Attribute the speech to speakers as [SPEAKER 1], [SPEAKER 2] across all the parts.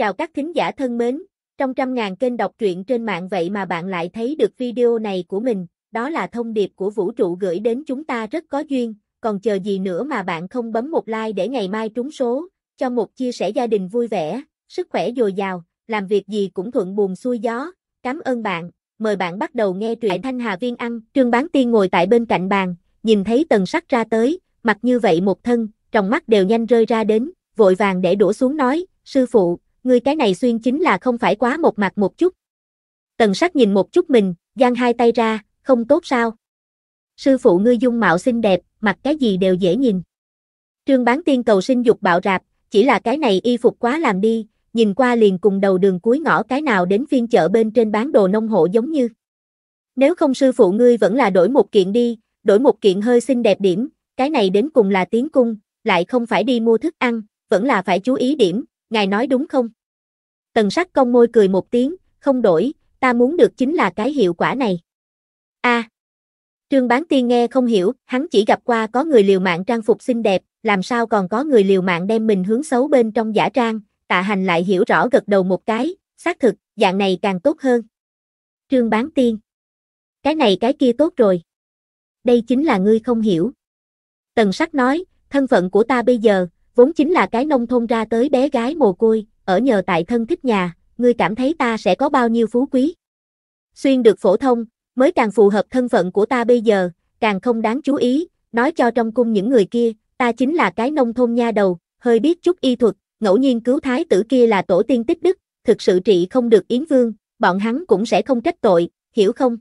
[SPEAKER 1] Chào các thính giả thân mến, trong trăm ngàn kênh đọc truyện trên mạng vậy mà bạn lại thấy được video này của mình, đó là thông điệp của vũ trụ gửi đến chúng ta rất có duyên, còn chờ gì nữa mà bạn không bấm một like để ngày mai trúng số, cho một chia sẻ gia đình vui vẻ, sức khỏe dồi dào, làm việc gì cũng thuận buồm xuôi gió. Cảm ơn bạn, mời bạn bắt đầu nghe truyện Thanh Hà Viên ăn. Trương Bán Tiên ngồi tại bên cạnh bàn, nhìn thấy tần sắc ra tới, mặt như vậy một thân, trong mắt đều nhanh rơi ra đến, vội vàng để đổ xuống nói, sư phụ, ngươi cái này xuyên chính là không phải quá một mặt một chút. Tần sắc nhìn một chút mình, giang hai tay ra, không tốt sao. Sư phụ ngươi dung mạo xinh đẹp, mặc cái gì đều dễ nhìn. Trương bán tiên cầu sinh dục bạo rạp, chỉ là cái này y phục quá làm đi, nhìn qua liền cùng đầu đường cuối ngõ cái nào đến phiên chợ bên trên bán đồ nông hộ giống như. Nếu không sư phụ ngươi vẫn là đổi một kiện đi, đổi một kiện hơi xinh đẹp điểm, cái này đến cùng là tiến cung, lại không phải đi mua thức ăn, vẫn là phải chú ý điểm, ngài nói đúng không? Tần sắc công môi cười một tiếng, không đổi, ta muốn được chính là cái hiệu quả này. a à, Trương Bán Tiên nghe không hiểu, hắn chỉ gặp qua có người liều mạng trang phục xinh đẹp, làm sao còn có người liều mạng đem mình hướng xấu bên trong giả trang, tạ hành lại hiểu rõ gật đầu một cái, xác thực, dạng này càng tốt hơn. Trương Bán Tiên Cái này cái kia tốt rồi. Đây chính là ngươi không hiểu. Tần sắc nói, thân phận của ta bây giờ, vốn chính là cái nông thôn ra tới bé gái mồ côi, ở nhờ tại thân thích nhà, ngươi cảm thấy ta sẽ có bao nhiêu phú quý. Xuyên được phổ thông, mới càng phù hợp thân phận của ta bây giờ, càng không đáng chú ý, nói cho trong cung những người kia, ta chính là cái nông thôn nha đầu, hơi biết chút y thuật, ngẫu nhiên cứu thái tử kia là tổ tiên tích đức, thực sự trị không được Yến Vương, bọn hắn cũng sẽ không trách tội, hiểu không?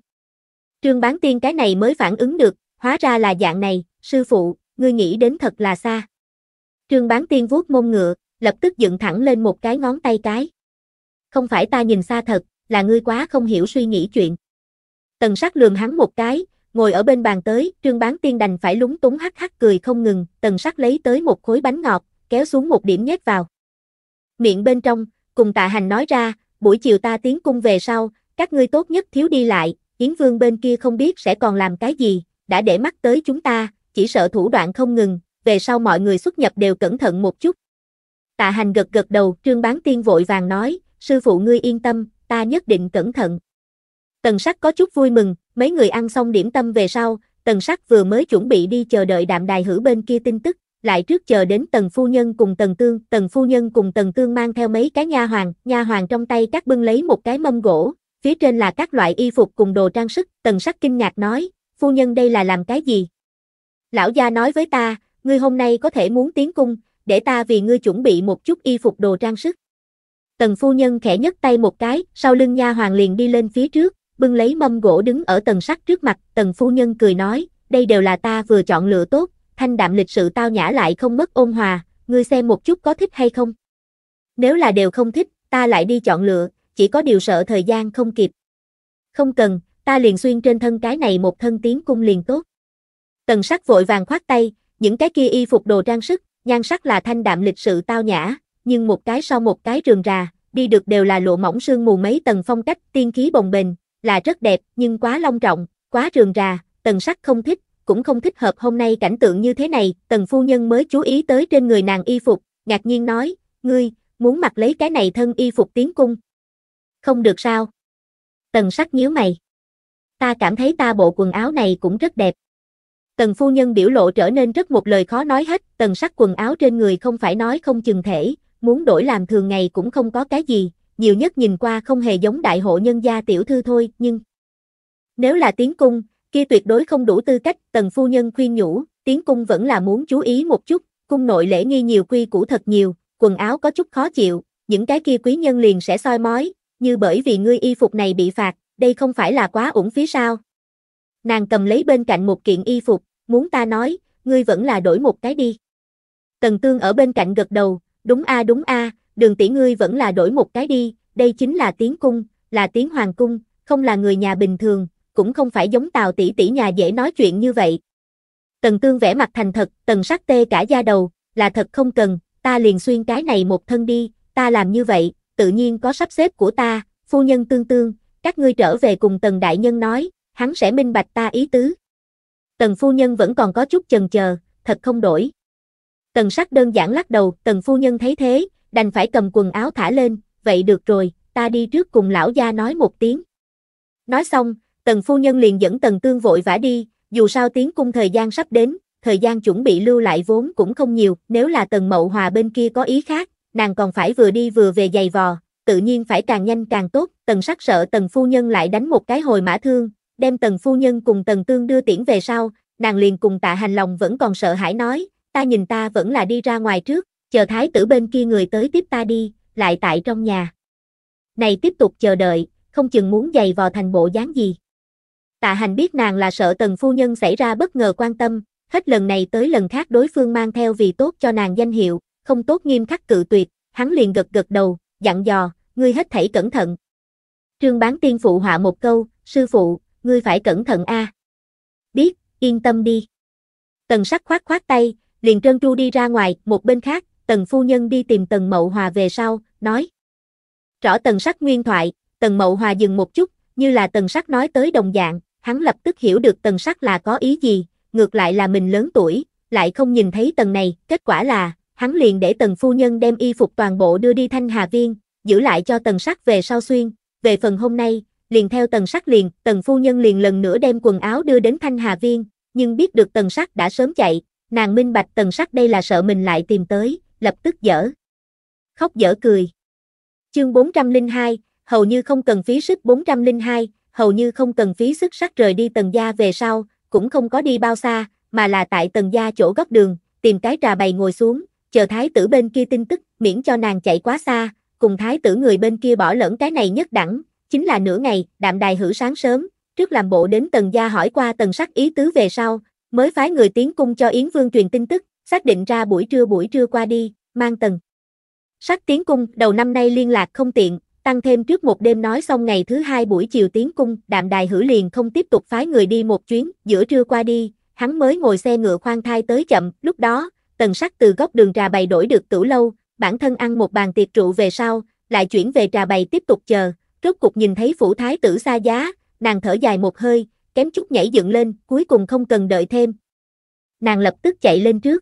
[SPEAKER 1] Trương Bán Tiên cái này mới phản ứng được, hóa ra là dạng này, sư phụ, ngươi nghĩ đến thật là xa. Trương bán tiên vuốt mông ngựa, lập tức dựng thẳng lên một cái ngón tay cái. Không phải ta nhìn xa thật, là ngươi quá không hiểu suy nghĩ chuyện. Tần sắc lườm hắn một cái, ngồi ở bên bàn tới, trương bán tiên đành phải lúng túng hắc hắc cười không ngừng, tần sắc lấy tới một khối bánh ngọt, kéo xuống một điểm nhét vào. Miệng bên trong, cùng tạ hành nói ra, buổi chiều ta tiến cung về sau, các ngươi tốt nhất thiếu đi lại, Yến Vương bên kia không biết sẽ còn làm cái gì, đã để mắt tới chúng ta, chỉ sợ thủ đoạn không ngừng, về sau mọi người xuất nhập đều cẩn thận một chút. Tạ hành gật gật đầu, trương bán tiên vội vàng nói, sư phụ ngươi yên tâm, ta nhất định cẩn thận. Tần sắc có chút vui mừng, mấy người ăn xong điểm tâm về sau, tần sắc vừa mới chuẩn bị đi chờ đợi đạm đài hữu bên kia tin tức, lại trước chờ đến tần phu nhân cùng tần tương, tần phu nhân cùng tần tương mang theo mấy cái nha hoàng, nha hoàng trong tay các bưng lấy một cái mâm gỗ, phía trên là các loại y phục cùng đồ trang sức, tần sắc kinh ngạc nói, phu nhân đây là làm cái gì? Lão gia nói với ta, ngươi hôm nay có thể muốn tiến cung, để ta vì ngươi chuẩn bị một chút y phục đồ trang sức. Tần phu nhân khẽ nhấc tay một cái, sau lưng nha hoàng liền đi lên phía trước, bưng lấy mâm gỗ đứng ở tầng sắt trước mặt, tần phu nhân cười nói, đây đều là ta vừa chọn lựa tốt, thanh đạm lịch sự tao nhã lại không mất ôn hòa, ngươi xem một chút có thích hay không. Nếu là đều không thích, ta lại đi chọn lựa, chỉ có điều sợ thời gian không kịp. Không cần, ta liền xuyên trên thân cái này một thân tiếng cung liền tốt. Tần sắc vội vàng khoát tay, những cái kia y phục đồ trang sức, nhan sắc là thanh đạm lịch sự tao nhã, nhưng một cái sau một cái rườm rà, đi được đều là lộ mỏng sương mù mấy tầng phong cách tiên khí bồng bềnh, là rất đẹp nhưng quá long trọng, quá rườm rà, tần sắc không thích, cũng không thích hợp hôm nay cảnh tượng như thế này, tần phu nhân mới chú ý tới trên người nàng y phục, ngạc nhiên nói, ngươi, muốn mặc lấy cái này thân y phục tiến cung. Không được sao? Tần sắc nhíu mày. Ta cảm thấy ta bộ quần áo này cũng rất đẹp. Tần phu nhân biểu lộ trở nên rất một lời khó nói hết, tần sắc quần áo trên người không phải nói không chừng thể, muốn đổi làm thường ngày cũng không có cái gì, nhiều nhất nhìn qua không hề giống đại hộ nhân gia tiểu thư thôi, nhưng nếu là tiến cung, kia tuyệt đối không đủ tư cách, tần phu nhân khuyên nhủ, tiến cung vẫn là muốn chú ý một chút, cung nội lễ nghi nhiều quy củ thật nhiều, quần áo có chút khó chịu, những cái kia quý nhân liền sẽ soi mói, như bởi vì ngươi y phục này bị phạt, đây không phải là quá ủng phía sao. Nàng cầm lấy bên cạnh một kiện y phục, muốn ta nói, ngươi vẫn là đổi một cái đi. Tần Tương ở bên cạnh gật đầu, đúng a đúng a, đường tỷ ngươi vẫn là đổi một cái đi, đây chính là tiếng cung, là tiếng hoàng cung, không là người nhà bình thường, cũng không phải giống tào tỷ tỷ nhà dễ nói chuyện như vậy. Tần Tương vẽ mặt thành thật, tần sắc tê cả da đầu, là thật không cần, ta liền xuyên cái này một thân đi, ta làm như vậy, tự nhiên có sắp xếp của ta, phu nhân tương tương, các ngươi trở về cùng tần đại nhân nói, hắn sẽ minh bạch ta ý tứ. Tần phu nhân vẫn còn có chút chần chờ, thật không đổi. Tần sắc đơn giản lắc đầu, tần phu nhân thấy thế, đành phải cầm quần áo thả lên, vậy được rồi, ta đi trước cùng lão gia nói một tiếng. Nói xong, tần phu nhân liền dẫn tần tương vội vã đi, dù sao tiếng cung thời gian sắp đến, thời gian chuẩn bị lưu lại vốn cũng không nhiều, nếu là tần mậu hòa bên kia có ý khác, nàng còn phải vừa đi vừa về giày vò, tự nhiên phải càng nhanh càng tốt, tần sắc sợ tần phu nhân lại đánh một cái hồi mã thương, đem tần phu nhân cùng tần tương đưa tiễn về sau, nàng liền cùng tạ hành lòng vẫn còn sợ hãi nói, ta nhìn ta vẫn là đi ra ngoài trước, chờ thái tử bên kia người tới tiếp ta đi, lại tại trong nhà. Này tiếp tục chờ đợi, không chừng muốn giày vò thành bộ dáng gì. Tạ hành biết nàng là sợ tần phu nhân xảy ra bất ngờ quan tâm, hết lần này tới lần khác đối phương mang theo vì tốt cho nàng danh hiệu, không tốt nghiêm khắc cự tuyệt, hắn liền gật gật đầu, dặn dò, ngươi hết thảy cẩn thận. Trương bán tiên phụ họa một câu, sư phụ, ngươi phải cẩn thận a. À. Biết, yên tâm đi. Tần sắc khoát khoát tay, liền trơn tru đi ra ngoài, một bên khác, tần phu nhân đi tìm tần mậu hòa về sau, nói. Rõ tần sắc nguyên thoại, tần mậu hòa dừng một chút, như là tần sắc nói tới đồng dạng, hắn lập tức hiểu được tần sắc là có ý gì, ngược lại là mình lớn tuổi, lại không nhìn thấy tần này, kết quả là, hắn liền để tần phu nhân đem y phục toàn bộ đưa đi thanh hà viên, giữ lại cho tần sắc về sau xuyên, về phần hôm nay, liền theo tần sắc liền, tần phu nhân liền lần nữa đem quần áo đưa đến Thanh Hà Viên, nhưng biết được tần sắc đã sớm chạy, nàng minh bạch tần sắc đây là sợ mình lại tìm tới, lập tức dở. Khóc dở cười. Chương 402, hầu như không cần phí sức 402, hầu như không cần phí sức sắc rời đi tần gia về sau, cũng không có đi bao xa, mà là tại tần gia chỗ góc đường, tìm cái trà bày ngồi xuống, chờ thái tử bên kia tin tức, miễn cho nàng chạy quá xa, cùng thái tử người bên kia bỏ lẫn cái này nhất đẳng, Chính là nửa ngày, đạm đài hử sáng sớm, trước làm bộ đến tần gia hỏi qua tần sắc ý tứ về sau, mới phái người tiến cung cho Yến Vương truyền tin tức, xác định ra buổi trưa buổi trưa qua đi, mang tần. Sắc tiến cung, đầu năm nay liên lạc không tiện, tăng thêm trước một đêm nói xong ngày thứ hai buổi chiều tiến cung, đạm đài hử liền không tiếp tục phái người đi một chuyến, giữa trưa qua đi, hắn mới ngồi xe ngựa khoan thai tới chậm, lúc đó, tần sắc từ góc đường trà bày đổi được tử lâu, bản thân ăn một bàn tiệc rượu về sau, lại chuyển về trà bày tiếp tục chờ, rốt cục nhìn thấy phủ thái tử xa giá, nàng thở dài một hơi, kém chút nhảy dựng lên, cuối cùng không cần đợi thêm. Nàng lập tức chạy lên trước.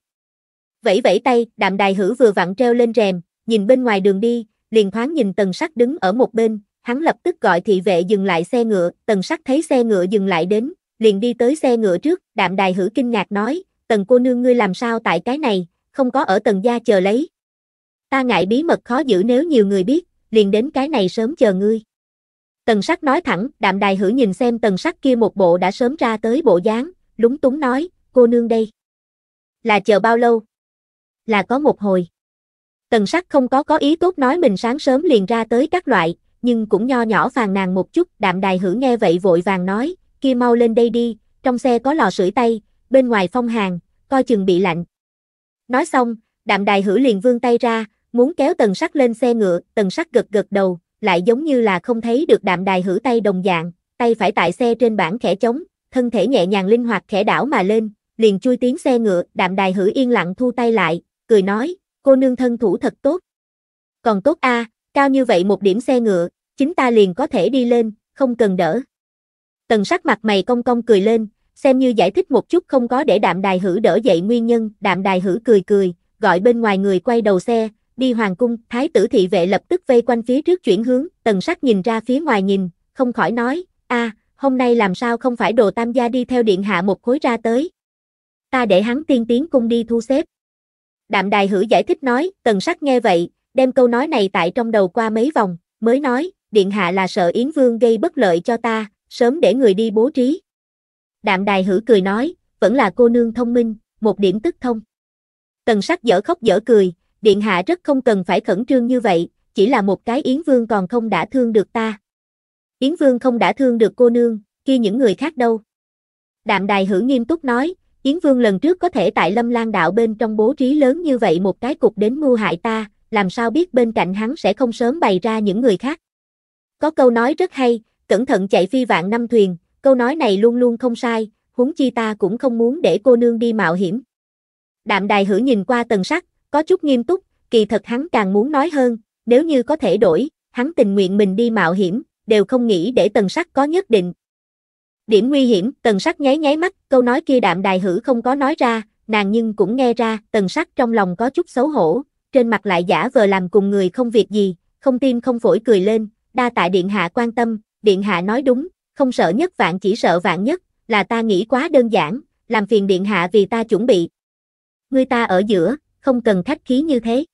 [SPEAKER 1] Vẫy vẫy tay, đạm đài hử vừa vặn treo lên rèm, nhìn bên ngoài đường đi, liền thoáng nhìn tần sắc đứng ở một bên, hắn lập tức gọi thị vệ dừng lại xe ngựa, tần sắc thấy xe ngựa dừng lại đến, liền đi tới xe ngựa trước, đạm đài hử kinh ngạc nói, tần cô nương ngươi làm sao tại cái này, không có ở tần gia chờ lấy. Ta ngại bí mật khó giữ nếu nhiều người biết, liền đến cái này sớm chờ ngươi. Tần sắc nói thẳng, đạm đài hử nhìn xem tần sắc kia một bộ đã sớm ra tới bộ dáng, lúng túng nói, cô nương đây. Là chờ bao lâu? Là có một hồi. Tần sắc không có có ý tốt nói mình sáng sớm liền ra tới các loại, nhưng cũng nho nhỏ phàn nàn một chút, đạm đài hử nghe vậy vội vàng nói, kia mau lên đây đi, trong xe có lò sưởi tay, bên ngoài phong hàng, coi chừng bị lạnh. Nói xong, đạm đài hử liền vươn tay ra, muốn kéo tần sắc lên xe ngựa, tần sắc gật gật đầu, lại giống như là không thấy được đạm đài hữu tay đồng dạng, tay phải tại xe trên bảng khẽ chống, thân thể nhẹ nhàng linh hoạt khẽ đảo mà lên, liền chui tiếng xe ngựa, đạm đài hữu yên lặng thu tay lại, cười nói, cô nương thân thủ thật tốt. Còn tốt a, cao như vậy một điểm xe ngựa, chính ta liền có thể đi lên, không cần đỡ. Tần sắc mặt mày cong cong cười lên, xem như giải thích một chút không có để đạm đài hữu đỡ dậy nguyên nhân, đạm đài hữu cười cười, gọi bên ngoài người quay đầu xe, đi hoàng cung, thái tử thị vệ lập tức vây quanh phía trước chuyển hướng, tần sắc nhìn ra phía ngoài nhìn, không khỏi nói, a hôm nay làm sao không phải đồ tam gia đi theo điện hạ một khối ra tới. Ta để hắn tiên tiến cung đi thu xếp. Đạm đài hử giải thích nói, tần sắc nghe vậy, đem câu nói này tại trong đầu qua mấy vòng, mới nói, điện hạ là sợ Yến Vương gây bất lợi cho ta, sớm để người đi bố trí. Đạm đài hử cười nói, vẫn là cô nương thông minh, một điểm tức thông. Tần sắc dở khóc dở cười, điện hạ rất không cần phải khẩn trương như vậy, chỉ là một cái Yến Vương còn không đã thương được ta. Yến Vương không đã thương được cô nương, kia những người khác đâu. Đạm Đài Hử nghiêm túc nói, Yến Vương lần trước có thể tại Lâm Lan Đạo bên trong bố trí lớn như vậy một cái cục đến mưu hại ta, làm sao biết bên cạnh hắn sẽ không sớm bày ra những người khác. Có câu nói rất hay, cẩn thận chạy phi vạn năm thuyền, câu nói này luôn luôn không sai, huống chi ta cũng không muốn để cô nương đi mạo hiểm. Đạm Đài Hử nhìn qua tần sắc, có chút nghiêm túc, kỳ thật hắn càng muốn nói hơn, nếu như có thể đổi, hắn tình nguyện mình đi mạo hiểm, đều không nghĩ để tần sắc có nhất định. Điểm nguy hiểm, tần sắc nháy nháy mắt, câu nói kia đạm đài hử không có nói ra, nàng nhưng cũng nghe ra, tần sắc trong lòng có chút xấu hổ, trên mặt lại giả vờ làm cùng người không việc gì, không tim không phổi cười lên, đa tại điện hạ quan tâm, điện hạ nói đúng, không sợ nhất vạn chỉ sợ vạn nhất, là ta nghĩ quá đơn giản, làm phiền điện hạ vì ta chuẩn bị. người ta ở giữa, không cần khách khí như thế.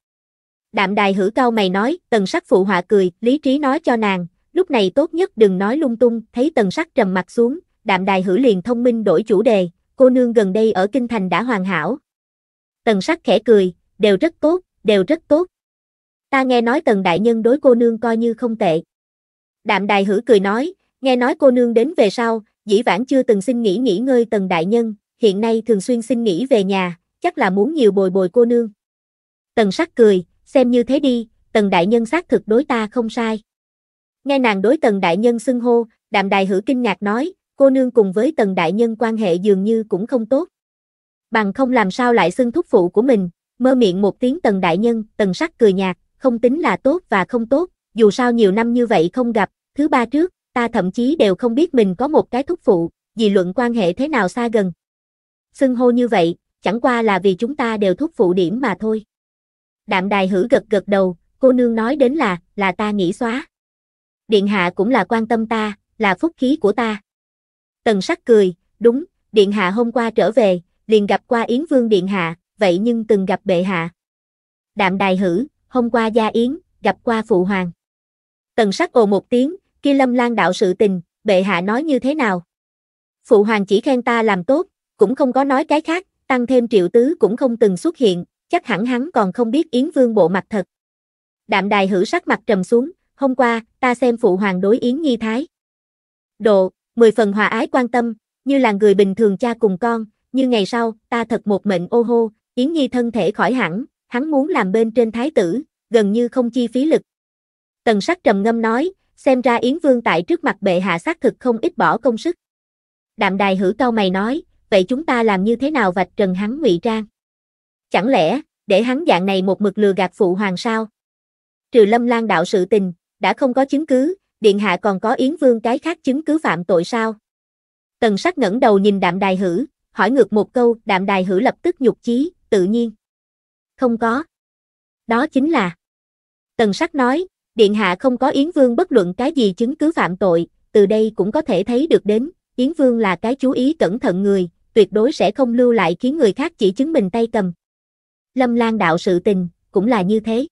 [SPEAKER 1] Đạm đài hử cao mày nói, tần sắc phụ họa cười, lý trí nói cho nàng, lúc này tốt nhất đừng nói lung tung, thấy tần sắc trầm mặt xuống, đạm đài hử liền thông minh đổi chủ đề, cô nương gần đây ở Kinh Thành đã hoàn hảo. Tần sắc khẽ cười, đều rất tốt, đều rất tốt. Ta nghe nói tần đại nhân đối cô nương coi như không tệ. Đạm đài hử cười nói, nghe nói cô nương đến về sau, dĩ vãng chưa từng xin nghỉ nghỉ ngơi tần đại nhân, hiện nay thường xuyên xin nghỉ về nhà, chắc là muốn nhiều bồi bồi cô nương. Tần sắc cười, xem như thế đi, tần đại nhân xác thực đối ta không sai. Nghe nàng đối tần đại nhân xưng hô, đạm đài hữu kinh ngạc nói, cô nương cùng với tần đại nhân quan hệ dường như cũng không tốt. Bằng không làm sao lại xưng thúc phụ của mình, mơ miệng một tiếng tần đại nhân, tần sắc cười nhạt, không tính là tốt và không tốt, dù sao nhiều năm như vậy không gặp, thứ ba trước, ta thậm chí đều không biết mình có một cái thúc phụ, vì luận quan hệ thế nào xa gần. Xưng hô như vậy, chẳng qua là vì chúng ta đều thúc phụ điểm mà thôi. Đạm đài hử gật gật đầu, cô nương nói đến là, là ta nghĩ xóa. Điện hạ cũng là quan tâm ta, là phúc khí của ta. Tần sắc cười, đúng, điện hạ hôm qua trở về, liền gặp qua Yến Vương điện hạ, vậy nhưng từng gặp bệ hạ. Đạm đài hử, hôm qua gia Yến, gặp qua phụ hoàng. Tần sắc ồ một tiếng, kia lâm lan đạo sự tình, bệ hạ nói như thế nào? Phụ hoàng chỉ khen ta làm tốt, cũng không có nói cái khác, tăng thêm triệu tứ cũng không từng xuất hiện, chắc hẳn hắn còn không biết Yến Vương bộ mặt thật. Đạm đài hữu sắc mặt trầm xuống, hôm qua, ta xem phụ hoàng đối Yến Nhi Thái. Độ, mười phần hòa ái quan tâm, như là người bình thường cha cùng con, như ngày sau, ta thật một mệnh ô hô, Yến Nhi thân thể khỏi hẳn, hắn muốn làm bên trên thái tử, gần như không chi phí lực. Tần sắc trầm ngâm nói, xem ra Yến Vương tại trước mặt bệ hạ xác thực không ít bỏ công sức. Đạm đài hữu cao mày nói, vậy chúng ta làm như thế nào vạch trần hắn ngụy trang? Chẳng lẽ, để hắn dạng này một mực lừa gạt phụ hoàng sao? Trừ lâm lan đạo sự tình, đã không có chứng cứ, điện hạ còn có yến vương cái khác chứng cứ phạm tội sao? Tần sắc ngẩng đầu nhìn đạm đài hử, hỏi ngược một câu, đạm đài hử lập tức nhục chí, tự nhiên. Không có. Đó chính là. Tần sắc nói, điện hạ không có yến vương bất luận cái gì chứng cứ phạm tội, từ đây cũng có thể thấy được đến, yến vương là cái chú ý cẩn thận người, tuyệt đối sẽ không lưu lại khiến người khác chỉ chứng mình tay cầm. Lâm Lan đạo sự tình, cũng là như thế.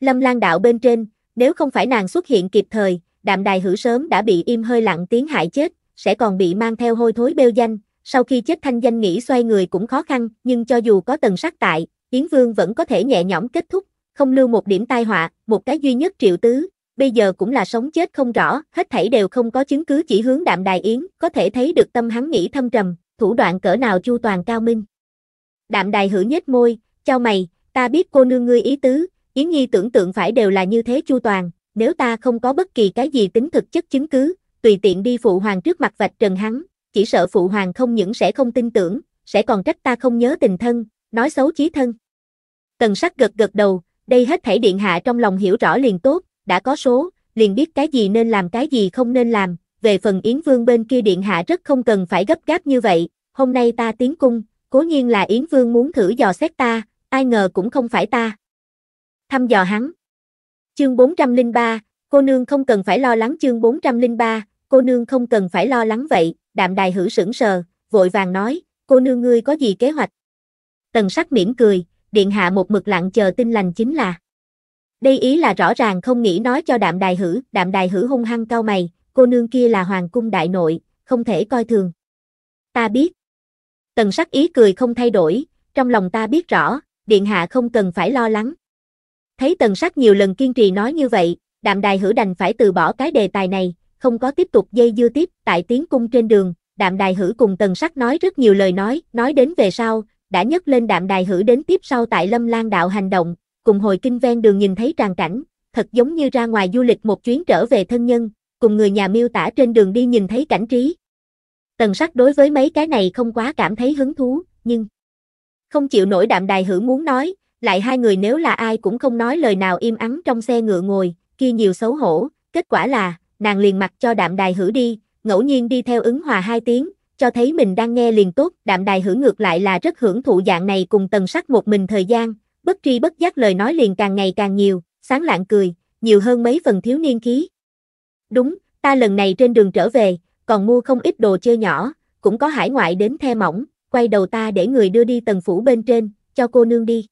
[SPEAKER 1] Lâm Lan đạo bên trên, nếu không phải nàng xuất hiện kịp thời, đạm đài hử sớm đã bị im hơi lặng tiếng hại chết, sẽ còn bị mang theo hôi thối bêu danh, sau khi chết thanh danh nghĩ xoay người cũng khó khăn, nhưng cho dù có tần sắc tại, Yến Vương vẫn có thể nhẹ nhõm kết thúc, không lưu một điểm tai họa, một cái duy nhất triệu tứ, bây giờ cũng là sống chết không rõ, hết thảy đều không có chứng cứ chỉ hướng đạm đài Yến, có thể thấy được tâm hắn nghĩ thâm trầm, thủ đoạn cỡ nào chu toàn cao minh. Đạm đài hử nhếch môi, cho mày, ta biết cô nương ngươi ý tứ, Yến Nhi tưởng tượng phải đều là như thế chu toàn, nếu ta không có bất kỳ cái gì tính thực chất chứng cứ, tùy tiện đi phụ hoàng trước mặt vạch trần hắn, chỉ sợ phụ hoàng không những sẽ không tin tưởng, sẽ còn trách ta không nhớ tình thân, nói xấu chí thân. Tần sắc gật gật đầu, đây hết thảy điện hạ trong lòng hiểu rõ liền tốt, đã có số, liền biết cái gì nên làm cái gì không nên làm, về phần Yến Vương bên kia điện hạ rất không cần phải gấp gáp như vậy, hôm nay ta tiến cung, cố nhiên là Yến Vương muốn thử dò xét ta, ai ngờ cũng không phải ta. Thăm dò hắn. Chương 403, cô nương không cần phải lo lắng chương 403, cô nương không cần phải lo lắng vậy, đạm đài hử sững sờ, vội vàng nói, cô nương ngươi có gì kế hoạch? Tần sắc mỉm cười, điện hạ một mực lặng chờ tin lành chính là. Đây ý là rõ ràng không nghĩ nói cho đạm đài hử, đạm đài hử hung hăng cao mày, cô nương kia là hoàng cung đại nội, không thể coi thường. Ta biết. Tần sắc ý cười không thay đổi, trong lòng ta biết rõ, điện hạ không cần phải lo lắng. Thấy tần sắc nhiều lần kiên trì nói như vậy, đạm đài hữu đành phải từ bỏ cái đề tài này, không có tiếp tục dây dưa tiếp, tại tiến cung trên đường, đạm đài hữu cùng tần sắc nói rất nhiều lời nói, nói đến về sau, đã nhấc lên đạm đài hữu đến tiếp sau tại lâm lan đạo hành động, cùng hồi kinh ven đường nhìn thấy tràn cảnh, thật giống như ra ngoài du lịch một chuyến trở về thân nhân, cùng người nhà miêu tả trên đường đi nhìn thấy cảnh trí. Tần sắc đối với mấy cái này không quá cảm thấy hứng thú, nhưng không chịu nổi đạm đài hữu muốn nói, lại hai người nếu là ai cũng không nói lời nào im ắng trong xe ngựa ngồi, kia nhiều xấu hổ, kết quả là, nàng liền mặc cho đạm đài hữu đi, ngẫu nhiên đi theo ứng hòa hai tiếng, cho thấy mình đang nghe liền tốt, đạm đài hữu ngược lại là rất hưởng thụ dạng này cùng tần sắc một mình thời gian, bất tri bất giác lời nói liền càng ngày càng nhiều, sáng lạng cười, nhiều hơn mấy phần thiếu niên khí. Đúng, ta lần này trên đường trở về, còn mua không ít đồ chơi nhỏ, cũng có hải ngoại đến the mỏng, quay đầu ta để người đưa đi tầng phủ bên trên, cho cô nương đi.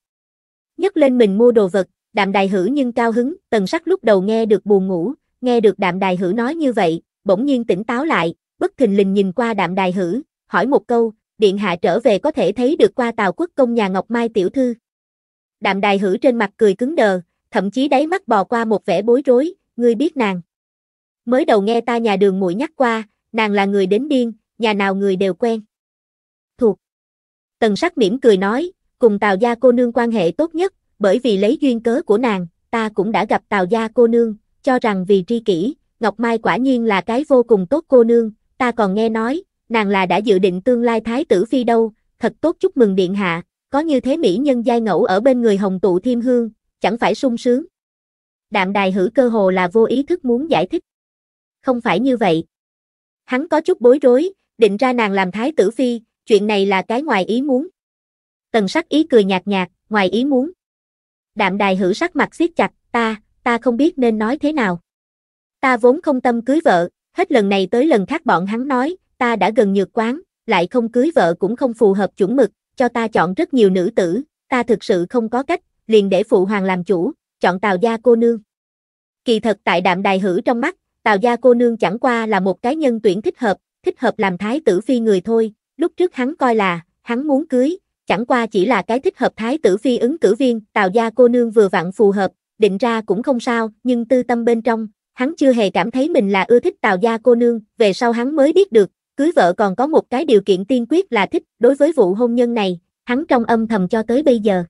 [SPEAKER 1] Nhấc lên mình mua đồ vật, đạm đài hử nhưng cao hứng, tần sắc lúc đầu nghe được buồn ngủ, nghe được đạm đài hử nói như vậy, bỗng nhiên tỉnh táo lại, bất thình lình nhìn qua đạm đài hử, hỏi một câu, điện hạ trở về có thể thấy được qua tàu quốc công nhà Ngọc Mai tiểu thư. Đạm đài hử trên mặt cười cứng đờ, thậm chí đáy mắt bò qua một vẻ bối rối, ngươi biết nàng mới đầu nghe ta nhà đường muội nhắc qua, nàng là người đến điên, nhà nào người đều quen. Thuộc. Tần sắc mỉm cười nói, cùng Tào gia cô nương quan hệ tốt nhất, bởi vì lấy duyên cớ của nàng, ta cũng đã gặp Tào gia cô nương, cho rằng vì tri kỷ, Ngọc Mai quả nhiên là cái vô cùng tốt cô nương, ta còn nghe nói, nàng là đã dự định tương lai thái tử phi đâu, thật tốt chúc mừng điện hạ, có như thế mỹ nhân giai ngẫu ở bên người hồng tụ thiêm hương, chẳng phải sung sướng. Đạm đài hữu cơ hồ là vô ý thức muốn giải thích không phải như vậy. Hắn có chút bối rối, định ra nàng làm thái tử phi, chuyện này là cái ngoài ý muốn. Tần sắc ý cười nhạt nhạt, ngoài ý muốn. Đạm đài hử sắc mặt siết chặt, ta, ta không biết nên nói thế nào. Ta vốn không tâm cưới vợ, hết lần này tới lần khác bọn hắn nói, ta đã gần nhược quán, lại không cưới vợ cũng không phù hợp chuẩn mực, cho ta chọn rất nhiều nữ tử, ta thực sự không có cách, liền để phụ hoàng làm chủ, chọn tào gia cô nương. Kỳ thật tại đạm đài hử trong mắt, Tào gia cô nương chẳng qua là một cái nhân tuyển thích hợp, thích hợp làm thái tử phi người thôi, lúc trước hắn coi là, hắn muốn cưới, chẳng qua chỉ là cái thích hợp thái tử phi ứng cử viên, Tào gia cô nương vừa vặn phù hợp, định ra cũng không sao, nhưng tư tâm bên trong, hắn chưa hề cảm thấy mình là ưa thích Tào gia cô nương, về sau hắn mới biết được, cưới vợ còn có một cái điều kiện tiên quyết là thích, đối với vụ hôn nhân này, hắn trong âm thầm cho tới bây giờ.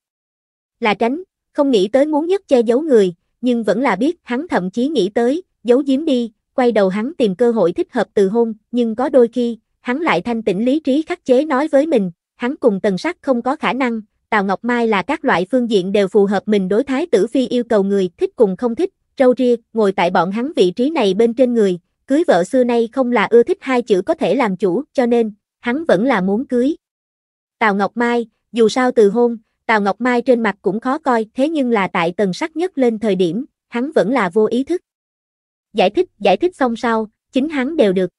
[SPEAKER 1] Là tránh, không nghĩ tới muốn nhất che giấu người, nhưng vẫn là biết hắn thậm chí nghĩ tới, giấu giếm đi, quay đầu hắn tìm cơ hội thích hợp từ hôn, nhưng có đôi khi, hắn lại thanh tĩnh lý trí khắc chế nói với mình, hắn cùng tần sắc không có khả năng, Tào Ngọc Mai là các loại phương diện đều phù hợp mình đối thái tử phi yêu cầu người thích cùng không thích, râu ria, ngồi tại bọn hắn vị trí này bên trên người, cưới vợ xưa nay không là ưa thích hai chữ có thể làm chủ, cho nên, hắn vẫn là muốn cưới. Tào Ngọc Mai, dù sao từ hôn, Tào Ngọc Mai trên mặt cũng khó coi, thế nhưng là tại tần sắc nhất lên thời điểm, hắn vẫn là vô ý thức giải thích, giải thích xong sau, chính hắn đều được.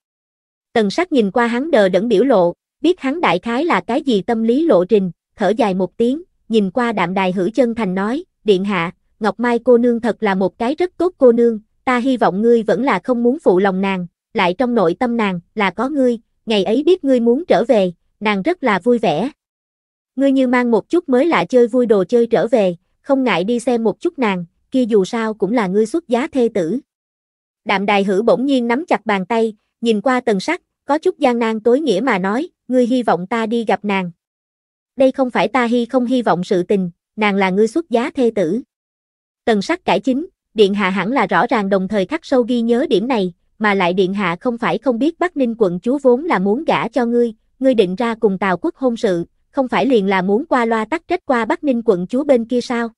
[SPEAKER 1] Tần sắc nhìn qua hắn đờ đẫn biểu lộ, biết hắn đại khái là cái gì tâm lý lộ trình, thở dài một tiếng, nhìn qua đạm đài hữu chân thành nói, điện hạ, Ngọc Mai cô nương thật là một cái rất tốt cô nương, ta hy vọng ngươi vẫn là không muốn phụ lòng nàng, lại trong nội tâm nàng, là có ngươi, ngày ấy biết ngươi muốn trở về, nàng rất là vui vẻ. Ngươi như mang một chút mới lạ chơi vui đồ chơi trở về, không ngại đi xem một chút nàng, kia dù sao cũng là ngươi xuất giá thê tử. Đạm đài hử bỗng nhiên nắm chặt bàn tay, nhìn qua tần sắc, có chút gian nan tối nghĩa mà nói, ngươi hy vọng ta đi gặp nàng. Đây không phải ta hy không hy vọng sự tình, nàng là ngươi xuất giá thê tử. Tần sắc cải chính, điện hạ hẳn là rõ ràng đồng thời khắc sâu ghi nhớ điểm này, mà lại điện hạ không phải không biết Bắc Ninh quận chúa vốn là muốn gả cho ngươi, ngươi định ra cùng Tào quốc hôn sự, không phải liền là muốn qua loa tắc trách qua Bắc Ninh quận chúa bên kia sao?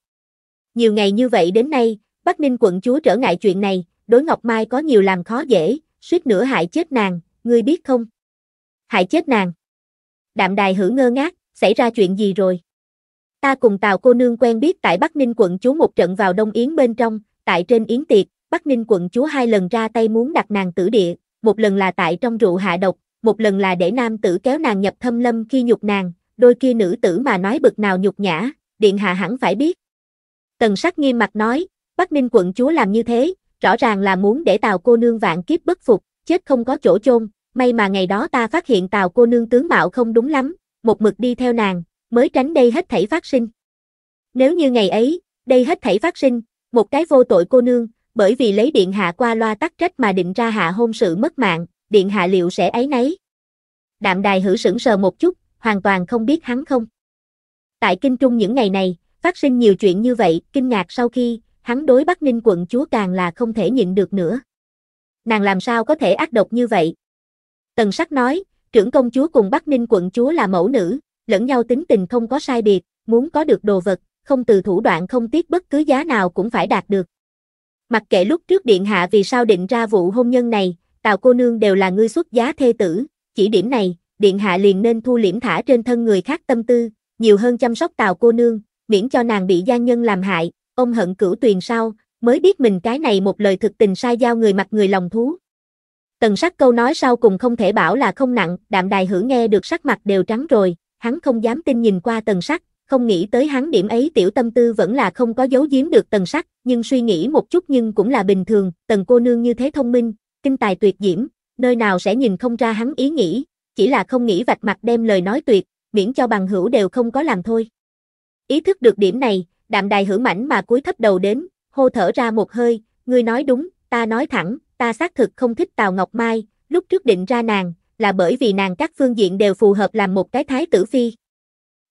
[SPEAKER 1] Nhiều ngày như vậy đến nay, Bắc Ninh quận chúa trở ngại chuyện này, đối Ngọc Mai có nhiều làm khó dễ, suýt nữa hại chết nàng, ngươi biết không? Hại chết nàng. Đạm đài hử ngơ ngác, xảy ra chuyện gì rồi? Ta cùng Tào cô nương quen biết tại Bắc Ninh quận chúa một trận vào Đông Yến bên trong, tại trên Yến tiệc, Bắc Ninh quận chúa hai lần ra tay muốn đặt nàng tử địa, một lần là tại trong rượu hạ độc, một lần là để nam tử kéo nàng nhập thâm lâm khi nhục nàng, đôi kia nữ tử mà nói bực nào nhục nhã, điện hạ hẳn phải biết. Tần sắc nghiêm mặt nói, Bắc Ninh quận chúa làm như thế, rõ ràng là muốn để tàu cô nương vạn kiếp bất phục, chết không có chỗ chôn, may mà ngày đó ta phát hiện tàu cô nương tướng mạo không đúng lắm, một mực đi theo nàng, mới tránh đây hết thảy phát sinh. Nếu như ngày ấy, đây hết thảy phát sinh, một cái vô tội cô nương, bởi vì lấy điện hạ qua loa tắc trách mà định ra hạ hôn sự mất mạng, điện hạ liệu sẽ ấy nấy. Đạm đài hử sững sờ một chút, hoàn toàn không biết hắn không. Tại kinh trung những ngày này, phát sinh nhiều chuyện như vậy, kinh ngạc sau khi, hắn đối Bắc Ninh quận chúa càng là không thể nhịn được nữa. Nàng làm sao có thể ác độc như vậy? Tần sắc nói, trưởng công chúa cùng Bắc Ninh quận chúa là mẫu nữ, lẫn nhau tính tình không có sai biệt, muốn có được đồ vật, không từ thủ đoạn không tiếc bất cứ giá nào cũng phải đạt được. Mặc kệ lúc trước điện hạ vì sao định ra vụ hôn nhân này, tào cô nương đều là ngươi xuất giá thê tử, chỉ điểm này, điện hạ liền nên thu liễm thả trên thân người khác tâm tư, nhiều hơn chăm sóc tào cô nương, miễn cho nàng bị gian nhân làm hại, ông hận cửu tuyền sao, mới biết mình cái này một lời thực tình sai giao người mặt người lòng thú. Tần sắc câu nói sau cùng không thể bảo là không nặng, đạm đài hử nghe được sắc mặt đều trắng rồi, hắn không dám tin nhìn qua tần sắc, không nghĩ tới hắn điểm ấy tiểu tâm tư vẫn là không có giấu giếm được tần sắc, nhưng suy nghĩ một chút nhưng cũng là bình thường, tần cô nương như thế thông minh, kinh tài tuyệt diễm, nơi nào sẽ nhìn không ra hắn ý nghĩ, chỉ là không nghĩ vạch mặt đem lời nói tuyệt, miễn cho bằng hữu đều không có làm thôi. Ý thức được điểm này, đạm đài hữu mảnh mà cúi thấp đầu đến, hô thở ra một hơi, ngươi nói đúng, ta nói thẳng, ta xác thực không thích Tào Ngọc Mai, lúc trước định ra nàng, là bởi vì nàng các phương diện đều phù hợp làm một cái thái tử phi.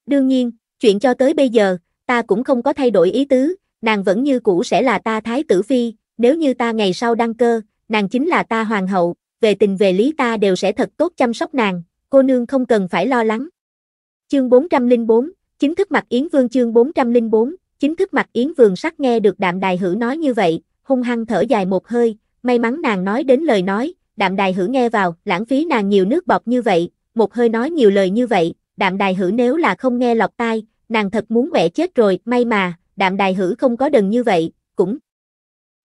[SPEAKER 1] Đương nhiên, chuyện cho tới bây giờ, ta cũng không có thay đổi ý tứ, nàng vẫn như cũ sẽ là ta thái tử phi, nếu như ta ngày sau đăng cơ, nàng chính là ta hoàng hậu, về tình về lý ta đều sẽ thật tốt chăm sóc nàng, cô nương không cần phải lo lắng. Chương 404, chính thức mặt Yến Vương chương 404, Chính thức mặt Yến Vườn sắc nghe được đạm đài hữu nói như vậy, hung hăng thở dài một hơi, may mắn nàng nói đến lời nói, đạm đài hữu nghe vào, lãng phí nàng nhiều nước bọt như vậy, một hơi nói nhiều lời như vậy, đạm đài hữu nếu là không nghe lọc tai, nàng thật muốn mẹ chết rồi, may mà, đạm đài hữu không có đần như vậy, cũng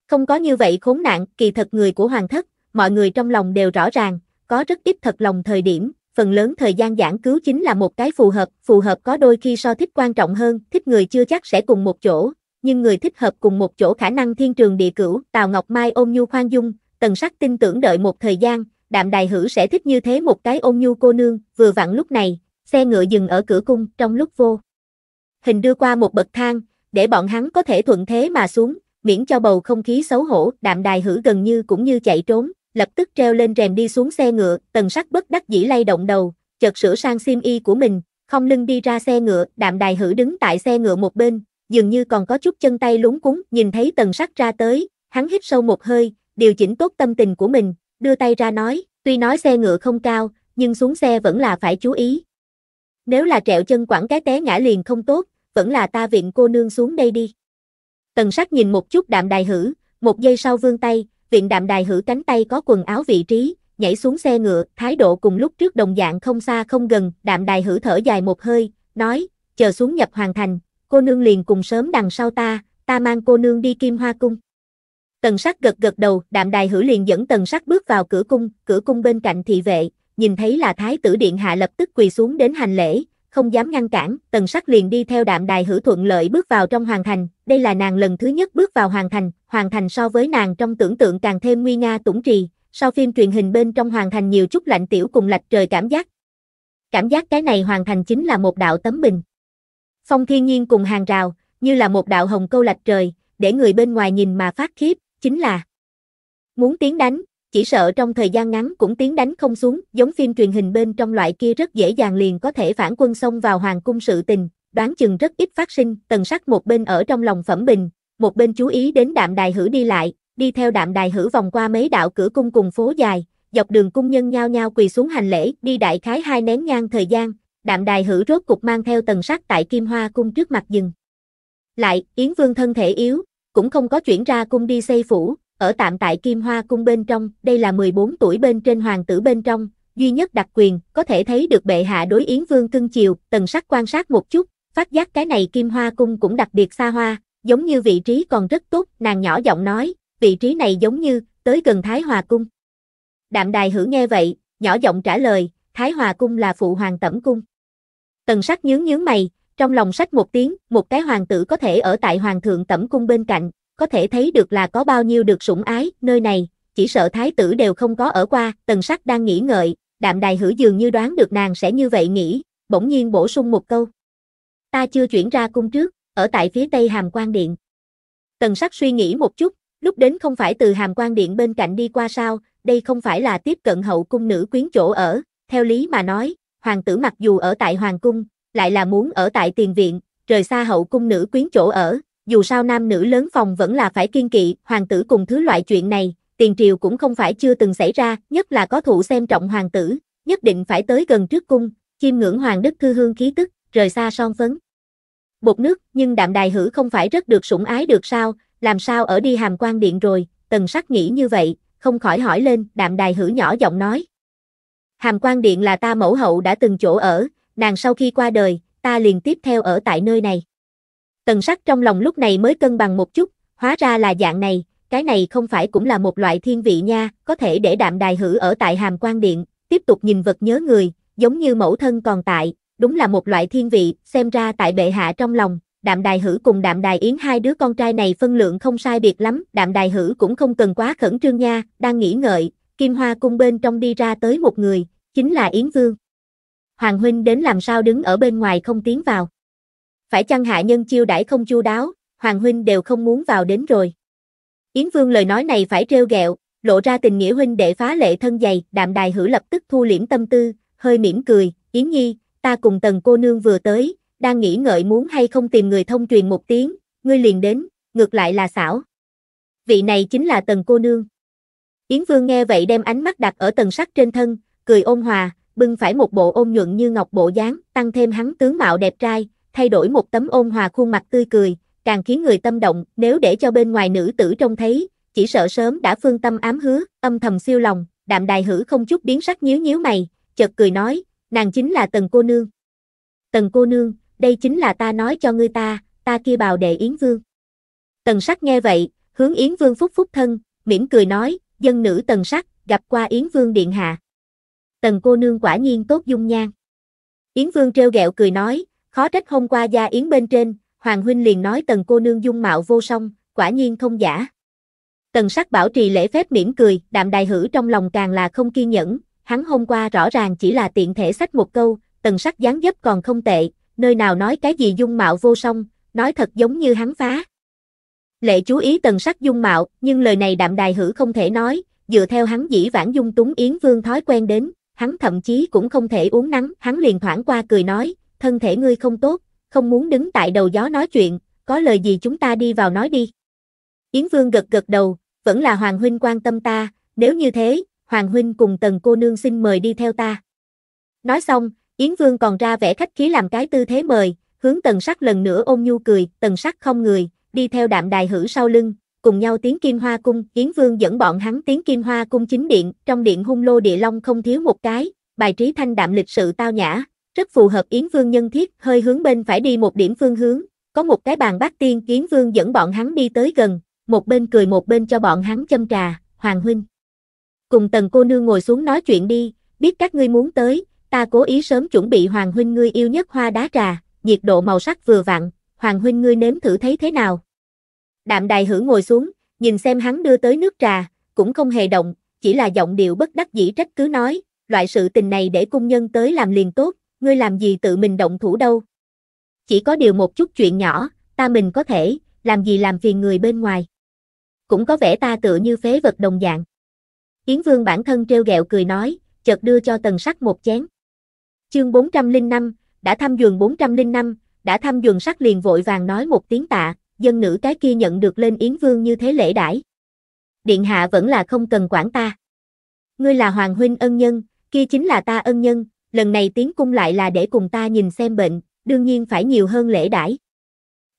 [SPEAKER 1] không có như vậy khốn nạn, kỳ thật người của hoàng thất, mọi người trong lòng đều rõ ràng, có rất ít thật lòng thời điểm, phần lớn thời gian giảng cứu chính là một cái phù hợp, phù hợp có đôi khi so thích quan trọng hơn, thích người chưa chắc sẽ cùng một chỗ, nhưng người thích hợp cùng một chỗ khả năng thiên trường địa cửu, Tào Ngọc Mai ôm nhu khoan dung, tần sắc tin tưởng đợi một thời gian, đạm đài hữu sẽ thích như thế một cái ôm nhu cô nương, vừa vặn lúc này, xe ngựa dừng ở cửa cung, trong lúc vô. Hình đưa qua một bậc thang, để bọn hắn có thể thuận thế mà xuống, miễn cho bầu không khí xấu hổ, đạm đài hữu gần như cũng như chạy trốn, lập tức treo lên rèm đi xuống xe ngựa, tần sắc bất đắc dĩ lay động đầu, chợt sửa sang sim y của mình, không lưng đi ra xe ngựa, đạm đài hử đứng tại xe ngựa một bên, dường như còn có chút chân tay lúng cúng, nhìn thấy tần sắc ra tới, hắn hít sâu một hơi, điều chỉnh tốt tâm tình của mình, đưa tay ra nói, tuy nói xe ngựa không cao, nhưng xuống xe vẫn là phải chú ý. Nếu là trẹo chân quẳng cái té ngã liền không tốt, vẫn là ta viện cô nương xuống đây đi. Tần sắc nhìn một chút đạm đài hử, một giây sau vương tay, viện đạm đài hữu cánh tay có quần áo vị trí, nhảy xuống xe ngựa, thái độ cùng lúc trước đồng dạng không xa không gần, đạm đài hữu thở dài một hơi, nói, chờ xuống nhập hoàn thành, cô nương liền cùng sớm đằng sau ta, ta mang cô nương đi kim hoa cung. Tần sắc gật gật đầu, đạm đài hữu liền dẫn tần sắc bước vào cửa cung, cửa cung bên cạnh thị vệ, nhìn thấy là thái tử điện hạ lập tức quỳ xuống đến hành lễ, không dám ngăn cản, tần sắc liền đi theo đạm đài hữu thuận lợi bước vào trong hoàng thành, đây là nàng lần thứ nhất bước vào hoàng thành, hoàng thành so với nàng trong tưởng tượng càng thêm nguy nga tủng trì, sau phim truyền hình bên trong hoàng thành nhiều chút lạnh tiểu cùng lạch trời cảm giác. Cảm giác cái này hoàng thành chính là một đạo tấm bình. Phong thiên nhiên cùng hàng rào, như là một đạo hồng câu lạch trời, để người bên ngoài nhìn mà phát khiếp, chính là muốn tiến đánh, chỉ sợ trong thời gian ngắn cũng tiến đánh không xuống, giống phim truyền hình bên trong loại kia rất dễ dàng liền có thể phản quân xông vào hoàng cung sự tình, đoán chừng rất ít phát sinh, tần sắc một bên ở trong lòng phẩm bình, một bên chú ý đến đạm đài hử đi lại, đi theo đạm đài hử vòng qua mấy đạo cửa cung cùng phố dài, dọc đường cung nhân nhao nhao quỳ xuống hành lễ, đi đại khái hai nén nhang thời gian, đạm đài hử rốt cục mang theo tần sắc tại kim hoa cung trước mặt dừng. Lại, Yến Vương thân thể yếu, cũng không có chuyển ra cung đi xây phủ, ở tạm tại Kim Hoa Cung bên trong, đây là 14 tuổi bên trên hoàng tử bên trong, duy nhất đặc quyền, có thể thấy được bệ hạ đối Yến Vương cưng chiều, tần sắc quan sát một chút, phát giác cái này Kim Hoa Cung cũng đặc biệt xa hoa, giống như vị trí còn rất tốt, nàng nhỏ giọng nói, vị trí này giống như, tới gần Thái Hòa Cung. Đạm đài hữu nghe vậy, nhỏ giọng trả lời, Thái Hòa Cung là phụ hoàng tẩm cung. Tần sắc nhướng nhướng mày, trong lòng sách một tiếng, một cái hoàng tử có thể ở tại hoàng thượng tẩm cung bên cạnh, có thể thấy được là có bao nhiêu được sủng ái, nơi này, chỉ sợ thái tử đều không có ở qua, tần sắc đang nghĩ ngợi, đạm đài hữu dường như đoán được nàng sẽ như vậy nghĩ, bỗng nhiên bổ sung một câu. Ta chưa chuyển ra cung trước, ở tại phía tây hàm quan điện. Tần sắc suy nghĩ một chút, lúc đến không phải từ hàm quan điện bên cạnh đi qua sao, đây không phải là tiếp cận hậu cung nữ quyến chỗ ở, theo lý mà nói, hoàng tử mặc dù ở tại hoàng cung, lại là muốn ở tại tiền viện, rời xa hậu cung nữ quyến chỗ ở, dù sao nam nữ lớn phòng vẫn là phải kiên kỵ, hoàng tử cùng thứ loại chuyện này, tiền triều cũng không phải chưa từng xảy ra, nhất là có thụ xem trọng hoàng tử, nhất định phải tới gần trước cung, chiêm ngưỡng hoàng đức thư hương khí tức, rời xa son phấn. Bột nước, nhưng đạm đài hử không phải rất được sủng ái được sao, làm sao ở đi hàm quan điện rồi, tần sắc nghĩ như vậy, không khỏi hỏi lên, đạm đài hử nhỏ giọng nói. Hàm quan điện là ta mẫu hậu đã từng chỗ ở, nàng sau khi qua đời, ta liền tiếp theo ở tại nơi này. Tần sắc trong lòng lúc này mới cân bằng một chút, hóa ra là dạng này, cái này không phải cũng là một loại thiên vị nha, có thể để đạm đài hử ở tại hàm quan điện, tiếp tục nhìn vật nhớ người, giống như mẫu thân còn tại, đúng là một loại thiên vị, xem ra tại bệ hạ trong lòng, đạm đài hử cùng đạm đài yến hai đứa con trai này phân lượng không sai biệt lắm, đạm đài hử cũng không cần quá khẩn trương nha, đang nghĩ ngợi, kim hoa cung bên trong đi ra tới một người, chính là Yến Vương. Hoàng huynh đến làm sao đứng ở bên ngoài không tiến vào phải chăng hạ nhân chiêu đãi không chu đáo, hoàng huynh đều không muốn vào đến rồi. Yến Vương lời nói này phải trêu ghẹo, lộ ra tình nghĩa huynh đệ phá lệ thân dày, đạm đài hử lập tức thu liễm tâm tư, hơi mỉm cười, Yến Nhi, ta cùng tần cô nương vừa tới, đang nghĩ ngợi muốn hay không tìm người thông truyền một tiếng, ngươi liền đến, ngược lại là xảo. Vị này chính là tần cô nương. Yến Vương nghe vậy đem ánh mắt đặt ở tần sắc trên thân, cười ôn hòa, bưng phải một bộ ôn nhuận như ngọc bộ dáng, tăng thêm hắn tướng mạo đẹp trai, thay đổi một tấm ôn hòa khuôn mặt tươi cười, càng khiến người tâm động, nếu để cho bên ngoài nữ tử trông thấy, chỉ sợ sớm đã phương tâm ám hứa, âm thầm siêu lòng, đạm đài hử không chút biến sắc nhíu nhíu mày, chợt cười nói, nàng chính là tần cô nương. Tần cô nương, đây chính là ta nói cho ngươi ta, ta kia bào đệ Yến Vương. Tần sắc nghe vậy, hướng Yến Vương phúc phúc thân, mỉm cười nói, dân nữ tần sắc, gặp qua Yến Vương Điện Hạ. Tần cô nương quả nhiên tốt dung nhan. Yến Vương treo gẹo cười nói, Khó trách hôm qua gia yến bên trên, Hoàng Huynh liền nói tần cô nương dung mạo vô song, quả nhiên không giả. Tần sắc bảo trì lễ phép mỉm cười, đạm đài hử trong lòng càng là không kiên nhẫn, hắn hôm qua rõ ràng chỉ là tiện thể sách một câu, tần sắc dáng dấp còn không tệ, nơi nào nói cái gì dung mạo vô song, nói thật giống như hắn phá. Lệ chú ý tần sắc dung mạo, nhưng lời này đạm đài hử không thể nói, dựa theo hắn dĩ vãng dung túng Yến Vương thói quen đến, hắn thậm chí cũng không thể uống nắng, hắn liền thoảng qua cười nói, thân thể ngươi không tốt, không muốn đứng tại đầu gió nói chuyện, có lời gì chúng ta đi vào nói đi. Yến Vương gật gật đầu, vẫn là Hoàng Huynh quan tâm ta, nếu như thế, Hoàng Huynh cùng tần cô nương xin mời đi theo ta. Nói xong, Yến Vương còn ra vẻ khách khí làm cái tư thế mời, hướng tần sắc lần nữa ôm nhu cười, tần sắc không người, đi theo đạm đài hử sau lưng, cùng nhau tiến kim hoa cung, Yến Vương dẫn bọn hắn tiến kim hoa cung chính điện, trong điện hung lô địa long không thiếu một cái, bài trí thanh đạm lịch sự tao nhã, rất phù hợp Yến Vương nhân thiết, hơi hướng bên phải đi một điểm phương hướng, có một cái bàn bát tiên Yến Vương dẫn bọn hắn đi tới gần, một bên cười một bên cho bọn hắn châm trà, Hoàng Huynh. Cùng tần cô nương ngồi xuống nói chuyện đi, biết các ngươi muốn tới, ta cố ý sớm chuẩn bị Hoàng Huynh ngươi yêu nhất hoa đá trà, nhiệt độ màu sắc vừa vặn, Hoàng Huynh ngươi nếm thử thấy thế nào. Đạm đài hử ngồi xuống, nhìn xem hắn đưa tới nước trà, cũng không hề động, chỉ là giọng điệu bất đắc dĩ trách cứ nói, loại sự tình này để cung nhân tới làm liền tốt, ngươi làm gì tự mình động thủ đâu. Chỉ có điều một chút chuyện nhỏ, ta mình có thể, làm gì làm phiền người bên ngoài. Cũng có vẻ ta tựa như phế vật đồng dạng. Yến Vương bản thân treo gẹo cười nói, chợt đưa cho tần sắc một chén. Chương 405, đã thăm giường 405, đã thăm giường sắc liền vội vàng nói một tiếng tạ, dân nữ cái kia nhận được lên Yến Vương như thế lễ đãi. Điện hạ vẫn là không cần quản ta. Ngươi là Hoàng huynh ân nhân, kia chính là ta ân nhân, lần này tiến cung lại là để cùng ta nhìn xem bệnh, đương nhiên phải nhiều hơn lễ đãi.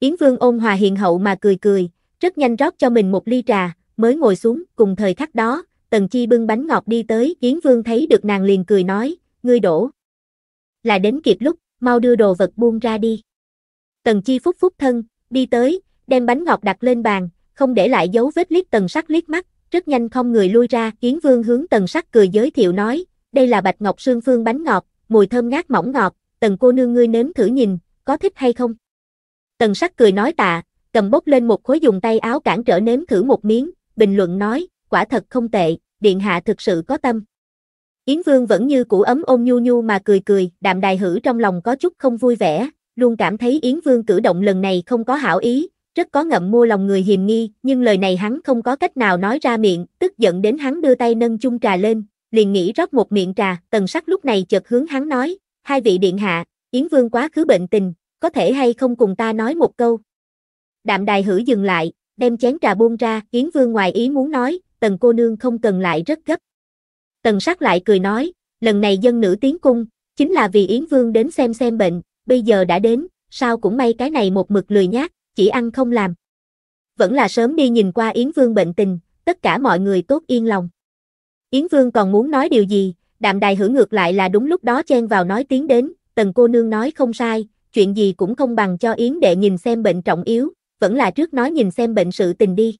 [SPEAKER 1] Yến Vương ôn hòa hiền hậu mà cười cười, rất nhanh rót cho mình một ly trà, mới ngồi xuống, cùng thời khắc đó, Tần Chi bưng bánh ngọt đi tới, Yến Vương thấy được nàng liền cười nói, ngươi đổ. Là đến kịp lúc, mau đưa đồ vật buông ra đi. Tần Chi phúc phúc thân, đi tới, đem bánh ngọt đặt lên bàn, không để lại dấu vết liếc tần sắc liếc mắt, rất nhanh không người lui ra, Yến Vương hướng tần sắc cười giới thiệu nói, đây là bạch ngọc sương phương bánh ngọt, mùi thơm ngát mỏng ngọt, tần cô nương ngươi nếm thử nhìn, có thích hay không? Tần sắc cười nói tạ, cầm bốc lên một khối dùng tay áo cản trở nếm thử một miếng, bình luận nói, quả thật không tệ, điện hạ thực sự có tâm. Yến Vương vẫn như cũ ấm ôm nhu nhu mà cười cười, đạm đài hử trong lòng có chút không vui vẻ, luôn cảm thấy Yến Vương cử động lần này không có hảo ý, rất có ngậm mua lòng người hiềm nghi, nhưng lời này hắn không có cách nào nói ra miệng, tức giận đến hắn đưa tay nâng chung trà lên, liền nghĩ rót một miệng trà, tần sắc lúc này chợt hướng hắn nói, hai vị điện hạ, Yến Vương quá khứ bệnh tình, có thể hay không cùng ta nói một câu. Đạm đài hử dừng lại, đem chén trà buông ra, Yến Vương ngoài ý muốn nói, tần cô nương không cần lại rất gấp. Tần sắc lại cười nói, lần này dân nữ tiến cung, chính là vì Yến Vương đến xem xem bệnh, bây giờ đã đến, sao cũng may cái này một mực lười nhát, chỉ ăn không làm. Vẫn là sớm đi nhìn qua Yến Vương bệnh tình, tất cả mọi người tốt yên lòng. Yến Vương còn muốn nói điều gì, đạm đài hử ngược lại là đúng lúc đó chen vào nói tiếng đến, tần cô nương nói không sai, chuyện gì cũng không bằng cho Yến đệ nhìn xem bệnh trọng yếu, vẫn là trước nói nhìn xem bệnh sự tình đi.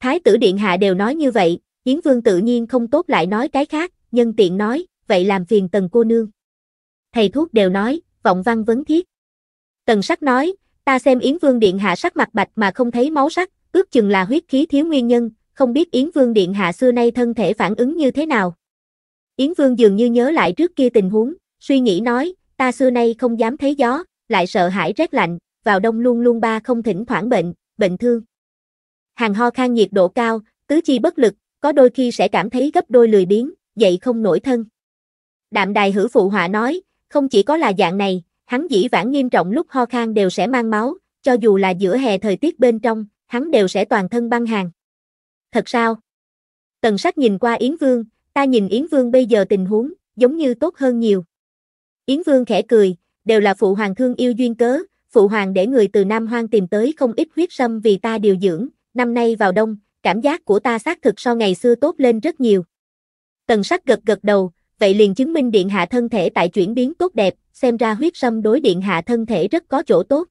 [SPEAKER 1] Thái tử điện hạ đều nói như vậy, Yến Vương tự nhiên không tốt lại nói cái khác, nhân tiện nói, vậy làm phiền tần cô nương. Thầy thuốc đều nói, vọng văn vấn thiết. Tần sắc nói, ta xem Yến Vương điện hạ sắc mặt bạch mà không thấy máu sắc, ước chừng là huyết khí thiếu nguyên nhân, không biết Yến Vương Điện Hạ xưa nay thân thể phản ứng như thế nào. Yến Vương dường như nhớ lại trước kia tình huống, suy nghĩ nói, ta xưa nay không dám thấy gió, lại sợ hãi rét lạnh, vào đông luôn luôn ba không thỉnh thoảng bệnh, bệnh thương. Hàng ho khan nhiệt độ cao, tứ chi bất lực, có đôi khi sẽ cảm thấy gấp đôi lười biếng, dậy không nổi thân. Đạm đài hữu phụ họa nói, không chỉ có là dạng này, hắn dĩ vãng nghiêm trọng lúc ho khan đều sẽ mang máu, cho dù là giữa hè thời tiết bên trong, hắn đều sẽ toàn thân băng hàng thật sao? Tần sắc nhìn qua Yến Vương, ta nhìn Yến Vương bây giờ tình huống, giống như tốt hơn nhiều. Yến Vương khẽ cười, đều là phụ hoàng thương yêu duyên cớ, phụ hoàng để người từ Nam Hoang tìm tới không ít huyết sâm vì ta điều dưỡng, năm nay vào đông, cảm giác của ta xác thực so ngày xưa tốt lên rất nhiều. Tần sắc gật gật đầu, vậy liền chứng minh điện hạ thân thể tại chuyển biến tốt đẹp, xem ra huyết sâm đối điện hạ thân thể rất có chỗ tốt.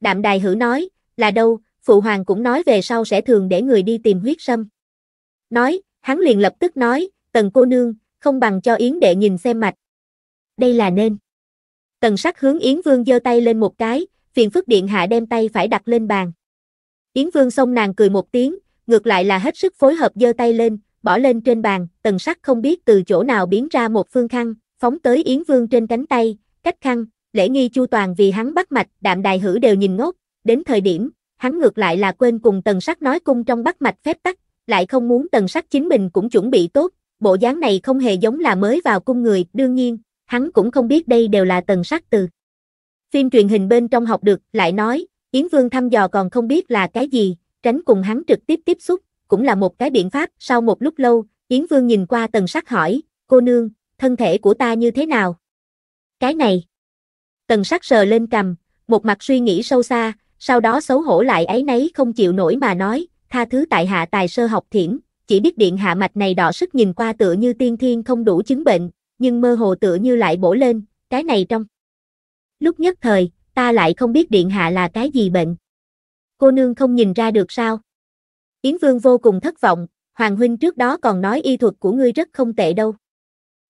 [SPEAKER 1] Đạm đài hử nói, là đâu, phụ hoàng cũng nói về sau sẽ thường để người đi tìm huyết sâm. Nói, hắn liền lập tức nói, tần cô nương, không bằng cho Yến đệ nhìn xem mạch. Đây là nên. Tần sắc hướng Yến Vương giơ tay lên một cái, phiền phức điện hạ đem tay phải đặt lên bàn. Yến Vương xông nàng cười một tiếng, ngược lại là hết sức phối hợp giơ tay lên, bỏ lên trên bàn, tần sắc không biết từ chỗ nào biến ra một phương khăn, phóng tới Yến Vương trên cánh tay, cách khăn, lễ nghi chu toàn vì hắn bắt mạch, đạm đài hử đều nhìn ngốc, đến thời điểm, hắn ngược lại là quên cùng tần sắc nói cung trong bắt mạch phép tắc, lại không muốn tần sắc chính mình cũng chuẩn bị tốt, bộ dáng này không hề giống là mới vào cung người, đương nhiên, hắn cũng không biết đây đều là tần sắc từ. Phim truyền hình bên trong học được, lại nói, Yến Vương thăm dò còn không biết là cái gì, tránh cùng hắn trực tiếp tiếp xúc, cũng là một cái biện pháp, sau một lúc lâu, Yến Vương nhìn qua tần sắc hỏi, cô nương, thân thể của ta như thế nào? Cái này. Tần sắc sờ lên cầm, một mặt suy nghĩ sâu xa, sau đó xấu hổ lại ấy nấy không chịu nổi mà nói, tha thứ tại hạ tài sơ học thiển, chỉ biết điện hạ mạch này đỏ sức nhìn qua tựa như tiên thiên không đủ chứng bệnh, nhưng mơ hồ tựa như lại bổ lên, cái này trong. Lúc nhất thời, ta lại không biết điện hạ là cái gì bệnh. Cô nương không nhìn ra được sao? Yến Vương vô cùng thất vọng, Hoàng Huynh trước đó còn nói y thuật của ngươi rất không tệ đâu.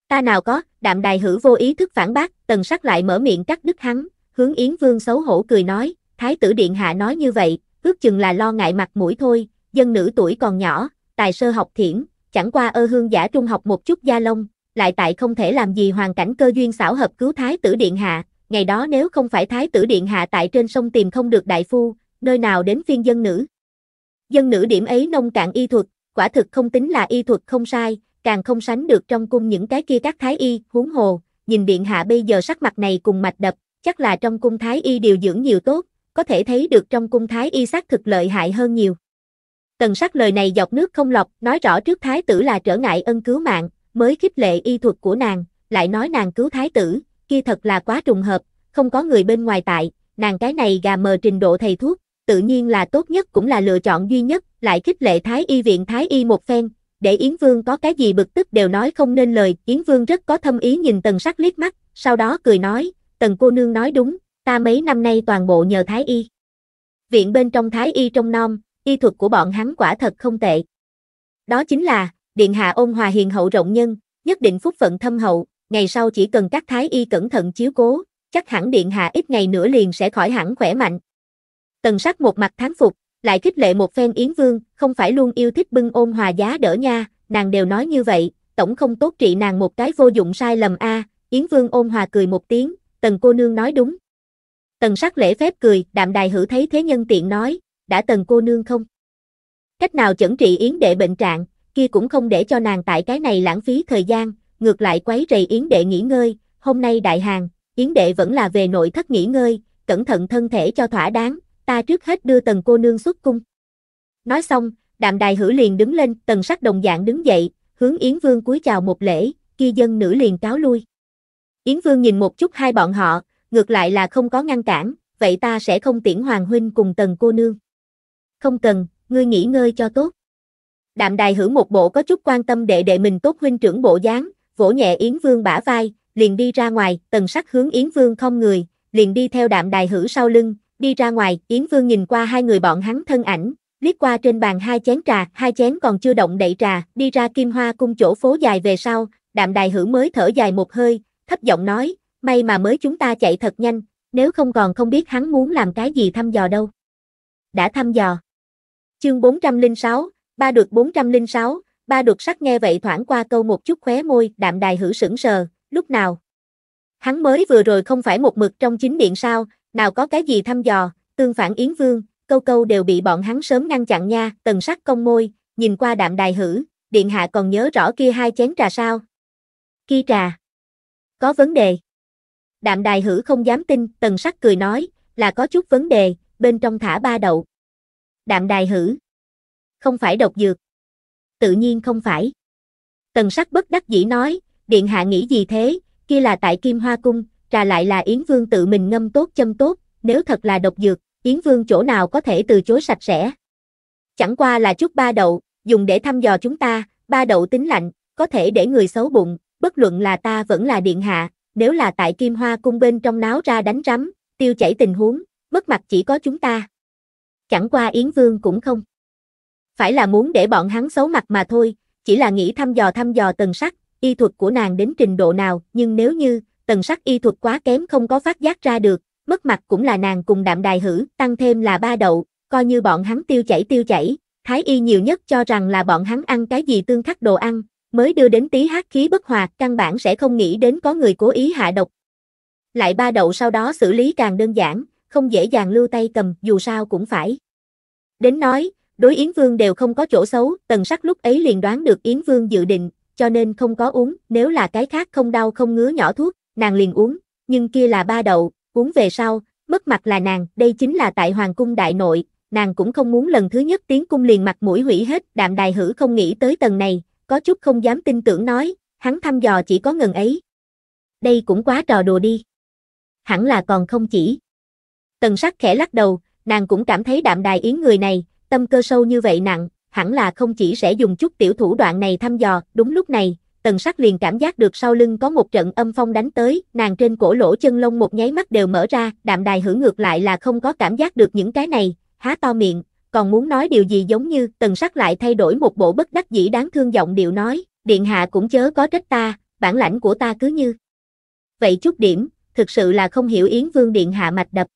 [SPEAKER 1] Ta nào có, đạm đài hử vô ý thức phản bác, tần sắc lại mở miệng cắt đứt hắn, hướng Yến Vương xấu hổ cười nói, Thái tử Điện Hạ nói như vậy, ước chừng là lo ngại mặt mũi thôi, dân nữ tuổi còn nhỏ, tài sơ học thiển, chẳng qua ơ hương giả trung học một chút gia lông, lại tại không thể làm gì hoàn cảnh cơ duyên xảo hợp cứu Thái tử Điện Hạ, ngày đó nếu không phải Thái tử Điện Hạ tại trên sông tìm không được đại phu, nơi nào đến phiên dân nữ. Dân nữ điểm ấy nông cạn y thuật, quả thực không tính là y thuật không sai, càng không sánh được trong cung những cái kia các thái y, huống hồ, nhìn điện hạ bây giờ sắc mặt này cùng mạch đập, chắc là trong cung thái y điều dưỡng nhiều tốt, có thể thấy được trong cung thái y xác thực lợi hại hơn nhiều. Tần sắc lời này dọc nước không lọc, nói rõ trước thái tử là trở ngại ân cứu mạng, mới khích lệ y thuật của nàng, lại nói nàng cứu thái tử, kia thật là quá trùng hợp, không có người bên ngoài tại, nàng cái này gà mờ trình độ thầy thuốc, tự nhiên là tốt nhất cũng là lựa chọn duy nhất, lại khích lệ thái y viện thái y một phen, để Yến Vương có cái gì bực tức đều nói không nên lời, Yến Vương rất có thâm ý nhìn tần sắc liếc mắt, sau đó cười nói, tần cô nương nói đúng, Ta mấy năm nay toàn bộ nhờ Thái Y. Viện bên trong Thái Y trong non, y thuật của bọn hắn quả thật không tệ. Đó chính là, Điện Hạ ôn hòa hiền hậu rộng nhân, nhất định phúc phận thâm hậu, ngày sau chỉ cần các Thái Y cẩn thận chiếu cố, chắc hẳn Điện Hạ ít ngày nữa liền sẽ khỏi hẳn khỏe mạnh. Tần sắc một mặt tháng phục, lại khích lệ một phen Yến Vương, không phải luôn yêu thích bưng ôn hòa giá đỡ nha, nàng đều nói như vậy, tổng không tốt trị nàng một cái vô dụng sai lầm a. Yến Vương ôn hòa cười một tiếng, Tần cô nương nói đúng, Tần sắc lễ phép cười, đạm đài hữu thấy thế nhân tiện nói, đã tần cô nương không? Cách nào chẩn trị yến đệ bệnh trạng, kia cũng không để cho nàng tại cái này lãng phí thời gian, ngược lại quấy rầy yến đệ nghỉ ngơi, hôm nay đại hàng, yến đệ vẫn là về nội thất nghỉ ngơi, cẩn thận thân thể cho thỏa đáng, ta trước hết đưa tần cô nương xuất cung. Nói xong, đạm đài hữu liền đứng lên, tần sắc đồng dạng đứng dậy, hướng Yến Vương cúi chào một lễ, kia dân nữ liền cáo lui. Yến Vương nhìn một chút hai bọn họ, ngược lại là không có ngăn cản, vậy ta sẽ không tiễn Hoàng Huynh cùng tần cô nương. Không cần, ngươi nghỉ ngơi cho tốt. Đạm đài hưởng một bộ có chút quan tâm đệ đệ mình tốt huynh trưởng bộ dáng, vỗ nhẹ Yến Vương bả vai, liền đi ra ngoài, tần sắc hướng Yến Vương không người, liền đi theo đạm đài hử sau lưng, đi ra ngoài, Yến Vương nhìn qua hai người bọn hắn thân ảnh, liếc qua trên bàn hai chén trà, hai chén còn chưa động đậy trà, đi ra kim hoa cung chỗ phố dài về sau, đạm đài hử mới thở dài một hơi, thấp giọng nói, may mà mới chúng ta chạy thật nhanh, nếu không còn không biết hắn muốn làm cái gì thăm dò đâu. Đã thăm dò. Chương 406, ba được 406, ba được sắc nghe vậy thoảng qua câu một chút khóe môi, đạm đài hử sững sờ, lúc nào? Hắn mới vừa rồi không phải một mực trong chính điện sao, nào có cái gì thăm dò, tương phản Yến Vương, câu câu đều bị bọn hắn sớm ngăn chặn nha, tần sắc công môi, nhìn qua đạm đài hử, điện hạ còn nhớ rõ kia hai chén trà sao? Kia trà. Có vấn đề. Đạm đài hử không dám tin, tần sắc cười nói, là có chút vấn đề, bên trong thả ba đậu. Đạm đài hử. Không phải độc dược. Tự nhiên không phải. Tần sắc bất đắc dĩ nói, điện hạ nghĩ gì thế, kia là tại Kim Hoa Cung, trà lại là Yến Vương tự mình ngâm tốt châm tốt, nếu thật là độc dược, Yến Vương chỗ nào có thể từ chối sạch sẽ. Chẳng qua là chút ba đậu, dùng để thăm dò chúng ta, ba đậu tính lạnh, có thể để người xấu bụng, bất luận là ta vẫn là điện hạ, nếu là tại Kim Hoa cung bên trong náo ra đánh rắm, tiêu chảy tình huống, mất mặt chỉ có chúng ta. Chẳng qua Yến Vương cũng không. Phải là muốn để bọn hắn xấu mặt mà thôi, chỉ là nghĩ thăm dò thăm dò tần sắc, y thuật của nàng đến trình độ nào, nhưng nếu như, tần sắc y thuật quá kém không có phát giác ra được, mất mặt cũng là nàng cùng đạm đài hử, tăng thêm là ba đậu, coi như bọn hắn tiêu chảy tiêu chảy, thái y nhiều nhất cho rằng là bọn hắn ăn cái gì tương khắc đồ ăn, mới đưa đến tí hắc khí bất hoạt căn bản sẽ không nghĩ đến có người cố ý hạ độc. Lại ba đậu sau đó xử lý càng đơn giản, không dễ dàng lưu tay cầm, dù sao cũng phải. Đến nói, đối Yến Vương đều không có chỗ xấu, tần sắc lúc ấy liền đoán được Yến Vương dự định, cho nên không có uống, nếu là cái khác không đau không ngứa nhỏ thuốc, nàng liền uống, nhưng kia là ba đậu, uống về sau, mất mặt là nàng, đây chính là tại Hoàng cung đại nội, nàng cũng không muốn lần thứ nhất tiến cung liền mặt mũi hủy hết, đạm đài hử không nghĩ tới tầng này, có chút không dám tin tưởng nói, hắn thăm dò chỉ có ngần ấy. Đây cũng quá trò đùa đi. Hẳn là còn không chỉ. Tần sắc khẽ lắc đầu, nàng cũng cảm thấy đạm đài yến người này, tâm cơ sâu như vậy nặng, hẳn là không chỉ sẽ dùng chút tiểu thủ đoạn này thăm dò, đúng lúc này, tần sắc liền cảm giác được sau lưng có một trận âm phong đánh tới, nàng trên cổ lỗ chân lông một nháy mắt đều mở ra, đạm đài hử ngược lại là không có cảm giác được những cái này, há to miệng, còn muốn nói điều gì giống như tần sắc lại thay đổi một bộ bất đắc dĩ đáng thương giọng điệu nói, điện hạ cũng chớ có trách ta, bản lãnh của ta cứ như. Vậy chút điểm, thực sự là không hiểu Yến Vương điện hạ mạch đập.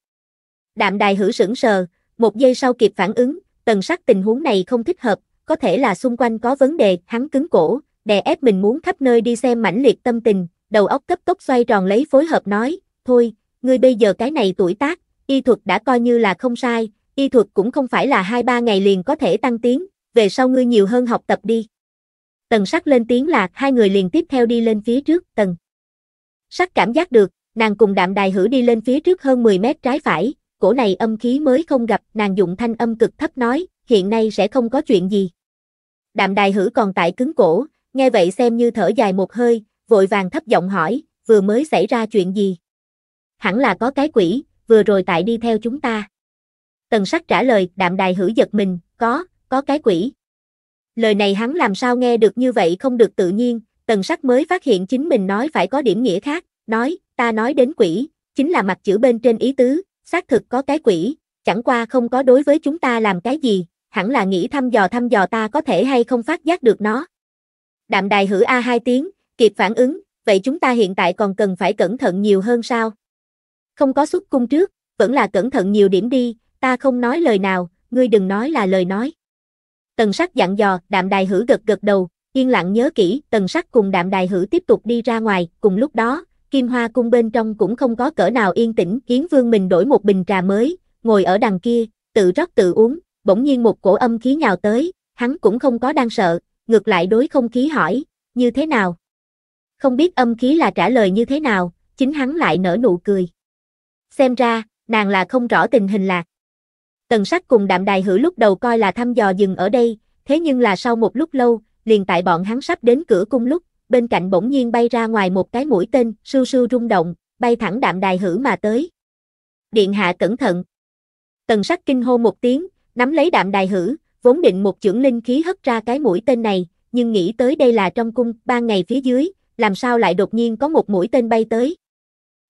[SPEAKER 1] Đạm đài hữu sững sờ, một giây sau kịp phản ứng, tần sắc tình huống này không thích hợp, có thể là xung quanh có vấn đề, hắn cứng cổ, đè ép mình muốn khắp nơi đi xem mãnh liệt tâm tình, đầu óc cấp tốc xoay tròn lấy phối hợp nói, thôi, ngươi bây giờ cái này tuổi tác, y thuật đã coi như là không sai, y thuật cũng không phải là hai ba ngày liền có thể tăng tiến, về sau ngươi nhiều hơn học tập đi. Tần sắc lên tiếng lạc hai người liền tiếp theo đi lên phía trước, tần. Sắc cảm giác được, nàng cùng đạm đài hử đi lên phía trước hơn 10 mét trái phải, cổ này âm khí mới không gặp, nàng dụng thanh âm cực thấp nói, hiện nay sẽ không có chuyện gì. Đạm đài hử còn tại cứng cổ, nghe vậy xem như thở dài một hơi, vội vàng thấp giọng hỏi, vừa mới xảy ra chuyện gì? Hẳn là có cái quỷ, vừa rồi tại đi theo chúng ta. Tần sắc trả lời, đạm đài hử giật mình, có, có cái quỷ. Lời này hắn làm sao nghe được như vậy không được tự nhiên, tần sắc mới phát hiện chính mình nói phải có điểm nghĩa khác, nói, ta nói đến quỷ, chính là mặt chữ bên trên ý tứ, xác thực có cái quỷ, chẳng qua không có đối với chúng ta làm cái gì, hẳn là nghĩ thăm dò thăm dò ta có thể hay không phát giác được nó. Đạm đài hử A hai tiếng, kịp phản ứng, vậy chúng ta hiện tại còn cần phải cẩn thận nhiều hơn sao? Không có xuất cung trước, vẫn là cẩn thận nhiều điểm đi, ta không nói lời nào, ngươi đừng nói là lời nói. Tần sắc dặn dò, đạm đài hử gật gật đầu, yên lặng nhớ kỹ, tần sắc cùng đạm đài hử tiếp tục đi ra ngoài, cùng lúc đó, kim hoa cung bên trong cũng không có cỡ nào yên tĩnh, kiến vương mình đổi một bình trà mới, ngồi ở đằng kia, tự rót tự uống, bỗng nhiên một cổ âm khí nhào tới, hắn cũng không có đang sợ, ngược lại đối không khí hỏi, như thế nào? Không biết âm khí là trả lời như thế nào, chính hắn lại nở nụ cười. Xem ra, nàng là không rõ tình hình lạc. Tần sắc cùng đạm đài hữu lúc đầu coi là thăm dò dừng ở đây, thế nhưng là sau một lúc lâu, liền tại bọn hắn sắp đến cửa cung lúc, bên cạnh bỗng nhiên bay ra ngoài một cái mũi tên, sưu sưu rung động, bay thẳng đạm đài hữu mà tới. Điện hạ cẩn thận. Tần sắc kinh hô một tiếng, nắm lấy đạm đài hữu, vốn định một chưởng linh khí hất ra cái mũi tên này, nhưng nghĩ tới đây là trong cung, ba ngày phía dưới, làm sao lại đột nhiên có một mũi tên bay tới.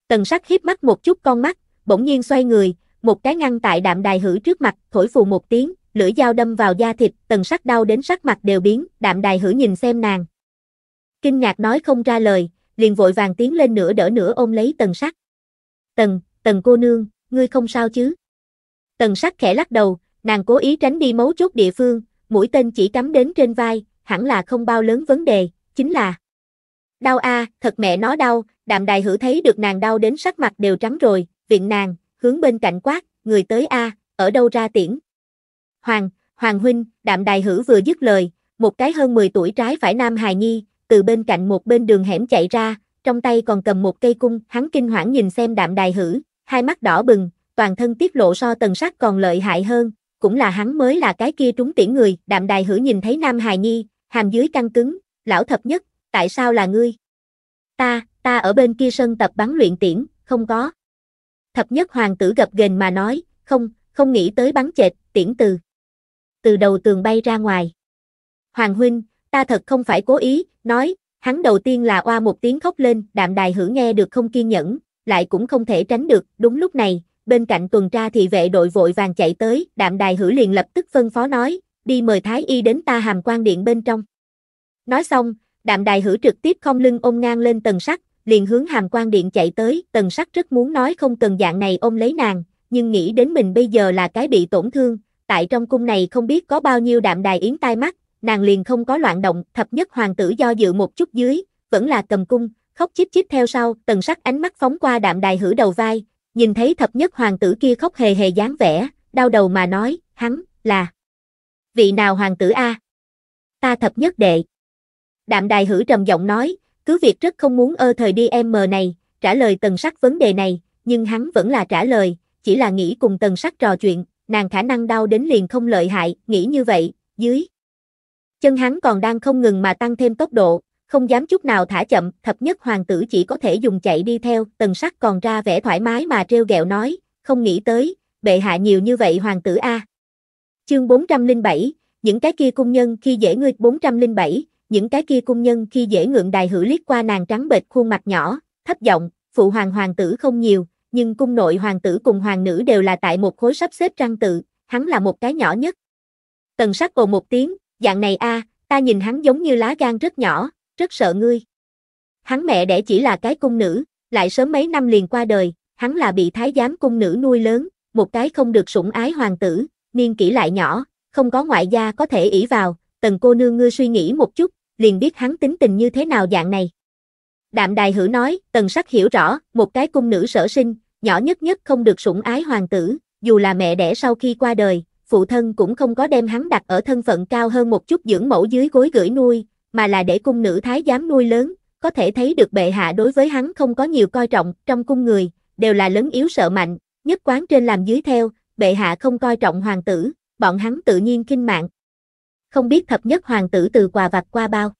[SPEAKER 1] Tần sắc hiếp mắt một chút con mắt, bỗng nhiên xoay người, một cái ngăn tại đạm đài hử trước mặt, thổi phù một tiếng, lưỡi dao đâm vào da thịt, tần sắc đau đến sắc mặt đều biến, đạm đài hử nhìn xem nàng. Kinh ngạc nói không ra lời, liền vội vàng tiến lên nửa đỡ nửa ôm lấy tần sắc. Tần, tần cô nương, ngươi không sao chứ? Tần sắc khẽ lắc đầu, nàng cố ý tránh đi mấu chốt địa phương, mũi tên chỉ cắm đến trên vai, hẳn là không bao lớn vấn đề, chính là Đau a, thật mẹ nó đau, đạm đài hử thấy được nàng đau đến sắc mặt đều trắng rồi, viện nàng, hướng bên cạnh quát, người tới a, à, ở đâu ra tiễn. Hoàng, Hoàng huynh, đạm đài hử vừa dứt lời, một cái hơn 10 tuổi trái phải nam hài nhi, từ bên cạnh một bên đường hẻm chạy ra, trong tay còn cầm một cây cung, hắn kinh hoảng nhìn xem đạm đài hử, hai mắt đỏ bừng, toàn thân tiết lộ so tần sắc còn lợi hại hơn, cũng là hắn mới là cái kia trúng tiễn người, đạm đài hử nhìn thấy nam hài nhi, hàm dưới căng cứng, lão thập nhất, tại sao là ngươi? Ta, ta ở bên kia sân tập bắn luyện tiễn, không có thập nhất hoàng tử gập ghềnh mà nói, không, không nghĩ tới bắn chệch, tiễn từ. Từ đầu tường bay ra ngoài. Hoàng huynh, ta thật không phải cố ý, nói, hắn đầu tiên là oa một tiếng khóc lên, đạm đài hử nghe được không kiên nhẫn, lại cũng không thể tránh được, đúng lúc này, bên cạnh tuần tra thị vệ đội vội vàng chạy tới, đạm đài hử liền lập tức phân phó nói, đi mời thái y đến ta hàm quan điện bên trong. Nói xong, đạm đài hử trực tiếp không lưng ôm ngang lên tầng sắt, liền hướng hàm quan điện chạy tới, tần sắc rất muốn nói không cần dạng này ôm lấy nàng, nhưng nghĩ đến mình bây giờ là cái bị tổn thương, tại trong cung này không biết có bao nhiêu đạm đài yến tai mắt, nàng liền không có loạn động, thập nhất hoàng tử do dự một chút dưới, vẫn là cầm cung, khóc chíp chíp theo sau, tần sắc ánh mắt phóng qua đạm đài hử đầu vai, nhìn thấy thập nhất hoàng tử kia khóc hề hề dáng vẻ, đau đầu mà nói, hắn, là vị nào hoàng tử A? Ta thập nhất đệ. Đạm đài hử trầm giọng nói, cứ việc rất không muốn ơ thời đi em mờ này, trả lời tần sắc vấn đề này, nhưng hắn vẫn là trả lời, chỉ là nghĩ cùng tần sắc trò chuyện, nàng khả năng đau đến liền không lợi hại, nghĩ như vậy, dưới. Chân hắn còn đang không ngừng mà tăng thêm tốc độ, không dám chút nào thả chậm, thập nhất hoàng tử chỉ có thể dùng chạy đi theo, tần sắc còn ra vẻ thoải mái mà treo gẹo nói, không nghĩ tới, bệ hạ nhiều như vậy hoàng tử A. Chương 407, những cái kia cung nhân khi dễ ngươi 407, những cái kia cung nhân khi dễ ngượng đài hử liếc qua nàng trắng bệch khuôn mặt nhỏ, thấp giọng, phụ hoàng hoàng tử không nhiều, nhưng cung nội hoàng tử cùng hoàng nữ đều là tại một khối sắp xếp trang tự, hắn là một cái nhỏ nhất. Tần sắc ồ một tiếng, dạng này a, ta nhìn hắn giống như lá gan rất nhỏ, rất sợ ngươi. Hắn mẹ đẻ chỉ là cái cung nữ, lại sớm mấy năm liền qua đời, hắn là bị thái giám cung nữ nuôi lớn, một cái không được sủng ái hoàng tử, niên kỷ lại nhỏ, không có ngoại gia có thể ỷ vào, tần cô nương ngươi suy nghĩ một chút, liền biết hắn tính tình như thế nào dạng này. Đạm đài hử nói, tần sắc hiểu rõ, một cái cung nữ sở sinh, nhỏ nhất nhất không được sủng ái hoàng tử, dù là mẹ đẻ sau khi qua đời, phụ thân cũng không có đem hắn đặt ở thân phận cao hơn một chút dưỡng mẫu dưới gối gửi nuôi, mà là để cung nữ thái giám nuôi lớn, có thể thấy được bệ hạ đối với hắn không có nhiều coi trọng, trong cung người, đều là lớn yếu sợ mạnh, nhất quán trên làm dưới theo, bệ hạ không coi trọng hoàng tử, bọn hắn tự nhiên kinh mạng không biết thập nhất hoàng tử từ quà vặt qua bao.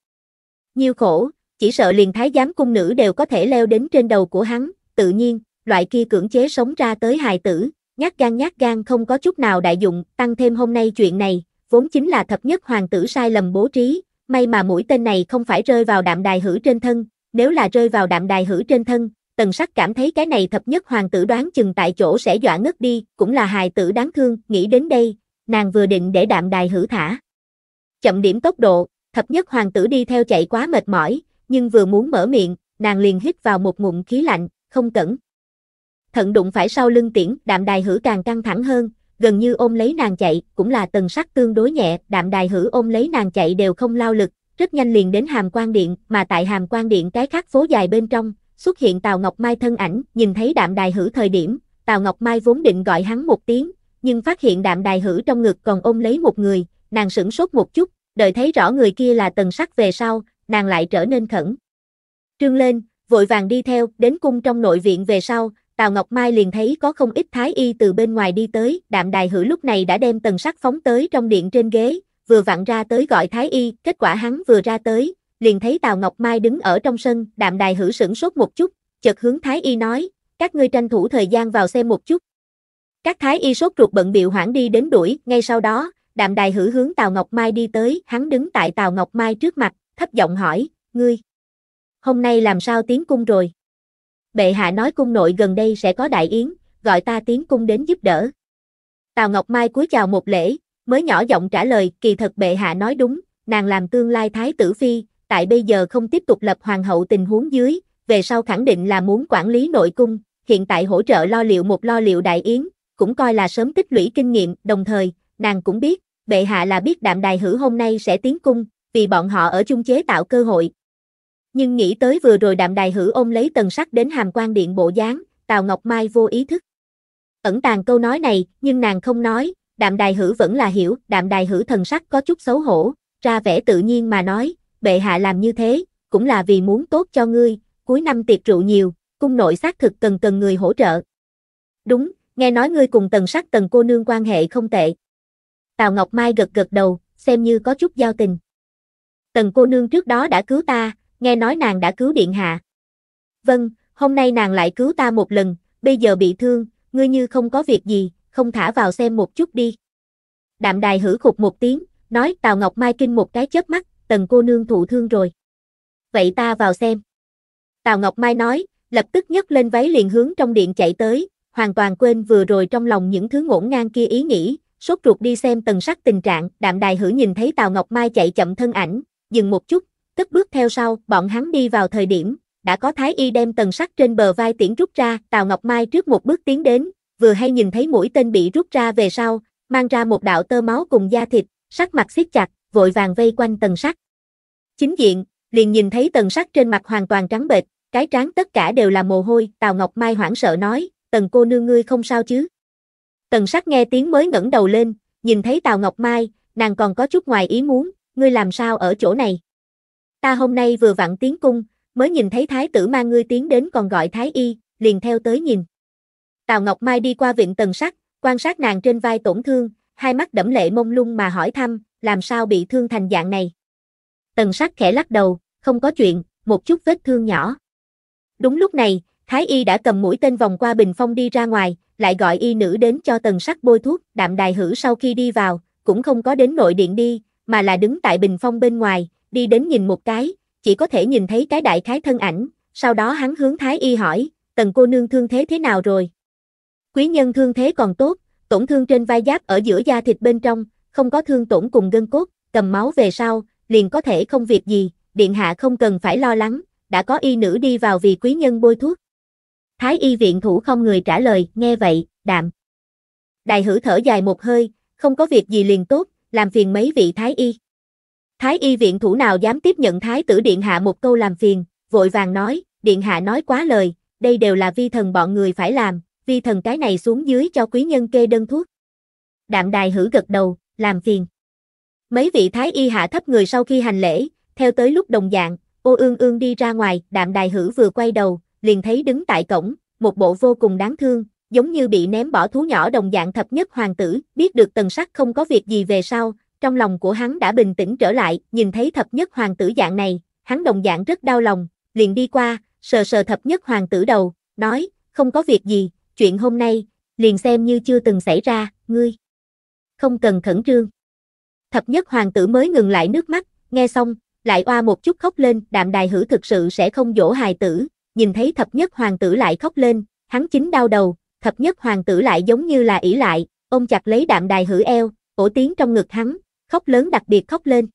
[SPEAKER 1] Nhiêu khổ, chỉ sợ liền thái giám cung nữ đều có thể leo đến trên đầu của hắn, tự nhiên, loại kia cưỡng chế sống ra tới hài tử, nhát gan nhát gan không có chút nào đại dụng, tăng thêm hôm nay chuyện này, vốn chính là thập nhất hoàng tử sai lầm bố trí, may mà mũi tên này không phải rơi vào đạm đài hử trên thân, nếu là rơi vào đạm đài hử trên thân, tần sắc cảm thấy cái này thập nhất hoàng tử đoán chừng tại chỗ sẽ dọa ngất đi, cũng là hài tử đáng thương, nghĩ đến đây, nàng vừa định để đạm đài hử thả chậm điểm tốc độ, thập nhất hoàng tử đi theo chạy quá mệt mỏi, nhưng vừa muốn mở miệng, nàng liền hít vào một ngụm khí lạnh, không cẩn. Thận đụng phải sau lưng tiễn, đạm đài hử càng căng thẳng hơn, gần như ôm lấy nàng chạy, cũng là tần sắc tương đối nhẹ, đạm đài hử ôm lấy nàng chạy đều không lao lực, rất nhanh liền đến hàm quan điện, mà tại hàm quan điện cái khác phố dài bên trong, xuất hiện Tào Ngọc Mai thân ảnh, nhìn thấy đạm đài hử thời điểm, Tào Ngọc Mai vốn định gọi hắn một tiếng, nhưng phát hiện đạm đài hử trong ngực còn ôm lấy một người, nàng sửng sốt một chút, đợi thấy rõ người kia là tần sắc về sau, nàng lại trở nên khẩn. Trương lên, vội vàng đi theo, đến cung trong nội viện về sau, Tào Ngọc Mai liền thấy có không ít thái y từ bên ngoài đi tới, đạm đài hữu lúc này đã đem tần sắc phóng tới trong điện trên ghế, vừa vặn ra tới gọi thái y, kết quả hắn vừa ra tới, liền thấy Tào Ngọc Mai đứng ở trong sân, đạm đài hữu sửng sốt một chút, chợt hướng thái y nói, các ngươi tranh thủ thời gian vào xem một chút. Các thái y sốt ruột bận bịu hoảng đi đến đuổi, ngay sau đó, Đạm đài hử hướng Tào Ngọc Mai đi tới, hắn đứng tại Tào Ngọc Mai trước mặt, thấp giọng hỏi, ngươi, hôm nay làm sao tiến cung rồi? Bệ hạ nói cung nội gần đây sẽ có đại yến, gọi ta tiến cung đến giúp đỡ. Tào Ngọc Mai cúi chào một lễ, mới nhỏ giọng trả lời, kỳ thật bệ hạ nói đúng, nàng làm tương lai thái tử phi, tại bây giờ không tiếp tục lập hoàng hậu tình huống dưới, về sau khẳng định là muốn quản lý nội cung, hiện tại hỗ trợ lo liệu một lo liệu đại yến, cũng coi là sớm tích lũy kinh nghiệm, đồng thời, nàng cũng biết, bệ hạ là biết đạm đài hữu hôm nay sẽ tiến cung, vì bọn họ ở chung chế tạo cơ hội. Nhưng nghĩ tới vừa rồi đạm đài hữu ôm lấy tần sắc đến hàm quan điện bộ dáng, Tào Ngọc Mai vô ý thức. Ẩn tàng câu nói này, nhưng nàng không nói, đạm đài hữu vẫn là hiểu, đạm đài hữu thần sắc có chút xấu hổ, ra vẻ tự nhiên mà nói, bệ hạ làm như thế, cũng là vì muốn tốt cho ngươi, cuối năm tiệc rượu nhiều, cung nội xác thực cần cần người hỗ trợ. Đúng, nghe nói ngươi cùng tần sắc tần cô nương quan hệ không tệ. Tào Ngọc Mai gật gật đầu, xem như có chút giao tình. Tần cô nương trước đó đã cứu ta, nghe nói nàng đã cứu điện hạ. Vâng, hôm nay nàng lại cứu ta một lần, bây giờ bị thương, ngươi như không có việc gì, không thả vào xem một chút đi. Đạm đài hử khục một tiếng, nói Tào Ngọc Mai kinh một cái chớp mắt, tần cô nương thụ thương rồi. Vậy ta vào xem. Tào Ngọc Mai nói, lập tức nhấc lên váy liền hướng trong điện chạy tới, hoàn toàn quên vừa rồi trong lòng những thứ ngổn ngang kia ý nghĩ, sốt ruột đi xem tần sắc tình trạng, đạm đài hử nhìn thấy Tào Ngọc Mai chạy chậm thân ảnh, dừng một chút, tức bước theo sau, bọn hắn đi vào thời điểm, đã có thái y đem tần sắc trên bờ vai tiễn rút ra, Tào Ngọc Mai trước một bước tiến đến, vừa hay nhìn thấy mũi tên bị rút ra về sau, mang ra một đạo tơ máu cùng da thịt, sắc mặt siết chặt, vội vàng vây quanh tần sắc. Chính diện, liền nhìn thấy tần sắc trên mặt hoàn toàn trắng bệch, cái trán tất cả đều là mồ hôi, Tào Ngọc Mai hoảng sợ nói, tần cô nương ngươi không sao chứ. Tần sắc nghe tiếng mới ngẩng đầu lên, nhìn thấy Tào Ngọc Mai, nàng còn có chút ngoài ý muốn, ngươi làm sao ở chỗ này? Ta hôm nay vừa vặn tiến cung, mới nhìn thấy thái tử mang ngươi tiến đến còn gọi thái y, liền theo tới nhìn. Tào Ngọc Mai đi qua viện tần sắc, quan sát nàng trên vai tổn thương, hai mắt đẫm lệ mông lung mà hỏi thăm, làm sao bị thương thành dạng này? Tần sắc khẽ lắc đầu, không có chuyện, một chút vết thương nhỏ. Đúng lúc này, Thái y đã cầm mũi tên vòng qua bình phong đi ra ngoài, lại gọi y nữ đến cho tần sắc bôi thuốc, đạm đài hử sau khi đi vào, cũng không có đến nội điện đi, mà là đứng tại bình phong bên ngoài, đi đến nhìn một cái, chỉ có thể nhìn thấy cái đại khái thân ảnh, sau đó hắn hướng thái y hỏi, tần cô nương thương thế thế nào rồi? Quý nhân thương thế còn tốt, tổn thương trên vai giáp ở giữa da thịt bên trong, không có thương tổn cùng gân cốt, cầm máu về sau, liền có thể không việc gì, điện hạ không cần phải lo lắng, đã có y nữ đi vào vì quý nhân bôi thuốc. Thái y viện thủ không người trả lời, nghe vậy, đạm. Đại hử thở dài một hơi, không có việc gì liền tốt, làm phiền mấy vị thái y. Thái y viện thủ nào dám tiếp nhận thái tử điện hạ một câu làm phiền, vội vàng nói, điện hạ nói quá lời, đây đều là vi thần bọn người phải làm, vi thần cái này xuống dưới cho quý nhân kê đơn thuốc. Đạm đài hử gật đầu, làm phiền. Mấy vị thái y hạ thấp người sau khi hành lễ, theo tới lúc đồng dạng, ô ương ương đi ra ngoài, đạm đài hử vừa quay đầu, liền thấy đứng tại cổng, một bộ vô cùng đáng thương, giống như bị ném bỏ thú nhỏ đồng dạng thập nhất hoàng tử, biết được tần sắc không có việc gì về sau, trong lòng của hắn đã bình tĩnh trở lại, nhìn thấy thập nhất hoàng tử dạng này, hắn đồng dạng rất đau lòng, liền đi qua, sờ sờ thập nhất hoàng tử đầu, nói, không có việc gì, chuyện hôm nay, liền xem như chưa từng xảy ra, ngươi. Không cần khẩn trương. Thập nhất hoàng tử mới ngừng lại nước mắt, nghe xong, lại oa một chút khóc lên, đạm đài hử thực sự sẽ không dỗ hài tử, nhìn thấy thập nhất hoàng tử lại khóc lên, hắn chính đau đầu, thập nhất hoàng tử lại giống như là ỷ lại, ôm chặt lấy đạm đài hử eo, cổ tiếng trong ngực hắn, khóc lớn đặc biệt khóc lên.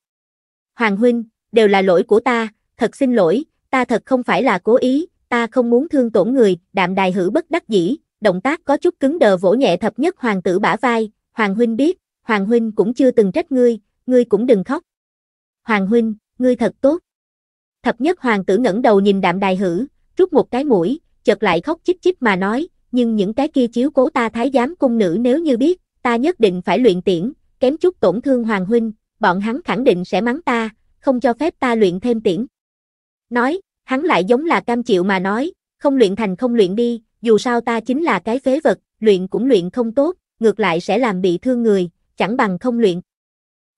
[SPEAKER 1] Hoàng huynh, đều là lỗi của ta, thật xin lỗi, ta thật không phải là cố ý, ta không muốn thương tổn người, đạm đài hử bất đắc dĩ, động tác có chút cứng đờ vỗ nhẹ thập nhất hoàng tử bả vai, hoàng huynh biết, hoàng huynh cũng chưa từng trách ngươi, ngươi cũng đừng khóc. Hoàng huynh, ngươi thật tốt. Thập nhất hoàng tử ngẩng đầu nhìn đạm đài hử, rút một cái mũi, chợt lại khóc chích chích mà nói, nhưng những cái kia chiếu cố ta thái giám cung nữ nếu như biết, ta nhất định phải luyện tiễn, kém chút tổn thương hoàng huynh, bọn hắn khẳng định sẽ mắng ta, không cho phép ta luyện thêm tiễn. Nói, hắn lại giống là cam chịu mà nói, không luyện thành không luyện đi, dù sao ta chính là cái phế vật, luyện cũng luyện không tốt, ngược lại sẽ làm bị thương người, chẳng bằng không luyện.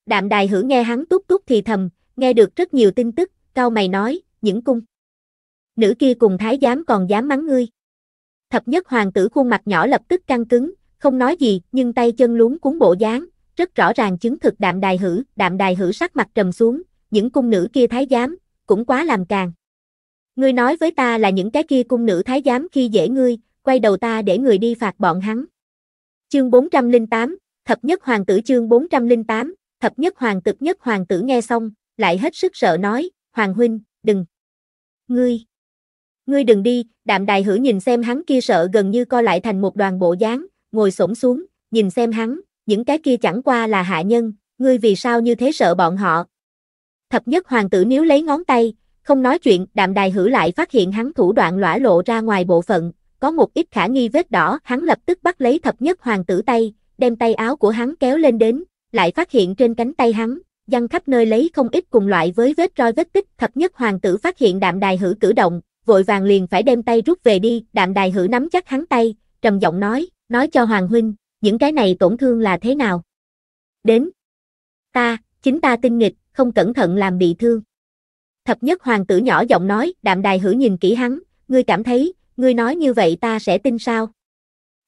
[SPEAKER 1] Đạm đài hử nghe hắn túc túc thì thầm, nghe được rất nhiều tin tức, cao mày nói, những cung nữ kia cùng thái giám còn dám mắng ngươi. Thập nhất hoàng tử khuôn mặt nhỏ lập tức căng cứng, không nói gì, nhưng tay chân luống cuốn bộ dáng, rất rõ ràng chứng thực đạm đài hử, đạm đài hử sắc mặt trầm xuống, những cung nữ kia thái giám, cũng quá làm càng. Ngươi nói với ta là những cái kia cung nữ thái giám khi dễ ngươi, quay đầu ta để người đi phạt bọn hắn. Chương 408, thập nhất hoàng tử chương 408, thập nhất hoàng tử nhất hoàng tử nghe xong, lại hết sức sợ nói, hoàng huynh, đừng. Ngươi. Ngươi đừng đi, đạm đài hử nhìn xem hắn kia sợ gần như co lại thành một đoàn bộ dáng, ngồi xổm xuống, nhìn xem hắn, những cái kia chẳng qua là hạ nhân, ngươi vì sao như thế sợ bọn họ. Thập nhất hoàng tử nếu lấy ngón tay, không nói chuyện, đạm đài hử lại phát hiện hắn thủ đoạn lõa lộ ra ngoài bộ phận, có một ít khả nghi vết đỏ, hắn lập tức bắt lấy thập nhất hoàng tử tay, đem tay áo của hắn kéo lên đến, lại phát hiện trên cánh tay hắn, dăng khắp nơi lấy không ít cùng loại với vết roi vết tích, thập nhất hoàng tử phát hiện đạm đài hử cử động, vội vàng liền phải đem tay rút về đi, đạm đài hử nắm chắc hắn tay, trầm giọng nói, nói cho Hoàng Huynh, những cái này tổn thương là thế nào? Đến, ta, chính ta tinh nghịch, không cẩn thận làm bị thương. Thập nhất hoàng tử nhỏ giọng nói, đạm đài hử nhìn kỹ hắn, ngươi cảm thấy, ngươi nói như vậy ta sẽ tin sao?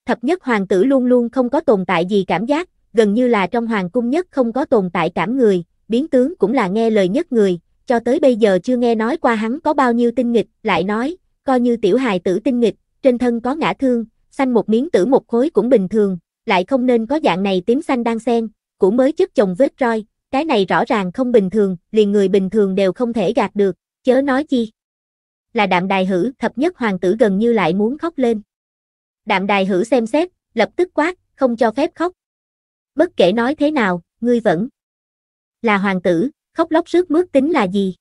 [SPEAKER 1] Thập nhất hoàng tử luôn luôn không có tồn tại gì cảm giác, gần như là trong hoàng cung nhất không có tồn tại cảm người, biến tướng cũng là nghe lời nhất người, cho tới bây giờ chưa nghe nói qua hắn có bao nhiêu tinh nghịch, lại nói, coi như tiểu hài tử tinh nghịch, trên thân có ngã thương, xanh một miếng tử một khối cũng bình thường, lại không nên có dạng này tím xanh đang xen, cũng mới chất chồng vết roi, cái này rõ ràng không bình thường, liền người bình thường đều không thể gạt được, chớ nói chi. Là đạm đài hử, thập nhất hoàng tử gần như lại muốn khóc lên. Đạm đài hử xem xét, lập tức quát, không cho phép khóc. Bất kể nói thế nào, ngươi vẫn là hoàng tử, khóc lóc rước mướt tính là gì?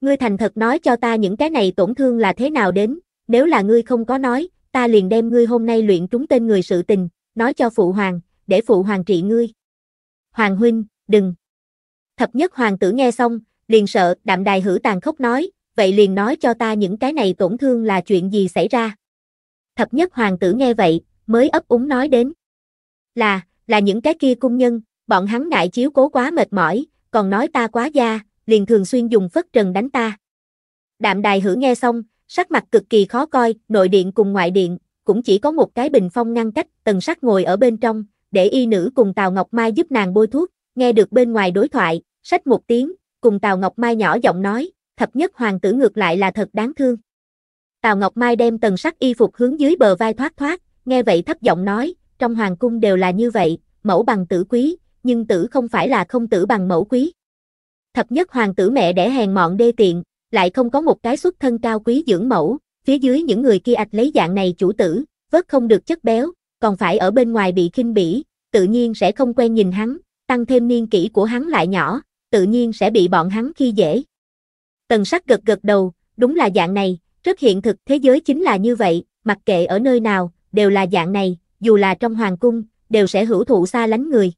[SPEAKER 1] Ngươi thành thật nói cho ta những cái này tổn thương là thế nào đến, nếu là ngươi không có nói, ta liền đem ngươi hôm nay luyện trúng tên người sự tình, nói cho phụ hoàng, để phụ hoàng trị ngươi. Hoàng huynh, đừng. Thập nhất hoàng tử nghe xong, liền sợ, đạm đài hử tàn khóc nói, vậy liền nói cho ta những cái này tổn thương là chuyện gì xảy ra. Thập nhất hoàng tử nghe vậy, mới ấp úng nói đến. Là, là những cái kia cung nhân, bọn hắn ngại chiếu cố quá mệt mỏi, còn nói ta quá da, liền thường xuyên dùng phất trần đánh ta. Đạm đài hử nghe xong, sắc mặt cực kỳ khó coi, nội điện cùng ngoại điện, cũng chỉ có một cái bình phong ngăn cách, tần sắc ngồi ở bên trong, để y nữ cùng Tào Ngọc Mai giúp nàng bôi thuốc, nghe được bên ngoài đối thoại, sách một tiếng, cùng Tào Ngọc Mai nhỏ giọng nói, thập nhất hoàng tử ngược lại là thật đáng thương. Tào Ngọc Mai đem tần sắc y phục hướng dưới bờ vai thoát thoát, nghe vậy thấp giọng nói, trong hoàng cung đều là như vậy, mẫu bằng tử quý, nhưng tử không phải là không tử bằng mẫu quý. Thập nhất hoàng tử mẹ đẻ hèn mọn đê tiện, lại không có một cái xuất thân cao quý dưỡng mẫu, phía dưới những người kia ạch lấy dạng này chủ tử, vớt không được chất béo, còn phải ở bên ngoài bị khinh bỉ, tự nhiên sẽ không quen nhìn hắn, tăng thêm niên kỷ của hắn lại nhỏ, tự nhiên sẽ bị bọn hắn khi dễ. Tần sắc gật gật đầu, đúng là dạng này, rất hiện thực thế giới chính là như vậy, mặc kệ ở nơi nào, đều là dạng này, dù là trong hoàng cung, đều sẽ hữu thụ xa lánh người.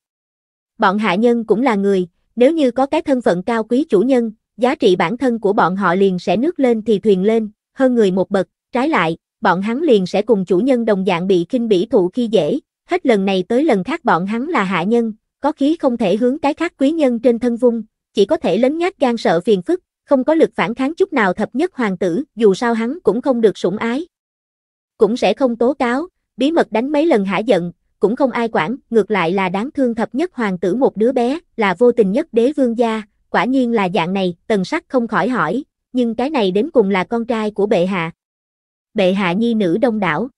[SPEAKER 1] Bọn hạ nhân cũng là người, nếu như có cái thân phận cao quý chủ nhân, giá trị bản thân của bọn họ liền sẽ nước lên thì thuyền lên, hơn người một bậc, trái lại, bọn hắn liền sẽ cùng chủ nhân đồng dạng bị kinh bỉ thụ khi dễ, hết lần này tới lần khác bọn hắn là hạ nhân, có khí không thể hướng cái khác quý nhân trên thân vung, chỉ có thể lấn nhát gan sợ phiền phức, không có lực phản kháng chút nào thập nhất hoàng tử, dù sao hắn cũng không được sủng ái. Cũng sẽ không tố cáo, bí mật đánh mấy lần hả giận, cũng không ai quản, ngược lại là đáng thương thập nhất hoàng tử một đứa bé, là vô tình nhất đế vương gia, quả nhiên là dạng này, tần sắc không khỏi hỏi, nhưng cái này đến cùng là con trai của bệ hạ. Bệ hạ nhi nữ đông đảo.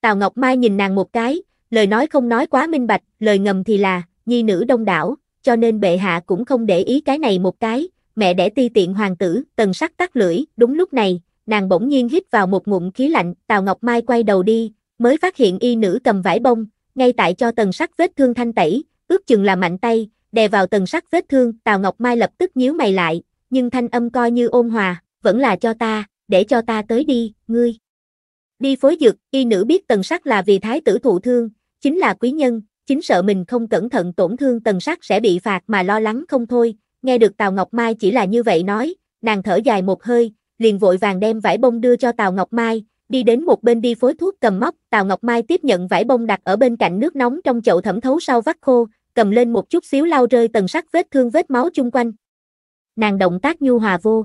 [SPEAKER 1] Tào Ngọc Mai nhìn nàng một cái, lời nói không nói quá minh bạch, lời ngầm thì là, nhi nữ đông đảo, cho nên bệ hạ cũng không để ý cái này một cái, mẹ đẻ ti tiện hoàng tử, tần sắc tắt lưỡi, đúng lúc này, nàng bỗng nhiên hít vào một ngụm khí lạnh, Tào Ngọc Mai quay đầu đi, mới phát hiện y nữ cầm vải bông, ngay tại cho tần sắc vết thương thanh tẩy, ước chừng là mạnh tay, đè vào tần sắc vết thương, Tào Ngọc Mai lập tức nhíu mày lại, nhưng thanh âm coi như ôn hòa, vẫn là cho ta, để cho ta tới đi, ngươi. Đi phối dược, y nữ biết tần sắc là vì thái tử thụ thương, chính là quý nhân, chính sợ mình không cẩn thận tổn thương tần sắc sẽ bị phạt mà lo lắng không thôi, nghe được Tào Ngọc Mai chỉ là như vậy nói, nàng thở dài một hơi, liền vội vàng đem vải bông đưa cho Tào Ngọc Mai, đi đến một bên đi phối thuốc cầm móc, Tào Ngọc Mai tiếp nhận vải bông đặt ở bên cạnh nước nóng trong chậu thẩm thấu sau vắt khô, cầm lên một chút xíu lau rơi tầng sắc vết thương vết máu chung quanh. Nàng động tác nhu hòa vô.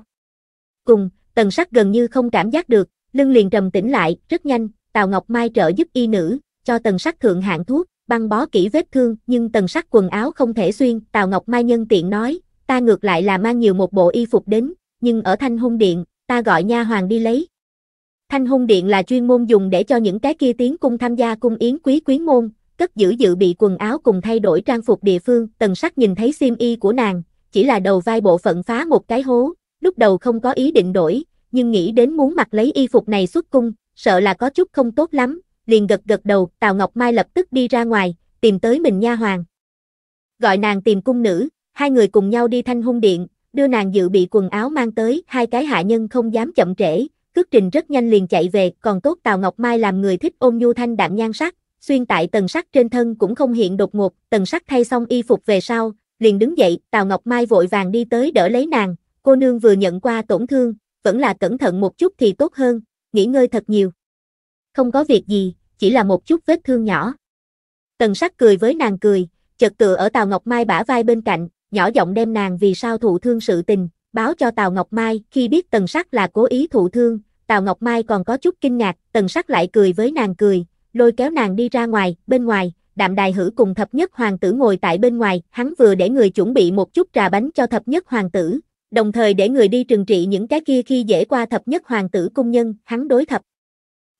[SPEAKER 1] Cùng, tần sắc gần như không cảm giác được, lưng liền trầm tĩnh lại, rất nhanh, Tào Ngọc Mai trợ giúp y nữ, cho tần sắc thượng hạng thuốc, băng bó kỹ vết thương, nhưng tần sắc quần áo không thể xuyên, Tào Ngọc Mai nhân tiện nói, ta ngược lại là mang nhiều một bộ y phục đến, nhưng ở thanh hung điện, ta gọi nha hoàng đi lấy, Thanh hung điện là chuyên môn dùng để cho những cái kia tiến cung tham gia cung yến quý quý môn, cất giữ dự bị quần áo cùng thay đổi trang phục địa phương, tần sắc nhìn thấy xiêm y của nàng, chỉ là đầu vai bộ phận phá một cái hố, lúc đầu không có ý định đổi, nhưng nghĩ đến muốn mặc lấy y phục này xuất cung, sợ là có chút không tốt lắm, liền gật gật đầu, Tào Ngọc Mai lập tức đi ra ngoài, tìm tới mình nha hoàng. Gọi nàng tìm cung nữ, hai người cùng nhau đi thanh hung điện, đưa nàng dự bị quần áo mang tới, hai cái hạ nhân không dám chậm trễ, Cước trình rất nhanh liền chạy về, còn tốt Tào Ngọc Mai làm người thích ôm nhu thanh đạm nhan sắc, xuyên tại tần sắc trên thân cũng không hiện đột ngột, tần sắc thay xong y phục về sau, liền đứng dậy, Tào Ngọc Mai vội vàng đi tới đỡ lấy nàng, cô nương vừa nhận qua tổn thương, vẫn là cẩn thận một chút thì tốt hơn, nghỉ ngơi thật nhiều. Không có việc gì, chỉ là một chút vết thương nhỏ. Tần sắc cười với nàng cười, chợt tựa ở Tào Ngọc Mai bả vai bên cạnh, nhỏ giọng đem nàng vì sao thụ thương sự tình, báo cho Tào Ngọc Mai, khi biết tần sắc là cố ý thụ thương, Tào Ngọc Mai còn có chút kinh ngạc, tần sắc lại cười với nàng cười, lôi kéo nàng đi ra ngoài, bên ngoài, đạm đài hử cùng thập nhất hoàng tử ngồi tại bên ngoài, hắn vừa để người chuẩn bị một chút trà bánh cho thập nhất hoàng tử, đồng thời để người đi trừng trị những cái kia khi dễ qua thập nhất hoàng tử cung nhân, hắn đối thập.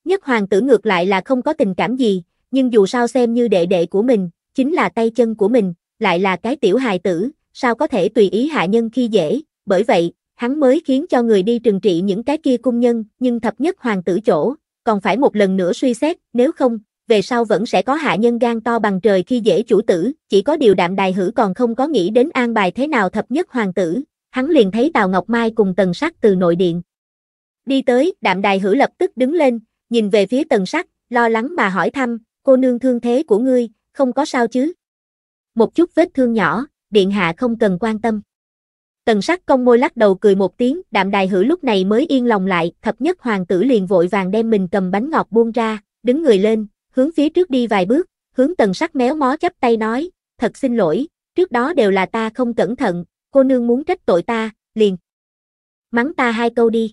[SPEAKER 1] Nhất hoàng tử ngược lại là không có tình cảm gì, nhưng dù sao xem như đệ đệ của mình, chính là tay chân của mình, lại là cái tiểu hài tử, sao có thể tùy ý hạ nhân khi dễ, bởi vậy, hắn mới khiến cho người đi trừng trị những cái kia cung nhân, nhưng thập nhất hoàng tử chỗ, còn phải một lần nữa suy xét, nếu không, về sau vẫn sẽ có hạ nhân gan to bằng trời khi dễ chủ tử, chỉ có điều đạm đài hử còn không có nghĩ đến an bài thế nào thập nhất hoàng tử, hắn liền thấy Tào Ngọc Mai cùng tần sắc từ nội điện. Đi tới, đạm đài hử lập tức đứng lên, nhìn về phía tần sắc, lo lắng mà hỏi thăm, cô nương thương thế của ngươi, không có sao chứ? Một chút vết thương nhỏ, điện hạ không cần quan tâm. Tần sắc công môi lắc đầu cười một tiếng, đạm đài hữu lúc này mới yên lòng lại, thập nhất hoàng tử liền vội vàng đem mình cầm bánh ngọt buông ra, đứng người lên, hướng phía trước đi vài bước, hướng tần sắc méo mó chắp tay nói, thật xin lỗi, trước đó đều là ta không cẩn thận, cô nương muốn trách tội ta, liền. Mắng ta hai câu đi.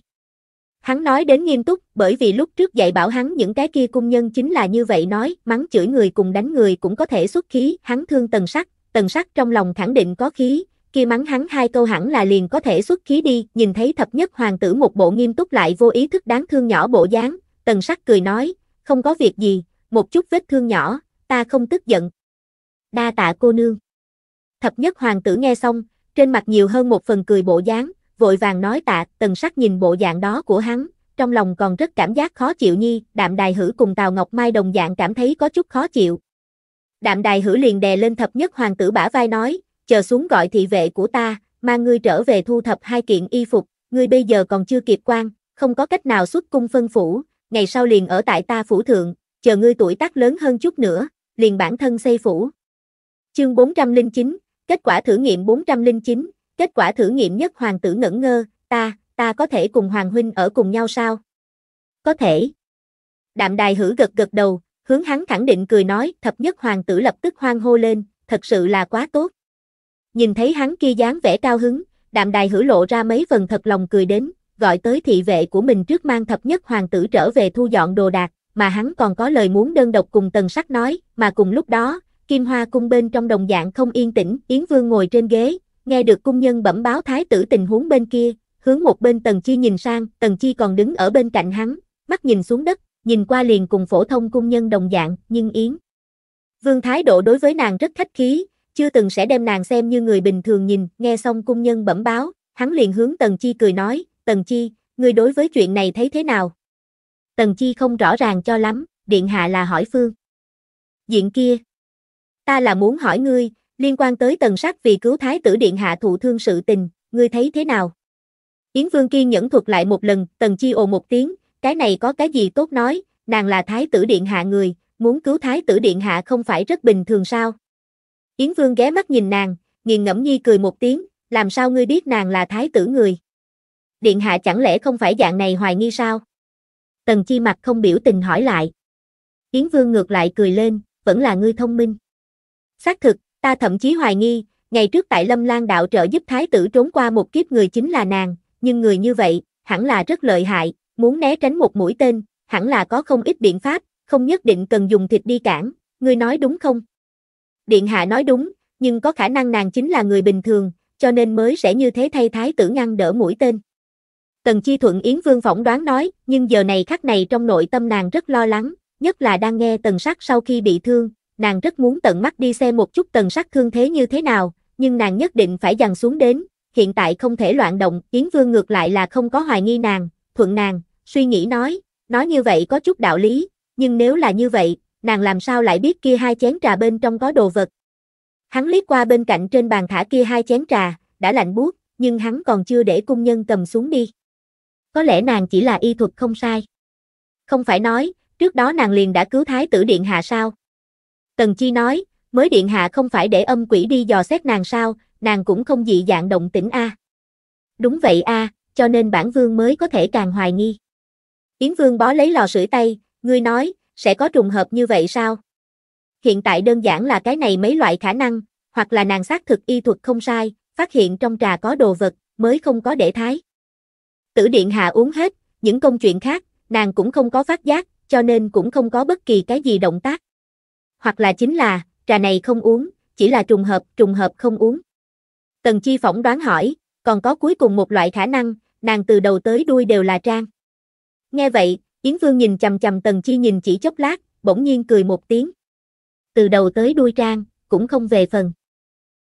[SPEAKER 1] Hắn nói đến nghiêm túc, bởi vì lúc trước dạy bảo hắn những cái kia cung nhân chính là như vậy nói, mắng chửi người cùng đánh người cũng có thể xuất khí, hắn thương tần sắc, tần sắc trong lòng khẳng định có khí, kia mắng hắn hai câu hẳn là liền có thể xuất khí đi, nhìn thấy thập nhất hoàng tử một bộ nghiêm túc lại vô ý thức đáng thương nhỏ bộ dáng, tần sắc cười nói, không có việc gì, một chút vết thương nhỏ, ta không tức giận. Đa tạ cô nương. Thập nhất hoàng tử nghe xong, trên mặt nhiều hơn một phần cười bộ dáng, vội vàng nói tạ, tần sắc nhìn bộ dạng đó của hắn, trong lòng còn rất cảm giác khó chịu nhi, đạm đài hử cùng Tào Ngọc Mai đồng dạng cảm thấy có chút khó chịu. Đạm đài hử liền đè lên thập nhất hoàng tử bả vai nói, chờ xuống gọi thị vệ của ta, mang ngươi trở về thu thập hai kiện y phục, ngươi bây giờ còn chưa kịp quan, không có cách nào xuất cung phân phủ, ngày sau liền ở tại ta phủ thượng, chờ ngươi tuổi tác lớn hơn chút nữa, liền bản thân xây phủ. Chương 409, kết quả thử nghiệm 409, kết quả thử nghiệm nhất hoàng tử ngẩn ngơ, ta, ta có thể cùng hoàng huynh ở cùng nhau sao? Có thể. Đạm đài hử gật gật đầu, hướng hắn khẳng định cười nói, thập nhất hoàng tử lập tức hoang hô lên, thật sự là quá tốt. Nhìn thấy hắn kia dáng vẻ cao hứng, đạm đài hử lộ ra mấy phần thật lòng cười đến, gọi tới thị vệ của mình trước mang thập nhất hoàng tử trở về thu dọn đồ đạc, mà hắn còn có lời muốn đơn độc cùng tần sắc nói, mà cùng lúc đó, kim hoa cung bên trong đồng dạng không yên tĩnh, Yến Vương ngồi trên ghế, nghe được cung nhân bẩm báo thái tử tình huống bên kia, hướng một bên tần chi nhìn sang, tần chi còn đứng ở bên cạnh hắn, mắt nhìn xuống đất, nhìn qua liền cùng phổ thông cung nhân đồng dạng, nhưng Yến. Vương thái độ đối với nàng rất khách khí, chưa từng sẽ đem nàng xem như người bình thường nhìn, nghe xong cung nhân bẩm báo, hắn liền hướng Tần Chi cười nói, Tần Chi, ngươi đối với chuyện này thấy thế nào? Tần Chi không rõ ràng cho lắm, điện hạ là hỏi Phương. Diện kia, ta là muốn hỏi ngươi, liên quan tới tần sắc vì cứu thái tử điện hạ thụ thương sự tình, ngươi thấy thế nào? Yến Vương kiên nhẫn thuật lại một lần, tần chi ồ một tiếng, cái này có cái gì tốt nói, nàng là thái tử điện hạ người, muốn cứu thái tử điện hạ không phải rất bình thường sao? Yến Vương ghé mắt nhìn nàng, nghiền ngẫm nhi cười một tiếng, làm sao ngươi biết nàng là thái tử người? Điện hạ chẳng lẽ không phải dạng này hoài nghi sao? Tần chi mặt không biểu tình hỏi lại. Yến Vương ngược lại cười lên, vẫn là ngươi thông minh. Xác thực, ta thậm chí hoài nghi, ngày trước tại Lâm Lan đạo trợ giúp thái tử trốn qua một kiếp người chính là nàng, nhưng người như vậy, hẳn là rất lợi hại, muốn né tránh một mũi tên, hẳn là có không ít biện pháp, không nhất định cần dùng thịt đi cản, ngươi nói đúng không? Điện hạ nói đúng, nhưng có khả năng nàng chính là người bình thường, cho nên mới sẽ như thế thay thái tử ngăn đỡ mũi tên. Tần Chi Thuận Yến Vương phỏng đoán nói, nhưng giờ này khắc này trong nội tâm nàng rất lo lắng, nhất là đang nghe tần sắc sau khi bị thương, nàng rất muốn tận mắt đi xem một chút tần sắc thương thế như thế nào, nhưng nàng nhất định phải dằn xuống đến, hiện tại không thể loạn động, Yến Vương ngược lại là không có hoài nghi nàng, thuận nàng, suy nghĩ nói, nói như vậy có chút đạo lý, nhưng nếu là như vậy, nàng làm sao lại biết kia hai chén trà bên trong có đồ vật. Hắn liếc qua bên cạnh trên bàn thả kia hai chén trà, đã lạnh buốt, nhưng hắn còn chưa để cung nhân cầm xuống đi. Có lẽ nàng chỉ là y thuật không sai. Không phải nói, trước đó nàng liền đã cứu thái tử điện hạ sao? Tần Chi nói, mới điện hạ không phải để âm quỷ đi dò xét nàng sao, nàng cũng không dị dạng động tĩnh a. Đúng vậy a, cho nên bản vương mới có thể càng hoài nghi. Yến vương bó lấy lò sưởi tay, ngươi nói, sẽ có trùng hợp như vậy sao? Hiện tại đơn giản là cái này mấy loại khả năng, hoặc là nàng xác thực y thuật không sai, phát hiện trong trà có đồ vật, mới không có để thái. Tử điện hạ uống hết, những công chuyện khác, nàng cũng không có phát giác, cho nên cũng không có bất kỳ cái gì động tác. Hoặc là chính là, trà này không uống, chỉ là trùng hợp, trùng hợp không uống. Tần Chi phỏng đoán hỏi, còn có cuối cùng một loại khả năng, nàng từ đầu tới đuôi đều là trang. Nghe vậy, Yến Vương nhìn chầm chầm Tần Chi nhìn chỉ chốc lát, bỗng nhiên cười một tiếng. Từ đầu tới đuôi trang, cũng không về phần.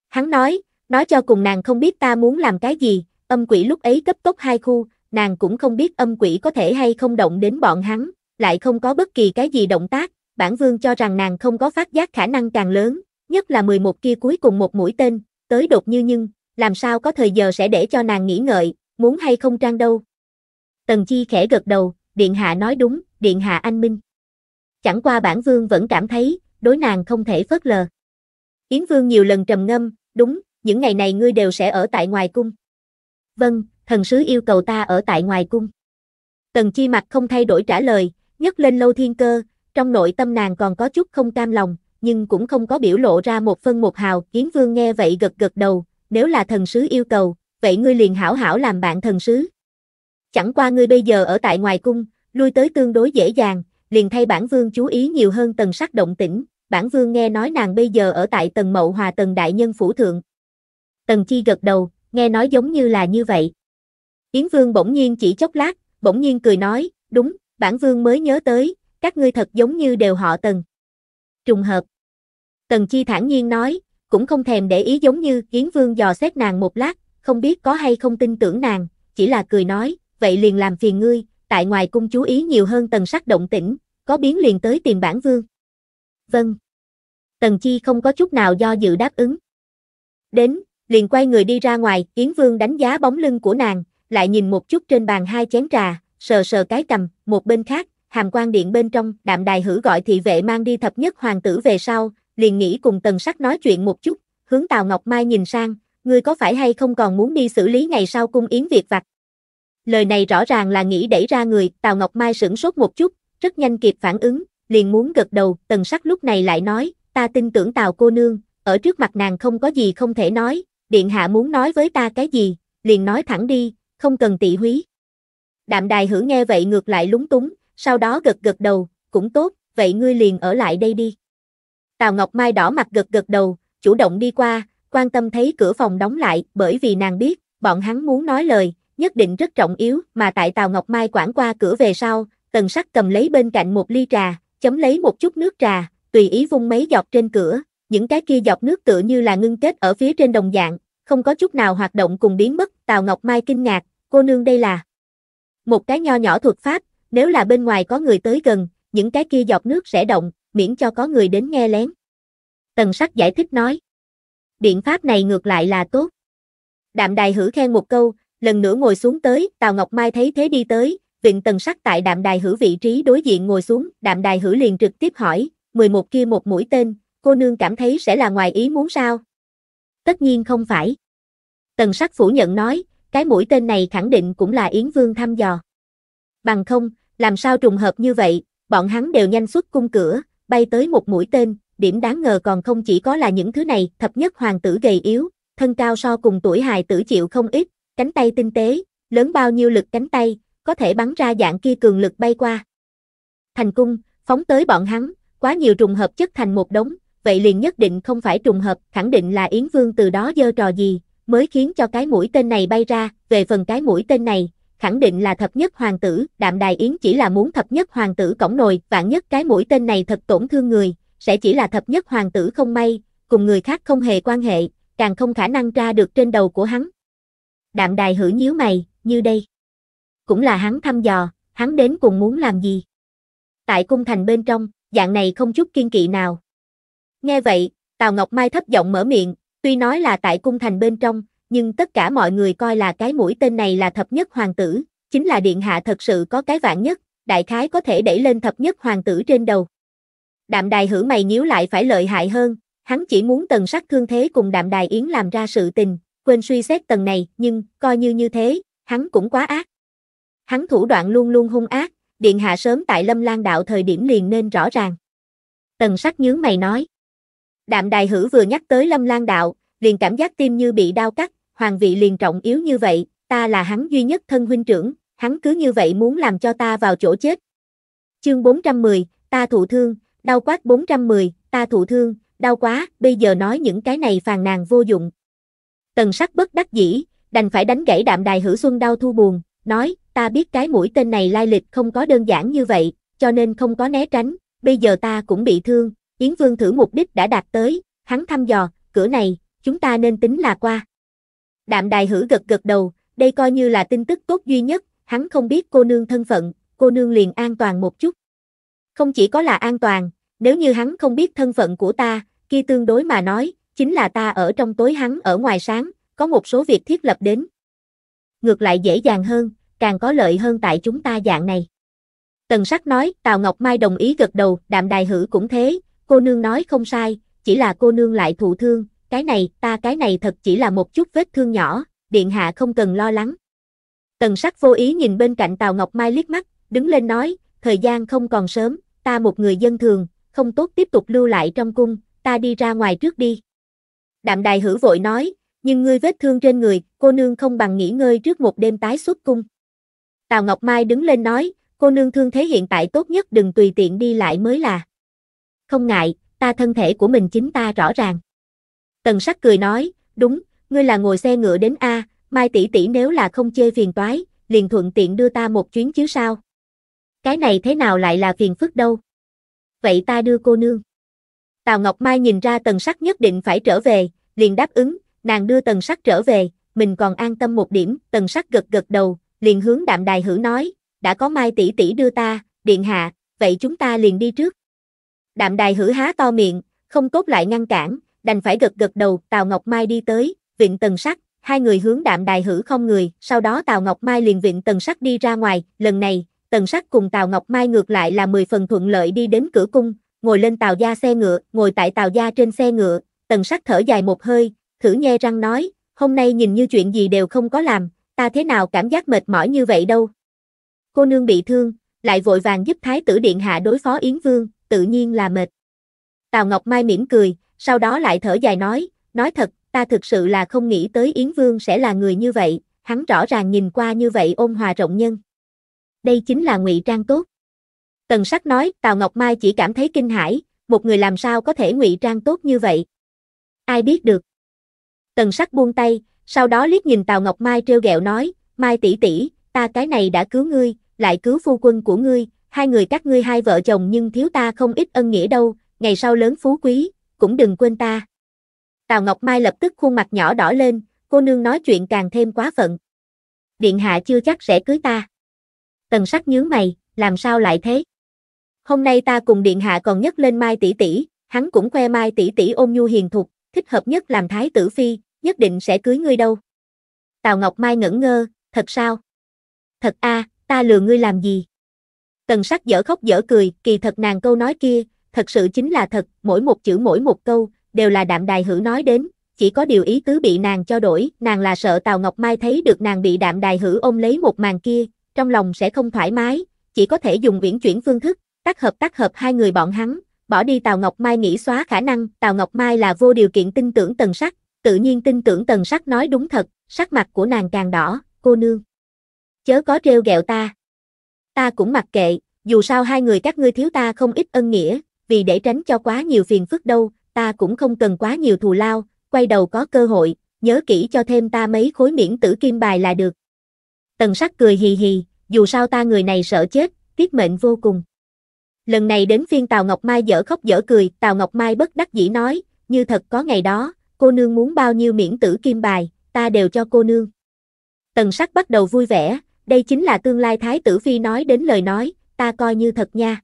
[SPEAKER 1] Hắn nói, nói cho cùng nàng không biết ta muốn làm cái gì, âm quỷ lúc ấy cấp tốc hai khu, nàng cũng không biết âm quỷ có thể hay không động đến bọn hắn, lại không có bất kỳ cái gì động tác, bản vương cho rằng nàng không có phát giác khả năng càng lớn, nhất là 11 kia cuối cùng một mũi tên, tới đột như nhưng, làm sao có thời giờ sẽ để cho nàng nghỉ ngợi, muốn hay không trang đâu. Tần Chi khẽ gật đầu, Điện Hạ nói đúng, Điện Hạ anh minh. Chẳng qua bản vương vẫn cảm thấy, đối nàng không thể phớt lờ. Yến Vương nhiều lần trầm ngâm, đúng, những ngày này ngươi đều sẽ ở tại ngoài cung. Vâng, thần sứ yêu cầu ta ở tại ngoài cung. Tần chi mặt không thay đổi trả lời, nhấc lên lâu thiên cơ, trong nội tâm nàng còn có chút không cam lòng, nhưng cũng không có biểu lộ ra một phân một hào. Yến Vương nghe vậy gật gật đầu, nếu là thần sứ yêu cầu, vậy ngươi liền hảo hảo làm bạn thần sứ, Chẳng qua ngươi bây giờ ở tại ngoài cung, lui tới tương đối dễ dàng, liền thay bản vương chú ý nhiều hơn tầng sắc động tĩnh. Bản vương nghe nói nàng bây giờ ở tại tầng mậu hòa tầng đại nhân phủ thượng. Tần chi gật đầu, nghe nói giống như là như vậy. Yến vương bỗng nhiên chỉ chốc lát, bỗng nhiên cười nói, đúng, bản vương mới nhớ tới, các ngươi thật giống như đều họ tần. Trùng hợp. Tần chi thản nhiên nói, cũng không thèm để ý giống như Yến vương dò xét nàng một lát, không biết có hay không tin tưởng nàng, chỉ là cười nói, vậy liền làm phiền ngươi, tại ngoài cung chú ý nhiều hơn tần sắc động tĩnh, có biến liền tới tìm bản vương. Vâng. Tần Chi không có chút nào do dự đáp ứng. Đến, liền quay người đi ra ngoài, Yến Vương đánh giá bóng lưng của nàng, lại nhìn một chút trên bàn hai chén trà, sờ sờ cái cầm, một bên khác, hàm quan điện bên trong, đạm đài hử gọi thị vệ mang đi thập nhất hoàng tử về sau, liền nghĩ cùng tần sắc nói chuyện một chút, hướng Tào Ngọc Mai nhìn sang, ngươi có phải hay không còn muốn đi xử lý ngày sau cung Yến việc vặt, lời này rõ ràng là nghĩ đẩy ra người, Tào Ngọc Mai sửng sốt một chút, rất nhanh kịp phản ứng, liền muốn gật đầu, tần sắc lúc này lại nói, ta tin tưởng Tào cô nương, ở trước mặt nàng không có gì không thể nói, điện hạ muốn nói với ta cái gì, liền nói thẳng đi, không cần tị húy. Đạm đài hử nghe vậy ngược lại lúng túng, sau đó gật gật đầu, cũng tốt, vậy ngươi liền ở lại đây đi. Tào Ngọc Mai đỏ mặt gật gật đầu, chủ động đi qua, quan tâm thấy cửa phòng đóng lại, bởi vì nàng biết, bọn hắn muốn nói lời, nhất định rất trọng yếu, mà tại Tào Ngọc Mai quảng qua cửa về sau, tần sắc cầm lấy bên cạnh một ly trà, chấm lấy một chút nước trà, tùy ý vung mấy giọt trên cửa, những cái kia giọt nước tựa như là ngưng kết ở phía trên đồng dạng, không có chút nào hoạt động cùng biến mất, Tào Ngọc Mai kinh ngạc, cô nương đây là một cái nho nhỏ thuật pháp, nếu là bên ngoài có người tới gần, những cái kia giọt nước sẽ động, miễn cho có người đến nghe lén. Tần sắc giải thích nói. Biện pháp này ngược lại là tốt. Đạm đài hử khen một câu, lần nữa ngồi xuống tới, Tào Ngọc Mai thấy thế đi tới, viện tần sắc tại đạm đài hữu vị trí đối diện ngồi xuống, đạm đài hữu liền trực tiếp hỏi, 11 kia một mũi tên, cô nương cảm thấy sẽ là ngoài ý muốn sao? Tất nhiên không phải. Tần sắc phủ nhận nói, cái mũi tên này khẳng định cũng là Yến Vương thăm dò. Bằng không, làm sao trùng hợp như vậy, bọn hắn đều nhanh xuất cung cửa, bay tới một mũi tên, điểm đáng ngờ còn không chỉ có là những thứ này, thập nhất hoàng tử gầy yếu, thân cao so cùng tuổi hài tử chịu không ít, cánh tay tinh tế, lớn bao nhiêu lực cánh tay, có thể bắn ra dạng kia cường lực bay qua. Thành cung, phóng tới bọn hắn, quá nhiều trùng hợp chất thành một đống, vậy liền nhất định không phải trùng hợp, khẳng định là Yến Vương từ đó dơ trò gì, mới khiến cho cái mũi tên này bay ra, về phần cái mũi tên này, khẳng định là thập nhất hoàng tử, đạm đài Yến chỉ là muốn thập nhất hoàng tử cổng nồi, vạn nhất cái mũi tên này thật tổn thương người, sẽ chỉ là thập nhất hoàng tử không may, cùng người khác không hề quan hệ, càng không khả năng ra được trên đầu của hắn đạm đài hử nhíu mày, như đây. Cũng là hắn thăm dò, hắn đến cùng muốn làm gì. Tại cung thành bên trong, dạng này không chút kiên kỵ nào. Nghe vậy, Tào Ngọc Mai thấp giọng mở miệng, tuy nói là tại cung thành bên trong, nhưng tất cả mọi người coi là cái mũi tên này là thập nhất hoàng tử, chính là điện hạ thật sự có cái vạn nhất, đại khái có thể đẩy lên thập nhất hoàng tử trên đầu. Đạm đài hử mày nhíu lại phải lợi hại hơn, hắn chỉ muốn tần sắc thương thế cùng đạm đài yến làm ra sự tình, quên suy xét tầng này, nhưng, coi như như thế, hắn cũng quá ác. Hắn thủ đoạn luôn luôn hung ác, điện hạ sớm tại lâm lan đạo thời điểm liền nên rõ ràng. Tần sắc nhướng mày nói. Đạm đài hử vừa nhắc tới lâm lan đạo, liền cảm giác tim như bị đau cắt, hoàng vị liền trọng yếu như vậy, ta là hắn duy nhất thân huynh trưởng, hắn cứ như vậy muốn làm cho ta vào chỗ chết. Chương 410, ta thụ thương, đau quát 410, ta thụ thương, đau quá, bây giờ nói những cái này phàn nàn vô dụng, Tần sắc bất đắc dĩ, đành phải đánh gãy đạm đài hữu xuân đau thu buồn, nói, ta biết cái mũi tên này lai lịch không có đơn giản như vậy, cho nên không có né tránh, bây giờ ta cũng bị thương, Yến Vương thử mục đích đã đạt tới, hắn thăm dò, cửa này, chúng ta nên tính là qua. Đạm đài hữu gật gật đầu, đây coi như là tin tức tốt duy nhất, hắn không biết cô nương thân phận, cô nương liền an toàn một chút. Không chỉ có là an toàn, nếu như hắn không biết thân phận của ta, kia tương đối mà nói, chính là ta ở trong tối hắn ở ngoài sáng, có một số việc thiết lập đến. Ngược lại dễ dàng hơn, càng có lợi hơn tại chúng ta dạng này. Tần sắc nói, Tào Ngọc Mai đồng ý gật đầu, đạm đài hử cũng thế, cô nương nói không sai, chỉ là cô nương lại thụ thương, cái này, ta cái này thật chỉ là một chút vết thương nhỏ, điện hạ không cần lo lắng. Tần sắc vô ý nhìn bên cạnh Tào Ngọc Mai liếc mắt, đứng lên nói, thời gian không còn sớm, ta một người dân thường, không tốt tiếp tục lưu lại trong cung, ta đi ra ngoài trước đi. Đạm đài hử vội nói, nhưng ngươi vết thương trên người, cô nương không bằng nghỉ ngơi trước một đêm tái xuất cung. Tào Ngọc Mai đứng lên nói, cô nương thương thế hiện tại tốt nhất đừng tùy tiện đi lại mới là. Không ngại, ta thân thể của mình chính ta rõ ràng. Tần sắc cười nói, đúng, ngươi là ngồi xe ngựa đến A, mai tỷ tỷ nếu là không chê phiền toái, liền thuận tiện đưa ta một chuyến chứ sao. Cái này thế nào lại là phiền phức đâu. Vậy ta đưa cô nương. Tào Ngọc Mai nhìn ra tần sắc nhất định phải trở về, liền đáp ứng, nàng đưa tần sắc trở về, mình còn an tâm một điểm, tần sắc gật gật đầu, liền hướng đạm đài hử nói, đã có Mai tỷ tỷ đưa ta, điện hạ, vậy chúng ta liền đi trước. Đạm đài hử há to miệng, không cốt lại ngăn cản, đành phải gật gật đầu, Tào Ngọc Mai đi tới, viện tần sắc, hai người hướng đạm đài hử không người, sau đó Tào Ngọc Mai liền viện tần sắc đi ra ngoài, lần này, tần sắc cùng Tào Ngọc Mai ngược lại là 10 phần thuận lợi đi đến cửa cung, ngồi lên tàu gia xe ngựa, ngồi tại tàu gia trên xe ngựa, tần sắc thở dài một hơi, thử nghe răng nói, hôm nay nhìn như chuyện gì đều không có làm, ta thế nào cảm giác mệt mỏi như vậy đâu. Cô nương bị thương, lại vội vàng giúp thái tử điện hạ đối phó Yến Vương, tự nhiên là mệt. Tào Ngọc Mai mỉm cười, sau đó lại thở dài nói, nói thật, ta thực sự là không nghĩ tới Yến Vương sẽ là người như vậy, hắn rõ ràng nhìn qua như vậy ôn hòa rộng nhân. Đây chính là ngụy trang tốt. Tần sắc nói, Tào Ngọc Mai chỉ cảm thấy kinh hãi, một người làm sao có thể ngụy trang tốt như vậy. Ai biết được. Tần sắc buông tay, sau đó liếc nhìn Tào Ngọc Mai trêu ghẹo nói, Mai tỷ tỷ, ta cái này đã cứu ngươi, lại cứu phu quân của ngươi, hai người các ngươi hai vợ chồng nhưng thiếu ta không ít ân nghĩa đâu, ngày sau lớn phú quý, cũng đừng quên ta. Tào Ngọc Mai lập tức khuôn mặt nhỏ đỏ lên, cô nương nói chuyện càng thêm quá phận. Điện hạ chưa chắc sẽ cưới ta. Tần sắc nhướng mày, làm sao lại thế? Hôm nay ta cùng điện hạ còn nhất lên Mai tỷ tỷ, hắn cũng khoe Mai tỷ tỷ ôn nhu hiền thục, thích hợp nhất làm thái tử phi, nhất định sẽ cưới ngươi đâu. Tào Ngọc Mai ngẩn ngơ, thật sao? Thật a, à, ta lừa ngươi làm gì? Tần sắc dở khóc dở cười, kỳ thật nàng câu nói kia, thật sự chính là thật, mỗi một chữ mỗi một câu, đều là đạm đài hữu nói đến, chỉ có điều ý tứ bị nàng cho đổi, nàng là sợ Tào Ngọc Mai thấy được nàng bị đạm đài hữu ôm lấy một màn kia, trong lòng sẽ không thoải mái, chỉ có thể dùng uyển chuyển phương thức, tác hợp tác hợp hai người bọn hắn, bỏ đi Tào Ngọc Mai nghĩ xóa khả năng, Tào Ngọc Mai là vô điều kiện tin tưởng tần sắc, tự nhiên tin tưởng tần sắc nói đúng thật, sắc mặt của nàng càng đỏ, cô nương. Chớ có trêu ghẹo ta. Ta cũng mặc kệ, dù sao hai người các ngươi thiếu ta không ít ân nghĩa, vì để tránh cho quá nhiều phiền phức đâu, ta cũng không cần quá nhiều thù lao, quay đầu có cơ hội, nhớ kỹ cho thêm ta mấy khối miễn tử kim bài là được. Tần sắc cười hì hì, dù sao ta người này sợ chết, tiết mệnh vô cùng. Lần này đến phiên Tào Ngọc Mai dở khóc dở cười, Tào Ngọc Mai bất đắc dĩ nói, như thật có ngày đó, cô nương muốn bao nhiêu miễn tử kim bài, ta đều cho cô nương. Tần sắc bắt đầu vui vẻ, đây chính là tương lai Thái tử Phi nói đến lời nói, ta coi như thật nha.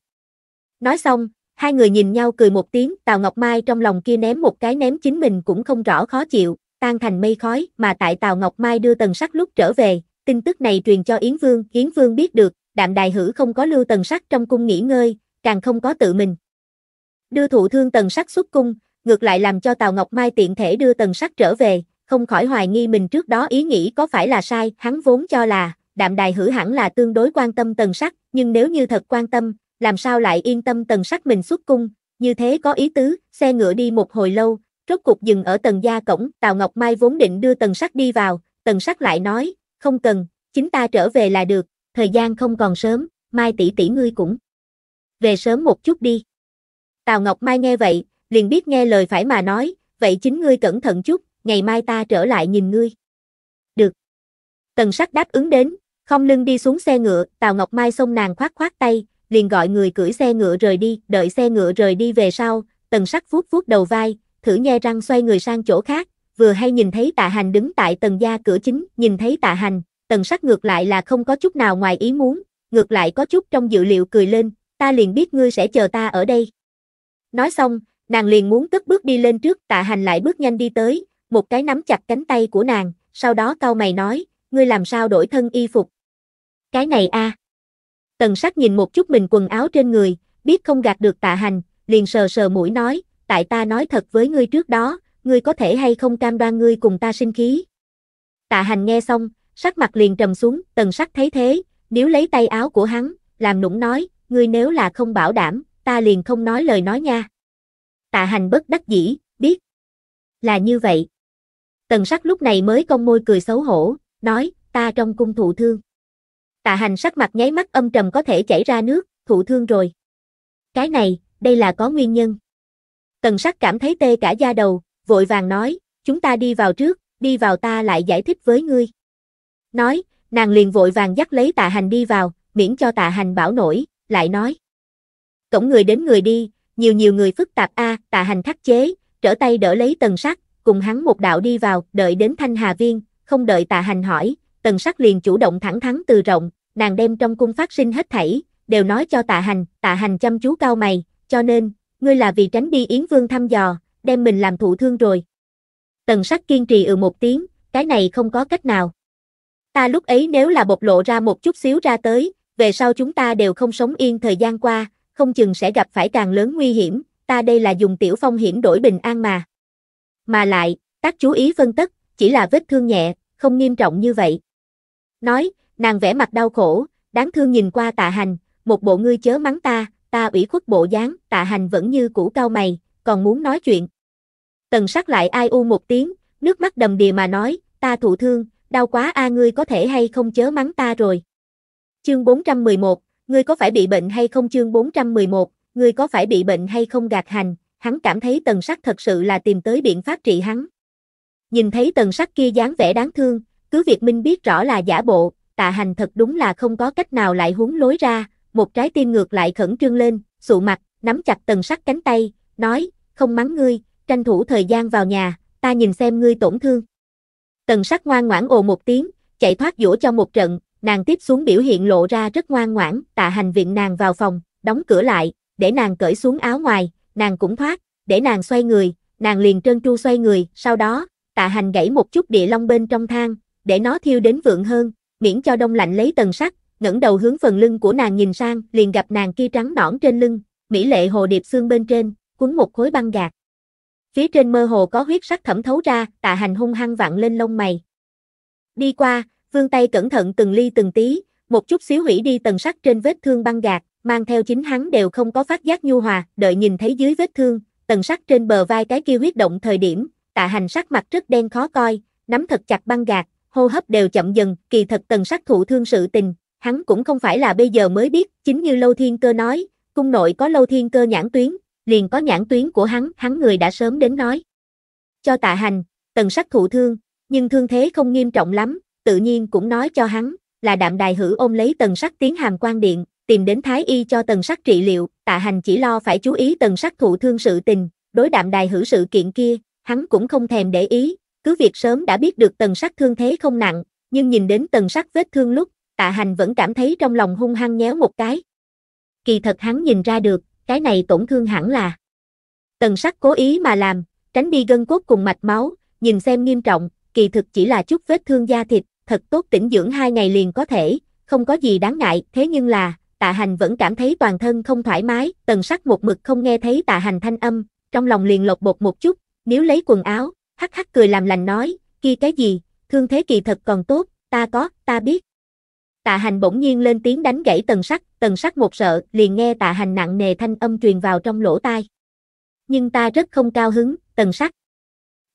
[SPEAKER 1] Nói xong, hai người nhìn nhau cười một tiếng, Tào Ngọc Mai trong lòng kia ném một cái ném chính mình cũng không rõ khó chịu, tan thành mây khói, mà tại Tào Ngọc Mai đưa tần sắc lúc trở về, tin tức này truyền cho Yến Vương, Yến Vương biết được, đạm đài hử không có lưu tần sắc trong cung nghỉ ngơi, càng không có tự mình. Đưa thụ thương tần sắc xuất cung, ngược lại làm cho Tào Ngọc Mai tiện thể đưa tần sắc trở về, không khỏi hoài nghi mình trước đó ý nghĩ có phải là sai, hắn vốn cho là, đạm đài hử hẳn là tương đối quan tâm tần sắc, nhưng nếu như thật quan tâm, làm sao lại yên tâm tần sắc mình xuất cung, như thế có ý tứ, xe ngựa đi một hồi lâu, rốt cục dừng ở tần gia cổng, Tào Ngọc Mai vốn định đưa tần sắc đi vào, tần sắc lại nói, không cần, chính ta trở về là được, thời gian không còn sớm, Mai tỷ tỷ ngươi cũng về sớm một chút đi. Tào Ngọc Mai nghe vậy, liền biết nghe lời phải mà nói, vậy chính ngươi cẩn thận chút, ngày mai ta trở lại nhìn ngươi. Được. Tần sắc đáp ứng đến, không lưng đi xuống xe ngựa, Tào Ngọc Mai xông nàng khoát khoát tay, liền gọi người cưỡi xe ngựa rời đi, đợi xe ngựa rời đi về sau, tần sắc vuốt vuốt đầu vai, thử nghe răng xoay người sang chỗ khác, vừa hay nhìn thấy tạ hành đứng tại tần gia cửa chính, nhìn thấy tạ hành, tần sắc ngược lại là không có chút nào ngoài ý muốn, ngược lại có chút trong dự liệu cười lên, ta liền biết ngươi sẽ chờ ta ở đây. Nói xong, nàng liền muốn cất bước đi lên trước, tạ hành lại bước nhanh đi tới, một cái nắm chặt cánh tay của nàng, sau đó cau mày nói, ngươi làm sao đổi thân y phục. Cái này a. À. Tần sắc nhìn một chút mình quần áo trên người, biết không gạt được tạ hành, liền sờ sờ mũi nói, tại ta nói thật với ngươi trước đó, ngươi có thể hay không cam đoan ngươi cùng ta sinh khí. Tạ hành nghe xong, sắc mặt liền trầm xuống, tần sắc thấy thế, nếu lấy tay áo của hắn, làm nũng nói, ngươi nếu là không bảo đảm, ta liền không nói lời nói nha. Tạ hành bất đắc dĩ, biết. Là như vậy. Tần sắc lúc này mới cong môi cười xấu hổ, nói, ta trong cung thụ thương. Tạ hành sắc mặt nháy mắt âm trầm có thể chảy ra nước, thụ thương rồi. Cái này, đây là có nguyên nhân. Tần sắc cảm thấy tê cả da đầu, vội vàng nói, chúng ta đi vào trước, đi vào ta lại giải thích với ngươi. Nói, nàng liền vội vàng dắt lấy tạ hành đi vào, miễn cho tạ hành bảo nổi, lại nói. Cổng người đến người đi, nhiều nhiều người phức tạp a, à, tạ hành thắt chế, trở tay đỡ lấy tần sắc, cùng hắn một đạo đi vào, đợi đến thanh hà viên, không đợi tạ hành hỏi, tần sắc liền chủ động thẳng thắn từ rộng, nàng đem trong cung phát sinh hết thảy, đều nói cho tạ hành, tạ hành chăm chú cao mày, cho nên, ngươi là vì tránh đi Yến Vương thăm dò, đem mình làm thụ thương rồi. Tần sắc kiên trì ừ một tiếng, cái này không có cách nào. Ta lúc ấy nếu là bộc lộ ra một chút xíu ra tới, về sau chúng ta đều không sống yên thời gian qua, không chừng sẽ gặp phải càng lớn nguy hiểm, ta đây là dùng tiểu phong hiểm đổi bình an mà. Mà lại, tác chú ý phân tất, chỉ là vết thương nhẹ, không nghiêm trọng như vậy. Nói, nàng vẽ mặt đau khổ, đáng thương nhìn qua tạ hành, một bộ ngươi chớ mắng ta, ta ủy khuất bộ dáng, tạ hành vẫn như cũ cao mày, còn muốn nói chuyện. Tần sắc lại ai u một tiếng, nước mắt đầm đìa mà nói, ta thụ thương, đau quá a ngươi có thể hay không chớ mắng ta rồi. Chương 411, ngươi có phải bị bệnh hay không chương 411, ngươi có phải bị bệnh hay không gạt hành, hắn cảm thấy tần sắc thật sự là tìm tới biện pháp trị hắn. Nhìn thấy tần sắc kia dáng vẻ đáng thương, cứ việc minh biết rõ là giả bộ, tạ hành thật đúng là không có cách nào lại huống lối ra, một trái tim ngược lại khẩn trương lên, sụ mặt, nắm chặt tần sắc cánh tay, nói, không mắng ngươi, tranh thủ thời gian vào nhà, ta nhìn xem ngươi tổn thương. Tần sắc ngoan ngoãn ồ một tiếng, chạy thoát dũa cho một trận, nàng tiếp xuống biểu hiện lộ ra rất ngoan ngoãn, tạ hành viện nàng vào phòng, đóng cửa lại, để nàng cởi xuống áo ngoài, nàng cũng thoát, để nàng xoay người, nàng liền trơn tru xoay người, sau đó, tạ hành gãy một chút địa long bên trong thang, để nó thiêu đến vượng hơn, miễn cho đông lạnh lấy tần sắt, ngẩng đầu hướng phần lưng của nàng nhìn sang, liền gặp nàng kia trắng nõn trên lưng, mỹ lệ hồ điệp xương bên trên, cuốn một khối băng gạc. Phía trên mơ hồ có huyết sắc thẩm thấu ra, tạ hành hung hăng vặn lên lông mày. Đi qua, Vương tay cẩn thận từng ly từng tí, một chút xíu hủy đi tầng sắt trên vết thương băng gạc mang theo chính hắn đều không có phát giác nhu hòa, đợi nhìn thấy dưới vết thương, tầng sắt trên bờ vai cái kia huyết động thời điểm, tạ hành sắc mặt rất đen khó coi, nắm thật chặt băng gạc hô hấp đều chậm dần, kỳ thật tần sắc thụ thương sự tình, hắn cũng không phải là bây giờ mới biết, chính như Lâu Thiên Cơ nói, cung nội có Lâu Thiên Cơ nhãn tuyến, liền có nhãn tuyến của hắn, hắn người đã sớm đến nói. Cho tạ hành, tần sắc thụ thương, nhưng thương thế không nghiêm trọng lắm, tự nhiên cũng nói cho hắn, là đạm đài hữu ôm lấy tần sắc tiến hàm quan điện, tìm đến thái y cho tần sắc trị liệu, tạ hành chỉ lo phải chú ý tần sắc thụ thương sự tình, đối đạm đài hữu sự kiện kia, hắn cũng không thèm để ý, cứ việc sớm đã biết được tần sắc thương thế không nặng, nhưng nhìn đến tần sắc vết thương lúc, tạ hành vẫn cảm thấy trong lòng hung hăng nhéo một cái. Kỳ thật hắn nhìn ra được, cái này tổn thương hẳn là tần sắc cố ý mà làm, tránh đi gân cốt cùng mạch máu, nhìn xem nghiêm trọng, kỳ thực chỉ là chút vết thương da thịt, thật tốt tỉnh dưỡng hai ngày liền có thể, không có gì đáng ngại, thế nhưng là, tạ hành vẫn cảm thấy toàn thân không thoải mái, tần sắc một mực không nghe thấy tạ hành thanh âm, trong lòng liền lột bột một chút, nếu lấy quần áo, hắc hắc cười làm lành nói, kia cái gì, thương thế kỳ thật còn tốt, ta có, ta biết. Tạ hành bỗng nhiên lên tiếng đánh gãy tần sắc, tần sắc một sợ, liền nghe tạ hành nặng nề thanh âm truyền vào trong lỗ tai. Nhưng ta rất không cao hứng, tần sắc.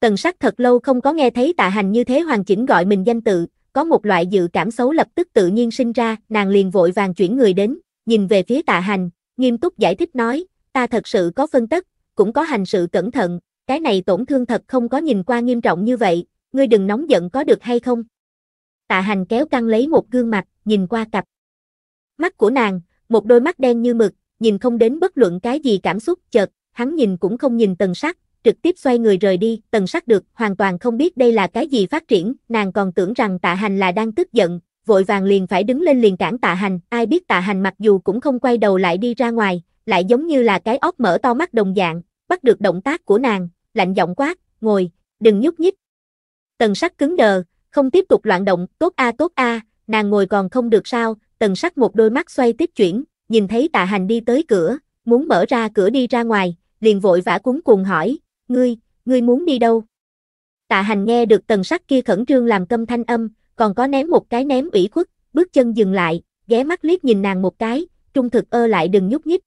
[SPEAKER 1] Tần sắc thật lâu không có nghe thấy tạ hành như thế hoàn chỉnh gọi mình danh tự, có một loại dự cảm xấu lập tức tự nhiên sinh ra, nàng liền vội vàng chuyển người đến, nhìn về phía tạ hành, nghiêm túc giải thích nói, ta thật sự có phân tất, cũng có hành sự cẩn thận, cái này tổn thương thật không có nhìn qua nghiêm trọng như vậy, ngươi đừng nóng giận có được hay không? Tạ hành kéo căng lấy một gương mặt, nhìn qua cặp. Mắt của nàng, một đôi mắt đen như mực, nhìn không đến bất luận cái gì cảm xúc chợt, hắn nhìn cũng không nhìn tần sắc, trực tiếp xoay người rời đi, tần sắc được, hoàn toàn không biết đây là cái gì phát triển, nàng còn tưởng rằng tạ hành là đang tức giận, vội vàng liền phải đứng lên liền cản tạ hành, ai biết tạ hành mặc dù cũng không quay đầu lại đi ra ngoài, lại giống như là cái óc mở to mắt đồng dạng, bắt được động tác của nàng, lạnh giọng quát, ngồi, đừng nhúc nhích. Tần sắc cứng đờ, không tiếp tục loạn động, tốt a tốt a, nàng ngồi còn không được sao, tần sắc một đôi mắt xoay tiếp chuyển, nhìn thấy tạ hành đi tới cửa, muốn mở ra cửa đi ra ngoài, liền vội vã cuốn cuồng hỏi, ngươi, ngươi muốn đi đâu? Tạ hành nghe được tần sắc kia khẩn trương làm câm thanh âm, còn có ném một cái ném ủy khuất, bước chân dừng lại, ghé mắt liếc nhìn nàng một cái, trung thực ơ lại đừng nhúc nhích.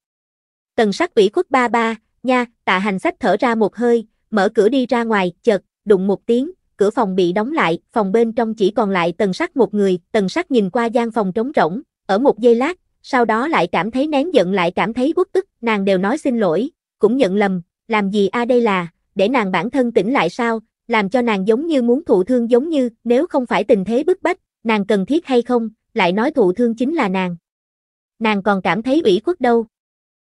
[SPEAKER 1] Tần sắc ủy khuất ba ba, nha, tạ hành sách thở ra một hơi, mở cửa đi ra ngoài, chợt, đụng một tiếng, cửa phòng bị đóng lại, phòng bên trong chỉ còn lại tần sắc một người, tần sắc nhìn qua gian phòng trống rỗng, ở một giây lát, sau đó lại cảm thấy nén giận lại cảm thấy uất tức, nàng đều nói xin lỗi, cũng nhận lầm, làm gì a đây là, để nàng bản thân tỉnh lại sao, làm cho nàng giống như muốn thụ thương giống như, nếu không phải tình thế bức bách, nàng cần thiết hay không, lại nói thụ thương chính là nàng. Nàng còn cảm thấy ủy khuất đâu.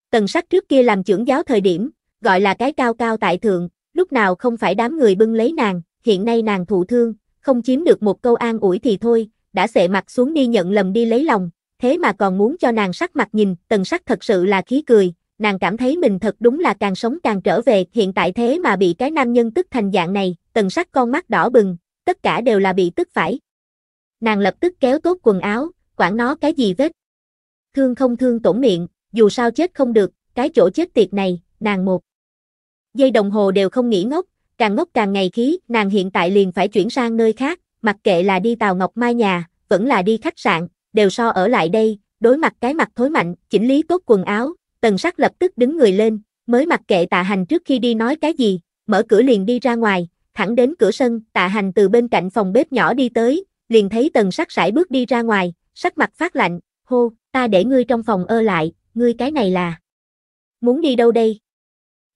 [SPEAKER 1] Tần sắc trước kia làm trưởng giáo thời điểm, gọi là cái cao cao tại thượng, lúc nào không phải đám người bưng lấy nàng, hiện nay nàng thụ thương, không chiếm được một câu an ủi thì thôi, đã sệ mặt xuống đi nhận lầm đi lấy lòng, thế mà còn muốn cho nàng sắc mặt nhìn, tần sắc thật sự là khí cười, nàng cảm thấy mình thật đúng là càng sống càng trở về, hiện tại thế mà bị cái nam nhân tức thành dạng này, tần sắc con mắt đỏ bừng, tất cả đều là bị tức phải. Nàng lập tức kéo tốt quần áo, quản nó cái gì vết. Thương không thương tổn miệng, dù sao chết không được, cái chỗ chết tiệt này, nàng một. Dây đồng hồ đều không nghỉ ngốc, càng ngốc càng ngày khí, nàng hiện tại liền phải chuyển sang nơi khác, mặc kệ là đi Tàu Ngọc Mai nhà, vẫn là đi khách sạn, đều so ở lại đây, đối mặt cái mặt thối mạnh, chỉnh lý tốt quần áo, Tần sắc lập tức đứng người lên, mới mặc kệ tạ hành trước khi đi nói cái gì, mở cửa liền đi ra ngoài, thẳng đến cửa sân, tạ hành từ bên cạnh phòng bếp nhỏ đi tới, liền thấy tần sắc sải bước đi ra ngoài, sắc mặt phát lạnh, hô, ta để ngươi trong phòng ơ lại, ngươi cái này là... Muốn đi đâu đây?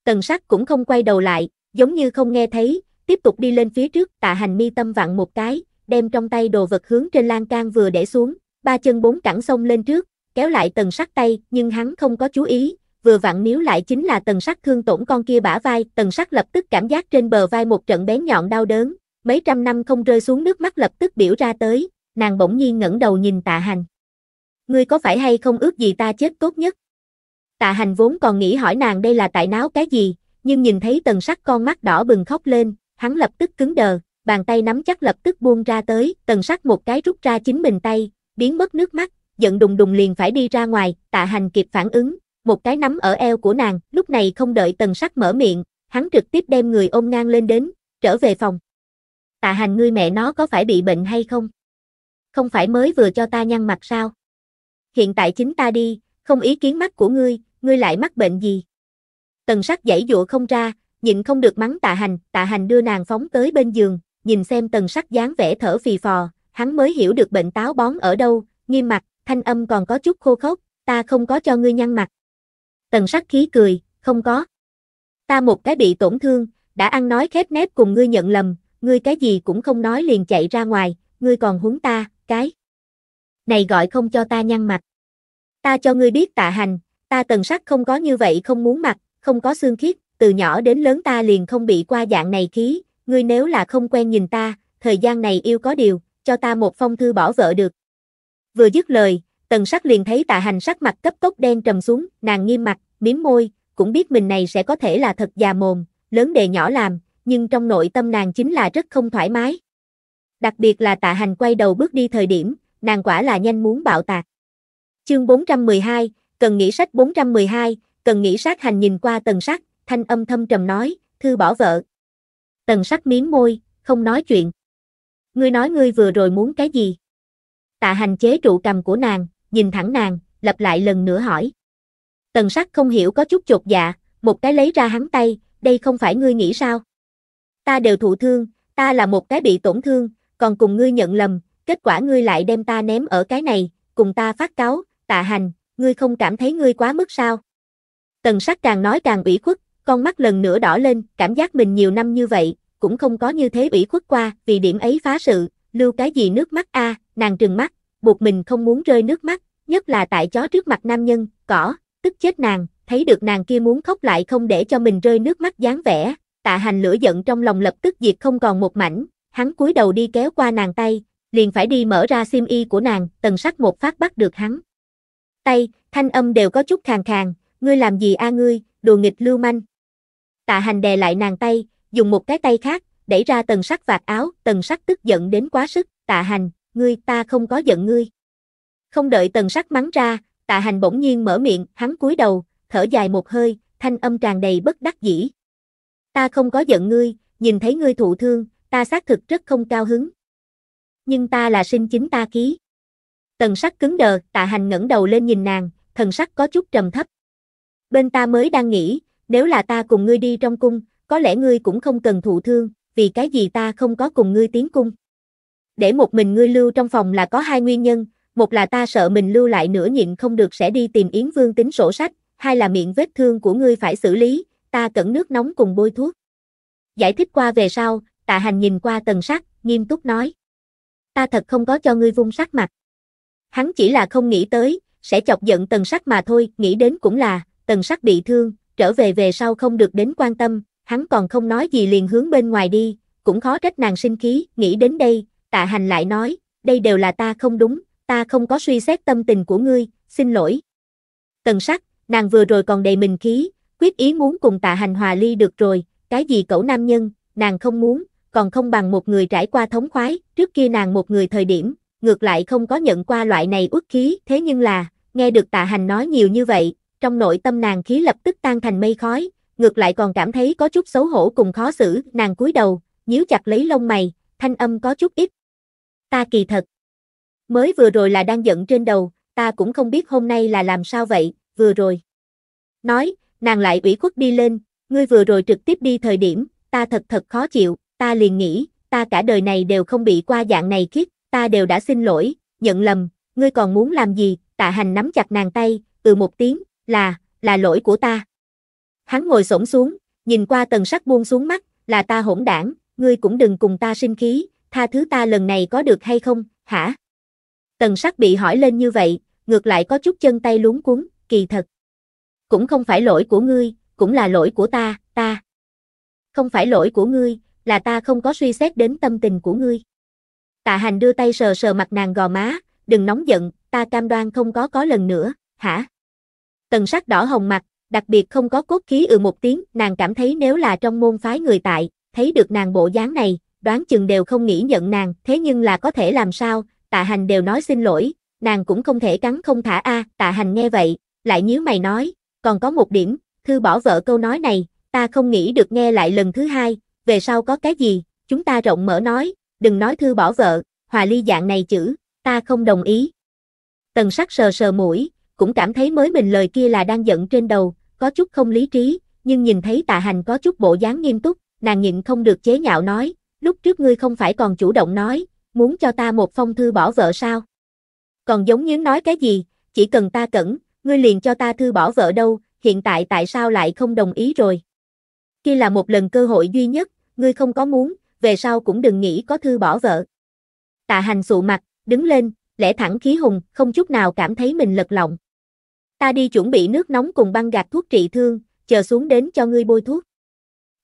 [SPEAKER 1] Tần sắc cũng không quay đầu lại, giống như không nghe thấy, tiếp tục đi lên phía trước, tạ hành mi tâm vặn một cái, đem trong tay đồ vật hướng trên lan can vừa để xuống, ba chân bốn cẳng xông lên trước, kéo lại tần sắc tay, nhưng hắn không có chú ý, vừa vặn níu lại chính là tần sắc thương tổn con kia bả vai, tần sắc lập tức cảm giác trên bờ vai một trận bén nhọn đau đớn, mấy trăm năm không rơi xuống nước mắt lập tức biểu ra tới, nàng bỗng nhiên ngẩng đầu nhìn tạ hành. Ngươi có phải hay không ước gì ta chết tốt nhất? Tạ hành vốn còn nghĩ hỏi nàng đây là tại náo cái gì, nhưng nhìn thấy tần sắc con mắt đỏ bừng khóc lên, hắn lập tức cứng đờ, bàn tay nắm chắc lập tức buông ra tới, tần sắc một cái rút ra chính mình tay, biến mất nước mắt, giận đùng đùng liền phải đi ra ngoài, tạ hành kịp phản ứng, một cái nắm ở eo của nàng, lúc này không đợi tần sắc mở miệng, hắn trực tiếp đem người ôm ngang lên đến, trở về phòng. Tạ hành ngươi mẹ nó có phải bị bệnh hay không? Không phải mới vừa cho ta nhăn mặt sao? Hiện tại chính ta đi, không ý kiến mắt của ngươi, ngươi lại mắc bệnh gì? Tần sắc giải dụa không ra, nhịn không được mắng tạ hành, tạ hành đưa nàng phóng tới bên giường, nhìn xem tần sắc dáng vẻ thở phì phò, hắn mới hiểu được bệnh táo bón ở đâu, nghiêm mặt, thanh âm còn có chút khô khốc, ta không có cho ngươi nhăn mặt. Tần sắc khí cười, không có. Ta một cái bị tổn thương, đã ăn nói khép nép cùng ngươi nhận lầm, ngươi cái gì cũng không nói liền chạy ra ngoài, ngươi còn huống ta, cái. Này gọi không cho ta nhăn mặt. Ta cho ngươi biết tạ hành, ta tần sắc không có như vậy không muốn mặt, không có xương khiết, từ nhỏ đến lớn ta liền không bị qua dạng này khí, ngươi nếu là không quen nhìn ta, thời gian này yêu có điều, cho ta một phong thư bỏ vợ được, Vừa dứt lời, tần sắc liền thấy tạ hành sắc mặt cấp tốc đen trầm xuống, nàng nghiêm mặt, miếm môi, cũng biết mình này sẽ có thể là thật già mồm, lớn đề nhỏ làm, nhưng trong nội tâm nàng chính là rất không thoải mái. Đặc biệt là tạ hành quay đầu bước đi thời điểm, nàng quả là nhanh muốn bạo tạc. Chương 412, cần nghĩ sách 412, cần nghĩ sát hành nhìn qua tần sắc, thanh âm thâm trầm nói, thư bỏ vợ. Tần sắc miếm môi, không nói chuyện. Ngươi nói ngươi vừa rồi muốn cái gì? Tạ hành chế trụ cầm của nàng, nhìn thẳng nàng, lặp lại lần nữa hỏi. Tần sắc không hiểu có chút chột dạ, một cái lấy ra hắn tay, đây không phải ngươi nghĩ sao? Ta đều thụ thương, ta là một cái bị tổn thương, còn cùng ngươi nhận lầm, kết quả ngươi lại đem ta ném ở cái này, cùng ta phát cáo, tạ hành, ngươi không cảm thấy ngươi quá mức sao? Tần sắc càng nói càng ủy khuất, con mắt lần nữa đỏ lên, cảm giác mình nhiều năm như vậy, cũng không có như thế ủy khuất qua, vì điểm ấy phá sự, lưu cái gì nước mắt a, nàng trừng mắt, buộc mình không muốn rơi nước mắt, nhất là tại chó trước mặt nam nhân, cỏ, tức chết nàng, thấy được nàng kia muốn khóc lại không để cho mình rơi nước mắt dáng vẻ, tạ hành lửa giận trong lòng lập tức diệt không còn một mảnh, hắn cúi đầu đi kéo qua nàng tay, liền phải đi mở ra sim y của nàng, tần sắc một phát bắt được hắn. Tay, thanh âm đều có chút khàn khàn, ngươi làm gì a ngươi, đùa nghịch lưu manh. Tạ hành đè lại nàng tay, dùng một cái tay khác, đẩy ra tần sắc vạt áo, tần sắc tức giận đến quá sức, tạ hành, ngươi ta không có giận ngươi. Không đợi tần sắc mắng ra, tạ hành bỗng nhiên mở miệng, hắn cúi đầu, thở dài một hơi, thanh âm tràn đầy bất đắc dĩ. Ta không có giận ngươi, nhìn thấy ngươi thụ thương, ta xác thực rất không cao hứng. Nhưng ta là sinh chính ta ký. Tần sắc cứng đờ, tạ hành ngẩng đầu lên nhìn nàng, thần sắc có chút trầm thấp. Bên ta mới đang nghĩ, nếu là ta cùng ngươi đi trong cung, có lẽ ngươi cũng không cần thụ thương vì cái gì ta không có cùng ngươi tiến cung. Để một mình ngươi lưu trong phòng là có hai nguyên nhân, một là ta sợ mình lưu lại nữa nhịn không được sẽ đi tìm Yến Vương tính sổ sách, hai là miệng vết thương của ngươi phải xử lý, ta cẩn nước nóng cùng bôi thuốc. Giải thích qua về sau, tạ hành nhìn qua tần sắc, nghiêm túc nói. Ta thật không có cho ngươi vung sắc mặt. Hắn chỉ là không nghĩ tới, sẽ chọc giận tần sắc mà thôi, nghĩ đến cũng là, tần sắc bị thương, trở về về sau không được đến quan tâm, hắn còn không nói gì liền hướng bên ngoài đi, cũng khó trách nàng sinh khí, nghĩ đến đây, tạ hành lại nói, đây đều là ta không đúng, ta không có suy xét tâm tình của ngươi, xin lỗi. Tần sắc, nàng vừa rồi còn đầy mình khí, quyết ý muốn cùng tạ hành hòa ly được rồi, cái gì cẩu nam nhân, nàng không muốn, còn không bằng một người trải qua thống khoái, trước kia nàng một người thời điểm, ngược lại không có nhận qua loại này uất khí, thế nhưng là, nghe được tạ hành nói nhiều như vậy, trong nội tâm nàng khí lập tức tan thành mây khói, ngược lại còn cảm thấy có chút xấu hổ cùng khó xử, nàng cúi đầu, nhíu chặt lấy lông mày, thanh âm có chút ít. Ta kỳ thật. Mới vừa rồi là đang giận trên đầu, ta cũng không biết hôm nay là làm sao vậy, vừa rồi. Nói, nàng lại ủy khuất đi lên, ngươi vừa rồi trực tiếp đi thời điểm, ta thật thật khó chịu, ta liền nghĩ, ta cả đời này đều không bị qua dạng này khiết, ta đều đã xin lỗi, nhận lầm, ngươi còn muốn làm gì, tạ hành nắm chặt nàng tay, từ một tiếng, là, là lỗi của ta. Hắn ngồi xổm xuống, nhìn qua tần sắc buông xuống mắt, là ta hỗn đảng, ngươi cũng đừng cùng ta sinh khí, tha thứ ta lần này có được hay không, hả? Tần sắc bị hỏi lên như vậy, ngược lại có chút chân tay luống cuốn, kỳ thật. Cũng không phải lỗi của ngươi, cũng là lỗi của ta, ta. Không phải lỗi của ngươi, là ta không có suy xét đến tâm tình của ngươi. Tạ hành đưa tay sờ sờ mặt nàng gò má, đừng nóng giận, ta cam đoan không có có lần nữa, hả? Tần sắc đỏ hồng mặt, đặc biệt không có cốt khí ừ một tiếng, nàng cảm thấy nếu là trong môn phái người tại, thấy được nàng bộ dáng này, đoán chừng đều không nghĩ nhận nàng, thế nhưng là có thể làm sao, tạ hành đều nói xin lỗi, nàng cũng không thể cắn không thả a tạ hành nghe vậy, lại nhíu mày nói, còn có một điểm, thư bỏ vợ câu nói này, ta không nghĩ được nghe lại lần thứ hai, về sau có cái gì, chúng ta rộng mở nói, đừng nói thư bỏ vợ, hòa ly dạng này chữ, ta không đồng ý. Tần sắc sờ sờ mũi, cũng cảm thấy mới mình lời kia là đang giận trên đầu, có chút không lý trí, nhưng nhìn thấy tạ hành có chút bộ dáng nghiêm túc, nàng nhịn không được chế nhạo nói, lúc trước ngươi không phải còn chủ động nói, muốn cho ta một phong thư bỏ vợ sao? Còn giống như nói cái gì, chỉ cần ta cẩn, ngươi liền cho ta thư bỏ vợ đâu, hiện tại tại sao lại không đồng ý rồi? Kia là một lần cơ hội duy nhất, ngươi không có muốn, về sau cũng đừng nghĩ có thư bỏ vợ. Tạ hành sụ mặt, đứng lên, lẽ thẳng khí hùng, không chút nào cảm thấy mình lật lọng ta đi chuẩn bị nước nóng cùng băng gạt thuốc trị thương, chờ xuống đến cho ngươi bôi thuốc.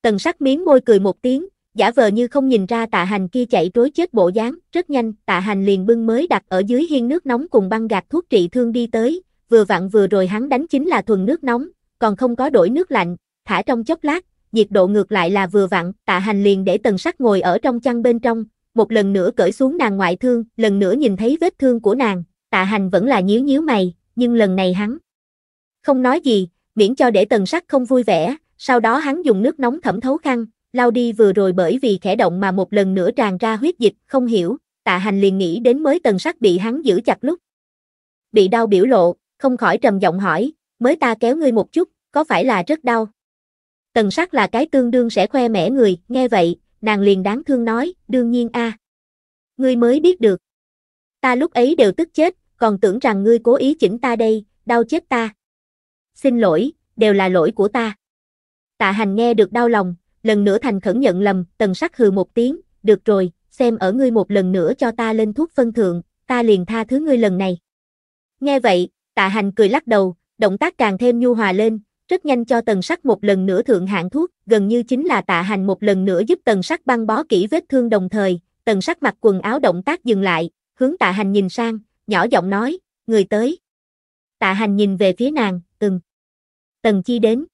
[SPEAKER 1] Tần sắc miếng môi cười một tiếng, giả vờ như không nhìn ra tạ hành kia chạy trối chết bộ dáng, rất nhanh, tạ hành liền bưng mới đặt ở dưới hiên nước nóng cùng băng gạt thuốc trị thương đi tới, vừa vặn vừa rồi hắn đánh chính là thuần nước nóng, còn không có đổi nước lạnh, thả trong chốc lát, nhiệt độ ngược lại là vừa vặn, tạ hành liền để tần sắc ngồi ở trong chăn bên trong, một lần nữa cởi xuống nàng ngoại thương, lần nữa nhìn thấy vết thương của nàng, tạ hành vẫn là nhíu nhíu mày, nhưng lần này hắn không nói gì, miễn cho để tần sắc không vui vẻ, sau đó hắn dùng nước nóng thẩm thấu khăn, lau đi vừa rồi bởi vì khẽ động mà một lần nữa tràn ra huyết dịch, không hiểu, tạ hành liền nghĩ đến mới tần sắc bị hắn giữ chặt lúc. Bị đau biểu lộ, không khỏi trầm giọng hỏi, mới ta kéo ngươi một chút, có phải là rất đau? Tần sắc là cái tương đương sẽ khoe mẽ người, nghe vậy, nàng liền đáng thương nói, đương nhiên a Ngươi mới biết được. Ta lúc ấy đều tức chết, còn tưởng rằng ngươi cố ý chỉnh ta đây, đau chết ta xin lỗi, đều là lỗi của ta. Tạ hành nghe được đau lòng, lần nữa thành khẩn nhận lầm, tần sắc hừ một tiếng, được rồi, xem ở ngươi một lần nữa cho ta lên thuốc phân thượng, ta liền tha thứ ngươi lần này. Nghe vậy, tạ hành cười lắc đầu, động tác càng thêm nhu hòa lên, rất nhanh cho tần sắc một lần nữa thượng hạng thuốc, gần như chính là tạ hành một lần nữa giúp tần sắc băng bó kỹ vết thương đồng thời, tần sắc mặc quần áo động tác dừng lại, hướng tạ hành nhìn sang, nhỏ giọng nói, người tới. Tạ hành nhìn về phía nàng, Tần Chi đến.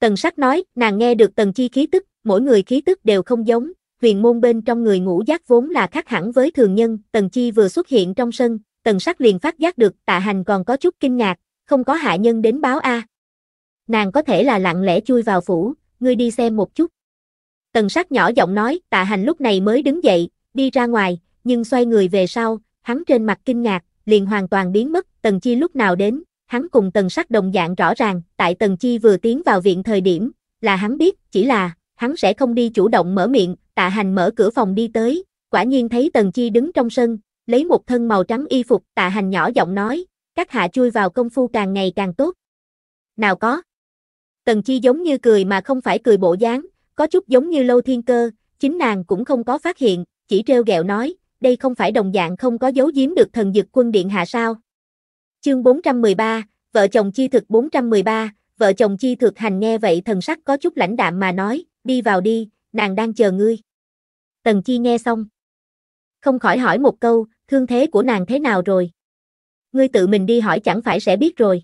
[SPEAKER 1] Tần Sắc nói, nàng nghe được Tần Chi khí tức, mỗi người khí tức đều không giống, huyền môn bên trong người ngũ giác vốn là khác hẳn với thường nhân, Tần Chi vừa xuất hiện trong sân, Tần Sắc liền phát giác được tạ hành còn có chút kinh ngạc, không có hạ nhân đến báo A. Nàng có thể là lặng lẽ chui vào phủ, ngươi đi xem một chút. Tần Sắc nhỏ giọng nói, tạ hành lúc này mới đứng dậy, đi ra ngoài, nhưng xoay người về sau, hắn trên mặt kinh ngạc, liền hoàn toàn biến mất, Tần Chi lúc nào đến, hắn cùng tần sắc đồng dạng rõ ràng, tại tần chi vừa tiến vào viện thời điểm, là hắn biết, chỉ là, hắn sẽ không đi chủ động mở miệng, tạ hành mở cửa phòng đi tới, quả nhiên thấy tần chi đứng trong sân, lấy một thân màu trắng y phục, tạ hành nhỏ giọng nói, các hạ chui vào công phu càng ngày càng tốt. Nào có. Tần chi giống như cười mà không phải cười bộ dáng, có chút giống như lâu thiên cơ, chính nàng cũng không có phát hiện, chỉ treo gẹo nói, đây không phải đồng dạng không có dấu giếm được thần dực quân điện hạ sao, Chương 413, vợ chồng chi thực 413, vợ chồng chi thực hành nghe vậy thần sắc có chút lãnh đạm mà nói, đi vào đi, nàng đang chờ ngươi. Tần chi nghe xong. Không khỏi hỏi một câu, thương thế của nàng thế nào rồi? Ngươi tự mình đi hỏi chẳng phải sẽ biết rồi.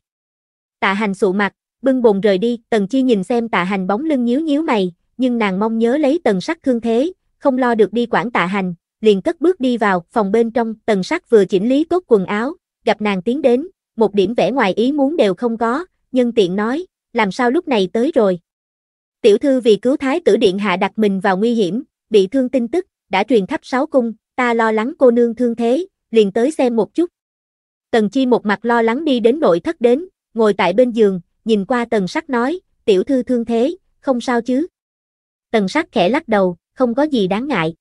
[SPEAKER 1] Tạ hành sụ mặt, bưng bồn rời đi, tần chi nhìn xem tạ hành bóng lưng nhíu nhíu mày, nhưng nàng mong nhớ lấy tần sắc thương thế, không lo được đi quản tạ hành, liền cất bước đi vào, phòng bên trong, tần sắc vừa chỉnh lý tốt quần áo, gặp nàng tiến đến, một điểm vẻ ngoài ý muốn đều không có, nhân tiện nói, làm sao lúc này tới rồi. Tiểu thư vì cứu thái tử điện hạ đặt mình vào nguy hiểm, bị thương tin tức, đã truyền khắp sáu cung, ta lo lắng cô nương thương thế, liền tới xem một chút. Tần Chi một mặt lo lắng đi đến nội thất đến, ngồi tại bên giường, nhìn qua tần sắc nói, tiểu thư thương thế, không sao chứ. Tần sắc khẽ lắc đầu, không có gì đáng ngại.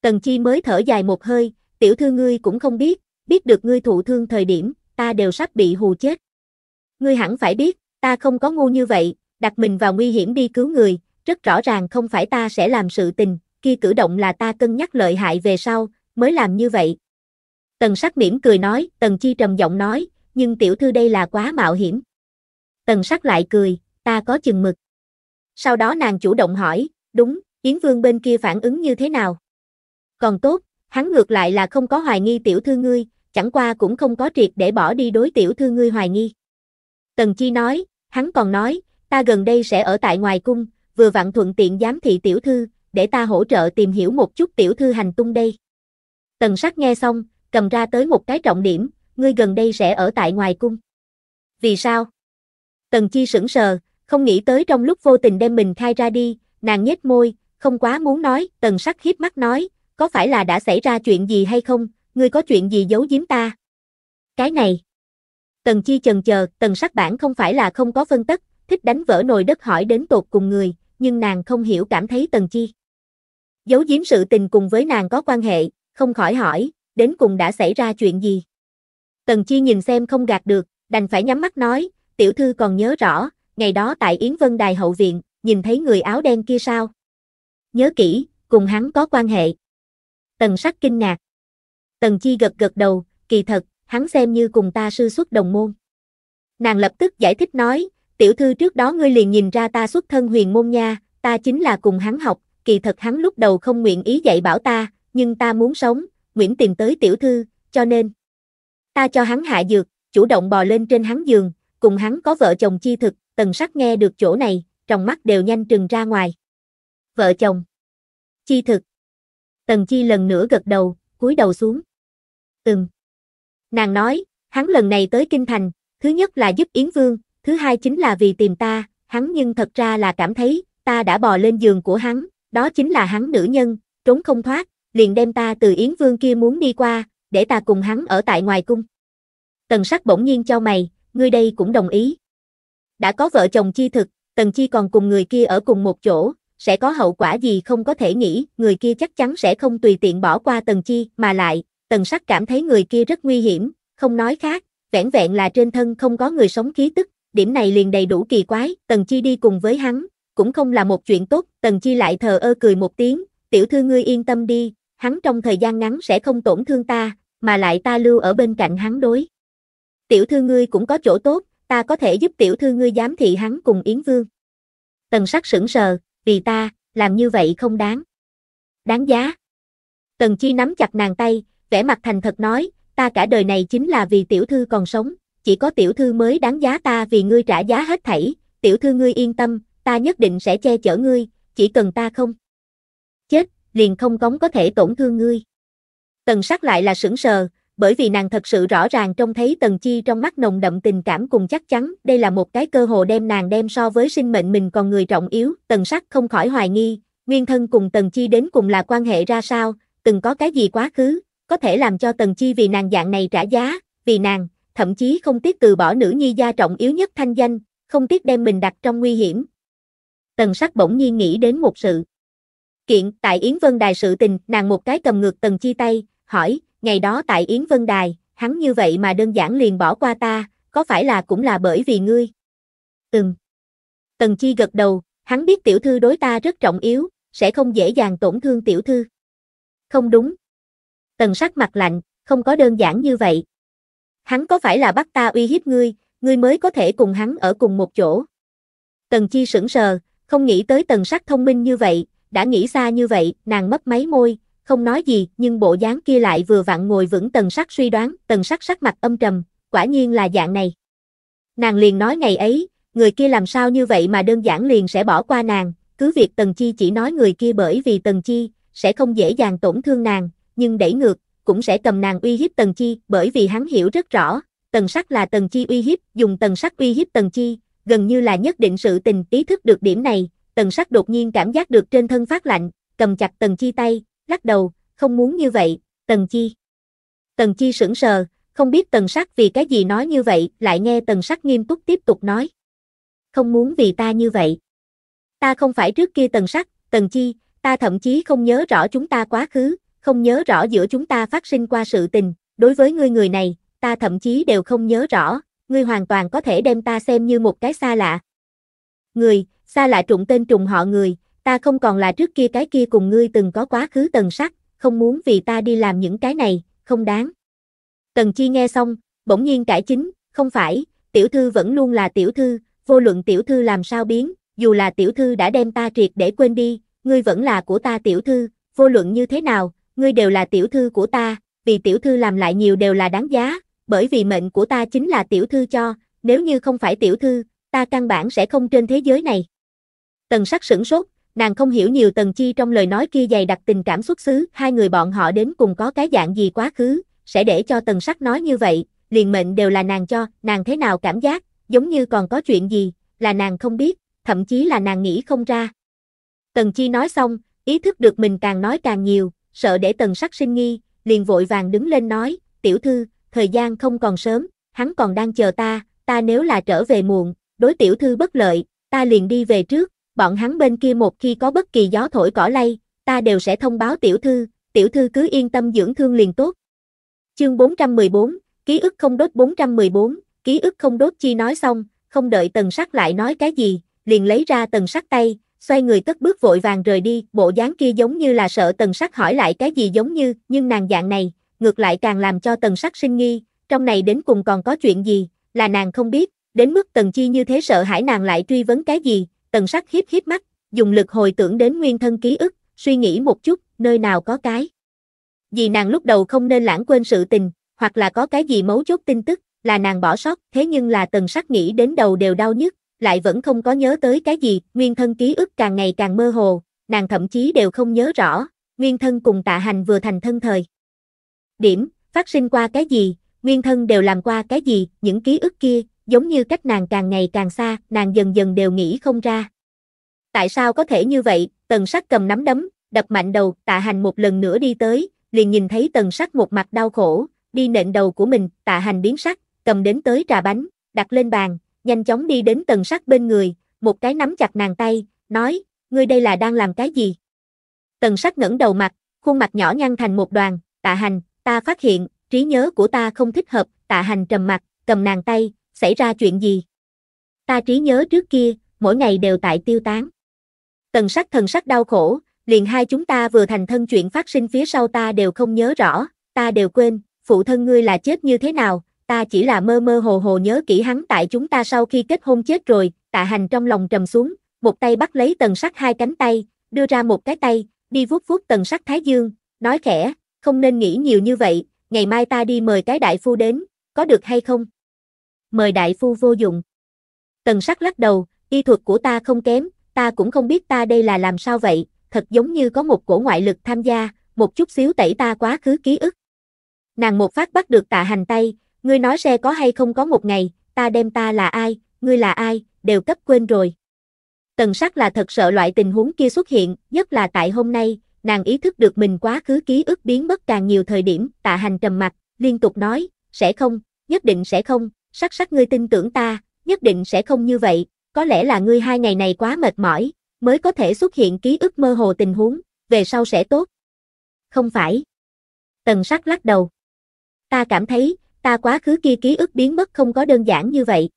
[SPEAKER 1] Tần Chi mới thở dài một hơi, tiểu thư ngươi cũng không biết, biết được ngươi thụ thương thời điểm, ta đều sắp bị hù chết. Ngươi hẳn phải biết, ta không có ngu như vậy, đặt mình vào nguy hiểm đi cứu người, rất rõ ràng không phải ta sẽ làm sự tình, khi cử động là ta cân nhắc lợi hại về sau, mới làm như vậy. Tần sắc mỉm cười nói, tần chi trầm giọng nói, nhưng tiểu thư đây là quá mạo hiểm. Tần sắc lại cười, ta có chừng mực. Sau đó nàng chủ động hỏi, đúng, Yến Vương bên kia phản ứng như thế nào? Còn tốt, hắn ngược lại là không có hoài nghi tiểu thư ngươi, chẳng qua cũng không có triệt để bỏ đi đối tiểu thư ngươi hoài nghi. Tần Chi nói, hắn còn nói, ta gần đây sẽ ở tại ngoài cung, vừa vặn thuận tiện giám thị tiểu thư, để ta hỗ trợ tìm hiểu một chút tiểu thư hành tung đây. Tần sắc nghe xong, cầm ra tới một cái trọng điểm, ngươi gần đây sẽ ở tại ngoài cung. Vì sao? Tần Chi sững sờ, không nghĩ tới trong lúc vô tình đem mình khai ra đi, nàng nhếch môi, không quá muốn nói, tần sắc hiếp mắt nói, có phải là đã xảy ra chuyện gì hay không, ngươi có chuyện gì giấu giếm ta? Cái này. Tần Chi chần chờ, tần sắc bản không phải là không có phân tất, thích đánh vỡ nồi đất hỏi đến tột cùng người, nhưng nàng không hiểu cảm thấy tần chi. Giấu giếm sự tình cùng với nàng có quan hệ, không khỏi hỏi, đến cùng đã xảy ra chuyện gì. Tần chi nhìn xem không gạt được, đành phải nhắm mắt nói, tiểu thư còn nhớ rõ, ngày đó tại Yến Vân Đài Hậu Viện, nhìn thấy người áo đen kia sao? Nhớ kỹ, cùng hắn có quan hệ. Tần sắc kinh ngạc. Tần Chi gật gật đầu, kỳ thật, hắn xem như cùng ta sư xuất đồng môn. Nàng lập tức giải thích nói, tiểu thư trước đó ngươi liền nhìn ra ta xuất thân huyền môn nha, ta chính là cùng hắn học, kỳ thật hắn lúc đầu không nguyện ý dạy bảo ta, nhưng ta muốn sống, Nguyễn tìm tới tiểu thư, cho nên ta cho hắn hạ dược, chủ động bò lên trên hắn giường, cùng hắn có vợ chồng chi thực, tần sắc nghe được chỗ này, trong mắt đều nhanh trừng ra ngoài. Vợ chồng. Chi thực. Tần chi lần nữa gật đầu, cúi đầu xuống ừm. Nàng nói, hắn lần này tới Kinh Thành, thứ nhất là giúp Yến Vương, thứ hai chính là vì tìm ta, hắn nhưng thật ra là cảm thấy, ta đã bò lên giường của hắn, đó chính là hắn nữ nhân, trốn không thoát, liền đem ta từ Yến Vương kia muốn đi qua, để ta cùng hắn ở tại ngoài cung. Tần sắc bỗng nhiên cho mày, ngươi đây cũng đồng ý. Đã có vợ chồng chi thực, tần chi còn cùng người kia ở cùng một chỗ, sẽ có hậu quả gì không có thể nghĩ, người kia chắc chắn sẽ không tùy tiện bỏ qua tần chi, mà lại, tần sắc cảm thấy người kia rất nguy hiểm, không nói khác, vẻn vẹn là trên thân không có người sống khí tức, điểm này liền đầy đủ kỳ quái, tần chi đi cùng với hắn, cũng không là một chuyện tốt, tần chi lại thờ ơ cười một tiếng, tiểu thư ngươi yên tâm đi, hắn trong thời gian ngắn sẽ không tổn thương ta, mà lại ta lưu ở bên cạnh hắn đối. Tiểu thư ngươi cũng có chỗ tốt, ta có thể giúp tiểu thư ngươi giám thị hắn cùng Yến Vương. Tần sắc sững sờ, vì ta, làm như vậy không đáng. Đáng giá. Tần chi nắm chặt nàng tay, vẻ mặt thành thật nói, ta cả đời này chính là vì tiểu thư còn sống, chỉ có tiểu thư mới đáng giá ta vì ngươi trả giá hết thảy, tiểu thư ngươi yên tâm, ta nhất định sẽ che chở ngươi, chỉ cần ta không chết, liền không cống có thể tổn thương ngươi. Tần sắc lại là sững sờ, bởi vì nàng thật sự rõ ràng trông thấy Tần Chi trong mắt nồng đậm tình cảm cùng chắc chắn, đây là một cái cơ hội đem nàng đem so với sinh mệnh mình còn người trọng yếu, Tần Sắc không khỏi hoài nghi, nguyên thân cùng Tần Chi đến cùng là quan hệ ra sao, từng có cái gì quá khứ, có thể làm cho Tần Chi vì nàng dạng này trả giá, vì nàng, thậm chí không tiếc từ bỏ nữ nhi gia trọng yếu nhất thanh danh, không tiếc đem mình đặt trong nguy hiểm. Tần sắc bỗng nhiên nghĩ đến một sự. Kiện, tại Yến Vân Đài sự tình, nàng một cái cầm ngược Tần Chi tay, hỏi, ngày đó tại Yến Vân Đài, hắn như vậy mà đơn giản liền bỏ qua ta, có phải là cũng là bởi vì ngươi? Từng. Tần Chi gật đầu, hắn biết tiểu thư đối ta rất trọng yếu, sẽ không dễ dàng tổn thương tiểu thư. Không đúng, Tần sắc mặt lạnh, không có đơn giản như vậy. Hắn có phải là bắt ta uy hiếp ngươi, ngươi mới có thể cùng hắn ở cùng một chỗ. Tần Chi sững sờ, không nghĩ tới tần sắc thông minh như vậy, đã nghĩ xa như vậy, nàng mấp máy môi, không nói gì, nhưng bộ dáng kia lại vừa vặn ngồi vững tần sắc suy đoán, tần sắc sắc mặt âm trầm, quả nhiên là dạng này. Nàng liền nói ngày ấy, người kia làm sao như vậy mà đơn giản liền sẽ bỏ qua nàng, cứ việc tần chi chỉ nói người kia bởi vì tần chi, sẽ không dễ dàng tổn thương nàng, nhưng đẩy ngược, cũng sẽ cầm nàng uy hiếp Tần Chi, bởi vì hắn hiểu rất rõ, Tần Sắc là Tần Chi uy hiếp, dùng Tần Sắc uy hiếp Tần Chi, gần như là nhất định sự tình ý thức được điểm này, Tần Sắc đột nhiên cảm giác được trên thân phát lạnh, cầm chặt Tần Chi tay, lắc đầu, không muốn như vậy, Tần Chi. Tần Chi sững sờ, không biết Tần Sắc vì cái gì nói như vậy, lại nghe Tần Sắc nghiêm túc tiếp tục nói. Không muốn vì ta như vậy. Ta không phải trước kia Tần Sắc, Tần Chi, ta thậm chí không nhớ rõ chúng ta quá khứ, không nhớ rõ giữa chúng ta phát sinh qua sự tình, đối với ngươi người này, ta thậm chí đều không nhớ rõ, ngươi hoàn toàn có thể đem ta xem như một cái xa lạ. Người, xa lạ trụng tên trùng họ người, ta không còn là trước kia cái kia cùng ngươi từng có quá khứ tần sắc, không muốn vì ta đi làm những cái này, không đáng. Tần Chi nghe xong, bỗng nhiên cải chính, không phải, tiểu thư vẫn luôn là tiểu thư, vô luận tiểu thư làm sao biến, dù là tiểu thư đã đem ta triệt để quên đi, ngươi vẫn là của ta tiểu thư, vô luận như thế nào, ngươi đều là tiểu thư của ta, vì tiểu thư làm lại nhiều đều là đáng giá, bởi vì mệnh của ta chính là tiểu thư cho, nếu như không phải tiểu thư, ta căn bản sẽ không trên thế giới này. Tần sắc sửng sốt, nàng không hiểu nhiều tần chi trong lời nói kia dày đặc tình cảm xuất xứ, hai người bọn họ đến cùng có cái dạng gì quá khứ, sẽ để cho tần sắc nói như vậy, liền mệnh đều là nàng cho, nàng thế nào cảm giác, giống như còn có chuyện gì, là nàng không biết, thậm chí là nàng nghĩ không ra. Tần chi nói xong, ý thức được mình càng nói càng nhiều, sợ để tần sắc sinh nghi, liền vội vàng đứng lên nói, tiểu thư, thời gian không còn sớm, hắn còn đang chờ ta, ta nếu là trở về muộn, đối tiểu thư bất lợi, ta liền đi về trước, bọn hắn bên kia một khi có bất kỳ gió thổi cỏ lay, ta đều sẽ thông báo tiểu thư, tiểu thư cứ yên tâm dưỡng thương liền tốt. Chương 414, ký ức không đốt 414, ký ức không đốt chi nói xong, không đợi tần sắc lại nói cái gì, liền lấy ra tần sắc tay, xoay người cất bước vội vàng rời đi, bộ dáng kia giống như là sợ tần sắc hỏi lại cái gì giống như, nhưng nàng dạng này, ngược lại càng làm cho tần sắc sinh nghi, trong này đến cùng còn có chuyện gì, là nàng không biết, đến mức tần chi như thế sợ hãi nàng lại truy vấn cái gì, tần sắc khiếp khiếp mắt, dùng lực hồi tưởng đến nguyên thân ký ức, suy nghĩ một chút, nơi nào có cái. Vì nàng lúc đầu không nên lãng quên sự tình, hoặc là có cái gì mấu chốt tin tức, là nàng bỏ sót, thế nhưng là tần sắc nghĩ đến đầu đều đau nhức, lại vẫn không có nhớ tới cái gì, nguyên thân ký ức càng ngày càng mơ hồ, nàng thậm chí đều không nhớ rõ, nguyên thân cùng tạ hành vừa thành thân thời. Điểm, phát sinh qua cái gì, nguyên thân đều làm qua cái gì, những ký ức kia, giống như cách nàng càng ngày càng xa, nàng dần dần đều nghĩ không ra. Tại sao có thể như vậy, tần sắc cầm nắm đấm, đập mạnh đầu, tạ hành một lần nữa đi tới, liền nhìn thấy tần sắc một mặt đau khổ, đi nện đầu của mình, tạ hành biến sắc, cầm đến tới trà bánh, đặt lên bàn, nhanh chóng đi đến tần sắc bên người, một cái nắm chặt nàng tay, nói, ngươi đây là đang làm cái gì? Tần sắc ngẩng đầu mặt, khuôn mặt nhỏ nhăn thành một đoàn, tạ hành, ta phát hiện, trí nhớ của ta không thích hợp, tạ hành trầm mặt, cầm nàng tay, xảy ra chuyện gì? Ta trí nhớ trước kia, mỗi ngày đều tại tiêu tán. Tần sắc thần sắc đau khổ, liền hai chúng ta vừa thành thân chuyện phát sinh phía sau ta đều không nhớ rõ, ta đều quên, phụ thân ngươi là chết như thế nào, ta chỉ là mơ mơ hồ hồ nhớ kỹ hắn tại chúng ta sau khi kết hôn chết rồi, tạ hành trong lòng trầm xuống, một tay bắt lấy tần sắc hai cánh tay, đưa ra một cái tay, đi vuốt vuốt tần sắc thái dương, nói khẽ, không nên nghĩ nhiều như vậy, ngày mai ta đi mời cái đại phu đến, có được hay không? Mời đại phu vô dụng. Tần sắc lắc đầu, y thuật của ta không kém, ta cũng không biết ta đây là làm sao vậy, thật giống như có một cổ ngoại lực tham gia, một chút xíu tẩy ta quá khứ ký ức. Nàng một phát bắt được tạ hành tay, Ngươi nói xe có hay không có một ngày, ta đem ta là ai, ngươi là ai, đều cấp quên rồi. Tần sắc là thật sợ loại tình huống kia xuất hiện, nhất là tại hôm nay, nàng ý thức được mình quá khứ ký ức biến mất càng nhiều thời điểm, tạ hành trầm mặt, liên tục nói, sẽ không, nhất định sẽ không, sắc sắc ngươi tin tưởng ta, nhất định sẽ không như vậy, có lẽ là ngươi hai ngày này quá mệt mỏi, mới có thể xuất hiện ký ức mơ hồ tình huống, về sau sẽ tốt. Không phải. Tần sắc lắc đầu. Ta cảm thấy, ta quá khứ kia ký ức biến mất không có đơn giản như vậy.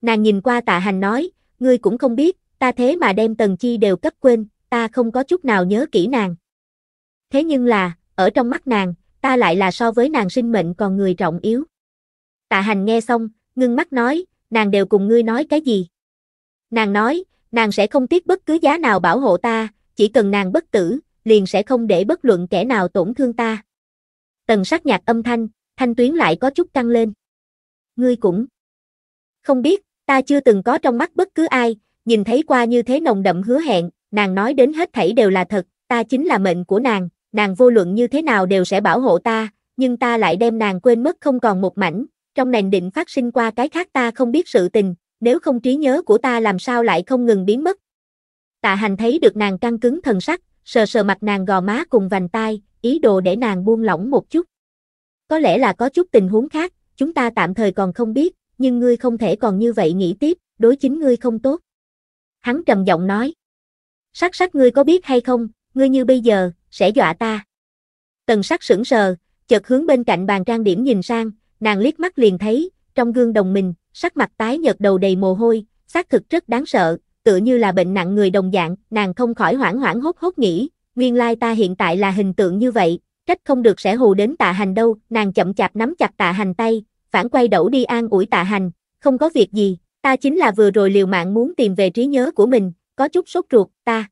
[SPEAKER 1] Nàng nhìn qua tạ hành nói, ngươi cũng không biết, ta thế mà đem tần chi đều cấp quên, ta không có chút nào nhớ kỹ nàng. Thế nhưng là, ở trong mắt nàng, ta lại là so với nàng sinh mệnh còn người trọng yếu. Tạ hành nghe xong, ngưng mắt nói, nàng đều cùng ngươi nói cái gì. Nàng nói, nàng sẽ không tiếc bất cứ giá nào bảo hộ ta, chỉ cần nàng bất tử, liền sẽ không để bất luận kẻ nào tổn thương ta. Tần sắc nhạc âm thanh, thanh tuyến lại có chút căng lên. Ngươi cũng không biết, ta chưa từng có trong mắt bất cứ ai, nhìn thấy qua như thế nồng đậm hứa hẹn, nàng nói đến hết thảy đều là thật, ta chính là mệnh của nàng, nàng vô luận như thế nào đều sẽ bảo hộ ta, nhưng ta lại đem nàng quên mất không còn một mảnh, trong nền định phát sinh qua cái khác ta không biết sự tình, nếu không trí nhớ của ta làm sao lại không ngừng biến mất. Tạ hành thấy được nàng căng cứng thần sắc, sờ sờ mặt nàng gò má cùng vành tai, ý đồ để nàng buông lỏng một chút. Có lẽ là có chút tình huống khác, chúng ta tạm thời còn không biết, nhưng ngươi không thể còn như vậy nghĩ tiếp, đối chính ngươi không tốt. Hắn trầm giọng nói. Sắc sắc ngươi có biết hay không, ngươi như bây giờ, sẽ dọa ta. Tần sắc sững sờ, chợt hướng bên cạnh bàn trang điểm nhìn sang, nàng liếc mắt liền thấy, trong gương đồng mình, sắc mặt tái nhợt đầu đầy mồ hôi, xác thực rất đáng sợ, tựa như là bệnh nặng người đồng dạng, nàng không khỏi hoảng hoảng hốt hốt nghĩ, nguyên lai ta hiện tại là hình tượng như vậy, trách không được sẽ hù đến tạ hành đâu, nàng chậm chạp nắm chặt tạ hành tay, phản quay đẩu đi an ủi tạ hành, không có việc gì, ta chính là vừa rồi liều mạng muốn tìm về trí nhớ của mình, có chút sốt ruột, ta.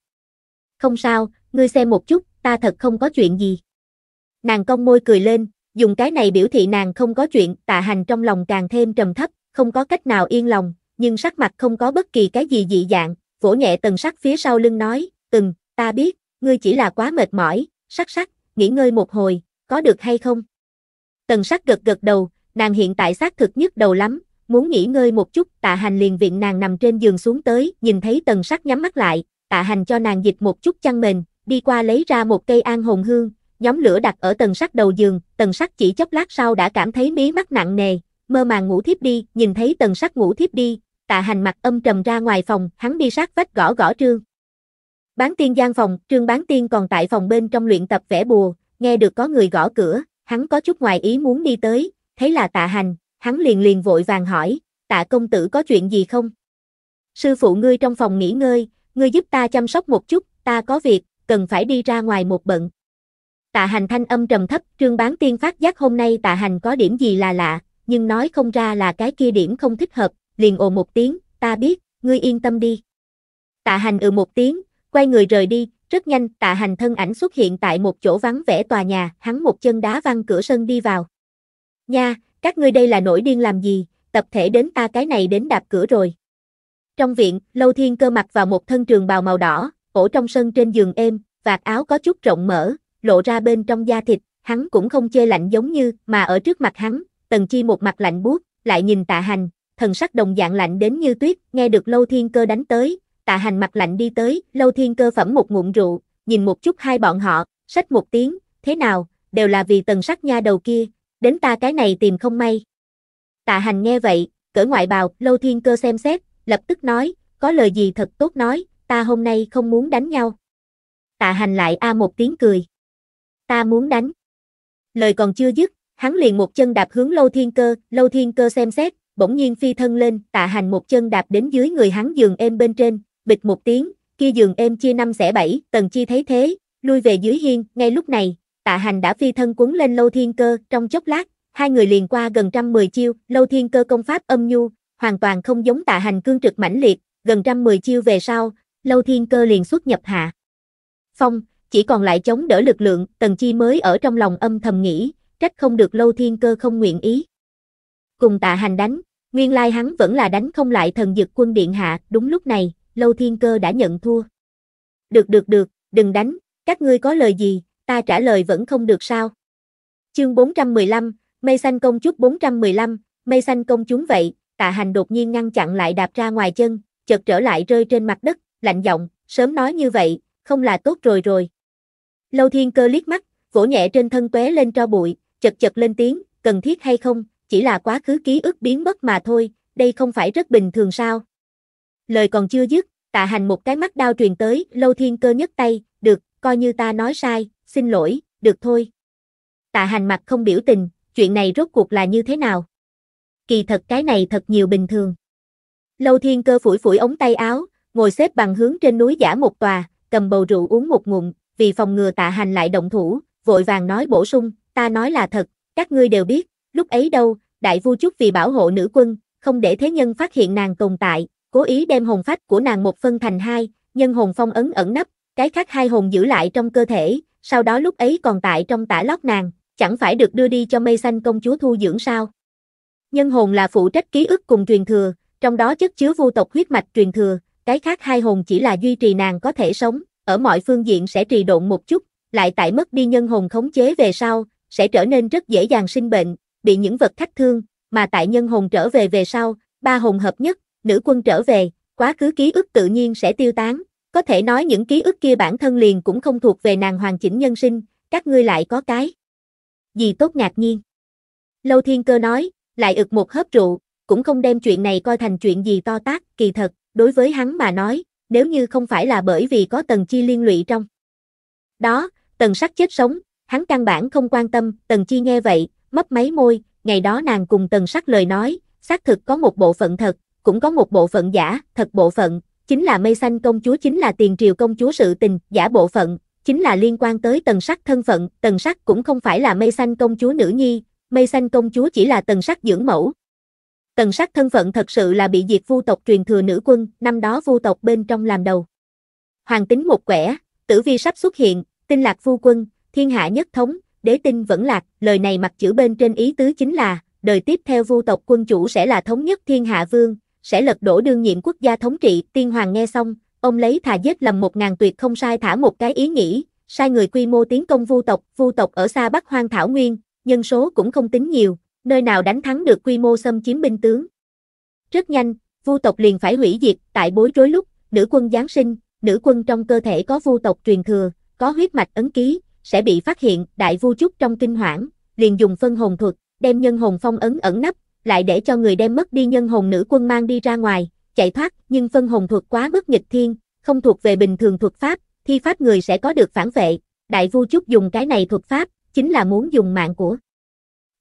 [SPEAKER 1] Không sao, ngươi xem một chút, ta thật không có chuyện gì. Nàng cong môi cười lên, dùng cái này biểu thị nàng không có chuyện, tạ hành trong lòng càng thêm trầm thấp, không có cách nào yên lòng, nhưng sắc mặt không có bất kỳ cái gì dị dạng, vỗ nhẹ tần sắc phía sau lưng nói, từng, ta biết, ngươi chỉ là quá mệt mỏi, sắc sắc, nghỉ ngơi một hồi, có được hay không? Tần sắc gật gật đầu, nàng hiện tại xác thực nhức đầu lắm, muốn nghỉ ngơi một chút, tạ hành liền viện nàng nằm trên giường xuống tới, nhìn thấy tần sắc nhắm mắt lại, tạ hành cho nàng dịch một chút chăn mền, đi qua lấy ra một cây an hồn hương, nhóm lửa đặt ở tần sắc đầu giường, tần sắc chỉ chốc lát sau đã cảm thấy mí mắt nặng nề, mơ màng ngủ thiếp đi, nhìn thấy tần sắc ngủ thiếp đi, tạ hành mặt âm trầm ra ngoài phòng, hắn đi sát vách gõ gõ trương. Bán tiên gian phòng, trương bán tiên còn tại phòng bên trong luyện tập vẽ bùa, nghe được có người gõ cửa, hắn có chút ngoài ý muốn đi tới, thấy là tạ hành, hắn liền liền vội vàng hỏi, tạ công tử có chuyện gì không? Sư phụ ngươi trong phòng nghỉ ngơi, ngươi giúp ta chăm sóc một chút, ta có việc, cần phải đi ra ngoài một bận. Tạ hành thanh âm trầm thấp, trương bán tiên phát giác hôm nay tạ hành có điểm gì là lạ, nhưng nói không ra là cái kia điểm không thích hợp, liền ồ một tiếng, ta biết, ngươi yên tâm đi. Tạ hành ừ một tiếng, quay người rời đi, rất nhanh tạ hành thân ảnh xuất hiện tại một chỗ vắng vẻ tòa nhà, hắn một chân đá văng cửa sân đi vào. Nha, các ngươi đây là nổi điên làm gì, tập thể đến ta cái này đến đạp cửa rồi. Trong viện, Lâu Thiên cơ mặc vào một thân trường bào màu đỏ, ổ trong sân trên giường êm, vạt áo có chút rộng mở, lộ ra bên trong da thịt, hắn cũng không chê lạnh giống như, mà ở trước mặt hắn, Tần Chi một mặt lạnh buốt, lại nhìn Tạ Hành, thần sắc đồng dạng lạnh đến như tuyết, nghe được Lâu Thiên Cơ đánh tới, tạ hành mặt lạnh đi tới, lâu thiên cơ phẩm một ngụm rượu, nhìn một chút hai bọn họ, sách một tiếng, thế nào, đều là vì tần sắc nha đầu kia, đến ta cái này tìm không may. Tạ hành nghe vậy, cỡ ngoại bào, lâu thiên cơ xem xét, lập tức nói, có lời gì thật tốt nói, ta hôm nay không muốn đánh nhau. Tạ hành lại a một tiếng cười. Ta muốn đánh. Lời còn chưa dứt, hắn liền một chân đạp hướng lâu thiên cơ, lâu thiên cơ xem xét, bỗng nhiên phi thân lên, tạ hành một chân đạp đến dưới người hắn giường êm bên trên, bịch một tiếng, kia giường êm chia năm xẻ bảy, tần chi thấy thế, lui về dưới hiên, ngay lúc này, tạ hành đã phi thân cuốn lên lâu thiên cơ, trong chốc lát, hai người liền qua gần trăm mười chiêu, lâu thiên cơ công pháp âm nhu, hoàn toàn không giống tạ hành cương trực mãnh liệt, gần trăm mười chiêu về sau, lâu thiên cơ liền xuất nhập hạ. Phong, chỉ còn lại chống đỡ lực lượng, tần chi mới ở trong lòng âm thầm nghĩ, trách không được lâu thiên cơ không nguyện ý. Cùng tạ hành đánh, nguyên lai hắn vẫn là đánh không lại thần dực quân điện hạ, đúng lúc này, Lâu Thiên Cơ đã nhận thua. Được được được, đừng đánh, các ngươi có lời gì, ta trả lời vẫn không được sao. Chương 415, Mây Xanh Công Chúc 415, Mây Xanh Công chúng vậy, tạ hành đột nhiên ngăn chặn lại đạp ra ngoài chân, chợt trở lại rơi trên mặt đất, lạnh giọng, sớm nói như vậy, không là tốt rồi rồi. Lâu Thiên Cơ liếc mắt, vỗ nhẹ trên thân tóe lên cho bụi, chật chật lên tiếng, cần thiết hay không, chỉ là quá khứ ký ức biến mất mà thôi, đây không phải rất bình thường sao? lời còn chưa dứt, tạ hành một cái mắt đao truyền tới, lâu thiên cơ nhất tay, được, coi như ta nói sai, xin lỗi, được thôi. Tạ hành mặt không biểu tình, chuyện này rốt cuộc là như thế nào? Kỳ thật cái này thật nhiều bình thường. Lâu thiên cơ phủi phủi ống tay áo, ngồi xếp bằng hướng trên núi giả một tòa, cầm bầu rượu uống một ngụm, vì phòng ngừa tạ hành lại động thủ, vội vàng nói bổ sung, ta nói là thật, các ngươi đều biết, lúc ấy đâu, đại vua chúc vì bảo hộ nữ quân, không để thế nhân phát hiện nàng tồn tại, cố ý đem hồn phách của nàng một phân thành hai, nhân hồn phong ấn ẩn nấp, cái khác hai hồn giữ lại trong cơ thể, sau đó lúc ấy còn tại trong tả lót nàng, chẳng phải được đưa đi cho mây xanh công chúa thu dưỡng sao. Nhân hồn là phụ trách ký ức cùng truyền thừa, trong đó chất chứa vô tộc huyết mạch truyền thừa, cái khác hai hồn chỉ là duy trì nàng có thể sống, ở mọi phương diện sẽ trì độn một chút, lại tại mất đi nhân hồn khống chế về sau, sẽ trở nên rất dễ dàng sinh bệnh, bị những vật thách thương, mà tại nhân hồn trở về về sau, ba hồn hợp nhất, nữ quân trở về, quá khứ ký ức tự nhiên sẽ tiêu tán, có thể nói những ký ức kia bản thân liền cũng không thuộc về nàng hoàn chỉnh nhân sinh, các ngươi lại có cái. Gì tốt ngạc nhiên. Lâu Thiên Cơ nói, lại ực một hớp rượu, cũng không đem chuyện này coi thành chuyện gì to tác, kỳ thật, đối với hắn mà nói, nếu như không phải là bởi vì có tần chi liên lụy trong. Đó, tần sắc chết sống, hắn căn bản không quan tâm, tần chi nghe vậy, mấp máy môi, ngày đó nàng cùng tần sắc lời nói, xác thực có một bộ phận thật, cũng có một bộ phận giả, thật bộ phận, chính là mây xanh công chúa chính là tiền triều công chúa sự tình, giả bộ phận, chính là liên quan tới tần sắc thân phận, tần sắc cũng không phải là mây xanh công chúa nữ nhi, mây xanh công chúa chỉ là tần sắc dưỡng mẫu. Tần sắc thân phận thật sự là bị diệt vu tộc truyền thừa nữ quân, năm đó vu tộc bên trong làm đầu. Hoàng tính một quẻ, tử vi sắp xuất hiện, tinh lạc vu quân, thiên hạ nhất thống, đế tinh vẫn lạc, lời này mặt chữ bên trên ý tứ chính là, đời tiếp theo vu tộc quân chủ sẽ là thống nhất thiên hạ vương, sẽ lật đổ đương nhiệm quốc gia thống trị. Tiên Hoàng nghe xong, ông lấy thà giết lầm một ngàn tuyệt không sai thả một cái ý nghĩ, sai người quy mô tiến công vu tộc, vu tộc ở xa Bắc Hoang Thảo Nguyên, nhân số cũng không tính nhiều, nơi nào đánh thắng được quy mô xâm chiếm binh tướng. Rất nhanh, vu tộc liền phải hủy diệt, tại bối rối lúc, nữ quân Giáng sinh, nữ quân trong cơ thể có vu tộc truyền thừa, có huyết mạch ấn ký, sẽ bị phát hiện, đại vu trúc trong kinh hoảng, liền dùng phân hồn thuật, đem nhân hồn phong ấn ẩn nấp, lại để cho người đem mất đi nhân hồn nữ quân mang đi ra ngoài, chạy thoát, nhưng phân hồn thuật quá mức nghịch thiên, không thuộc về bình thường thuật pháp, thi pháp người sẽ có được phản vệ, đại vu trúc dùng cái này thuật pháp, chính là muốn dùng mạng của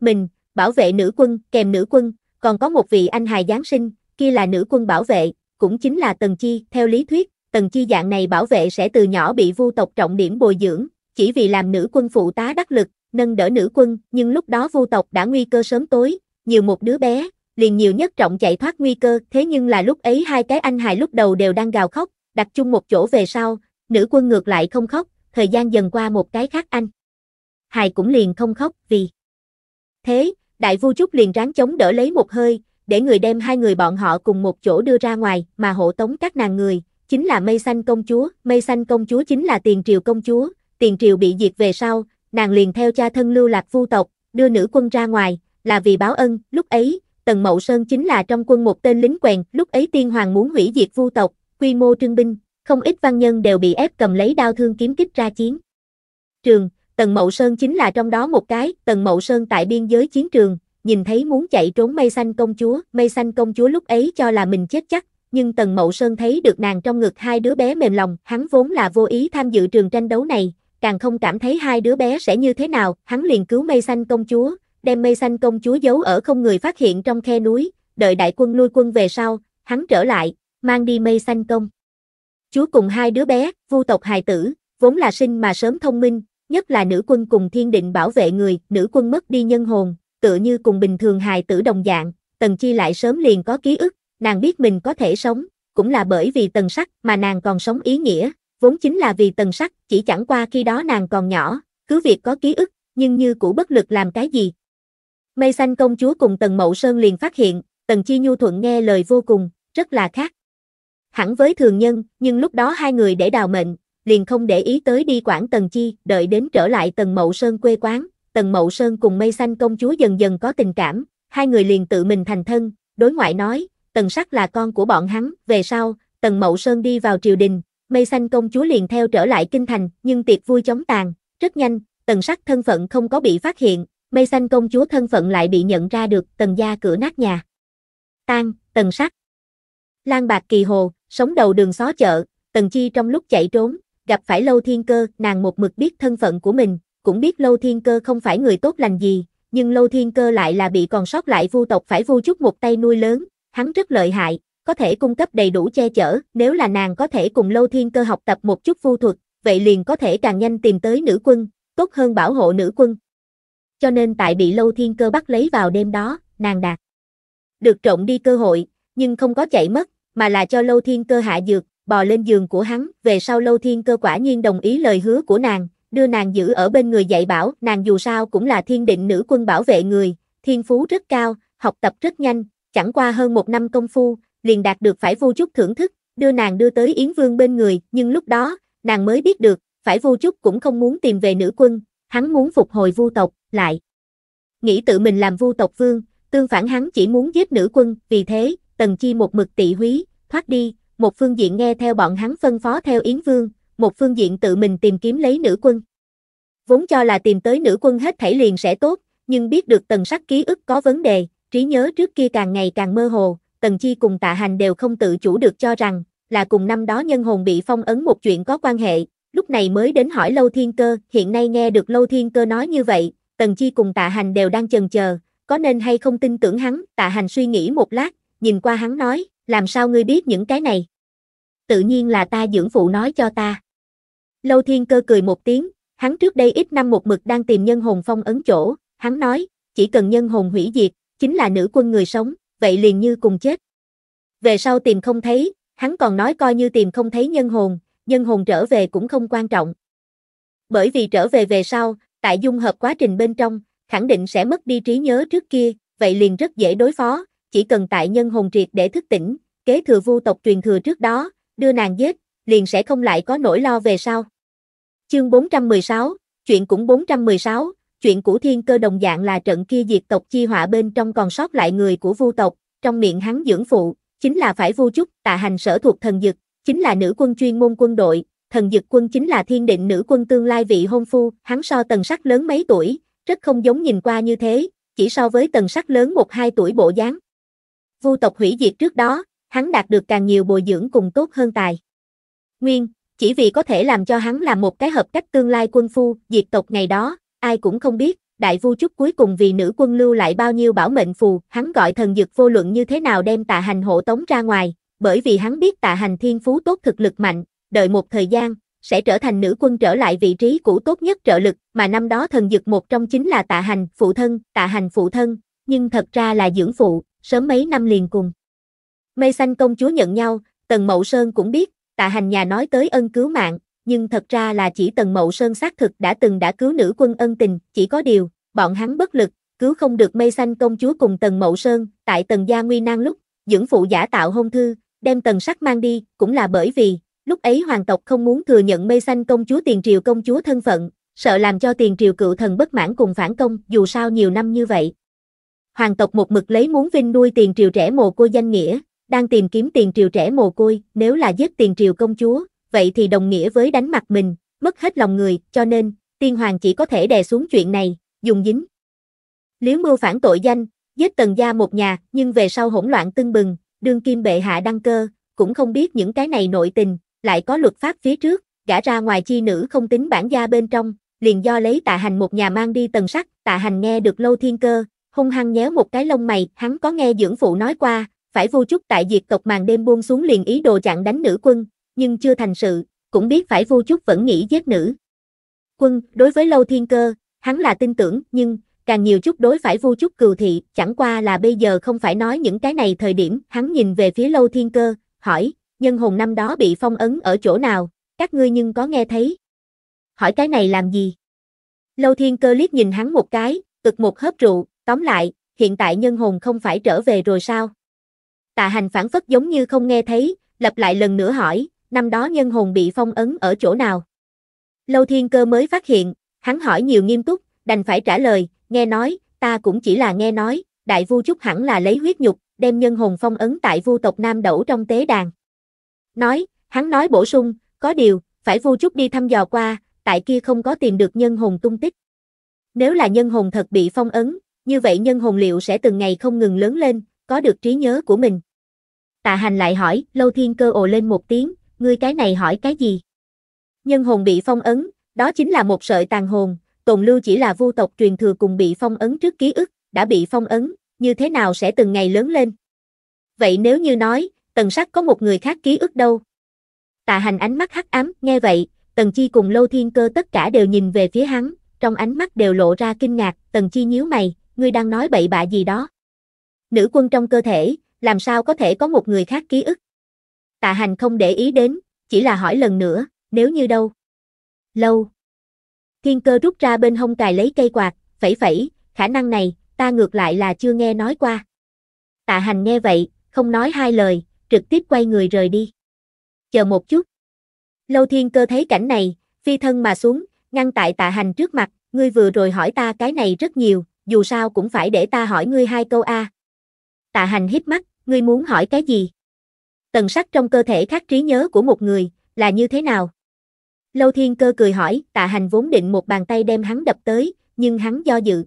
[SPEAKER 1] mình, bảo vệ nữ quân, kèm nữ quân, còn có một vị anh hài Giáng sinh, kia là nữ quân bảo vệ, cũng chính là Tần Chi, theo lý thuyết, Tần Chi dạng này bảo vệ sẽ từ nhỏ bị vu tộc trọng điểm bồi dưỡng, chỉ vì làm nữ quân phụ tá đắc lực, nâng đỡ nữ quân, nhưng lúc đó vu tộc đã nguy cơ sớm tối, nhiều một đứa bé, liền nhiều nhất trọng chạy thoát nguy cơ, thế nhưng là lúc ấy hai cái anh hài lúc đầu đều đang gào khóc, đặt chung một chỗ về sau, nữ quân ngược lại không khóc, thời gian dần qua một cái khác anh. Hài cũng liền không khóc, vì thế, đại vu trúc liền ráng chống đỡ lấy một hơi, để người đem hai người bọn họ cùng một chỗ đưa ra ngoài, mà hộ tống các nàng người, chính là mây xanh công chúa, mây xanh công chúa chính là tiền triều công chúa, tiền triều bị diệt về sau, nàng liền theo cha thân lưu lạc vu tộc, đưa nữ quân ra ngoài, là vì báo ân, lúc ấy, Tần Mậu Sơn chính là trong quân một tên lính quèn, lúc ấy tiên hoàng muốn hủy diệt vu tộc, quy mô trưng binh, không ít văn nhân đều bị ép cầm lấy đao thương kiếm kích ra chiến. Trường, Tần Mậu Sơn chính là trong đó một cái, Tần Mậu Sơn tại biên giới chiến trường, nhìn thấy muốn chạy trốn mây xanh công chúa, mây xanh công chúa lúc ấy cho là mình chết chắc, nhưng Tần Mậu Sơn thấy được nàng trong ngực hai đứa bé mềm lòng, hắn vốn là vô ý tham dự trường tranh đấu này, càng không cảm thấy hai đứa bé sẽ như thế nào, hắn liền cứu mây xanh công chúa, đem mây xanh công chúa giấu ở không người phát hiện trong khe núi, đợi đại quân lui quân về sau, hắn trở lại, mang đi mây xanh công. Chúa cùng hai đứa bé, vu tộc hài tử, vốn là sinh mà sớm thông minh, nhất là nữ quân cùng thiên định bảo vệ người, nữ quân mất đi nhân hồn, tựa như cùng bình thường hài tử đồng dạng, tần chi lại sớm liền có ký ức, nàng biết mình có thể sống, cũng là bởi vì tần sắc mà nàng còn sống ý nghĩa, vốn chính là vì tần sắc, chỉ chẳng qua khi đó nàng còn nhỏ, cứ việc có ký ức, nhưng như cũ bất lực làm cái gì, Mây xanh công chúa cùng Tần Mậu Sơn liền phát hiện, Tần Chi Nhu thuận nghe lời vô cùng, rất là khác. Hẳn với thường nhân, nhưng lúc đó hai người để đào mệnh, liền không để ý tới đi quản Tần Chi, đợi đến trở lại Tần Mậu Sơn quê quán, Tần Mậu Sơn cùng Mây xanh công chúa dần dần có tình cảm, hai người liền tự mình thành thân, đối ngoại nói, Tần Sắc là con của bọn hắn, về sau, Tần Mậu Sơn đi vào triều đình, Mây xanh công chúa liền theo trở lại kinh thành, nhưng tiệc vui chóng tàn, rất nhanh, Tần Sắc thân phận không có bị phát hiện, mây xanh công chúa thân phận lại bị nhận ra được tần gia cửa nát nhà. Tan, tần sắc. Lan bạc kỳ hồ, sống đầu đường xó chợ, tần chi trong lúc chạy trốn, gặp phải lâu thiên cơ, nàng một mực biết thân phận của mình, cũng biết lâu thiên cơ không phải người tốt lành gì, nhưng lâu thiên cơ lại là bị còn sót lại vu tộc phải vu chút một tay nuôi lớn, hắn rất lợi hại, có thể cung cấp đầy đủ che chở, nếu là nàng có thể cùng lâu thiên cơ học tập một chút vu thuật, vậy liền có thể càng nhanh tìm tới nữ quân, tốt hơn bảo hộ nữ quân cho nên tại bị Lâu Thiên Cơ bắt lấy vào đêm đó, nàng đạt. Được trộn đi cơ hội, nhưng không có chạy mất, mà là cho Lâu Thiên Cơ hạ dược, bò lên giường của hắn, về sau Lâu Thiên Cơ quả nhiên đồng ý lời hứa của nàng, đưa nàng giữ ở bên người dạy bảo, nàng dù sao cũng là thiên định nữ quân bảo vệ người, thiên phú rất cao, học tập rất nhanh, chẳng qua hơn một năm công phu, liền đạt được phải vô chút thưởng thức, đưa nàng đưa tới Yến Vương bên người, nhưng lúc đó, nàng mới biết được, phải vô chút cũng không muốn tìm về nữ quân, hắn muốn phục hồi vu tộc, lại. Nghĩ tự mình làm vu tộc vương, tương phản hắn chỉ muốn giết nữ quân, vì thế, tần chi một mực tị húy, thoát đi, một phương diện nghe theo bọn hắn phân phó theo Yến Vương, một phương diện tự mình tìm kiếm lấy nữ quân. Vốn cho là tìm tới nữ quân hết thảy liền sẽ tốt, nhưng biết được tần sắc ký ức có vấn đề, trí nhớ trước kia càng ngày càng mơ hồ, tần chi cùng tạ hành đều không tự chủ được cho rằng, là cùng năm đó nhân hồn bị phong ấn một chuyện có quan hệ, lúc này mới đến hỏi Lâu Thiên Cơ, hiện nay nghe được Lâu Thiên Cơ nói như vậy, Tần Chi cùng Tạ Hành đều đang chần chờ, có nên hay không tin tưởng hắn, Tạ Hành suy nghĩ một lát, nhìn qua hắn nói, làm sao ngươi biết những cái này? Tự nhiên là ta dưỡng phụ nói cho ta. Lâu Thiên Cơ cười một tiếng, hắn trước đây ít năm một mực đang tìm nhân hồn phong ấn chỗ, hắn nói, chỉ cần nhân hồn hủy diệt, chính là nữ quân người sống, vậy liền như cùng chết. Về sau tìm không thấy, hắn còn nói coi như tìm không thấy nhân hồn, nhân hồn trở về cũng không quan trọng. Bởi vì trở về về sau, tại dung hợp quá trình bên trong, khẳng định sẽ mất đi trí nhớ trước kia, vậy liền rất dễ đối phó, chỉ cần tại nhân hồn triệt để thức tỉnh, kế thừa vu tộc truyền thừa trước đó, đưa nàng giết, liền sẽ không lại có nỗi lo về sau. Chương 416, chuyện cũng 416, chuyện của thiên cơ đồng dạng là trận kia diệt tộc chi họa bên trong còn sót lại người của vu tộc, trong miệng hắn dưỡng phụ, chính là phải vu chúc, tạ hành sở thuộc thần dực, chính là nữ quân chuyên môn quân đội, thần dực quân chính là thiên định nữ quân tương lai vị hôn phu, hắn so tần sắc lớn mấy tuổi, rất không giống nhìn qua như thế, chỉ so với tần sắc lớn một hai tuổi bộ dáng. Vu tộc hủy diệt trước đó, hắn đạt được càng nhiều bồi dưỡng cùng tốt hơn tài. Nguyên, chỉ vì có thể làm cho hắn làm một cái hợp cách tương lai quân phu, diệt tộc ngày đó, ai cũng không biết, đại vu trúc cuối cùng vì nữ quân lưu lại bao nhiêu bảo mệnh phù, hắn gọi thần dực vô luận như thế nào đem tạ hành hộ tống ra ngoài, bởi vì hắn biết tạ hành thiên phú tốt thực lực mạnh, đợi một thời gian, sẽ trở thành nữ quân trở lại vị trí cũ tốt nhất trợ lực, mà năm đó thần dực một trong chính là tạ hành, phụ thân, tạ hành phụ thân, nhưng thật ra là dưỡng phụ, sớm mấy năm liền cùng. Mây xanh công chúa nhận nhau, Tần Mậu Sơn cũng biết, tạ hành nhà nói tới ân cứu mạng, nhưng thật ra là chỉ Tần Mậu Sơn xác thực đã từng đã cứu nữ quân ân tình, chỉ có điều, bọn hắn bất lực, cứu không được mây xanh công chúa cùng Tần Mậu Sơn, tại Tần Gia Nguy nan lúc, dưỡng phụ giả tạo hôn thư, đem Tần Sắc mang đi, cũng là bởi vì, Lúc ấy hoàng tộc không muốn thừa nhận mây xanh công chúa tiền triều công chúa thân phận, sợ làm cho tiền triều cựu thần bất mãn cùng phản công dù sao nhiều năm như vậy. Hoàng tộc một mực lấy muốn vinh nuôi tiền triều trẻ mồ côi danh nghĩa, đang tìm kiếm tiền triều trẻ mồ côi, nếu là giết tiền triều công chúa, vậy thì đồng nghĩa với đánh mặt mình, mất hết lòng người, cho nên, tiên hoàng chỉ có thể đè xuống chuyện này, dùng dính. Liếu mưu phản tội danh, giết tần gia một nhà, nhưng về sau hỗn loạn tưng bừng, đương kim bệ hạ đăng cơ, cũng không biết những cái này nội tình, lại có luật pháp phía trước, gã ra ngoài chi nữ không tính bản gia bên trong, liền do lấy tạ hành một nhà mang đi tần sắc, tạ hành nghe được lâu thiên cơ, hung hăng nhéo một cái lông mày, hắn có nghe dưỡng phụ nói qua, phải vô chút tại diệt tộc màn đêm buông xuống liền ý đồ chặn đánh nữ quân, nhưng chưa thành sự, cũng biết phải vô chút vẫn nghĩ giết nữ. Quân, đối với lâu thiên cơ, hắn là tin tưởng, nhưng, càng nhiều chút đối phải vô chút cừu thị, chẳng qua là bây giờ không phải nói những cái này thời điểm, hắn nhìn về phía lâu thiên cơ, hỏi, nhân hồn năm đó bị phong ấn ở chỗ nào, các ngươi nhưng có nghe thấy. Hỏi cái này làm gì? Lâu thiên cơ liếc nhìn hắn một cái, cực một hớp rượu, tóm lại, hiện tại nhân hồn không phải trở về rồi sao? Tạ hành phản phất giống như không nghe thấy, lặp lại lần nữa hỏi, năm đó nhân hồn bị phong ấn ở chỗ nào? Lâu thiên cơ mới phát hiện, hắn hỏi nhiều nghiêm túc, đành phải trả lời, nghe nói, ta cũng chỉ là nghe nói, đại vu chúc hẳn là lấy huyết nhục, đem nhân hồn phong ấn tại vu tộc Nam Đẩu trong tế đàn nói, hắn nói bổ sung, có điều, phải vô chút đi thăm dò qua, tại kia không có tìm được nhân hồn tung tích. Nếu là nhân hồn thật bị phong ấn, như vậy nhân hồn liệu sẽ từng ngày không ngừng lớn lên, có được trí nhớ của mình. Tạ hành lại hỏi, lâu thiên cơ ồ lên một tiếng, ngươi cái này hỏi cái gì? Nhân hồn bị phong ấn, đó chính là một sợi tàn hồn, tồn lưu chỉ là vu tộc truyền thừa cùng bị phong ấn trước ký ức, đã bị phong ấn, như thế nào sẽ từng ngày lớn lên? Vậy nếu như nói, tần sắc có một người khác ký ức đâu. Tạ hành ánh mắt hắc ám, nghe vậy, tần chi cùng Lâu thiên cơ tất cả đều nhìn về phía hắn, trong ánh mắt đều lộ ra kinh ngạc, tần chi nhíu mày, ngươi đang nói bậy bạ gì đó. Nữ quân trong cơ thể, làm sao có thể có một người khác ký ức. Tạ hành không để ý đến, chỉ là hỏi lần nữa, nếu như đâu. Lâu. Thiên cơ rút ra bên hông cài lấy cây quạt, phẩy phẩy, khả năng này, ta ngược lại là chưa nghe nói qua. Tạ hành nghe vậy, không nói hai lời, trực tiếp quay người rời đi. Chờ một chút. Lâu thiên cơ thấy cảnh này, phi thân mà xuống, ngăn tại tạ hành trước mặt, ngươi vừa rồi hỏi ta cái này rất nhiều, dù sao cũng phải để ta hỏi ngươi hai câu A. Tạ hành hít mắt, ngươi muốn hỏi cái gì? Tần sắc trong cơ thể khắc trí nhớ của một người, là như thế nào? Lâu thiên cơ cười hỏi, tạ hành vốn định một bàn tay đem hắn đập tới, nhưng hắn do dự.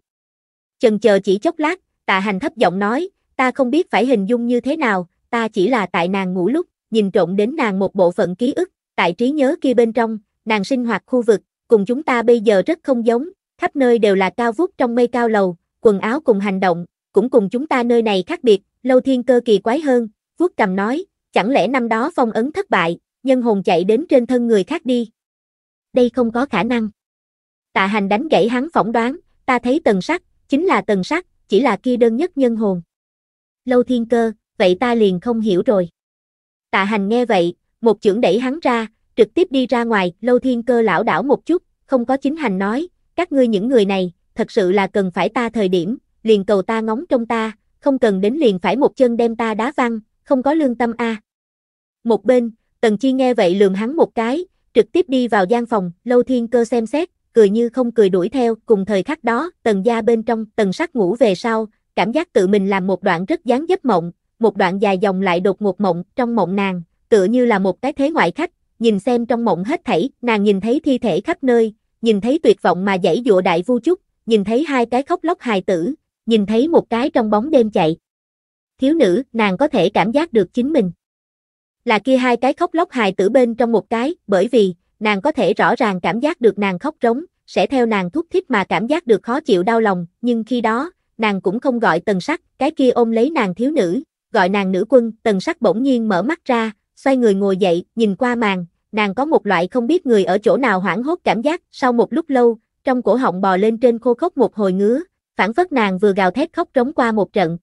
[SPEAKER 1] Chần chờ chỉ chốc lát, tạ hành thấp giọng nói, ta không biết phải hình dung như thế nào, ta chỉ là tại nàng ngủ lúc, nhìn trộn đến nàng một bộ phận ký ức, tại trí nhớ kia bên trong, nàng sinh hoạt khu vực, cùng chúng ta bây giờ rất không giống, khắp nơi đều là cao vút trong mây cao lầu, quần áo cùng hành động, cũng cùng chúng ta nơi này khác biệt, lâu thiên cơ kỳ quái hơn, vuốt cầm nói, chẳng lẽ năm đó phong ấn thất bại, nhân hồn chạy đến trên thân người khác đi. Đây không có khả năng. Tạ hành đánh gãy hắn phỏng đoán, ta thấy tần sắc, chính là tần sắc, chỉ là kia đơn nhất nhân hồn. Lâu thiên cơ, vậy ta liền không hiểu rồi. Tạ hành nghe vậy, một chưởng đẩy hắn ra, trực tiếp đi ra ngoài, lâu thiên cơ lão đảo một chút, không có chính hành nói, các ngươi những người này, thật sự là cần phải ta thời điểm, liền cầu ta ngóng trong ta, không cần đến liền phải một chân đem ta đá văng, không có lương tâm a. Một bên, Tần Chi nghe vậy lườm hắn một cái, trực tiếp đi vào gian phòng, Lâu Thiên Cơ xem xét, cười như không cười đuổi theo, cùng thời khắc đó, Tần gia bên trong, Tần Sắc ngủ về sau, cảm giác tự mình làm một đoạn rất dáng dấp mộng, một đoạn dài dòng lại đột ngột mộng, trong mộng nàng, tựa như là một cái thế ngoại khách, nhìn xem trong mộng hết thảy, nàng nhìn thấy thi thể khắp nơi, nhìn thấy tuyệt vọng mà dãy dụa đại vu trúc, nhìn thấy hai cái khóc lóc hài tử, nhìn thấy một cái trong bóng đêm chạy. Thiếu nữ, nàng có thể cảm giác được chính mình. Là kia hai cái khóc lóc hài tử bên trong một cái, bởi vì, nàng có thể rõ ràng cảm giác được nàng khóc rống, sẽ theo nàng thúc thích mà cảm giác được khó chịu đau lòng, nhưng khi đó, nàng cũng không gọi tần sắc, cái kia ôm lấy nàng thiếu nữ, gọi nàng nữ quân, tần sắc bỗng nhiên mở mắt ra, xoay người ngồi dậy, nhìn qua màn, nàng có một loại không biết người ở chỗ nào hoảng hốt cảm giác, sau một lúc lâu, trong cổ họng bò lên trên khô khốc một hồi ngứa, phản phất nàng vừa gào thét khóc trống qua một trận.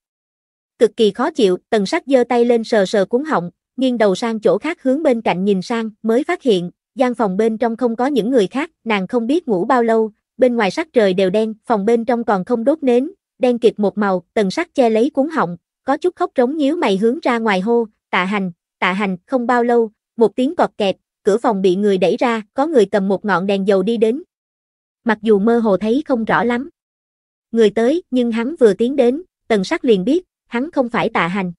[SPEAKER 1] Cực kỳ khó chịu, tần sắc giơ tay lên sờ sờ cuốn họng, nghiêng đầu sang chỗ khác hướng bên cạnh nhìn sang, mới phát hiện, gian phòng bên trong không có những người khác, nàng không biết ngủ bao lâu, bên ngoài sắc trời đều đen, phòng bên trong còn không đốt nến, đen kịt một màu, tần sắc che lấy cuốn họng, có chút khóc trống nhíu mày hướng ra ngoài hô, tạ hành, tạ hành, không bao lâu, một tiếng cọt kẹt, cửa phòng bị người đẩy ra, có người cầm một ngọn đèn dầu đi đến. Mặc dù mơ hồ thấy không rõ lắm. Người tới, nhưng hắn vừa tiến đến, tần sắc liền biết, hắn không phải tạ hành.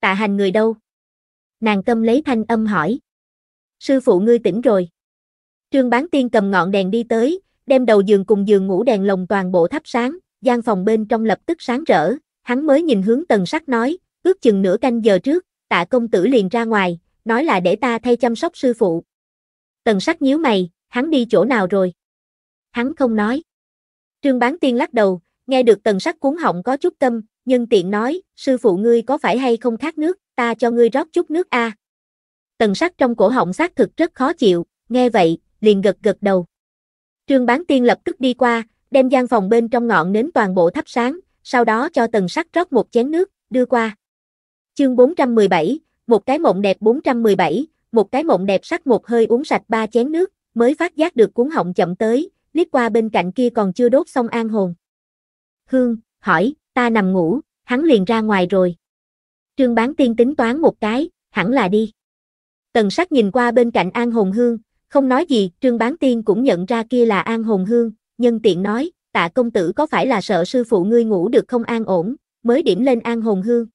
[SPEAKER 1] Tạ hành người đâu? Nàng tâm lấy thanh âm hỏi. Sư phụ ngươi tỉnh rồi. Trương bán tiên cầm ngọn đèn đi tới, đem đầu giường cùng giường ngủ đèn lồng toàn bộ thắp sáng, gian phòng bên trong lập tức sáng rỡ, hắn mới nhìn hướng tần sắc nói, ước chừng nửa canh giờ trước, tạ công tử liền ra ngoài, nói là để ta thay chăm sóc sư phụ. Tần sắc nhíu mày, hắn đi chỗ nào rồi? Hắn không nói. Trương bán tiên lắc đầu, nghe được tần sắc cuốn họng có chút tâm, nhân tiện nói, sư phụ ngươi có phải hay không khát nước, ta cho ngươi rót chút nước a. À? Tần sắc trong cổ họng xác thực rất khó chịu, nghe vậy, liền gật gật đầu. Trương bán tiên lập tức đi qua, đem gian phòng bên trong ngọn nến toàn bộ thắp sáng, sau đó cho tần sắc rót một chén nước, đưa qua. Chương 417, một cái mộng đẹp 417, một cái mộng đẹp sắc một hơi uống sạch ba chén nước, mới phát giác được cuốn họng chậm tới, liếc qua bên cạnh kia còn chưa đốt xong an hồn. Hương, hỏi, ta nằm ngủ, hắn liền ra ngoài rồi. Trương bán tiên tính toán một cái, hẳn là đi. Tần sắc nhìn qua bên cạnh an hồn hương, không nói gì, trương bán tiên cũng nhận ra kia là an hồn hương, nhân tiện nói, tạ công tử có phải là sợ sư phụ ngươi ngủ được không an ổn, mới điểm lên an hồn hương.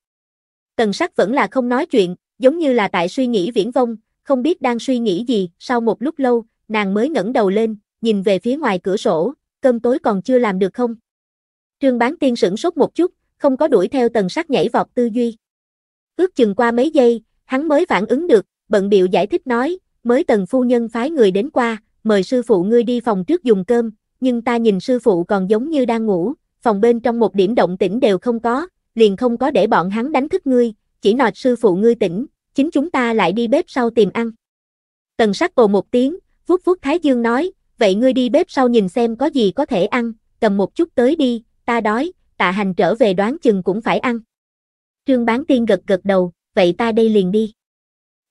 [SPEAKER 1] Tần sắc vẫn là không nói chuyện, giống như là tại suy nghĩ viễn vông, không biết đang suy nghĩ gì, sau một lúc lâu, nàng mới ngẩng đầu lên, nhìn về phía ngoài cửa sổ, cơm tối còn chưa làm được không? Trương bán tiên sửng sốt một chút, không có đuổi theo tần sắc nhảy vọt tư duy. Ước chừng qua mấy giây, hắn mới phản ứng được, bận biệu giải thích nói, mới tần phu nhân phái người đến qua, mời sư phụ ngươi đi phòng trước dùng cơm, nhưng ta nhìn sư phụ còn giống như đang ngủ, phòng bên trong một điểm động tĩnh đều không có, liền không có để bọn hắn đánh thức ngươi, chỉ nọt sư phụ ngươi tỉnh, chính chúng ta lại đi bếp sau tìm ăn. Tần sắc bồ một tiếng, vuốt vuốt Thái Dương nói, vậy ngươi đi bếp sau nhìn xem có gì có thể ăn, cầm một chút tới đi, ta đói, tạ hành trở về đoán chừng cũng phải ăn. Trương bán tiên gật gật đầu, vậy ta đây liền đi.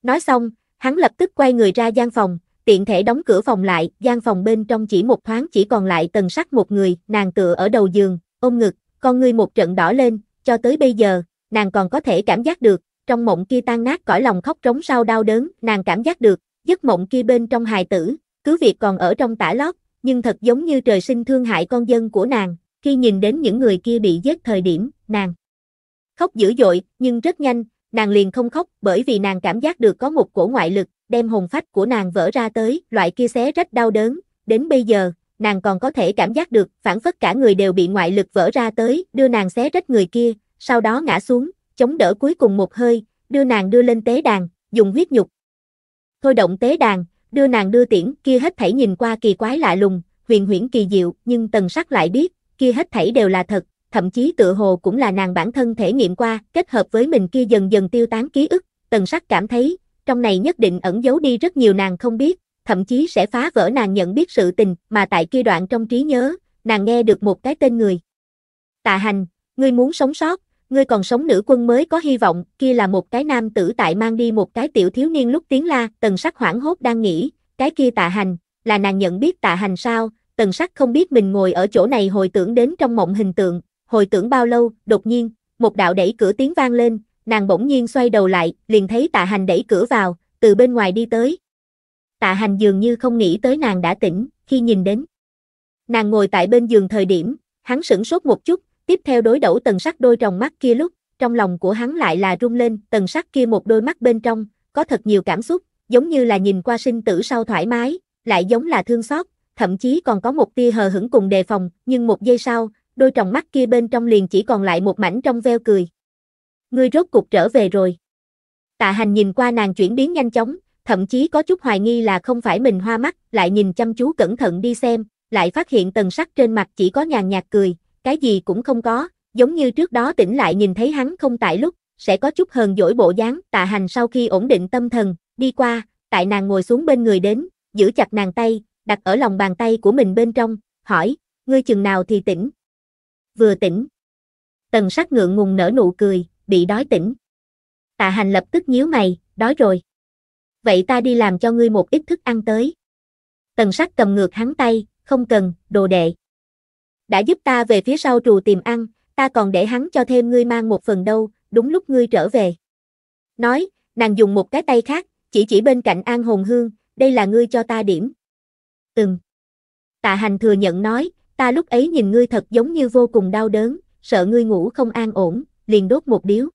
[SPEAKER 1] Nói xong, hắn lập tức quay người ra gian phòng, tiện thể đóng cửa phòng lại, gian phòng bên trong chỉ một thoáng chỉ còn lại tần sắc một người, nàng tựa ở đầu giường, ôm ngực, con ngươi một trận đỏ lên, cho tới bây giờ, nàng còn có thể cảm giác được, trong mộng kia tan nát cõi lòng khóc trống sau đau đớn, nàng cảm giác được, giấc mộng kia bên trong hài tử, cứ việc còn ở trong tả lót, nhưng thật giống như trời sinh thương hại con dân của nàng, khi nhìn đến những người kia bị giết thời điểm, nàng khóc dữ dội, nhưng rất nhanh, nàng liền không khóc bởi vì nàng cảm giác được có một cổ ngoại lực, đem hồn phách của nàng vỡ ra tới, loại kia xé rất đau đớn, đến bây giờ, nàng còn có thể cảm giác được, phản phất cả người đều bị ngoại lực vỡ ra tới, đưa nàng xé rách người kia, sau đó ngã xuống, chống đỡ cuối cùng một hơi, đưa nàng đưa lên tế đàn, dùng huyết nhục. Thôi động tế đàn, đưa nàng đưa tiễn, kia hết thảy nhìn qua kỳ quái lạ lùng, huyền huyễn kỳ diệu, nhưng tần sắc lại biết, kia hết thảy đều là thật, thậm chí tựa hồ cũng là nàng bản thân thể nghiệm qua, kết hợp với mình kia dần dần tiêu tán ký ức, tần sắc cảm thấy, trong này nhất định ẩn giấu đi rất nhiều nàng không biết, thậm chí sẽ phá vỡ nàng nhận biết sự tình mà tại kia đoạn trong trí nhớ, nàng nghe được một cái tên người. Tạ hành, ngươi muốn sống sót, ngươi còn sống nữ quân mới có hy vọng, kia là một cái nam tử tại mang đi một cái tiểu thiếu niên lúc tiếng la, tần sắc hoảng hốt đang nghĩ, cái kia tạ hành, là nàng nhận biết tạ hành sao, tần sắc không biết mình ngồi ở chỗ này hồi tưởng đến trong mộng hình tượng, hồi tưởng bao lâu, đột nhiên, một đạo đẩy cửa tiếng vang lên, nàng bỗng nhiên xoay đầu lại, liền thấy tạ hành đẩy cửa vào, từ bên ngoài đi tới. Tạ hành dường như không nghĩ tới nàng đã tỉnh, khi nhìn đến. Nàng ngồi tại bên giường thời điểm, hắn sửng sốt một chút, tiếp theo đối đầu tần sắc đôi tròng mắt kia lúc, trong lòng của hắn lại là rung lên, tần sắc kia một đôi mắt bên trong, có thật nhiều cảm xúc, giống như là nhìn qua sinh tử sau thoải mái, lại giống là thương xót, thậm chí còn có một tia hờ hững cùng đề phòng, nhưng một giây sau, đôi tròng mắt kia bên trong liền chỉ còn lại một mảnh trong veo cười ngươi rốt cục trở về rồi. Tạ hành nhìn qua nàng chuyển biến nhanh chóng, thậm chí có chút hoài nghi là không phải mình hoa mắt, lại nhìn chăm chú cẩn thận đi xem, lại phát hiện tần sắc trên mặt chỉ có nhàn nhạt cười, cái gì cũng không có, giống như trước đó tỉnh lại nhìn thấy hắn không tại lúc, sẽ có chút hờn dỗi bộ dáng, tạ hành sau khi ổn định tâm thần, đi qua, tại nàng ngồi xuống bên người đến, giữ chặt nàng tay, đặt ở lòng bàn tay của mình bên trong, hỏi, ngươi chừng nào thì tỉnh. Vừa tỉnh. Tần sắc ngượng ngùng nở nụ cười, bị đói tỉnh. Tạ hành lập tức nhíu mày, đói rồi. Vậy ta đi làm cho ngươi một ít thức ăn tới. Tần sắc cầm ngược hắn tay, không cần, đồ đệ. Đã giúp ta về phía sau trù tìm ăn, ta còn để hắn cho thêm ngươi mang một phần đâu, đúng lúc ngươi trở về. Nói, nàng dùng một cái tay khác, chỉ chỉ bên cạnh An Hồn Hương, đây là ngươi cho ta điểm. Ừm. Tạ hành thừa nhận nói, ta lúc ấy nhìn ngươi thật giống như vô cùng đau đớn, sợ ngươi ngủ không an ổn, liền đốt một điếu.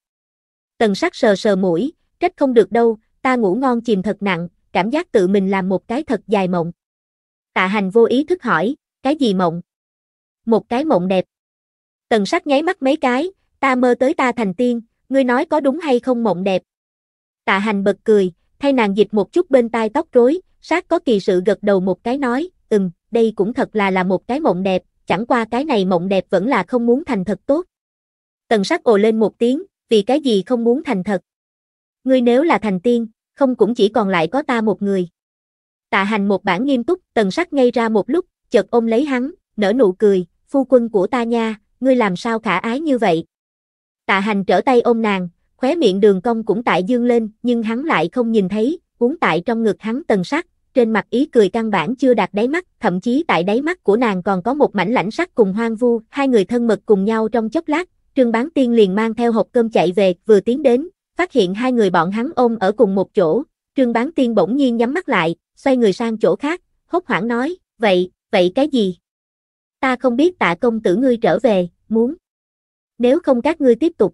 [SPEAKER 1] Tần sắc sờ sờ mũi, trách không được đâu, ta ngủ ngon chìm thật nặng, cảm giác tự mình làm một cái thật dài mộng. Tạ hành vô ý thức hỏi, cái gì mộng? Một cái mộng đẹp. Tần sắc nháy mắt mấy cái, ta mơ tới ta thành tiên, ngươi nói có đúng hay không mộng đẹp. Tạ hành bật cười, thay nàng dịch một chút bên tai tóc rối, sát có kỳ sự gật đầu một cái nói, ừm, đây cũng thật là là một cái mộng đẹp, chẳng qua cái này mộng đẹp vẫn là không muốn thành thật tốt. Tần sắc ồ lên một tiếng, vì cái gì không muốn thành thật. Ngươi nếu là thành tiên, không cũng chỉ còn lại có ta một người. Tạ hành một bản nghiêm túc, tần sắc ngay ra một lúc, chợt ôm lấy hắn, nở nụ cười, phu quân của ta nha, ngươi làm sao khả ái như vậy. Tạ hành trở tay ôm nàng, khóe miệng đường cong cũng tại dương lên, nhưng hắn lại không nhìn thấy, cuốn tại trong ngực hắn tần sắc, trên mặt ý cười căn bản chưa đạt đáy mắt, thậm chí tại đáy mắt của nàng còn có một mảnh lãnh sắc cùng hoang vu, hai người thân mật cùng nhau trong chốc lát, Trương Bán Tiên liền mang theo hộp cơm chạy về, vừa tiến đến, phát hiện hai người bọn hắn ôm ở cùng một chỗ, Trương Bán Tiên bỗng nhiên nhắm mắt lại, xoay người sang chỗ khác, hốt hoảng nói, vậy, vậy cái gì? Ta không biết tạ công tử ngươi trở về, muốn. Nếu không các ngươi tiếp tục.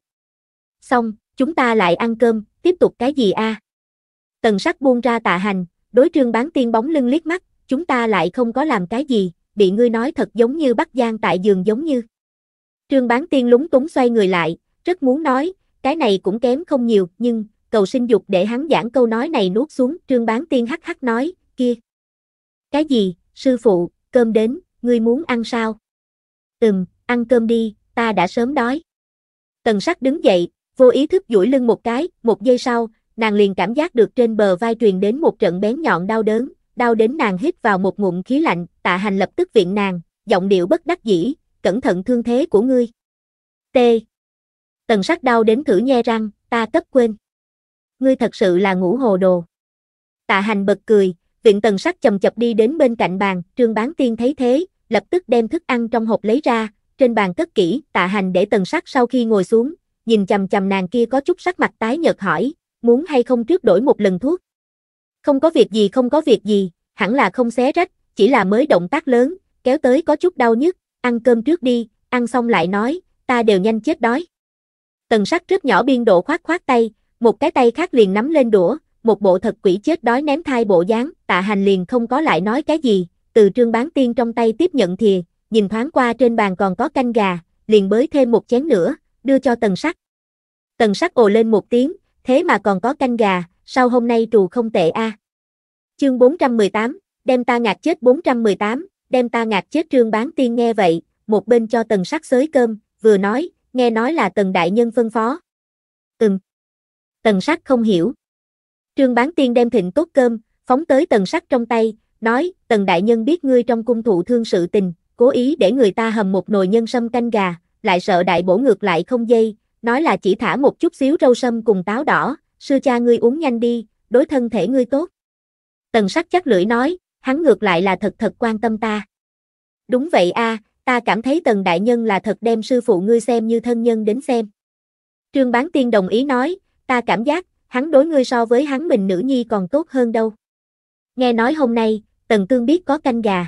[SPEAKER 1] Xong, chúng ta lại ăn cơm, tiếp tục cái gì a? À? Tần sắc buông ra tạ hành, đối trương bán tiên bóng lưng liếc mắt, chúng ta lại không có làm cái gì, bị ngươi nói thật giống như bắt gian tại giường giống như. Trương Bán Tiên lúng túng xoay người lại, rất muốn nói, cái này cũng kém không nhiều, nhưng, cầu sinh dục để hắn giảng câu nói này nuốt xuống, Trương Bán Tiên hắc hắc nói, kia. Cái gì, sư phụ, cơm đến, ngươi muốn ăn sao? Ừm, ăn cơm đi, ta đã sớm đói. Tần sắc đứng dậy, vô ý thức duỗi lưng một cái, một giây sau, nàng liền cảm giác được trên bờ vai truyền đến một trận bén nhọn đau đớn, đau đến nàng hít vào một ngụm khí lạnh, tạ hành lập tức viện nàng, giọng điệu bất đắc dĩ, cẩn thận thương thế của ngươi. T. Tần sắc đau đến thử nhe răng, ta cấp quên. Ngươi thật sự là ngũ hồ đồ. Tạ hành bật cười, viện tần sắc chầm chập đi đến bên cạnh bàn, trương bán tiên thấy thế, lập tức đem thức ăn trong hộp lấy ra, trên bàn cất kỹ, tạ hành để tần sắc sau khi ngồi xuống, nhìn chầm chầm nàng kia có chút sắc mặt tái nhợt hỏi, muốn hay không trước đổi một lần thuốc. Không có việc gì không có việc gì, hẳn là không xé rách, chỉ là mới động tác lớn, kéo tới có chút đau nhức, ăn cơm trước đi, ăn xong lại nói, ta đều nhanh chết đói. Tần sắc rất nhỏ biên độ khoát khoát tay, một cái tay khác liền nắm lên đũa, một bộ thật quỷ chết đói ném thai bộ dáng, tạ hành liền không có lại nói cái gì, từ trương bán tiên trong tay tiếp nhận thìa, nhìn thoáng qua trên bàn còn có canh gà, liền bới thêm một chén nữa, đưa cho tần sắc. Tần sắc ồ lên một tiếng, thế mà còn có canh gà, sao hôm nay trù không tệ a à? Chương 418, đem ta ngạt chết 418, đem ta ngạt chết trương bán tiên nghe vậy, một bên cho tần sắc xới cơm, vừa nói, nghe nói là tần đại nhân phân phó. Ừm. Tần sắc không hiểu. Trương bán tiên đem thịnh tốt cơm, phóng tới tần sắc trong tay, nói, tần đại nhân biết ngươi trong cung thụ thương sự tình, cố ý để người ta hầm một nồi nhân sâm canh gà, lại sợ đại bổ ngược lại không dây, nói là chỉ thả một chút xíu rau sâm cùng táo đỏ, sư cha ngươi uống nhanh đi, đối thân thể ngươi tốt. Tần sắc chắc lưỡi nói, hắn ngược lại là thật thật quan tâm ta. Đúng vậy a, ta cảm thấy Tần Đại Nhân là thật đem sư phụ ngươi xem như thân nhân đến xem. Trương Bán Tiên đồng ý nói, ta cảm giác, hắn đối ngươi so với hắn mình nữ nhi còn tốt hơn đâu. Nghe nói hôm nay, Tần Tương biết có canh gà.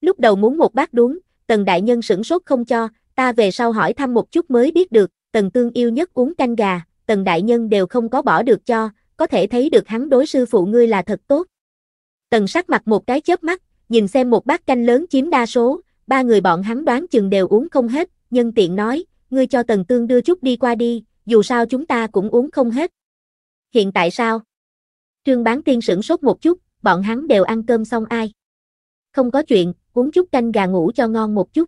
[SPEAKER 1] Lúc đầu muốn một bát đuống, Tần Đại Nhân sửng sốt không cho, ta về sau hỏi thăm một chút mới biết được, Tần Tương yêu nhất uống canh gà, Tần Đại Nhân đều không có bỏ được cho, có thể thấy được hắn đối sư phụ ngươi là thật tốt. Tần sắc mặt một cái chớp mắt, nhìn xem một bát canh lớn chiếm đa số, ba người bọn hắn đoán chừng đều uống không hết, nhân tiện nói, ngươi cho Tần Tương đưa chút đi qua đi, dù sao chúng ta cũng uống không hết. Hiện tại sao? Trương Bán Tiên sửng sốt một chút, bọn hắn đều ăn cơm xong ai? Không có chuyện, uống chút canh gà ngủ cho ngon một chút.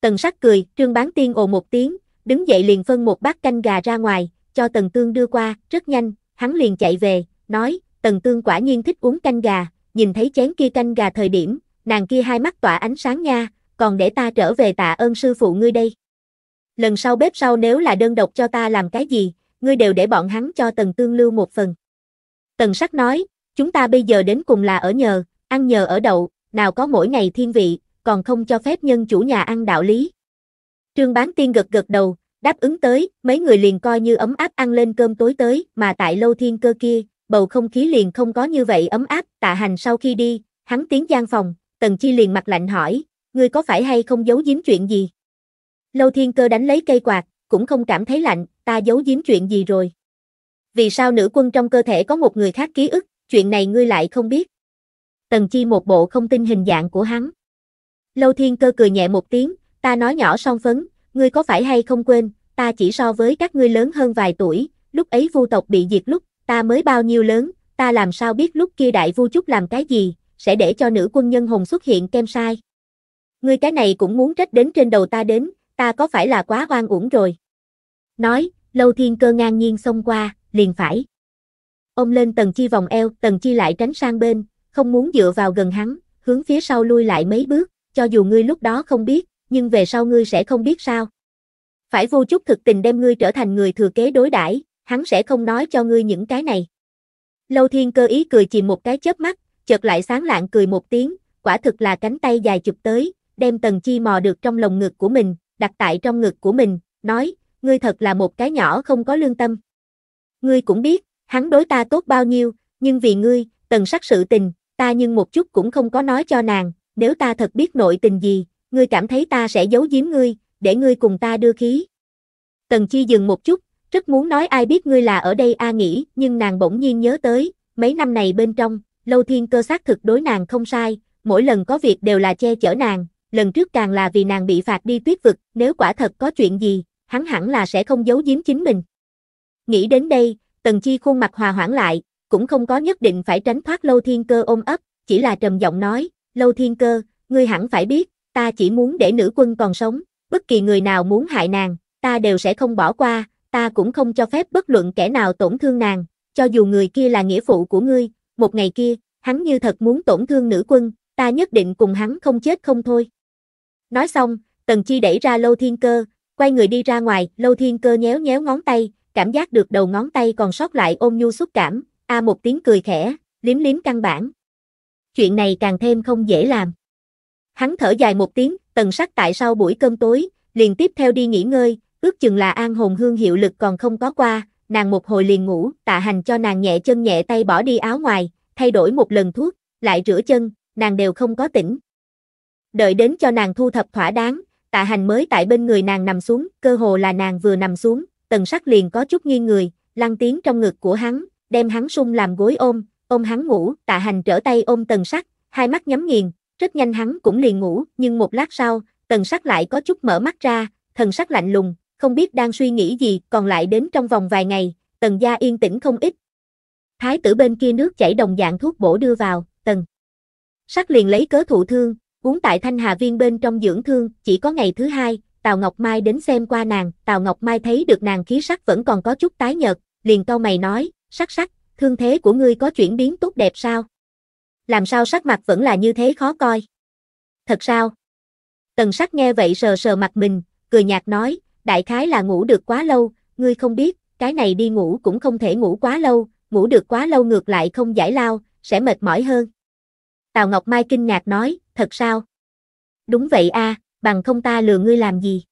[SPEAKER 1] Tần sắc cười, Trương Bán Tiên ồ một tiếng, đứng dậy liền phân một bát canh gà ra ngoài, cho Tần Tương đưa qua, rất nhanh, hắn liền chạy về, nói, Tần Tương quả nhiên thích uống canh gà, nhìn thấy chén kia canh gà thời điểm, nàng kia hai mắt tỏa ánh sáng nha, còn để ta trở về tạ ơn sư phụ ngươi đây. Lần sau bếp sau nếu là đơn độc cho ta làm cái gì, ngươi đều để bọn hắn cho tần tương lưu một phần. Tần sắc nói, chúng ta bây giờ đến cùng là ở nhờ, ăn nhờ ở đậu, nào có mỗi ngày thiên vị, còn không cho phép nhân chủ nhà ăn đạo lý. Trương bán tiên gật gật đầu, đáp ứng tới, mấy người liền coi như ấm áp ăn lên cơm tối tới, mà tại lâu thiên cơ kia, bầu không khí liền không có như vậy ấm áp, tạ hành sau khi đi, hắn tiến gian phòng, tần chi liền mặt lạnh hỏi, ngươi có phải hay không giấu giếm chuyện gì? Lâu thiên cơ đánh lấy cây quạt, cũng không cảm thấy lạnh, ta giấu giếm chuyện gì rồi? Vì sao nữ quân trong cơ thể có một người khác ký ức, chuyện này ngươi lại không biết? Tần chi một bộ không tin hình dạng của hắn. Lâu thiên cơ cười nhẹ một tiếng, ta nói nhỏ son phấn, ngươi có phải hay không quên, ta chỉ so với các ngươi lớn hơn vài tuổi, lúc ấy vu tộc bị diệt lúc, ta mới bao nhiêu lớn, ta làm sao biết lúc kia đại vua chúc làm cái gì, sẽ để cho nữ quân nhân hồn xuất hiện kem sai. Ngươi cái này cũng muốn trách đến trên đầu ta đến, ta có phải là quá oan uổng rồi. Nói, lâu thiên cơ ngang nhiên xông qua, liền phải. ôm lên tầng chi vòng eo, tầng chi lại tránh sang bên, không muốn dựa vào gần hắn, hướng phía sau lui lại mấy bước, cho dù ngươi lúc đó không biết, nhưng về sau ngươi sẽ không biết sao. Phải vô chút thực tình đem ngươi trở thành người thừa kế đối đãi hắn sẽ không nói cho ngươi những cái này. Lâu thiên cơ ý cười chìm một cái chớp mắt, chợt lại sáng lạng cười một tiếng, quả thực là cánh tay dài chụp tới, đem tần chi mò được trong lồng ngực của mình, đặt tại trong ngực của mình, nói, ngươi thật là một cái nhỏ không có lương tâm. Ngươi cũng biết, hắn đối ta tốt bao nhiêu, nhưng vì ngươi, tần sắc sự tình, ta nhưng một chút cũng không có nói cho nàng, nếu ta thật biết nội tình gì, ngươi cảm thấy ta sẽ giấu giếm ngươi, để ngươi cùng ta đưa khí. Tần Chi dừng một chút, rất muốn nói ai biết ngươi là ở đây a nghĩ, nhưng nàng bỗng nhiên nhớ tới, mấy năm này bên trong, lâu thiên cơ xác thực đối nàng không sai, mỗi lần có việc đều là che chở nàng, lần trước càng là vì nàng bị phạt đi tuyết vực, nếu quả thật có chuyện gì, hắn hẳn là sẽ không giấu giếm chính mình. Nghĩ đến đây, Tần Chi khuôn mặt hòa hoãn lại, cũng không có nhất định phải tránh thoát Lâu Thiên Cơ ôm ấp, chỉ là trầm giọng nói, Lâu Thiên Cơ, ngươi hẳn phải biết, ta chỉ muốn để nữ quân còn sống, bất kỳ người nào muốn hại nàng, ta đều sẽ không bỏ qua, ta cũng không cho phép bất luận kẻ nào tổn thương nàng, cho dù người kia là nghĩa phụ của ngươi, một ngày kia, hắn như thật muốn tổn thương nữ quân, ta nhất định cùng hắn không chết không thôi. Nói xong, Tần Chi đẩy ra Lâu Thiên Cơ, quay người đi ra ngoài, Lâu Thiên Cơ nhéo nhéo ngón tay, cảm giác được đầu ngón tay còn sót lại ôm nhu xúc cảm, a à một tiếng cười khẽ, liếm liếm căn bản. Chuyện này càng thêm không dễ làm. Hắn thở dài một tiếng, tần sắc tại sau buổi cơm tối, liền tiếp theo đi nghỉ ngơi, ước chừng là an hồn hương hiệu lực còn không có qua, nàng một hồi liền ngủ, tạ hành cho nàng nhẹ chân nhẹ tay bỏ đi áo ngoài, thay đổi một lần thuốc, lại rửa chân, nàng đều không có tỉnh. Đợi đến cho nàng thu thập thỏa đáng, tạ hành mới tại bên người nàng nằm xuống, cơ hồ là nàng vừa nằm xuống, tần sắc liền có chút nghiêng người, lăn tiếng trong ngực của hắn, đem hắn sung làm gối ôm, ôm hắn ngủ, tạ hành trở tay ôm tần sắc, hai mắt nhắm nghiền, rất nhanh hắn cũng liền ngủ, nhưng một lát sau, tần sắc lại có chút mở mắt ra, thần sắc lạnh lùng, không biết đang suy nghĩ gì, còn lại đến trong vòng vài ngày, tần gia yên tĩnh không ít. Thái tử bên kia nước chảy đồng dạng thuốc bổ đưa vào, tần. Sắc liền lấy cớ thụ thương, uống tại thanh hà viên bên trong dưỡng thương, chỉ có ngày thứ hai, Tào Ngọc Mai đến xem qua nàng, Tào Ngọc Mai thấy được nàng khí sắc vẫn còn có chút tái nhợt, liền cau mày nói, sắc sắc, thương thế của ngươi có chuyển biến tốt đẹp sao? Làm sao sắc mặt vẫn là như thế khó coi? Thật sao? Tần sắc nghe vậy sờ sờ mặt mình, cười nhạt nói, đại khái là ngủ được quá lâu, ngươi không biết, cái này đi ngủ cũng không thể ngủ quá lâu, ngủ được quá lâu ngược lại không giải lao, sẽ mệt mỏi hơn. Tào Ngọc Mai kinh ngạc nói, thật sao? Đúng vậy a, bằng không ta lừa ngươi làm gì?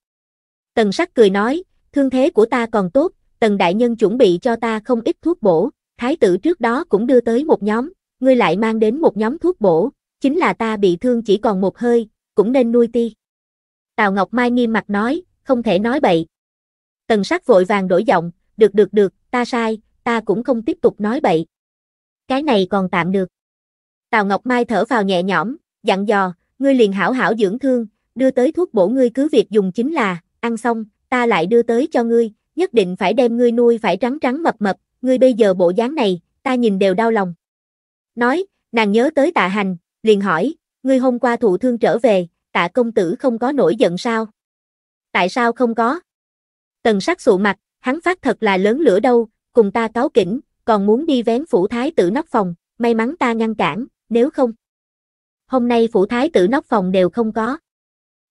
[SPEAKER 1] Tần Sắc cười nói, thương thế của ta còn tốt, Tần đại nhân chuẩn bị cho ta không ít thuốc bổ, thái tử trước đó cũng đưa tới một nhóm, ngươi lại mang đến một nhóm thuốc bổ, chính là ta bị thương chỉ còn một hơi, cũng nên nuôi ti. Tào Ngọc Mai nghiêm mặt nói, không thể nói bậy. Tần sắc vội vàng đổi giọng, được được được, ta sai, ta cũng không tiếp tục nói bậy. Cái này còn tạm được. Tào Ngọc Mai thở vào nhẹ nhõm, dặn dò, ngươi liền hảo hảo dưỡng thương, đưa tới thuốc bổ ngươi cứ việc dùng chính là, ăn xong, ta lại đưa tới cho ngươi, nhất định phải đem ngươi nuôi phải trắng trắng mập mập, ngươi bây giờ bộ dáng này, ta nhìn đều đau lòng. Nói, nàng nhớ tới tạ hành, liền hỏi, ngươi hôm qua thụ thương trở về, tạ công tử không có nổi giận sao? tại sao không có? Tần sắc sụ mặt, hắn phát thật là lớn lửa đâu, cùng ta cáo kỉnh, còn muốn đi vén phủ thái tử nóc phòng, may mắn ta ngăn cản, nếu không. Hôm nay phủ thái tử nóc phòng đều không có.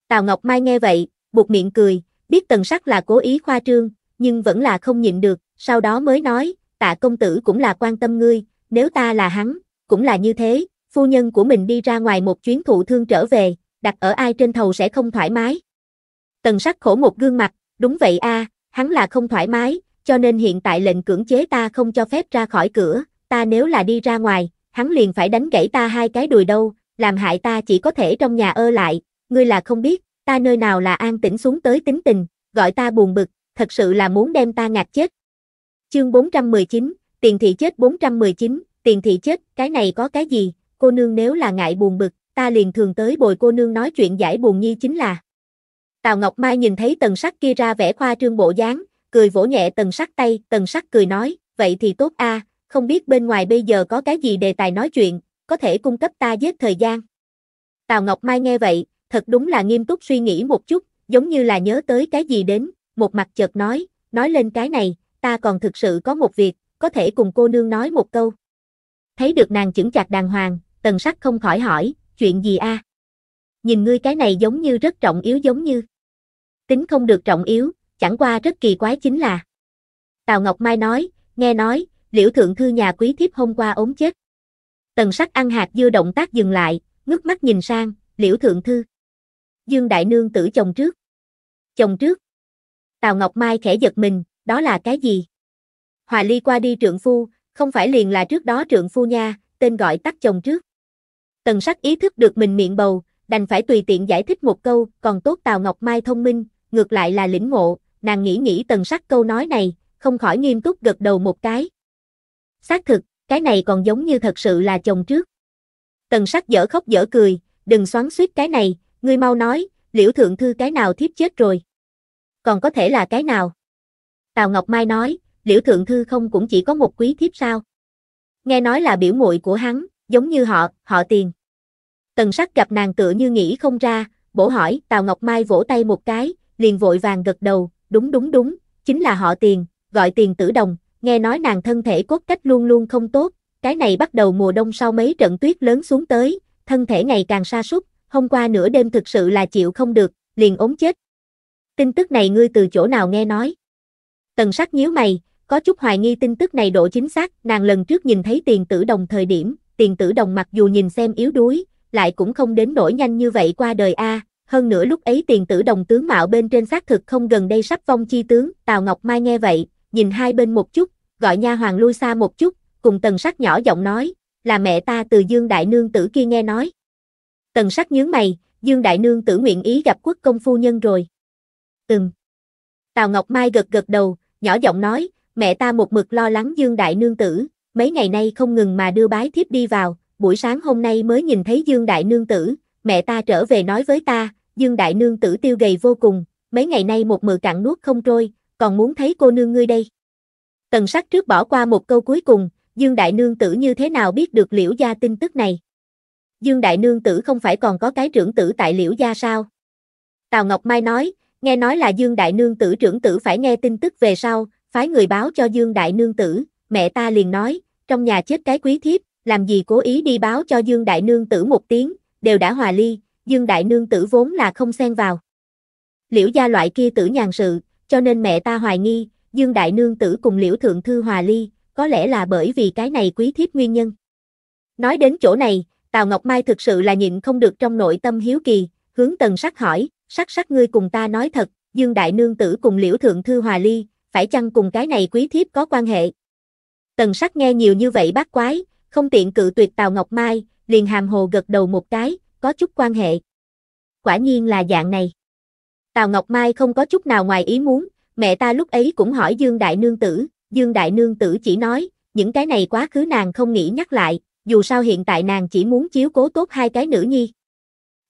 [SPEAKER 1] Tào Ngọc Mai nghe vậy, buộc miệng cười, biết tần sắc là cố ý khoa trương, nhưng vẫn là không nhịn được, sau đó mới nói, tạ công tử cũng là quan tâm ngươi, nếu ta là hắn, cũng là như thế, phu nhân của mình đi ra ngoài một chuyến thụ thương trở về, đặt ở ai trên thầu sẽ không thoải mái, Tần sắc khổ một gương mặt, đúng vậy a, hắn là không thoải mái, cho nên hiện tại lệnh cưỡng chế ta không cho phép ra khỏi cửa, ta nếu là đi ra ngoài, hắn liền phải đánh gãy ta hai cái đùi đâu, làm hại ta chỉ có thể trong nhà ơ lại, ngươi là không biết, ta nơi nào là an tĩnh xuống tới tính tình, gọi ta buồn bực, thật sự là muốn đem ta ngạt chết. Chương 419, tiền thị chết 419, tiền thị chết, cái này có cái gì, cô nương nếu là ngại buồn bực, ta liền thường tới bồi cô nương nói chuyện giải buồn nhi chính là. Tào Ngọc Mai nhìn thấy tần sắc kia ra vẻ khoa trương bộ dáng, cười vỗ nhẹ tần sắc tay, tần sắc cười nói, vậy thì tốt a, không biết bên ngoài bây giờ có cái gì đề tài nói chuyện, có thể cung cấp ta giết thời gian. Tào Ngọc Mai nghe vậy, thật đúng là nghiêm túc suy nghĩ một chút, giống như là nhớ tới cái gì đến, một mặt chợt nói, nói lên cái này, ta còn thực sự có một việc, có thể cùng cô nương nói một câu. Thấy được nàng chững chạc đàng hoàng, tần sắc không khỏi hỏi, chuyện gì a? Nhìn ngươi cái này giống như rất trọng yếu giống như tính không được trọng yếu, chẳng qua rất kỳ quái chính là. Tào Ngọc Mai nói, nghe nói, liễu thượng thư nhà quý thiếp hôm qua ốm chết. Tần sắc ăn hạt dưa động tác dừng lại, ngước mắt nhìn sang, liễu thượng thư. Dương Đại Nương tử chồng trước. Chồng trước. Tào Ngọc Mai khẽ giật mình, đó là cái gì? Hòa ly qua đi trượng phu, không phải liền là trước đó trượng phu nha, tên gọi tắt chồng trước. Tần sắc ý thức được mình miệng bầu, đành phải tùy tiện giải thích một câu, còn tốt Tào Ngọc Mai thông minh, ngược lại là lĩnh ngộ, nàng nghĩ nghĩ tần sắc câu nói này, không khỏi nghiêm túc gật đầu một cái. Xác thực, cái này còn giống như thật sự là chồng trước. Tần sắc dở khóc dở cười, đừng xoắn suýt cái này, ngươi mau nói, liễu thượng thư cái nào thiếp chết rồi. Còn có thể là cái nào? Tào Ngọc Mai nói, liễu thượng thư không cũng chỉ có một quý thiếp sao? Nghe nói là biểu muội của hắn, giống như họ, họ tiền. Tần sắc gặp nàng tựa như nghĩ không ra, bổ hỏi, Tào Ngọc Mai vỗ tay một cái, liền vội vàng gật đầu, đúng đúng đúng, chính là họ tiền, gọi tiền tử đồng, nghe nói nàng thân thể cốt cách luôn luôn không tốt, cái này bắt đầu mùa đông sau mấy trận tuyết lớn xuống tới, thân thể ngày càng sa sút hôm qua nửa đêm thực sự là chịu không được, liền ốm chết. Tin tức này ngươi từ chỗ nào nghe nói? Tần sắc nhíu mày, có chút hoài nghi tin tức này độ chính xác, nàng lần trước nhìn thấy tiền tử đồng thời điểm, tiền tử đồng mặc dù nhìn xem yếu đuối, lại cũng không đến nổi nhanh như vậy qua đời a, hơn nữa lúc ấy tiền tử đồng tướng mạo bên trên xác thực không gần đây sắp vong chi tướng, Tào Ngọc Mai nghe vậy, nhìn hai bên một chút, gọi nha hoàng lui xa một chút, cùng tần sắc nhỏ giọng nói, là mẹ ta từ Dương Đại Nương tử kia nghe nói. Tần sắc nhướng mày, Dương Đại Nương tử nguyện ý gặp quốc công phu nhân rồi. Ừm. Tào Ngọc Mai gật gật đầu, nhỏ giọng nói, mẹ ta một mực lo lắng Dương Đại Nương tử, mấy ngày nay không ngừng mà đưa bái thiếp đi vào, buổi sáng hôm nay mới nhìn thấy Dương Đại Nương tử, mẹ ta trở về nói với ta, Dương Đại Nương tử tiêu gầy vô cùng, mấy ngày nay một mực cạn nuốt không trôi, còn muốn thấy cô nương ngươi đây. Tần sắc trước bỏ qua một câu cuối cùng, Dương Đại Nương tử như thế nào biết được liễu gia tin tức này. Dương Đại Nương tử không phải còn có cái trưởng tử tại liễu gia sao? Tào Ngọc Mai nói, nghe nói là Dương Đại Nương tử trưởng tử phải nghe tin tức về sau, phái người báo cho Dương Đại Nương tử, mẹ ta liền nói, trong nhà chết cái quý thiếp, làm gì cố ý đi báo cho Dương Đại Nương tử một tiếng, đều đã hòa ly, Dương Đại Nương tử vốn là không xen vào. Liễu gia loại kia tử nhàn sự, cho nên mẹ ta hoài nghi, Dương Đại Nương tử cùng Liễu Thượng Thư hòa ly, có lẽ là bởi vì cái này quý thiếp nguyên nhân. Nói đến chỗ này, Tào Ngọc Mai thực sự là nhịn không được trong nội tâm hiếu kỳ, hướng tần sắc hỏi, sắc sắc ngươi cùng ta nói thật, Dương Đại Nương tử cùng Liễu Thượng Thư hòa ly, phải chăng cùng cái này quý thiếp có quan hệ? Tần sắc nghe nhiều như vậy bác quái, không tiện cự tuyệt Tào Ngọc Mai, liền hàm hồ gật đầu một cái, có chút quan hệ. Quả nhiên là dạng này. Tào Ngọc Mai không có chút nào ngoài ý muốn, mẹ ta lúc ấy cũng hỏi Dương Đại Nương Tử, Dương Đại Nương Tử chỉ nói, những cái này quá khứ nàng không nghĩ nhắc lại, dù sao hiện tại nàng chỉ muốn chiếu cố tốt hai cái nữ nhi.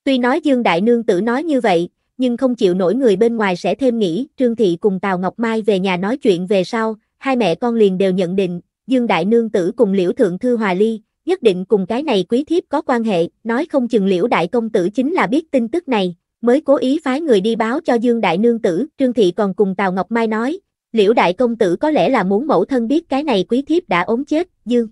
[SPEAKER 1] Tuy nói Dương Đại Nương Tử nói như vậy, nhưng không chịu nổi người bên ngoài sẽ thêm nghĩ, Trương Thị cùng Tào Ngọc Mai về nhà nói chuyện về sau, hai mẹ con liền đều nhận định, Dương Đại Nương Tử cùng Liễu Thượng Thư Hòa Ly, nhất định cùng cái này quý thiếp có quan hệ, nói không chừng liễu đại công tử chính là biết tin tức này, mới cố ý phái người đi báo cho Dương Đại Nương Tử, Trương Thị còn cùng Tào Ngọc Mai nói, liễu đại công tử có lẽ là muốn mẫu thân biết cái này quý thiếp đã ốm chết, Dương.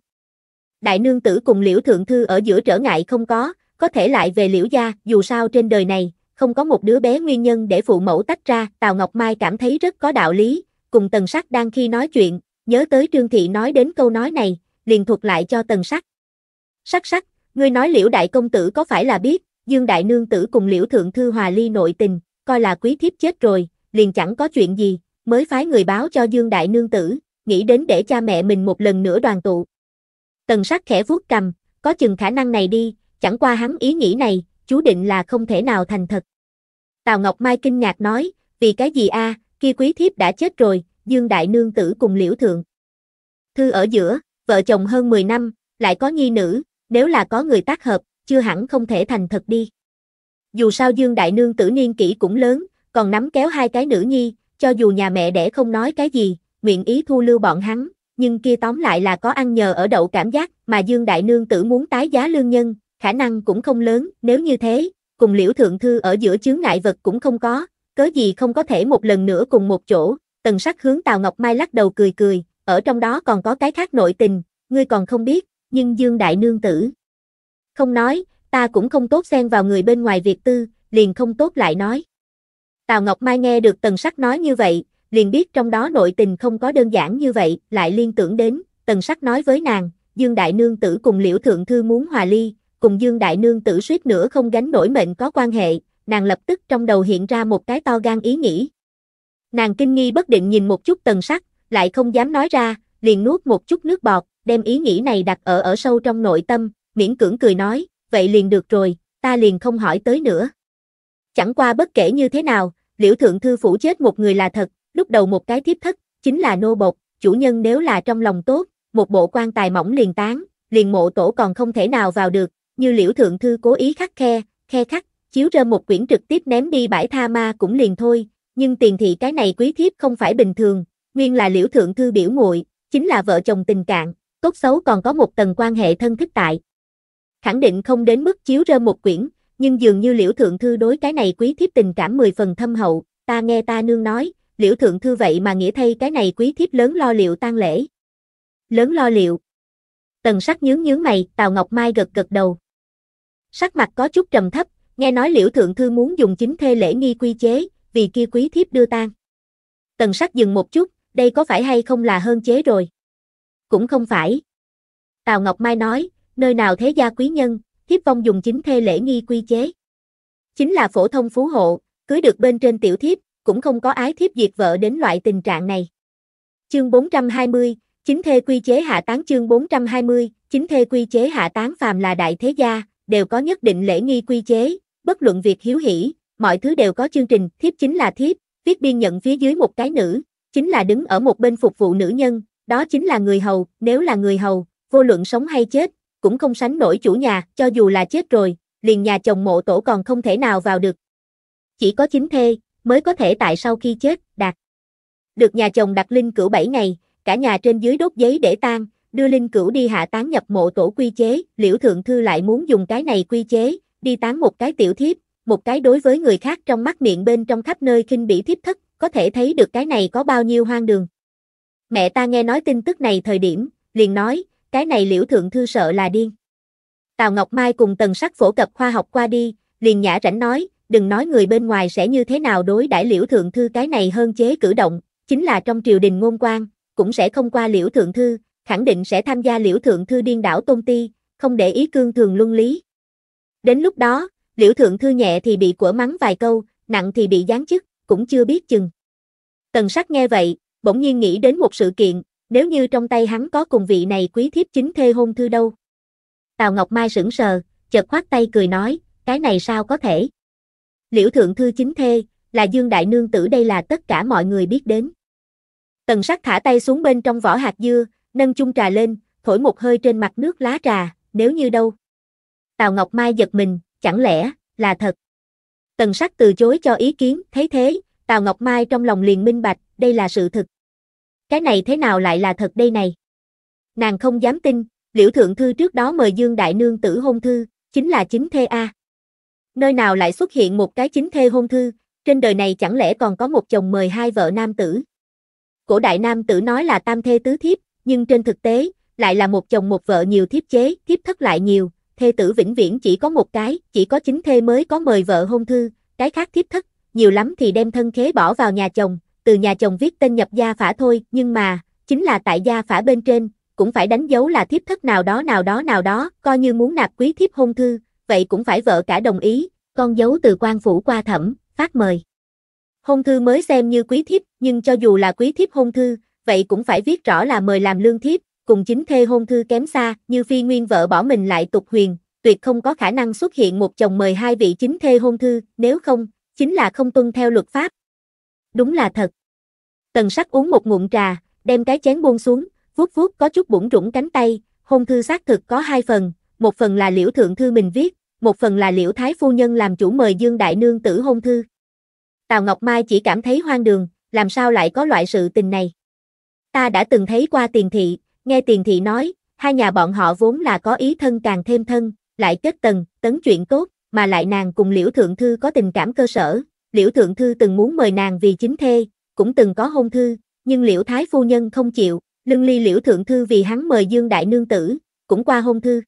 [SPEAKER 1] Đại Nương Tử cùng liễu thượng thư ở giữa trở ngại không có, có thể lại về liễu gia, dù sao trên đời này, không có một đứa bé nguyên nhân để phụ mẫu tách ra, Tào Ngọc Mai cảm thấy rất có đạo lý, cùng Tần Sắc đang khi nói chuyện, nhớ tới Trương Thị nói đến câu nói này, liền thuật lại cho Tần Sắc, Sắc sắc, ngươi nói liễu đại công tử có phải là biết, dương đại nương tử cùng liễu thượng thư hòa ly nội tình, coi là quý thiếp chết rồi, liền chẳng có chuyện gì, mới phái người báo cho dương đại nương tử, nghĩ đến để cha mẹ mình một lần nữa đoàn tụ. Tần sắc khẽ vuốt cầm, có chừng khả năng này đi, chẳng qua hắn ý nghĩ này, chú định là không thể nào thành thật. Tào Ngọc Mai kinh ngạc nói, vì cái gì a, à, kia quý thiếp đã chết rồi, Dương Đại Nương tử cùng liễu thượng. Thư ở giữa, vợ chồng hơn 10 năm, lại có nhi nữ, nếu là có người tác hợp, chưa hẳn không thể thành thật đi. Dù sao Dương Đại Nương tử niên kỷ cũng lớn, còn nắm kéo hai cái nữ nhi, cho dù nhà mẹ đẻ không nói cái gì, nguyện ý thu lưu bọn hắn, nhưng kia tóm lại là có ăn nhờ ở đậu cảm giác mà Dương Đại Nương tử muốn tái giá lương nhân, khả năng cũng không lớn, nếu như thế, cùng liễu thượng thư ở giữa chướng ngại vật cũng không có, cớ gì không có thể một lần nữa cùng một chỗ, tần sắc hướng Tào Ngọc Mai lắc đầu cười cười, ở trong đó còn có cái khác nội tình, ngươi còn không biết, nhưng Dương Đại Nương tử. Không nói, ta cũng không tốt xen vào người bên ngoài việc tư, liền không tốt lại nói. Tào Ngọc Mai nghe được Tần Sắc nói như vậy, liền biết trong đó nội tình không có đơn giản như vậy, lại liên tưởng đến, Tần Sắc nói với nàng, Dương Đại Nương tử cùng Liễu Thượng Thư muốn hòa ly, cùng Dương Đại Nương tử suýt nữa không gánh nổi mệnh có quan hệ, nàng lập tức trong đầu hiện ra một cái to gan ý nghĩ. Nàng kinh nghi bất định nhìn một chút Tần Sắc, lại không dám nói ra, liền nuốt một chút nước bọt, đem ý nghĩ này đặt ở ở sâu trong nội tâm, miễn cưỡng cười nói, vậy liền được rồi, ta liền không hỏi tới nữa. Chẳng qua bất kể như thế nào, liễu thượng thư phủ chết một người là thật, lúc đầu một cái thiếp thất, chính là nô bột, chủ nhân nếu là trong lòng tốt, một bộ quan tài mỏng liền tán, liền mộ tổ còn không thể nào vào được, như liễu thượng thư cố ý khắc khe, khe khắc, chiếu ra một quyển trực tiếp ném đi bãi tha ma cũng liền thôi, nhưng tiền thị cái này quý thiếp không phải bình thường, nguyên là liễu thượng thư biểu muội chính là vợ chồng tình cạn, tốt xấu còn có một tầng quan hệ thân thích tại. Khẳng định không đến mức chiếu rơ một quyển, nhưng dường như Liễu Thượng Thư đối cái này quý thiếp tình cảm mười phần thâm hậu, ta nghe ta nương nói, Liễu Thượng Thư vậy mà nghĩa thay cái này quý thiếp lớn lo liệu tang lễ. Lớn lo liệu. Tần sắc nhướng nhướng mày, Tào Ngọc Mai gật gật đầu. Sắc mặt có chút trầm thấp, nghe nói Liễu Thượng Thư muốn dùng chính thê lễ nghi quy chế, vì kia quý thiếp đưa tang. Tần sắc dừng một chút, đây có phải hay không là hơn chế rồi cũng không phải. Tào Ngọc Mai nói, nơi nào thế gia quý nhân, thiếp vong dùng chính thê lễ nghi quy chế. Chính là phổ thông phú hộ, cưới được bên trên tiểu thiếp, cũng không có ái thiếp diệt vợ đến loại tình trạng này. Chương 420, chính thê quy chế hạ tán chương 420, chính thê quy chế hạ tán phàm là đại thế gia, đều có nhất định lễ nghi quy chế, bất luận việc hiếu hỷ, mọi thứ đều có chương trình, thiếp chính là thiếp, viết biên nhận phía dưới một cái nữ, chính là đứng ở một bên phục vụ nữ nhân, đó chính là người hầu, nếu là người hầu, vô luận sống hay chết, cũng không sánh nổi chủ nhà, cho dù là chết rồi, liền nhà chồng mộ tổ còn không thể nào vào được. Chỉ có chính thê, mới có thể tại sau khi chết, đạt. Được nhà chồng đặt linh cửu 7 ngày, cả nhà trên dưới đốt giấy để tan, đưa linh cửu đi hạ tán nhập mộ tổ quy chế, liễu thượng thư lại muốn dùng cái này quy chế, đi tán một cái tiểu thiếp, một cái đối với người khác trong mắt miệng bên trong khắp nơi khinh bỉ thiếp thất, có thể thấy được cái này có bao nhiêu hoang đường. Mẹ ta nghe nói tin tức này thời điểm, liền nói, cái này liễu thượng thư sợ là điên. Tào Ngọc Mai cùng tần sắc phổ cập khoa học qua đi, liền nhã rảnh nói, đừng nói người bên ngoài sẽ như thế nào đối đãi liễu thượng thư cái này hơn chế cử động, chính là trong triều đình ngôn quan, cũng sẽ không qua liễu thượng thư, khẳng định sẽ tham gia liễu thượng thư điên đảo tôn ti, không để ý cương thường luân lý. Đến lúc đó, liễu thượng thư nhẹ thì bị quở mắng vài câu, nặng thì bị giáng chức, cũng chưa biết chừng. Tần sắc nghe vậy, bỗng nhiên nghĩ đến một sự kiện, nếu như trong tay hắn có cùng vị này quý thiếp chính thê hôn thư đâu. Tào Ngọc Mai sững sờ, chợt khoát tay cười nói, cái này sao có thể. Liễu thượng thư chính thê, là Dương Đại Nương Tử đây là tất cả mọi người biết đến. Tần sắc thả tay xuống bên trong vỏ hạt dưa, nâng chung trà lên, thổi một hơi trên mặt nước lá trà, nếu như đâu. Tào Ngọc Mai giật mình, chẳng lẽ, là thật. Tần sắc từ chối cho ý kiến, thấy thế, Tào Ngọc Mai trong lòng liền minh bạch, đây là sự thật. Cái này thế nào lại là thật đây này? Nàng không dám tin, liễu thượng thư trước đó mời Dương Đại Nương tử hôn thư, chính là chính thê A. Nơi nào lại xuất hiện một cái chính thê hôn thư, trên đời này chẳng lẽ còn có một chồng mời hai vợ nam tử. Cổ đại nam tử nói là tam thê tứ thiếp, nhưng trên thực tế, lại là một chồng một vợ nhiều thiếp chế, thiếp thất lại nhiều, thê tử vĩnh viễn chỉ có một cái, chỉ có chính thê mới có mời vợ hôn thư, cái khác thiếp thất, nhiều lắm thì đem thân khế bỏ vào nhà chồng, từ nhà chồng viết tên nhập gia phả thôi, nhưng mà, chính là tại gia phả bên trên, cũng phải đánh dấu là thiếp thất nào đó nào đó nào đó, coi như muốn nạp quý thiếp hôn thư, vậy cũng phải vợ cả đồng ý, con dấu từ quan phủ qua thẩm, phát mời. Hôn thư mới xem như quý thiếp, nhưng cho dù là quý thiếp hôn thư, vậy cũng phải viết rõ là mời làm lương thiếp, cùng chính thê hôn thư kém xa, như phi nguyên vợ bỏ mình lại tục huyền, tuyệt không có khả năng xuất hiện một chồng mời hai vị chính thê hôn thư, nếu không, chính là không tuân theo luật pháp, đúng là thật. Tần sắc uống một ngụm trà, đem cái chén buông xuống, vuốt vuốt có chút bủng rủng cánh tay, hôn thư xác thực có hai phần, một phần là liễu thượng thư mình viết, một phần là liễu thái phu nhân làm chủ mời Dương Đại Nương tử hôn thư. Tào Ngọc Mai chỉ cảm thấy hoang đường, làm sao lại có loại sự tình này. Ta đã từng thấy qua tiền thị, nghe tiền thị nói, hai nhà bọn họ vốn là có ý thân càng thêm thân, lại kết tầng, tấn chuyện tốt, mà lại nàng cùng liễu thượng thư có tình cảm cơ sở, Liễu Thượng Thư từng muốn mời nàng vì chính thê, cũng từng có hôn thư, nhưng Liễu Thái Phu Nhân không chịu, lưng ly Liễu Thượng Thư vì hắn mời Dương Đại Nương Tử, cũng qua hôn thư.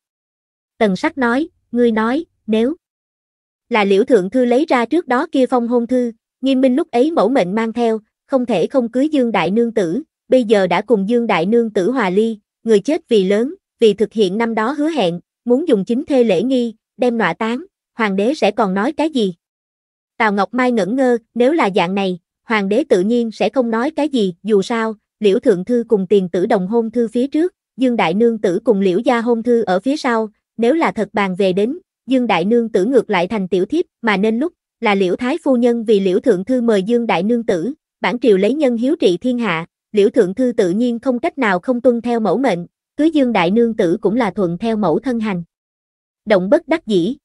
[SPEAKER 1] Tần sách nói, ngươi nói, nếu là Liễu Thượng Thư lấy ra trước đó kia phong hôn thư, nghiêm minh lúc ấy mẫu mệnh mang theo, không thể không cưới Dương Đại Nương Tử, bây giờ đã cùng Dương Đại Nương Tử hòa ly, người chết vì lớn, vì thực hiện năm đó hứa hẹn, muốn dùng chính thê lễ nghi, đem nọa tán, hoàng đế sẽ còn nói cái gì? Tào Ngọc Mai ngẩn ngơ, nếu là dạng này, hoàng đế tự nhiên sẽ không nói cái gì, dù sao, liễu thượng thư cùng tiền tử đồng hôn thư phía trước, dương đại nương tử cùng liễu gia hôn thư ở phía sau, nếu là thật bàn về đến, dương đại nương tử ngược lại thành tiểu thiếp, mà nên lúc, là liễu thái phu nhân vì liễu thượng thư mời dương đại nương tử, bản triều lấy nhân hiếu trị thiên hạ, liễu thượng thư tự nhiên không cách nào không tuân theo mẫu mệnh, cứ dương đại nương tử cũng là thuận theo mẫu thân hành. Động bất đắc dĩ.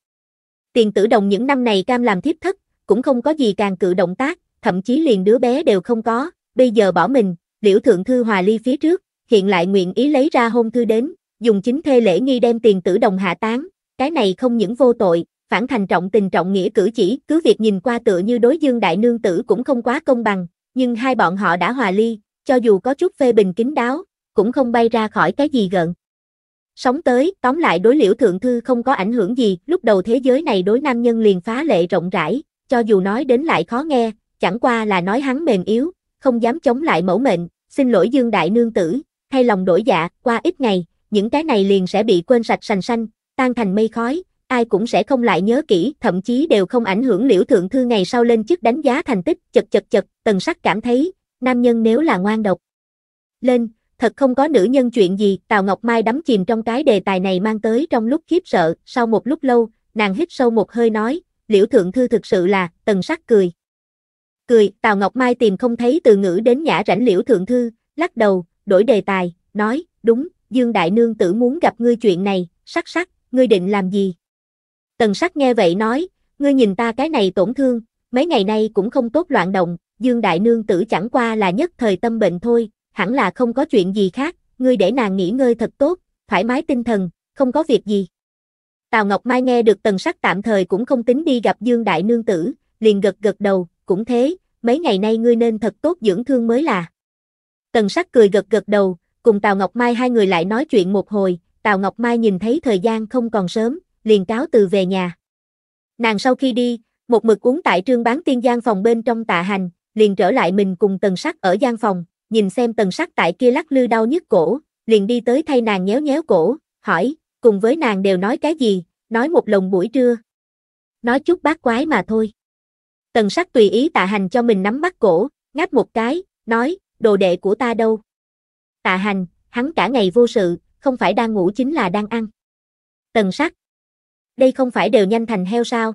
[SPEAKER 1] Tiền tử đồng những năm này cam làm thiếp thất, cũng không có gì càng cự động tác, thậm chí liền đứa bé đều không có, bây giờ bỏ mình, liễu thượng thư hòa ly phía trước, hiện lại nguyện ý lấy ra hôn thư đến, dùng chính thê lễ nghi đem tiền tử đồng hạ tán, cái này không những vô tội, phản thành trọng tình trọng nghĩa cử chỉ, cứ việc nhìn qua tựa như đối dương đại nương tử cũng không quá công bằng, nhưng hai bọn họ đã hòa ly, cho dù có chút phê bình kính đáo, cũng không bay ra khỏi cái gì gần. Sống tới, tóm lại đối liễu thượng thư không có ảnh hưởng gì, lúc đầu thế giới này đối nam nhân liền phá lệ rộng rãi, cho dù nói đến lại khó nghe, chẳng qua là nói hắn mềm yếu, không dám chống lại mẫu mệnh, xin lỗi Dương Đại Nương Tử, hay lòng đổi dạ, qua ít ngày, những cái này liền sẽ bị quên sạch sành xanh, tan thành mây khói, ai cũng sẽ không lại nhớ kỹ, thậm chí đều không ảnh hưởng liễu thượng thư ngày sau lên chức đánh giá thành tích, chật chật chật, tần sắc cảm thấy, nam nhân nếu là ngoan độc. Lên, thật không có nữ nhân chuyện gì, Tào Ngọc Mai đắm chìm trong cái đề tài này mang tới trong lúc khiếp sợ, sau một lúc lâu, nàng hít sâu một hơi nói, liễu thượng thư thực sự là, tần sắc cười. Cười, Tào Ngọc Mai tìm không thấy từ ngữ đến nhã rảnh liễu thượng thư, lắc đầu, đổi đề tài, nói, đúng, Dương Đại Nương tử muốn gặp ngươi chuyện này, sắc sắc, ngươi định làm gì? Tần sắc nghe vậy nói, ngươi nhìn ta cái này tổn thương, mấy ngày nay cũng không tốt loạn động, Dương Đại Nương tử chẳng qua là nhất thời tâm bệnh thôi, hẳn là không có chuyện gì khác, ngươi để nàng nghỉ ngơi thật tốt, thoải mái tinh thần, không có việc gì. Tào Ngọc Mai nghe được tần sắc tạm thời cũng không tính đi gặp Dương Đại Nương Tử, liền gật gật đầu, cũng thế, mấy ngày nay ngươi nên thật tốt dưỡng thương mới là. Tần sắc cười gật gật đầu, cùng Tào Ngọc Mai hai người lại nói chuyện một hồi, Tào Ngọc Mai nhìn thấy thời gian không còn sớm, liền cáo từ về nhà. Nàng sau khi đi, một mực uống tại trương bán tiên gian phòng bên trong tạ hành, liền trở lại mình cùng tần sắc ở gian phòng, nhìn xem tần sắc tại kia lắc lư đau nhức cổ, liền đi tới thay nàng nhéo nhéo cổ, hỏi, cùng với nàng đều nói cái gì, nói một lồng buổi trưa. Nói chút bát quái mà thôi. Tần sắc tùy ý tạ hành cho mình nắm bắt cổ, ngáp một cái, nói, đồ đệ của ta đâu. Tạ hành, hắn cả ngày vô sự, không phải đang ngủ chính là đang ăn. Tần sắc. Đây không phải đều nhanh thành heo sao.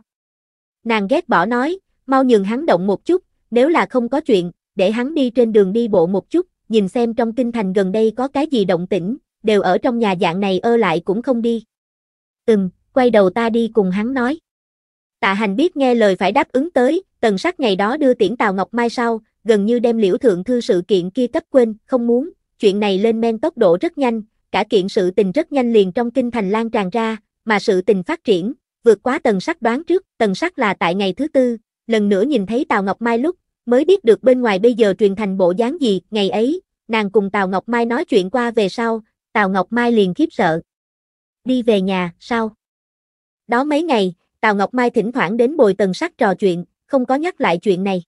[SPEAKER 1] Nàng ghét bỏ nói, mau nhường hắn động một chút, nếu là không có chuyện, để hắn đi trên đường đi bộ một chút, nhìn xem trong kinh thành gần đây có cái gì động tĩnh, đều ở trong nhà dạng này ơ lại cũng không đi. Ừm, quay đầu ta đi cùng hắn nói. Tạ hành biết nghe lời phải đáp ứng tới, tần sắc ngày đó đưa tiễn Tào Ngọc Mai sau, gần như đem liễu thượng thư sự kiện kia cấp quên, không muốn, chuyện này lên men tốc độ rất nhanh, cả kiện sự tình rất nhanh liền trong kinh thành lan tràn ra, mà sự tình phát triển, vượt quá tần sắc đoán trước, tần sắc là tại ngày thứ tư, lần nữa nhìn thấy Tào Ngọc Mai lúc, mới biết được bên ngoài bây giờ truyền thành bộ dáng gì, ngày ấy, nàng cùng Tào Ngọc Mai nói chuyện qua về sau, Tào Ngọc Mai liền khiếp sợ. Đi về nhà, sao? Đó mấy ngày, Tào Ngọc Mai thỉnh thoảng đến bồi tần sắc trò chuyện, không có nhắc lại chuyện này.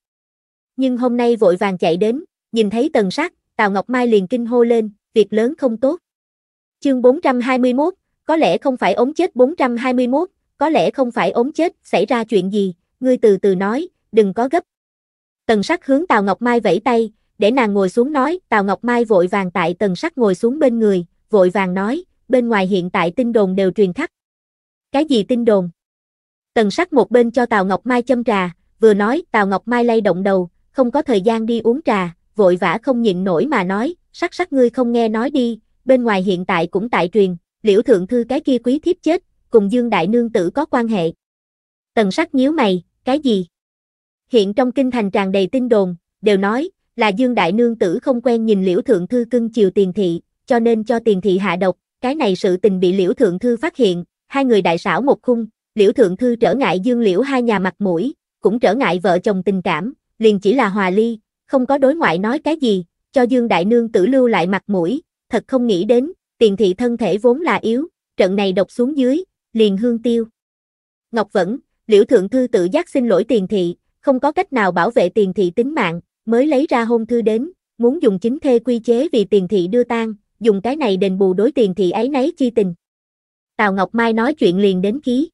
[SPEAKER 1] Nhưng hôm nay vội vàng chạy đến, nhìn thấy tần sắc, Tào Ngọc Mai liền kinh hô lên, việc lớn không tốt. Chương 421, có lẽ không phải ống chết 421, có lẽ không phải ống chết, xảy ra chuyện gì, ngươi từ từ nói, đừng có gấp. Tần sắc hướng Tào Ngọc Mai vẫy tay, để nàng ngồi xuống nói, Tào Ngọc Mai vội vàng tại tần sắc ngồi xuống bên người, vội vàng nói, bên ngoài hiện tại tin đồn đều truyền khắp. Cái gì tin đồn? Tần sắc một bên cho Tào Ngọc Mai châm trà, vừa nói Tào Ngọc Mai lay động đầu, không có thời gian đi uống trà, vội vã không nhịn nổi mà nói, sắc sắc ngươi không nghe nói đi, bên ngoài hiện tại cũng tại truyền, liễu thượng thư cái kia quý thiếp chết, cùng Dương Đại Nương Tử có quan hệ. Tần sắc nhíu mày, cái gì? Hiện trong kinh thành tràn đầy tin đồn, đều nói, là Dương Đại Nương Tử không quen nhìn liễu thượng thư cưng chiều tiền thị, cho nên cho tiền thị hạ độc, cái này sự tình bị Liễu Thượng Thư phát hiện, hai người đại xảo một khung, Liễu Thượng Thư trở ngại Dương Liễu hai nhà mặt mũi, cũng trở ngại vợ chồng tình cảm, liền chỉ là hòa ly, không có đối ngoại nói cái gì, cho Dương Đại Nương tử lưu lại mặt mũi, thật không nghĩ đến, tiền thị thân thể vốn là yếu, trận này độc xuống dưới, liền hương tiêu. Ngọc Vẫn, Liễu Thượng Thư tự giác xin lỗi tiền thị, không có cách nào bảo vệ tiền thị tính mạng, mới lấy ra hôn thư đến, muốn dùng chính thê quy chế vì tiền thị đưa tang, dùng cái này đền bù đối tiền thì ấy nấy chi tình. Tào Ngọc Mai nói chuyện liền đến ký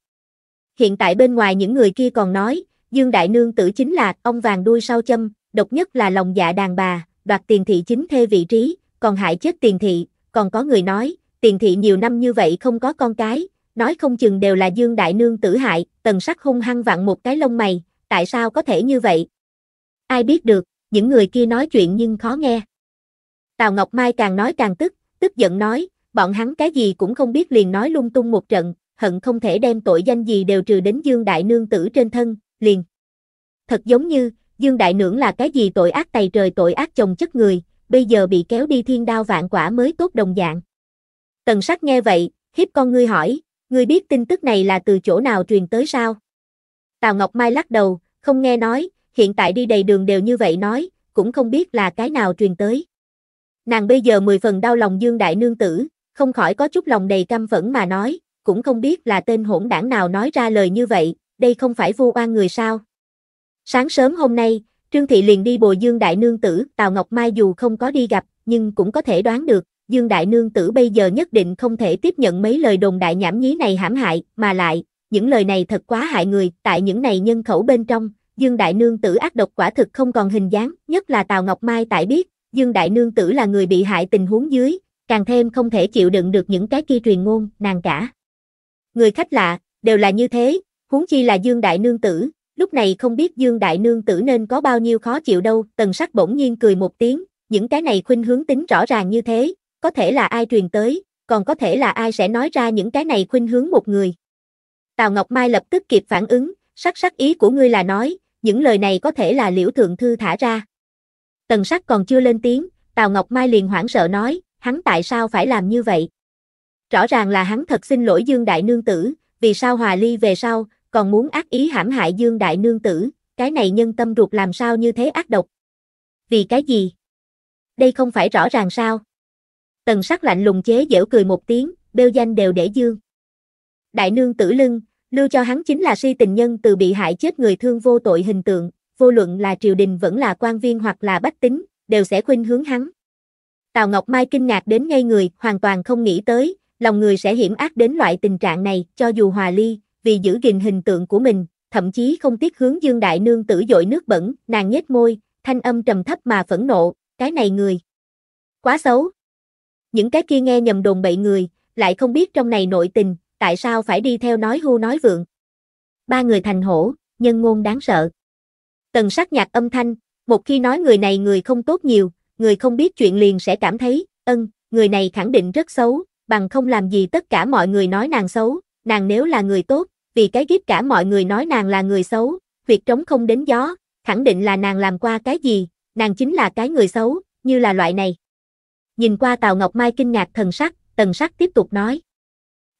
[SPEAKER 1] Hiện tại bên ngoài những người kia còn nói, Dương Đại Nương tử chính là ông vàng đuôi sau châm, độc nhất là lòng dạ đàn bà, đoạt tiền thị chính thê vị trí, còn hại chết tiền thị, còn có người nói, tiền thị nhiều năm như vậy không có con cái, nói không chừng đều là Dương Đại Nương tử hại, tần sắc hung hăng vặn một cái lông mày, tại sao có thể như vậy? Ai biết được, những người kia nói chuyện nhưng khó nghe. Tào Ngọc Mai càng nói càng tức, tức giận nói, bọn hắn cái gì cũng không biết liền nói lung tung một trận, hận không thể đem tội danh gì đều trừ đến Dương Đại Nương tử trên thân, liền. Thật giống như, Dương Đại Nương là cái gì tội ác tày trời tội ác chồng chất người, bây giờ bị kéo đi thiên đao vạn quả mới tốt đồng dạng. Tần sắc nghe vậy, hiếp con ngươi hỏi, ngươi biết tin tức này là từ chỗ nào truyền tới sao? Tào Ngọc Mai lắc đầu, không nghe nói, hiện tại đi đầy đường đều như vậy nói, cũng không biết là cái nào truyền tới. Nàng bây giờ mười phần đau lòng Dương Đại Nương Tử, không khỏi có chút lòng đầy căm phẫn mà nói, cũng không biết là tên hỗn đảng nào nói ra lời như vậy, đây không phải vu oan người sao. Sáng sớm hôm nay, Trương Thị liền đi bồi Dương Đại Nương Tử, Tào Ngọc Mai dù không có đi gặp, nhưng cũng có thể đoán được, Dương Đại Nương Tử bây giờ nhất định không thể tiếp nhận mấy lời đồn đại nhảm nhí này hãm hại, mà lại, những lời này thật quá hại người, tại những này nhân khẩu bên trong, Dương Đại Nương Tử ác độc quả thực không còn hình dáng, nhất là Tào Ngọc Mai tại biết, Dương Đại Nương Tử là người bị hại tình huống dưới, càng thêm không thể chịu đựng được những cái kia truyền ngôn, nàng cả. Người khách lạ, đều là như thế, huống chi là Dương Đại Nương Tử, lúc này không biết Dương Đại Nương Tử nên có bao nhiêu khó chịu đâu, tần sắc bỗng nhiên cười một tiếng, những cái này khuynh hướng tính rõ ràng như thế, có thể là ai truyền tới, còn có thể là ai sẽ nói ra những cái này khuynh hướng một người. Tào Ngọc Mai lập tức kịp phản ứng, sắc sắc ý của ngươi là nói, những lời này có thể là liễu thượng thư thả ra. Tần sắc còn chưa lên tiếng, Tào Ngọc Mai liền hoảng sợ nói, hắn tại sao phải làm như vậy? Rõ ràng là hắn thật xin lỗi Dương Đại Nương Tử, vì sao hòa ly về sau, còn muốn ác ý hãm hại Dương Đại Nương Tử, cái này nhân tâm ruột làm sao như thế ác độc? Vì cái gì? Đây không phải rõ ràng sao? Tần sắc lạnh lùng chế giễu cười một tiếng, bêu danh đều để Dương. Đại Nương Tử lưng, lưu cho hắn chính là si tình nhân từ bị hại chết người thương vô tội hình tượng, vô luận là triều đình vẫn là quan viên hoặc là bách tính, đều sẽ khuynh hướng hắn. Tào Ngọc Mai kinh ngạc đến ngay người, hoàn toàn không nghĩ tới, lòng người sẽ hiểm ác đến loại tình trạng này, cho dù hòa ly, vì giữ gìn hình tượng của mình, thậm chí không tiếc hướng Dương Đại Nương tử dội nước bẩn, nàng nhếch môi, thanh âm trầm thấp mà phẫn nộ, cái này người. Quá xấu. Những cái kia nghe nhầm đồn bậy người, lại không biết trong này nội tình, tại sao phải đi theo nói hưu nói vượng. Ba người thành hổ, nhân ngôn đáng sợ. Tần sắc nhạc âm thanh, một khi nói người này người không tốt nhiều, người không biết chuyện liền sẽ cảm thấy, ân, người này khẳng định rất xấu, bằng không làm gì tất cả mọi người nói nàng xấu, nàng nếu là người tốt, vì cái ghét cả mọi người nói nàng là người xấu, việc trống không đến gió, khẳng định là nàng làm qua cái gì, nàng chính là cái người xấu, như là loại này. Nhìn qua Tào Ngọc Mai kinh ngạc thần sắc, tần sắc tiếp tục nói.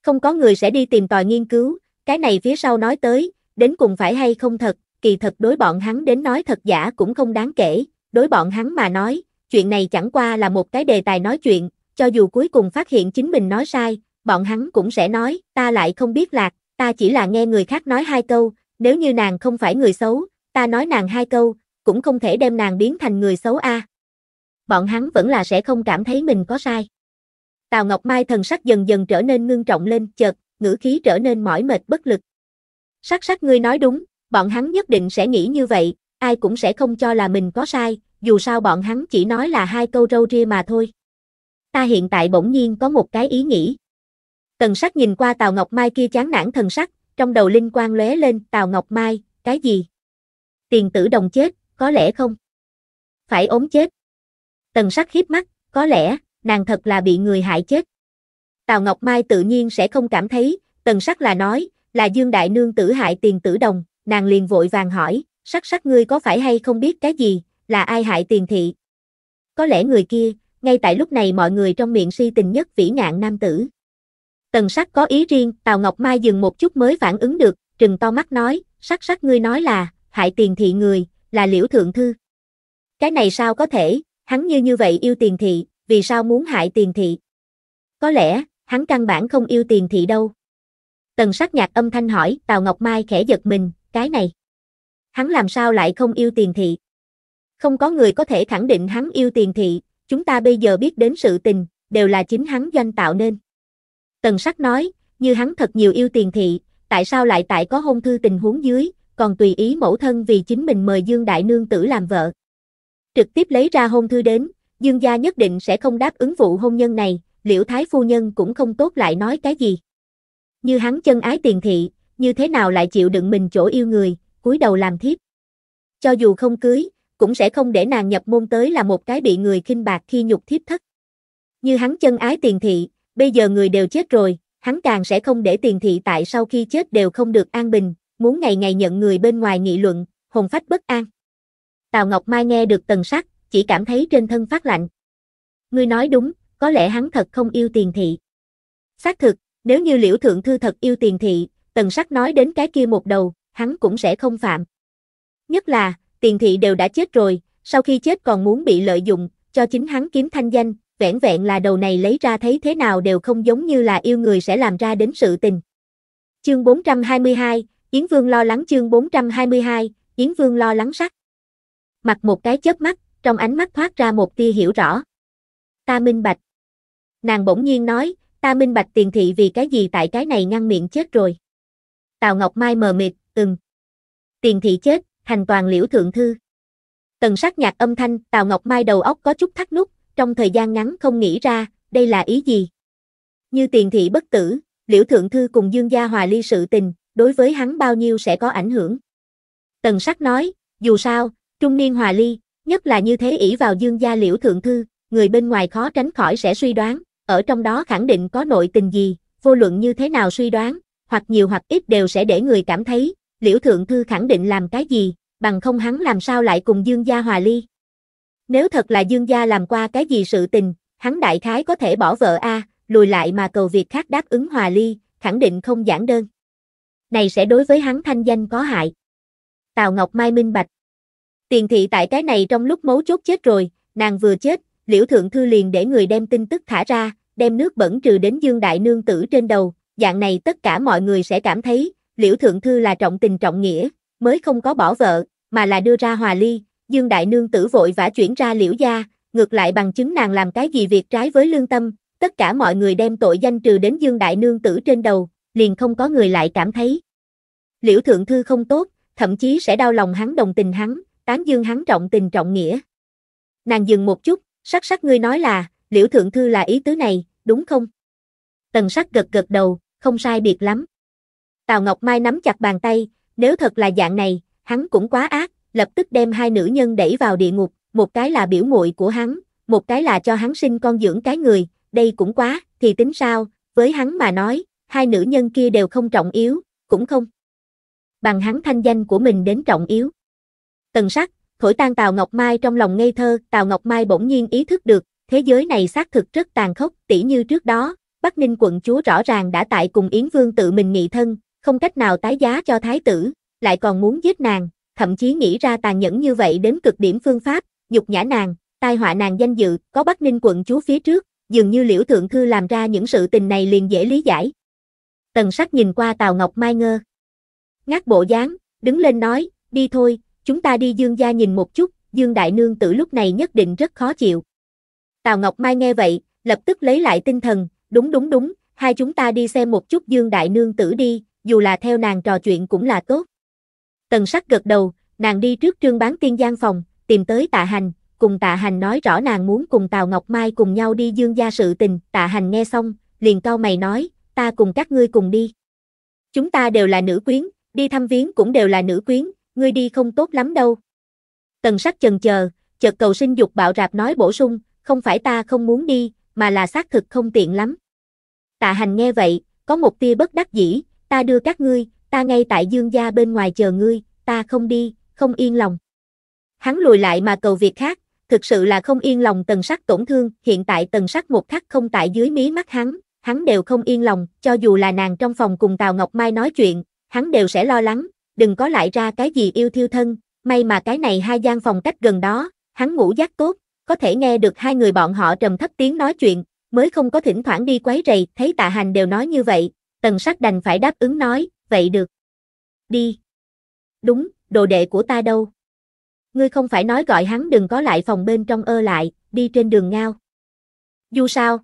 [SPEAKER 1] Không có người sẽ đi tìm tòi nghiên cứu, cái này phía sau nói tới, đến cùng phải hay không thật, kỳ thật đối bọn hắn đến nói thật giả cũng không đáng kể, đối bọn hắn mà nói, chuyện này chẳng qua là một cái đề tài nói chuyện, cho dù cuối cùng phát hiện chính mình nói sai, bọn hắn cũng sẽ nói, ta lại không biết lạc, ta chỉ là nghe người khác nói hai câu, nếu như nàng không phải người xấu, ta nói nàng hai câu, cũng không thể đem nàng biến thành người xấu a. Bọn hắn vẫn là sẽ không cảm thấy mình có sai. Tào Ngọc Mai thần sắc dần dần trở nên ngưng trọng lên, chợt, ngữ khí trở nên mỏi mệt bất lực. Sắc sắc ngươi nói đúng, Bọn hắn nhất định sẽ nghĩ như vậy, ai cũng sẽ không cho là mình có sai, dù sao bọn hắn chỉ nói là hai câu râu ria mà thôi. Ta hiện tại bỗng nhiên có một cái ý nghĩ. Tần sắc nhìn qua Tào Ngọc Mai kia chán nản thần sắc, trong đầu linh quang lóe lên, Tào Ngọc Mai, cái gì? Tiền tử đồng chết, có lẽ không? Phải ốm chết. Tần sắc khiếp mắt, có lẽ, nàng thật là bị người hại chết. Tào Ngọc Mai tự nhiên sẽ không cảm thấy, tần sắc là nói, là Dương Đại Nương tử hại tiền tử đồng nàng liền vội vàng hỏi, sắc sắc ngươi có phải hay không biết cái gì, là ai hại tiền thị? Có lẽ người kia, ngay tại lúc này mọi người trong miệng si tình nhất vĩ ngạn nam tử. Tần sắc có ý riêng, Tào Ngọc Mai dừng một chút mới phản ứng được, trừng to mắt nói, sắc sắc ngươi nói là, hại tiền thị người, là liễu thượng thư. Cái này sao có thể, hắn như như vậy yêu tiền thị, vì sao muốn hại tiền thị? Có lẽ, hắn căn bản không yêu tiền thị đâu. Tần sắc nhạc âm thanh hỏi, Tào Ngọc Mai khẽ giật mình, cái này. Hắn làm sao lại không yêu tiền thị? Không có người có thể khẳng định hắn yêu tiền thị, chúng ta bây giờ biết đến sự tình, đều là chính hắn doanh tạo nên. Tần sắc nói, như hắn thật nhiều yêu tiền thị, tại sao lại tại có hôn thư tình huống dưới, còn tùy ý mẫu thân vì chính mình mời Dương Đại Nương tử làm vợ. Trực tiếp lấy ra hôn thư đến, Dương gia nhất định sẽ không đáp ứng vụ hôn nhân này, liễu thái phu nhân cũng không tốt lại nói cái gì. Như hắn chân ái tiền thị, như thế nào lại chịu đựng mình chỗ yêu người, cúi đầu làm thiếp. Cho dù không cưới, cũng sẽ không để nàng nhập môn tới là một cái bị người khinh bạc khi nhục thiếp thất. Như hắn chân ái tiền thị, bây giờ người đều chết rồi, hắn càng sẽ không để tiền thị tại sau khi chết đều không được an bình, muốn ngày ngày nhận người bên ngoài nghị luận, hồn phách bất an. Tào Ngọc Mai nghe được tần sắc, chỉ cảm thấy trên thân phát lạnh. Ngươi nói đúng, có lẽ hắn thật không yêu tiền thị. Xác thực, nếu như liễu thượng thư thật yêu tiền thị, tần sắc nói đến cái kia một đầu, hắn cũng sẽ không phạm. Nhất là, tiền thị đều đã chết rồi, sau khi chết còn muốn bị lợi dụng, cho chính hắn kiếm thanh danh, vẻn vẹn là đầu này lấy ra thấy thế nào đều không giống như là yêu người sẽ làm ra đến sự tình. Chương 422, Yến Vương lo lắng chương 422, Yến Vương lo lắng sắc. Mặc một cái chớp mắt, trong ánh mắt thoát ra một tia hiểu rõ. Ta minh bạch. Nàng bỗng nhiên nói, ta minh bạch tiền thị vì cái gì tại cái này ngăn miệng chết rồi. Tào Ngọc Mai mờ mịt, từng. Tiền thị chết, thành toàn liễu thượng thư. Tần sắc nhạc âm thanh, Tào Ngọc Mai đầu óc có chút thắt nút, trong thời gian ngắn không nghĩ ra, đây là ý gì. Như tiền thị bất tử, liễu thượng thư cùng dương gia hòa ly sự tình, đối với hắn bao nhiêu sẽ có ảnh hưởng. Tần sắc nói, dù sao, trung niên hòa ly, nhất là như thế ỷ vào dương gia liễu thượng thư, người bên ngoài khó tránh khỏi sẽ suy đoán, ở trong đó khẳng định có nội tình gì, vô luận như thế nào suy đoán, hoặc nhiều hoặc ít đều sẽ để người cảm thấy, liễu thượng thư khẳng định làm cái gì, bằng không hắn làm sao lại cùng dương gia hòa ly. Nếu thật là dương gia làm qua cái gì sự tình, hắn đại khái có thể bỏ vợ A, lùi lại mà cầu việc khác đáp ứng hòa ly, khẳng định không giản đơn. Này sẽ đối với hắn thanh danh có hại. Tào Ngọc Mai minh bạch. Tiền thị tại cái này trong lúc mấu chốt chết rồi, nàng vừa chết, liễu thượng thư liền để người đem tin tức thả ra, đem nước bẩn trừ đến dương đại nương tử trên đầu, dạng này tất cả mọi người sẽ cảm thấy, liễu thượng thư là trọng tình trọng nghĩa, mới không có bỏ vợ, mà là đưa ra hòa ly, dương đại nương tử vội vã chuyển ra liễu gia, ngược lại bằng chứng nàng làm cái gì việc trái với lương tâm, tất cả mọi người đem tội danh trừ đến dương đại nương tử trên đầu, liền không có người lại cảm thấy. Liễu thượng thư không tốt, thậm chí sẽ đau lòng hắn đồng tình hắn, tán dương hắn trọng tình trọng nghĩa. Nàng dừng một chút, sắc sắc ngươi nói là, liễu thượng thư là ý tứ này, đúng không? Tần sắc gật gật đầu, không sai biệt lắm. Tào Ngọc Mai nắm chặt bàn tay, nếu thật là dạng này, hắn cũng quá ác, lập tức đem hai nữ nhân đẩy vào địa ngục, một cái là biểu muội của hắn, một cái là cho hắn sinh con dưỡng cái người, đây cũng quá, thì tính sao, với hắn mà nói, hai nữ nhân kia đều không trọng yếu, cũng không. Bằng hắn thanh danh của mình đến trọng yếu. Tần sắc, thổi tan Tào Ngọc Mai trong lòng ngây thơ, Tào Ngọc Mai bỗng nhiên ý thức được, thế giới này xác thực rất tàn khốc, tỉ như trước đó, Bắc Ninh quận chúa rõ ràng đã tại cùng Yến Vương tự mình nghị thân, không cách nào tái giá cho thái tử, lại còn muốn giết nàng, thậm chí nghĩ ra tàn nhẫn như vậy đến cực điểm phương pháp, nhục nhã nàng, tai họa nàng danh dự, có Bắc Ninh quận chúa phía trước, dường như Liễu Thượng Thư làm ra những sự tình này liền dễ lý giải. Tần sắc nhìn qua Tào Ngọc Mai ngơ. ngắt bộ dáng, đứng lên nói, đi thôi, chúng ta đi Dương gia nhìn một chút, Dương Đại Nương tử lúc này nhất định rất khó chịu. Tào Ngọc Mai nghe vậy, lập tức lấy lại tinh thần, Đúng đúng đúng, hai chúng ta đi xem một chút Dương Đại Nương tử đi, dù là theo nàng trò chuyện cũng là tốt. Tần sắc gật đầu, nàng đi trước trương bán tiên giang phòng, tìm tới tạ hành, cùng tạ hành nói rõ nàng muốn cùng Tào Ngọc Mai cùng nhau đi dương gia sự tình, tạ hành nghe xong, liền cau mày nói, ta cùng các ngươi cùng đi. Chúng ta đều là nữ quyến, đi thăm viếng cũng đều là nữ quyến, ngươi đi không tốt lắm đâu. Tần sắc chần chờ, chợt cầu sinh dục bạo rạp nói bổ sung, không phải ta không muốn đi, mà là xác thực không tiện lắm. Tạ hành nghe vậy, có một tia bất đắc dĩ, ta đưa các ngươi, ta ngay tại dương gia bên ngoài chờ ngươi, ta không đi, không yên lòng. Hắn lùi lại mà cầu việc khác, thực sự là không yên lòng tần sắc tổn thương, hiện tại tần sắc một khắc không tại dưới mí mắt hắn, hắn đều không yên lòng, cho dù là nàng trong phòng cùng Tào Ngọc Mai nói chuyện, hắn đều sẽ lo lắng, đừng có lại ra cái gì yêu thiêu thân, may mà cái này hai gian phòng cách gần đó, hắn ngủ giấc tốt, có thể nghe được hai người bọn họ trầm thấp tiếng nói chuyện, mới không có thỉnh thoảng đi quấy rầy, thấy tạ hành đều nói như vậy, tần sắc đành phải đáp ứng nói, vậy được. Đi. Đúng, đồ đệ của ta đâu? Ngươi không phải nói gọi hắn đừng có lại phòng bên trong ơ lại, đi trên đường ngao. dù sao?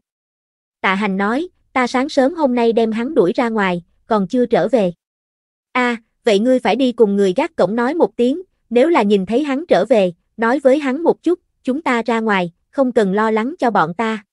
[SPEAKER 1] Tạ hành nói, ta sáng sớm hôm nay đem hắn đuổi ra ngoài, còn chưa trở về. a à, vậy ngươi phải đi cùng người gác cổng nói một tiếng, nếu là nhìn thấy hắn trở về, nói với hắn một chút, chúng ta ra ngoài, không cần lo lắng cho bọn ta.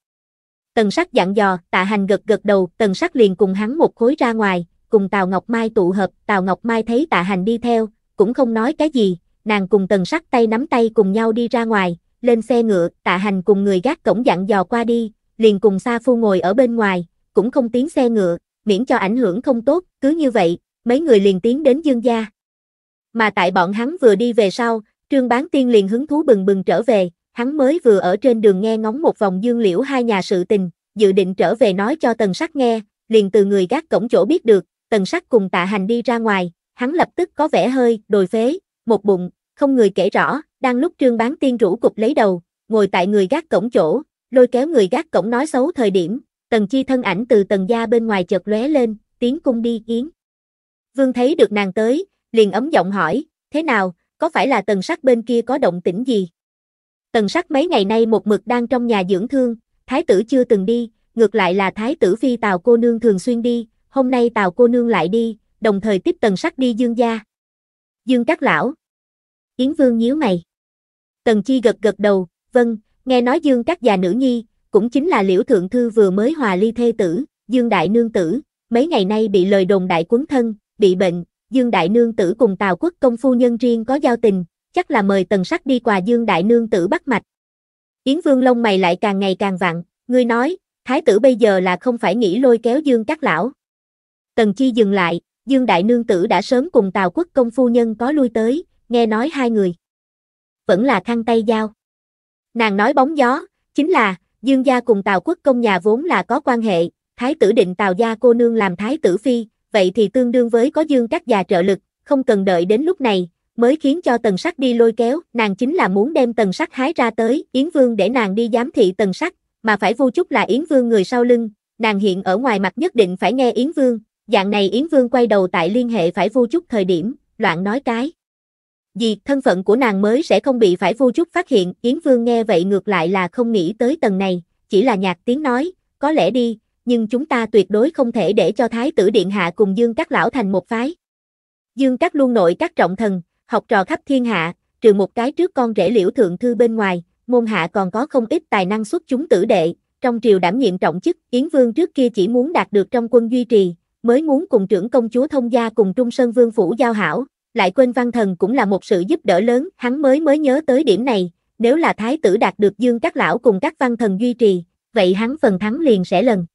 [SPEAKER 1] Tần sắc dặn dò, tạ hành gật gật đầu, tần sắc liền cùng hắn một khối ra ngoài, cùng Tào Ngọc Mai tụ hợp, Tào Ngọc Mai thấy tạ hành đi theo, cũng không nói cái gì, nàng cùng tần sắc tay nắm tay cùng nhau đi ra ngoài, lên xe ngựa, tạ hành cùng người gác cổng dặn dò qua đi, liền cùng Sa Phu ngồi ở bên ngoài, cũng không tiến xe ngựa, miễn cho ảnh hưởng không tốt, cứ như vậy, mấy người liền tiến đến dương gia. Mà tại bọn hắn vừa đi về sau, Trương Bán Tiên liền hứng thú bừng bừng trở về, hắn mới vừa ở trên đường nghe ngóng một vòng dương liễu hai nhà sự tình, dự định trở về nói cho tần sắc nghe, liền từ người gác cổng chỗ biết được, tần sắc cùng tạ hành đi ra ngoài, hắn lập tức có vẻ hơi, đồi phế, một bụng, không người kể rõ, đang lúc trương bán tiên rủ cục lấy đầu, ngồi tại người gác cổng chỗ, lôi kéo người gác cổng nói xấu thời điểm, tần chi thân ảnh từ tần gia bên ngoài chợt lóe lên, tiến cung đi yến. Vương thấy được nàng tới, liền ấm giọng hỏi, thế nào, có phải là tần sắc bên kia có động tĩnh gì? Tần sắc mấy ngày nay một mực đang trong nhà dưỡng thương, thái tử chưa từng đi, ngược lại là thái tử phi Tào cô nương thường xuyên đi, hôm nay Tào cô nương lại đi, đồng thời tiếp tần sắc đi dương gia. Dương các lão. Yến Vương nhíu mày. Tần Chi gật gật đầu, vâng, nghe nói Dương các già nữ nhi, cũng chính là liễu thượng thư vừa mới hòa ly thê tử, Dương đại nương tử, mấy ngày nay bị lời đồn đại quấn thân, bị bệnh, Dương đại nương tử cùng Tào quốc công phu nhân riêng có giao tình, chắc là mời tần sắc đi quà dương đại nương tử bắt mạch. Yến Vương lông mày lại càng ngày càng vặn, ngươi nói, thái tử bây giờ là không phải nghĩ lôi kéo dương các lão. Tần chi dừng lại, dương đại nương tử đã sớm cùng tào quốc công phu nhân có lui tới, nghe nói hai người. Vẫn là khăn tay giao. Nàng nói bóng gió, chính là, dương gia cùng tào quốc công nhà vốn là có quan hệ, thái tử định tào gia cô nương làm thái tử phi, vậy thì tương đương với có dương các già trợ lực, không cần đợi đến lúc này, mới khiến cho tần sắc đi lôi kéo, nàng chính là muốn đem tần sắc hái ra tới, Yến Vương để nàng đi giám thị tần sắc, mà phải vô chút là Yến Vương người sau lưng, nàng hiện ở ngoài mặt nhất định phải nghe Yến Vương, dạng này Yến Vương quay đầu tại liên hệ phải vô chút thời điểm, loạn nói cái. Vì thân phận của nàng mới sẽ không bị phải vô chút phát hiện, Yến Vương nghe vậy ngược lại là không nghĩ tới tầng này, chỉ là nhạc tiếng nói, có lẽ đi, nhưng chúng ta tuyệt đối không thể để cho Thái tử Điện Hạ cùng Dương Các Lão thành một phái. Dương Các luôn nội các trọng thần, học trò khắp thiên hạ, trừ một cái trước con rể liễu thượng thư bên ngoài, môn hạ còn có không ít tài năng xuất chúng tử đệ, trong triều đảm nhiệm trọng chức, Yến Vương trước kia chỉ muốn đạt được trong quân duy trì, mới muốn cùng trưởng công chúa thông gia cùng Trung Sơn Vương Phủ giao hảo, lại quên văn thần cũng là một sự giúp đỡ lớn, hắn mới mới nhớ tới điểm này, nếu là thái tử đạt được dương các lão cùng các văn thần duy trì, vậy hắn phần thắng liền sẽ lần.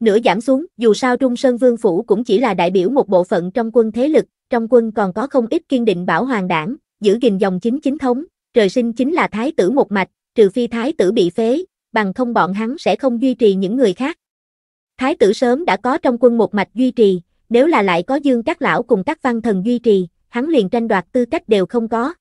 [SPEAKER 1] Nửa giảm xuống, dù sao Trung Sơn Vương Phủ cũng chỉ là đại biểu một bộ phận trong quân thế lực, trong quân còn có không ít kiên định bảo hoàng đảng, giữ gìn dòng chính chính thống, trời sinh chính là thái tử một mạch, trừ phi thái tử bị phế, bằng không bọn hắn sẽ không duy trì những người khác. Thái tử sớm đã có trong quân một mạch duy trì, nếu là lại có dương các lão cùng các văn thần duy trì, hắn liền tranh đoạt tư cách đều không có.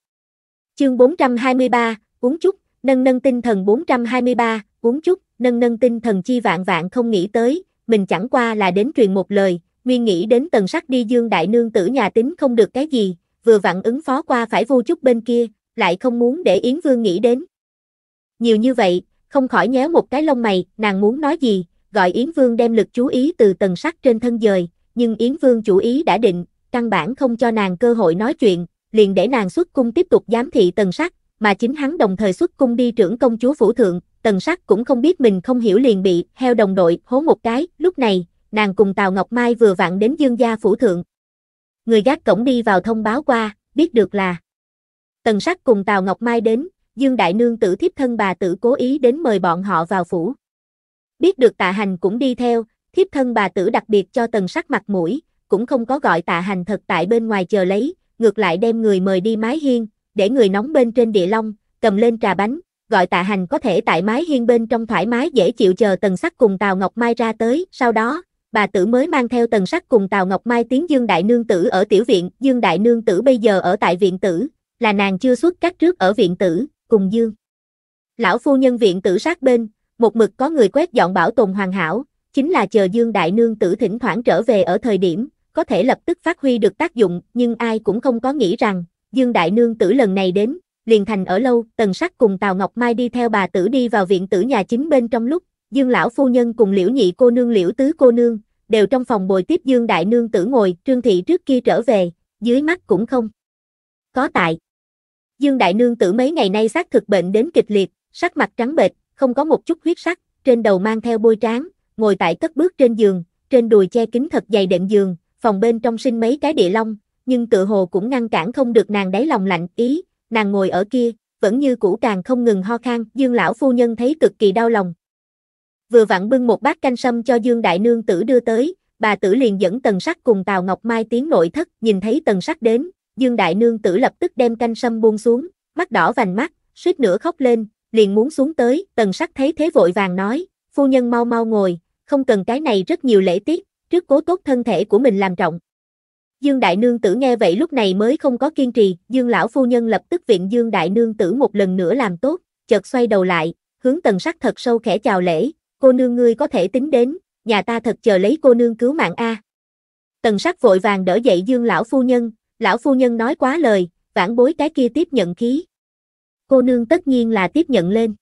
[SPEAKER 1] Chương 423, uống chút, nâng nâng tinh thần 423, uống chút, nâng nâng tinh thần chi vạn vạn không nghĩ tới, mình chẳng qua là đến truyền một lời, Nguyên nghĩ đến tần sắc đi dương đại nương tử nhà tính không được cái gì, vừa vặn ứng phó qua phải vô chút bên kia, lại không muốn để Yến Vương nghĩ đến. Nhiều như vậy, không khỏi nhéo một cái lông mày, nàng muốn nói gì, gọi Yến Vương đem lực chú ý từ tần sắc trên thân dời, nhưng Yến Vương chủ ý đã định, căn bản không cho nàng cơ hội nói chuyện, liền để nàng xuất cung tiếp tục giám thị tần sắc, mà chính hắn đồng thời xuất cung đi trưởng công chúa phủ thượng, tần sắc cũng không biết mình không hiểu liền bị, heo đồng đội, hố một cái, lúc này, nàng cùng Tào Ngọc Mai vừa vặn đến dương gia phủ thượng. Người gác cổng đi vào thông báo qua, biết được là Tần Sắc cùng Tào Ngọc Mai đến, Dương Đại Nương tử thiếp thân bà tử cố ý đến mời bọn họ vào phủ. Biết được tạ hành cũng đi theo, thiếp thân bà tử đặc biệt cho Tần Sắc mặt mũi, cũng không có gọi tạ hành thật tại bên ngoài chờ lấy, ngược lại đem người mời đi mái hiên, để người nóng bên trên địa long, cầm lên trà bánh, gọi tạ hành có thể tại mái hiên bên trong thoải mái dễ chịu chờ Tần Sắc cùng Tào Ngọc Mai ra tới, sau đó, bà tử mới mang theo tần sắc cùng Tào Ngọc Mai tiến Dương Đại Nương Tử ở tiểu viện, Dương Đại Nương Tử bây giờ ở tại viện tử, là nàng chưa xuất cắt trước ở viện tử, cùng Dương. Lão phu nhân viện tử sát bên, một mực có người quét dọn bảo tồn hoàn hảo, chính là chờ Dương Đại Nương Tử thỉnh thoảng trở về ở thời điểm, có thể lập tức phát huy được tác dụng, nhưng ai cũng không có nghĩ rằng, Dương Đại Nương Tử lần này đến, liền thành ở lâu, tần sắc cùng Tào Ngọc Mai đi theo bà tử đi vào viện tử nhà chính bên trong lúc, Dương lão phu nhân cùng liễu nhị cô nương liễu tứ cô nương, đều trong phòng bồi tiếp Dương đại nương tử ngồi, trương thị trước kia trở về, dưới mắt cũng không. Có tại. Dương đại nương tử mấy ngày nay xác thực bệnh đến kịch liệt, sắc mặt trắng bệch, không có một chút huyết sắc, trên đầu mang theo bôi tráng, ngồi tại cất bước trên giường, trên đùi che kính thật dày đệm giường, phòng bên trong sinh mấy cái địa long, nhưng tự hồ cũng ngăn cản không được nàng đáy lòng lạnh ý, nàng ngồi ở kia, vẫn như cũ càng không ngừng ho khan, Dương lão phu nhân thấy cực kỳ đau lòng, vừa vặn bưng một bát canh sâm cho Dương Đại Nương tử đưa tới, bà tử liền dẫn tần sắc cùng Tào Ngọc Mai tiến nội thất, nhìn thấy tần sắc đến, Dương Đại Nương tử lập tức đem canh sâm buông xuống, mắt đỏ vành mắt, suýt nữa khóc lên, liền muốn xuống tới, tần sắc thấy thế vội vàng nói, phu nhân mau mau ngồi, không cần cái này rất nhiều lễ tiết, trước cố tốt thân thể của mình làm trọng. Dương Đại Nương Tử nghe vậy lúc này mới không có kiên trì, Dương Lão Phu Nhân lập tức viện Dương Đại Nương Tử một lần nữa làm tốt, chợt xoay đầu lại, hướng tần sắc thật sâu khẽ chào lễ, cô nương ngươi có thể tính đến, nhà ta thật chờ lấy cô nương cứu mạng a. Tần sắc vội vàng đỡ dậy dương lão phu nhân, lão phu nhân nói quá lời, vãn bối cái kia tiếp nhận khí. Cô nương tất nhiên là tiếp nhận lên.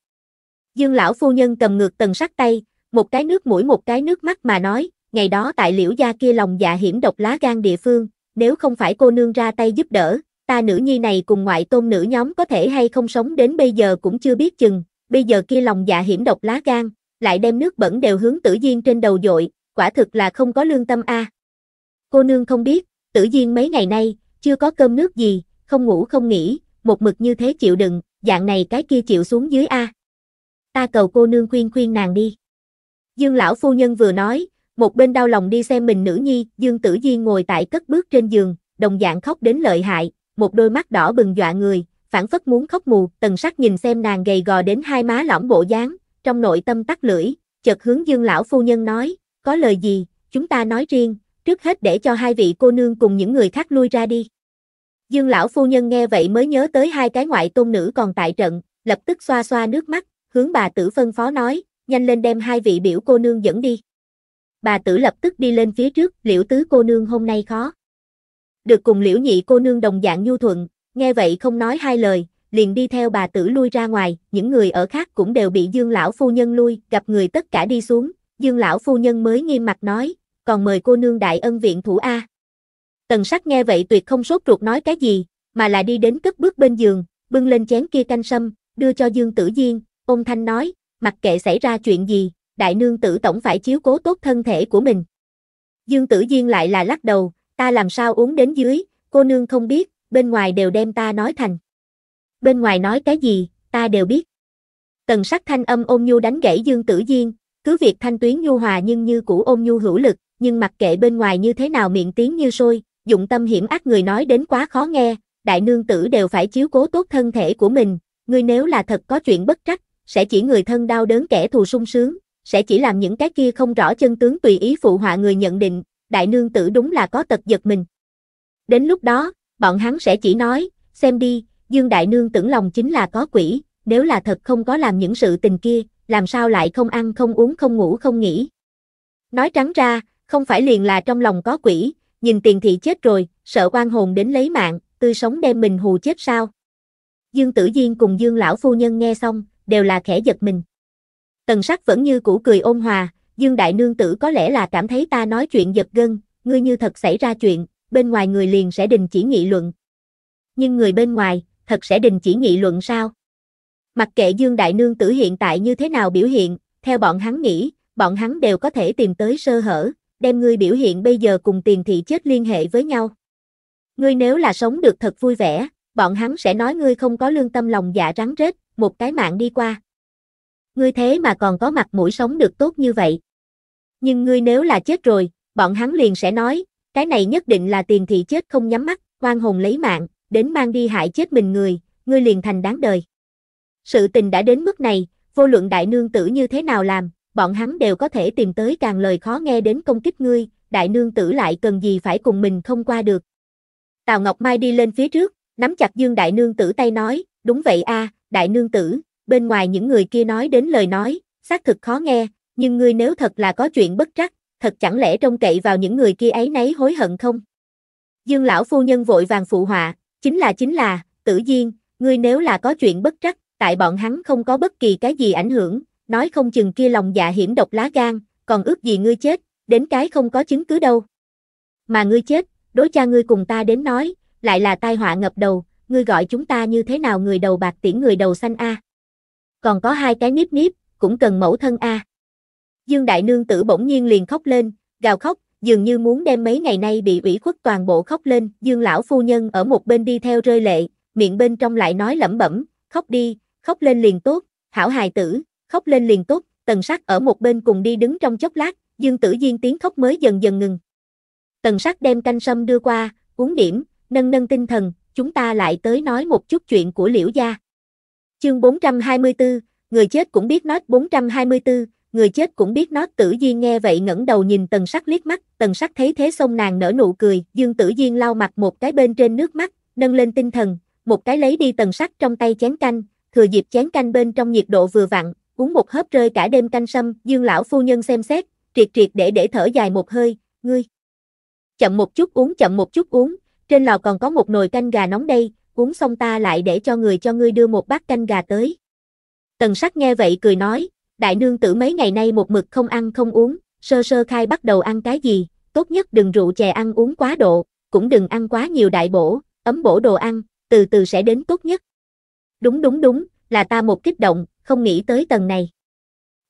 [SPEAKER 1] Dương lão phu nhân cầm ngược tần sắc tay, một cái nước mũi một cái nước mắt mà nói, ngày đó tại liễu gia kia lòng dạ hiểm độc lá gan địa phương, nếu không phải cô nương ra tay giúp đỡ, ta nữ nhi này cùng ngoại tôn nữ nhóm có thể hay không sống đến bây giờ cũng chưa biết chừng, bây giờ kia lòng dạ hiểm độc lá gan, lại đem nước bẩn đều hướng tử diên trên đầu dội, quả thực là không có lương tâm a. Cô nương không biết, tử diên mấy ngày nay, chưa có cơm nước gì, không ngủ không nghỉ, một mực như thế chịu đựng, dạng này cái kia chịu xuống dưới a. Ta cầu cô nương khuyên khuyên nàng đi. Dương lão phu nhân vừa nói, một bên đau lòng đi xem mình nữ nhi, Dương Tử Diên ngồi tại cất bước trên giường, đồng dạng khóc đến lợi hại, một đôi mắt đỏ bừng dọa người, phản phất muốn khóc mù, tần sắc nhìn xem nàng gầy gò đến hai má lõm bộ dáng, trong nội tâm tắt lưỡi, chợt hướng dương lão phu nhân nói, có lời gì, chúng ta nói riêng, trước hết để cho hai vị cô nương cùng những người khác lui ra đi. Dương lão phu nhân nghe vậy mới nhớ tới hai cái ngoại tôn nữ còn tại trận, lập tức xoa xoa nước mắt, hướng bà tử phân phó nói, nhanh lên đem hai vị biểu cô nương dẫn đi. Bà tử lập tức đi lên phía trước, liễu tứ cô nương hôm nay khó. Được cùng liễu nhị cô nương đồng dạng nhu thuận, nghe vậy không nói hai lời, liền đi theo bà tử lui ra ngoài, những người ở khác cũng đều bị Dương lão phu nhân lui, gặp người tất cả đi xuống, Dương lão phu nhân mới nghiêm mặt nói, còn mời cô nương đại ân viện thủ A. Tần sắc nghe vậy tuyệt không sốt ruột nói cái gì, mà là đi đến cất bước bên giường, bưng lên chén kia canh sâm, đưa cho Dương tử Diên, ông thanh nói, mặc kệ xảy ra chuyện gì, đại nương tử tổng phải chiếu cố tốt thân thể của mình. Dương tử Diên lại là lắc đầu, ta làm sao uống đến dưới, cô nương không biết, bên ngoài đều đem ta nói thành bên ngoài nói cái gì, ta đều biết. Tần sắc thanh âm ôm nhu đánh gãy Dương Tử Diên, cứ việc thanh tuyến nhu hòa nhưng như cũ ôm nhu hữu lực, nhưng mặc kệ bên ngoài như thế nào miệng tiếng như sôi, dụng tâm hiểm ác người nói đến quá khó nghe, đại nương tử đều phải chiếu cố tốt thân thể của mình, ngươi nếu là thật có chuyện bất trắc, sẽ chỉ người thân đau đớn kẻ thù sung sướng, sẽ chỉ làm những cái kia không rõ chân tướng tùy ý phụ họa người nhận định, đại nương tử đúng là có tật giật mình. Đến lúc đó, bọn hắn sẽ chỉ nói, xem đi, Dương Đại Nương tưởng lòng chính là có quỷ, nếu là thật không có làm những sự tình kia, làm sao lại không ăn không uống không ngủ không nghỉ. Nói trắng ra, không phải liền là trong lòng có quỷ, nhìn tiền thị chết rồi, sợ oan hồn đến lấy mạng, tươi sống đem mình hù chết sao. Dương Tử Diên cùng Dương Lão Phu Nhân nghe xong, đều là khẽ giật mình. Tần sắc vẫn như cũ cười ôn hòa, Dương Đại Nương Tử có lẽ là cảm thấy ta nói chuyện giật gân, ngươi như thật xảy ra chuyện, bên ngoài người liền sẽ đình chỉ nghị luận. Nhưng người bên ngoài, thật sẽ đình chỉ nghị luận sao? Mặc kệ Dương Đại Nương tử hiện tại như thế nào biểu hiện, theo bọn hắn nghĩ, bọn hắn đều có thể tìm tới sơ hở, đem ngươi biểu hiện bây giờ cùng tiền thị chết liên hệ với nhau. Ngươi nếu là sống được thật vui vẻ, bọn hắn sẽ nói ngươi không có lương tâm lòng dạ rắn rết, một cái mạng đi qua. Ngươi thế mà còn có mặt mũi sống được tốt như vậy. Nhưng ngươi nếu là chết rồi, bọn hắn liền sẽ nói, cái này nhất định là tiền thị chết không nhắm mắt, quan hồn lấy mạng đến mang đi hại chết mình người, ngươi liền thành đáng đời. Sự tình đã đến mức này, vô luận đại nương tử như thế nào làm, bọn hắn đều có thể tìm tới càng lời khó nghe đến công kích ngươi, đại nương tử lại cần gì phải cùng mình không qua được. Tào Ngọc Mai đi lên phía trước, nắm chặt Dương đại nương tử tay nói, đúng vậy a, đại nương tử, bên ngoài những người kia nói đến lời nói, xác thực khó nghe, nhưng ngươi nếu thật là có chuyện bất trắc, thật chẳng lẽ trông cậy vào những người kia ấy nấy hối hận không? Dương lão phu nhân vội vàng phụ họa, Chính là chính là, tử duyên ngươi nếu là có chuyện bất trắc, tại bọn hắn không có bất kỳ cái gì ảnh hưởng, nói không chừng kia lòng dạ hiểm độc lá gan, còn ước gì ngươi chết, đến cái không có chứng cứ đâu. Mà ngươi chết, đối cha ngươi cùng ta đến nói, lại là tai họa ngập đầu, ngươi gọi chúng ta như thế nào người đầu bạc tiễn người đầu xanh a. Còn có hai cái níp níp, cũng cần mẫu thân a. Dương đại nương tử bỗng nhiên liền khóc lên, gào khóc, dường như muốn đem mấy ngày nay bị ủy khuất toàn bộ khóc lên, Dương lão phu nhân ở một bên đi theo rơi lệ, miệng bên trong lại nói lẩm bẩm, khóc đi, khóc lên liền tốt, hảo hài tử, khóc lên liền tốt, tần sắc ở một bên cùng đi đứng trong chốc lát, Dương tử diên tiếng khóc mới dần dần ngừng. Tần sắc đem canh sâm đưa qua, uống điểm, nâng nâng tinh thần, chúng ta lại tới nói một chút chuyện của liễu gia. Chương 424, người chết cũng biết nói 424, người chết cũng biết nó tử Diên nghe vậy ngẩng đầu nhìn tần sắc liếc mắt, tần sắc thấy thế xông nàng nở nụ cười, dương tử Diên lau mặt một cái bên trên nước mắt, nâng lên tinh thần, một cái lấy đi tần sắc trong tay chén canh, thừa dịp chén canh bên trong nhiệt độ vừa vặn, uống một hớp rơi cả đêm canh sâm, dương lão phu nhân xem xét, triệt triệt để để thở dài một hơi, ngươi. Chậm một chút uống chậm một chút uống, trên lò còn có một nồi canh gà nóng đây, uống xong ta lại để cho người cho ngươi đưa một bát canh gà tới. Tần sắc nghe vậy cười nói, đại nương tử mấy ngày nay một mực không ăn không uống, sơ sơ khai bắt đầu ăn cái gì, tốt nhất đừng rượu chè ăn uống quá độ, cũng đừng ăn quá nhiều đại bổ, ấm bổ đồ ăn, từ từ sẽ đến tốt nhất. Đúng đúng đúng, là ta một kích động, không nghĩ tới tầng này.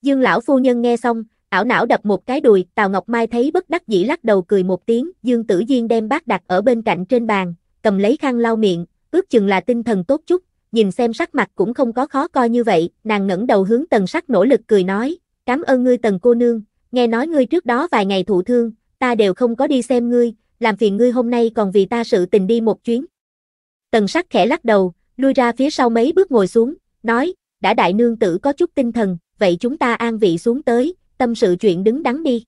[SPEAKER 1] Dương lão phu nhân nghe xong, ảo não đập một cái đùi, Tào Ngọc Mai thấy bất đắc dĩ lắc đầu cười một tiếng, Dương Tử Diên đem bát đặt ở bên cạnh trên bàn, cầm lấy khăn lau miệng, ước chừng là tinh thần tốt chút, nhìn xem sắc mặt cũng không có khó coi như vậy, nàng ngẩng đầu hướng tần sắc nỗ lực cười nói, cảm ơn ngươi tần cô nương, nghe nói ngươi trước đó vài ngày thụ thương, ta đều không có đi xem ngươi, làm phiền ngươi hôm nay còn vì ta sự tình đi một chuyến. Tần sắc khẽ lắc đầu, lui ra phía sau mấy bước ngồi xuống, nói, đã đại nương tử có chút tinh thần, vậy chúng ta an vị xuống tới, tâm sự chuyện đứng đắn đi.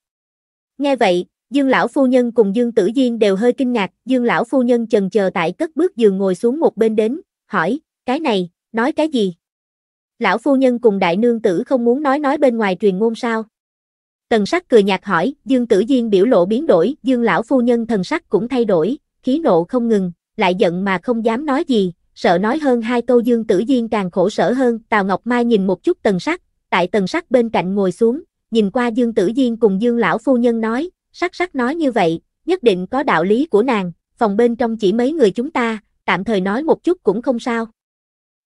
[SPEAKER 1] Nghe vậy, Dương lão phu nhân cùng Dương Tử Diên đều hơi kinh ngạc, Dương lão phu nhân chần chờ tại cất bước giường ngồi xuống một bên đến, hỏi, cái này, nói cái gì? Lão phu nhân cùng đại nương tử không muốn nói nói bên ngoài truyền ngôn sao? Tần sắc cười nhạt hỏi, Dương Tử Diên biểu lộ biến đổi, Dương lão phu nhân thần sắc cũng thay đổi, khí nộ không ngừng, lại giận mà không dám nói gì, sợ nói hơn hai câu Dương Tử Diên càng khổ sở hơn, Tào Ngọc Mai nhìn một chút tần sắc, tại tần sắc bên cạnh ngồi xuống, nhìn qua Dương Tử Diên cùng Dương lão phu nhân nói, sắc sắc nói như vậy, nhất định có đạo lý của nàng, phòng bên trong chỉ mấy người chúng ta, tạm thời nói một chút cũng không sao.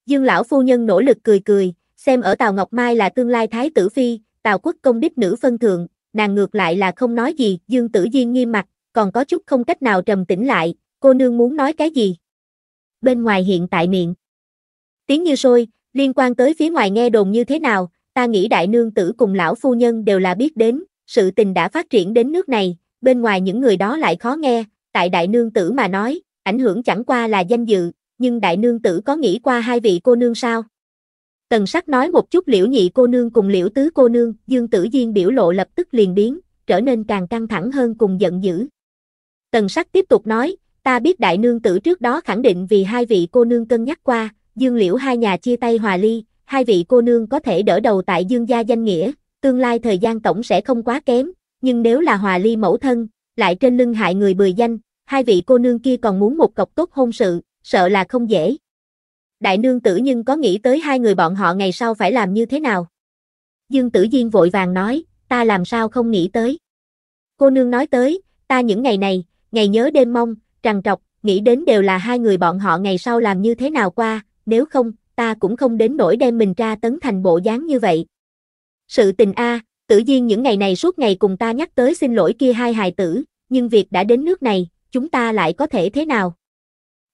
[SPEAKER 1] Dương lão phu nhân nỗ lực cười cười, xem ở Tào Ngọc Mai là tương lai thái tử phi, Tào Quốc công đích nữ phân thượng, nàng ngược lại là không nói gì, Dương Tử Diên nghiêm mặt, còn có chút không cách nào trầm tĩnh lại, cô nương muốn nói cái gì? Bên ngoài hiện tại miệng. Tiếng như sôi, liên quan tới phía ngoài nghe đồn như thế nào, ta nghĩ đại nương tử cùng lão phu nhân đều là biết đến, sự tình đã phát triển đến nước này, bên ngoài những người đó lại khó nghe, tại đại nương tử mà nói, ảnh hưởng chẳng qua là danh dự, nhưng đại nương tử có nghĩ qua hai vị cô nương sao? Tần sắc nói một chút liễu nhị cô nương cùng liễu tứ cô nương, dương tử diên biểu lộ lập tức liền biến, trở nên càng căng thẳng hơn cùng giận dữ. Tần sắc tiếp tục nói, ta biết đại nương tử trước đó khẳng định vì hai vị cô nương cân nhắc qua, dương liễu hai nhà chia tay hòa ly, hai vị cô nương có thể đỡ đầu tại dương gia danh nghĩa, tương lai thời gian tổng sẽ không quá kém, nhưng nếu là hòa ly mẫu thân, lại trên lưng hại người bười danh, hai vị cô nương kia còn muốn một cọc tốt hôn sự, sợ là không dễ. Đại nương tử nhưng có nghĩ tới hai người bọn họ ngày sau phải làm như thế nào? Dương Tử Diên vội vàng nói, ta làm sao không nghĩ tới. Cô nương nói tới, ta những ngày này, ngày nhớ đêm mong, trằn trọc, nghĩ đến đều là hai người bọn họ ngày sau làm như thế nào qua, nếu không, ta cũng không đến nỗi đem mình ra tấn thành bộ dáng như vậy. Sự tình a, Tử Diên những ngày này suốt ngày cùng ta nhắc tới xin lỗi kia hai hài tử, nhưng việc đã đến nước này, chúng ta lại có thể thế nào?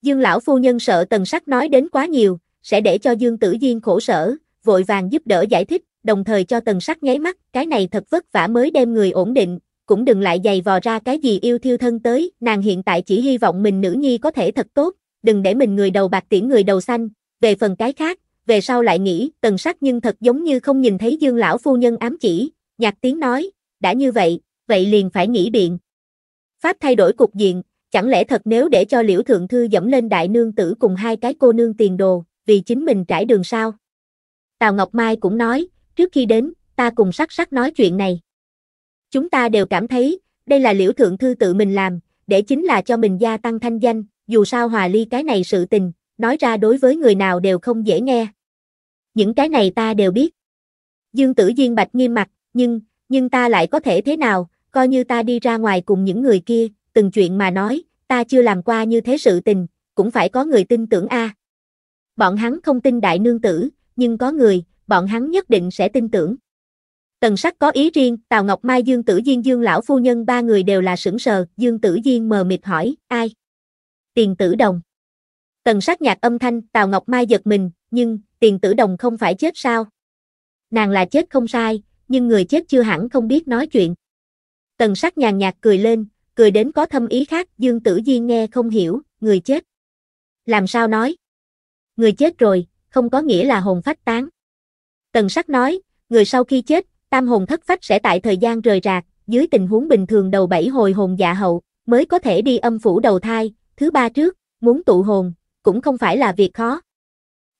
[SPEAKER 1] Dương lão phu nhân sợ tần sắc nói đến quá nhiều, sẽ để cho Dương tử duyên khổ sở, vội vàng giúp đỡ giải thích, đồng thời cho tần sắc nháy mắt, cái này thật vất vả mới đem người ổn định, cũng đừng lại giày vò ra cái gì yêu thiêu thân tới, nàng hiện tại chỉ hy vọng mình nữ nhi có thể thật tốt, đừng để mình người đầu bạc tiễn người đầu xanh, về phần cái khác, về sau lại nghĩ, tần sắc nhưng thật giống như không nhìn thấy dương lão phu nhân ám chỉ, nhạc tiếng nói, đã như vậy, vậy liền phải nghĩ biện. Pháp thay đổi cục diện, Chẳng lẽ thật nếu để cho liễu thượng thư dẫm lên đại nương tử cùng hai cái cô nương tiền đồ, vì chính mình trải đường sao? Tào Ngọc Mai cũng nói, trước khi đến, ta cùng sắc sắc nói chuyện này. Chúng ta đều cảm thấy, đây là liễu thượng thư tự mình làm, để chính là cho mình gia tăng thanh danh, dù sao hòa ly cái này sự tình, nói ra đối với người nào đều không dễ nghe. Những cái này ta đều biết. Dương Tử duyên Bạch nghiêm mặt, nhưng, nhưng ta lại có thể thế nào, coi như ta đi ra ngoài cùng những người kia, từng chuyện mà nói, ta chưa làm qua như thế sự tình, cũng phải có người tin tưởng a. Bọn hắn không tin đại nương tử, nhưng có người, bọn hắn nhất định sẽ tin tưởng. Tần sắc có ý riêng, Tào Ngọc Mai Dương Tử Diên Dương Lão Phu Nhân ba người đều là sững sờ, Dương Tử Diên mờ mịt hỏi, ai? Tiền tử đồng. Tần sắc nhạc âm thanh, Tào Ngọc Mai giật mình, nhưng, tiền tử đồng không phải chết sao? Nàng là chết không sai, nhưng người chết chưa hẳn không biết nói chuyện. Tần sắc nhàn nhạt cười lên, cười đến có thâm ý khác, Dương Tử Di nghe không hiểu, người chết. Làm sao nói? Người chết rồi, không có nghĩa là hồn phách tán. Tần Sắc nói, người sau khi chết, tam hồn thất phách sẽ tại thời gian rời rạc, dưới tình huống bình thường đầu bảy hồi hồn dạ hậu, mới có thể đi âm phủ đầu thai, thứ ba trước, muốn tụ hồn, cũng không phải là việc khó.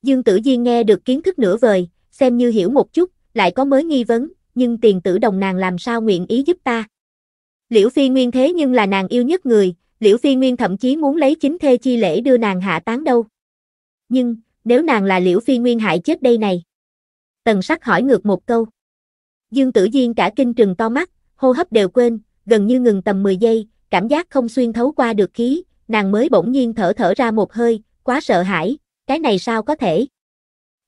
[SPEAKER 1] Dương Tử Di nghe được kiến thức nửa vời, xem như hiểu một chút, lại có mới nghi vấn, nhưng tiền tử đồng nàng làm sao nguyện ý giúp ta. Liễu Phi Nguyên thế nhưng là nàng yêu nhất người, Liễu Phi Nguyên thậm chí muốn lấy chính thê chi lễ đưa nàng hạ tán đâu. Nhưng, nếu nàng là Liễu Phi Nguyên hại chết đây này. Tần sắc hỏi ngược một câu. Dương Tử Diên cả kinh trừng to mắt, hô hấp đều quên, gần như ngừng tầm 10 giây, cảm giác không xuyên thấu qua được khí, nàng mới bỗng nhiên thở thở ra một hơi, quá sợ hãi, cái này sao có thể.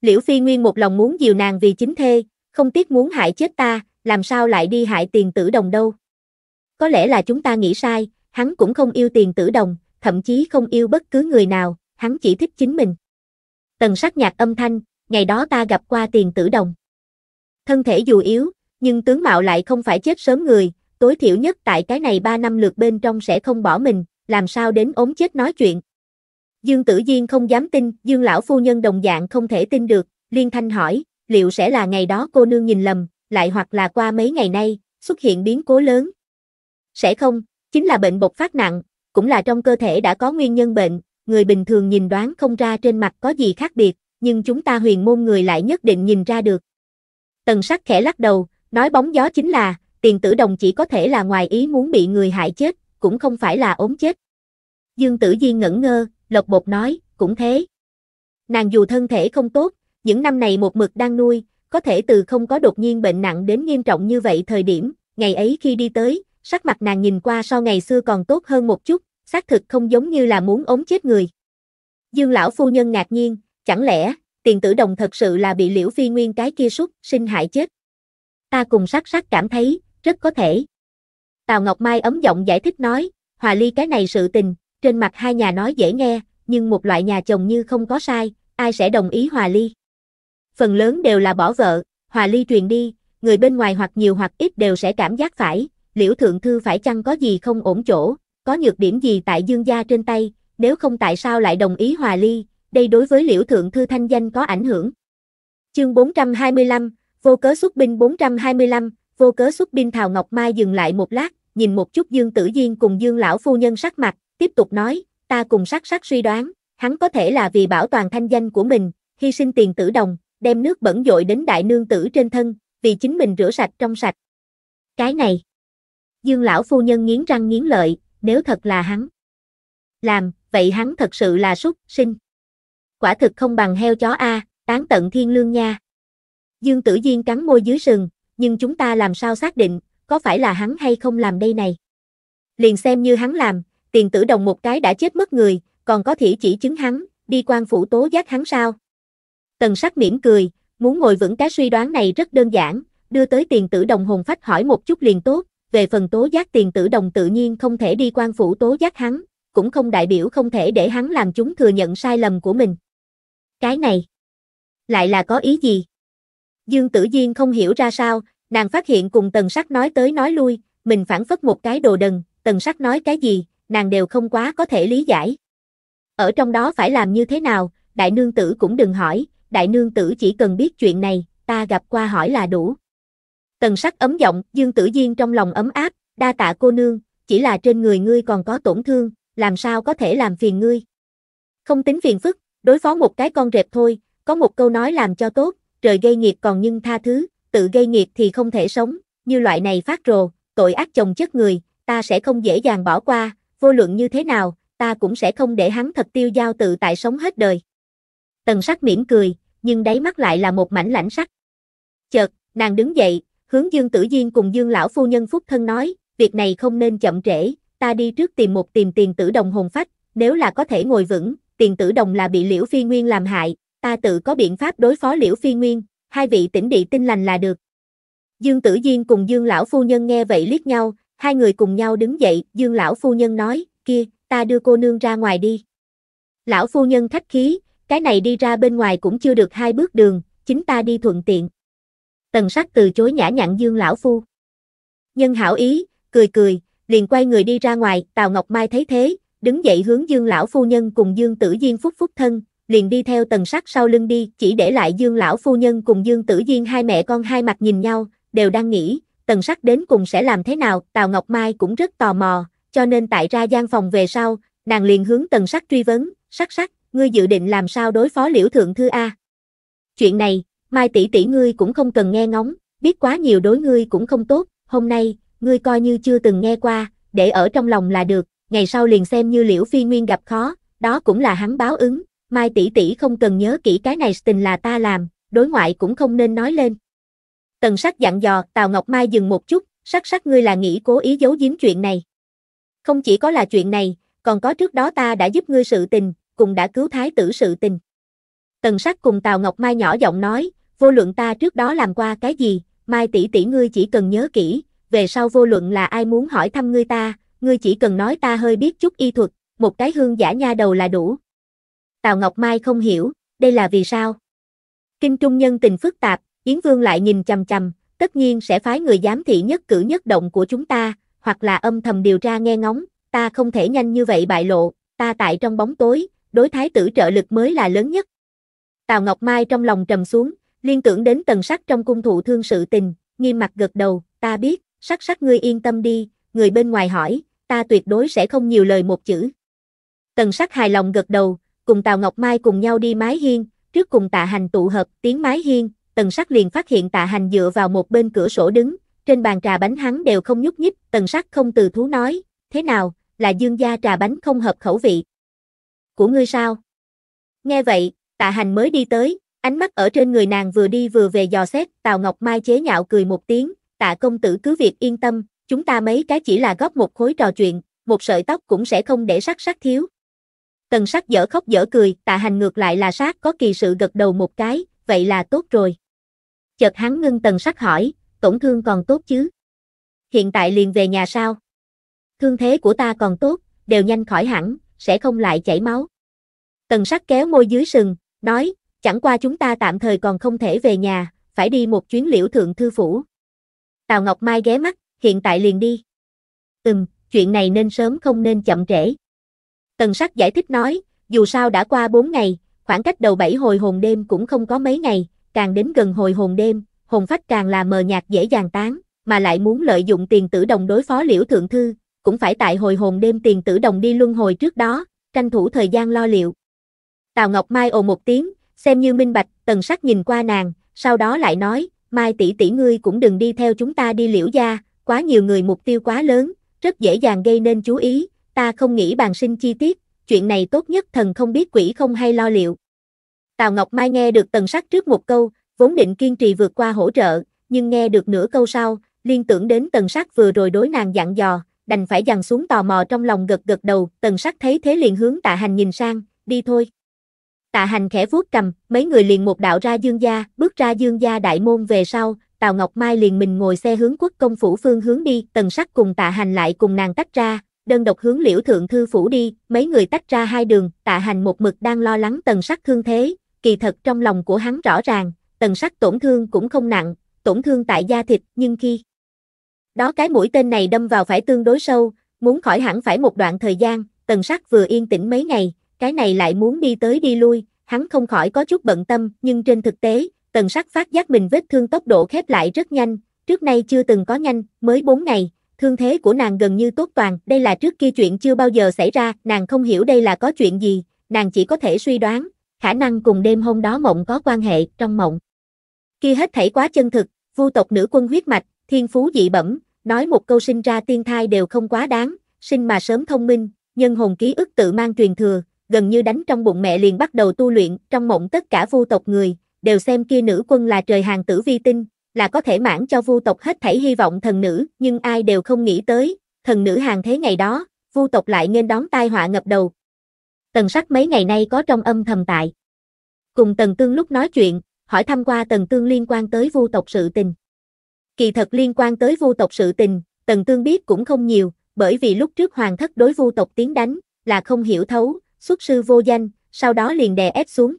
[SPEAKER 1] Liễu Phi Nguyên một lòng muốn dìu nàng vì chính thê, không tiếc muốn hại chết ta, làm sao lại đi hại tiền tử đồng đâu. Có lẽ là chúng ta nghĩ sai, hắn cũng không yêu tiền tử đồng, thậm chí không yêu bất cứ người nào, hắn chỉ thích chính mình. Tần sắc nhạc âm thanh, ngày đó ta gặp qua tiền tử đồng. Thân thể dù yếu, nhưng tướng mạo lại không phải chết sớm người, tối thiểu nhất tại cái này 3 năm lượt bên trong sẽ không bỏ mình, làm sao đến ốm chết nói chuyện. Dương Tử Diên không dám tin, Dương lão phu nhân đồng dạng không thể tin được, liên thanh hỏi, liệu sẽ là ngày đó cô nương nhìn lầm, lại hoặc là qua mấy ngày nay, xuất hiện biến cố lớn, sẽ không, chính là bệnh bộc phát nặng, cũng là trong cơ thể đã có nguyên nhân bệnh, người bình thường nhìn đoán không ra trên mặt có gì khác biệt, nhưng chúng ta huyền môn người lại nhất định nhìn ra được. Tần sắc khẽ lắc đầu, nói bóng gió chính là, tiền tử đồng chỉ có thể là ngoài ý muốn bị người hại chết, cũng không phải là ốm chết. Dương tử di ngẩn ngơ, lộc bột nói, cũng thế. Nàng dù thân thể không tốt, những năm này một mực đang nuôi, có thể từ không có đột nhiên bệnh nặng đến nghiêm trọng như vậy thời điểm, ngày ấy khi đi tới, sắc mặt nàng nhìn qua so ngày xưa còn tốt hơn một chút, xác thực không giống như là muốn ốm chết người. Dương lão phu nhân ngạc nhiên, chẳng lẽ, tiền tử đồng thật sự là bị liễu phi nguyên cái kia súc, sinh hại chết. Ta cùng sắc sắc cảm thấy, rất có thể. Tào Ngọc Mai ấm giọng giải thích nói, hòa ly cái này sự tình, trên mặt hai nhà nói dễ nghe, nhưng một loại nhà chồng như không có sai, ai sẽ đồng ý hòa ly. Phần lớn đều là bỏ vợ, hòa ly truyền đi, người bên ngoài hoặc nhiều hoặc ít đều sẽ cảm giác phải, liễu thượng thư phải chăng có gì không ổn chỗ, có nhược điểm gì tại dương gia trên tay, nếu không tại sao lại đồng ý hòa ly, đây đối với liễu thượng thư thanh danh có ảnh hưởng. Chương 425, vô cớ xuất binh 425, vô cớ xuất binh Thảo Ngọc Mai dừng lại một lát, nhìn một chút Dương Tử Diên cùng Dương Lão Phu Nhân sắc mặt, tiếp tục nói, ta cùng sắc sắc suy đoán, hắn có thể là vì bảo toàn thanh danh của mình, hy sinh tiền tử đồng, đem nước bẩn dội đến đại nương tử trên thân, vì chính mình rửa sạch trong sạch. Cái này Dương lão phu nhân nghiến răng nghiến lợi, nếu thật là hắn. Làm, vậy hắn thật sự là súc, sinh. Quả thực không bằng heo chó A, tán tận thiên lương nha. Dương tử diên cắn môi dưới sừng, nhưng chúng ta làm sao xác định, có phải là hắn hay không làm đây này. Liền xem như hắn làm, tiền tử đồng một cái đã chết mất người, còn có thể chỉ chứng hắn, đi quan phủ tố giác hắn sao. Tần sắc mỉm cười, muốn ngồi vững cái suy đoán này rất đơn giản, đưa tới tiền tử đồng hồn phách hỏi một chút liền tốt, về phần tố giác tiền tử đồng tự nhiên không thể đi quan phủ tố giác hắn, cũng không đại biểu không thể để hắn làm chúng thừa nhận sai lầm của mình. Cái này, lại là có ý gì? Dương Tử Diên không hiểu ra sao, nàng phát hiện cùng tần sắc nói tới nói lui, mình phản phất một cái đồ đần, tần sắc nói cái gì, nàng đều không quá có thể lý giải. Ở trong đó phải làm như thế nào, đại nương tử cũng đừng hỏi, đại nương tử chỉ cần biết chuyện này, ta gặp qua hỏi là đủ. Tần sắc ấm giọng, Dương Tử Diên trong lòng ấm áp, đa tạ cô nương, chỉ là trên người ngươi còn có tổn thương, làm sao có thể làm phiền ngươi. Không tính phiền phức, đối phó một cái con rệp thôi, có một câu nói làm cho tốt, trời gây nghiệp còn nhưng tha thứ, tự gây nghiệp thì không thể sống, như loại này phát rồ, tội ác chồng chất người, ta sẽ không dễ dàng bỏ qua, vô luận như thế nào, ta cũng sẽ không để hắn thật tiêu giao tự tại sống hết đời. Tần sắc mỉm cười, nhưng đáy mắt lại là một mảnh lãnh sắc. Chợt, nàng đứng dậy, hướng Dương Tử Diên cùng Dương Lão Phu Nhân Phúc Thân nói, việc này không nên chậm trễ, ta đi trước tìm một tìm tiền tử đồng hồn phách, nếu là có thể ngồi vững, tiền tử đồng là bị Liễu Phi Nguyên làm hại, ta tự có biện pháp đối phó Liễu Phi Nguyên, hai vị tỉnh địa tinh lành là được. Dương Tử Diên cùng Dương Lão Phu Nhân nghe vậy liếc nhau, hai người cùng nhau đứng dậy, Dương Lão Phu Nhân nói, kia, ta đưa cô nương ra ngoài đi. Lão Phu Nhân khách khí, cái này đi ra bên ngoài cũng chưa được hai bước đường, chính ta đi thuận tiện tần sắc từ chối nhã nhặn dương lão phu. Nhân hảo ý, cười cười, liền quay người đi ra ngoài, Tào Ngọc Mai thấy thế, đứng dậy hướng dương lão phu nhân cùng dương tử diên phúc phúc thân, liền đi theo tần sắc sau lưng đi, chỉ để lại dương lão phu nhân cùng dương tử diên hai mẹ con hai mặt nhìn nhau, đều đang nghĩ, tần sắc đến cùng sẽ làm thế nào, Tào Ngọc Mai cũng rất tò mò, cho nên tại ra gian phòng về sau, nàng liền hướng tần sắc truy vấn, sắc sắc, ngươi dự định làm sao đối phó liễu thượng thư A. Chuyện này, Mai tỷ tỷ ngươi cũng không cần nghe ngóng, biết quá nhiều đối ngươi cũng không tốt, hôm nay, ngươi coi như chưa từng nghe qua, để ở trong lòng là được, ngày sau liền xem như liễu phi nguyên gặp khó, đó cũng là hắn báo ứng, Mai tỷ tỷ không cần nhớ kỹ cái này tình là ta làm, đối ngoại cũng không nên nói lên. Tần sắc dặn dò, Tào Ngọc Mai dừng một chút, sắc sắc ngươi là nghĩ cố ý giấu giếm chuyện này. Không chỉ có là chuyện này, còn có trước đó ta đã giúp ngươi sự tình, cùng đã cứu thái tử sự tình. Tần sắc cùng Tào Ngọc Mai nhỏ giọng nói, vô luận ta trước đó làm qua cái gì, mai tỷ tỷ ngươi chỉ cần nhớ kỹ, về sau vô luận là ai muốn hỏi thăm ngươi ta, ngươi chỉ cần nói ta hơi biết chút y thuật, một cái hương giả nha đầu là đủ. Tào Ngọc Mai không hiểu, đây là vì sao? Kinh trung nhân tình phức tạp, Yến Vương lại nhìn chằm chằm, tất nhiên sẽ phái người giám thị nhất cử nhất động của chúng ta, hoặc là âm thầm điều tra nghe ngóng, ta không thể nhanh như vậy bại lộ, ta tại trong bóng tối, đối thái tử trợ lực mới là lớn nhất. Tào Ngọc Mai trong lòng trầm xuống, liên tưởng đến tần sắc trong cung thụ thương sự tình, nghiêm mặt gật đầu, ta biết, sắc sắc ngươi yên tâm đi, người bên ngoài hỏi, ta tuyệt đối sẽ không nhiều lời một chữ. Tần sắc hài lòng gật đầu, cùng Tào Ngọc Mai cùng nhau đi mái hiên, trước cùng tạ hành tụ hợp tiếng mái hiên, tần sắc liền phát hiện tạ hành dựa vào một bên cửa sổ đứng, trên bàn trà bánh hắn đều không nhúc nhích, tần sắc không từ thú nói, thế nào, là dương gia trà bánh không hợp khẩu vị. Của ngươi sao? Nghe vậy, tạ hành mới đi tới, Ánh mắt ở trên người nàng vừa đi vừa về dò xét, Tào Ngọc Mai chế nhạo cười một tiếng, tạ công tử cứ việc yên tâm, chúng ta mấy cái chỉ là góp một khối trò chuyện, một sợi tóc cũng sẽ không để sắc sắc thiếu. Tần sắc dở khóc dở cười, tạ hành ngược lại là sát có kỳ sự gật đầu một cái, vậy là tốt rồi. Chợt hắn ngưng tần sắc hỏi, tổn thương còn tốt chứ? Hiện tại liền về nhà sao? Thương thế của ta còn tốt, đều nhanh khỏi hẳn, sẽ không lại chảy máu. Tần sắc kéo môi dưới sừng, nói, chẳng qua chúng ta tạm thời còn không thể về nhà, phải đi một chuyến liễu thượng thư phủ. Tào Ngọc Mai ghé mắt, hiện tại liền đi. Ừm, chuyện này nên sớm không nên chậm trễ. Tần sắc giải thích nói, dù sao đã qua 4 ngày, khoảng cách đầu bảy hồi hồn đêm cũng không có mấy ngày, càng đến gần hồi hồn đêm, hồn phách càng là mờ nhạt dễ dàng tán, mà lại muốn lợi dụng tiền tử đồng đối phó liễu thượng thư, cũng phải tại hồi hồn đêm tiền tử đồng đi luân hồi trước đó, tranh thủ thời gian lo liệu. Tào Ngọc Mai ồ một tiếng, xem như minh bạch, tần sắc nhìn qua nàng, sau đó lại nói, mai tỷ tỷ ngươi cũng đừng đi theo chúng ta đi liễu gia, quá nhiều người mục tiêu quá lớn, rất dễ dàng gây nên chú ý, ta không nghĩ bàn sinh chi tiết, chuyện này tốt nhất thần không biết quỷ không hay lo liệu. Tào Ngọc Mai nghe được tần sắc trước một câu, vốn định kiên trì vượt qua hỗ trợ, nhưng nghe được nửa câu sau, liên tưởng đến tần sắc vừa rồi đối nàng dặn dò, đành phải dằn xuống tò mò trong lòng gật gật đầu, tần sắc thấy thế liền hướng tạ hành nhìn sang, đi thôi. Tạ hành khẽ vuốt cầm, mấy người liền một đạo ra dương gia, bước ra dương gia đại môn về sau, Tào Ngọc Mai liền mình ngồi xe hướng quốc công phủ phương hướng đi, tần sắc cùng tạ hành lại cùng nàng tách ra, đơn độc hướng liễu thượng thư phủ đi, mấy người tách ra hai đường, tạ hành một mực đang lo lắng tần sắc thương thế, kỳ thật trong lòng của hắn rõ ràng, tần sắc tổn thương cũng không nặng, tổn thương tại da thịt, nhưng khi đó cái mũi tên này đâm vào phải tương đối sâu, muốn khỏi hẳn phải một đoạn thời gian, tần sắc vừa yên tĩnh mấy ngày, cái này lại muốn đi tới đi lui, hắn không khỏi có chút bận tâm, nhưng trên thực tế, tần sắc phát giác mình vết thương tốc độ khép lại rất nhanh, trước nay chưa từng có nhanh, mới 4 ngày, thương thế của nàng gần như tốt toàn, đây là trước kia chuyện chưa bao giờ xảy ra, nàng không hiểu đây là có chuyện gì, nàng chỉ có thể suy đoán, khả năng cùng đêm hôm đó mộng có quan hệ, trong mộng. Kia hết thảy quá chân thực, vu tộc nữ quân huyết mạch, thiên phú dị bẩm, nói một câu sinh ra tiên thai đều không quá đáng, sinh mà sớm thông minh, nhân hồn ký ức tự mang truyền thừa, gần như đánh trong bụng mẹ liền bắt đầu tu luyện, trong mộng tất cả vu tộc người, đều xem kia nữ quân là trời hàng tử vi tinh, là có thể mãn cho vu tộc hết thảy hy vọng thần nữ, nhưng ai đều không nghĩ tới, thần nữ hàng thế ngày đó, vu tộc lại nên đón tai họa ngập đầu. Tần sắc mấy ngày nay có trong âm thầm tại. Cùng Tần Tương lúc nói chuyện, hỏi thăm qua Tần Tương liên quan tới vu tộc sự tình. Kỳ thật liên quan tới vu tộc sự tình, Tần Tương biết cũng không nhiều, bởi vì lúc trước hoàng thất đối vu tộc tiến đánh, là không hiểu thấu, xuất sư vô danh, sau đó liền đè ép xuống.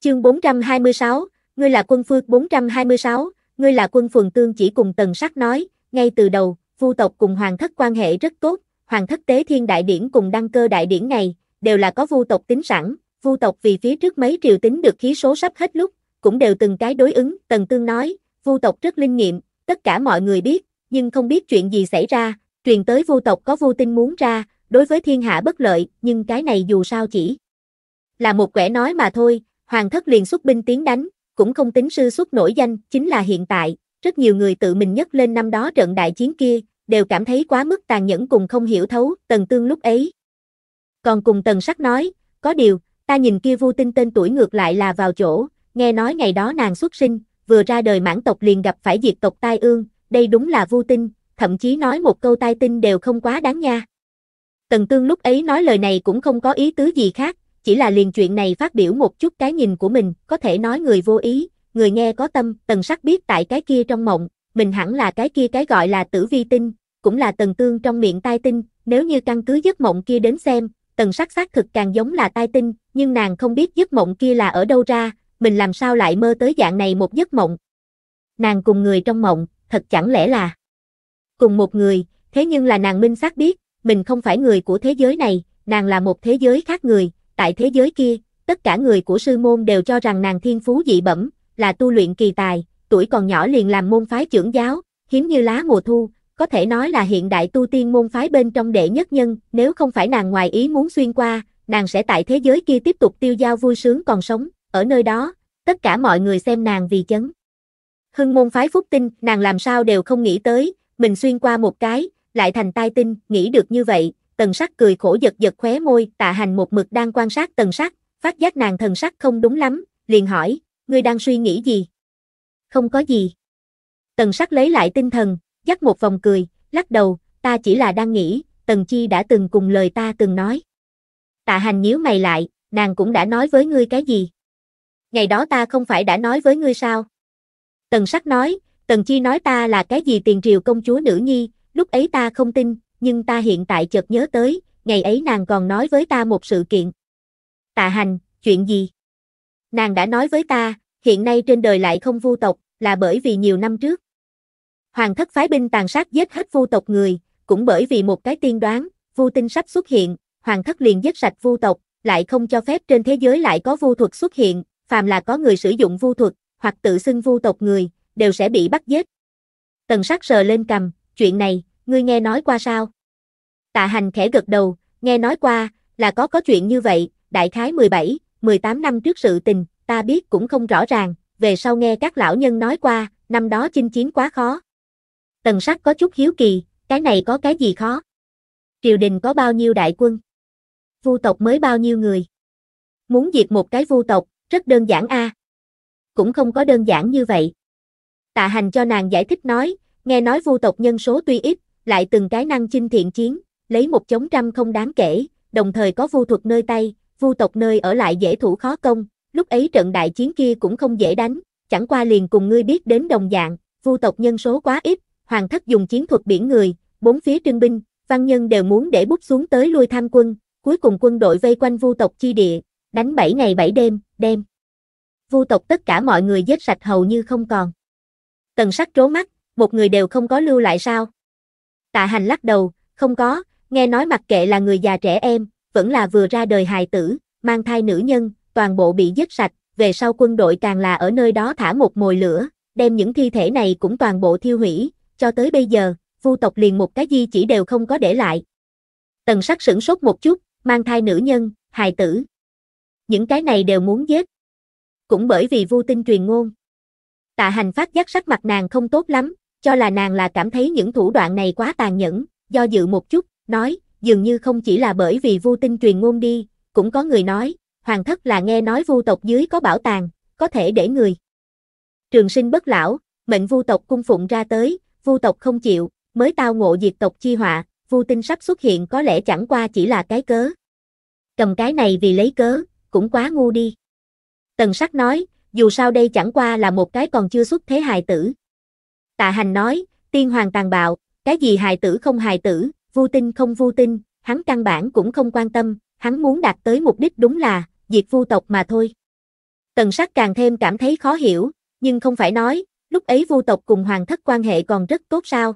[SPEAKER 1] Chương 426, ngươi là quân phương 426, ngươi là quân phường tương chỉ cùng tần sắc nói, ngay từ đầu, vu tộc cùng hoàng thất quan hệ rất tốt, hoàng thất tế thiên đại điển cùng đăng cơ đại điển này, đều là có vu tộc tính sẵn, vu tộc vì phía trước mấy triều tính được khí số sắp hết lúc, cũng đều từng cái đối ứng, tần tương nói, vu tộc rất linh nghiệm, tất cả mọi người biết, nhưng không biết chuyện gì xảy ra, truyền tới vu tộc có vu tinh muốn ra, đối với thiên hạ bất lợi, nhưng cái này dù sao chỉ là một quẻ nói mà thôi, hoàng thất liền xuất binh tiến đánh, cũng không tính sư xuất nổi danh, chính là hiện tại, rất nhiều người tự mình nhắc lên năm đó trận đại chiến kia, đều cảm thấy quá mức tàn nhẫn cùng không hiểu thấu, tần tương lúc ấy. Còn cùng tần sắc nói, có điều, ta nhìn kia vu tinh tên tuổi ngược lại là vào chỗ, nghe nói ngày đó nàng xuất sinh, vừa ra đời mãn tộc liền gặp phải diệt tộc tai ương, đây đúng là vu tinh, thậm chí nói một câu tai tinh đều không quá đáng nha. Tần Tương lúc ấy nói lời này cũng không có ý tứ gì khác, chỉ là liền chuyện này phát biểu một chút cái nhìn của mình, có thể nói người vô ý, người nghe có tâm, Tần Sắc biết tại cái kia trong mộng, mình hẳn là cái kia cái gọi là tử vi tinh, cũng là Tần Tương trong miệng tai tinh, nếu như căn cứ giấc mộng kia đến xem, Tần Sắc xác thực càng giống là tai tinh, nhưng nàng không biết giấc mộng kia là ở đâu ra, mình làm sao lại mơ tới dạng này một giấc mộng. Nàng cùng người trong mộng, thật chẳng lẽ là cùng một người, thế nhưng là nàng minh xác biết, mình không phải người của thế giới này, nàng là một thế giới khác người, tại thế giới kia, tất cả người của sư môn đều cho rằng nàng thiên phú dị bẩm, là tu luyện kỳ tài, tuổi còn nhỏ liền làm môn phái trưởng giáo, hiếm như lá mùa thu, có thể nói là hiện đại tu tiên môn phái bên trong đệ nhất nhân, nếu không phải nàng ngoài ý muốn xuyên qua, nàng sẽ tại thế giới kia tiếp tục tiêu giao vui sướng còn sống, ở nơi đó, tất cả mọi người xem nàng vì chấn. Hưng môn phái phúc tinh, nàng làm sao đều không nghĩ tới, mình xuyên qua một cái, lại thành tai tinh, nghĩ được như vậy, tần sắc cười khổ giật giật khóe môi, tạ hành một mực đang quan sát tần sắc, phát giác nàng thần sắc không đúng lắm, liền hỏi, ngươi đang suy nghĩ gì? Không có gì. Tần sắc lấy lại tinh thần, dắt một vòng cười, lắc đầu, ta chỉ là đang nghĩ, tần chi đã từng cùng lời ta từng nói. Tạ hành nhíu mày lại, nàng cũng đã nói với ngươi cái gì? Ngày đó ta không phải đã nói với ngươi sao? Tần sắc nói, tần chi nói ta là cái gì tiền triều công chúa nữ nhi, lúc ấy ta không tin, nhưng ta hiện tại chợt nhớ tới, ngày ấy nàng còn nói với ta một sự kiện. Tạ hành, chuyện gì? Nàng đã nói với ta, hiện nay trên đời lại không vu tộc, là bởi vì nhiều năm trước. Hoàng thất phái binh tàn sát giết hết vu tộc người, cũng bởi vì một cái tiên đoán, vu tinh sắp xuất hiện, hoàng thất liền giết sạch vu tộc, lại không cho phép trên thế giới lại có vu thuật xuất hiện, phàm là có người sử dụng vu thuật, hoặc tự xưng vu tộc người, đều sẽ bị bắt giết. Tần sắc sờ lên cầm, chuyện này, ngươi nghe nói qua sao? Tạ hành khẽ gật đầu, nghe nói qua, là có có chuyện như vậy, đại khái 17, 18 năm trước sự tình, ta biết cũng không rõ ràng, về sau nghe các lão nhân nói qua, năm đó chinh chiến quá khó. Tần sắc có chút hiếu kỳ, cái này có cái gì khó? Triều đình có bao nhiêu đại quân? Vu tộc mới bao nhiêu người? Muốn diệt một cái vu tộc, rất đơn giản a. À? Cũng không có đơn giản như vậy. Tạ hành cho nàng giải thích nói, Nghe nói vu tộc nhân số tuy ít, lại từng cái năng chinh thiện chiến, lấy một chống trăm không đáng kể, đồng thời có vu thuật nơi tay, vu tộc nơi ở lại dễ thủ khó công, lúc ấy trận đại chiến kia cũng không dễ đánh, chẳng qua liền cùng ngươi biết đến đồng dạng, vu tộc nhân số quá ít, hoàng thất dùng chiến thuật biển người, bốn phía trưng binh, văn nhân đều muốn để bút xuống tới lui tham quân, cuối cùng quân đội vây quanh vu tộc chi địa, đánh 7 ngày 7 đêm, đêm. Vu tộc tất cả mọi người giết sạch hầu như không còn. Tần sắc trố mắt, một người đều không có lưu lại sao? Tạ hành lắc đầu, không có, nghe nói mặc kệ là người già trẻ em, vẫn là vừa ra đời hài tử, mang thai nữ nhân, toàn bộ bị giết sạch, về sau quân đội càng là ở nơi đó thả một mồi lửa, đem những thi thể này cũng toàn bộ thiêu hủy, cho tới bây giờ, vu tộc liền một cái di chỉ đều không có để lại. Tần sắc sửng sốt một chút, mang thai nữ nhân, hài tử. Những cái này đều muốn giết. Cũng bởi vì vu tinh truyền ngôn. Tạ hành phát giác sắc mặt nàng không tốt lắm, cho là nàng là cảm thấy những thủ đoạn này quá tàn nhẫn, do dự một chút, nói, dường như không chỉ là bởi vì vu tinh truyền ngôn đi, cũng có người nói, hoàng thất là nghe nói vu tộc dưới có bảo tàng, có thể để người. Trường sinh bất lão, mệnh vu tộc cung phụng ra tới, vu tộc không chịu, mới tao ngộ diệt tộc chi họa, vu tinh sắp xuất hiện có lẽ chẳng qua chỉ là cái cớ. Cầm cái này vì lấy cớ, cũng quá ngu đi. Tần sắc nói, dù sao đây chẳng qua là một cái còn chưa xuất thế hài tử. Tạ hành nói, tiên hoàng tàn bạo, cái gì hài tử không hài tử, vô tinh không vô tinh, hắn căn bản cũng không quan tâm, hắn muốn đạt tới mục đích đúng là, diệt vu tộc mà thôi. Tần sắc càng thêm cảm thấy khó hiểu, nhưng không phải nói, lúc ấy vu tộc cùng hoàng thất quan hệ còn rất tốt sao.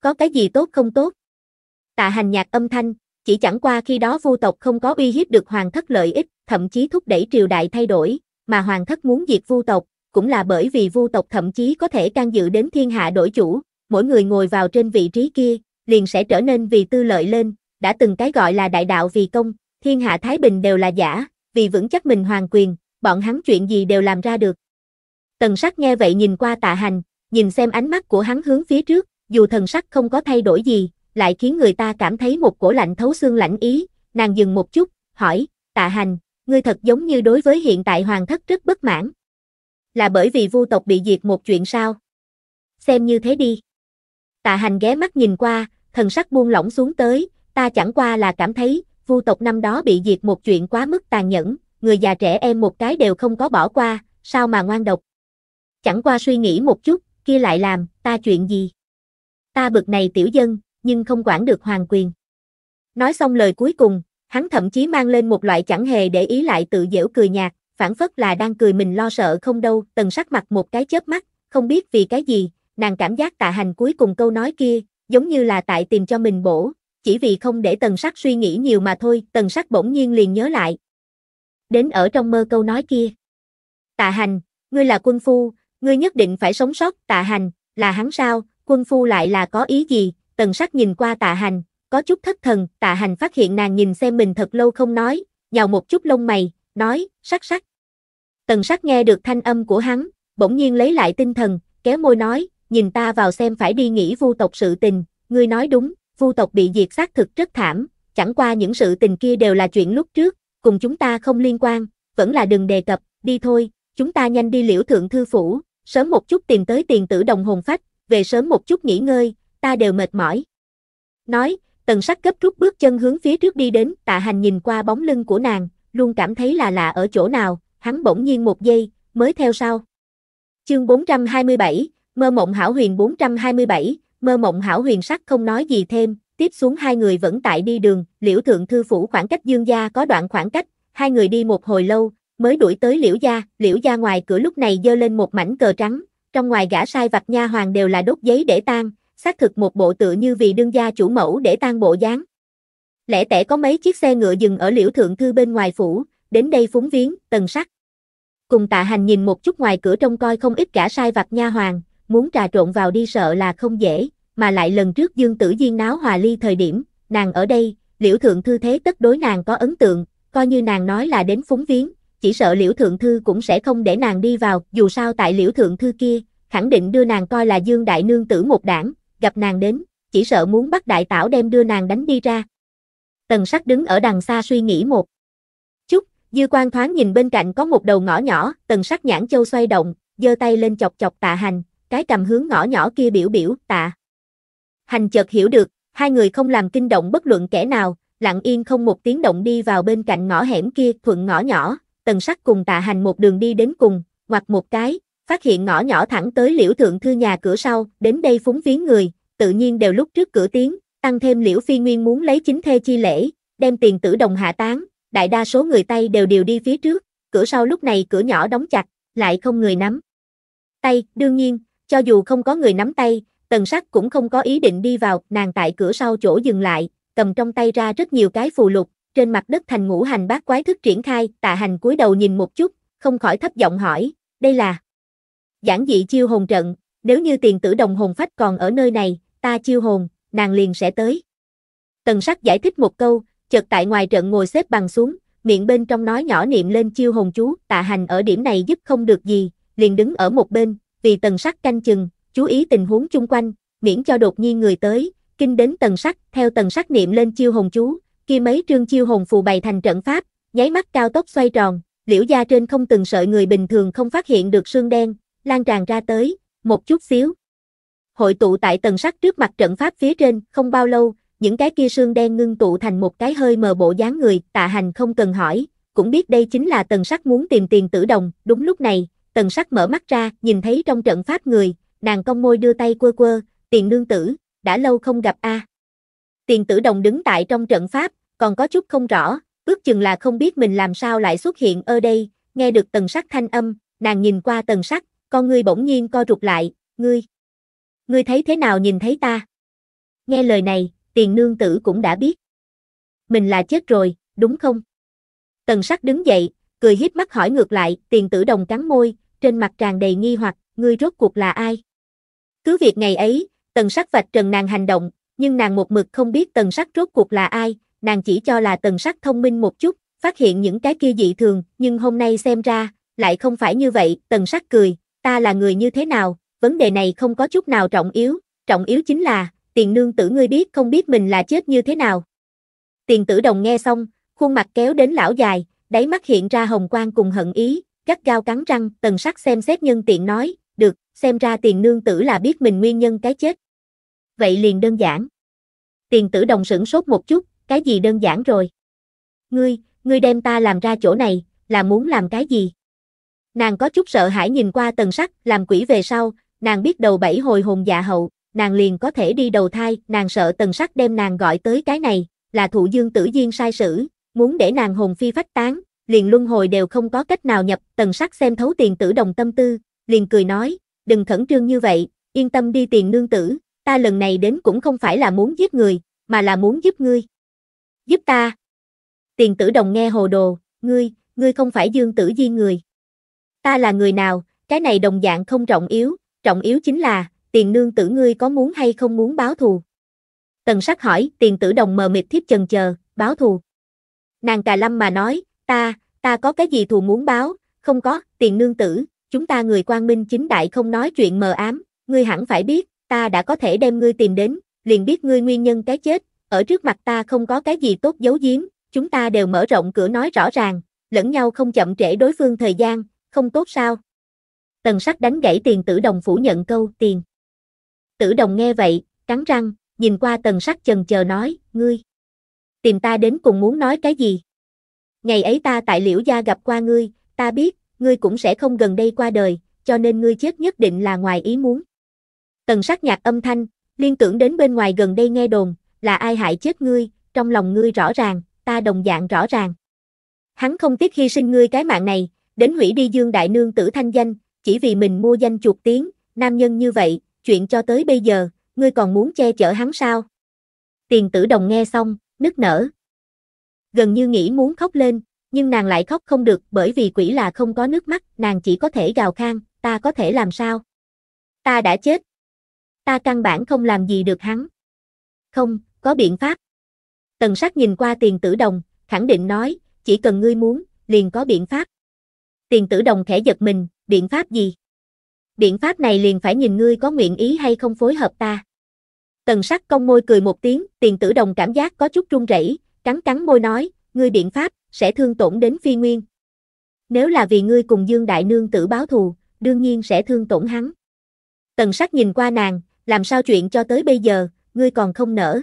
[SPEAKER 1] Có cái gì tốt không tốt? Tạ hành nhạc âm thanh, chỉ chẳng qua khi đó vu tộc không có uy hiếp được hoàng thất lợi ích, thậm chí thúc đẩy triều đại thay đổi, mà hoàng thất muốn diệt vu tộc, cũng là bởi vì vu tộc thậm chí có thể can dự đến thiên hạ đổi chủ, mỗi người ngồi vào trên vị trí kia, liền sẽ trở nên vì tư lợi lên, đã từng cái gọi là đại đạo vì công, thiên hạ Thái Bình đều là giả, vì vững chắc mình hoàng quyền, bọn hắn chuyện gì đều làm ra được. Tần sắc nghe vậy nhìn qua tạ hành, nhìn xem ánh mắt của hắn hướng phía trước, dù thần sắc không có thay đổi gì, lại khiến người ta cảm thấy một cổ lạnh thấu xương lạnh ý, nàng dừng một chút, hỏi, tạ hành, ngươi thật giống như đối với hiện tại hoàng thất rất bất mãn là bởi vì vu tộc bị diệt một chuyện sao? Xem như thế đi. Tạ hành ghé mắt nhìn qua, thần sắc buông lỏng xuống tới, ta chẳng qua là cảm thấy, vu tộc năm đó bị diệt một chuyện quá mức tàn nhẫn, người già trẻ em một cái đều không có bỏ qua, sao mà ngoan độc. Chẳng qua suy nghĩ một chút, kia lại làm, ta chuyện gì? Ta bực này tiểu dân, nhưng không quản được hoàng quyền. Nói xong lời cuối cùng, hắn thậm chí mang lên một loại chẳng hề để ý lại tự dễu cười nhạt, phản phất là đang cười mình lo sợ không đâu, tần sắc mặt một cái chớp mắt, không biết vì cái gì, nàng cảm giác tạ hành cuối cùng câu nói kia, giống như là tại tìm cho mình bổ, chỉ vì không để tần sắc suy nghĩ nhiều mà thôi, tần sắc bỗng nhiên liền nhớ lại. Đến ở trong mơ câu nói kia. Tạ hành, ngươi là quân phu, ngươi nhất định phải sống sót, tạ hành, là hắn sao, quân phu lại là có ý gì, tần sắc nhìn qua tạ hành, có chút thất thần, tạ hành phát hiện nàng nhìn xem mình thật lâu không nói, nhào một chút lông mày, nói, sắc sắc, Tần sắc nghe được thanh âm của hắn, bỗng nhiên lấy lại tinh thần, kéo môi nói, nhìn ta vào xem phải đi nghĩ vu tộc sự tình, ngươi nói đúng, vu tộc bị diệt xác thực rất thảm, chẳng qua những sự tình kia đều là chuyện lúc trước, cùng chúng ta không liên quan, vẫn là đừng đề cập, đi thôi, chúng ta nhanh đi liễu thượng thư phủ, sớm một chút tìm tới tiền tử đồng hồn phách, về sớm một chút nghỉ ngơi, ta đều mệt mỏi. Nói, tần sắc gấp rút bước chân hướng phía trước đi đến, tạ hành nhìn qua bóng lưng của nàng, luôn cảm thấy là lạ ở chỗ nào, hắn bỗng nhiên một giây, mới theo sau. Chương 427, mơ mộng hảo huyền 427, mơ mộng hảo huyền sắc không nói gì thêm, tiếp xuống hai người vẫn tại đi đường, liễu thượng thư phủ khoảng cách dương gia có đoạn khoảng cách, hai người đi một hồi lâu, mới đuổi tới liễu gia, liễu gia ngoài cửa lúc này dơ lên một mảnh cờ trắng, trong ngoài gã sai vặt nha hoàng đều là đốt giấy để tan, xác thực một bộ tựa như vì đương gia chủ mẫu để tan bộ dáng. Lẽ tẻ có mấy chiếc xe ngựa dừng ở liễu thượng thư bên ngoài phủ, đến đây phúng viếng, tần sắc. Cùng tạ hành nhìn một chút ngoài cửa trông coi không ít cả sai vặt nha hoàng, muốn trà trộn vào đi sợ là không dễ, mà lại lần trước Dương Tử Diên náo hòa ly thời điểm, nàng ở đây, liễu thượng thư thế tất đối nàng có ấn tượng, coi như nàng nói là đến phúng viếng, chỉ sợ liễu thượng thư cũng sẽ không để nàng đi vào, dù sao tại liễu thượng thư kia, khẳng định đưa nàng coi là Dương Đại Nương tử một đảng, gặp nàng đến, chỉ sợ muốn bắt đại tảo đem đưa nàng đánh đi ra. Tần sắc đứng ở đằng xa suy nghĩ một. Dư quan thoáng nhìn bên cạnh có một đầu ngõ nhỏ, tần sắc nhãn châu xoay động, giơ tay lên chọc chọc tạ hành, cái cầm hướng ngõ nhỏ kia biểu biểu, tạ. Hành chợt hiểu được, hai người không làm kinh động bất luận kẻ nào, lặng yên không một tiếng động đi vào bên cạnh ngõ hẻm kia, thuận ngõ nhỏ, tần sắc cùng tạ hành một đường đi đến cùng, hoặc một cái, phát hiện ngõ nhỏ thẳng tới liễu thượng thư nhà cửa sau, đến đây phúng viếng người, tự nhiên đều lúc trước cửa tiếng, tăng thêm liễu phi nguyên muốn lấy chính thê chi lễ, đem tiền tử đồng hạ táng đại đa số người tay đều đều đi phía trước, cửa sau lúc này cửa nhỏ đóng chặt, lại không người nắm. Tay, đương nhiên, cho dù không có người nắm tay, tần sắc cũng không có ý định đi vào, nàng tại cửa sau chỗ dừng lại, cầm trong tay ra rất nhiều cái phù lục, trên mặt đất thành ngũ hành bát quái thức triển khai, tạ hành cúi đầu nhìn một chút, không khỏi thấp giọng hỏi, đây là giảng dị chiêu hồn trận, nếu như tiền tử đồng hồn phách còn ở nơi này, ta chiêu hồn, nàng liền sẽ tới. Tần sắc giải thích một câu, chợt tại ngoài trận ngồi xếp bằng xuống, miệng bên trong nói nhỏ niệm lên chiêu hồn chú, tạ hành ở điểm này giúp không được gì, liền đứng ở một bên, vì tần sắc canh chừng, chú ý tình huống chung quanh, miễn cho đột nhiên người tới, kinh đến tần sắc, theo tần sắc niệm lên chiêu hồn chú, kia mấy trương chiêu hồn phù bày thành trận pháp, nháy mắt cao tốc xoay tròn, liễu gia trên không từng sợi người bình thường không phát hiện được xương đen, lan tràn ra tới, một chút xíu. Hội tụ tại tần sắc trước mặt trận pháp phía trên, không bao lâu, những cái kia xương đen ngưng tụ thành một cái hơi mờ bộ dáng người, tạ hành không cần hỏi, cũng biết đây chính là tần sắc muốn tìm tiền tử đồng, đúng lúc này, tần sắc mở mắt ra, nhìn thấy trong trận pháp người, nàng cong môi đưa tay quơ quơ, tiền nương tử, đã lâu không gặp a. À. Tiền tử đồng đứng tại trong trận pháp, còn có chút không rõ, ước chừng là không biết mình làm sao lại xuất hiện ở đây, nghe được tần sắc thanh âm, nàng nhìn qua tần sắc, con ngươi bỗng nhiên co rụt lại, ngươi, ngươi thấy thế nào nhìn thấy ta? Nghe lời này, tiền nương tử cũng đã biết. Mình là chết rồi, đúng không? Tần sắc đứng dậy, cười hiếp mắt hỏi ngược lại, tiền tử đồng cắn môi, trên mặt tràn đầy nghi hoặc, ngươi rốt cuộc là ai? Cứ việc ngày ấy, tần sắc vạch trần nàng hành động, nhưng nàng một mực không biết tần sắc rốt cuộc là ai, nàng chỉ cho là tần sắc thông minh một chút, phát hiện những cái kia dị thường, nhưng hôm nay xem ra, lại không phải như vậy, tần sắc cười, ta là người như thế nào, vấn đề này không có chút nào trọng yếu, trọng yếu chính là, tiền nương tử ngươi biết không biết mình là chết như thế nào. Tiền tử đồng nghe xong, khuôn mặt kéo đến lão dài, đáy mắt hiện ra hồng quang cùng hận ý, gắt gao cắn răng, tần sắc xem xét nhân tiện nói, được, xem ra tiền nương tử là biết mình nguyên nhân cái chết. Vậy liền đơn giản. Tiền tử đồng sửng sốt một chút, cái gì đơn giản rồi. Ngươi, ngươi đem ta làm ra chỗ này, là muốn làm cái gì? Nàng có chút sợ hãi nhìn qua tần sắc, làm quỷ về sau, nàng biết đầu bảy hồi hồn dạ hậu, nàng liền có thể đi đầu thai, nàng sợ tần sắc đem nàng gọi tới cái này, là thụ dương tử duyên sai sử, muốn để nàng hồn phi phách tán, liền luân hồi đều không có cách nào nhập, tần sắc xem thấu tiền tử đồng tâm tư, liền cười nói, đừng khẩn trương như vậy, yên tâm đi tiền nương tử, ta lần này đến cũng không phải là muốn giết người, mà là muốn giúp ngươi. Giúp ta. Tiền tử đồng nghe hồ đồ, ngươi, ngươi không phải dương tử di người. Ta là người nào, cái này đồng dạng không trọng yếu, trọng yếu chính là, tiền nương tử ngươi có muốn hay không muốn báo thù? Tần sắc hỏi, tiền tử đồng mờ mịt thiếp chần chờ, báo thù. Nàng cà lâm mà nói, ta, ta có cái gì thù muốn báo, không có, tiền nương tử, chúng ta người quan minh chính đại không nói chuyện mờ ám, ngươi hẳn phải biết, ta đã có thể đem ngươi tìm đến, liền biết ngươi nguyên nhân cái chết, ở trước mặt ta không có cái gì tốt giấu giếm, chúng ta đều mở rộng cửa nói rõ ràng, lẫn nhau không chậm trễ đối phương thời gian, không tốt sao. Tần sắc đánh gãy tiền tử đồng phủ nhận câu tiền. Tử đồng nghe vậy, cắn răng, nhìn qua tần sắc chần chờ nói, ngươi. Tìm ta đến cùng muốn nói cái gì? Ngày ấy ta tại liễu gia gặp qua ngươi, ta biết, ngươi cũng sẽ không gần đây qua đời, cho nên ngươi chết nhất định là ngoài ý muốn. Tần sắc nhạc âm thanh, liên tưởng đến bên ngoài gần đây nghe đồn, là ai hại chết ngươi, trong lòng ngươi rõ ràng, ta đồng dạng rõ ràng. Hắn không tiếc hy sinh ngươi cái mạng này, đến hủy đi dương đại nương tử thanh danh, chỉ vì mình mua danh chuột tiếng, nam nhân như vậy, chuyện cho tới bây giờ, ngươi còn muốn che chở hắn sao? Tiền tử đồng nghe xong, nức nở. Gần như nghĩ muốn khóc lên, nhưng nàng lại khóc không được bởi vì quỷ là không có nước mắt, nàng chỉ có thể gào khang, ta có thể làm sao? Ta đã chết. Ta căn bản không làm gì được hắn. Không, có biện pháp. Tần sắc nhìn qua tiền tử đồng, khẳng định nói, chỉ cần ngươi muốn, liền có biện pháp. Tiền tử đồng khẽ giật mình, biện pháp gì? biện pháp này liền phải nhìn ngươi có nguyện ý hay không phối hợp ta. Tần sắc cong môi cười một tiếng, tiền tử đồng cảm giác có chút run rẩy, cắn cắn môi nói, ngươi biện pháp, sẽ thương tổn đến phi nguyên. Nếu là vì ngươi cùng Dương Đại Nương tử báo thù, đương nhiên sẽ thương tổn hắn. Tần sắc nhìn qua nàng, làm sao chuyện cho tới bây giờ, ngươi còn không nở.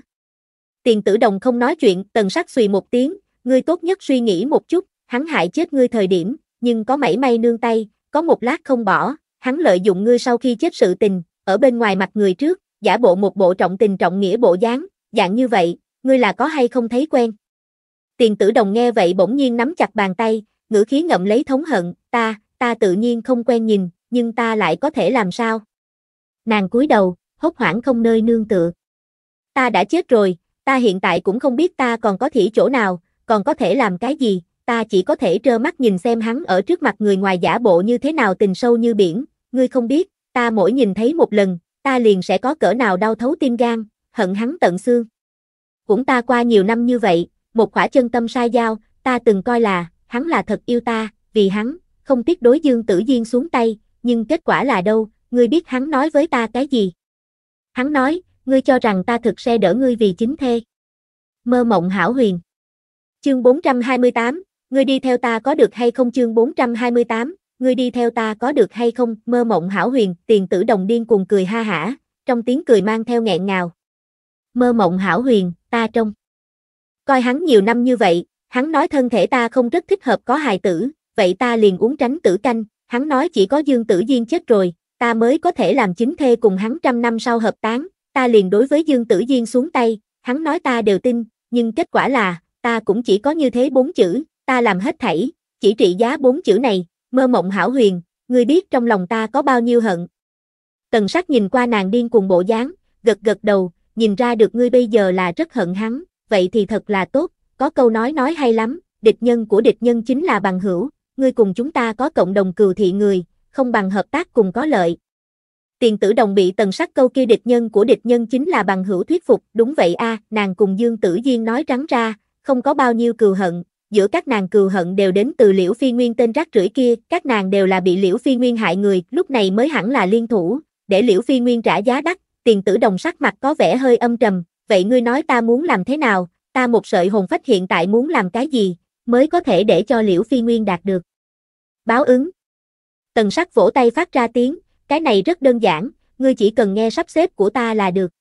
[SPEAKER 1] Tiền tử đồng không nói chuyện, tần sắc xùy một tiếng, ngươi tốt nhất suy nghĩ một chút, hắn hại chết ngươi thời điểm, nhưng có mảy may nương tay, có một lát không bỏ, hắn lợi dụng ngươi sau khi chết sự tình, ở bên ngoài mặt người trước, giả bộ một bộ trọng tình trọng nghĩa bộ dáng, dạng như vậy, ngươi là có hay không thấy quen. Tiền tử đồng nghe vậy bỗng nhiên nắm chặt bàn tay, ngữ khí ngậm lấy thống hận, ta, ta tự nhiên không quen nhìn, nhưng ta lại có thể làm sao? Nàng cúi đầu, hốt hoảng không nơi nương tựa. Ta đã chết rồi, ta hiện tại cũng không biết ta còn có thể chỗ nào, còn có thể làm cái gì, ta chỉ có thể trơ mắt nhìn xem hắn ở trước mặt người ngoài giả bộ như thế nào tình sâu như biển, ngươi không biết, ta mỗi nhìn thấy một lần, ta liền sẽ có cỡ nào đau thấu tim gan, hận hắn tận xương. Cũng ta qua nhiều năm như vậy, một khỏa chân tâm sai giao, ta từng coi là, hắn là thật yêu ta, vì hắn, không tiếc đối dương tử duyên xuống tay, nhưng kết quả là đâu, ngươi biết hắn nói với ta cái gì? Hắn nói, ngươi cho rằng ta thực sẽ đỡ ngươi vì chính thê. Mơ mộng hảo huyền. Chương 428, ngươi đi theo ta có được hay không chương 428, ngươi đi theo ta có được hay không, mơ mộng hảo huyền, tiền tử đồng điên cùng cười ha hả, trong tiếng cười mang theo nghẹn ngào. Mơ mộng hảo huyền, ta trông. Coi hắn nhiều năm như vậy, hắn nói thân thể ta không rất thích hợp có hài tử, vậy ta liền uống tránh tử canh, hắn nói chỉ có dương tử duyên chết rồi, ta mới có thể làm chính thê cùng hắn trăm năm sau hợp tán, ta liền đối với dương tử duyên xuống tay, hắn nói ta đều tin, nhưng kết quả là, ta cũng chỉ có như thế bốn chữ, ta làm hết thảy, chỉ trị giá bốn chữ này, mơ mộng hảo huyền, ngươi biết trong lòng ta có bao nhiêu hận. Tần sắc nhìn qua nàng điên cuồng bộ dáng, gật gật đầu, nhìn ra được ngươi bây giờ là rất hận hắn, vậy thì thật là tốt, có câu nói nói hay lắm, địch nhân của địch nhân chính là bằng hữu, ngươi cùng chúng ta có cộng đồng cừu thị người, không bằng hợp tác cùng có lợi. Tiền tử đồng bị tần sắc câu kia địch nhân của địch nhân chính là bằng hữu thuyết phục, đúng vậy a, à, nàng cùng Dương Tử Duyên nói trắng ra, không có bao nhiêu cừu hận, giữa các nàng cừu hận đều đến từ Liễu Phi Nguyên tên rác rưởi kia, các nàng đều là bị Liễu Phi Nguyên hại người, lúc này mới hẳn là liên thủ, để Liễu Phi Nguyên trả giá đắt, tiền tử đồng sắc mặt có vẻ hơi âm trầm, vậy ngươi nói ta muốn làm thế nào, ta một sợi hồn phách hiện tại muốn làm cái gì, mới có thể để cho Liễu Phi Nguyên đạt được. Báo ứng. Tần sắc vỗ tay phát ra tiếng, cái này rất đơn giản, ngươi chỉ cần nghe sắp xếp của ta là được.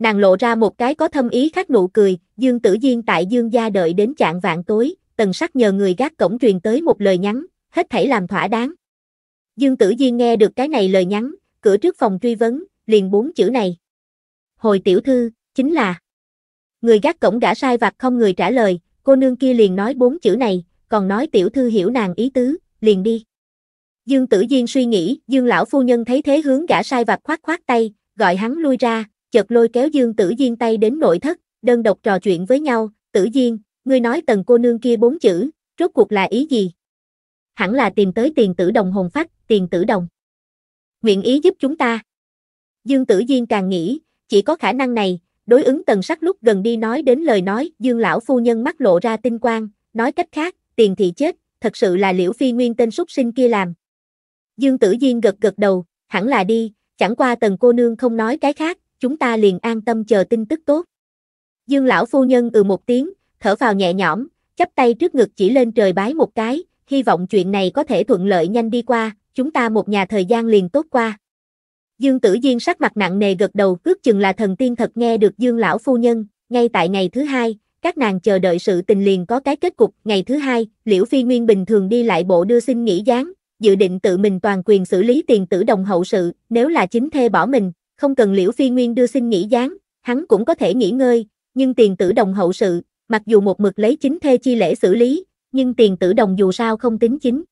[SPEAKER 1] Nàng lộ ra một cái có thâm ý khác nụ cười, Dương Tử Diên tại Dương gia đợi đến trạng vạn tối, tần sắc nhờ người gác cổng truyền tới một lời nhắn, hết thảy làm thỏa đáng. Dương Tử Diên nghe được cái này lời nhắn, cửa trước phòng truy vấn, liền bốn chữ này. Hồi tiểu thư, chính là Người gác cổng đã sai vặt không người trả lời, cô nương kia liền nói bốn chữ này, còn nói tiểu thư hiểu nàng ý tứ, liền đi. Dương Tử Diên suy nghĩ, Dương lão phu nhân thấy thế hướng gã sai vặt khoát khoát tay, gọi hắn lui ra, chợt lôi kéo Dương Tử Diên tay đến nội thất, đơn độc trò chuyện với nhau, Tử Diên, ngươi nói tầng cô nương kia bốn chữ, rốt cuộc là ý gì? Hẳn là tìm tới tiền tử đồng hồn phách, tiền tử đồng. Nguyện ý giúp chúng ta. Dương Tử Diên càng nghĩ, chỉ có khả năng này, đối ứng tần sắc lúc gần đi nói đến lời nói, Dương lão phu nhân mắt lộ ra tinh quang, nói cách khác, tiền thị chết, thật sự là liễu phi nguyên tên súc sinh kia làm. Dương Tử Diên gật gật đầu, hẳn là đi, chẳng qua tần cô nương không nói cái khác, chúng ta liền an tâm chờ tin tức tốt. Dương lão phu nhân ừ một tiếng, thở vào nhẹ nhõm, chắp tay trước ngực chỉ lên trời bái một cái, hy vọng chuyện này có thể thuận lợi nhanh đi qua, chúng ta một nhà thời gian liền tốt qua. Dương Tử Diên sắc mặt nặng nề gật đầu, ước chừng là thần tiên thật nghe được Dương lão phu nhân, ngay tại ngày thứ hai, các nàng chờ đợi sự tình liền có cái kết cục, ngày thứ hai, Liễu Phi Nguyên bình thường đi lại bộ đưa xin nghỉ gián, dự định tự mình toàn quyền xử lý tiền tử đồng hậu sự, nếu là chính thê bỏ mình, không cần Liễu Phi Nguyên đưa xin nghỉ gián, hắn cũng có thể nghỉ ngơi, nhưng tiền tử đồng hậu sự, mặc dù một mực lấy chính thê chi lễ xử lý, nhưng tiền tử đồng dù sao không tính chính.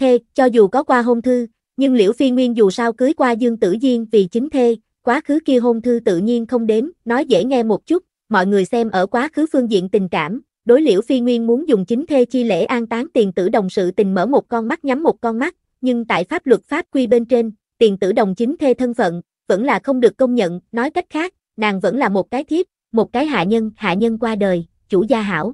[SPEAKER 1] Thê, cho dù có qua hôn thư, nhưng Liễu Phi Nguyên dù sao cưới qua Dương Tử Diên vì chính thê, quá khứ kia hôn thư tự nhiên không đếm, nói dễ nghe một chút, mọi người xem ở quá khứ phương diện tình cảm, đối Liễu Phi Nguyên muốn dùng chính thê chi lễ an tán tiền tử đồng sự tình mở một con mắt nhắm một con mắt, nhưng tại pháp luật pháp quy bên trên, tiền tử đồng chính thê thân phận, vẫn là không được công nhận, nói cách khác, nàng vẫn là một cái thiếp, một cái hạ nhân, hạ nhân qua đời, chủ gia hảo.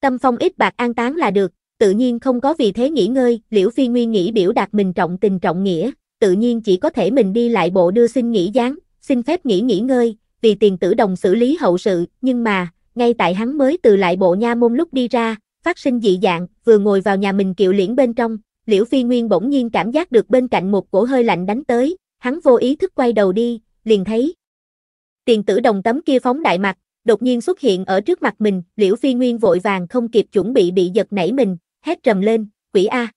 [SPEAKER 1] Tâm phong ít bạc an táng là được, tự nhiên không có vì thế nghỉ ngơi, liễu phi nguyên nghĩ biểu đạt mình trọng tình trọng nghĩa, tự nhiên chỉ có thể mình đi lại bộ đưa xin nghỉ gián, xin phép nghỉ nghỉ ngơi, vì tiền tử đồng xử lý hậu sự, nhưng mà, ngay tại hắn mới từ lại bộ nha môn lúc đi ra, phát sinh dị dạng, vừa ngồi vào nhà mình kiệu liễn bên trong, liễu phi nguyên bỗng nhiên cảm giác được bên cạnh một cổ hơi lạnh đánh tới, hắn vô ý thức quay đầu đi, liền thấy. Tiền tử đồng tấm kia phóng đại mặt, đột nhiên xuất hiện ở trước mặt mình, liễu phi nguyên vội vàng không kịp chuẩn bị bị giật nảy mình, hét trầm lên, quỷ A.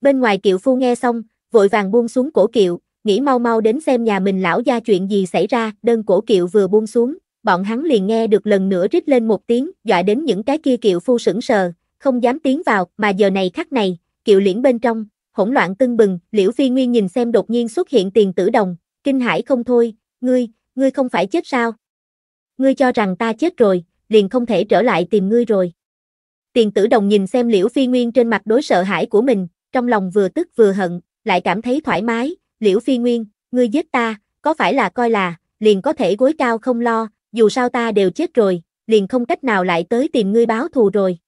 [SPEAKER 1] Bên ngoài kiệu phu nghe xong, vội vàng buông xuống cổ kiệu, nghĩ mau mau đến xem nhà mình lão gia chuyện gì xảy ra, đơn cổ kiệu vừa buông xuống, bọn hắn liền nghe được lần nữa rít lên một tiếng, dọa đến những cái kia kiệu phu sững sờ, không dám tiến vào, mà giờ này khắc này, kiệu liễn bên trong, hỗn loạn tưng bừng, Liễu Phi Nguyên nhìn xem đột nhiên xuất hiện tiền tử đồng, kinh hãi không thôi, ngươi, ngươi không phải chết sao? Ngươi cho rằng ta chết rồi, liền không thể trở lại tìm ngươi rồi. Tiền tử đồng nhìn xem Liễu Phi Nguyên trên mặt đối sợ hãi của mình, trong lòng vừa tức vừa hận, lại cảm thấy thoải mái, Liễu Phi Nguyên, ngươi giết ta, có phải là coi là, liền có thể gối cao không lo, dù sao ta đều chết rồi, liền không cách nào lại tới tìm ngươi báo thù rồi.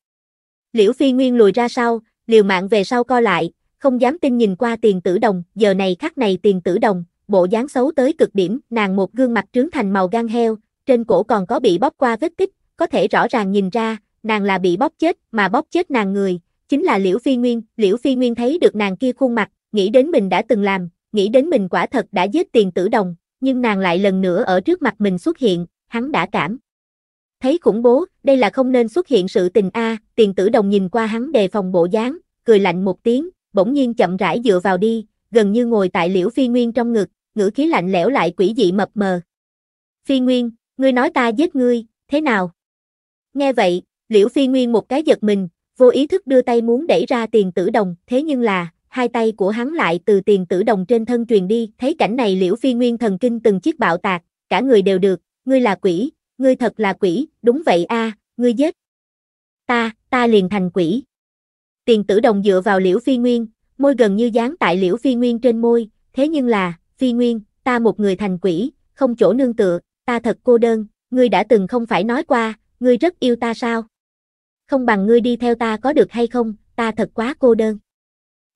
[SPEAKER 1] Liễu Phi Nguyên lùi ra sau, liều mạng về sau co lại, không dám tin nhìn qua tiền tử đồng, giờ này khắc này tiền tử đồng, bộ dáng xấu tới cực điểm, nàng một gương mặt trướng thành màu gan heo, trên cổ còn có bị bóp qua vết tích, có thể rõ ràng nhìn ra, nàng là bị bóp chết, mà bóp chết nàng người, chính là Liễu Phi Nguyên, Liễu Phi Nguyên thấy được nàng kia khuôn mặt, nghĩ đến mình đã từng làm, nghĩ đến mình quả thật đã giết tiền tử đồng, nhưng nàng lại lần nữa ở trước mặt mình xuất hiện, hắn đã cảm. Thấy khủng bố, đây là không nên xuất hiện sự tình A, tiền tử đồng nhìn qua hắn đề phòng bộ dáng, cười lạnh một tiếng, bỗng nhiên chậm rãi dựa vào đi, gần như ngồi tại liễu phi nguyên trong ngực, ngữ khí lạnh lẽo lại quỷ dị mập mờ. Phi nguyên, ngươi nói ta giết ngươi, thế nào? Nghe vậy, liễu phi nguyên một cái giật mình, vô ý thức đưa tay muốn đẩy ra tiền tử đồng, thế nhưng là, hai tay của hắn lại từ tiền tử đồng trên thân truyền đi, thấy cảnh này liễu phi nguyên thần kinh từng chiếc bạo tạc, cả người đều được, ngươi là quỷ, ngươi thật là quỷ, đúng vậy a, ngươi giết. Ta, ta liền thành quỷ tiền tử đồng dựa vào liễu phi nguyên, môi gần như dán tại liễu phi nguyên trên môi, thế nhưng là, phi nguyên, ta một người thành quỷ, không chỗ nương tựa, ta thật cô đơn, ngươi đã từng không phải nói qua, ngươi rất yêu ta sao? Không bằng ngươi đi theo ta có được hay không, ta thật quá cô đơn.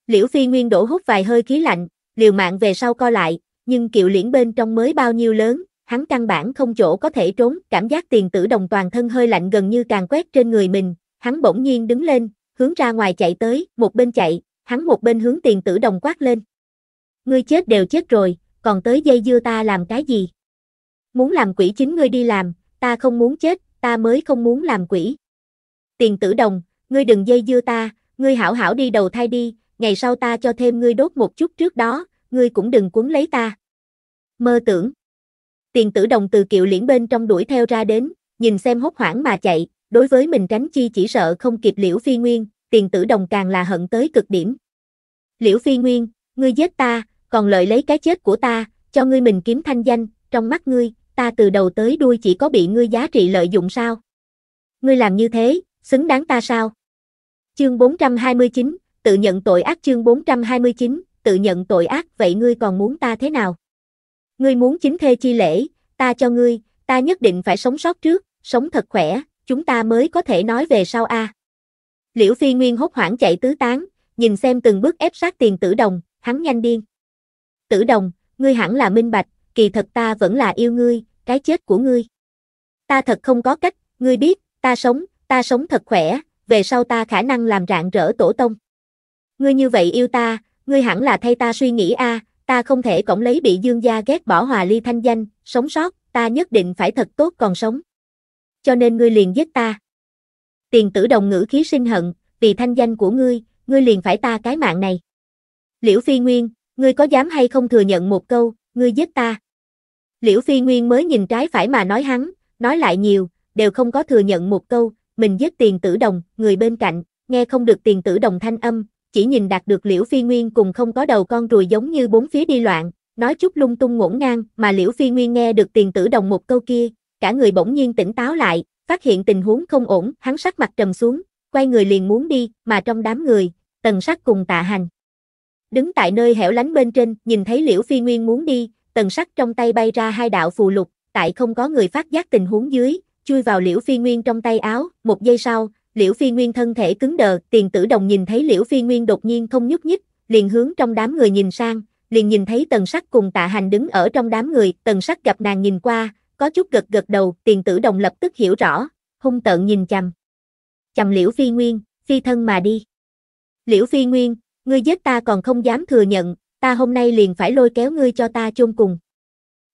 [SPEAKER 1] Liễu phi nguyên đổ hút vài hơi khí lạnh, liều mạng về sau co lại, nhưng kiệu liễn bên trong mới bao nhiêu lớn, hắn căn bản không chỗ có thể trốn, cảm giác tiền tử đồng toàn thân hơi lạnh gần như càng quét trên người mình, hắn bỗng nhiên đứng lên, hướng ra ngoài chạy tới, một bên chạy, hắn một bên hướng tiền tử đồng quát lên. Ngươi chết đều chết rồi, còn tới dây dưa ta làm cái gì? Muốn làm quỷ chính ngươi đi làm, ta không muốn chết, ta mới không muốn làm quỷ. Tiền tử đồng, ngươi đừng dây dưa ta, ngươi hảo hảo đi đầu thai đi, ngày sau ta cho thêm ngươi đốt một chút trước đó, ngươi cũng đừng cuốn lấy ta. Mơ tưởng. Tiền tử đồng từ kiệu liễn bên trong đuổi theo ra đến, nhìn xem hốt hoảng mà chạy, đối với mình tránh chi chỉ sợ không kịp liễu phi nguyên, tiền tử đồng càng là hận tới cực điểm. Liễu phi nguyên, ngươi giết ta, còn lợi lấy cái chết của ta, cho ngươi mình kiếm thanh danh, trong mắt ngươi, ta từ đầu tới đuôi chỉ có bị ngươi giá trị lợi dụng sao? Ngươi làm như thế, xứng đáng ta sao? Chương 429, tự nhận tội ác chương 429, tự nhận tội ác vậy ngươi còn muốn ta thế nào? Ngươi muốn chính thê chi lễ, ta cho ngươi, ta nhất định phải sống sót trước, sống thật khỏe, chúng ta mới có thể nói về sau a. Liễu Phi Nguyên hốt hoảng chạy tứ tán, nhìn xem từng bước ép sát tiền tử đồng, hắn nhanh điên. Tử đồng, ngươi hẳn là minh bạch, kỳ thật ta vẫn là yêu ngươi, cái chết của ngươi. Ta thật không có cách, ngươi biết, ta sống, ta sống thật khỏe, về sau ta khả năng làm rạng rỡ tổ tông. Ngươi như vậy yêu ta, ngươi hẳn là thay ta suy nghĩ a, ta không thể cổng lấy bị dương gia ghét bỏ hòa ly thanh danh, sống sót, ta nhất định phải thật tốt còn sống cho nên ngươi liền giết ta. Tiền tử đồng ngữ khí sinh hận, vì thanh danh của ngươi, ngươi liền phải ta cái mạng này. Liễu Phi Nguyên, ngươi có dám hay không thừa nhận một câu, ngươi giết ta. Liễu Phi Nguyên mới nhìn trái phải mà nói hắn, nói lại nhiều, đều không có thừa nhận một câu, mình giết tiền tử đồng, người bên cạnh, nghe không được tiền tử đồng thanh âm, chỉ nhìn đạt được Liễu Phi Nguyên cùng không có đầu con ruồi giống như bốn phía đi loạn, nói chút lung tung ngổn ngang mà Liễu Phi Nguyên nghe được tiền tử đồng một câu kia, cả người bỗng nhiên tỉnh táo lại, phát hiện tình huống không ổn, hắn sắc mặt trầm xuống, quay người liền muốn đi, mà trong đám người, tần sắc cùng tạ hành. Đứng tại nơi hẻo lánh bên trên, nhìn thấy liễu phi nguyên muốn đi, tần sắc trong tay bay ra hai đạo phù lục, tại không có người phát giác tình huống dưới, chui vào liễu phi nguyên trong tay áo, một giây sau, liễu phi nguyên thân thể cứng đờ, tiền tử đồng nhìn thấy liễu phi nguyên đột nhiên không nhúc nhích, liền hướng trong đám người nhìn sang, liền nhìn thấy tần sắc cùng tạ hành đứng ở trong đám người, tần sắc gặp nàng nhìn qua, có chút gật gật đầu, tiền tử đồng lập tức hiểu rõ, hung tợn nhìn chằm. Chằm liễu phi nguyên, phi thân mà đi. Liễu phi nguyên, ngươi giết ta còn không dám thừa nhận, ta hôm nay liền phải lôi kéo ngươi cho ta chôn cùng.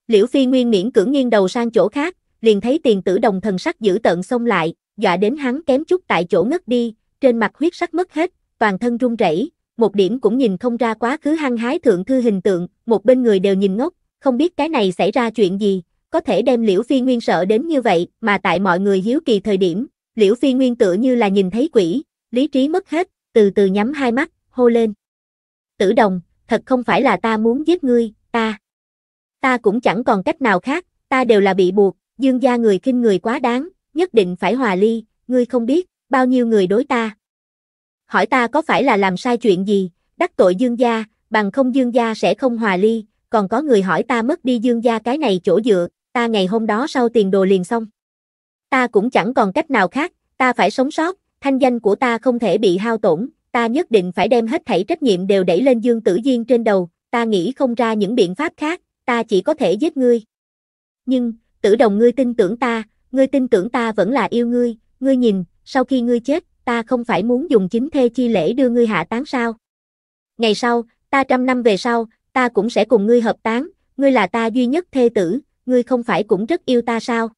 [SPEAKER 1] Liễu phi nguyên miễn cưỡng nghiêng đầu sang chỗ khác, liền thấy tiền tử đồng thần sắc giữ tận xông lại, dọa đến hắn kém chút tại chỗ ngất đi, trên mặt huyết sắc mất hết, toàn thân run rẩy, một điểm cũng nhìn không ra quá khứ hăng hái thượng thư hình tượng, một bên người đều nhìn ngốc, không biết cái này xảy ra chuyện gì, có thể đem Liễu Phi Nguyên sợ đến như vậy, mà tại mọi người hiếu kỳ thời điểm, Liễu Phi Nguyên tựa như là nhìn thấy quỷ, lý trí mất hết, từ từ nhắm hai mắt, hô lên. Tử đồng, thật không phải là ta muốn giết ngươi, ta. Ta cũng chẳng còn cách nào khác, ta đều là bị buộc, dương gia người khinh người quá đáng, nhất định phải hòa ly, ngươi không biết, bao nhiêu người đối ta. Hỏi ta có phải là làm sai chuyện gì, đắc tội dương gia, bằng không dương gia sẽ không hòa ly, còn có người hỏi ta mất đi dương gia cái này chỗ dựa, ta ngày hôm đó sau tiền đồ liền xong. Ta cũng chẳng còn cách nào khác, ta phải sống sót, thanh danh của ta không thể bị hao tổn, ta nhất định phải đem hết thảy trách nhiệm đều đẩy lên Dương Tử duyên trên đầu, ta nghĩ không ra những biện pháp khác, ta chỉ có thể giết ngươi. Nhưng, tử đồng ngươi tin tưởng ta, ngươi tin tưởng ta vẫn là yêu ngươi, ngươi nhìn, sau khi ngươi chết, ta không phải muốn dùng chính thê chi lễ đưa ngươi hạ tán sao. Ngày sau, ta trăm năm về sau, ta cũng sẽ cùng ngươi hợp tán, ngươi là ta duy nhất thê tử, ngươi không phải cũng rất yêu ta sao?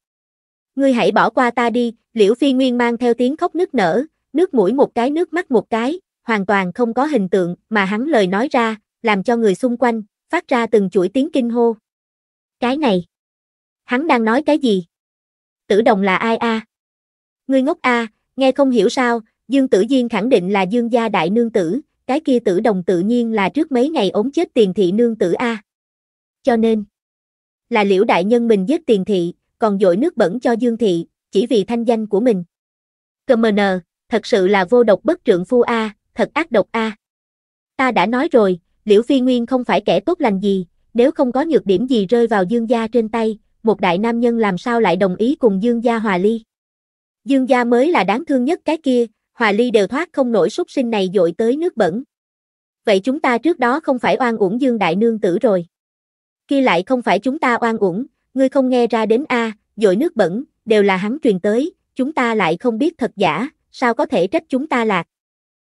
[SPEAKER 1] Ngươi hãy bỏ qua ta đi, liễu phi nguyên mang theo tiếng khóc nức nở, nước mũi một cái nước mắt một cái, hoàn toàn không có hình tượng mà hắn lời nói ra, làm cho người xung quanh, phát ra từng chuỗi tiếng kinh hô. Cái này, hắn đang nói cái gì? Tử đồng là ai a? Ngươi ngốc a, nghe không hiểu sao, Dương Tử Diên khẳng định là Dương gia đại nương tử, cái kia tử đồng tự nhiên là trước mấy ngày ốm chết tiền thị nương tử a. Cho nên, là liễu đại nhân mình giết tiền thị, còn dội nước bẩn cho dương thị, chỉ vì thanh danh của mình. nờ thật sự là vô độc bất trượng phu A, thật ác độc A. Ta đã nói rồi, liễu phi nguyên không phải kẻ tốt lành gì, nếu không có nhược điểm gì rơi vào dương gia trên tay, một đại nam nhân làm sao lại đồng ý cùng dương gia hòa ly. Dương gia mới là đáng thương nhất cái kia, hòa ly đều thoát không nổi súc sinh này dội tới nước bẩn. Vậy chúng ta trước đó không phải oan uổng dương đại nương tử rồi kia lại không phải chúng ta oan uổng, ngươi không nghe ra đến a, dội nước bẩn, đều là hắn truyền tới, chúng ta lại không biết thật giả, sao có thể trách chúng ta lạc.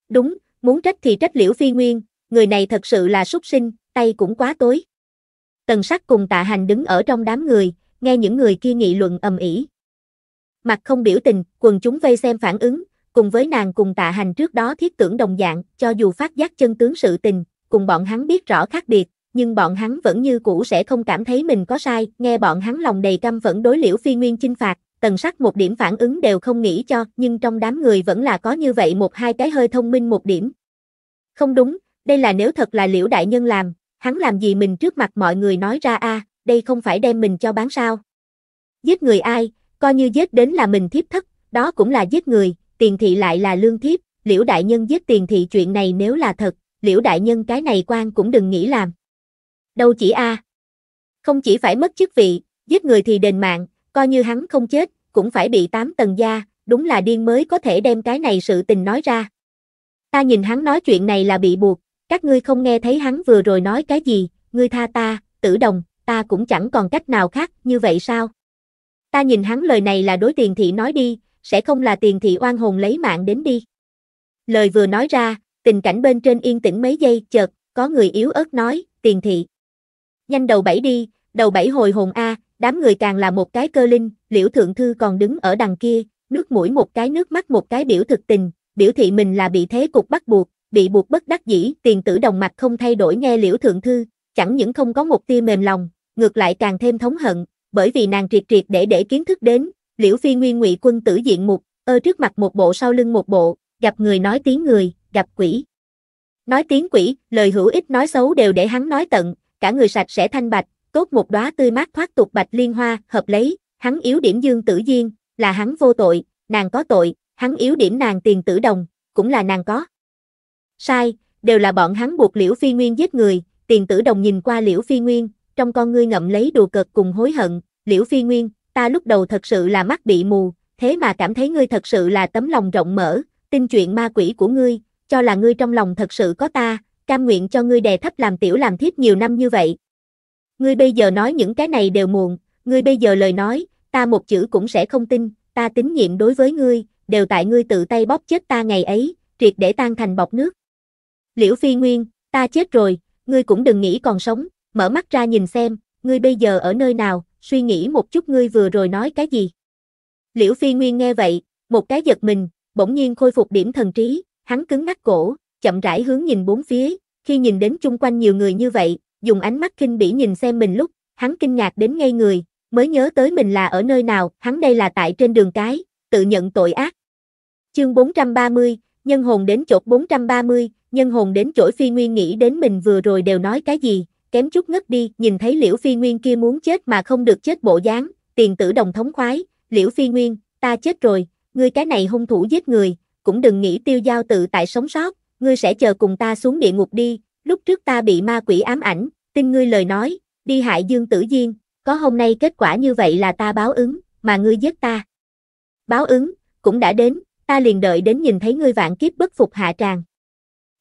[SPEAKER 1] Đúng, muốn trách thì trách liễu phi nguyên, người này thật sự là súc sinh, tay cũng quá tối. Tần sắc cùng tạ hành đứng ở trong đám người, nghe những người kia nghị luận ầm ĩ. Mặt không biểu tình, quần chúng vây xem phản ứng, cùng với nàng cùng tạ hành trước đó thiết tưởng đồng dạng, cho dù phát giác chân tướng sự tình, cùng bọn hắn biết rõ khác biệt, nhưng bọn hắn vẫn như cũ sẽ không cảm thấy mình có sai, nghe bọn hắn lòng đầy căm vẫn đối liễu phi nguyên chinh phạt, tần sắc một điểm phản ứng đều không nghĩ cho, nhưng trong đám người vẫn là có như vậy một hai cái hơi thông minh một điểm. Không đúng, đây là nếu thật là liễu đại nhân làm, hắn làm gì mình trước mặt mọi người nói ra a đây không phải đem mình cho bán sao. Giết người ai, coi như giết đến là mình thiếp thất, đó cũng là giết người, tiền thị lại là lương thiếp, liễu đại nhân giết tiền thị chuyện này nếu là thật, liễu đại nhân cái này quan cũng đừng nghĩ làm. Đâu chỉ a. Không chỉ phải mất chức vị, giết người thì đền mạng, coi như hắn không chết, cũng phải bị tám tầng gia đúng là điên mới có thể đem cái này sự tình nói ra. Ta nhìn hắn nói chuyện này là bị buộc, các ngươi không nghe thấy hắn vừa rồi nói cái gì, ngươi tha ta, tử đồng, ta cũng chẳng còn cách nào khác như vậy sao? Ta nhìn hắn lời này là đối tiền thị nói đi, sẽ không là tiền thị oan hồn lấy mạng đến đi. Lời vừa nói ra, tình cảnh bên trên yên tĩnh mấy giây chợt, có người yếu ớt nói, tiền thị nhanh đầu bảy đi, đầu bảy hồi hồn A, đám người càng là một cái cơ linh, liễu thượng thư còn đứng ở đằng kia, nước mũi một cái nước mắt một cái biểu thực tình, biểu thị mình là bị thế cục bắt buộc, bị buộc bất đắc dĩ, tiền tử đồng mặt không thay đổi nghe liễu thượng thư, chẳng những không có một tia mềm lòng, ngược lại càng thêm thống hận, bởi vì nàng triệt triệt để để kiến thức đến, liễu phi nguyên ngụy quân tử diện mục, ơ trước mặt một bộ sau lưng một bộ, gặp người nói tiếng người, gặp quỷ. Nói tiếng quỷ, lời hữu ích nói xấu đều để hắn nói tận, cả người sạch sẽ thanh bạch, tốt một đóa tươi mát thoát tục bạch liên hoa, hợp lấy, hắn yếu điểm Dương Tử Diên, là hắn vô tội, nàng có tội, hắn yếu điểm nàng tiền tử đồng, cũng là nàng có. Sai, đều là bọn hắn buộc Liễu Phi Nguyên giết người, tiền tử đồng nhìn qua Liễu Phi Nguyên, trong con ngươi ngậm lấy đùa cợt cùng hối hận, Liễu Phi Nguyên, ta lúc đầu thật sự là mắt bị mù, thế mà cảm thấy ngươi thật sự là tấm lòng rộng mở, tin chuyện ma quỷ của ngươi, cho là ngươi trong lòng thật sự có ta, cam nguyện cho ngươi đè thấp làm tiểu làm thiếp nhiều năm như vậy. Ngươi bây giờ nói những cái này đều muộn, ngươi bây giờ lời nói, ta một chữ cũng sẽ không tin, ta tín nhiệm đối với ngươi, đều tại ngươi tự tay bóp chết ta ngày ấy, triệt để tan thành bọc nước. Liễu Phi Nguyên, ta chết rồi, ngươi cũng đừng nghĩ còn sống, mở mắt ra nhìn xem, ngươi bây giờ ở nơi nào, suy nghĩ một chút ngươi vừa rồi nói cái gì. Liễu Phi Nguyên nghe vậy, một cái giật mình, bỗng nhiên khôi phục điểm thần trí, hắn cứng ngắc cổ, chậm rãi hướng nhìn bốn phía, khi nhìn đến chung quanh nhiều người như vậy, dùng ánh mắt kinh bỉ nhìn xem mình lúc, hắn kinh ngạc đến ngây người, mới nhớ tới mình là ở nơi nào, hắn đây là tại trên đường cái, tự nhận tội ác. Chương 430, nhân hồn đến chột 430, nhân hồn đến chổi Phi Nguyên nghĩ đến mình vừa rồi đều nói cái gì, kém chút ngất đi, nhìn thấy Liễu Phi Nguyên kia muốn chết mà không được chết bộ dáng, tiền tử đồng thống khoái, Liễu Phi Nguyên, ta chết rồi, ngươi cái này hung thủ giết người, cũng đừng nghĩ tiêu giao tự tại sống sót, ngươi sẽ chờ cùng ta xuống địa ngục đi, lúc trước ta bị ma quỷ ám ảnh, tin ngươi lời nói, đi hại Dương Tử Diên, có hôm nay kết quả như vậy là ta báo ứng, mà ngươi giết ta. Báo ứng, cũng đã đến, ta liền đợi đến nhìn thấy ngươi vạn kiếp bất phục hạ tràng.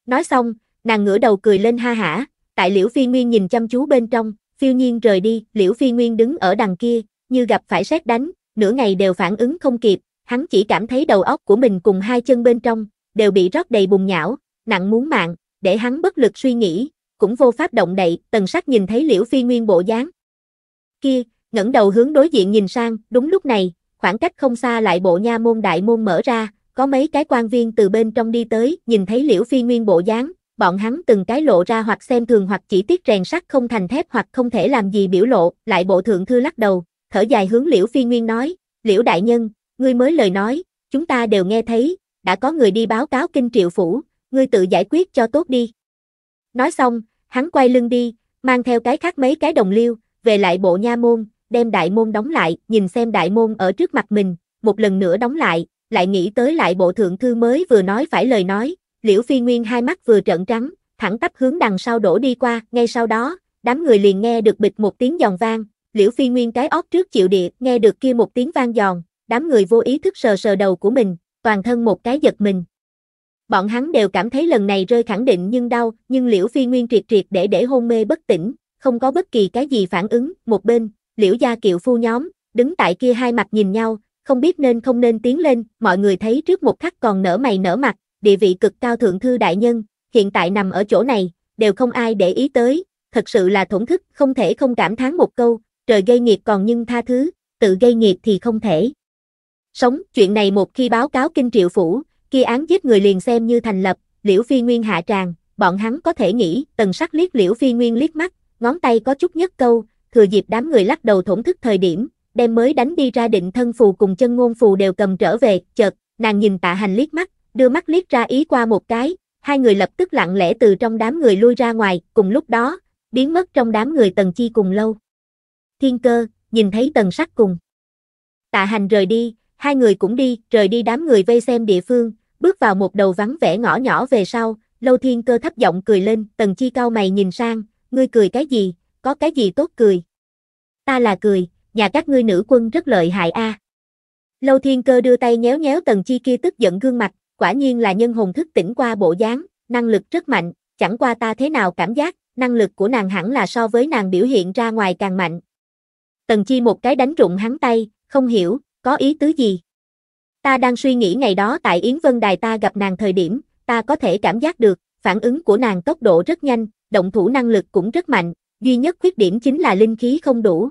[SPEAKER 1] Nói xong, nàng ngửa đầu cười lên ha hả, tại Liễu Phi Nguyên nhìn chăm chú bên trong, phiêu nhiên rời đi, Liễu Phi Nguyên đứng ở đằng kia, như gặp phải xét đánh, nửa ngày đều phản ứng không kịp, hắn chỉ cảm thấy đầu óc của mình cùng hai chân bên trong, đều bị rót đầy bùng nhão, nặng muốn mạng, để hắn bất lực suy nghĩ, cũng vô pháp động đậy, tần sắc nhìn thấy liễu phi nguyên bộ dáng. Kia, ngẩng đầu hướng đối diện nhìn sang, đúng lúc này, khoảng cách không xa lại bộ nha môn đại môn mở ra, có mấy cái quan viên từ bên trong đi tới, nhìn thấy liễu phi nguyên bộ dáng, bọn hắn từng cái lộ ra hoặc xem thường hoặc chỉ tiếc rèn sắt không thành thép hoặc không thể làm gì biểu lộ, lại bộ thượng thư lắc đầu, thở dài hướng liễu phi nguyên nói, liễu đại nhân, ngươi mới lời nói, chúng ta đều nghe thấy, đã có người đi báo cáo kinh triệu phủ, ngươi tự giải quyết cho tốt đi. Nói xong, hắn quay lưng đi, mang theo cái khác mấy cái đồng liêu, về lại bộ nha môn, đem đại môn đóng lại, nhìn xem đại môn ở trước mặt mình, một lần nữa đóng lại, lại nghĩ tới lại bộ thượng thư mới vừa nói phải lời nói, liễu phi nguyên hai mắt vừa trợn trắng, thẳng tắp hướng đằng sau đổ đi qua, ngay sau đó, đám người liền nghe được bịch một tiếng giòn vang, liễu phi nguyên cái óc trước chịu địa, nghe được kia một tiếng vang giòn, đám người vô ý thức sờ sờ đầu của mình, toàn thân một cái giật mình, bọn hắn đều cảm thấy lần này rơi khẳng định nhưng đau, nhưng Liễu Phi Nguyên triệt triệt để để hôn mê bất tỉnh, không có bất kỳ cái gì phản ứng, một bên, Liễu gia kiệu phu nhóm, đứng tại kia hai mặt nhìn nhau, không biết nên không nên tiến lên, mọi người thấy trước một khắc còn nở mày nở mặt, địa vị cực cao thượng thư đại nhân, hiện tại nằm ở chỗ này, đều không ai để ý tới, thật sự là thổn thức, không thể không cảm thán một câu, trời gây nghiệp còn nhưng tha thứ, tự gây nghiệp thì không thể. Sống, chuyện này một khi báo cáo kinh triệu phủ, khi án giết người liền xem như thành lập, Liễu Phi Nguyên hạ tràng, bọn hắn có thể nghĩ, tần sắc liếc Liễu Phi Nguyên liếc mắt, ngón tay có chút nhất câu, thừa dịp đám người lắc đầu thổn thức thời điểm, đem mới đánh đi ra định thân phù cùng chân ngôn phù đều cầm trở về, chợt, nàng nhìn tạ hành liếc mắt, đưa mắt liếc ra ý qua một cái, hai người lập tức lặng lẽ từ trong đám người lui ra ngoài, cùng lúc đó, biến mất trong đám người tần chi cùng lâu. Thiên cơ, nhìn thấy tần sắc cùng. Tạ hành rời đi, hai người cũng đi, rời đi đám người vây xem địa phương, Bước vào một đầu vắng vẻ ngõ nhỏ về sau, Lâu Thiên Cơ thấp giọng cười lên, Tần Chi cao mày nhìn sang, ngươi cười cái gì, có cái gì tốt cười. Ta là cười, nhà các ngươi nữ quân rất lợi hại a. À. Lâu Thiên Cơ đưa tay nhéo nhéo Tần Chi kia tức giận gương mặt, quả nhiên là nhân hồn thức tỉnh qua bộ dáng, năng lực rất mạnh, chẳng qua ta thế nào cảm giác, năng lực của nàng hẳn là so với nàng biểu hiện ra ngoài càng mạnh. Tần Chi một cái đánh rụng hắn tay, không hiểu, có ý tứ gì. Ta đang suy nghĩ ngày đó tại Yến Vân Đài ta gặp nàng thời điểm, ta có thể cảm giác được, phản ứng của nàng tốc độ rất nhanh, động thủ năng lực cũng rất mạnh, duy nhất khuyết điểm chính là linh khí không đủ.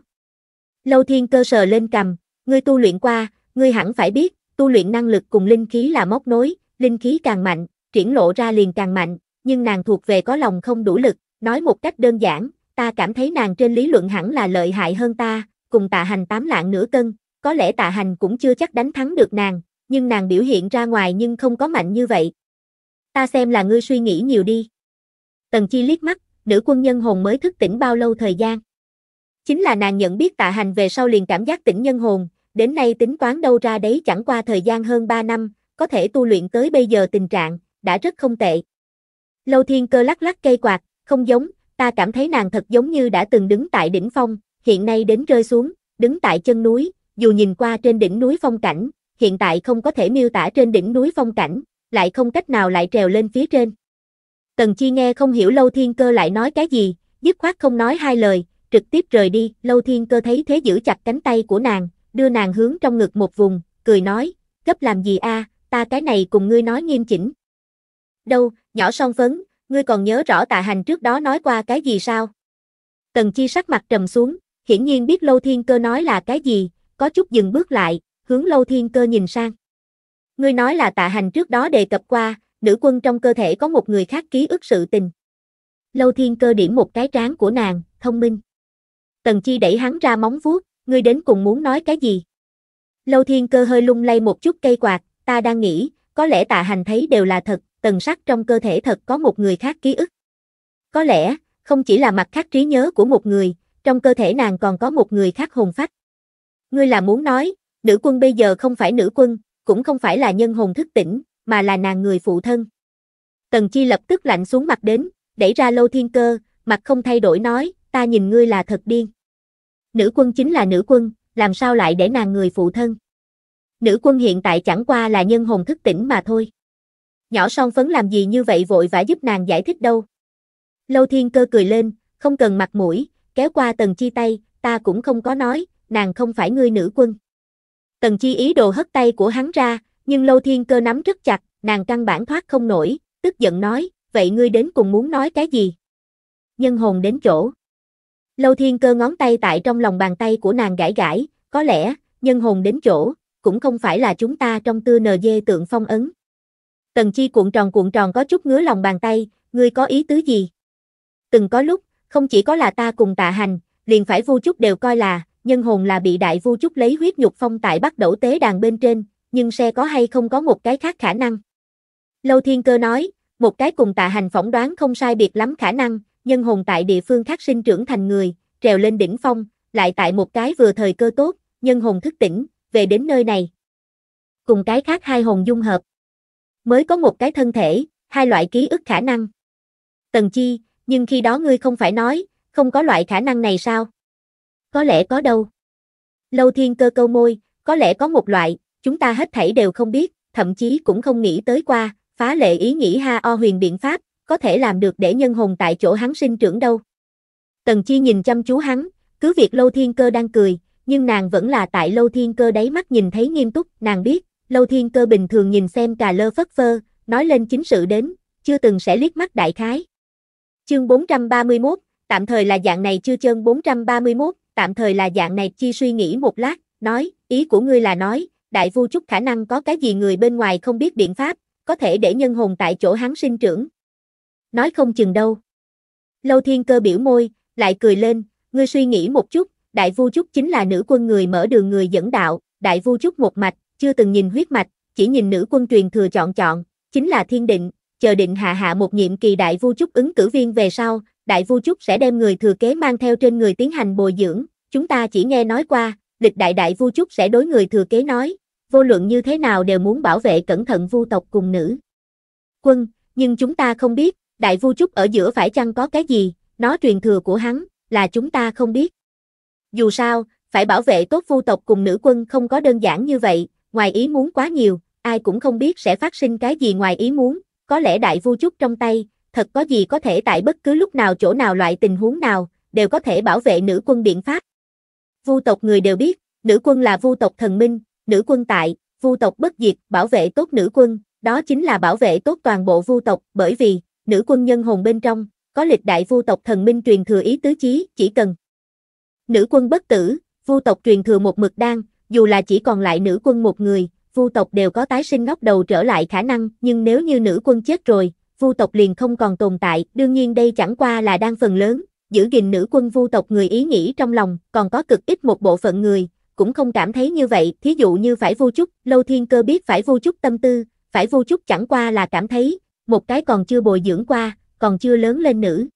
[SPEAKER 1] Lâu thiên cơ sờ lên cầm, ngươi tu luyện qua, ngươi hẳn phải biết, tu luyện năng lực cùng linh khí là móc nối, linh khí càng mạnh, triển lộ ra liền càng mạnh, nhưng nàng thuộc về có lòng không đủ lực, nói một cách đơn giản, ta cảm thấy nàng trên lý luận hẳn là lợi hại hơn ta, cùng tạ hành tám lạng nửa cân, có lẽ tạ hành cũng chưa chắc đánh thắng được nàng, nhưng nàng biểu hiện ra ngoài nhưng không có mạnh như vậy. Ta xem là ngươi suy nghĩ nhiều đi. Tần Chi liếc mắt, nữ quân nhân hồn mới thức tỉnh bao lâu thời gian. Chính là nàng nhận biết tạ hành về sau liền cảm giác tỉnh nhân hồn, đến nay tính toán đâu ra đấy chẳng qua thời gian hơn 3 năm, có thể tu luyện tới bây giờ tình trạng, đã rất không tệ. Lâu thiên cơ lắc lắc cây quạt, không giống, ta cảm thấy nàng thật giống như đã từng đứng tại đỉnh phong, hiện nay đến rơi xuống, đứng tại chân núi, dù nhìn qua trên đỉnh núi phong cảnh, hiện tại không có thể miêu tả trên đỉnh núi phong cảnh, lại không cách nào lại trèo lên phía trên. Tần Chi nghe không hiểu Lâu Thiên Cơ lại nói cái gì, dứt khoát không nói hai lời, trực tiếp rời đi, Lâu Thiên Cơ thấy thế giữ chặt cánh tay của nàng, đưa nàng hướng trong ngực một vùng, cười nói, gấp làm gì a, ta cái này cùng ngươi nói nghiêm chỉnh. Đâu, nhỏ son phấn, ngươi còn nhớ rõ tạ hành trước đó nói qua cái gì sao? Tần Chi sắc mặt trầm xuống, hiển nhiên biết Lâu Thiên Cơ nói là cái gì, có chút dừng bước lại, hướng Lâu Thiên Cơ nhìn sang. Ngươi nói là tạ hành trước đó đề cập qua, nữ quân trong cơ thể có một người khác ký ức sự tình. Lâu Thiên Cơ điểm một cái trán của nàng, thông minh. Tần Chi đẩy hắn ra móng vuốt, ngươi đến cùng muốn nói cái gì? Lâu Thiên Cơ hơi lung lay một chút cây quạt, ta đang nghĩ, có lẽ tạ hành thấy đều là thật, tần sắc trong cơ thể thật có một người khác ký ức. Có lẽ, không chỉ là mặt khác trí nhớ của một người, trong cơ thể nàng còn có một người khác hồn phách. Ngươi là muốn nói, nữ quân bây giờ không phải nữ quân, cũng không phải là nhân hồn thức tỉnh, mà là nàng người phụ thân. Tần Chi lập tức lạnh xuống mặt đến, đẩy ra Lâu Thiên Cơ, mặt không thay đổi nói, ta nhìn ngươi là thật điên. Nữ quân chính là nữ quân, làm sao lại để nàng người phụ thân? Nữ quân hiện tại chẳng qua là nhân hồn thức tỉnh mà thôi. Nhỏ son phấn làm gì như vậy vội vã giúp nàng giải thích đâu. Lâu Thiên Cơ cười lên, không cần mặt mũi, kéo qua Tần Chi tay, ta cũng không có nói, nàng không phải ngươi nữ quân. Tần Chi ý đồ hất tay của hắn ra, nhưng Lâu Thiên Cơ nắm rất chặt, nàng căn bản thoát không nổi, tức giận nói, vậy ngươi đến cùng muốn nói cái gì? Nhân hồn đến chỗ. Lâu Thiên Cơ ngón tay tại trong lòng bàn tay của nàng gãi gãi, có lẽ, nhân hồn đến chỗ, cũng không phải là chúng ta trong tư nờ dê tượng phong ấn. Tần Chi cuộn tròn cuộn tròn có chút ngứa lòng bàn tay, ngươi có ý tứ gì? Từng có lúc, không chỉ có là ta cùng tạ hành, liền phải vô chút đều coi là, nhân hồn là bị đại vu chúc lấy huyết nhục phong tại bắt đẩu tế đàn bên trên, nhưng xe có hay không có một cái khác khả năng. Lâu Thiên Cơ nói, một cái cùng tạ hành phỏng đoán không sai biệt lắm khả năng, nhân hồn tại địa phương khác sinh trưởng thành người, trèo lên đỉnh phong, lại tại một cái vừa thời cơ tốt, nhân hồn thức tỉnh, về đến nơi này. Cùng cái khác hai hồn dung hợp. Mới có một cái thân thể, hai loại ký ức khả năng. Tần Chi, nhưng khi đó ngươi không phải nói, không có loại khả năng này sao? có lẽ có đâu. Lâu thiên cơ câu môi, có lẽ có một loại, chúng ta hết thảy đều không biết, thậm chí cũng không nghĩ tới qua, phá lệ ý nghĩ ha o huyền biện pháp, có thể làm được để nhân hồn tại chỗ hắn sinh trưởng đâu. Tần Chi nhìn chăm chú hắn, cứ việc Lâu Thiên Cơ đang cười, nhưng nàng vẫn là tại Lâu Thiên Cơ đáy mắt nhìn thấy nghiêm túc, nàng biết, Lâu Thiên Cơ bình thường nhìn xem cà lơ phất phơ, nói lên chính sự đến, chưa từng sẽ liếc mắt đại khái. Chương 431, tạm thời là dạng này chưa chương 431, tạm thời là dạng này chi suy nghĩ một lát, nói, ý của ngươi là nói, đại vu chút khả năng có cái gì người bên ngoài không biết biện pháp, có thể để nhân hồn tại chỗ hắn sinh trưởng. Nói không chừng đâu. Lâu thiên cơ biểu môi, lại cười lên, ngươi suy nghĩ một chút, đại vu trúc chính là nữ quân người mở đường người dẫn đạo, đại vu trúc một mạch, chưa từng nhìn huyết mạch, chỉ nhìn nữ quân truyền thừa chọn chọn, chính là thiên định, chờ định hạ hạ một nhiệm kỳ đại vu trúc ứng cử viên về sau, đại vu Chúc sẽ đem người thừa kế mang theo trên người tiến hành bồi dưỡng, chúng ta chỉ nghe nói qua, lịch đại đại vu Chúc sẽ đối người thừa kế nói, vô luận như thế nào đều muốn bảo vệ cẩn thận vu tộc cùng nữ. Quân, nhưng chúng ta không biết, đại vu Chúc ở giữa phải chăng có cái gì, nó truyền thừa của hắn, là chúng ta không biết. Dù sao, phải bảo vệ tốt vu tộc cùng nữ quân không có đơn giản như vậy, ngoài ý muốn quá nhiều, ai cũng không biết sẽ phát sinh cái gì ngoài ý muốn, có lẽ đại vu Chúc trong tay, thật có gì có thể tại bất cứ lúc nào chỗ nào loại tình huống nào, đều có thể bảo vệ nữ quân biện pháp. Vu tộc người đều biết, nữ quân là vu tộc thần minh, nữ quân tại, vu tộc bất diệt, bảo vệ tốt nữ quân, đó chính là bảo vệ tốt toàn bộ vu tộc, bởi vì, nữ quân nhân hồn bên trong, có lịch đại vu tộc thần minh truyền thừa ý tứ chí, chỉ cần. Nữ quân bất tử, vu tộc truyền thừa một mực đang dù là chỉ còn lại nữ quân một người, vu tộc đều có tái sinh ngóc đầu trở lại khả năng, nhưng nếu như nữ quân chết rồi, vu tộc liền không còn tồn tại, đương nhiên đây chẳng qua là đang phần lớn, giữ gìn nữ quân vu tộc người ý nghĩ trong lòng, còn có cực ít một bộ phận người, cũng không cảm thấy như vậy, thí dụ như phải vu chúc, lâu thiên cơ biết phải vu chúc tâm tư, phải vu chúc chẳng qua là cảm thấy, một cái còn chưa bồi dưỡng qua, còn chưa lớn lên nữ.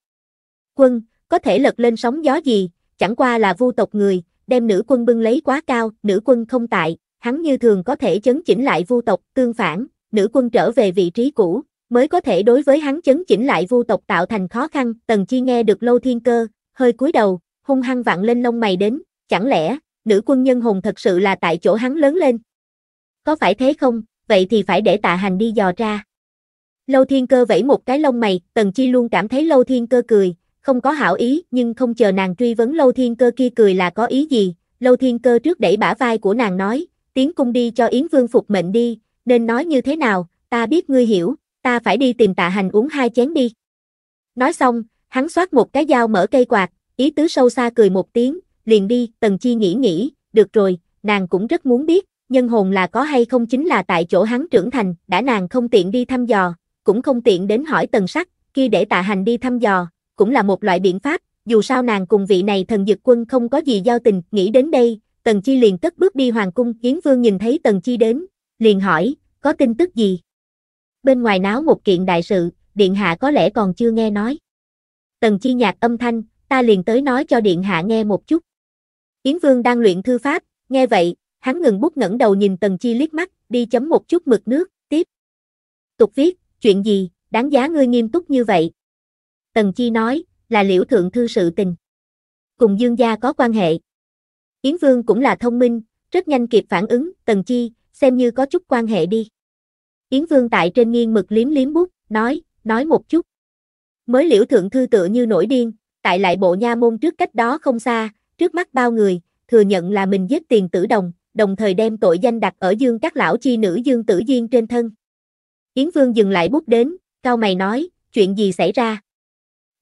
[SPEAKER 1] Quân, có thể lật lên sóng gió gì, chẳng qua là vu tộc người, đem nữ quân bưng lấy quá cao, nữ quân không tại, hắn như thường có thể chấn chỉnh lại vu tộc, tương phản, nữ quân trở về vị trí cũ, mới có thể đối với hắn chấn chỉnh lại vu tộc tạo thành khó khăn. Tần Chi nghe được Lâu Thiên Cơ, hơi cúi đầu, hung hăng vặn lên lông mày đến, chẳng lẽ, nữ quân nhân hùng thật sự là tại chỗ hắn lớn lên? Có phải thế không, vậy thì phải để tạ hành đi dò ra. Lâu Thiên Cơ vẫy một cái lông mày, Tần Chi luôn cảm thấy Lâu Thiên Cơ cười, không có hảo ý, nhưng không chờ nàng truy vấn Lâu Thiên Cơ kia cười là có ý gì, Lâu Thiên Cơ trước đẩy bả vai của nàng nói, tiến cung đi cho Yến Vương phục mệnh đi, nên nói như thế nào, ta biết ngươi hiểu, ta phải đi tìm tạ hành uống hai chén đi. Nói xong, hắn xoát một cái dao mở cây quạt, ý tứ sâu xa cười một tiếng, liền đi, tần chi nghĩ nghĩ, được rồi, nàng cũng rất muốn biết, nhân hồn là có hay không chính là tại chỗ hắn trưởng thành, đã nàng không tiện đi thăm dò, cũng không tiện đến hỏi tần sắc, khi để tạ hành đi thăm dò, cũng là một loại biện pháp, dù sao nàng cùng vị này thần dực quân không có gì giao tình, nghĩ đến đây, tần chi liền cất bước đi hoàng cung, kiến vương nhìn thấy tần chi đến, liền hỏi, có tin tức gì? bên ngoài náo một kiện đại sự, điện hạ có lẽ còn chưa nghe nói. Tần chi nhạc âm thanh, ta liền tới nói cho điện hạ nghe một chút. Yến Vương đang luyện thư pháp, nghe vậy, hắn ngừng bút ngẩng đầu nhìn tần chi liếc mắt, đi chấm một chút mực nước, tiếp. Tục viết, chuyện gì, đáng giá ngươi nghiêm túc như vậy. Tần chi nói, là liễu thượng thư sự tình. Cùng dương gia có quan hệ. Yến Vương cũng là thông minh, rất nhanh kịp phản ứng, tần chi, xem như có chút quan hệ đi. Yến Vương tại trên nghiêng mực liếm liếm bút, nói, nói một chút. Mới liễu thượng thư tựa như nổi điên, tại lại bộ nha môn trước cách đó không xa, trước mắt bao người, thừa nhận là mình giết tiền tử đồng, đồng thời đem tội danh đặt ở dương các lão chi nữ dương tử duyên trên thân. Yến Vương dừng lại bút đến, cao mày nói, chuyện gì xảy ra?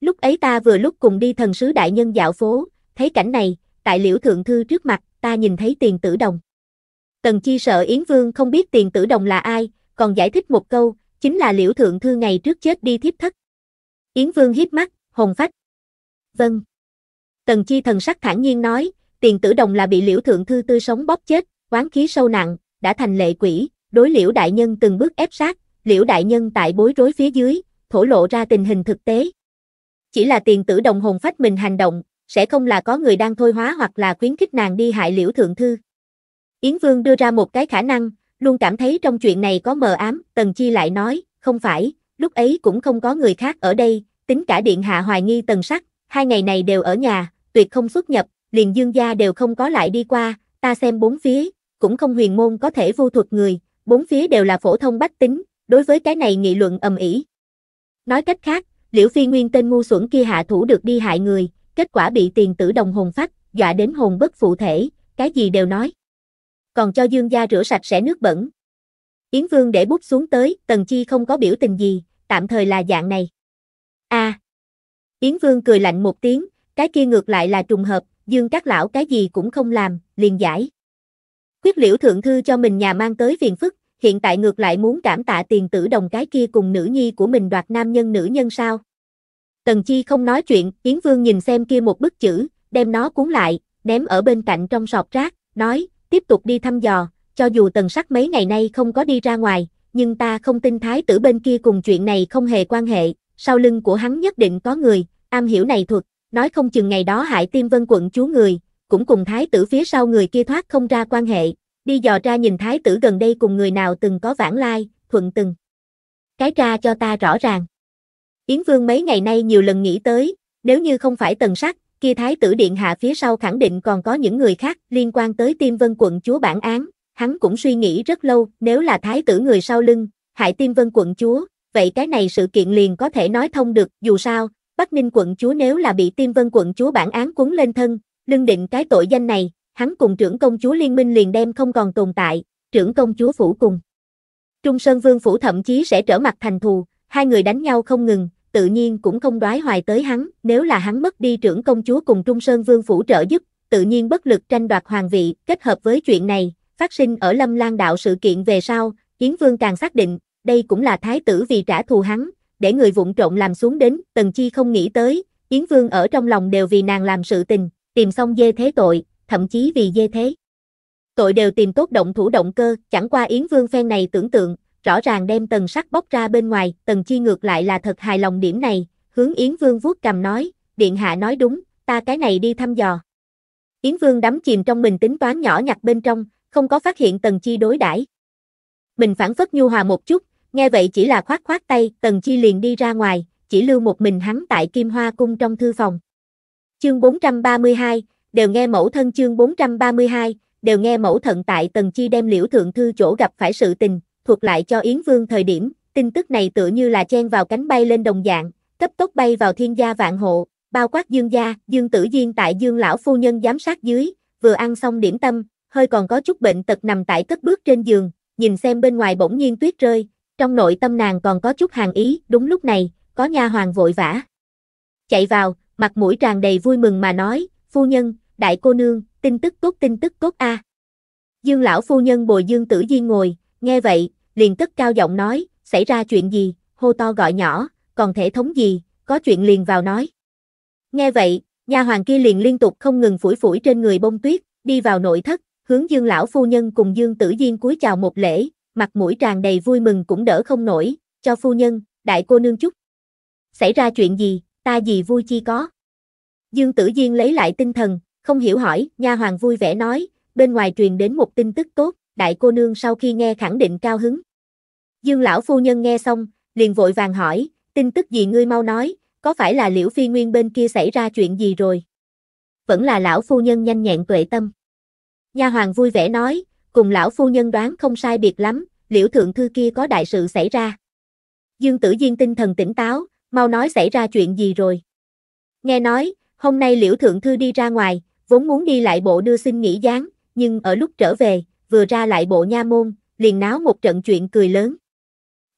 [SPEAKER 1] Lúc ấy ta vừa lúc cùng đi thần sứ đại nhân dạo phố, thấy cảnh này, tại liễu thượng thư trước mặt, ta nhìn thấy tiền tử đồng. Tần chi sợ Yến Vương không biết tiền tử đồng là ai, còn giải thích một câu, chính là liễu thượng thư ngày trước chết đi thiếp thất. Yến Vương hiếp mắt, hồn phách. Vâng. Tần Chi thần sắc thản nhiên nói, tiền tử đồng là bị liễu thượng thư tươi sống bóp chết, oán khí sâu nặng, đã thành lệ quỷ, đối liễu đại nhân từng bước ép sát, liễu đại nhân tại bối rối phía dưới, thổ lộ ra tình hình thực tế. Chỉ là tiền tử đồng hồn phách mình hành động, sẽ không là có người đang thôi hóa hoặc là khuyến khích nàng đi hại liễu thượng thư. Yến Vương đưa ra một cái khả năng, Luôn cảm thấy trong chuyện này có mờ ám, Tần Chi lại nói, không phải, lúc ấy cũng không có người khác ở đây, tính cả Điện Hạ hoài nghi Tần Sắc, hai ngày này đều ở nhà, tuyệt không xuất nhập, liền dương gia đều không có lại đi qua, ta xem bốn phía, cũng không huyền môn có thể vô thuật người, bốn phía đều là phổ thông bách tính, đối với cái này nghị luận ầm ĩ. Nói cách khác, Liễu Phi Nguyên tên ngu xuẩn kia hạ thủ được đi hại người, kết quả bị tiền tử đồng hồn phát, dọa đến hồn bất phụ thể, cái gì đều nói còn cho Dương gia rửa sạch sẽ nước bẩn. Yến Vương để bút xuống tới, Tần Chi không có biểu tình gì, tạm thời là dạng này. A. À. Yến Vương cười lạnh một tiếng, cái kia ngược lại là trùng hợp, Dương các lão cái gì cũng không làm, liền giải. Quyết liễu thượng thư cho mình nhà mang tới phiền phức, hiện tại ngược lại muốn cảm tạ tiền tử đồng cái kia cùng nữ nhi của mình đoạt nam nhân nữ nhân sao. Tần Chi không nói chuyện, Yến Vương nhìn xem kia một bức chữ, đem nó cuốn lại, ném ở bên cạnh trong sọt rác, nói, tiếp tục đi thăm dò, cho dù tần sắc mấy ngày nay không có đi ra ngoài, nhưng ta không tin thái tử bên kia cùng chuyện này không hề quan hệ, sau lưng của hắn nhất định có người, am hiểu này thuật, nói không chừng ngày đó hại tiêm vân quận chú người, cũng cùng thái tử phía sau người kia thoát không ra quan hệ, đi dò ra nhìn thái tử gần đây cùng người nào từng có vãng lai, thuận từng. Cái ra cho ta rõ ràng. Yến Vương mấy ngày nay nhiều lần nghĩ tới, nếu như không phải tần sắc, kia Thái tử Điện Hạ phía sau khẳng định còn có những người khác liên quan tới Tiêm Vân quận chúa bản án, hắn cũng suy nghĩ rất lâu, nếu là Thái tử người sau lưng, hại Tiêm Vân quận chúa, vậy cái này sự kiện liền có thể nói thông được, dù sao, Bắc Ninh quận chúa nếu là bị Tiêm Vân quận chúa bản án cuốn lên thân, lưng định cái tội danh này, hắn cùng trưởng công chúa liên minh liền đem không còn tồn tại, trưởng công chúa phủ cùng. Trung Sơn Vương phủ thậm chí sẽ trở mặt thành thù, hai người đánh nhau không ngừng, tự nhiên cũng không đoái hoài tới hắn, nếu là hắn mất đi trưởng công chúa cùng Trung Sơn Vương phủ trợ giúp, tự nhiên bất lực tranh đoạt hoàng vị, kết hợp với chuyện này, phát sinh ở Lâm Lan đạo sự kiện về sau, Yến Vương càng xác định, đây cũng là thái tử vì trả thù hắn, để người vụng trộn làm xuống đến, Tần Chi không nghĩ tới, Yến Vương ở trong lòng đều vì nàng làm sự tình, tìm xong dê thế tội, thậm chí vì dê thế. Tội đều tìm tốt động thủ động cơ, chẳng qua Yến Vương phen này tưởng tượng, rõ ràng đem tần sắt bóc ra bên ngoài, tần chi ngược lại là thật hài lòng điểm này, hướng Yến Vương vuốt cầm nói, Điện Hạ nói đúng, ta cái này đi thăm dò. Yến Vương đắm chìm trong mình tính toán nhỏ nhặt bên trong, không có phát hiện tần chi đối đãi. Mình phản phất nhu hòa một chút, nghe vậy chỉ là khoát khoát tay, tần chi liền đi ra ngoài, chỉ lưu một mình hắn tại Kim Hoa Cung trong thư phòng. Chương 432, đều nghe mẫu thân chương 432, đều nghe mẫu thận tại tần chi đem liễu thượng thư chỗ gặp phải sự tình, thuật lại cho Yến Vương thời điểm, tin tức này tựa như là chen vào cánh bay lên đồng dạng, cấp tốc bay vào thiên gia vạn hộ, bao quát dương gia, dương tử diên tại dương lão phu nhân giám sát dưới, vừa ăn xong điểm tâm, hơi còn có chút bệnh tật nằm tại cất bước trên giường, nhìn xem bên ngoài bỗng nhiên tuyết rơi, trong nội tâm nàng còn có chút hàng ý, đúng lúc này, có nha hoàng vội vã. Chạy vào, mặt mũi tràn đầy vui mừng mà nói, phu nhân, đại cô nương, tin tức tốt tin tức tốt a. Dương lão phu nhân bồi dương tử di ngồi, Nghe vậy, liền tức cao giọng nói, xảy ra chuyện gì, hô to gọi nhỏ, còn thể thống gì, có chuyện liền vào nói. Nghe vậy, nhà hoàng kia liền liên tục không ngừng phủi phủi trên người bông tuyết, đi vào nội thất, hướng dương lão phu nhân cùng dương tử diên cúi chào một lễ, mặt mũi tràn đầy vui mừng cũng đỡ không nổi, cho phu nhân, đại cô nương chúc. Xảy ra chuyện gì, ta gì vui chi có. Dương tử diên lấy lại tinh thần, không hiểu hỏi, nhà hoàng vui vẻ nói, bên ngoài truyền đến một tin tức tốt đại cô nương sau khi nghe khẳng định cao hứng. Dương lão phu nhân nghe xong, liền vội vàng hỏi, tin tức gì ngươi mau nói, có phải là liễu phi nguyên bên kia xảy ra chuyện gì rồi? Vẫn là lão phu nhân nhanh nhẹn tuệ tâm. nhà hoàng vui vẻ nói, cùng lão phu nhân đoán không sai biệt lắm, liễu thượng thư kia có đại sự xảy ra. Dương tử diên tinh thần tỉnh táo, mau nói xảy ra chuyện gì rồi. Nghe nói, hôm nay liễu thượng thư đi ra ngoài, vốn muốn đi lại bộ đưa xin nghỉ gián, nhưng ở lúc trở về, vừa ra lại bộ nha môn, liền náo một trận chuyện cười lớn.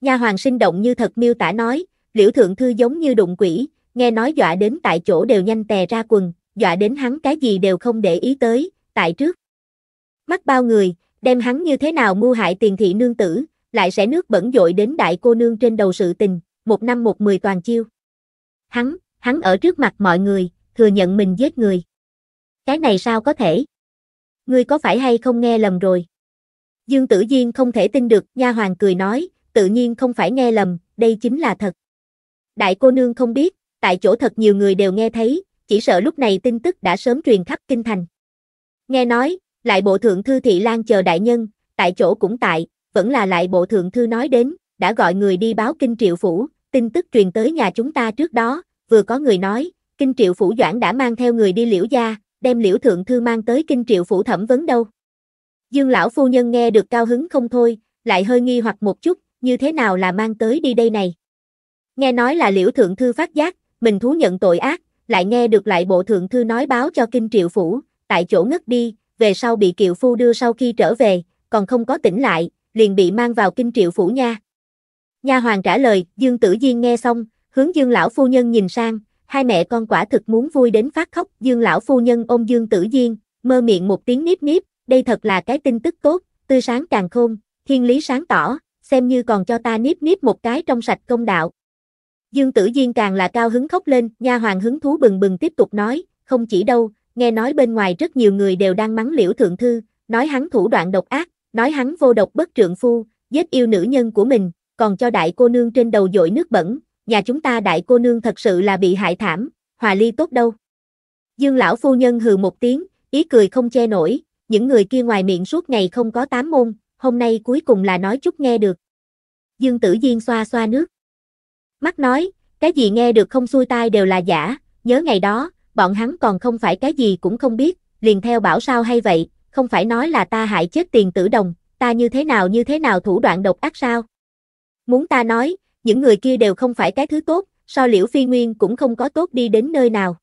[SPEAKER 1] Nha hoàng sinh động như thật miêu tả nói, liễu thượng thư giống như đụng quỷ, nghe nói dọa đến tại chỗ đều nhanh tè ra quần, dọa đến hắn cái gì đều không để ý tới, tại trước. Mắt bao người, đem hắn như thế nào mưu hại tiền thị nương tử, lại sẽ nước bẩn dội đến đại cô nương trên đầu sự tình, một năm một mười toàn chiêu. Hắn, hắn ở trước mặt mọi người, thừa nhận mình giết người. Cái này sao có thể? ngươi có phải hay không nghe lầm rồi? Dương Tử Diên không thể tin được, nha hoàng cười nói, tự nhiên không phải nghe lầm, đây chính là thật. Đại cô nương không biết, tại chỗ thật nhiều người đều nghe thấy, chỉ sợ lúc này tin tức đã sớm truyền khắp kinh thành. Nghe nói, lại bộ thượng thư thị lan chờ đại nhân, tại chỗ cũng tại, vẫn là lại bộ thượng thư nói đến, đã gọi người đi báo kinh triệu phủ, tin tức truyền tới nhà chúng ta trước đó, vừa có người nói, kinh triệu phủ doãn đã mang theo người đi liễu gia, đem liễu thượng thư mang tới kinh triệu phủ thẩm vấn đâu. Dương lão phu nhân nghe được cao hứng không thôi, lại hơi nghi hoặc một chút, như thế nào là mang tới đi đây này. Nghe nói là liễu thượng thư phát giác, mình thú nhận tội ác, lại nghe được lại bộ thượng thư nói báo cho kinh triệu phủ, tại chỗ ngất đi, về sau bị kiệu phu đưa sau khi trở về, còn không có tỉnh lại, liền bị mang vào kinh triệu phủ nha. Nha hoàng trả lời, Dương Tử Diên nghe xong, hướng Dương lão phu nhân nhìn sang, hai mẹ con quả thực muốn vui đến phát khóc, Dương lão phu nhân ôm Dương Tử Diên, mơ miệng một tiếng níp níp, đây thật là cái tin tức tốt, tươi sáng càng khôn, thiên lý sáng tỏ, xem như còn cho ta níp níp một cái trong sạch công đạo. Dương Tử Diên càng là cao hứng khóc lên, nha hoàng hứng thú bừng bừng tiếp tục nói, không chỉ đâu, nghe nói bên ngoài rất nhiều người đều đang mắng liễu thượng thư, nói hắn thủ đoạn độc ác, nói hắn vô độc bất trượng phu, giết yêu nữ nhân của mình, còn cho đại cô nương trên đầu dội nước bẩn, nhà chúng ta đại cô nương thật sự là bị hại thảm, hòa ly tốt đâu. Dương lão phu nhân hừ một tiếng, ý cười không che nổi, những người kia ngoài miệng suốt ngày không có tám môn, hôm nay cuối cùng là nói chút nghe được. Dương tử diên xoa xoa nước. Mắt nói, cái gì nghe được không xuôi tai đều là giả, nhớ ngày đó, bọn hắn còn không phải cái gì cũng không biết, liền theo bảo sao hay vậy, không phải nói là ta hại chết tiền tử đồng, ta như thế nào như thế nào thủ đoạn độc ác sao? Muốn ta nói, những người kia đều không phải cái thứ tốt, so liễu phi nguyên cũng không có tốt đi đến nơi nào.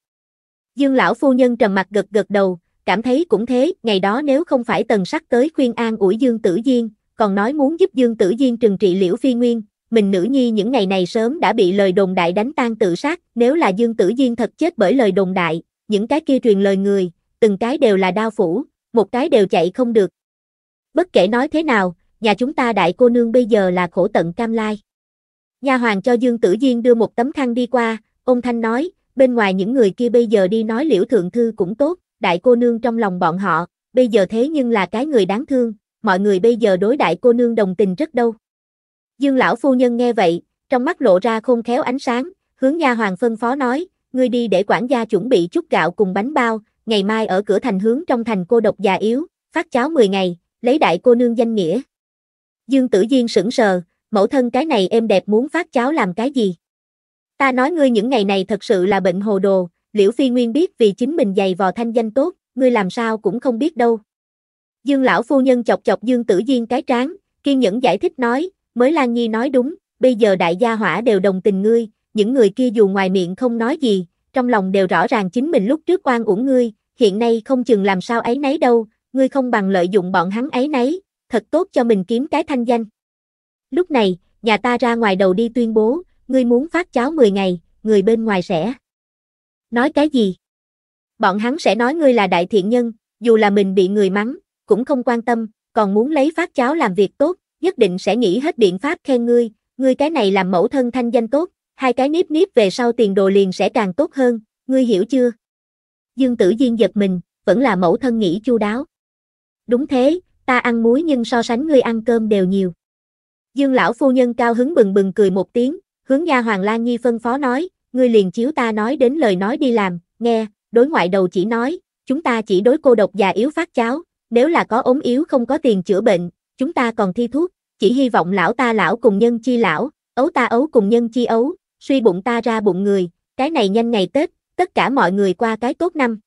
[SPEAKER 1] Dương lão phu nhân trầm mặt gật gật đầu, cảm thấy cũng thế, ngày đó nếu không phải tần sắc tới khuyên an ủi Dương Tử Diên, còn nói muốn giúp Dương Tử Diên trừng trị liễu phi nguyên, mình nữ nhi những ngày này sớm đã bị lời đồn đại đánh tan tự sát, nếu là Dương Tử Diên thật chết bởi lời đồn đại, những cái kia truyền lời người, từng cái đều là đao phủ, một cái đều chạy không được. Bất kể nói thế nào, nhà chúng ta đại cô nương bây giờ là khổ tận cam lai. Nha hoàng cho Dương Tử Diên đưa một tấm khăn đi qua, ông Thanh nói, bên ngoài những người kia bây giờ đi nói liễu thượng thư cũng tốt, đại cô nương trong lòng bọn họ, bây giờ thế nhưng là cái người đáng thương, mọi người bây giờ đối đại cô nương đồng tình rất đâu. Dương lão phu nhân nghe vậy, trong mắt lộ ra khôn khéo ánh sáng, hướng nha hoàng phân phó nói, ngươi đi để quản gia chuẩn bị chút gạo cùng bánh bao, ngày mai ở cửa thành hướng trong thành cô độc già yếu, phát cháo 10 ngày, lấy đại cô nương danh nghĩa. Dương Tử Diên sững sờ, mẫu thân cái này êm đẹp muốn phát cháo làm cái gì? Ta nói ngươi những ngày này thật sự là bệnh hồ đồ, liễu phi nguyên biết vì chính mình dày vò thanh danh tốt, ngươi làm sao cũng không biết đâu. Dương lão phu nhân chọc chọc Dương Tử Diên cái trán, kiên nhẫn giải thích nói, mới Lan Nhi nói đúng, bây giờ đại gia hỏa đều đồng tình ngươi, những người kia dù ngoài miệng không nói gì, trong lòng đều rõ ràng chính mình lúc trước oan uổng ngươi, hiện nay không chừng làm sao ấy nấy đâu, ngươi không bằng lợi dụng bọn hắn ấy nấy, thật tốt cho mình kiếm cái thanh danh. Lúc này, nhà ta ra ngoài đầu đi tuyên bố, ngươi muốn phát cháo 10 ngày, người bên ngoài sẽ. Nói cái gì? Bọn hắn sẽ nói ngươi là đại thiện nhân, dù là mình bị người mắng, cũng không quan tâm, còn muốn lấy phát cháo làm việc tốt, nhất định sẽ nghĩ hết biện pháp khen ngươi, ngươi cái này làm mẫu thân thanh danh tốt, hai cái nếp nếp về sau tiền đồ liền sẽ càng tốt hơn, ngươi hiểu chưa? Dương Tử Diên giật mình, vẫn là mẫu thân nghĩ chu đáo. Đúng thế, ta ăn muối nhưng so sánh ngươi ăn cơm đều nhiều. Dương lão phu nhân cao hứng bừng bừng cười một tiếng, hướng nha Hoàng Lan Nhi phân phó nói, ngươi liền chiếu ta nói đến lời nói đi làm, nghe, đối ngoại đầu chỉ nói, chúng ta chỉ đối cô độc già yếu phát cháo, nếu là có ốm yếu không có tiền chữa bệnh, chúng ta còn thi thuốc, chỉ hy vọng lão ta lão cùng nhân chi lão, ấu ta ấu cùng nhân chi ấu, suy bụng ta ra bụng người, cái này nhanh ngày Tết, tất cả mọi người qua cái tốt năm.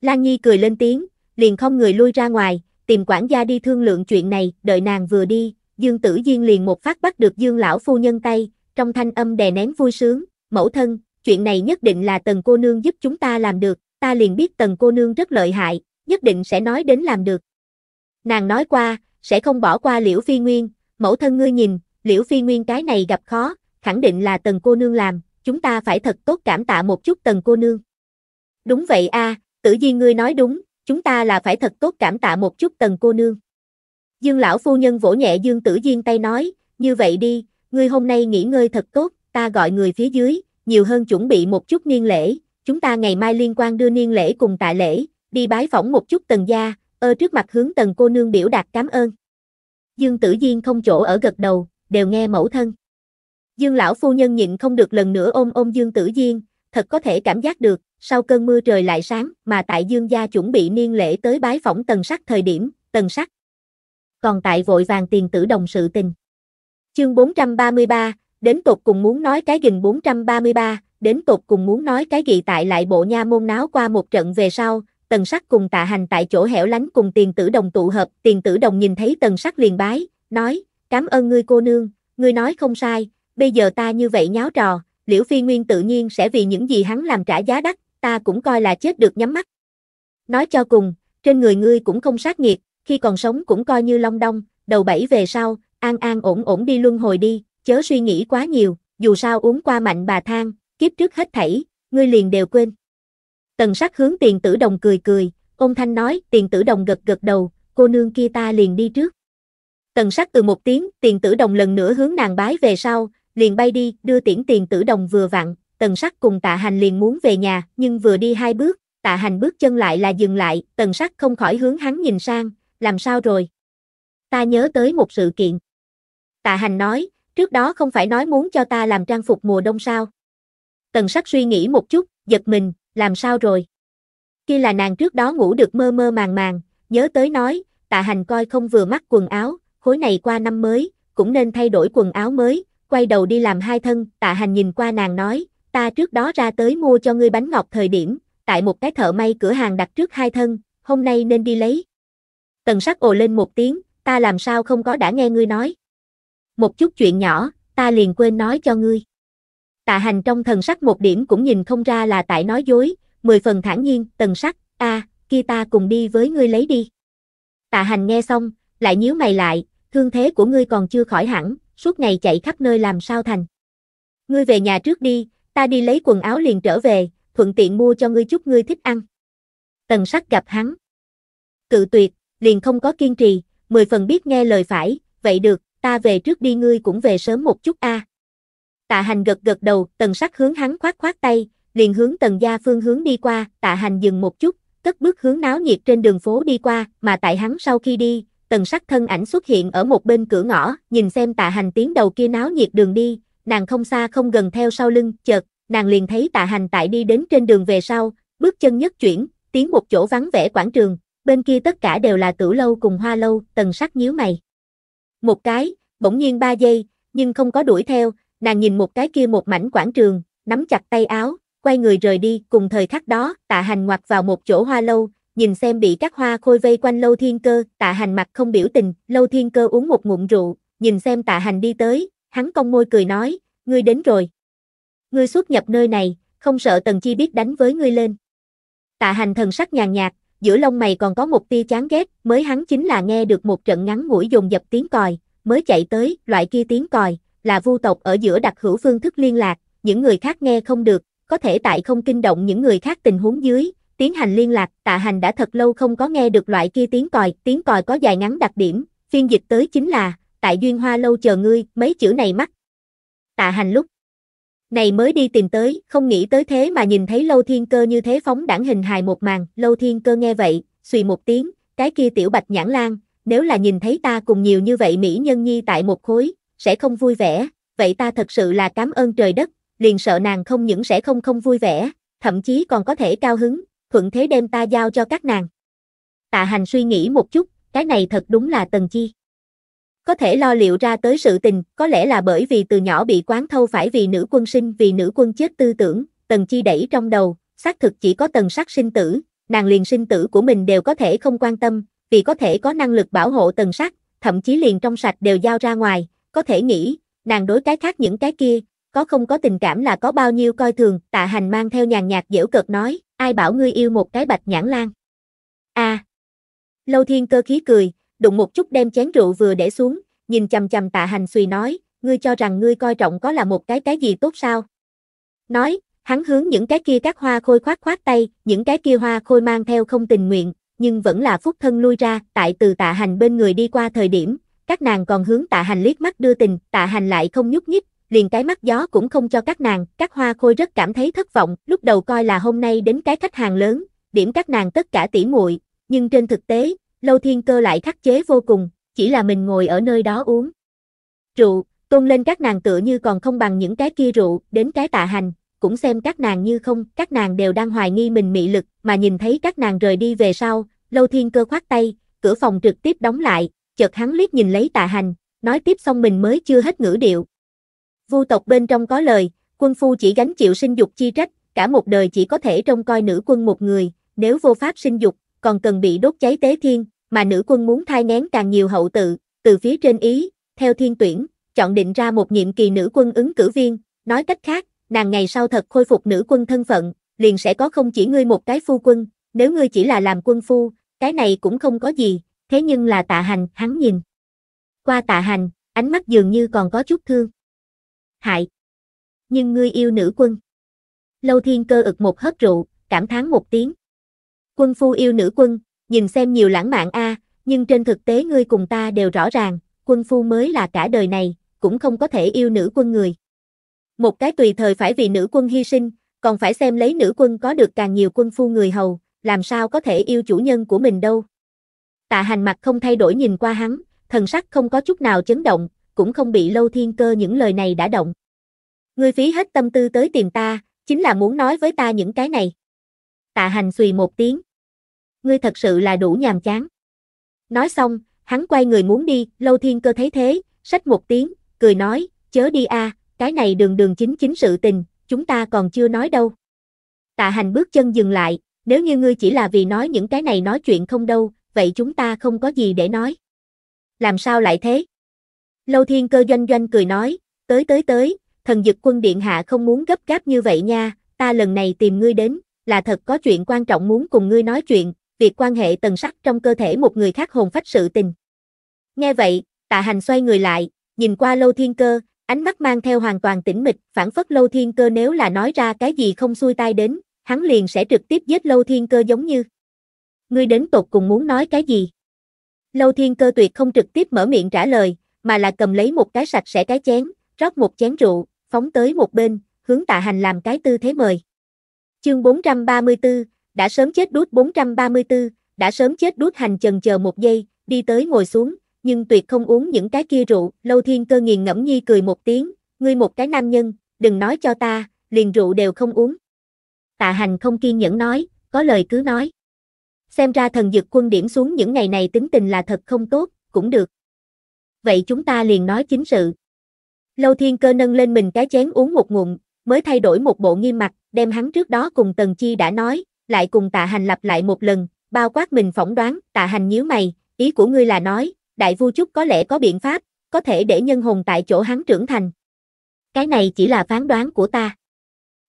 [SPEAKER 1] Lan Nhi cười lên tiếng, liền không người lui ra ngoài, tìm quản gia đi thương lượng chuyện này, đợi nàng vừa đi, Dương Tử Diên liền một phát bắt được Dương lão phu nhân tay, trong thanh âm đè nén vui sướng, mẫu thân, chuyện này nhất định là tần cô nương giúp chúng ta làm được, ta liền biết tần cô nương rất lợi hại, nhất định sẽ nói đến làm được. Nàng nói qua, sẽ không bỏ qua Liễu Phi Nguyên, mẫu thân ngươi nhìn, Liễu Phi Nguyên cái này gặp khó, khẳng định là tần cô nương làm, chúng ta phải thật tốt cảm tạ một chút tần cô nương. Đúng vậy a, tử di ngươi nói đúng, chúng ta là phải thật tốt cảm tạ một chút tần cô nương. Dương lão phu nhân vỗ nhẹ Dương Tử Diên tay nói, như vậy đi, ngươi hôm nay nghỉ ngơi thật tốt, ta gọi người phía dưới, nhiều hơn chuẩn bị một chút niên lễ, chúng ta ngày mai liên quan đưa niên lễ cùng tại lễ, đi bái phỏng một chút tần gia, ơ trước mặt hướng tần cô nương biểu đạt cảm ơn. Dương Tử Diên không chỗ ở gật đầu, đều nghe mẫu thân. Dương lão phu nhân nhịn không được lần nữa ôm ôm Dương Tử Diên, thật có thể cảm giác được, sau cơn mưa trời lại sáng, mà tại Dương gia chuẩn bị niên lễ tới bái phỏng tần sắc thời điểm, tần sắc, còn tại vội vàng tiền tử đồng sự tình. Chương 433, đến tột cùng muốn nói cái gình 433, đến tột cùng muốn nói cái gì tại lại bộ nha môn náo qua một trận về sau, tần sắc cùng tạ hành tại chỗ hẻo lánh cùng tiền tử đồng tụ hợp, tiền tử đồng nhìn thấy tần sắc liền bái, nói, cảm ơn ngươi cô nương, ngươi nói không sai, bây giờ ta như vậy nháo trò, liễu phi nguyên tự nhiên sẽ vì những gì hắn làm trả giá đắt, ta cũng coi là chết được nhắm mắt. Nói cho cùng, trên người ngươi cũng không sát nghiệt, khi còn sống cũng coi như long đong, đầu bảy về sau, an an ổn ổn đi luân hồi đi, chớ suy nghĩ quá nhiều, dù sao uống qua mạnh bà thang kiếp trước hết thảy, ngươi liền đều quên. Tần sắc hướng tiền tử đồng cười cười, ông thanh nói, tiền tử đồng gật gật đầu, cô nương kia ta liền đi trước. Tần sắc từ một tiếng, tiền tử đồng lần nữa hướng nàng bái về sau, liền bay đi, đưa tiễn tiền tử đồng vừa vặn, tần sắc cùng tạ hành liền muốn về nhà, nhưng vừa đi hai bước, tạ hành bước chân lại là dừng lại, tần sắc không khỏi hướng hắn nhìn sang, làm sao rồi? Ta nhớ tới một sự kiện. Tạ hành nói, trước đó không phải nói muốn cho ta làm trang phục mùa đông sao? Tần sắc suy nghĩ một chút, giật mình, làm sao rồi? Khi là nàng trước đó ngủ được mơ mơ màng màng, nhớ tới nói, tạ hành coi không vừa mắt quần áo, khối này qua năm mới, cũng nên thay đổi quần áo mới, quay đầu đi làm hai thân, tạ hành nhìn qua nàng nói, ta trước đó ra tới mua cho ngươi bánh ngọt thời điểm, tại một cái thợ may cửa hàng đặt trước hai thân, hôm nay nên đi lấy. Tần sắc ồ lên một tiếng, ta làm sao không có đã nghe ngươi nói. Một chút chuyện nhỏ, ta liền quên nói cho ngươi. Tạ hành trong thần sắc một điểm cũng nhìn không ra là tại nói dối, mười phần thản nhiên, tần sắc, ta kia ta cùng đi với ngươi lấy đi. Tạ hành nghe xong, lại nhíu mày lại, thương thế của ngươi còn chưa khỏi hẳn, suốt ngày chạy khắp nơi làm sao thành. Ngươi về nhà trước đi, ta đi lấy quần áo liền trở về, thuận tiện mua cho ngươi chút ngươi thích ăn. Tần sắc gặp hắn. Cự tuyệt, liền không có kiên trì, mười phần biết nghe lời phải, vậy được, ta về trước đi ngươi cũng về sớm một chút a. Tạ hành gật gật đầu, tần sắc hướng hắn khoát khoát tay, liền hướng tần gia phương hướng đi qua, tạ hành dừng một chút, cất bước hướng náo nhiệt trên đường phố đi qua, mà tại hắn sau khi đi, tần sắc thân ảnh xuất hiện ở một bên cửa ngõ, nhìn xem tạ hành tiến đầu kia náo nhiệt đường đi, nàng không xa không gần theo sau lưng, chợt, nàng liền thấy tạ hành tại đi đến trên đường về sau, bước chân nhất chuyển, tiến một chỗ vắng vẻ quảng trường, bên kia tất cả đều là tử lâu cùng hoa lâu, tần sắc nhíu mày. Một cái, bỗng nhiên ba giây, nhưng không có đuổi theo, nàng nhìn một cái kia một mảnh quảng trường, nắm chặt tay áo, quay người rời đi, cùng thời khắc đó, tạ hành ngoặt vào một chỗ hoa lâu, nhìn xem bị các hoa khôi vây quanh lâu thiên cơ, tạ hành mặt không biểu tình, lâu thiên cơ uống một ngụm rượu, nhìn xem tạ hành đi tới, hắn cong môi cười nói, ngươi đến rồi. Ngươi xuất nhập nơi này, không sợ tần chi biết đánh với ngươi lên. Tạ hành thần sắc nhàn nhạt, giữa lông mày còn có một tia chán ghét, mới hắn chính là nghe được một trận ngắn ngủi dồn dập tiếng còi, mới chạy tới, loại kia tiếng còi, là vu tộc ở giữa đặc hữu phương thức liên lạc, những người khác nghe không được, có thể tại không kinh động những người khác tình huống dưới, tiến hành liên lạc, tạ hành đã thật lâu không có nghe được loại kia tiếng còi, tiếng còi có dài ngắn đặc điểm, phiên dịch tới chính là, tại duyên hoa lâu chờ ngươi, mấy chữ này mắc. Tạ hành lúc này mới đi tìm tới, không nghĩ tới thế mà nhìn thấy Lâu Thiên Cơ như thế phóng đẳng hình hài một màn, Lâu Thiên Cơ nghe vậy, xùy một tiếng, cái kia tiểu bạch nhãn lan, nếu là nhìn thấy ta cùng nhiều như vậy mỹ nhân nhi tại một khối, sẽ không vui vẻ, vậy ta thật sự là cảm ơn trời đất, liền sợ nàng không những sẽ không không vui vẻ, thậm chí còn có thể cao hứng, thuận thế đem ta giao cho các nàng. Tạ hành suy nghĩ một chút, cái này thật đúng là tần chi có thể lo liệu ra tới sự tình, có lẽ là bởi vì từ nhỏ bị quán thâu phải vì nữ quân sinh, vì nữ quân chết tư tưởng, tần chi đẩy trong đầu, xác thực chỉ có tần sắc sinh tử, nàng liền sinh tử của mình đều có thể không quan tâm, vì có thể có năng lực bảo hộ tần sắc, thậm chí liền trong sạch đều giao ra ngoài, có thể nghĩ, nàng đối cái khác những cái kia, có không có tình cảm là có bao nhiêu coi thường, tạ hành mang theo nhàn nhạt dễu cợt nói, ai bảo ngươi yêu một cái bạch nhãn lan. a à, Lâu thiên cơ khí cười, đụng một chút đem chén rượu vừa để xuống, nhìn chầm chầm tạ hành xùy nói, ngươi cho rằng ngươi coi trọng có là một cái cái gì tốt sao? Nói, hắn hướng những cái kia các hoa khôi khoát khoát tay, những cái kia hoa khôi mang theo không tình nguyện, nhưng vẫn là phúc thân lui ra, tại từ tạ hành bên người đi qua thời điểm, các nàng còn hướng tạ hành liếc mắt đưa tình, tạ hành lại không nhúc nhích, liền cái mắt gió cũng không cho các nàng, các hoa khôi rất cảm thấy thất vọng, lúc đầu coi là hôm nay đến cái khách hàng lớn, điểm các nàng tất cả tỉ muội nhưng trên thực tế, Lâu Thiên Cơ lại khắc chế vô cùng, chỉ là mình ngồi ở nơi đó uống. Rượu, tôn lên các nàng tựa như còn không bằng những cái kia rượu, đến cái tạ hành, cũng xem các nàng như không, các nàng đều đang hoài nghi mình mị lực, mà nhìn thấy các nàng rời đi về sau, Lâu Thiên Cơ khoát tay, cửa phòng trực tiếp đóng lại, chợt hắn liếc nhìn lấy tạ hành, nói tiếp xong mình mới chưa hết ngữ điệu. Vu tộc bên trong có lời, quân phu chỉ gánh chịu sinh dục chi trách, cả một đời chỉ có thể trông coi nữ quân một người, nếu vô pháp sinh dục, còn cần bị đốt cháy tế thiên, mà nữ quân muốn thai nén càng nhiều hậu tự, từ phía trên ý, theo thiên tuyển, chọn định ra một nhiệm kỳ nữ quân ứng cử viên, nói cách khác, nàng ngày sau thật khôi phục nữ quân thân phận, liền sẽ có không chỉ ngươi một cái phu quân, nếu ngươi chỉ là làm quân phu, cái này cũng không có gì, thế nhưng là tạ hành, hắn nhìn. Qua tạ hành, ánh mắt dường như còn có chút thương. Hại. Nhưng ngươi yêu nữ quân. Lâu thiên cơ ực một hớp rượu, cảm thán một tiếng. Quân phu yêu nữ quân, nhìn xem nhiều lãng mạn a, nhưng trên thực tế ngươi cùng ta đều rõ ràng, quân phu mới là cả đời này, cũng không có thể yêu nữ quân người. Một cái tùy thời phải vì nữ quân hy sinh, còn phải xem lấy nữ quân có được càng nhiều quân phu người hầu, làm sao có thể yêu chủ nhân của mình đâu. Tạ hành mặt không thay đổi nhìn qua hắn, thần sắc không có chút nào chấn động, cũng không bị lâu thiên cơ những lời này đã động. Ngươi phí hết tâm tư tới tìm ta, chính là muốn nói với ta những cái này. Tạ hành xùy một tiếng. Ngươi thật sự là đủ nhàm chán. Nói xong, hắn quay người muốn đi, lâu thiên cơ thấy thế, sách một tiếng, cười nói, chớ đi a, à, cái này đường đường chính chính sự tình, chúng ta còn chưa nói đâu. Tạ hành bước chân dừng lại, nếu như ngươi chỉ là vì nói những cái này nói chuyện không đâu, vậy chúng ta không có gì để nói. Làm sao lại thế? Lâu thiên cơ doanh doanh cười nói, tới tới tới, thần dực quân điện hạ không muốn gấp gáp như vậy nha, ta lần này tìm ngươi đến, là thật có chuyện quan trọng muốn cùng ngươi nói chuyện, việc quan hệ tần sắc trong cơ thể một người khác hồn phách sự tình. Nghe vậy, tạ hành xoay người lại, nhìn qua lâu thiên cơ, ánh mắt mang theo hoàn toàn tĩnh mịch, phản phất lâu thiên cơ nếu là nói ra cái gì không xuôi tai đến, hắn liền sẽ trực tiếp giết lâu thiên cơ giống như. Ngươi đến tột cùng muốn nói cái gì? Lâu thiên cơ tuyệt không trực tiếp mở miệng trả lời, mà là cầm lấy một cái sạch sẽ cái chén, rót một chén rượu, phóng tới một bên, hướng tạ hành làm cái tư thế mời. Chương 434, đã sớm chết đút 434, đã sớm chết đút hành trần chờ một giây, đi tới ngồi xuống, nhưng tuyệt không uống những cái kia rượu, lâu thiên cơ nghiền ngẫm nhi cười một tiếng, ngươi một cái nam nhân, đừng nói cho ta, liền rượu đều không uống. Tạ hành không kiên nhẫn nói, có lời cứ nói. Xem ra thần dực quân điểm xuống những ngày này tính tình là thật không tốt, cũng được. Vậy chúng ta liền nói chính sự. Lâu thiên cơ nâng lên mình cái chén uống một ngụm, mới thay đổi một bộ nghiêm mặt, đem hắn trước đó cùng Tần Chi đã nói, lại cùng tạ hành lặp lại một lần, bao quát mình phỏng đoán, tạ hành nhíu mày, ý của ngươi là nói, đại vua chúc có lẽ có biện pháp, có thể để nhân hồn tại chỗ hắn trưởng thành. Cái này chỉ là phán đoán của ta.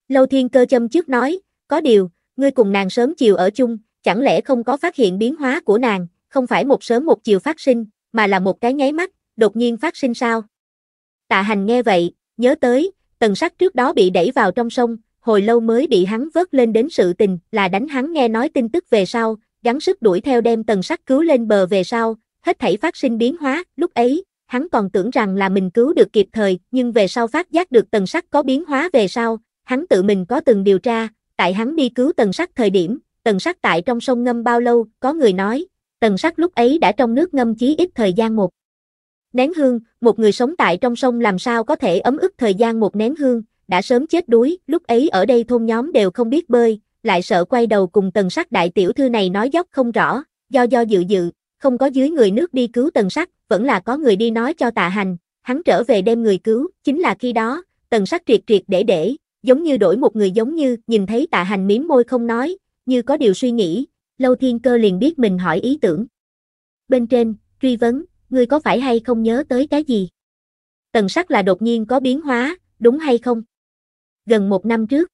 [SPEAKER 1] Lâu thiên cơ châm trước nói, có điều, ngươi cùng nàng sớm chiều ở chung, chẳng lẽ không có phát hiện biến hóa của nàng, không phải một sớm một chiều phát sinh, mà là một cái nháy mắt, đột nhiên phát sinh sao? Tạ hành nghe vậy, nhớ tới, tần sắc trước đó bị đẩy vào trong sông, hồi lâu mới bị hắn vớt lên đến sự tình, là đánh hắn nghe nói tin tức về sau, gắng sức đuổi theo đem tần sắc cứu lên bờ về sau, hết thảy phát sinh biến hóa, lúc ấy, hắn còn tưởng rằng là mình cứu được kịp thời, nhưng về sau phát giác được tần sắc có biến hóa về sau, hắn tự mình có từng điều tra, tại hắn đi cứu tần sắc thời điểm, tần sắc tại trong sông ngâm bao lâu, có người nói, tần sắc lúc ấy đã trong nước ngâm chí ít thời gian một nén hương, một người sống tại trong sông làm sao có thể ấm ức thời gian một nén hương, đã sớm chết đuối, lúc ấy ở đây thôn nhóm đều không biết bơi, lại sợ quay đầu cùng tần sắc đại tiểu thư này nói dốc không rõ, do do dự dự, không có dưới người nước đi cứu tần sắc, vẫn là có người đi nói cho tạ hành, hắn trở về đem người cứu, chính là khi đó, tần sắc triệt triệt để để, giống như đổi một người giống như, nhìn thấy tạ hành mím môi không nói, như có điều suy nghĩ, lâu thiên cơ liền biết mình hỏi ý tưởng. Bên trên, truy vấn, ngươi có phải hay không nhớ tới cái gì? Tần sắc là đột nhiên có biến hóa, đúng hay không? gần một năm trước.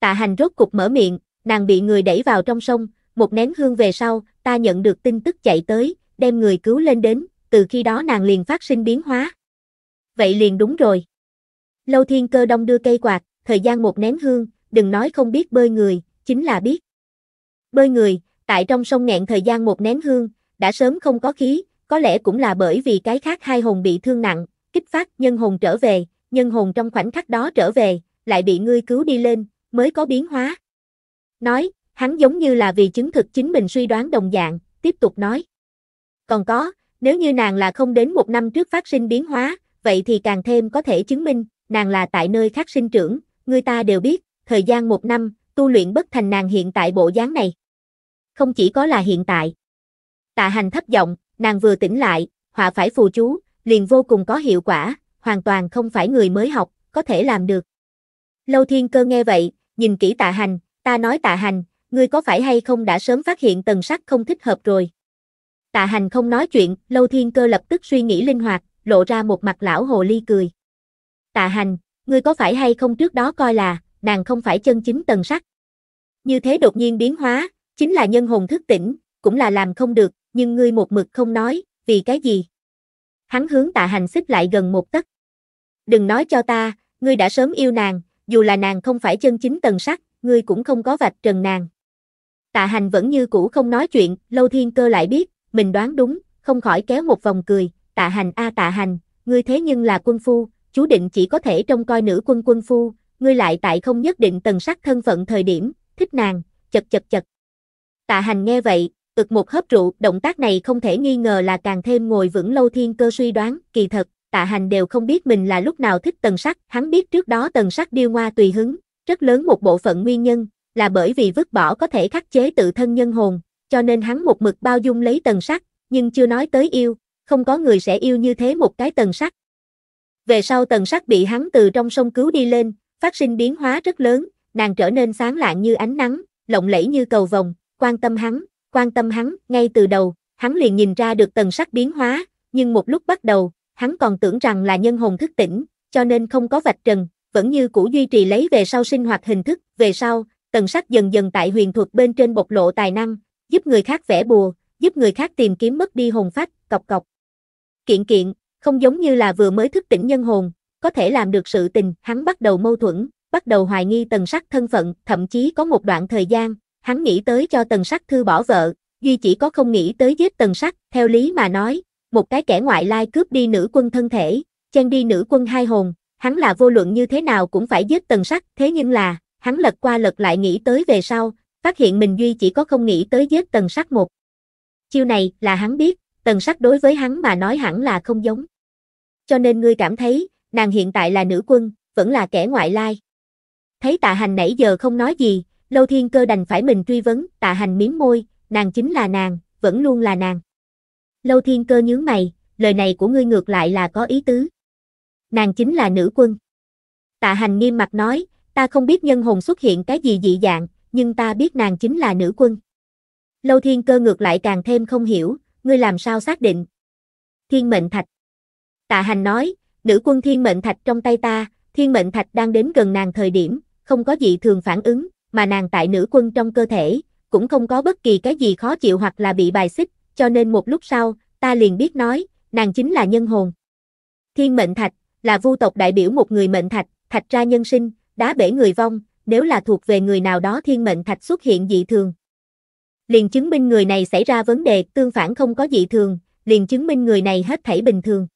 [SPEAKER 1] Tạ hành rốt cục mở miệng, nàng bị người đẩy vào trong sông, một nén hương về sau, ta nhận được tin tức chạy tới, đem người cứu lên đến, từ khi đó nàng liền phát sinh biến hóa. Vậy liền đúng rồi. Lâu thiên cơ đông đưa cây quạt, thời gian một nén hương, đừng nói không biết bơi người, chính là biết. Bơi người, tại trong sông nghẹn thời gian một nén hương, đã sớm không có khí, có lẽ cũng là bởi vì cái khác hai hồn bị thương nặng, kích phát nhân hồn trở về, nhân hồn trong khoảnh khắc đó trở về, lại bị ngươi cứu đi lên, mới có biến hóa. Nói, hắn giống như là vì chứng thực chính mình suy đoán đồng dạng, tiếp tục nói. Còn có, nếu như nàng là không đến một năm trước phát sinh biến hóa, vậy thì càng thêm có thể chứng minh, nàng là tại nơi khác sinh trưởng, người ta đều biết, thời gian một năm, tu luyện bất thành nàng hiện tại bộ dáng này. Không chỉ có là hiện tại. Tạ hành thấp giọng, nàng vừa tỉnh lại, họa phải phù chú, liền vô cùng có hiệu quả, hoàn toàn không phải người mới học, có thể làm được. Lâu Thiên Cơ nghe vậy, nhìn kỹ tạ hành, ta nói tạ hành, ngươi có phải hay không đã sớm phát hiện tần sắc không thích hợp rồi. Tạ hành không nói chuyện, Lâu Thiên Cơ lập tức suy nghĩ linh hoạt, lộ ra một mặt lão hồ ly cười. Tạ hành, ngươi có phải hay không trước đó coi là, nàng không phải chân chính tần sắc. Như thế đột nhiên biến hóa, chính là nhân hồn thức tỉnh, cũng là làm không được, nhưng ngươi một mực không nói, vì cái gì? Hắn hướng tạ hành xích lại gần một tấc. Đừng nói cho ta, ngươi đã sớm yêu nàng, dù là nàng không phải chân chính tần sắc, ngươi cũng không có vạch trần nàng. Tạ hành vẫn như cũ không nói chuyện, lâu thiên cơ lại biết, mình đoán đúng, không khỏi kéo một vòng cười, tạ hành a tạ hành, ngươi thế nhưng là quân phu, chú định chỉ có thể trông coi nữ quân quân phu, ngươi lại tại không nhất định tần sắc thân phận thời điểm, thích nàng, chật chật chật. Tạ hành nghe vậy, ực một hớp rượu, động tác này không thể nghi ngờ là càng thêm ngồi vững lâu thiên cơ suy đoán, kỳ thật, tạ hành đều không biết mình là lúc nào thích tần sắc, hắn biết trước đó tần sắc điêu ngoa tùy hứng, rất lớn một bộ phận nguyên nhân, là bởi vì vứt bỏ có thể khắc chế tự thân nhân hồn, cho nên hắn một mực bao dung lấy tần sắc, nhưng chưa nói tới yêu, không có người sẽ yêu như thế một cái tần sắc. Về sau tần sắc bị hắn từ trong sông cứu đi lên, phát sinh biến hóa rất lớn, nàng trở nên sáng lạng như ánh nắng, lộng lẫy như cầu vồng, quan tâm hắn, quan tâm hắn, ngay từ đầu, hắn liền nhìn ra được tần sắc biến hóa, nhưng một lúc bắt đầu, hắn còn tưởng rằng là nhân hồn thức tỉnh, cho nên không có vạch trần, vẫn như cũ duy trì lấy về sau sinh hoạt hình thức, về sau, tần sắc dần dần tại huyền thuật bên trên bộc lộ tài năng, giúp người khác vẽ bùa, giúp người khác tìm kiếm mất đi hồn phách, cọc cọc. Kiện kiện, không giống như là vừa mới thức tỉnh nhân hồn, có thể làm được sự tình, hắn bắt đầu mâu thuẫn, bắt đầu hoài nghi tần sắc thân phận, thậm chí có một đoạn thời gian, hắn nghĩ tới cho tần sắc thư bỏ vợ, duy chỉ có không nghĩ tới giết tần sắc, theo lý mà nói, một cái kẻ ngoại lai cướp đi nữ quân thân thể, chen đi nữ quân hai hồn, hắn là vô luận như thế nào cũng phải giết tần sắc, thế nhưng là, hắn lật qua lật lại nghĩ tới về sau, phát hiện mình duy chỉ có không nghĩ tới giết tần sắc một. Chiêu này là hắn biết, tần sắc đối với hắn mà nói hẳn là không giống. Cho nên ngươi cảm thấy, nàng hiện tại là nữ quân, vẫn là kẻ ngoại lai. Thấy tạ hành nãy giờ không nói gì, lâu thiên cơ đành phải mình truy vấn, tạ hành miếm môi, nàng chính là nàng, vẫn luôn là nàng. Lâu thiên cơ nhướng mày, lời này của ngươi ngược lại là có ý tứ. Nàng chính là nữ quân. Tạ hành nghiêm mặt nói, ta không biết nhân hồn xuất hiện cái gì dị dạng, nhưng ta biết nàng chính là nữ quân. Lâu thiên cơ ngược lại càng thêm không hiểu, ngươi làm sao xác định. Thiên mệnh thạch. Tạ hành nói, nữ quân thiên mệnh thạch trong tay ta, thiên mệnh thạch đang đến gần nàng thời điểm, không có gì thường phản ứng, mà nàng tại nữ quân trong cơ thể, cũng không có bất kỳ cái gì khó chịu hoặc là bị bài xích, cho nên một lúc sau, ta liền biết nói, nàng chính là nhân hồn. Thiên mệnh thạch, là vu tộc đại biểu một người mệnh thạch, thạch ra nhân sinh, đá bể người vong, nếu là thuộc về người nào đó thiên mệnh thạch xuất hiện dị thường. Liền chứng minh người này xảy ra vấn đề, tương phản không có dị thường, liền chứng minh người này hết thảy bình thường.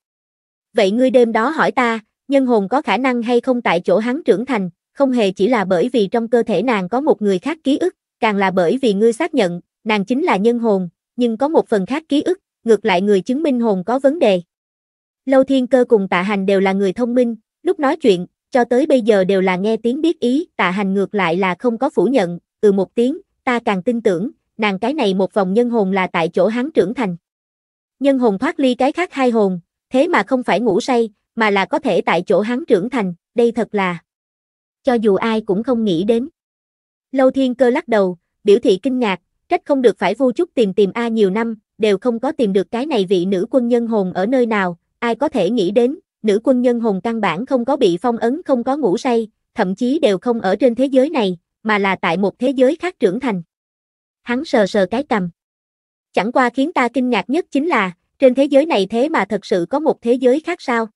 [SPEAKER 1] Vậy ngươi đêm đó hỏi ta, nhân hồn có khả năng hay không tại chỗ hắn trưởng thành, không hề chỉ là bởi vì trong cơ thể nàng có một người khác ký ức, càng là bởi vì ngươi xác nhận, nàng chính là nhân hồn, nhưng có một phần khác ký ức, ngược lại người chứng minh hồn có vấn đề. Lâu Thiên Cơ cùng Tạ Hành đều là người thông minh, lúc nói chuyện, cho tới bây giờ đều là nghe tiếng biết ý, Tạ Hành ngược lại là không có phủ nhận, từ một tiếng, ta càng tin tưởng, nàng cái này một vòng nhân hồn là tại chỗ hắn trưởng thành. Nhân hồn thoát ly cái khác hai hồn, thế mà không phải ngủ say, mà là có thể tại chỗ hắn trưởng thành, đây thật là cho dù ai cũng không nghĩ đến. Lâu Thiên Cơ lắc đầu, biểu thị kinh ngạc, Trách không được phải vu chút tìm tìm A nhiều năm, đều không có tìm được cái này vị nữ quân nhân hồn ở nơi nào, ai có thể nghĩ đến, nữ quân nhân hồn căn bản không có bị phong ấn không có ngủ say, thậm chí đều không ở trên thế giới này, mà là tại một thế giới khác trưởng thành. Hắn sờ sờ cái cầm. Chẳng qua khiến ta kinh ngạc nhất chính là, trên thế giới này thế mà thật sự có một thế giới khác sao?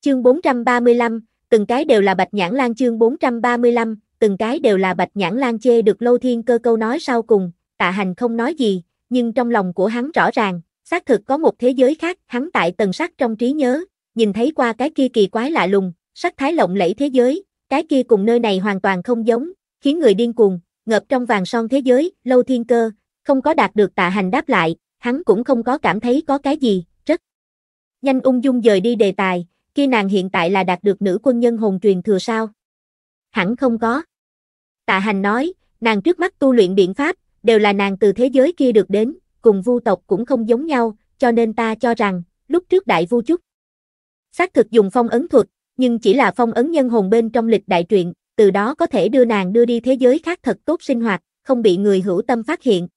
[SPEAKER 1] Chương 435, từng cái đều là Bạch Nhãn Lan chương 435, từng cái đều là Bạch Nhãn Lan chê được Lâu Thiên Cơ câu nói sau cùng, tạ hành không nói gì, nhưng trong lòng của hắn rõ ràng, xác thực có một thế giới khác, hắn tại tần sắc trong trí nhớ, nhìn thấy qua cái kia kỳ quái lạ lùng, sắc thái lộng lẫy thế giới, cái kia cùng nơi này hoàn toàn không giống, khiến người điên cuồng, ngập trong vàng son thế giới, lâu thiên cơ, không có đạt được tạ hành đáp lại, hắn cũng không có cảm thấy có cái gì, rất nhanh ung dung dời đi đề tài, kia nàng hiện tại là đạt được nữ quân nhân hồn truyền thừa sao? Hẳn không có. Tạ hành nói, nàng trước mắt tu luyện biện pháp, đều là nàng từ thế giới kia được đến, cùng vu tộc cũng không giống nhau, cho nên ta cho rằng, lúc trước đại vu trúc, xác thực dùng phong ấn thuật, nhưng chỉ là phong ấn nhân hồn bên trong lịch đại truyện, từ đó có thể đưa nàng đưa đi thế giới khác thật tốt sinh hoạt, không bị người hữu tâm phát hiện.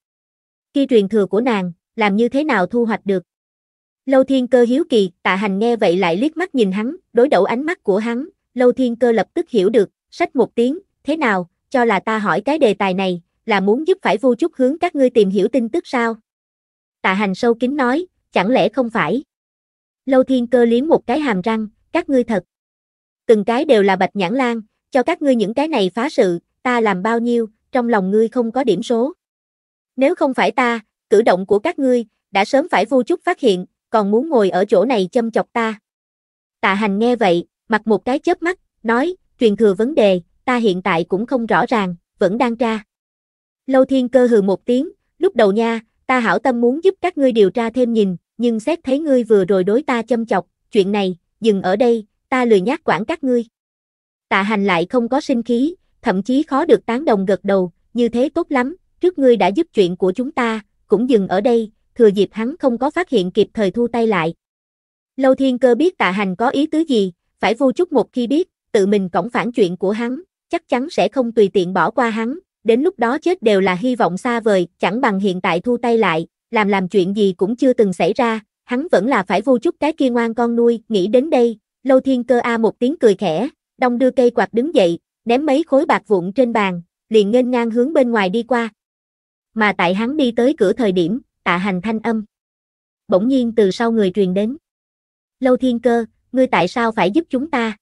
[SPEAKER 1] Khi truyền thừa của nàng, làm như thế nào thu hoạch được? Lâu Thiên Cơ hiếu kỳ, Tạ Hành nghe vậy lại liếc mắt nhìn hắn, đối đầu ánh mắt của hắn, Lâu Thiên Cơ lập tức hiểu được, sách một tiếng, thế nào, cho là ta hỏi cái đề tài này, là muốn giúp phải vu chút hướng các ngươi tìm hiểu tin tức sao? Tạ hành sâu kính nói, chẳng lẽ không phải? Lâu thiên cơ liếm một cái hàm răng, các ngươi thật. Từng cái đều là bạch nhãn lan, cho các ngươi những cái này phá sự, ta làm bao nhiêu, trong lòng ngươi không có điểm số. Nếu không phải ta, cử động của các ngươi, đã sớm phải vô chút phát hiện, còn muốn ngồi ở chỗ này châm chọc ta. Tạ hành nghe vậy, mặc một cái chớp mắt, nói, truyền thừa vấn đề, ta hiện tại cũng không rõ ràng, vẫn đang tra. Lâu Thiên Cơ hừ một tiếng, lúc đầu nha, ta hảo tâm muốn giúp các ngươi điều tra thêm nhìn, nhưng xét thấy ngươi vừa rồi đối ta châm chọc, chuyện này, dừng ở đây, ta lười nhát quản các ngươi. Tạ hành lại không có sinh khí, thậm chí khó được tán đồng gật đầu, như thế tốt lắm, trước ngươi đã giúp chuyện của chúng ta, cũng dừng ở đây, thừa dịp hắn không có phát hiện kịp thời thu tay lại. Lâu Thiên Cơ biết tạ hành có ý tứ gì, phải vô chút một khi biết, tự mình cổng phản chuyện của hắn, chắc chắn sẽ không tùy tiện bỏ qua hắn, đến lúc đó chết đều là hy vọng xa vời, chẳng bằng hiện tại thu tay lại, làm làm chuyện gì cũng chưa từng xảy ra, hắn vẫn là phải vô chút cái kia ngoan con nuôi, nghĩ đến đây, Lâu Thiên Cơ a một tiếng cười khẽ, đông đưa cây quạt đứng dậy, ném mấy khối bạc vụn trên bàn, liền nghênh ngang hướng bên ngoài đi qua. Mà tại hắn đi tới cửa thời điểm, tạ hành thanh âm. Bỗng nhiên từ sau người truyền đến. Lâu Thiên Cơ, ngươi tại sao phải giúp chúng ta?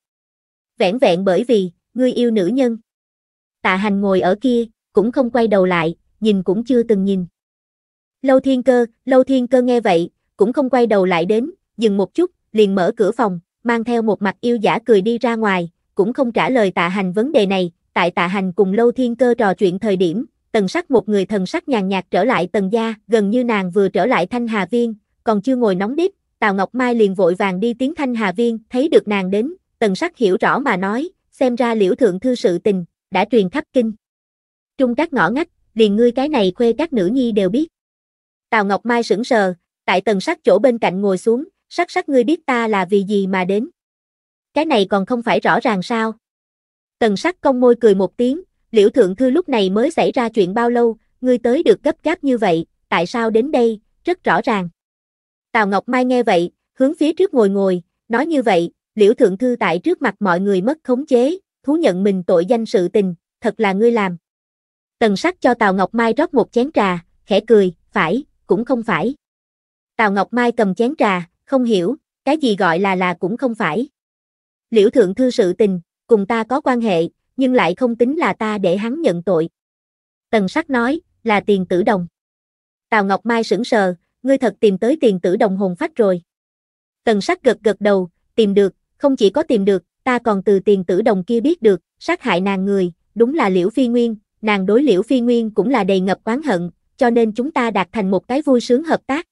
[SPEAKER 1] Vẹn vẹn bởi vì, ngươi yêu nữ nhân. Tạ hành ngồi ở kia, cũng không quay đầu lại, nhìn cũng chưa từng nhìn. Lâu thiên cơ, lâu thiên cơ nghe vậy, cũng không quay đầu lại đến, dừng một chút, liền mở cửa phòng, mang theo một mặt yêu giả cười đi ra ngoài, cũng không trả lời tạ hành vấn đề này, tại tạ hành cùng lâu thiên cơ trò chuyện thời điểm, tần sắc một người thần sắc nhàn nhạt trở lại tần gia, gần như nàng vừa trở lại thanh hà viên, còn chưa ngồi nóng đít, Tào Ngọc Mai liền vội vàng đi tiến thanh hà viên, thấy được nàng đến, tần sắc hiểu rõ mà nói, xem ra liễu thượng thư sự tình, đã truyền khắp kinh. Trung các ngõ ngách, liền ngươi cái này khuê các nữ nhi đều biết. Tào Ngọc Mai sững sờ, tại tần sắc chỗ bên cạnh ngồi xuống, sắc sắc ngươi biết ta là vì gì mà đến. Cái này còn không phải rõ ràng sao. Tần sắc cong môi cười một tiếng, liễu thượng thư lúc này mới xảy ra chuyện bao lâu, ngươi tới được gấp gáp như vậy, tại sao đến đây, rất rõ ràng. Tào Ngọc Mai nghe vậy, hướng phía trước ngồi ngồi, nói như vậy, liễu thượng thư tại trước mặt mọi người mất khống chế, thú nhận mình tội danh sự tình, thật là ngươi làm. Tần sắc cho Tào Ngọc Mai rót một chén trà, khẽ cười, phải, cũng không phải. Tào Ngọc Mai cầm chén trà, không hiểu, cái gì gọi là là cũng không phải. Liễu Thượng Thư sự tình, cùng ta có quan hệ, nhưng lại không tính là ta để hắn nhận tội. Tần sắc nói, là tiền tử đồng. Tào Ngọc Mai sững sờ, ngươi thật tìm tới tiền tử đồng hồn phách rồi. Tần sắc gật gật đầu, tìm được, không chỉ có tìm được, ta còn từ tiền tử đồng kia biết được, sát hại nàng người, đúng là Liễu Phi Nguyên, nàng đối liễu phi nguyên cũng là đầy ngập oán hận, cho nên chúng ta đạt thành một cái vui sướng hợp tác.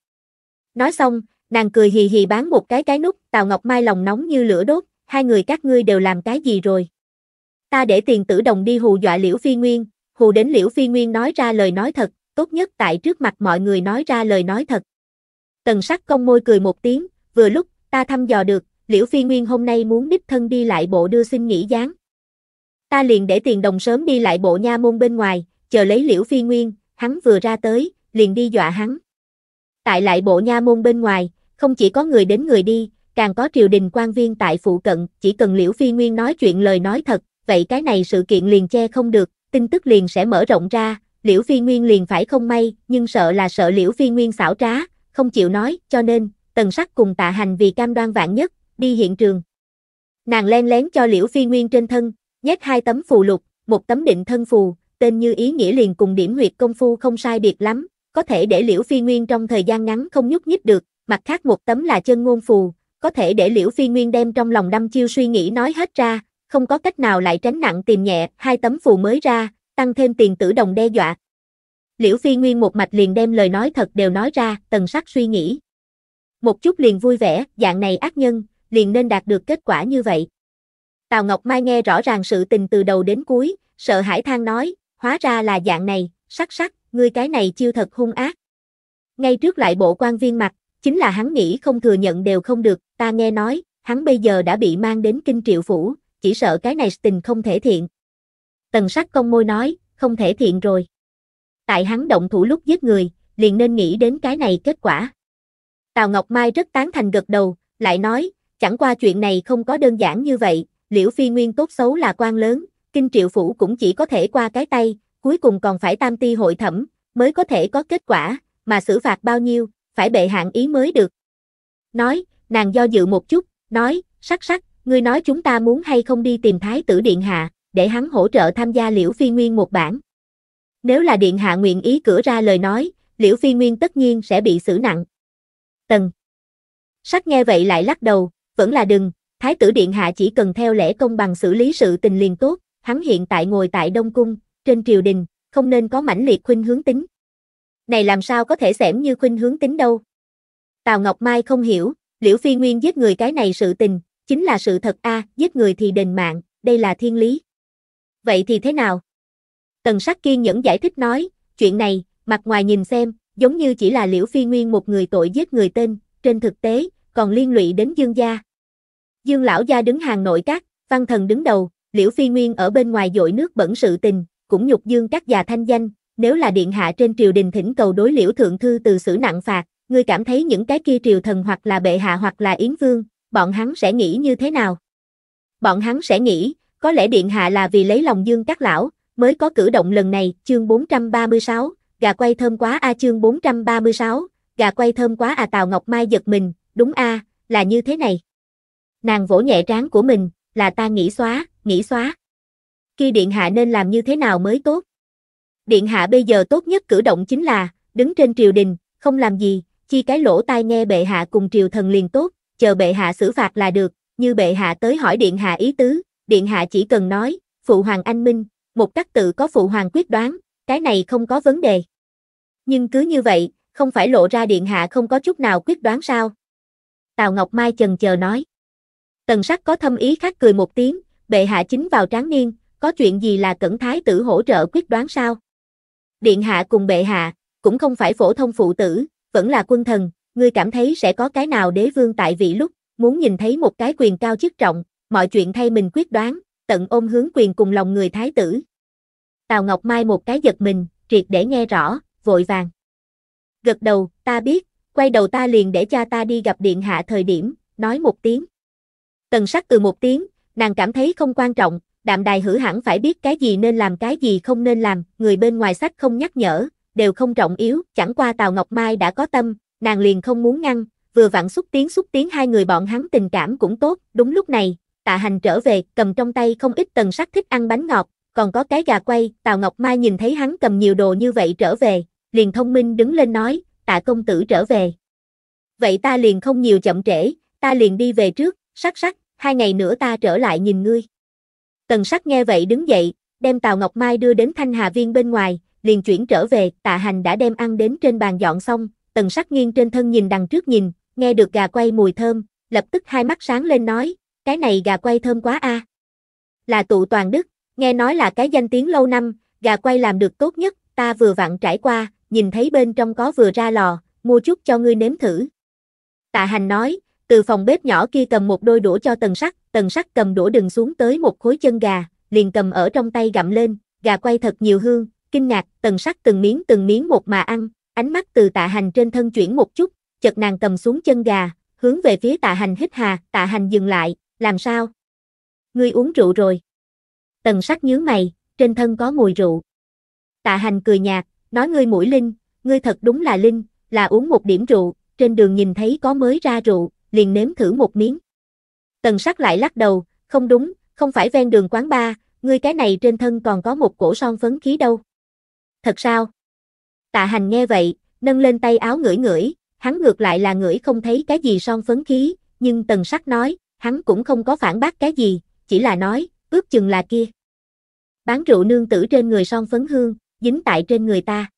[SPEAKER 1] Nói xong, nàng cười hì hì bán một cái cái nút, Tào Ngọc Mai lòng nóng như lửa đốt, hai người các ngươi đều làm cái gì rồi? Ta để tiền tử đồng đi hù dọa liễu phi nguyên, hù đến liễu phi nguyên nói ra lời nói thật, tốt nhất tại trước mặt mọi người nói ra lời nói thật. Tần sắc công môi cười một tiếng, vừa lúc, ta thăm dò được, liễu phi nguyên hôm nay muốn đích thân đi lại bộ đưa xin nghỉ gián, ta liền để tiền đồng sớm đi lại bộ nha môn bên ngoài, chờ lấy liễu phi nguyên, hắn vừa ra tới, liền đi dọa hắn. Tại lại bộ nha môn bên ngoài, không chỉ có người đến người đi, càng có triều đình quan viên tại phụ cận, chỉ cần liễu phi nguyên nói chuyện lời nói thật, vậy cái này sự kiện liền che không được, tin tức liền sẽ mở rộng ra, liễu phi nguyên liền phải không may, nhưng sợ là sợ liễu phi nguyên xảo trá, không chịu nói, cho nên, tần sắc cùng tạ hành vì cam đoan vạn nhất, đi hiện trường. Nàng len lén cho liễu phi nguyên trên thân, nhét hai tấm phù lục, một tấm định thân phù, tên như ý nghĩa liền cùng điểm huyệt công phu không sai biệt lắm, có thể để Liễu Phi Nguyên trong thời gian ngắn không nhúc nhích được, mặt khác một tấm là chân ngôn phù, có thể để Liễu Phi Nguyên đem trong lòng đâm chiêu suy nghĩ nói hết ra, không có cách nào lại tránh nặng tìm nhẹ, hai tấm phù mới ra, tăng thêm tiền tử đồng đe dọa. Liễu Phi Nguyên một mạch liền đem lời nói thật đều nói ra, tần sắc suy nghĩ. Một chút liền vui vẻ, dạng này ác nhân, liền nên đạt được kết quả như vậy. Tào Ngọc Mai nghe rõ ràng sự tình từ đầu đến cuối, sợ hãi than nói, hóa ra là dạng này, sắc sắc, ngươi cái này chiêu thật hung ác. Ngay trước lại bộ quan viên mặt, chính là hắn nghĩ không thừa nhận đều không được, ta nghe nói, hắn bây giờ đã bị mang đến kinh triệu phủ, chỉ sợ cái này tình không thể thiện. Tần sắc công môi nói, không thể thiện rồi. Tại hắn động thủ lúc giết người, liền nên nghĩ đến cái này kết quả. Tào Ngọc Mai rất tán thành gật đầu, lại nói, chẳng qua chuyện này không có đơn giản như vậy, Liễu Phi Nguyên tốt xấu là quan lớn, kinh triệu phủ cũng chỉ có thể qua cái tay, cuối cùng còn phải tam ti hội thẩm, mới có thể có kết quả, mà xử phạt bao nhiêu, phải bệ hạng ý mới được. Nói, nàng do dự một chút, nói, sắc sắc, ngươi nói chúng ta muốn hay không đi tìm Thái tử Điện Hạ, để hắn hỗ trợ tham gia Liễu Phi Nguyên một bản. Nếu là Điện Hạ nguyện ý cửa ra lời nói, Liễu Phi Nguyên tất nhiên sẽ bị xử nặng. Tần. Sắc nghe vậy lại lắc đầu, vẫn là đừng, Thái tử Điện Hạ chỉ cần theo lẽ công bằng xử lý sự tình liền tốt, hắn hiện tại ngồi tại Đông Cung, trên triều đình, không nên có mãnh liệt khuynh hướng tính. Này làm sao có thể xẻm như khuynh hướng tính đâu. Tào Ngọc Mai không hiểu, Liễu Phi Nguyên giết người cái này sự tình, chính là sự thật a, à, giết người thì đền mạng, đây là thiên lý. Vậy thì thế nào? Tần Sắc kiên nhẫn giải thích nói, chuyện này, mặt ngoài nhìn xem, giống như chỉ là Liễu Phi Nguyên một người tội giết người tên, trên thực tế, còn liên lụy đến Dương gia. Dương lão gia đứng hàng nội các, văn thần đứng đầu, liễu phi nguyên ở bên ngoài dội nước bẩn sự tình, cũng nhục dương các già thanh danh, nếu là điện hạ trên triều đình thỉnh cầu đối liễu thượng thư từ xử nặng phạt, ngươi cảm thấy những cái kia triều thần hoặc là bệ hạ hoặc là yến vương, bọn hắn sẽ nghĩ như thế nào? Bọn hắn sẽ nghĩ, có lẽ điện hạ là vì lấy lòng dương các lão, mới có cử động lần này, chương 436, gà quay thơm quá a à, chương 436, gà quay thơm quá a. Tào Ngọc Mai giật mình, đúng a, là như thế này. Nàng vỗ nhẹ trán của mình, là ta nghĩ xóa, nghĩ xóa. Khi điện hạ nên làm như thế nào mới tốt? Điện hạ bây giờ tốt nhất cử động chính là, đứng trên triều đình, không làm gì, chi cái lỗ tai nghe bệ hạ cùng triều thần liền tốt, chờ bệ hạ xử phạt là được, như bệ hạ tới hỏi điện hạ ý tứ, điện hạ chỉ cần nói, phụ hoàng anh minh, một các tự có phụ hoàng quyết đoán, cái này không có vấn đề. Nhưng cứ như vậy, không phải lộ ra điện hạ không có chút nào quyết đoán sao? Tào Ngọc Mai chần chờ nói. Tần sắc có thâm ý khác cười một tiếng, bệ hạ chính vào tráng niên, có chuyện gì là cẩn thái tử hỗ trợ quyết đoán sao? Điện hạ cùng bệ hạ, cũng không phải phổ thông phụ tử, vẫn là quân thần, ngươi cảm thấy sẽ có cái nào đế vương tại vị lúc, muốn nhìn thấy một cái quyền cao chức trọng, mọi chuyện thay mình quyết đoán, tận ôm hướng quyền cùng lòng người thái tử. Tào Ngọc Mai một cái giật mình, triệt để nghe rõ, vội vàng. Gật đầu, ta biết, quay đầu ta liền để cha ta đi gặp điện hạ thời điểm, nói một tiếng. Tần sắc từ một tiếng, nàng cảm thấy không quan trọng, đạm đài hử hẳn phải biết cái gì nên làm cái gì không nên làm, người bên ngoài sách không nhắc nhở, đều không trọng yếu, chẳng qua Tào Ngọc Mai đã có tâm, nàng liền không muốn ngăn, vừa vặn xúc tiến xúc tiến hai người bọn hắn tình cảm cũng tốt, đúng lúc này, tạ hành trở về, cầm trong tay không ít tần sắc thích ăn bánh ngọt, còn có cái gà quay, Tào Ngọc Mai nhìn thấy hắn cầm nhiều đồ như vậy trở về, liền thông minh đứng lên nói, tạ công tử trở về. Vậy ta liền không nhiều chậm trễ, ta liền đi về trước, sắc sắc, hai ngày nữa ta trở lại nhìn ngươi. Tần sắc nghe vậy đứng dậy, đem Tào Ngọc Mai đưa đến Thanh Hà Viên bên ngoài, liền chuyển trở về, tạ hành đã đem ăn đến trên bàn dọn xong, tần sắc nghiêng trên thân nhìn đằng trước nhìn, nghe được gà quay mùi thơm, lập tức hai mắt sáng lên nói, cái này gà quay thơm quá a. À. Là tụ toàn đức, nghe nói là cái danh tiếng lâu năm, gà quay làm được tốt nhất, ta vừa vặn trải qua, nhìn thấy bên trong có vừa ra lò, mua chút cho ngươi nếm thử. Tạ hành nói, từ phòng bếp nhỏ kia cầm một đôi đũa cho tần sắc, tần sắc cầm đũa đừng xuống tới một khối chân gà, liền cầm ở trong tay gặm lên, gà quay thật nhiều hương, kinh ngạc, tần sắc từng miếng từng miếng một mà ăn, ánh mắt từ tạ hành trên thân chuyển một chút, chợt nàng cầm xuống chân gà, hướng về phía tạ hành hít hà, tạ hành dừng lại, làm sao? Ngươi uống rượu rồi. Tần sắc nhớ mày, trên thân có mùi rượu. Tạ hành cười nhạt, nói ngươi mũi linh, ngươi thật đúng là linh, là uống một điểm rượu, trên đường nhìn thấy có mới ra rượu, liền nếm thử một miếng. Tần sắc lại lắc đầu, không đúng, không phải ven đường quán ba, ngươi cái này trên thân còn có một cổ son phấn khí đâu. Thật sao? Tạ hành nghe vậy, nâng lên tay áo ngửi ngửi, hắn ngược lại là ngửi không thấy cái gì son phấn khí, nhưng tần sắc nói, hắn cũng không có phản bác cái gì, chỉ là nói, ước chừng là kia. Bán rượu nương tử trên người son phấn hương, dính tại trên người ta.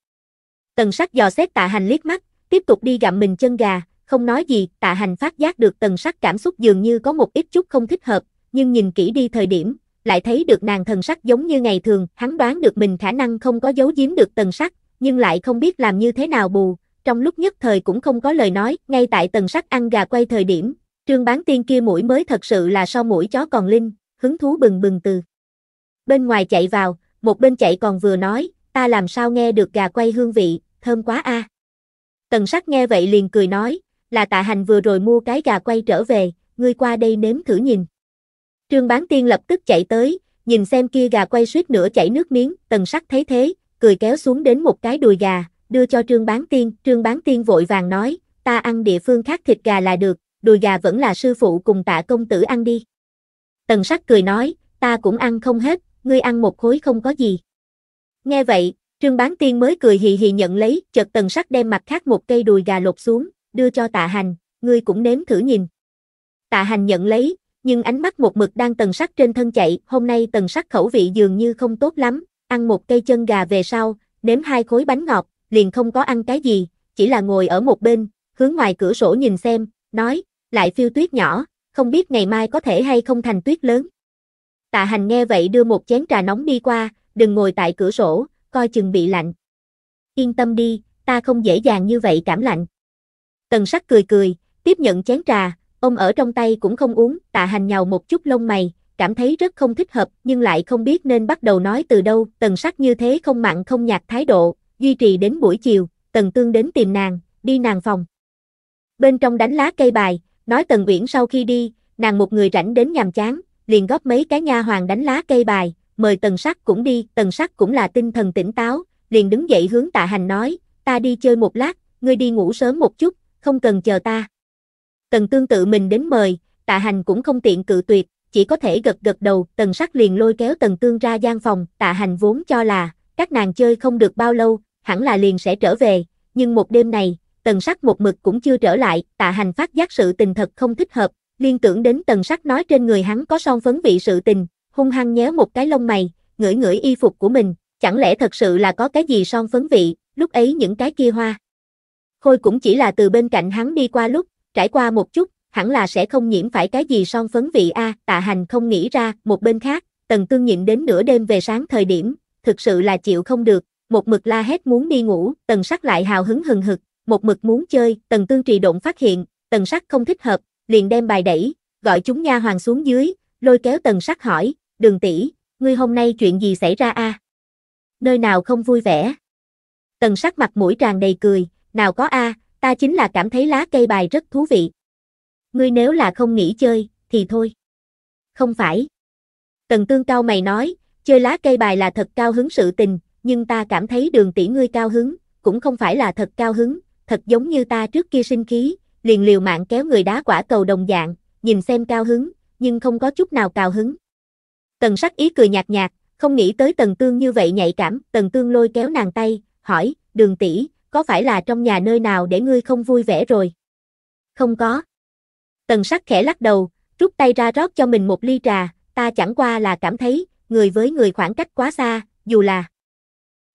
[SPEAKER 1] Tần sắc dò xét tạ hành liếc mắt, tiếp tục đi gặm mình chân gà, không nói gì, tạ hành phát giác được tần sắc cảm xúc dường như có một ít chút không thích hợp, nhưng nhìn kỹ đi thời điểm, lại thấy được nàng thần sắc giống như ngày thường, hắn đoán được mình khả năng không có giấu giếm được tần sắc, nhưng lại không biết làm như thế nào bù, trong lúc nhất thời cũng không có lời nói, ngay tại tần sắc ăn gà quay thời điểm, trương bán tiên kia mũi mới thật sự là so mũi chó còn linh, hứng thú bừng bừng từ. Bên ngoài chạy vào, một bên chạy còn vừa nói, ta làm sao nghe được gà quay hương vị, thơm quá a. À. Tần sắc nghe vậy liền cười nói, là tạ hành vừa rồi mua cái gà quay trở về, ngươi qua đây nếm thử nhìn. Trương bán tiên lập tức chạy tới, nhìn xem kia gà quay suýt nữa chảy nước miếng, tần sắc thấy thế, cười kéo xuống đến một cái đùi gà, đưa cho trương bán tiên, trương bán tiên vội vàng nói, ta ăn địa phương khác thịt gà là được, đùi gà vẫn là sư phụ cùng tạ công tử ăn đi. Tần sắc cười nói, ta cũng ăn không hết, ngươi ăn một khối không có gì. Nghe vậy, trương bán tiên mới cười hì hì nhận lấy, chợt tần sắc đem mặt khác một cây đùi gà lột xuống, đưa cho tạ hành, ngươi cũng nếm thử nhìn. Tạ hành nhận lấy, nhưng ánh mắt một mực đang tần sắc trên thân chạy, hôm nay tần sắc khẩu vị dường như không tốt lắm, ăn một cây chân gà về sau, nếm hai khối bánh ngọt, liền không có ăn cái gì, chỉ là ngồi ở một bên, hướng ngoài cửa sổ nhìn xem, nói, lại phiêu tuyết nhỏ, không biết ngày mai có thể hay không thành tuyết lớn. Tạ hành nghe vậy đưa một chén trà nóng đi qua, đừng ngồi tại cửa sổ, coi chừng bị lạnh. Yên tâm đi, ta không dễ dàng như vậy cảm lạnh. Tần sắc cười cười, tiếp nhận chén trà, ông ở trong tay cũng không uống, tạ hành nhào một chút lông mày, cảm thấy rất không thích hợp nhưng lại không biết nên bắt đầu nói từ đâu, tần sắc như thế không mặn không nhạt thái độ, duy trì đến buổi chiều, tần tương đến tìm nàng, đi nàng phòng. Bên trong đánh lá cây bài, nói tần uyển sau khi đi, nàng một người rảnh đến nhàm chán, liền góp mấy cái nha hoàng đánh lá cây bài, mời tần sắc cũng đi, tần sắc cũng là tinh thần tỉnh táo, liền đứng dậy hướng tạ hành nói, ta đi chơi một lát, ngươi đi ngủ sớm một chút, không cần chờ ta. Tần tương tự mình đến mời, tạ hành cũng không tiện cự tuyệt, chỉ có thể gật gật đầu, tần sắc liền lôi kéo tần tương ra gian phòng, tạ hành vốn cho là, các nàng chơi không được bao lâu, hẳn là liền sẽ trở về, nhưng một đêm này, tần sắc một mực cũng chưa trở lại, tạ hành phát giác sự tình thật không thích hợp, liên tưởng đến tần sắc nói trên người hắn có son phấn vị sự tình, hung hăng nhéo một cái lông mày, ngửi ngửi y phục của mình, chẳng lẽ thật sự là có cái gì son phấn vị, lúc ấy những cái kia hoa. Khôi cũng chỉ là từ bên cạnh hắn đi qua lúc, trải qua một chút, hẳn là sẽ không nhiễm phải cái gì son phấn vị a, à, tạ hành không nghĩ ra, một bên khác, tần tương nhịn đến nửa đêm về sáng thời điểm, thực sự là chịu không được, một mực la hét muốn đi ngủ, tần sắc lại hào hứng hừng hực, một mực muốn chơi, tần tương trì động phát hiện, tần sắc không thích hợp, liền đem bài đẩy, gọi chúng nha hoàng xuống dưới, lôi kéo tần sắc hỏi, đường tỷ, ngươi hôm nay chuyện gì xảy ra a? Nơi nào không vui vẻ? Tần sắc mặt mũi tràn đầy cười, nào có a, ta chính là cảm thấy lá cây bài rất thú vị. Ngươi nếu là không nghĩ chơi, thì thôi. Không phải. Tần tương cao mày nói, chơi lá cây bài là thật cao hứng sự tình, nhưng ta cảm thấy đường tỷ ngươi cao hứng, cũng không phải là thật cao hứng, thật giống như ta trước kia sinh khí, liền liều mạng kéo người đá quả cầu đồng dạng, nhìn xem cao hứng, nhưng không có chút nào cao hứng. Tần sắc ý cười nhạt nhạt, không nghĩ tới tần tương như vậy nhạy cảm, tần tương lôi kéo nàng tay, hỏi, đường tỷ, có phải là trong nhà nơi nào để ngươi không vui vẻ rồi? Không có. Tần sắc khẽ lắc đầu, rút tay ra rót cho mình một ly trà, ta chẳng qua là cảm thấy, người với người khoảng cách quá xa, dù là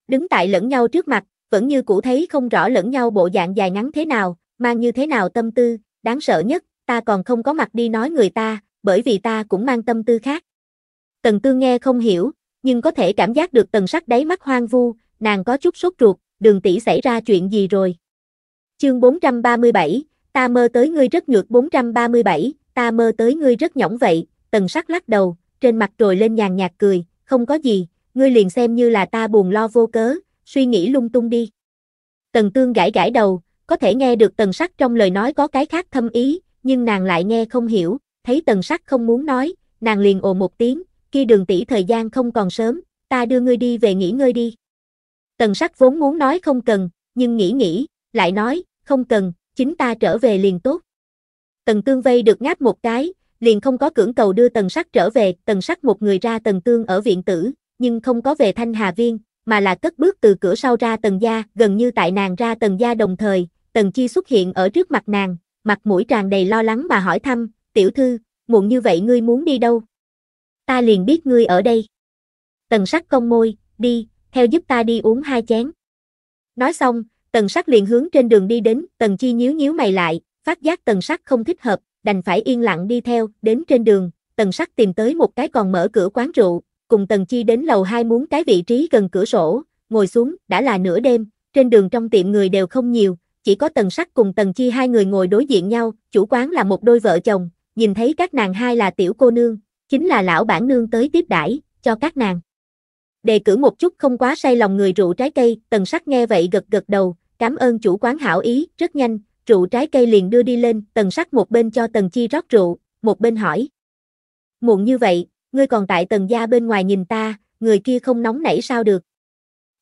[SPEAKER 1] đứng tại lẫn nhau trước mặt, vẫn như cũ thấy không rõ lẫn nhau bộ dạng dài ngắn thế nào, mang như thế nào tâm tư, đáng sợ nhất, ta còn không có mặt đi nói người ta, bởi vì ta cũng mang tâm tư khác. Tần Tư nghe không hiểu, nhưng có thể cảm giác được tần sắc đáy mắt hoang vu, nàng có chút sốt ruột, đường tỷ xảy ra chuyện gì rồi? Chương 437, ta mơ tới ngươi rất nhược 437, ta mơ tới ngươi rất nhõng vậy, tần sắc lắc đầu, trên mặt rồi lên nhàn nhạt cười, không có gì, ngươi liền xem như là ta buồn lo vô cớ, suy nghĩ lung tung đi. Tần tương gãi gãi đầu, có thể nghe được tần sắc trong lời nói có cái khác thâm ý, nhưng nàng lại nghe không hiểu, thấy tần sắc không muốn nói, nàng liền ồ một tiếng, khi đường tỷ thời gian không còn sớm, ta đưa ngươi đi về nghỉ ngơi đi. Tần sắc vốn muốn nói không cần, nhưng nghĩ nghĩ, lại nói, không cần, chính ta trở về liền tốt. Tần tương vây được ngáp một cái, liền không có cưỡng cầu đưa tần sắc trở về, tần sắc một người ra tần tương ở viện tử, nhưng không có về thanh hà viên, mà là cất bước từ cửa sau ra tần gia, gần như tại nàng ra tần gia đồng thời, tần chi xuất hiện ở trước mặt nàng, mặt mũi tràn đầy lo lắng mà hỏi thăm, tiểu thư, muộn như vậy ngươi muốn đi đâu? Ta liền biết ngươi ở đây. Tần sắc cong môi, đi, theo giúp ta đi uống hai chén. Nói xong, tần sắc liền hướng trên đường đi đến, tần chi nhíu nhíu mày lại, phát giác tần sắc không thích hợp, đành phải yên lặng đi theo, đến trên đường, tần sắc tìm tới một cái còn mở cửa quán rượu, cùng tần chi đến lầu hai muốn cái vị trí gần cửa sổ, ngồi xuống, đã là nửa đêm, trên đường trong tiệm người đều không nhiều, chỉ có tần sắc cùng tần chi hai người ngồi đối diện nhau, chủ quán là một đôi vợ chồng, nhìn thấy các nàng hai là tiểu cô nương, chính là lão bản nương tới tiếp đãi cho các nàng đề cử một chút không quá say lòng người rượu trái cây, tần sắc nghe vậy gật gật đầu, cảm ơn chủ quán hảo ý, rất nhanh, rượu trái cây liền đưa đi lên, tần sắc một bên cho tần chi rót rượu, một bên hỏi. Muộn như vậy, ngươi còn tại tần gia bên ngoài nhìn ta, người kia không nóng nảy sao được.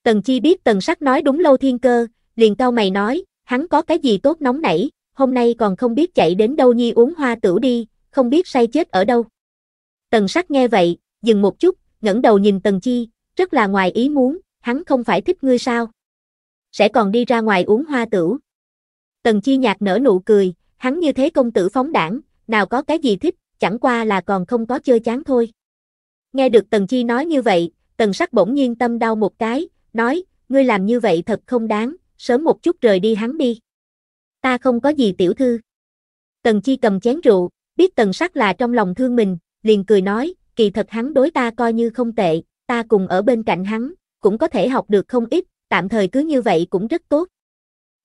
[SPEAKER 1] Tần chi biết tần sắc nói đúng lâu thiên cơ, liền cau mày nói, hắn có cái gì tốt nóng nảy, hôm nay còn không biết chạy đến đâu nhi uống hoa tửu đi, không biết say chết ở đâu. Tần sắc nghe vậy, dừng một chút, ngẩng đầu nhìn tần chi, rất là ngoài ý muốn, hắn không phải thích ngươi sao? Sẽ còn đi ra ngoài uống hoa tửu. Tần chi nhạc nở nụ cười, hắn như thế công tử phóng đảng, nào có cái gì thích, chẳng qua là còn không có chơi chán thôi. Nghe được tần chi nói như vậy, tần sắc bỗng nhiên tâm đau một cái, nói, ngươi làm như vậy thật không đáng, sớm một chút rời đi hắn đi. Ta không có gì tiểu thư. Tần chi cầm chén rượu, biết tần sắc là trong lòng thương mình, liền cười nói, kỳ thật hắn đối ta coi như không tệ, ta cùng ở bên cạnh hắn, cũng có thể học được không ít, tạm thời cứ như vậy cũng rất tốt.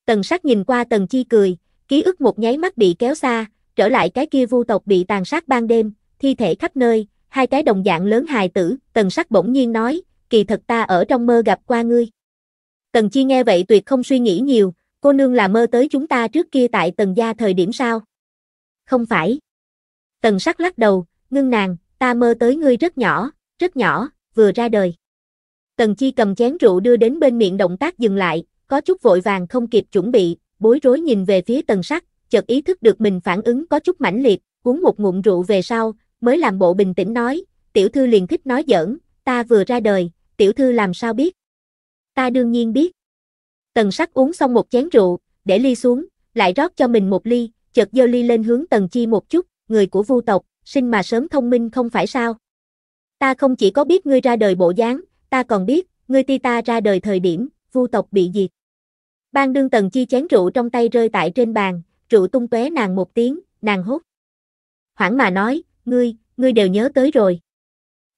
[SPEAKER 1] Tần sắc nhìn qua tần chi cười, ký ức một nháy mắt bị kéo xa, trở lại cái kia vu tộc bị tàn sát ban đêm, thi thể khắp nơi, hai cái đồng dạng lớn hài tử, tần sắc bỗng nhiên nói, kỳ thật ta ở trong mơ gặp qua ngươi. Tần chi nghe vậy tuyệt không suy nghĩ nhiều, cô nương là mơ tới chúng ta trước kia tại tần gia thời điểm sao? Không phải. Tần sắc lắc đầu, ngưng nàng, ta mơ tới ngươi rất nhỏ, rất nhỏ, vừa ra đời. Tần Chi cầm chén rượu đưa đến bên miệng động tác dừng lại, có chút vội vàng không kịp chuẩn bị, bối rối nhìn về phía Tần Sắc, chợt ý thức được mình phản ứng có chút mãnh liệt, uống một ngụm rượu về sau, mới làm bộ bình tĩnh nói, tiểu thư liền thích nói giỡn, ta vừa ra đời, tiểu thư làm sao biết? Ta đương nhiên biết. Tần Sắc uống xong một chén rượu, để ly xuống, lại rót cho mình một ly, chợt giơ ly lên hướng Tần Chi một chút, người của Vu tộc, sinh mà sớm thông minh không phải sao? Ta không chỉ có biết ngươi ra đời bộ dáng, ta còn biết, ngươi ti ta ra đời thời điểm, vu tộc bị diệt. Ban đương tần chi chén rượu trong tay rơi tại trên bàn, rượu tung tóe nàng một tiếng, nàng hốt. Hoảng mà nói, ngươi, ngươi đều nhớ tới rồi.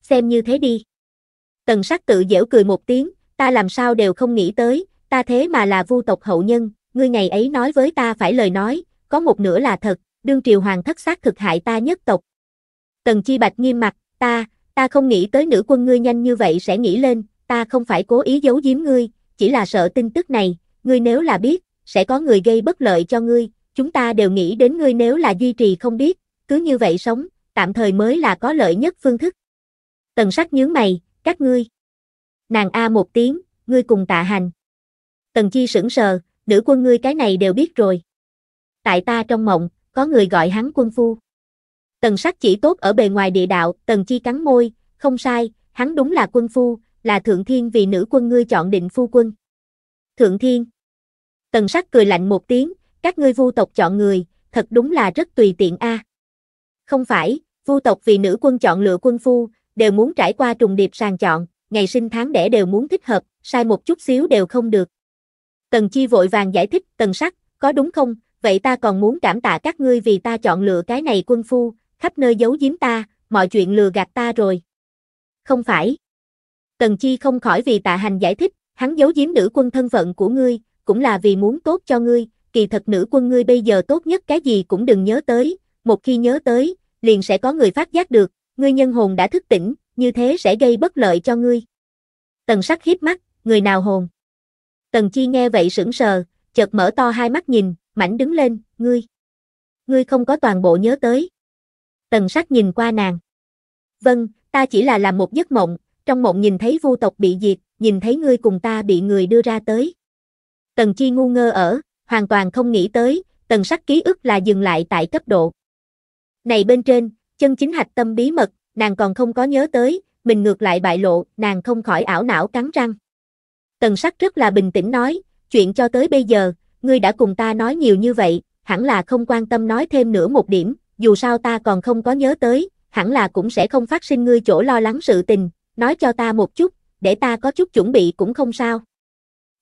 [SPEAKER 1] Xem như thế đi. Tần sắc tự dễu cười một tiếng, ta làm sao đều không nghĩ tới, ta thế mà là vu tộc hậu nhân, ngươi ngày ấy nói với ta phải lời nói, có một nửa là thật, đương triều hoàng thất xác thực hại ta nhất tộc. Tần chi bạch nghiêm mặt, ta, ta không nghĩ tới nữ quân ngươi nhanh như vậy sẽ nghĩ lên, ta không phải cố ý giấu giếm ngươi, chỉ là sợ tin tức này, ngươi nếu là biết, sẽ có người gây bất lợi cho ngươi, chúng ta đều nghĩ đến ngươi nếu là duy trì không biết, cứ như vậy sống, tạm thời mới là có lợi nhất phương thức. Tần sắc nhướng mày, các ngươi. Nàng A một tiếng, ngươi cùng tạ hành. Tần chi sững sờ, nữ quân ngươi cái này đều biết rồi. Tại ta trong mộng, có người gọi hắn quân phu. Tần sắc chỉ tốt ở bề ngoài địa đạo, tần chi cắn môi, không sai, hắn đúng là quân phu, là thượng thiên vì nữ quân ngươi chọn định phu quân. Thượng thiên. Tần sắc cười lạnh một tiếng, các ngươi vu tộc chọn người, thật đúng là rất tùy tiện a. À. Không phải, vu tộc vì nữ quân chọn lựa quân phu, đều muốn trải qua trùng điệp sàng chọn, ngày sinh tháng đẻ đều muốn thích hợp, sai một chút xíu đều không được. Tần Chi vội vàng giải thích, Tần Sắc, có đúng không, vậy ta còn muốn cảm tạ các ngươi vì ta chọn lựa cái này quân phu, khắp nơi giấu giếm ta, mọi chuyện lừa gạt ta rồi. Không phải. Tần Chi không khỏi vì tạ hành giải thích, hắn giấu giếm nữ quân thân phận của ngươi, cũng là vì muốn tốt cho ngươi, kỳ thật nữ quân ngươi bây giờ tốt nhất cái gì cũng đừng nhớ tới, một khi nhớ tới, liền sẽ có người phát giác được, ngươi nhân hồn đã thức tỉnh, như thế sẽ gây bất lợi cho ngươi. Tần sắc hiếp mắt, người nào hồn? Tần Chi nghe vậy sững sờ, chợt mở to hai mắt nhìn, mảnh đứng lên, ngươi. Ngươi không có toàn bộ nhớ tới tần sắc nhìn qua nàng. Vâng, ta chỉ là làm một giấc mộng, trong mộng nhìn thấy vu tộc bị diệt, nhìn thấy ngươi cùng ta bị người đưa ra tới. Tần chi ngu ngơ ở, hoàn toàn không nghĩ tới, tần sắc ký ức là dừng lại tại cấp độ. Này bên trên, chân chính hạch tâm bí mật, nàng còn không có nhớ tới, mình ngược lại bại lộ, nàng không khỏi ảo não cắn răng. Tần sắc rất là bình tĩnh nói, chuyện cho tới bây giờ, ngươi đã cùng ta nói nhiều như vậy, hẳn là không quan tâm nói thêm nữa một điểm, dù sao ta còn không có nhớ tới, hẳn là cũng sẽ không phát sinh ngươi chỗ lo lắng sự tình, nói cho ta một chút, để ta có chút chuẩn bị cũng không sao.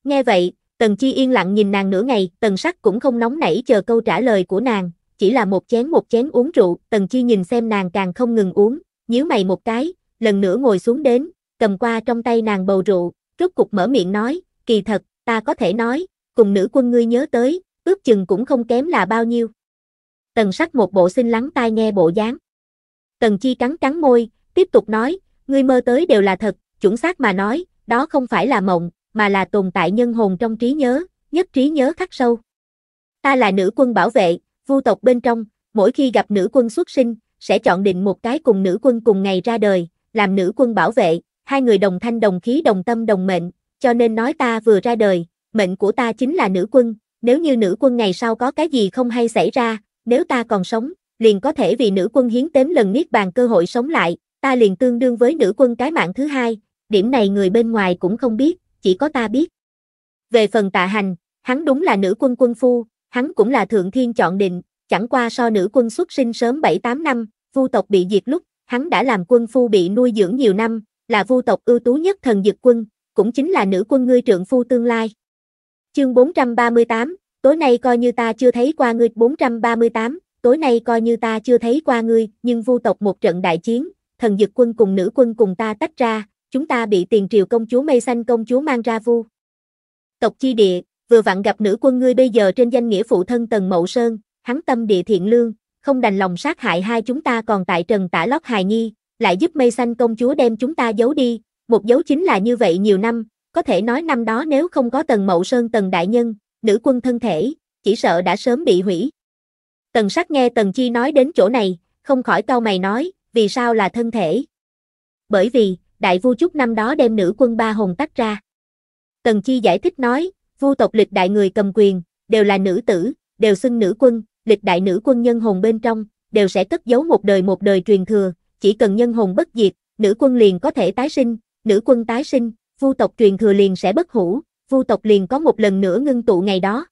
[SPEAKER 1] Nghe vậy, Tần Chi yên lặng nhìn nàng nửa ngày, Tần Sắc cũng không nóng nảy chờ câu trả lời của nàng, chỉ là một chén một chén uống rượu, Tần Chi nhìn xem nàng càng không ngừng uống, nhíu mày một cái, lần nữa ngồi xuống đến, cầm qua trong tay nàng bầu rượu, rốt cục mở miệng nói, kỳ thật, ta có thể nói, cùng nữ quân ngươi nhớ tới, ước chừng cũng không kém là bao nhiêu. Tần sắc một bộ xin lắng tai nghe bộ dáng. Tần chi cắn cắn môi, tiếp tục nói, ngươi mơ tới đều là thật, chuẩn xác mà nói, đó không phải là mộng, mà là tồn tại nhân hồn trong trí nhớ, nhất trí nhớ khắc sâu. Ta là nữ quân bảo vệ, vu tộc bên trong, mỗi khi gặp nữ quân xuất sinh, sẽ chọn định một cái cùng nữ quân cùng ngày ra đời, làm nữ quân bảo vệ, hai người đồng thanh đồng khí đồng tâm đồng mệnh, cho nên nói ta vừa ra đời, mệnh của ta chính là nữ quân, nếu như nữ quân ngày sau có cái gì không hay xảy ra, nếu ta còn sống, liền có thể vì nữ quân hiến tếm lần niết bàn cơ hội sống lại, ta liền tương đương với nữ quân cái mạng thứ hai, điểm này người bên ngoài cũng không biết, chỉ có ta biết. Về phần tạ hành, hắn đúng là nữ quân quân phu, hắn cũng là thượng thiên chọn định, chẳng qua so nữ quân xuất sinh sớm 7-8 năm, vu tộc bị diệt lúc, hắn đã làm quân phu bị nuôi dưỡng nhiều năm, là vu tộc ưu tú nhất thần dực quân, cũng chính là nữ quân ngươi trượng phu tương lai. Chương 438, tối nay coi như ta chưa thấy qua ngươi 438, tối nay coi như ta chưa thấy qua ngươi, nhưng vu tộc một trận đại chiến, thần dực quân cùng nữ quân cùng ta tách ra, chúng ta bị tiền triều công chúa mây xanh công chúa mang ra vu. Tộc chi địa, vừa vặn gặp nữ quân ngươi bây giờ trên danh nghĩa phụ thân Tần Mậu Sơn, hắn tâm địa thiện lương, không đành lòng sát hại hai chúng ta còn tại trần tả lót hài nhi, lại giúp mây xanh công chúa đem chúng ta giấu đi, một dấu chính là như vậy nhiều năm, có thể nói năm đó nếu không có Tần Mậu Sơn Tần Đại Nhân, nữ quân thân thể, chỉ sợ đã sớm bị hủy. Tần sắc nghe Tần Chi nói đến chỗ này, không khỏi cau mày nói, vì sao là thân thể? Bởi vì, đại vua chút năm đó đem nữ quân ba hồn tách ra. Tần Chi giải thích nói, vua tộc lịch đại người cầm quyền, đều là nữ tử, đều xưng nữ quân, lịch đại nữ quân nhân hồn bên trong, đều sẽ cất giấu một đời một đời truyền thừa, chỉ cần nhân hồn bất diệt, nữ quân liền có thể tái sinh, nữ quân tái sinh, vu tộc truyền thừa liền sẽ bất hủ, vu tộc liền có một lần nữa ngưng tụ ngày đó.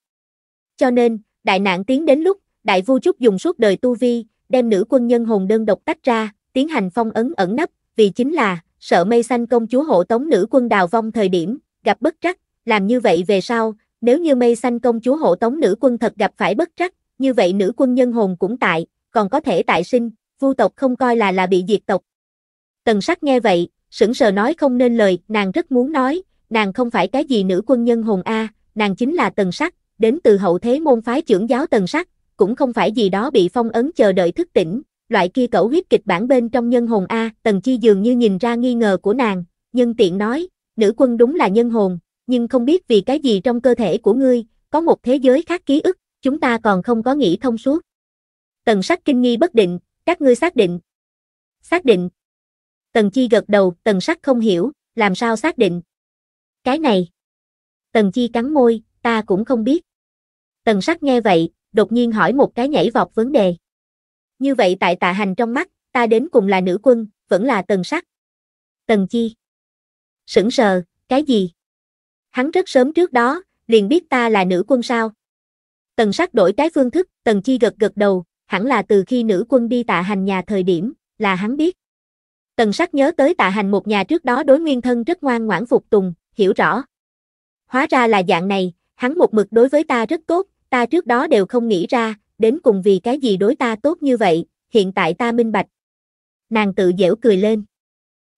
[SPEAKER 1] Cho nên, đại nạn tiến đến lúc, đại vu trúc dùng suốt đời tu vi, đem nữ quân nhân hồn đơn độc tách ra, tiến hành phong ấn ẩn nấp, vì chính là, sợ mây xanh công chúa hộ tống nữ quân đào vong thời điểm, gặp bất trắc, làm như vậy về sau, nếu như mây xanh công chúa hộ tống nữ quân thật gặp phải bất trắc, như vậy nữ quân nhân hồn cũng tại, còn có thể tại sinh, vu tộc không coi là là bị diệt tộc. Tần sắc nghe vậy, sững sờ nói không nên lời, nàng rất muốn nói, nàng không phải cái gì nữ quân nhân hồn A, nàng chính là tần sắc, đến từ hậu thế môn phái trưởng giáo tần sắc, cũng không phải gì đó bị phong ấn chờ đợi thức tỉnh, loại kia cẩu huyết kịch bản bên trong nhân hồn A, tần chi dường như nhìn ra nghi ngờ của nàng, nhân tiện nói, nữ quân đúng là nhân hồn, nhưng không biết vì cái gì trong cơ thể của ngươi, có một thế giới khác ký ức, chúng ta còn không có nghĩ thông suốt. Tần sắc kinh nghi bất định, các ngươi xác định. Xác định. Tần chi gật đầu, tần sắc không hiểu, làm sao xác định, cái này. Tần Chi cắn môi, ta cũng không biết. Tần sắc nghe vậy, đột nhiên hỏi một cái nhảy vọt vấn đề. Như vậy tại tạ hành trong mắt, ta đến cùng là nữ quân, vẫn là tần sắc. Tần Chi. Sững sờ, cái gì? Hắn rất sớm trước đó, liền biết ta là nữ quân sao. Tần sắc đổi cái phương thức, tần chi gật gật đầu, hẳn là từ khi nữ quân đi tạ hành nhà thời điểm, là hắn biết. Tần sắc nhớ tới tạ hành một nhà trước đó đối nguyên thân rất ngoan ngoãn phục tùng, hiểu rõ. Hóa ra là dạng này, hắn một mực đối với ta rất tốt, ta trước đó đều không nghĩ ra, đến cùng vì cái gì đối ta tốt như vậy, hiện tại ta minh bạch. Nàng tự dễu cười lên.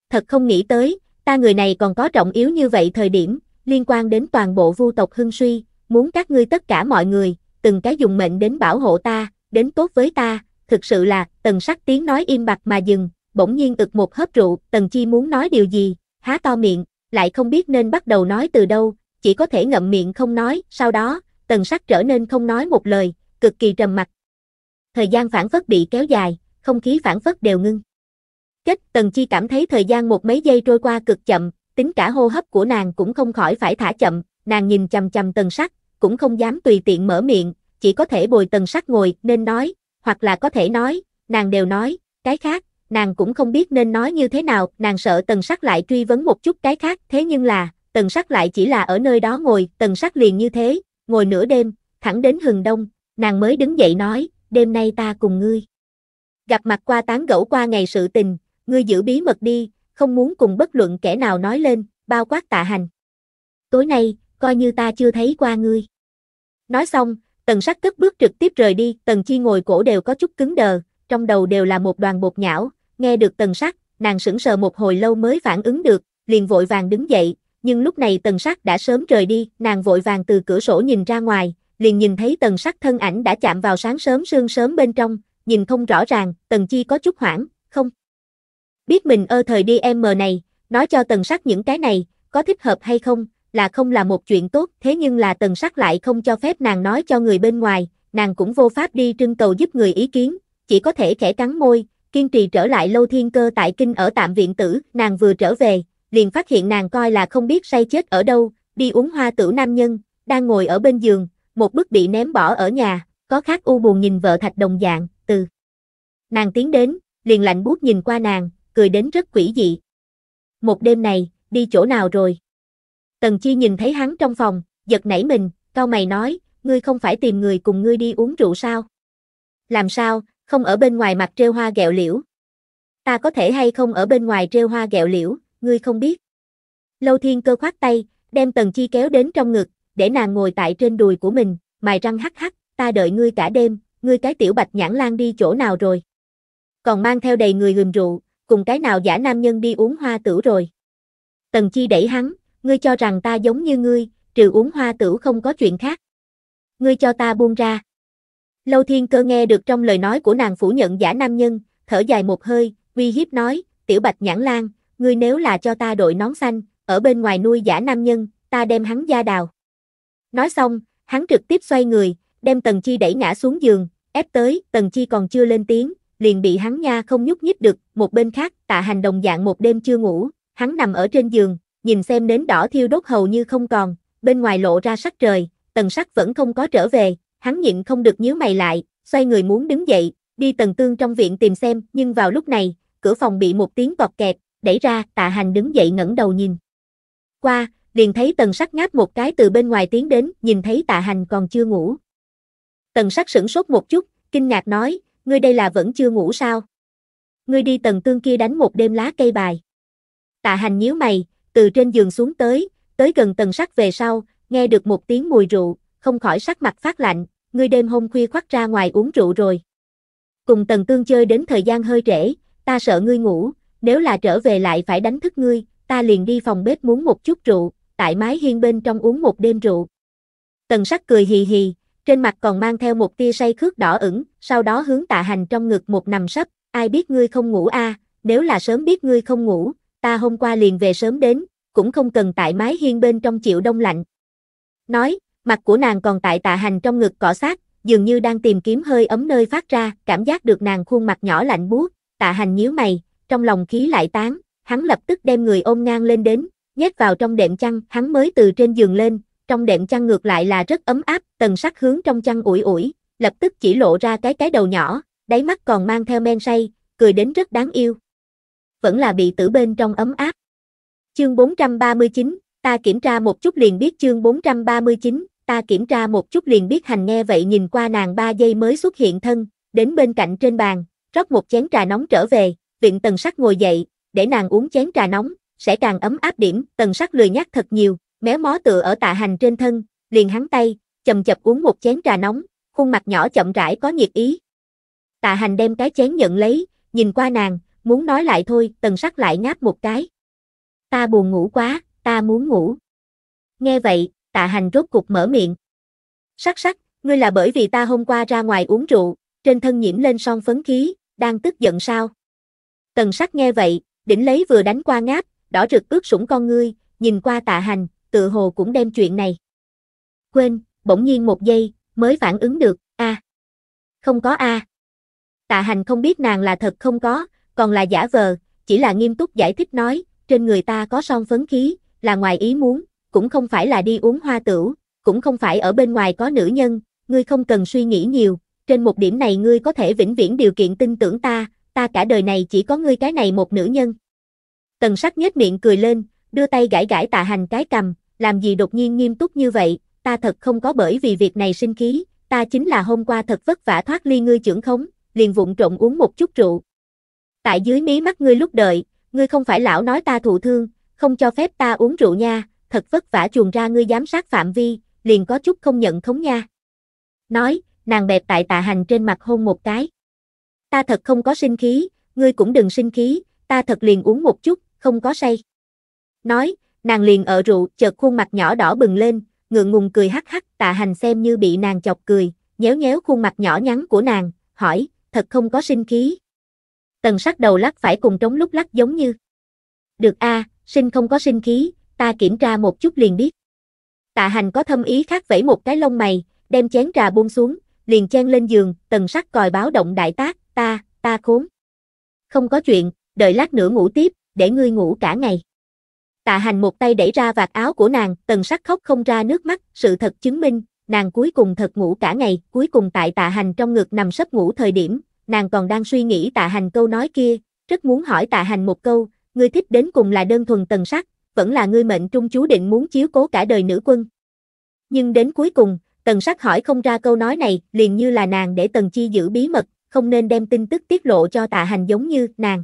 [SPEAKER 1] Thật không nghĩ tới, ta người này còn có trọng yếu như vậy thời điểm, liên quan đến toàn bộ vu tộc hưng suy, muốn các ngươi tất cả mọi người, từng cái dùng mệnh đến bảo hộ ta, đến tốt với ta, thực sự là, tần sắc tiếng nói im bặt mà dừng, bỗng nhiên ực một hớp rượu, tần chi muốn nói điều gì, há to miệng, lại không biết nên bắt đầu nói từ đâu, chỉ có thể ngậm miệng không nói, sau đó, tần sắc trở nên không nói một lời, cực kỳ trầm mặc. Thời gian phản phất bị kéo dài, không khí phản phất đều ngưng. Kết tần chi cảm thấy thời gian một mấy giây trôi qua cực chậm, tính cả hô hấp của nàng cũng không khỏi phải thả chậm, nàng nhìn chầm chầm tần sắc, cũng không dám tùy tiện mở miệng, chỉ có thể bồi tần sắc ngồi nên nói, hoặc là có thể nói, nàng đều nói, cái khác, nàng cũng không biết nên nói như thế nào, nàng sợ tần sắc lại truy vấn một chút cái khác, thế nhưng là, tần sắc lại chỉ là ở nơi đó ngồi, tần sắc liền như thế, ngồi nửa đêm, thẳng đến hừng đông, nàng mới đứng dậy nói, đêm nay ta cùng ngươi. Gặp mặt qua tán gẫu qua ngày sự tình, ngươi giữ bí mật đi, không muốn cùng bất luận kẻ nào nói lên, bao quát tạ hành. Tối nay, coi như ta chưa thấy qua ngươi. Nói xong, tần sắc cất bước trực tiếp rời đi, tần chi ngồi cổ đều có chút cứng đờ, trong đầu đều là một đoàn bột nhão, nghe được tần sắc, nàng sững sờ một hồi lâu mới phản ứng được, liền vội vàng đứng dậy, nhưng lúc này tần sắc đã sớm rời đi, nàng vội vàng từ cửa sổ nhìn ra ngoài, liền nhìn thấy tần sắc thân ảnh đã chạm vào sáng sớm sương sớm bên trong, nhìn không rõ ràng, tần chi có chút hoảng, không. Biết mình ơ thời đi em mờ này, nói cho tần sắc những cái này, có thích hợp hay không, là không là một chuyện tốt, thế nhưng là tần sắc lại không cho phép nàng nói cho người bên ngoài, nàng cũng vô pháp đi trưng cầu giúp người ý kiến, chỉ có thể khẽ cắn môi, kiên trì trở lại lâu thiên cơ tại kinh ở tạm viện tử, nàng vừa trở về, liền phát hiện nàng coi là không biết say chết ở đâu, đi uống hoa tử nam nhân, đang ngồi ở bên giường, một bức bị ném bỏ ở nhà, có khác u buồn nhìn vợ thạch đồng dạng, từ. Nàng tiến đến, liền lạnh buốt nhìn qua nàng, cười đến rất quỷ dị. Một đêm này, đi chỗ nào rồi? Tần Chi nhìn thấy hắn trong phòng, giật nảy mình, cao mày nói, ngươi không phải tìm người cùng ngươi đi uống rượu sao? Làm sao, không ở bên ngoài mặt treo hoa gẹo liễu. Ta có thể hay không ở bên ngoài treo hoa gẹo liễu, ngươi không biết. Lâu thiên cơ khoát tay, đem tần chi kéo đến trong ngực, để nàng ngồi tại trên đùi của mình, mài răng hắc hắc, ta đợi ngươi cả đêm, ngươi cái tiểu bạch nhãn lan đi chỗ nào rồi. Còn mang theo đầy người gừng rượu, cùng cái nào giả nam nhân đi uống hoa tử rồi. Tần chi đẩy hắn, ngươi cho rằng ta giống như ngươi, trừ uống hoa tử không có chuyện khác. Ngươi cho ta buông ra. Lâu thiên cơ nghe được trong lời nói của nàng phủ nhận giả nam nhân, thở dài một hơi, uy hiếp nói, tiểu bạch nhãn Lang, ngươi nếu là cho ta đội nón xanh, ở bên ngoài nuôi giả nam nhân, ta đem hắn ra đào. Nói xong, hắn trực tiếp xoay người, đem tần chi đẩy ngã xuống giường, ép tới, tần chi còn chưa lên tiếng, liền bị hắn nha không nhúc nhích được, một bên khác, tạ hành đồng dạng một đêm chưa ngủ, hắn nằm ở trên giường, nhìn xem nến đỏ thiêu đốt hầu như không còn, bên ngoài lộ ra sắc trời, tần sắc vẫn không có trở về, hắn nhịn không được nhíu mày lại, xoay người muốn đứng dậy, đi tần tương trong viện tìm xem, nhưng vào lúc này, cửa phòng bị một tiếng cọt kẹt, đẩy ra, tạ hành đứng dậy ngẩng đầu nhìn. Qua, liền thấy tần sắc ngáp một cái từ bên ngoài tiến đến, nhìn thấy tạ hành còn chưa ngủ. Tần sắc sửng sốt một chút, kinh ngạc nói, ngươi đây là vẫn chưa ngủ sao? Ngươi đi tần tương kia đánh một đêm lá cây bài. Tạ hành nhíu mày, từ trên giường xuống tới, tới gần tần sắc về sau, nghe được một tiếng mùi rượu, không khỏi sắc mặt phát lạnh, ngươi đêm hôm khuya khoắt ra ngoài uống rượu rồi. Cùng Tần Tương chơi đến thời gian hơi trễ, ta sợ ngươi ngủ, nếu là trở về lại phải đánh thức ngươi, ta liền đi phòng bếp muốn một chút rượu, tại mái hiên bên trong uống một đêm rượu. Tần sắc cười hì hì, trên mặt còn mang theo một tia say khước đỏ ửng, sau đó hướng tạ hành trong ngực một nằm sấp, ai biết ngươi không ngủ a nếu là sớm biết ngươi không ngủ, ta hôm qua liền về sớm đến, cũng không cần tại mái hiên bên trong chịu đông lạnh. Nói, Mặt của nàng còn tại tạ hành trong ngực cỏ sát, dường như đang tìm kiếm hơi ấm nơi phát ra, cảm giác được nàng khuôn mặt nhỏ lạnh buốt, tạ hành nhíu mày, trong lòng khí lại tán, hắn lập tức đem người ôm ngang lên đến, nhét vào trong đệm chăn, hắn mới từ trên giường lên, trong đệm chăn ngược lại là rất ấm áp, tần sắc hướng trong chăn ủi ủi, lập tức chỉ lộ ra cái cái đầu nhỏ, đáy mắt còn mang theo men say, cười đến rất đáng yêu. Vẫn là bị tử bên trong ấm áp. Chương 439, ta kiểm tra một chút liền biết chương 439, ta kiểm tra một chút liền biết hành nghe vậy nhìn qua nàng ba giây mới xuất hiện thân, đến bên cạnh trên bàn, rót một chén trà nóng trở về, viện tần sắc ngồi dậy, để nàng uống chén trà nóng, sẽ càng ấm áp điểm, tần sắc lười nhắc thật nhiều, méo mó tựa ở tạ hành trên thân, liền hắn tay, chậm chập uống một chén trà nóng, khuôn mặt nhỏ chậm rãi có nhiệt ý. Tạ hành đem cái chén nhận lấy, nhìn qua nàng, muốn nói lại thôi, tần sắc lại ngáp một cái. Ta buồn ngủ quá, ta muốn ngủ. Nghe vậy, tạ hành rốt cục mở miệng. Sắc sắc, ngươi là bởi vì ta hôm qua ra ngoài uống rượu, trên thân nhiễm lên son phấn khí, đang tức giận sao? Tần sắc nghe vậy, đỉnh lấy vừa đánh qua ngáp, đỏ rực ướt sủng con ngươi, nhìn qua tạ hành, tự hồ cũng đem chuyện này. Quên, bỗng nhiên một giây, mới phản ứng được, a à. Không có a à. Tạ hành không biết nàng là thật không có, còn là giả vờ, chỉ là nghiêm túc giải thích nói, trên người ta có son phấn khí, là ngoài ý muốn, cũng không phải là đi uống hoa tửu, cũng không phải ở bên ngoài có nữ nhân, ngươi không cần suy nghĩ nhiều, trên một điểm này ngươi có thể vĩnh viễn điều kiện tin tưởng ta, ta cả đời này chỉ có ngươi cái này một nữ nhân. Tần sắc nhếch miệng cười lên, đưa tay gãi gãi tạ hành cái cầm, làm gì đột nhiên nghiêm túc như vậy, ta thật không có bởi vì việc này sinh khí, ta chính là hôm qua thật vất vả thoát ly ngươi trưởng khống, liền vụng trộn uống một chút rượu. Tại dưới mí mắt ngươi lúc đợi, ngươi không phải lão nói ta thụ thương, không cho phép ta uống rượu nha, thật vất vả chuồn ra ngươi giám sát phạm vi, liền có chút không nhận thống nha. Nói, nàng bẹp tại tạ hành trên mặt hôn một cái. Ta thật không có sinh khí, ngươi cũng đừng sinh khí, ta thật liền uống một chút, không có say. Nói, nàng liền ở rượu, chợt khuôn mặt nhỏ đỏ bừng lên, ngượng ngùng cười hắc hắc, tạ hành xem như bị nàng chọc cười, nhéo nhéo khuôn mặt nhỏ nhắn của nàng, hỏi, thật không có sinh khí. Tần sắc đầu lắc phải cùng trống lúc lắc giống như. Được a, sinh không có sinh khí, ta kiểm tra một chút liền biết. Tạ hành có thâm ý khác vẫy một cái lông mày, đem chén trà buông xuống, liền chen lên giường, tần sắc còi báo động đại tác, ta, ta khốn. Không có chuyện, đợi lát nữa ngủ tiếp, để ngươi ngủ cả ngày. Tạ hành một tay đẩy ra vạt áo của nàng, tần sắc khóc không ra nước mắt, sự thật chứng minh, nàng cuối cùng thật ngủ cả ngày, cuối cùng tại tạ hành trong ngực nằm sấp ngủ thời điểm, nàng còn đang suy nghĩ tạ hành câu nói kia, rất muốn hỏi tạ hành một câu, ngươi thích đến cùng là đơn thuần tần sắc, vẫn là ngươi mệnh trung chú định muốn chiếu cố cả đời nữ quân. Nhưng đến cuối cùng, Tần Sắc hỏi không ra câu nói này, liền như là nàng để Tần Chi giữ bí mật, không nên đem tin tức tiết lộ cho Tạ Hành giống như nàng.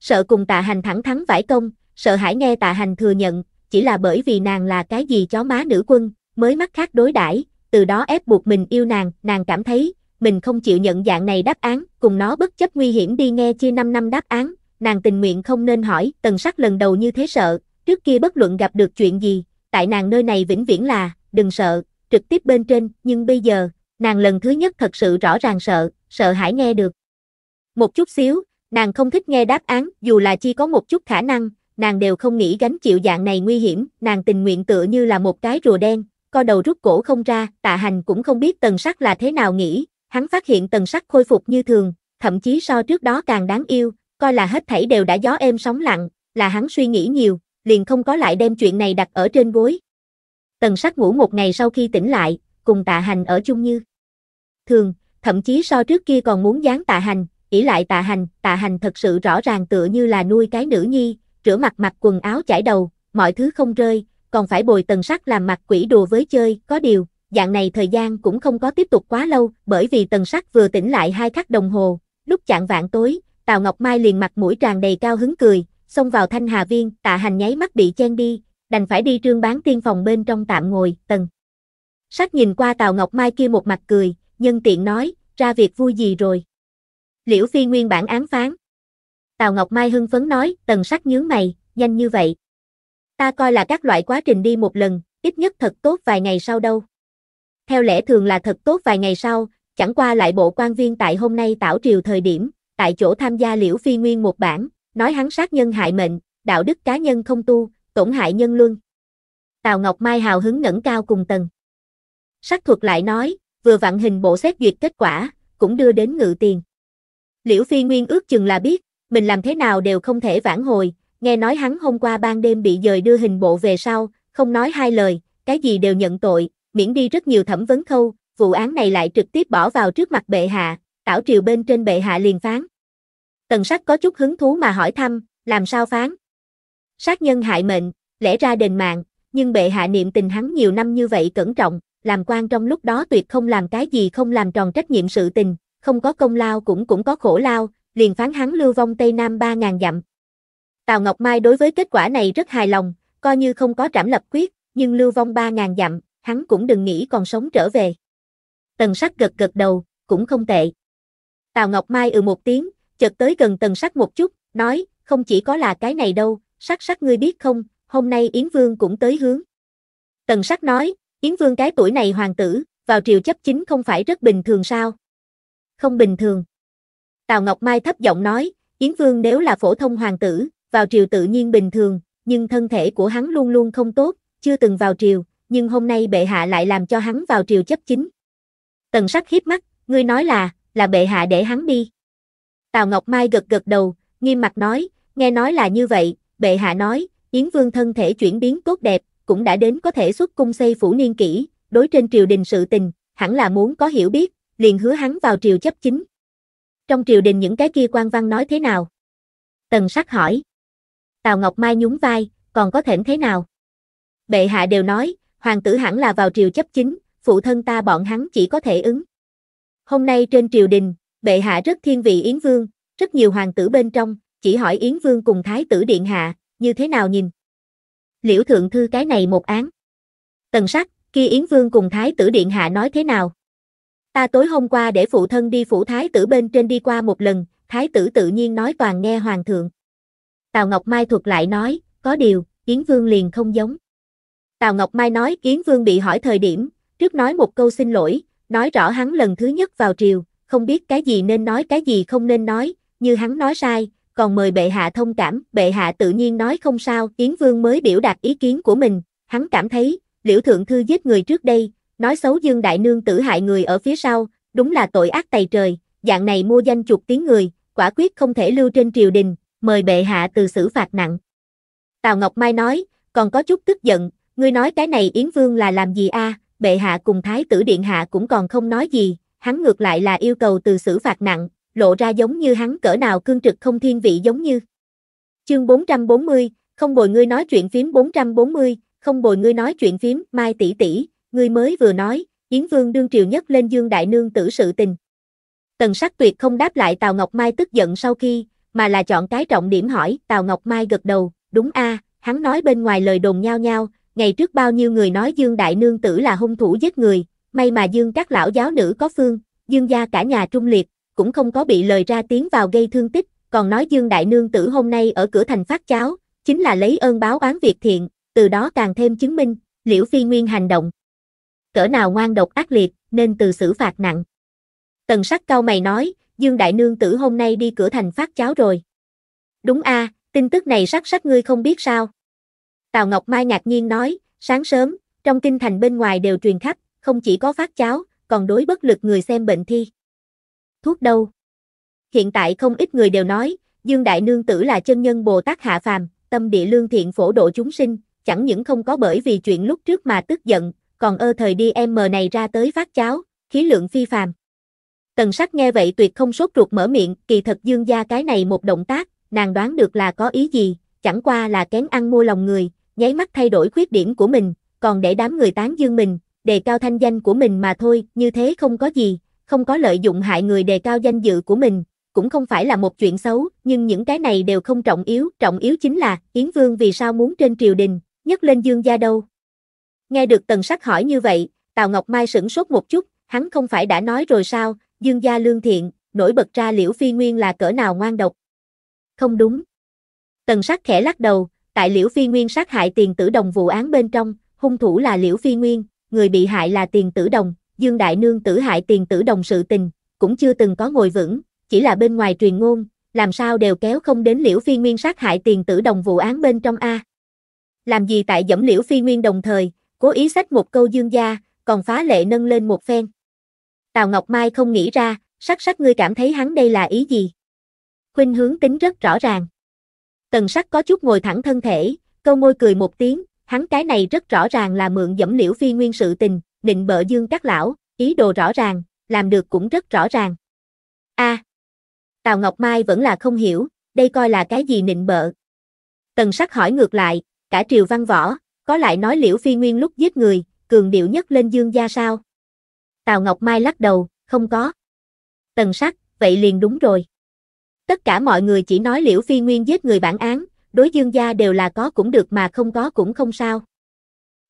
[SPEAKER 1] Sợ cùng Tạ Hành thẳng thắn vải công, sợ hãi nghe Tạ Hành thừa nhận, chỉ là bởi vì nàng là cái gì chó má nữ quân, mới mắt khác đối đãi, từ đó ép buộc mình yêu nàng, nàng cảm thấy mình không chịu nhận dạng này đáp án, cùng nó bất chấp nguy hiểm đi nghe chia 5 năm đáp án, nàng tình nguyện không nên hỏi, Tần Sắc lần đầu như thế sợ, Trước kia bất luận gặp được chuyện gì, tại nàng nơi này vĩnh viễn là, đừng sợ, trực tiếp bên trên, nhưng bây giờ, nàng lần thứ nhất thật sự rõ ràng sợ, sợ hãi nghe được. Một chút xíu, nàng không thích nghe đáp án, dù là chỉ có một chút khả năng, nàng đều không nghĩ gánh chịu dạng này nguy hiểm, nàng tình nguyện tựa như là một cái rùa đen, co đầu rút cổ không ra, tạ hành cũng không biết tần sắc là thế nào nghĩ, hắn phát hiện tần sắc khôi phục như thường, thậm chí so trước đó càng đáng yêu, coi là hết thảy đều đã gió êm sóng lặng, là hắn suy nghĩ nhiều, liền không có lại đem chuyện này đặt ở trên gối. Tần sắc ngủ một ngày sau khi tỉnh lại, cùng tạ hành ở chung như. Thường, thậm chí so trước kia còn muốn dán tạ hành, ỷ lại tạ hành, tạ hành thật sự rõ ràng tựa như là nuôi cái nữ nhi, rửa mặt mặc quần áo chải đầu, mọi thứ không rơi, còn phải bồi tần sắc làm mặt quỷ đùa với chơi, có điều, dạng này thời gian cũng không có tiếp tục quá lâu, bởi vì tần sắc vừa tỉnh lại hai khắc đồng hồ, lúc chạng vạn tối, Tào Ngọc Mai liền mặt mũi tràn đầy cao hứng cười, xông vào thanh hà viên, tạ hành nháy mắt bị chen đi, đành phải đi trương bán tiên phòng bên trong tạm ngồi, tầng. Sắc nhìn qua Tào Ngọc Mai kia một mặt cười, nhân tiện nói, ra việc vui gì rồi. Liễu Phi nguyên bản án phán. Tào Ngọc Mai hưng phấn nói, tần sắc nhướng mày, nhanh như vậy. Ta coi là các loại quá trình đi một lần, ít nhất thật tốt vài ngày sau đâu. Theo lẽ thường là thật tốt vài ngày sau, chẳng qua lại bộ quan viên tại hôm nay tảo triều thời điểm, tại chỗ tham gia Liễu Phi Nguyên một bản, nói hắn sát nhân hại mệnh, đạo đức cá nhân không tu, tổn hại nhân luân. Tào Ngọc Mai hào hứng ngẩng cao cùng tầng. Sắc thuật lại nói, vừa vặn hình bộ xét duyệt kết quả, cũng đưa đến ngự tiền. Liễu Phi Nguyên ước chừng là biết, mình làm thế nào đều không thể vãn hồi, nghe nói hắn hôm qua ban đêm bị dời đưa hình bộ về sau, không nói hai lời, cái gì đều nhận tội, miễn đi rất nhiều thẩm vấn khâu, vụ án này lại trực tiếp bỏ vào trước mặt bệ hạ, tảo triều bên trên bệ hạ liền phán. Tần sắc có chút hứng thú mà hỏi thăm, làm sao phán? Sát nhân hại mệnh, lẽ ra đền mạng, nhưng bệ hạ niệm tình hắn nhiều năm như vậy cẩn trọng, làm quan trong lúc đó tuyệt không làm cái gì không làm tròn trách nhiệm sự tình, không có công lao cũng cũng có khổ lao, liền phán hắn lưu vong Tây Nam 3.000 dặm. Tào Ngọc Mai đối với kết quả này rất hài lòng, coi như không có trảm lập quyết, nhưng lưu vong 3.000 dặm, hắn cũng đừng nghĩ còn sống trở về. Tần sắc gật gật đầu, cũng không tệ. Tào Ngọc Mai ừ một tiếng, chợt tới gần tần sắc một chút, nói, không chỉ có là cái này đâu, sắc sắc ngươi biết không, hôm nay Yến Vương cũng tới hướng. Tần sắc nói, Yến Vương cái tuổi này hoàng tử, vào triều chấp chính không phải rất bình thường sao? Không bình thường. Tào Ngọc Mai thấp giọng nói, Yến Vương nếu là phổ thông hoàng tử, vào triều tự nhiên bình thường, nhưng thân thể của hắn luôn luôn không tốt, chưa từng vào triều, nhưng hôm nay bệ hạ lại làm cho hắn vào triều chấp chính. Tần sắc khiếp mắt, ngươi nói là, là bệ hạ để hắn đi. Tào Ngọc Mai gật gật đầu, nghiêm mặt nói, nghe nói là như vậy, bệ hạ nói, Yến Vương thân thể chuyển biến tốt đẹp, cũng đã đến có thể xuất cung xây phủ niên kỹ, đối trên triều đình sự tình, hẳn là muốn có hiểu biết, liền hứa hắn vào triều chấp chính. Trong triều đình những cái kia quan văn nói thế nào? Tần sắc hỏi. Tào Ngọc Mai nhún vai, còn có thể thế nào? Bệ hạ đều nói, hoàng tử hẳn là vào triều chấp chính, phụ thân ta bọn hắn chỉ có thể ứng. Hôm nay trên triều đình, bệ hạ rất thiên vị Yến Vương, rất nhiều hoàng tử bên trong, chỉ hỏi Yến Vương cùng Thái tử Điện Hạ, như thế nào nhìn. Liễu Thượng Thư cái này một án. Tần sắc, khi Yến Vương cùng Thái tử Điện Hạ nói thế nào? Ta tối hôm qua để phụ thân đi phủ Thái tử bên trên đi qua một lần, Thái tử tự nhiên nói toàn nghe Hoàng thượng. Tào Ngọc Mai thuật lại nói, có điều, Yến Vương liền không giống. Tào Ngọc Mai nói Yến Vương bị hỏi thời điểm, trước nói một câu xin lỗi, nói rõ hắn lần thứ nhất vào triều, không biết cái gì nên nói cái gì không nên nói, như hắn nói sai, còn mời bệ hạ thông cảm, bệ hạ tự nhiên nói không sao, Yến Vương mới biểu đạt ý kiến của mình, hắn cảm thấy, liễu thượng thư giết người trước đây, nói xấu Dương Đại Nương tử hại người ở phía sau, đúng là tội ác tày trời, dạng này mua danh chục tiếng người, quả quyết không thể lưu trên triều đình, mời bệ hạ từ xử phạt nặng. Tào Ngọc Mai nói, còn có chút tức giận, ngươi nói cái này Yến Vương là làm gì a? À? bệ hạ cùng thái tử điện hạ cũng còn không nói gì, hắn ngược lại là yêu cầu từ xử phạt nặng, lộ ra giống như hắn cỡ nào cương trực không thiên vị giống như. Chương 440, không bồi ngươi nói chuyện phím 440, không bồi ngươi nói chuyện phím, Mai tỷ tỷ, ngươi mới vừa nói, Yến Vương đương triều nhất lên Dương đại nương tử sự tình. Tần Sắc Tuyệt không đáp lại Tào Ngọc Mai tức giận sau khi, mà là chọn cái trọng điểm hỏi, Tào Ngọc Mai gật đầu, đúng a, hắn nói bên ngoài lời đồn nhau nhau ngày trước bao nhiêu người nói Dương đại nương tử là hung thủ giết người, May mà Dương các lão giáo nữ có phương, Dương gia cả nhà trung liệt, cũng không có bị lời ra tiếng vào gây thương tích, còn nói Dương đại nương tử hôm nay ở cửa thành phát cháo, chính là lấy ơn báo oán việc thiện, từ đó càng thêm chứng minh, Liễu Phi Nguyên hành động. Cỡ nào ngoan độc ác liệt, nên từ xử phạt nặng. Tần sắc cao mày nói, Dương đại nương tử hôm nay đi cửa thành phát cháo rồi. Đúng a, tin tức này sắc sắc ngươi không biết sao? Tào Ngọc Mai ngạc nhiên nói, sáng sớm, trong kinh thành bên ngoài đều truyền khắp, không chỉ có phát cháo, còn đối bất lực người xem bệnh thi. Thuốc đâu? Hiện tại không ít người đều nói, Dương Đại Nương Tử là chân nhân Bồ Tát Hạ Phàm, tâm địa lương thiện phổ độ chúng sinh, chẳng những không có bởi vì chuyện lúc trước mà tức giận, còn ơ thời đi em mờ này ra tới phát cháo, khí lượng phi phàm. Tần sắc nghe vậy tuyệt không sốt ruột mở miệng, kỳ thật dương gia cái này một động tác, nàng đoán được là có ý gì, chẳng qua là kén ăn mua lòng người, nháy mắt thay đổi khuyết điểm của mình, còn để đám người tán dương mình, đề cao thanh danh của mình mà thôi, như thế không có gì, không có lợi dụng hại người đề cao danh dự của mình, cũng không phải là một chuyện xấu, nhưng những cái này đều không trọng yếu, trọng yếu chính là Yến Vương vì sao muốn trên triều đình, nhất lên Dương gia đâu. Nghe được Tần Sắc hỏi như vậy, Tào Ngọc Mai sửng sốt một chút, hắn không phải đã nói rồi sao, Dương gia lương thiện, nổi bật ra Liễu Phi Nguyên là cỡ nào ngoan độc. Không đúng. Tần Sắc khẽ lắc đầu, tại Liễu Phi Nguyên sát hại tiền tử đồng vụ án bên trong, hung thủ là Liễu Phi Nguyên, người bị hại là tiền tử đồng, Dương Đại Nương tử hại tiền tử đồng sự tình, cũng chưa từng có ngồi vững, chỉ là bên ngoài truyền ngôn, làm sao đều kéo không đến liễu phi nguyên sát hại tiền tử đồng vụ án bên trong A. Làm gì tại dẫm liễu phi nguyên đồng thời, cố ý sách một câu dương gia, còn phá lệ nâng lên một phen. Tào Ngọc Mai không nghĩ ra, sắc sắc ngươi cảm thấy hắn đây là ý gì. Huynh hướng tính rất rõ ràng. Tần sắc có chút ngồi thẳng thân thể, câu môi cười một tiếng, Hắn cái này rất rõ ràng là mượn dẫm liễu phi nguyên sự tình, định bợ dương các lão, ý đồ rõ ràng, làm được cũng rất rõ ràng. a Tào Ngọc Mai vẫn là không hiểu, đây coi là cái gì nịnh bợ. Tần sắc hỏi ngược lại, cả triều văn võ, có lại nói liễu phi nguyên lúc giết người, cường điệu nhất lên dương gia sao? Tào Ngọc Mai lắc đầu, không có. Tần sắc, vậy liền đúng rồi. Tất cả mọi người chỉ nói liễu phi nguyên giết người bản án, đối dương gia đều là có cũng được mà không có cũng không sao.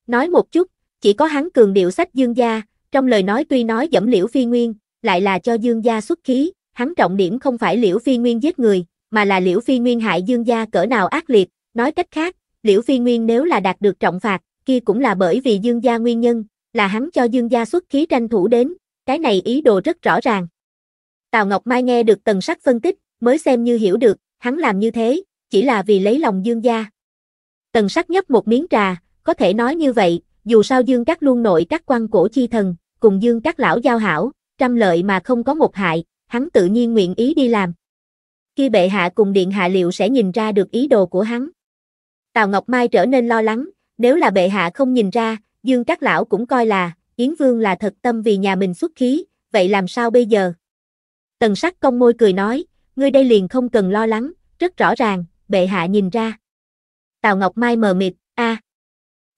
[SPEAKER 1] Nói một chút, chỉ có hắn cường điệu sách dương gia, trong lời nói tuy nói dẫm liễu phi nguyên, lại là cho dương gia xuất khí, hắn trọng điểm không phải liễu phi nguyên giết người, mà là liễu phi nguyên hại dương gia cỡ nào ác liệt, nói cách khác, liễu phi nguyên nếu là đạt được trọng phạt, kia cũng là bởi vì dương gia nguyên nhân, là hắn cho dương gia xuất khí tranh thủ đến, cái này ý đồ rất rõ ràng. Tào Ngọc Mai nghe được tần sắc phân tích, mới xem như hiểu được, hắn làm như thế, chỉ là vì lấy lòng Dương gia. Tần sắc nhấp một miếng trà, có thể nói như vậy, dù sao Dương Các luôn nội các quan cổ chi thần, cùng Dương Các lão giao hảo, trăm lợi mà không có một hại, hắn tự nhiên nguyện ý đi làm. Khi bệ hạ cùng điện hạ liệu sẽ nhìn ra được ý đồ của hắn. Tào Ngọc Mai trở nên lo lắng, nếu là bệ hạ không nhìn ra, Dương Các lão cũng coi là, Yến Vương là thật tâm vì nhà mình xuất khí, vậy làm sao bây giờ? Tần sắc cong môi cười nói, ngươi đây liền không cần lo lắng, rất rõ ràng, bệ hạ nhìn ra. Tào Ngọc Mai mờ mịt, a. À.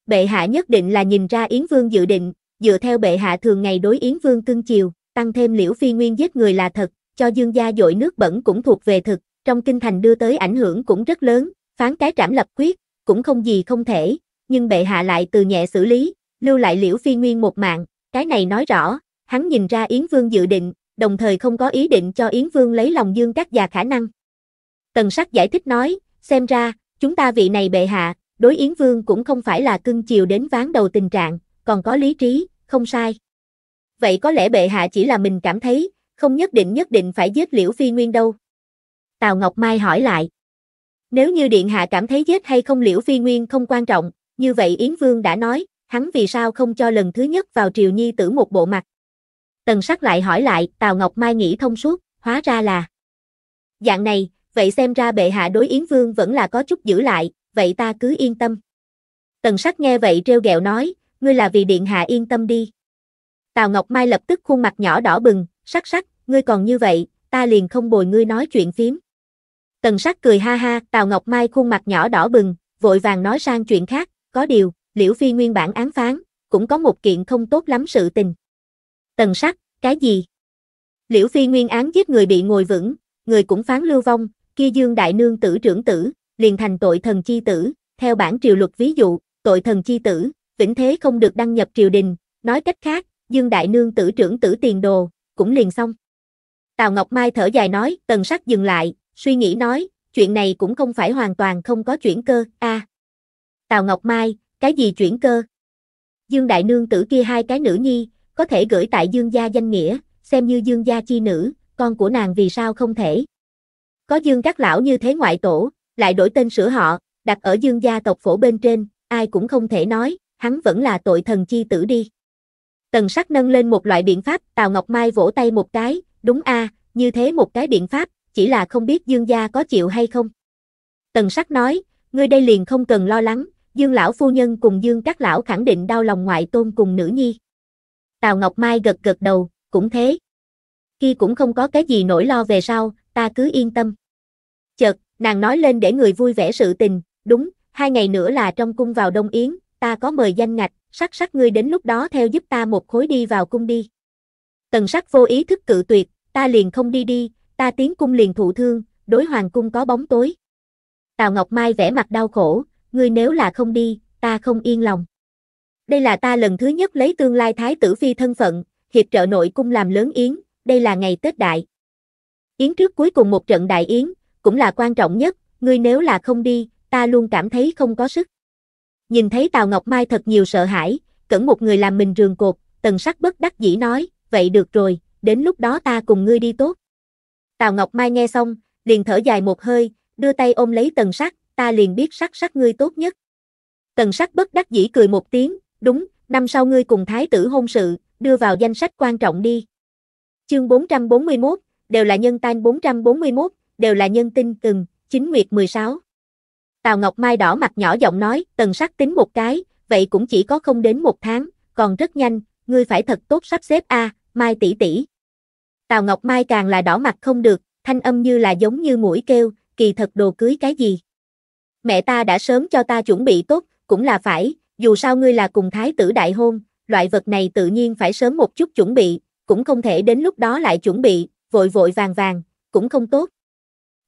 [SPEAKER 1] Bệ hạ nhất định là nhìn ra Yến Vương dự định, dựa theo bệ hạ thường ngày đối Yến Vương cưng chiều, tăng thêm Liễu Phi Nguyên giết người là thật, cho Dương gia dội nước bẩn cũng thuộc về thực, trong kinh thành đưa tới ảnh hưởng cũng rất lớn, phán cái trảm lập quyết, cũng không gì không thể, nhưng bệ hạ lại từ nhẹ xử lý, lưu lại Liễu Phi Nguyên một mạng, cái này nói rõ, hắn nhìn ra Yến Vương dự định, đồng thời không có ý định cho Yến Vương lấy lòng Dương các già khả năng. Tần sắc giải thích nói, xem ra, chúng ta vị này bệ hạ, đối Yến Vương cũng không phải là cưng chiều đến ván đầu tình trạng, còn có lý trí, không sai. Vậy có lẽ bệ hạ chỉ là mình cảm thấy, không nhất định nhất định phải giết liễu phi nguyên đâu. Tào Ngọc Mai hỏi lại. Nếu như Điện Hạ cảm thấy giết hay không liễu phi nguyên không quan trọng, như vậy Yến Vương đã nói, hắn vì sao không cho lần thứ nhất vào triều nhi tử một bộ mặt. Tần sắc lại hỏi lại, Tào Ngọc Mai nghĩ thông suốt, hóa ra là. Dạng này, vậy xem ra bệ hạ đối Yến Vương vẫn là có chút giữ lại, vậy ta cứ yên tâm. Tần sắc nghe vậy trêu ghẹo nói, ngươi là vì điện hạ yên tâm đi. Tào Ngọc Mai lập tức khuôn mặt nhỏ đỏ bừng, sắc sắc, ngươi còn như vậy, ta liền không bồi ngươi nói chuyện phím. Tần sắc cười ha ha, Tào Ngọc Mai khuôn mặt nhỏ đỏ bừng, vội vàng nói sang chuyện khác, có điều, liễu phi nguyên bản án phán, cũng có một kiện không tốt lắm sự tình. Tần sắc, cái gì? Liễu phi nguyên án giết người bị ngồi vững, người cũng phán lưu vong, kia dương đại nương tử trưởng tử, liền thành tội thần chi tử, theo bản triều luật ví dụ, tội thần chi tử, vĩnh thế không được đăng nhập triều đình, nói cách khác, dương đại nương tử trưởng tử tiền đồ, cũng liền xong. Tào Ngọc Mai thở dài nói, tần sắc dừng lại, suy nghĩ nói, chuyện này cũng không phải hoàn toàn không có chuyển cơ, a. À, Tào Ngọc Mai, cái gì chuyển cơ? Dương Đại Nương tử kia hai cái nữ nhi, có thể gửi tại Dương gia danh nghĩa, xem như Dương gia chi nữ, con của nàng vì sao không thể? Có Dương các lão như thế ngoại tổ, lại đổi tên sửa họ, đặt ở Dương gia tộc phổ bên trên, ai cũng không thể nói, hắn vẫn là tội thần chi tử đi. Tần sắc nâng lên một loại biện pháp, Tào Ngọc Mai vỗ tay một cái, đúng a, như thế một cái biện pháp, chỉ là không biết Dương gia có chịu hay không. Tần sắc nói, ngươi đây liền không cần lo lắng, Dương lão phu nhân cùng Dương các lão khẳng định đau lòng ngoại tôn cùng nữ nhi. Tào Ngọc Mai gật gật đầu, cũng thế. Khi cũng không có cái gì nỗi lo về sau, ta cứ yên tâm. Chợt, nàng nói lên để người vui vẻ sự tình, đúng, hai ngày nữa là trong cung vào Đông Yến, ta có mời danh ngạch, sắc sắc ngươi đến lúc đó theo giúp ta một khối đi vào cung đi. Tần sắc vô ý thức cự tuyệt, ta liền không đi đi, ta tiến cung liền thụ thương, đối hoàng cung có bóng tối. Tào Ngọc Mai vẻ mặt đau khổ, ngươi nếu là không đi, ta không yên lòng. Đây là ta lần thứ nhất lấy tương lai thái tử phi thân phận, hiệp trợ nội cung làm lớn yến, đây là ngày Tết đại. Yến trước cuối cùng một trận đại yến, cũng là quan trọng nhất, ngươi nếu là không đi, ta luôn cảm thấy không có sức. Nhìn thấy Tào Ngọc Mai thật nhiều sợ hãi, cẩn một người làm mình rường cột, tần sắc bất đắc dĩ nói, vậy được rồi, đến lúc đó ta cùng ngươi đi tốt. Tào Ngọc Mai nghe xong, liền thở dài một hơi, đưa tay ôm lấy tần sắc, ta liền biết sắc sắc ngươi tốt nhất. Tần sắc bất đắc dĩ cười một tiếng, đúng, năm sau ngươi cùng thái tử hôn sự, đưa vào danh sách quan trọng đi. Chương 441, đều là nhân tan 441, đều là nhân tinh từng, chính nguyệt 16. Tào Ngọc Mai đỏ mặt nhỏ giọng nói, tần sắc tính một cái, vậy cũng chỉ có không đến một tháng, còn rất nhanh, ngươi phải thật tốt sắp xếp a, à, Mai tỷ tỷ. Tào Ngọc Mai càng là đỏ mặt không được, thanh âm như là giống như mũi kêu, kỳ thật đồ cưới cái gì. Mẹ ta đã sớm cho ta chuẩn bị tốt, cũng là phải, dù sao ngươi là cùng thái tử đại hôn, loại vật này tự nhiên phải sớm một chút chuẩn bị, cũng không thể đến lúc đó lại chuẩn bị, vội vội vàng vàng, cũng không tốt.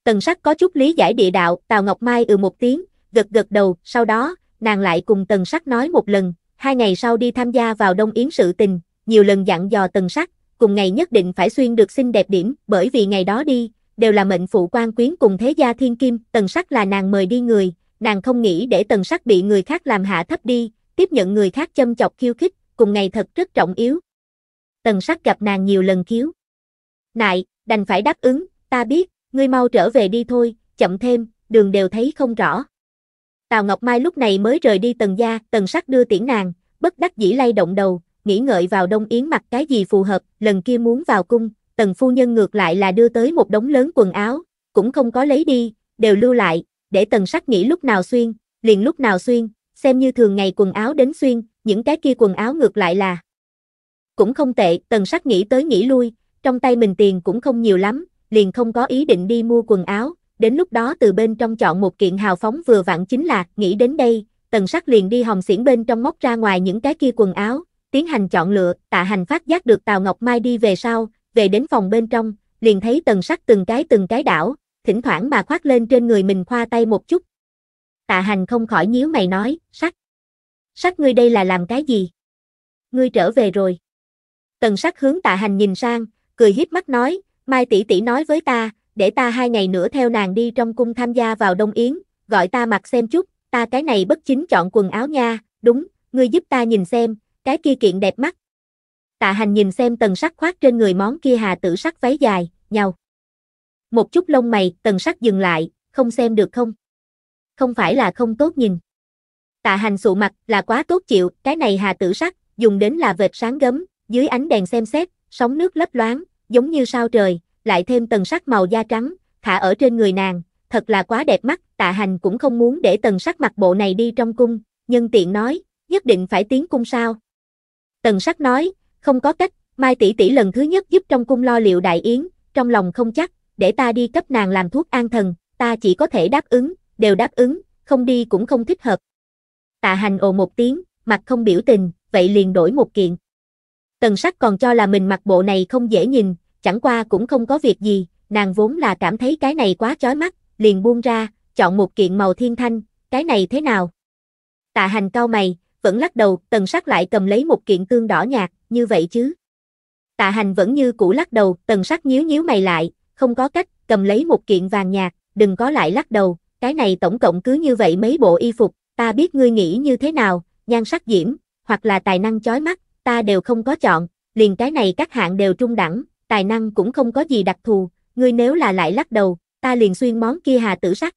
[SPEAKER 1] Tần sắc có chút lý giải địa đạo, Tào Ngọc Mai ừ một tiếng, gật gật đầu, sau đó, nàng lại cùng tần sắc nói một lần, hai ngày sau đi tham gia vào Đông Yến sự tình, nhiều lần dặn dò tần sắc, cùng ngày nhất định phải xuyên được xinh đẹp điểm, bởi vì ngày đó đi, đều là mệnh phụ quan quyến cùng thế gia thiên kim, tần sắc là nàng mời đi người, nàng không nghĩ để tần sắc bị người khác làm hạ thấp đi, tiếp nhận người khác châm chọc khiêu khích, cùng ngày thật rất trọng yếu. Tần sắc gặp nàng nhiều lần khiếu. Nại, đành phải đáp ứng, ta biết, ngươi mau trở về đi thôi, chậm thêm, đường đều thấy không rõ. Tào Ngọc Mai lúc này mới rời đi tần gia, tần sắc đưa tiễn nàng, bất đắc dĩ lay động đầu, nghĩ ngợi vào đông yến mặc cái gì phù hợp, lần kia muốn vào cung, tần phu nhân ngược lại là đưa tới một đống lớn quần áo, cũng không có lấy đi, đều lưu lại, để tần sắc nghĩ lúc nào xuyên, liền lúc nào xuyên, xem như thường ngày quần áo đến xuyên, những cái kia quần áo ngược lại là cũng không tệ, tần sắc nghĩ tới nghĩ lui, trong tay mình tiền cũng không nhiều lắm, liền không có ý định đi mua quần áo, đến lúc đó từ bên trong chọn một kiện hào phóng vừa vặn chính là, nghĩ đến đây, tần sắc liền đi hồng xiển bên trong móc ra ngoài những cái kia quần áo, tiến hành chọn lựa, tạ hành phát giác được Tào Ngọc Mai đi về sau, về đến phòng bên trong, liền thấy tần sắc từng cái từng cái đảo, thỉnh thoảng mà khoác lên trên người mình khoa tay một chút. Tạ hành không khỏi nhíu mày nói, sắc. Sắc ngươi đây là làm cái gì? Ngươi trở về rồi. Tần sắc hướng tạ hành nhìn sang, cười híp mắt nói, Mai tỷ tỷ nói với ta, để ta hai ngày nữa theo nàng đi trong cung tham gia vào Đông Yến, gọi ta mặc xem chút, ta cái này bất chính chọn quần áo nha, đúng, ngươi giúp ta nhìn xem, cái kia kiện đẹp mắt. Tạ hành nhìn xem tần sắc khoác trên người món kia hà tử sắc váy dài, nhau. Một chút lông mày, tần sắc dừng lại, không xem được không? Không phải là không tốt nhìn. Tạ hành sụ mặt là quá tốt chịu, cái này hà tử sắc, dùng đến là vệt sáng gấm, dưới ánh đèn xem xét, sóng nước lấp loáng, giống như sao trời, lại thêm tần sắc màu da trắng, thả ở trên người nàng, thật là quá đẹp mắt, tạ hành cũng không muốn để tần sắc mặc bộ này đi trong cung, nhân tiện nói, nhất định phải tiến cung sao. Tần sắc nói, không có cách, mai tỷ tỷ lần thứ nhất giúp trong cung lo liệu đại yến, trong lòng không chắc, để ta đi cấp nàng làm thuốc an thần, ta chỉ có thể đáp ứng, đều đáp ứng, không đi cũng không thích hợp. Tạ hành ồ một tiếng, mặt không biểu tình, vậy liền đổi một kiện. Tần sắc còn cho là mình mặc bộ này không dễ nhìn, chẳng qua cũng không có việc gì, nàng vốn là cảm thấy cái này quá chói mắt, liền buông ra, chọn một kiện màu thiên thanh, cái này thế nào? Tạ hành cao mày, vẫn lắc đầu, tần sắc lại cầm lấy một kiện tương đỏ nhạt, như vậy chứ? Tạ hành vẫn như cũ lắc đầu, tần sắc nhíu nhíu mày lại, không có cách, cầm lấy một kiện vàng nhạt, đừng có lại lắc đầu, cái này tổng cộng cứ như vậy mấy bộ y phục, ta biết ngươi nghĩ như thế nào, nhan sắc diễm, hoặc là tài năng chói mắt, ta đều không có chọn, liền cái này các hạng đều trung đẳng, tài năng cũng không có gì đặc thù, ngươi nếu là lại lắc đầu, ta liền xuyên món kia hà tử sắc.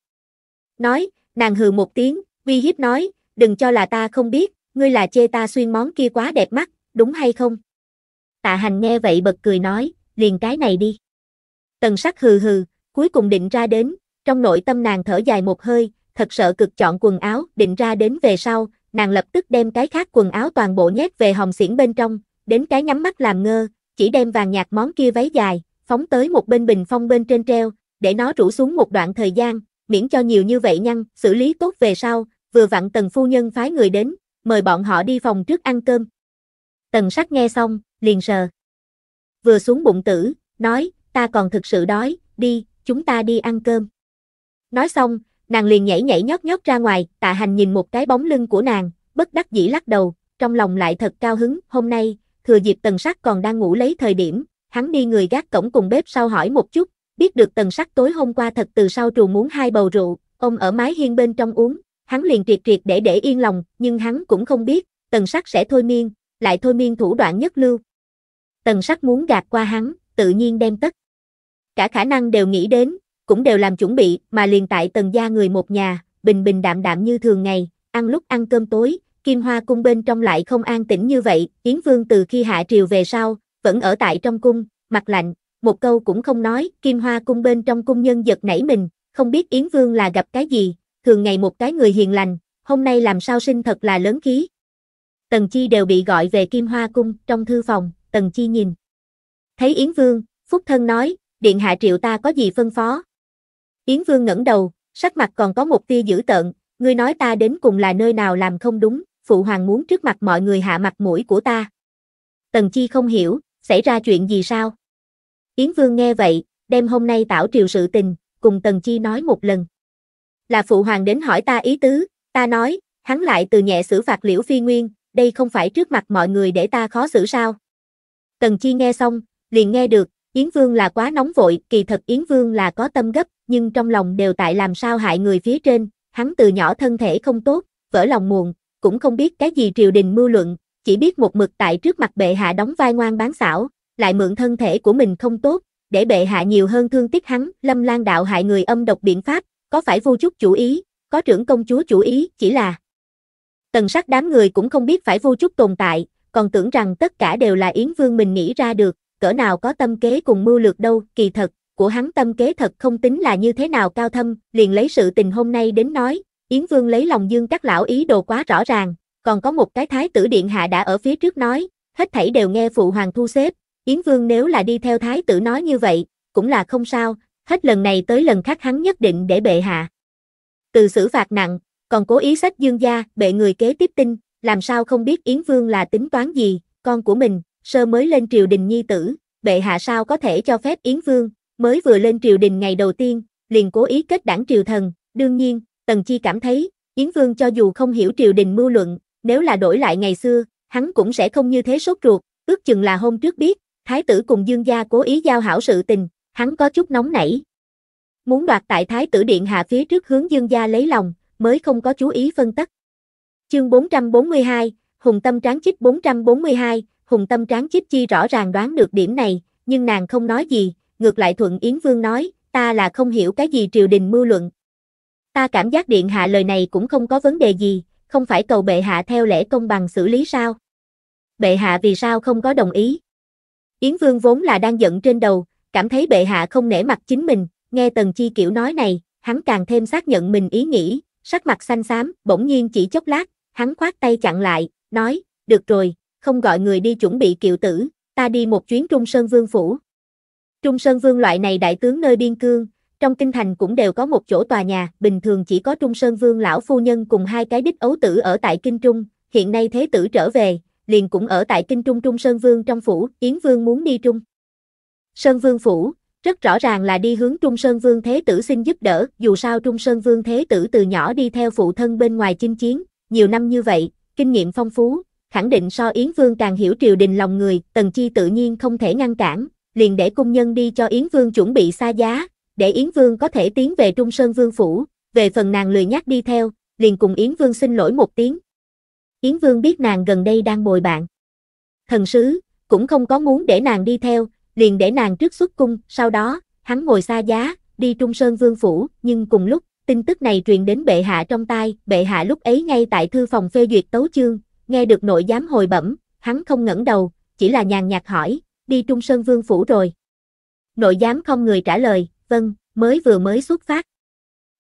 [SPEAKER 1] Nói, nàng hừ một tiếng, vi hiếp nói, đừng cho là ta không biết, ngươi là chê ta xuyên món kia quá đẹp mắt, đúng hay không? Tạ hành nghe vậy bật cười nói, liền cái này đi. Tần sắc hừ hừ, cuối cùng định ra đến, trong nội tâm nàng thở dài một hơi, thật sợ cực chọn quần áo, định ra đến về sau, nàng lập tức đem cái khác quần áo toàn bộ nhét về hồng xiển bên trong, đến cái nhắm mắt làm ngơ, chỉ đem vàng nhạt món kia váy dài, phóng tới một bên bình phong bên trên treo, để nó rủ xuống một đoạn thời gian, miễn cho nhiều như vậy nhăn, xử lý tốt về sau, vừa vặn tần phu nhân phái người đến, mời bọn họ đi phòng trước ăn cơm. Tần sắc nghe xong, liền sờ. Vừa xuống bụng tử, nói, ta còn thực sự đói, đi, chúng ta đi ăn cơm. Nói xong, nàng liền nhảy nhảy nhót nhót ra ngoài, tạ hành nhìn một cái bóng lưng của nàng, bất đắc dĩ lắc đầu, trong lòng lại thật cao hứng, hôm nay, thừa dịp tần sắc còn đang ngủ lấy thời điểm, hắn đi người gác cổng cùng bếp sau hỏi một chút, biết được tần sắc tối hôm qua thật từ sau trù muốn hai bầu rượu, ông ở mái hiên bên trong uống, hắn liền triệt triệt để để yên lòng, nhưng hắn cũng không biết, tần sắc sẽ thôi miên, lại thôi miên thủ đoạn nhất lưu. Tần sắc muốn gạt qua hắn, tự nhiên đem tất. Cả khả năng đều nghĩ đến, cũng đều làm chuẩn bị, mà liền tại tần gia người một nhà, bình bình đạm đạm như thường ngày, ăn lúc ăn cơm tối, Kim Hoa cung bên trong lại không an tĩnh như vậy, Yến Vương từ khi hạ triều về sau, vẫn ở tại trong cung, mặt lạnh, một câu cũng không nói, Kim Hoa cung bên trong cung nhân giật nảy mình, không biết Yến Vương là gặp cái gì, thường ngày một cái người hiền lành, hôm nay làm sao sinh thật là lớn khí. Tần Chi đều bị gọi về Kim Hoa cung, trong thư phòng, Tần Chi nhìn. Thấy Yến Vương, Phúc Thân nói, Điện Hạ Triệu ta có gì phân phó, Yến Vương ngẩng đầu, sắc mặt còn có một tia dữ tợn, ngươi nói ta đến cùng là nơi nào làm không đúng, phụ hoàng muốn trước mặt mọi người hạ mặt mũi của ta. Tần Chi không hiểu, xảy ra chuyện gì sao? Yến Vương nghe vậy, đem hôm nay tảo triều sự tình, cùng Tần Chi nói một lần. Là phụ hoàng đến hỏi ta ý tứ, ta nói, hắn lại từ nhẹ xử phạt liễu phi nguyên, đây không phải trước mặt mọi người để ta khó xử sao? Tần Chi nghe xong, liền nghe được, Yến Vương là quá nóng vội, kỳ thật Yến Vương là có tâm gấp, nhưng trong lòng đều tại làm sao hại người phía trên, hắn từ nhỏ thân thể không tốt, vỡ lòng muộn, cũng không biết cái gì triều đình mưu luận, chỉ biết một mực tại trước mặt bệ hạ đóng vai ngoan bán xảo, lại mượn thân thể của mình không tốt, để bệ hạ nhiều hơn thương tiếc hắn, lâm lan đạo hại người âm độc biện pháp, có phải vô chút chủ ý, có trưởng công chúa chủ ý, chỉ là tần sắc đám người cũng không biết phải vô chút tồn tại, còn tưởng rằng tất cả đều là Yến Vương mình nghĩ ra được, cỡ nào có tâm kế cùng mưu lược đâu, kỳ thật, của hắn tâm kế thật không tính là như thế nào cao thâm, liền lấy sự tình hôm nay đến nói, Yến Vương lấy lòng Dương các lão ý đồ quá rõ ràng, còn có một cái thái tử điện hạ đã ở phía trước nói, hết thảy đều nghe phụ hoàng thu xếp, Yến Vương nếu là đi theo thái tử nói như vậy, cũng là không sao, hết lần này tới lần khác hắn nhất định để bệ hạ. Từ xử phạt nặng, còn cố ý sách dương gia, bệ người kế tiếp tinh làm sao không biết Yến Vương là tính toán gì, con của mình, sơ mới lên triều đình nhi tử, bệ hạ sao có thể cho phép Yến Vương, mới vừa lên triều đình ngày đầu tiên, liền cố ý kết đảng triều thần, đương nhiên, Tần Chi cảm thấy, Yến Vương cho dù không hiểu triều đình mưu luận, nếu là đổi lại ngày xưa, hắn cũng sẽ không như thế sốt ruột, ước chừng là hôm trước biết, thái tử cùng dương gia cố ý giao hảo sự tình, hắn có chút nóng nảy. Muốn đoạt tại thái tử điện hạ phía trước hướng dương gia lấy lòng, mới không có chú ý phân tích. Chương 442, Hùng Tâm Tráng Chích 442, Hùng tâm tráng chiếc chi rõ ràng đoán được điểm này, nhưng nàng không nói gì, ngược lại Thuận Yến Vương nói, ta là không hiểu cái gì triều đình mưu luận. Ta cảm giác điện hạ lời này cũng không có vấn đề gì, không phải cầu bệ hạ theo lễ công bằng xử lý sao? Bệ hạ vì sao không có đồng ý? Yến Vương vốn là đang giận trên đầu, cảm thấy bệ hạ không nể mặt chính mình, nghe Tần Chi kiểu nói này, hắn càng thêm xác nhận mình ý nghĩ, sắc mặt xanh xám, bỗng nhiên chỉ chốc lát, hắn khoát tay chặn lại, nói, được rồi, không gọi người đi chuẩn bị kiệu tử, ta đi một chuyến Trung Sơn Vương Phủ. Trung Sơn Vương loại này đại tướng nơi biên cương, trong kinh thành cũng đều có một chỗ tòa nhà, bình thường chỉ có Trung Sơn Vương lão phu nhân cùng hai cái đích ấu tử ở tại Kinh Trung, hiện nay thế tử trở về, liền cũng ở tại Kinh Trung Trung Sơn Vương trong phủ, Yến Vương muốn đi Trung. Sơn Vương phủ, rất rõ ràng là đi hướng Trung Sơn Vương Thế Tử xin giúp đỡ, dù sao Trung Sơn Vương Thế Tử từ nhỏ đi theo phụ thân bên ngoài chinh chiến, nhiều năm như vậy, kinh nghiệm phong phú, khẳng định so Yến Vương càng hiểu triều đình lòng người, Tần Chi tự nhiên không thể ngăn cản, liền để cung nhân đi cho Yến Vương chuẩn bị xa giá, để Yến Vương có thể tiến về Trung Sơn Vương Phủ, về phần nàng lười nhắc đi theo, liền cùng Yến Vương xin lỗi một tiếng. Yến Vương biết nàng gần đây đang bồi bạn. Thần sứ, cũng không có muốn để nàng đi theo, liền để nàng trước xuất cung, sau đó, hắn ngồi xa giá, đi Trung Sơn Vương Phủ, nhưng cùng lúc, tin tức này truyền đến bệ hạ trong tai, bệ hạ lúc ấy ngay tại thư phòng phê duyệt tấu chương, nghe được nội giám hồi bẩm, hắn không ngẩng đầu, chỉ là nhàn nhạt hỏi, đi Trung Sơn Vương Phủ rồi. Nội giám không người trả lời, vâng, mới vừa mới xuất phát.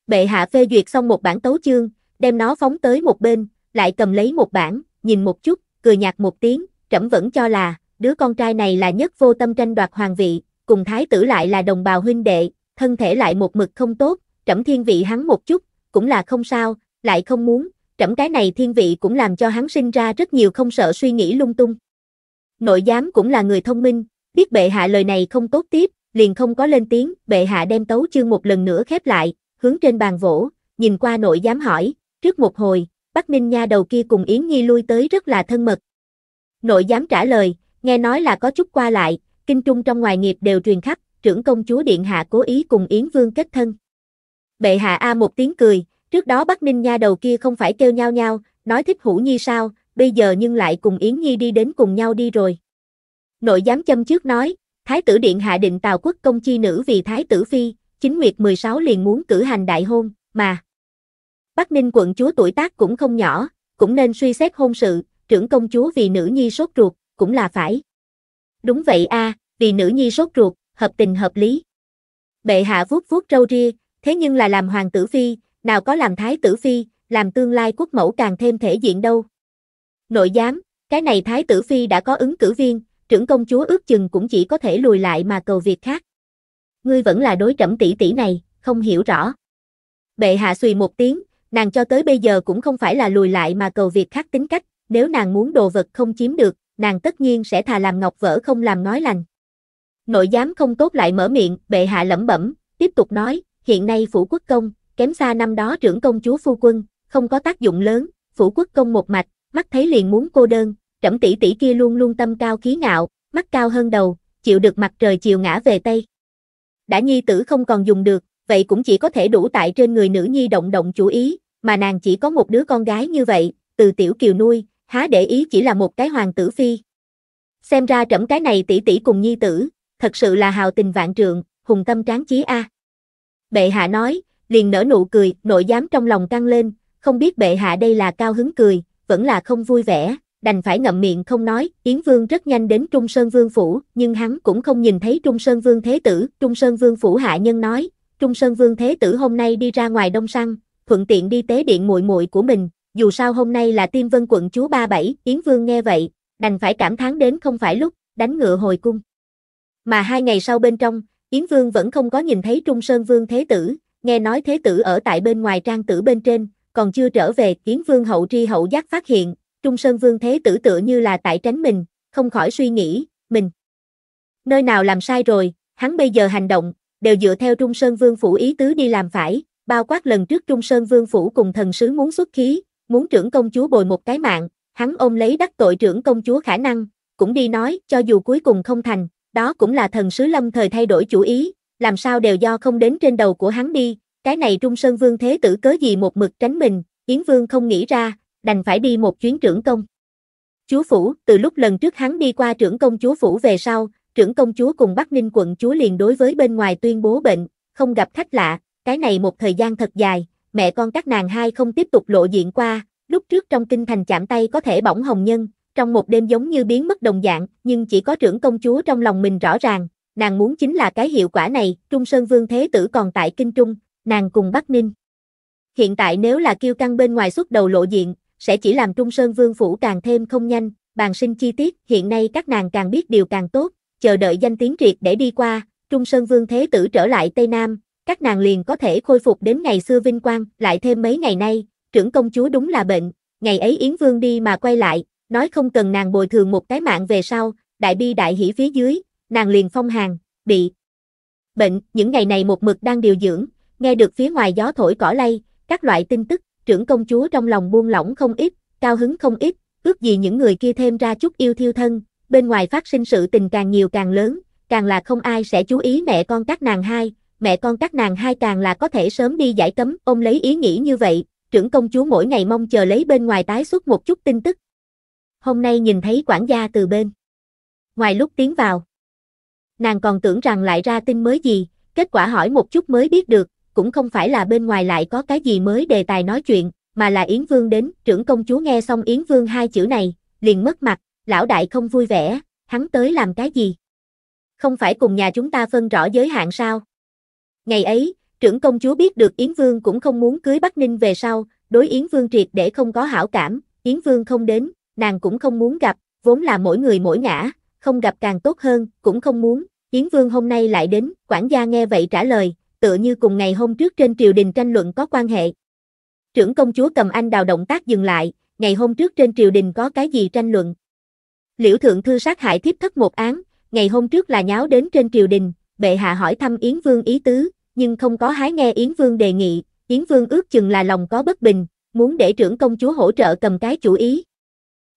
[SPEAKER 1] Bệ hạ phê duyệt xong một bản tấu chương, đem nó phóng tới một bên, lại cầm lấy một bản, nhìn một chút, cười nhạt một tiếng, trẫm vẫn cho là, đứa con trai này là nhất vô tâm tranh đoạt hoàng vị, cùng thái tử lại là đồng bào huynh đệ, thân thể lại một mực không tốt, trẫm thiên vị hắn một chút, cũng là không sao, lại không muốn, trẫm cái này thiên vị cũng làm cho hắn sinh ra rất nhiều không sợ suy nghĩ lung tung. Nội giám cũng là người thông minh, biết bệ hạ lời này không tốt tiếp, liền không có lên tiếng, bệ hạ đem tấu chương một lần nữa khép lại, hướng trên bàn vỗ, nhìn qua nội giám hỏi, trước một hồi, Bắc Ninh nha đầu kia cùng Yến Nhi lui tới rất là thân mật. Nội giám trả lời, nghe nói là có chút qua lại, kinh trung trong ngoài nghiệp đều truyền khắp, trưởng công chúa điện hạ cố ý cùng Yến Vương kết thân. Bệ hạ a một tiếng cười, Trước đó Bắc Ninh nha đầu kia không phải kêu nhau nhau, nói thích Hữu Nhi sao, bây giờ nhưng lại cùng Yến Nhi đi đến cùng nhau đi rồi. Nội giám châm trước nói, Thái tử Điện hạ định Tào quốc công chi nữ vì Thái tử Phi, chính nguyệt 16 liền muốn cử hành đại hôn, mà. Bắc Ninh quận chúa tuổi tác cũng không nhỏ, cũng nên suy xét hôn sự, trưởng công chúa vì nữ nhi sốt ruột, cũng là phải. Đúng vậy a, vì nữ nhi sốt ruột, hợp tình hợp lý. Bệ hạ vuốt vuốt râu ria, thế nhưng là làm hoàng tử phi, nào có làm thái tử phi, làm tương lai quốc mẫu càng thêm thể diện đâu. Nội giám, cái này thái tử phi đã có ứng cử viên, trưởng công chúa ước chừng cũng chỉ có thể lùi lại mà cầu việc khác. Ngươi vẫn là đối trẫm tỷ tỷ này, không hiểu rõ. Bệ hạ xùy một tiếng, nàng cho tới bây giờ cũng không phải là lùi lại mà cầu việc khác tính cách, nếu nàng muốn đồ vật không chiếm được, nàng tất nhiên sẽ thà làm ngọc vỡ không làm nói lành. Nội giám không tốt lại mở miệng, bệ hạ lẩm bẩm, tiếp tục nói, hiện nay phủ quốc công, kém xa năm đó trưởng công chúa phu quân, không có tác dụng lớn, phủ quốc công một mạch, mắt thấy liền muốn cô đơn, trẫm tỷ tỷ kia luôn luôn tâm cao khí ngạo, mắt cao hơn đầu, chịu được mặt trời chiều ngã về tây. Đã nhi tử không còn dùng được, vậy cũng chỉ có thể đủ tại trên người nữ nhi động động chủ ý, mà nàng chỉ có một đứa con gái như vậy, từ tiểu kiều nuôi, há để ý chỉ là một cái hoàng tử phi. Xem ra trẫm cái này tỷ tỷ cùng nhi tử, thật sự là hào tình vạn trường hùng tâm tráng chí a. À. Bệ hạ nói, liền nở nụ cười, nội giám trong lòng căng lên, không biết bệ hạ đây là cao hứng cười, vẫn là không vui vẻ, đành phải ngậm miệng không nói, Yến Vương rất nhanh đến Trung Sơn Vương Phủ, nhưng hắn cũng không nhìn thấy Trung Sơn Vương Thế Tử, Trung Sơn Vương Phủ hạ nhân nói, Trung Sơn Vương Thế Tử hôm nay đi ra ngoài đông săn, thuận tiện đi tế điện muội muội của mình, dù sao hôm nay là Tiêm Vân quận chúa 37, Yến Vương nghe vậy, đành phải cảm thán đến không phải lúc, đánh ngựa hồi cung. Mà hai ngày sau bên trong, Yến Vương vẫn không có nhìn thấy Trung Sơn Vương Thế Tử, nghe nói thế tử ở tại bên ngoài trang tử bên trên, còn chưa trở về, kiến vương hậu tri hậu giác phát hiện, Trung Sơn Vương Thế Tử tựa như là tại tránh mình, không khỏi suy nghĩ, mình. Nơi nào làm sai rồi, hắn bây giờ hành động, đều dựa theo Trung Sơn Vương Phủ ý tứ đi làm phải, bao quát lần trước Trung Sơn Vương Phủ cùng thần sứ muốn xuất khí, muốn trưởng công chúa bồi một cái mạng, hắn ôm lấy đắc tội trưởng công chúa khả năng, cũng đi nói, cho dù cuối cùng không thành, đó cũng là thần sứ lâm thời thay đổi chủ ý, làm sao đều do không đến trên đầu của hắn đi, cái này Trung Sơn Vương thế tử cớ gì một mực tránh mình, Yến Vương không nghĩ ra, đành phải đi một chuyến trưởng công. Chúa Phủ, từ lúc lần trước hắn đi qua trưởng công chúa Phủ về sau, trưởng công chúa cùng Bắc Ninh quận chúa liền đối với bên ngoài tuyên bố bệnh, không gặp khách lạ, cái này một thời gian thật dài, mẹ con các nàng hai không tiếp tục lộ diện qua, lúc trước trong kinh thành chạm tay có thể bỏng hồng nhân, trong một đêm giống như biến mất đồng dạng, nhưng chỉ có trưởng công chúa trong lòng mình rõ ràng, nàng muốn chính là cái hiệu quả này, Trung Sơn Vương Thế Tử còn tại Kinh Trung, nàng cùng Bắc Ninh. Hiện tại nếu là kiêu căng bên ngoài xuất đầu lộ diện, sẽ chỉ làm Trung Sơn Vương Phủ càng thêm không nhanh, bàn sinh chi tiết, hiện nay các nàng càng biết điều càng tốt, chờ đợi danh tiếng triệt để đi qua, Trung Sơn Vương Thế Tử trở lại Tây Nam, các nàng liền có thể khôi phục đến ngày xưa vinh quang, lại thêm mấy ngày nay, trưởng công chúa đúng là bệnh, ngày ấy Yến Vương đi mà quay lại, nói không cần nàng bồi thường một cái mạng về sau, đại bi đại hỷ phía dưới, nàng liền phong hàng, bị bệnh, những ngày này một mực đang điều dưỡng, nghe được phía ngoài gió thổi cỏ lay, các loại tin tức, trưởng công chúa trong lòng buông lỏng không ít, cao hứng không ít, ước gì những người kia thêm ra chút yêu thiêu thân, bên ngoài phát sinh sự tình càng nhiều càng lớn, càng là không ai sẽ chú ý mẹ con các nàng hai, mẹ con các nàng hai càng là có thể sớm đi giải cấm, ôm lấy ý nghĩ như vậy, trưởng công chúa mỗi ngày mong chờ lấy bên ngoài tái xuất một chút tin tức. Hôm nay nhìn thấy quản gia từ bên. Ngoài lúc tiến vào, nàng còn tưởng rằng lại ra tin mới gì, kết quả hỏi một chút mới biết được, cũng không phải là bên ngoài lại có cái gì mới đề tài nói chuyện, mà là Yến Vương đến, trưởng công chúa nghe xong Yến Vương hai chữ này, liền mất mặt, lão đại không vui vẻ, hắn tới làm cái gì? Không phải cùng nhà chúng ta phân rõ giới hạn sao? Ngày ấy, trưởng công chúa biết được Yến Vương cũng không muốn cưới Bắc Ninh về sau, đối Yến Vương triệt để không có hảo cảm, Yến Vương không đến, nàng cũng không muốn gặp, vốn là mỗi người mỗi ngã, không gặp càng tốt hơn, cũng không muốn, Yến Vương hôm nay lại đến, quản gia nghe vậy trả lời, tựa như cùng ngày hôm trước trên triều đình tranh luận có quan hệ. Trưởng công chúa cầm anh đào động tác dừng lại, ngày hôm trước trên triều đình có cái gì tranh luận. Liễu thượng thư sát hại thiếp thất một án, ngày hôm trước là nháo đến trên triều đình, bệ hạ hỏi thăm Yến Vương ý tứ, nhưng không có hái nghe Yến Vương đề nghị, Yến Vương ước chừng là lòng có bất bình, muốn để trưởng công chúa hỗ trợ cầm cái chủ ý.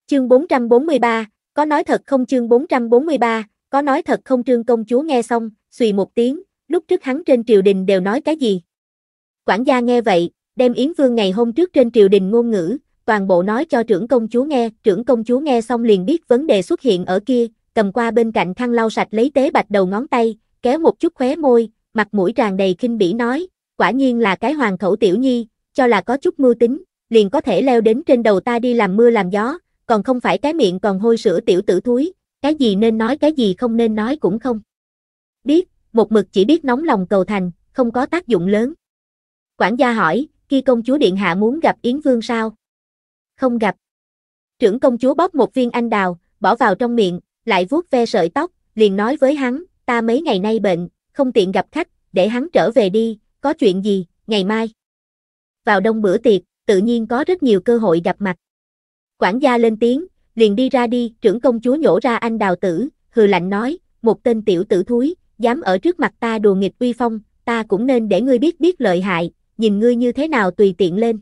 [SPEAKER 1] Chương 443, có nói thật không chương 443, có nói thật không trương công chúa nghe xong, xùy một tiếng, lúc trước hắn trên triều đình đều nói cái gì. Quản gia nghe vậy, đem Yến Vương ngày hôm trước trên triều đình ngôn ngữ, toàn bộ nói cho trưởng công chúa nghe, trưởng công chúa nghe xong liền biết vấn đề xuất hiện ở kia, cầm qua bên cạnh khăn lau sạch lấy tế bạch đầu ngón tay, kéo một chút khóe môi, mặt mũi tràn đầy khinh bỉ nói, quả nhiên là cái hoàng khẩu tiểu nhi, cho là có chút mưu tính, liền có thể leo đến trên đầu ta đi làm mưa làm gió, còn không phải cái miệng còn hôi sữa tiểu tử thúi, cái gì nên nói cái gì không nên nói cũng không. Biết, một mực chỉ biết nóng lòng cầu thành, không có tác dụng lớn. Quản gia hỏi, khi công chúa Điện Hạ muốn gặp Yến Vương sao? Không gặp. Trưởng công chúa bóp một viên anh đào, bỏ vào trong miệng, lại vuốt ve sợi tóc, liền nói với hắn, ta mấy ngày nay bệnh, không tiện gặp khách, để hắn trở về đi, có chuyện gì, ngày mai. Vào đông bữa tiệc, tự nhiên có rất nhiều cơ hội gặp mặt. Quản gia lên tiếng, liền đi ra đi, trưởng công chúa nhổ ra anh đào tử, hừ lạnh nói, một tên tiểu tử thúi, dám ở trước mặt ta đùa nghịch uy phong, ta cũng nên để ngươi biết biết lợi hại, nhìn ngươi như thế nào tùy tiện lên.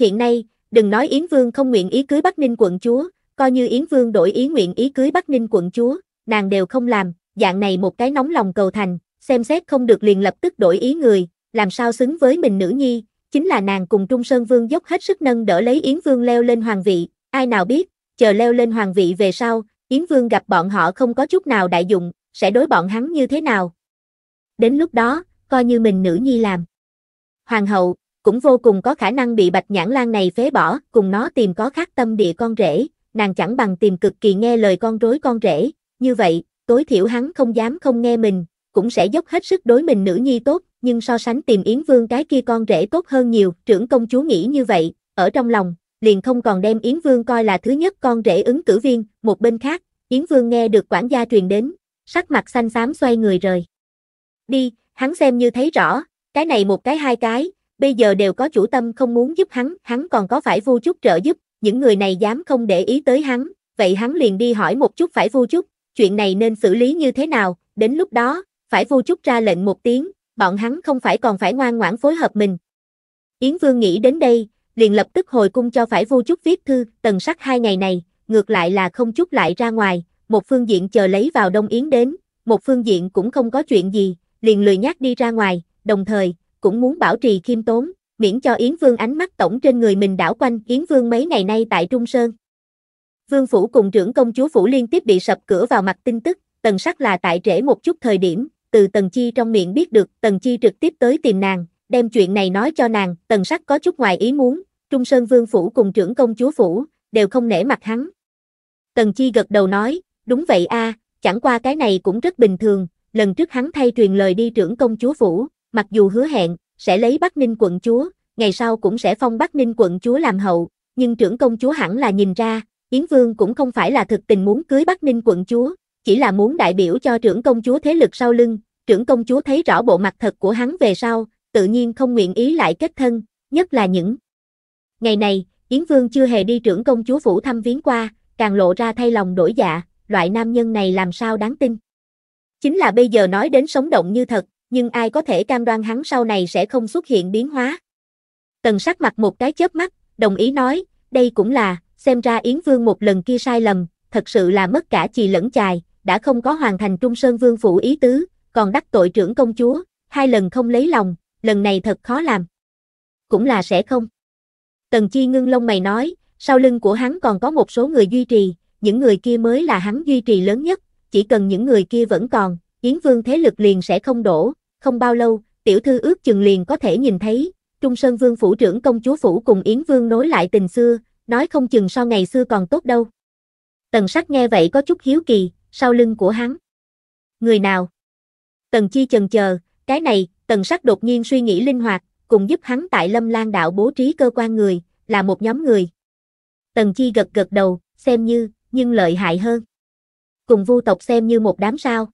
[SPEAKER 1] Hiện nay, đừng nói Yến Vương không nguyện ý cưới Bắc Ninh quận chúa, coi như Yến Vương đổi ý nguyện ý cưới Bắc Ninh quận chúa, nàng đều không làm, dạng này một cái nóng lòng cầu thành, xem xét không được liền lập tức đổi ý người, làm sao xứng với mình nữ nhi, chính là nàng cùng Trung Sơn Vương dốc hết sức nâng đỡ lấy Yến Vương leo lên hoàng vị, ai nào biết, chờ leo lên hoàng vị về sau, Yến Vương gặp bọn họ không có chút nào đại dụng, sẽ đối bọn hắn như thế nào. Đến lúc đó, coi như mình nữ nhi làm. Hoàng hậu, cũng vô cùng có khả năng bị bạch nhãn lan này phế bỏ, cùng nó tìm có khác tâm địa con rể, nàng chẳng bằng tìm cực kỳ nghe lời con rối con rể, như vậy, tối thiểu hắn không dám không nghe mình, cũng sẽ dốc hết sức đối mình nữ nhi tốt, nhưng so sánh tìm Yến Vương cái kia con rể tốt hơn nhiều, trưởng công chúa nghĩ như vậy, ở trong lòng, liền không còn đem Yến Vương coi là thứ nhất con rể ứng cử viên, một bên khác, Yến Vương nghe được quản gia truyền đến, sắc mặt xanh xám xoay người rời. Đi, hắn xem như thấy rõ, cái này một cái hai cái, bây giờ đều có chủ tâm không muốn giúp hắn, hắn còn có phải vu chút trợ giúp, những người này dám không để ý tới hắn, vậy hắn liền đi hỏi một chút phải vu chút, chuyện này nên xử lý như thế nào, đến lúc đó, phải vu chút ra lệnh một tiếng, bọn hắn không phải còn phải ngoan ngoãn phối hợp mình. Yến Vương nghĩ đến đây, liền lập tức hồi cung cho phải vu chút viết thư, tần sắc hai ngày này, ngược lại là không chút lại ra ngoài, một phương diện chờ lấy vào Đông Yến đến, một phương diện cũng không có chuyện gì, liền lười nhác đi ra ngoài, đồng thời, cũng muốn bảo trì khiêm tốn, miễn cho Yến Vương ánh mắt tổng trên người mình đảo quanh Yến Vương mấy ngày nay tại Trung Sơn. Vương Phủ cùng trưởng công chúa Phủ liên tiếp bị sập cửa vào mặt tin tức, tần sắc là tại trễ một chút thời điểm, từ Tần Chi trong miệng biết được, Tần Chi trực tiếp tới tìm nàng, đem chuyện này nói cho nàng, Tần Sắc có chút ngoài ý muốn, Trung Sơn Vương Phủ cùng trưởng công chúa Phủ, đều không nể mặt hắn. Tần Chi gật đầu nói, đúng vậy a, chẳng qua cái này cũng rất bình thường, lần trước hắn thay truyền lời đi trưởng công chúa Phủ, mặc dù hứa hẹn, sẽ lấy Bắc Ninh quận chúa, ngày sau cũng sẽ phong Bắc Ninh quận chúa làm hậu, nhưng trưởng công chúa hẳn là nhìn ra, Yến Vương cũng không phải là thực tình muốn cưới Bắc Ninh quận chúa, chỉ là muốn đại biểu cho trưởng công chúa thế lực sau lưng, trưởng công chúa thấy rõ bộ mặt thật của hắn về sau, tự nhiên không nguyện ý lại kết thân, nhất là những ngày này, Yến Vương chưa hề đi trưởng công chúa phủ thăm viếng qua, càng lộ ra thay lòng đổi dạ, loại nam nhân này làm sao đáng tin. Chính là bây giờ nói đến sống động như thật, nhưng ai có thể cam đoan hắn sau này sẽ không xuất hiện biến hóa. Tần sắc mặt một cái chớp mắt, đồng ý nói, đây cũng là, xem ra Yến Vương một lần kia sai lầm, thật sự là mất cả chì lẫn chài, đã không có hoàn thành Trung Sơn Vương phủ ý tứ, còn đắc tội trưởng công chúa, hai lần không lấy lòng, lần này thật khó làm. Cũng là sẽ không. Tần Chi ngưng lông mày nói, sau lưng của hắn còn có một số người duy trì, những người kia mới là hắn duy trì lớn nhất, chỉ cần những người kia vẫn còn, Yến Vương thế lực liền sẽ không đổ, không bao lâu, tiểu thư ước chừng liền có thể nhìn thấy, Trung Sơn Vương phủ trưởng công chúa phủ cùng Yến Vương nối lại tình xưa, nói không chừng sau ngày xưa còn tốt đâu. Tần sắc nghe vậy có chút hiếu kỳ, sau lưng của hắn. Người nào? Tần Chi chần chờ, cái này, Tần Sắc đột nhiên suy nghĩ linh hoạt, cùng giúp hắn tại Lâm Lan đạo bố trí cơ quan người, là một nhóm người. Tần Chi gật gật đầu, xem như, nhưng lợi hại hơn. Cùng Vu tộc xem như một đám sao?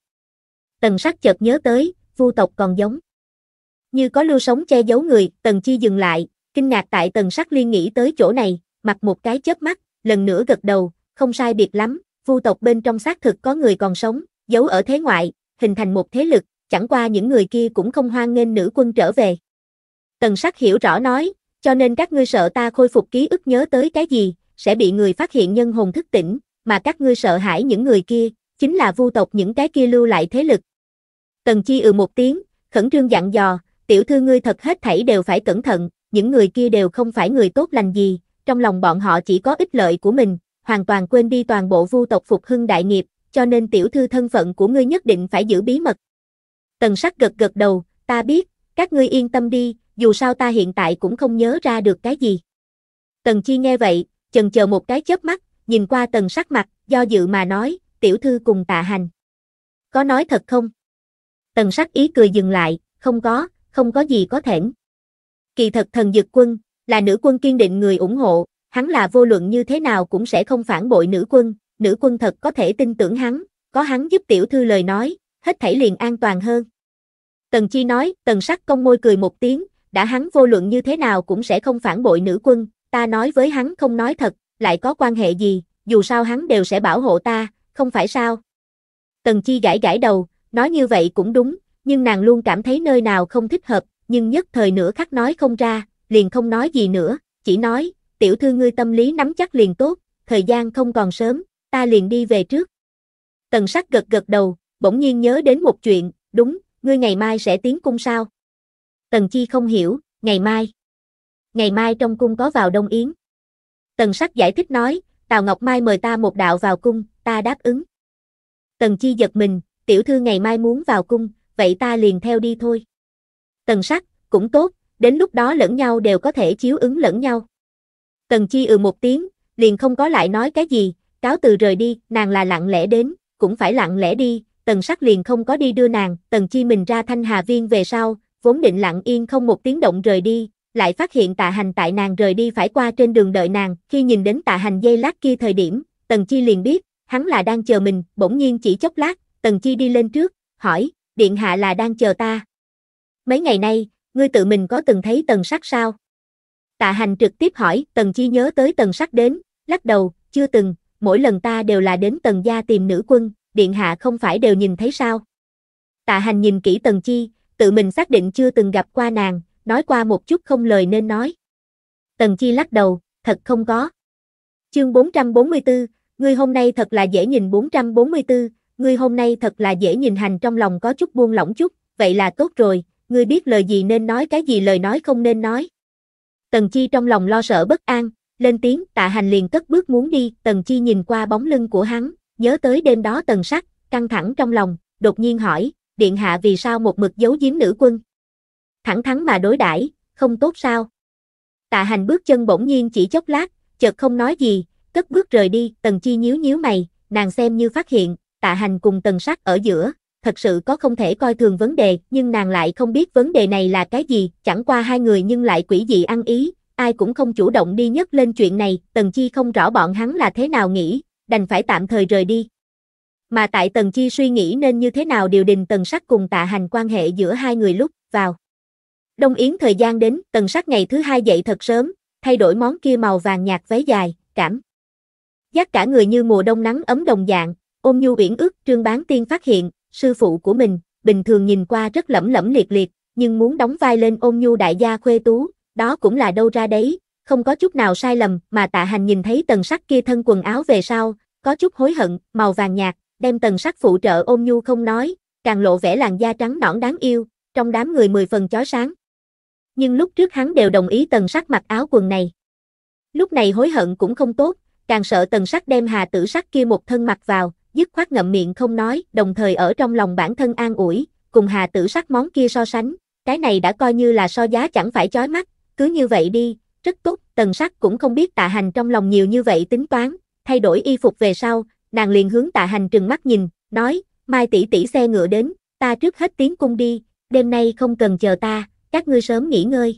[SPEAKER 1] Tần Sắc chợt nhớ tới, Vu tộc còn giống. Như có lưu sống che giấu người, Tần Chi dừng lại, kinh ngạc tại Tần Sắc liên nghĩ tới chỗ này, mặt một cái chớp mắt, lần nữa gật đầu, không sai biệt lắm, vu tộc bên trong xác thực có người còn sống, giấu ở thế ngoại, hình thành một thế lực, chẳng qua những người kia cũng không hoan nghênh nữ quân trở về. Tần sắc hiểu rõ nói, cho nên các ngươi sợ ta khôi phục ký ức nhớ tới cái gì, sẽ bị người phát hiện nhân hồn thức tỉnh, mà các ngươi sợ hãi những người kia, chính là vu tộc những cái kia lưu lại thế lực. Tần chi ừ một tiếng, khẩn trương dặn dò, tiểu thư ngươi thật hết thảy đều phải cẩn thận, những người kia đều không phải người tốt lành gì, trong lòng bọn họ chỉ có ích lợi của mình, hoàn toàn quên đi toàn bộ vu tộc phục hưng đại nghiệp, cho nên tiểu thư thân phận của ngươi nhất định phải giữ bí mật. Tần sắc gật gật đầu, ta biết, các ngươi yên tâm đi, dù sao ta hiện tại cũng không nhớ ra được cái gì. Tần chi nghe vậy, chần chờ một cái chớp mắt, nhìn qua tần sắc mặt, do dự mà nói, tiểu thư cùng tạ hành. Có nói thật không? Tần sắc ý cười dừng lại, không có, không có gì có thể. Kỳ thật thần dực quân, là nữ quân kiên định người ủng hộ, Hắn là vô luận như thế nào cũng sẽ không phản bội nữ quân, nữ quân thật có thể tin tưởng hắn, có hắn giúp tiểu thư lời nói, hết thảy liền an toàn hơn. Tần Chi nói, tần sắc công môi cười một tiếng, đã hắn vô luận như thế nào cũng sẽ không phản bội nữ quân, ta nói với hắn không nói thật, lại có quan hệ gì, dù sao hắn đều sẽ bảo hộ ta, không phải sao. Tần Chi gãi gãi đầu, nói như vậy cũng đúng, nhưng nàng luôn cảm thấy nơi nào không thích hợp, nhưng nhất thời nữa khắc nói không ra, liền không nói gì nữa, chỉ nói, tiểu thư ngươi tâm lý nắm chắc liền tốt, thời gian không còn sớm, ta liền đi về trước. Tần sắc gật gật đầu, bỗng nhiên nhớ đến một chuyện, đúng, ngươi ngày mai sẽ tiến cung sao? Tần chi không hiểu, ngày mai. Ngày mai trong cung có vào Đông Yến. Tần sắc giải thích nói, Tào Ngọc Mai mời ta một đạo vào cung, ta đáp ứng. Tần chi giật mình, tiểu thư ngày mai muốn vào cung, vậy ta liền theo đi thôi. Tần sắc, cũng tốt, đến lúc đó lẫn nhau đều có thể chiếu ứng lẫn nhau. Tần Chi ừ một tiếng, liền không có lại nói cái gì, cáo từ rời đi, nàng là lặng lẽ đến, cũng phải lặng lẽ đi, tần sắc liền không có đi đưa nàng, tần chi mình ra thanh hà viên về sau, vốn định lặng yên không một tiếng động rời đi, lại phát hiện tạ hành tại nàng rời đi phải qua trên đường đợi nàng, khi nhìn đến tạ hành dây lát kia thời điểm, tần chi liền biết, hắn là đang chờ mình, bỗng nhiên chỉ chốc lát, tần chi đi lên trước, hỏi, điện hạ là đang chờ ta. Mấy ngày nay, ngươi tự mình có từng thấy tần sắc sao? Tạ hành trực tiếp hỏi, tần chi nhớ tới tần sắc đến, lắc đầu, chưa từng, mỗi lần ta đều là đến tần gia tìm nữ quân, điện hạ không phải đều nhìn thấy sao. Tạ hành nhìn kỹ tần chi, tự mình xác định chưa từng gặp qua nàng, nói qua một chút không lời nên nói. Tần chi lắc đầu, thật không có. Chương 444, ngươi hôm nay thật là dễ nhìn 444, ngươi hôm nay thật là dễ nhìn hành trong lòng có chút buông lỏng chút, vậy là tốt rồi, ngươi biết lời gì nên nói cái gì lời nói không nên nói. Tần Chi trong lòng lo sợ bất an, lên tiếng tạ hành liền cất bước muốn đi, Tần Chi nhìn qua bóng lưng của hắn, nhớ tới đêm đó Tần Sắc, căng thẳng trong lòng, đột nhiên hỏi, điện hạ vì sao một mực giấu giếm nữ quân? Thẳng thắn mà đối đãi, không tốt sao? Tạ hành bước chân bỗng nhiên chỉ chốc lát, chợt không nói gì, cất bước rời đi, Tần Chi nhíu nhíu mày, nàng xem như phát hiện, tạ hành cùng Tần Sắc ở giữa, thật sự có không thể coi thường vấn đề, nhưng nàng lại không biết vấn đề này là cái gì, chẳng qua hai người nhưng lại quỷ dị ăn ý, ai cũng không chủ động đi nhắc lên chuyện này, Tần Chi không rõ bọn hắn là thế nào nghĩ, đành phải tạm thời rời đi. Mà tại Tần Chi suy nghĩ nên như thế nào điều đình Tần Sắc cùng tạ hành quan hệ giữa hai người lúc vào. Đông Yến thời gian đến, Tần Sắc ngày thứ hai dậy thật sớm, thay đổi món kia màu vàng nhạt váy dài, cảm. Giác cả người như mùa đông nắng ấm đồng dạng, ôm nhu uyển ước trương bán tiên phát hiện, sư phụ của mình, bình thường nhìn qua rất lẫm lẫm liệt liệt, nhưng muốn đóng vai lên ôn nhu đại gia khuê tú, đó cũng là đâu ra đấy, không có chút nào sai lầm mà tạ hành nhìn thấy tần sắc kia thân quần áo về sau, có chút hối hận, màu vàng nhạt, đem tần sắc phụ trợ ôn nhu không nói, càng lộ vẻ làn da trắng nõn đáng yêu, trong đám người mười phần chói sáng. Nhưng lúc trước hắn đều đồng ý tần sắc mặc áo quần này. Lúc này hối hận cũng không tốt, càng sợ tần sắc đem hà tử sắc kia một thân mặc vào, dứt khoát ngậm miệng không nói, đồng thời ở trong lòng bản thân an ủi, cùng hà tử sắc món kia so sánh, cái này đã coi như là so giá chẳng phải chói mắt, cứ như vậy đi, rất tốt, tần sắc cũng không biết tạ hành trong lòng nhiều như vậy tính toán, thay đổi y phục về sau, nàng liền hướng tạ hành trừng mắt nhìn, nói, mai tỷ tỷ xe ngựa đến, ta trước hết tiến cung đi, đêm nay không cần chờ ta, các ngươi sớm nghỉ ngơi.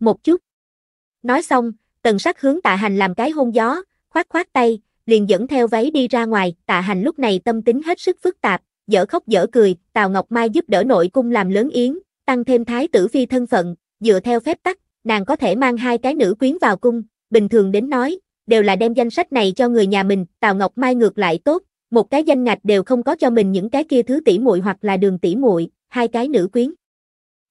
[SPEAKER 1] Một chút. Nói xong, tần sắc hướng tạ hành làm cái hôn gió, khoát khoát tay, liền dẫn theo váy đi ra ngoài, tạ hành lúc này tâm tính hết sức phức tạp, dở khóc dở cười, Tào Ngọc Mai giúp đỡ nội cung làm lớn yến, tăng thêm thái tử phi thân phận, dựa theo phép tắc, nàng có thể mang hai cái nữ quyến vào cung, bình thường đến nói, đều là đem danh sách này cho người nhà mình, Tào Ngọc Mai ngược lại tốt, một cái danh ngạch đều không có cho mình những cái kia thứ tỷ muội hoặc là đường tỷ muội, hai cái nữ quyến.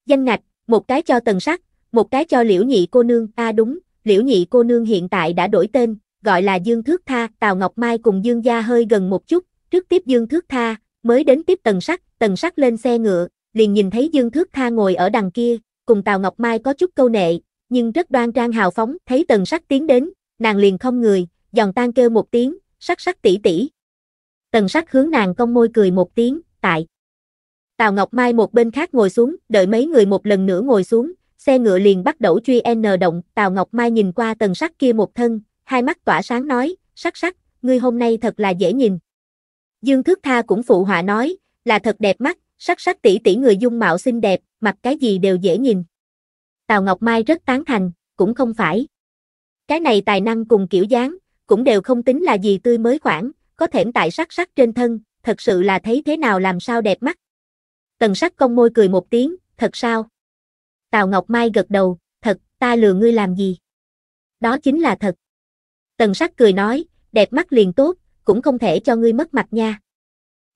[SPEAKER 1] Danh ngạch, một cái cho Tần Sắc, một cái cho Liễu Nhị cô nương, Ta đúng, Liễu Nhị cô nương hiện tại đã đổi tên, gọi là Dương Thước Tha, Tào Ngọc Mai cùng Dương Gia hơi gần một chút, trước tiếp Dương Thước Tha, mới đến tiếp Tần Sắc, Tần Sắc lên xe ngựa, liền nhìn thấy Dương Thước Tha ngồi ở đằng kia, cùng Tào Ngọc Mai có chút câu nệ, nhưng rất đoan trang hào phóng, thấy Tần Sắc tiến đến, nàng liền không người, giòn tan kêu một tiếng, sắc sắc tỷ tỷ. Tần Sắc hướng nàng cong môi cười một tiếng, tại. Tào Ngọc Mai một bên khác ngồi xuống, đợi mấy người một lần nữa ngồi xuống, xe ngựa liền bắt đầu truy n động, Tào Ngọc Mai nhìn qua Tần Sắc kia một thân, hai mắt tỏa sáng nói, sắc sắc, ngươi hôm nay thật là dễ nhìn. Dương Thước Tha cũng phụ họa nói, là thật đẹp mắt, sắc sắc tỷ tỷ người dung mạo xinh đẹp, mặc cái gì đều dễ nhìn. Tào Ngọc Mai rất tán thành, cũng không phải. Cái này tài năng cùng kiểu dáng, cũng đều không tính là gì tươi mới khoảng, có thể tại sắc sắc trên thân, thật sự là thấy thế nào làm sao đẹp mắt. Tần sắc công môi cười một tiếng, thật sao? Tào Ngọc Mai gật đầu, thật, ta lừa ngươi làm gì? Đó chính là thật. Tần sắc cười nói, đẹp mắt liền tốt, cũng không thể cho ngươi mất mặt nha.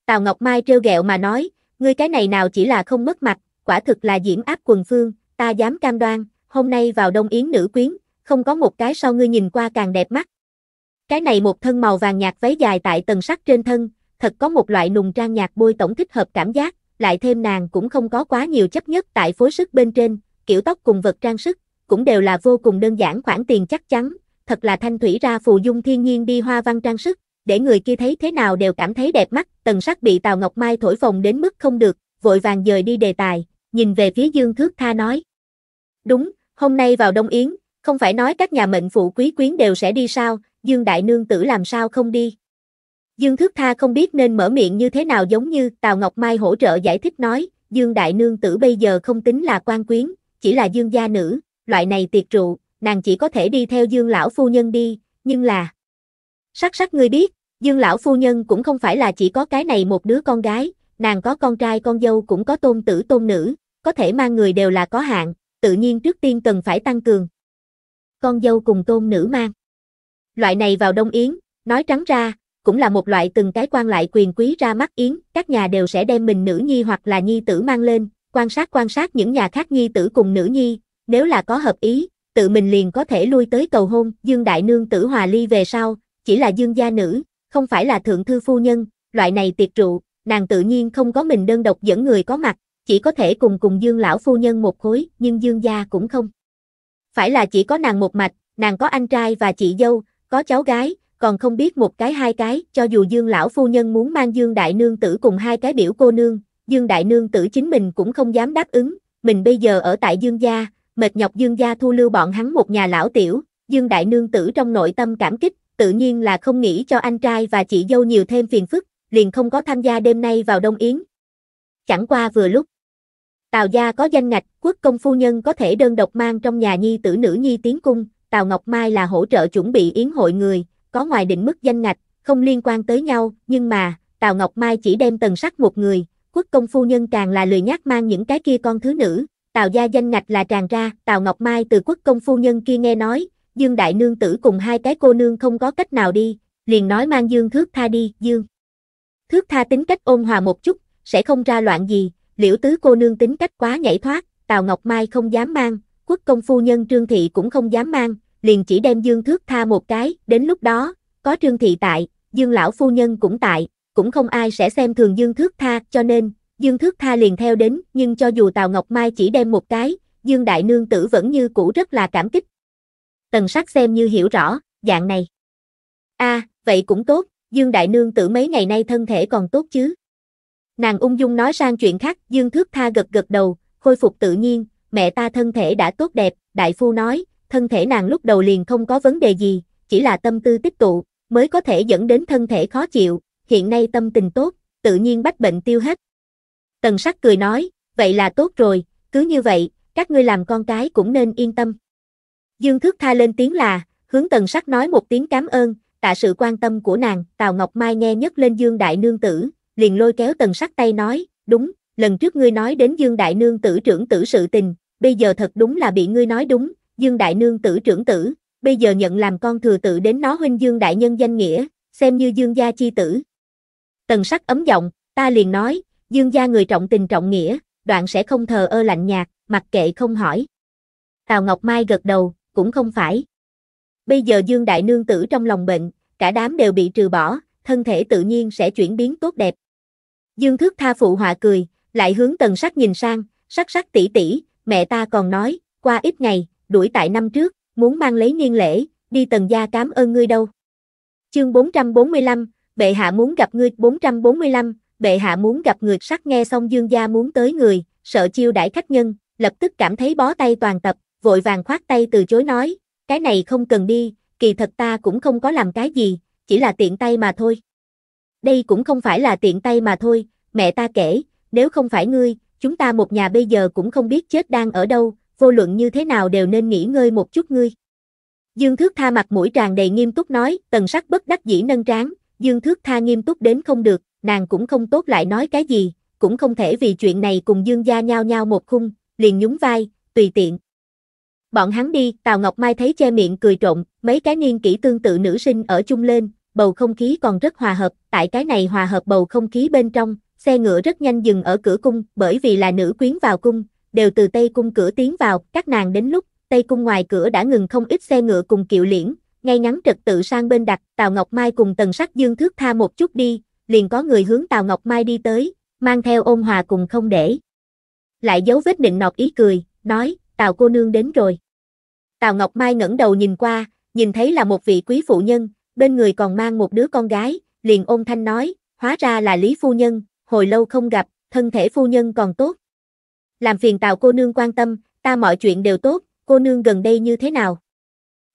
[SPEAKER 1] Tào Ngọc Mai trêu ghẹo mà nói, ngươi cái này nào chỉ là không mất mặt, quả thực là diễm áp quần phương, ta dám cam đoan, hôm nay vào đông yến nữ quyến, không có một cái sau ngươi nhìn qua càng đẹp mắt. Cái này một thân màu vàng nhạt váy dài tại tần sắc trên thân, thật có một loại nùng trang nhạt bôi tổng thích hợp cảm giác, lại thêm nàng cũng không có quá nhiều chấp nhất tại phối sức bên trên, kiểu tóc cùng vật trang sức, cũng đều là vô cùng đơn giản khoản tiền chắc chắn, thật là thanh thủy ra phù dung thiên nhiên đi hoa văn trang sức, để người kia thấy thế nào đều cảm thấy đẹp mắt, tần sắc bị Tào Ngọc Mai thổi phồng đến mức không được, vội vàng dời đi đề tài, nhìn về phía Dương Thước Tha nói. Đúng, hôm nay vào Đông Yến, không phải nói các nhà mệnh phụ quý quyến đều sẽ đi sao, Dương Đại Nương Tử làm sao không đi. Dương Thước Tha không biết nên mở miệng như thế nào giống như Tào Ngọc Mai hỗ trợ giải thích nói, Dương Đại Nương Tử bây giờ không tính là quan quyến, chỉ là Dương gia nữ, loại này tiệc rượu, nàng chỉ có thể đi theo Dương lão phu nhân đi, nhưng là Sắc sắc ngươi biết, Dương lão phu nhân cũng không phải là chỉ có cái này một đứa con gái, nàng có con trai con dâu cũng có tôn tử tôn nữ, có thể mang người đều là có hạn, tự nhiên trước tiên cần phải tăng cường. Con dâu cùng tôn nữ mang. Loại này vào Đông Yến, nói trắng ra, cũng là một loại từng cái quan lại quyền quý ra mắt Yến, các nhà đều sẽ đem mình nữ nhi hoặc là nhi tử mang lên, quan sát quan sát những nhà khác nhi tử cùng nữ nhi, nếu là có hợp ý, tự mình liền có thể lui tới cầu hôn, Dương Đại Nương tử hòa ly về sau, chỉ là Dương gia nữ, không phải là thượng thư phu nhân, loại này tiệc rượu, nàng tự nhiên không có mình đơn độc dẫn người có mặt, chỉ có thể cùng cùng Dương lão phu nhân một khối, nhưng Dương gia cũng không. Phải là chỉ có nàng một mạch, nàng có anh trai và chị dâu, có cháu gái, còn không biết một cái hai cái, cho dù Dương lão phu nhân muốn mang Dương đại nương tử cùng hai cái biểu cô nương, Dương đại nương tử chính mình cũng không dám đáp ứng, mình bây giờ ở tại Dương gia, mệt nhọc Dương gia thu lưu bọn hắn một nhà lão tiểu, Dương đại nương tử trong nội tâm cảm kích, tự nhiên là không nghĩ cho anh trai và chị dâu nhiều thêm phiền phức, liền không có tham gia đêm nay vào Đông Yến. Chẳng qua vừa lúc, Tào gia có danh ngạch, quốc công phu nhân có thể đơn độc mang trong nhà nhi tử nữ nhi tiến cung, Tào Ngọc Mai là hỗ trợ chuẩn bị yến hội người, có ngoài định mức danh ngạch, không liên quan tới nhau, nhưng mà, Tào Ngọc Mai chỉ đem tần sắc một người, quốc công phu nhân càng là lười nhắc mang những cái kia con thứ nữ, Tào gia danh ngạch là tràn ra, Tào Ngọc Mai từ quốc công phu nhân kia nghe nói, Dương Đại Nương tử cùng hai cái cô nương không có cách nào đi, liền nói mang Dương Thước Tha đi, Dương. Thước Tha tính cách ôn hòa một chút, sẽ không ra loạn gì, liễu tứ cô nương tính cách quá nhảy thoát, Tào Ngọc Mai không dám mang, quốc công phu nhân Trương Thị cũng không dám mang, liền chỉ đem Dương Thước Tha một cái, đến lúc đó, có Trương Thị tại, Dương Lão phu nhân cũng tại, cũng không ai sẽ xem thường Dương Thước Tha, cho nên, Dương Thước Tha liền theo đến, nhưng cho dù Tào Ngọc Mai chỉ đem một cái, Dương Đại Nương Tử vẫn như cũ rất là cảm kích. Tần sắc xem như hiểu rõ, dạng này. a à, vậy cũng tốt, Dương Đại Nương Tử mấy ngày nay thân thể còn tốt chứ. Nàng ung dung nói sang chuyện khác, Dương Thước Tha gật gật đầu, khôi phục tự nhiên, mẹ ta thân thể đã tốt đẹp, Đại Phu nói, thân thể nàng lúc đầu liền không có vấn đề gì, chỉ là tâm tư tích tụ, mới có thể dẫn đến thân thể khó chịu, hiện nay tâm tình tốt, tự nhiên bách bệnh tiêu hết. Tần sắc cười nói, vậy là tốt rồi, cứ như vậy, các ngươi làm con cái cũng nên yên tâm. Dương Thước Tha lên tiếng là, hướng tần sắc nói một tiếng cảm ơn, tạ sự quan tâm của nàng, Tào Ngọc Mai nghe nhất lên Dương Đại Nương Tử, liền lôi kéo tần sắc tay nói, đúng, lần trước ngươi nói đến Dương Đại Nương Tử trưởng tử sự tình, bây giờ thật đúng là bị ngươi nói đúng, Dương Đại Nương Tử trưởng tử, bây giờ nhận làm con thừa tự đến nó huynh Dương Đại Nhân danh nghĩa, xem như Dương gia chi tử. Tần sắc ấm giọng, ta liền nói, Dương gia người trọng tình trọng nghĩa, đoạn sẽ không thờ ơ lạnh nhạt, mặc kệ không hỏi. Tào Ngọc Mai gật đầu, cũng không phải. Bây giờ Dương Đại Nương tử trong lòng bệnh, cả đám đều bị trừ bỏ, thân thể tự nhiên sẽ chuyển biến tốt đẹp. Dương Thước Tha phụ họa cười, lại hướng tần sắc nhìn sang, sắc sắc tỷ tỷ, mẹ ta còn nói, qua ít ngày, đuổi tại năm trước, muốn mang lấy niên lễ, đi tần gia cám ơn ngươi đâu. Chương 445, bệ hạ muốn gặp ngươi 445, bệ hạ muốn gặp người sắc nghe xong dương gia muốn tới người, sợ chiêu đãi khách nhân, lập tức cảm thấy bó tay toàn tập, vội vàng khoát tay từ chối nói, cái này không cần đi, kỳ thật ta cũng không có làm cái gì, chỉ là tiện tay mà thôi. Đây cũng không phải là tiện tay mà thôi, mẹ ta kể, nếu không phải ngươi, chúng ta một nhà bây giờ cũng không biết chết đang ở đâu, vô luận như thế nào đều nên nghỉ ngơi một chút ngươi. Dương Thước Tha mặt mũi tràn đầy nghiêm túc nói, tần sắc bất đắc dĩ nâng tráng Dương Thước Tha nghiêm túc đến không được, nàng cũng không tốt lại nói cái gì, cũng không thể vì chuyện này cùng Dương gia nhau nhau một khung, liền nhún vai, tùy tiện. Bọn hắn đi, Tào Ngọc Mai thấy che miệng cười trộn, mấy cái niên kỹ tương tự nữ sinh ở chung lên, bầu không khí còn rất hòa hợp, tại cái này hòa hợp bầu không khí bên trong, xe ngựa rất nhanh dừng ở cửa cung, bởi vì là nữ quyến vào cung, đều từ Tây cung cửa tiến vào, các nàng đến lúc, Tây cung ngoài cửa đã ngừng không ít xe ngựa cùng kiệu liễn, ngay ngắn trật tự sang bên đặt, Tào Ngọc Mai cùng Tần Sắc Dương thước tha một chút đi, liền có người hướng Tào Ngọc Mai đi tới, mang theo ôn hòa cùng không để. Lại giấu vết định nọt ý cười, nói, Tào cô nương đến rồi. Tào Ngọc Mai ngẩng đầu nhìn qua, nhìn thấy là một vị quý phụ nhân, bên người còn mang một đứa con gái, liền ôn thanh nói, hóa ra là Lý Phu Nhân, hồi lâu không gặp, thân thể Phu Nhân còn tốt. Làm phiền Tào cô nương quan tâm, ta mọi chuyện đều tốt, cô nương gần đây như thế nào?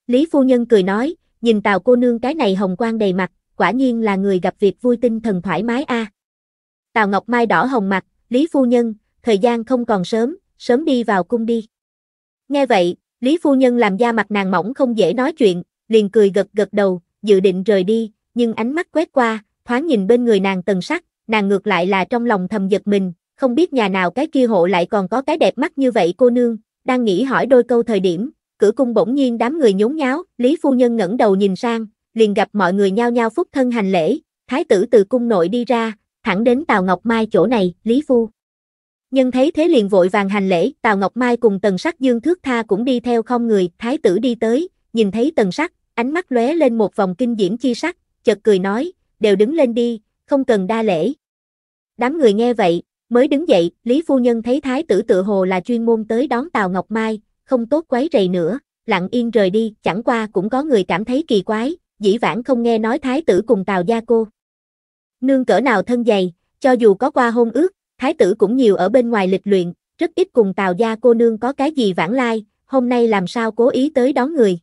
[SPEAKER 1] Lý Phu Nhân cười nói, nhìn Tào cô nương cái này hồng quang đầy mặt, quả nhiên là người gặp việc vui tinh thần thoải mái a. À. Tào Ngọc Mai đỏ hồng mặt, Lý Phu Nhân, thời gian không còn sớm, sớm đi vào cung đi. Nghe vậy, Lý Phu Nhân làm da mặt nàng mỏng không dễ nói chuyện, liền cười gật gật đầu, dự định rời đi, nhưng ánh mắt quét qua, thoáng nhìn bên người nàng tần sắc, nàng ngược lại là trong lòng thầm giật mình, không biết nhà nào cái kia hộ lại còn có cái đẹp mắt như vậy cô nương, đang nghĩ hỏi đôi câu thời điểm, cửa cung bỗng nhiên đám người nhốn nháo, Lý Phu Nhân ngẩng đầu nhìn sang, liền gặp mọi người nhao nhao phúc thân hành lễ, thái tử từ cung nội đi ra, thẳng đến Tào Ngọc Mai chỗ này, Lý Phu. Nhân thấy thế liền vội vàng hành lễ, Tào Ngọc Mai cùng Tần Sắc Dương Thước Tha cũng đi theo không người, thái tử đi tới, nhìn thấy Tần Sắc, ánh mắt lóe lên một vòng kinh diễm chi sắc, chợt cười nói, đều đứng lên đi, không cần đa lễ. Đám người nghe vậy, mới đứng dậy, Lý Phu Nhân thấy thái tử tự hồ là chuyên môn tới đón Tào Ngọc Mai, không tốt quấy rầy nữa, lặng yên rời đi, chẳng qua cũng có người cảm thấy kỳ quái, dĩ vãng không nghe nói thái tử cùng Tào Gia cô. Nương cỡ nào thân dày, cho dù có qua hôn ước, thái tử cũng nhiều ở bên ngoài lịch luyện, rất ít cùng Tào Gia cô nương có cái gì vãng lai, hôm nay làm sao cố ý tới đón người.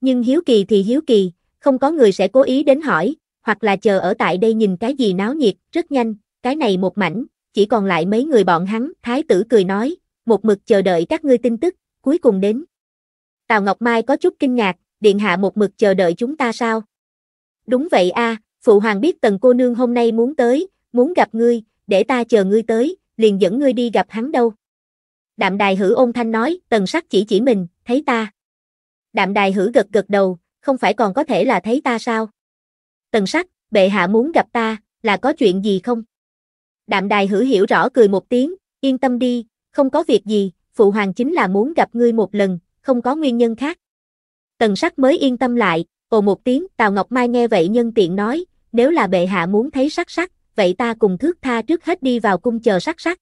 [SPEAKER 1] Nhưng hiếu kỳ thì hiếu kỳ, không có người sẽ cố ý đến hỏi, hoặc là chờ ở tại đây nhìn cái gì náo nhiệt, rất nhanh, cái này một mảnh, chỉ còn lại mấy người bọn hắn, thái tử cười nói, một mực chờ đợi các ngươi tin tức, cuối cùng đến. Tào Ngọc Mai có chút kinh ngạc, điện hạ một mực chờ đợi chúng ta sao? Đúng vậy a, à, phụ hoàng biết tần cô nương hôm nay muốn tới, muốn gặp ngươi, để ta chờ ngươi tới, liền dẫn ngươi đi gặp hắn đâu. Đạm đài hử ôn thanh nói, tần sắc chỉ chỉ mình, thấy ta. Đạm đài hử gật gật đầu, không phải còn có thể là thấy ta sao? Tần sắc, bệ hạ muốn gặp ta, là có chuyện gì không? Đạm đài hử hiểu rõ cười một tiếng, yên tâm đi, không có việc gì, phụ hoàng chính là muốn gặp ngươi một lần, không có nguyên nhân khác. Tần sắc mới yên tâm lại, ồ một tiếng, Tào Ngọc Mai nghe vậy nhân tiện nói, nếu là bệ hạ muốn thấy sắc sắc, vậy ta cùng thước tha trước hết đi vào cung chờ sắc sắc.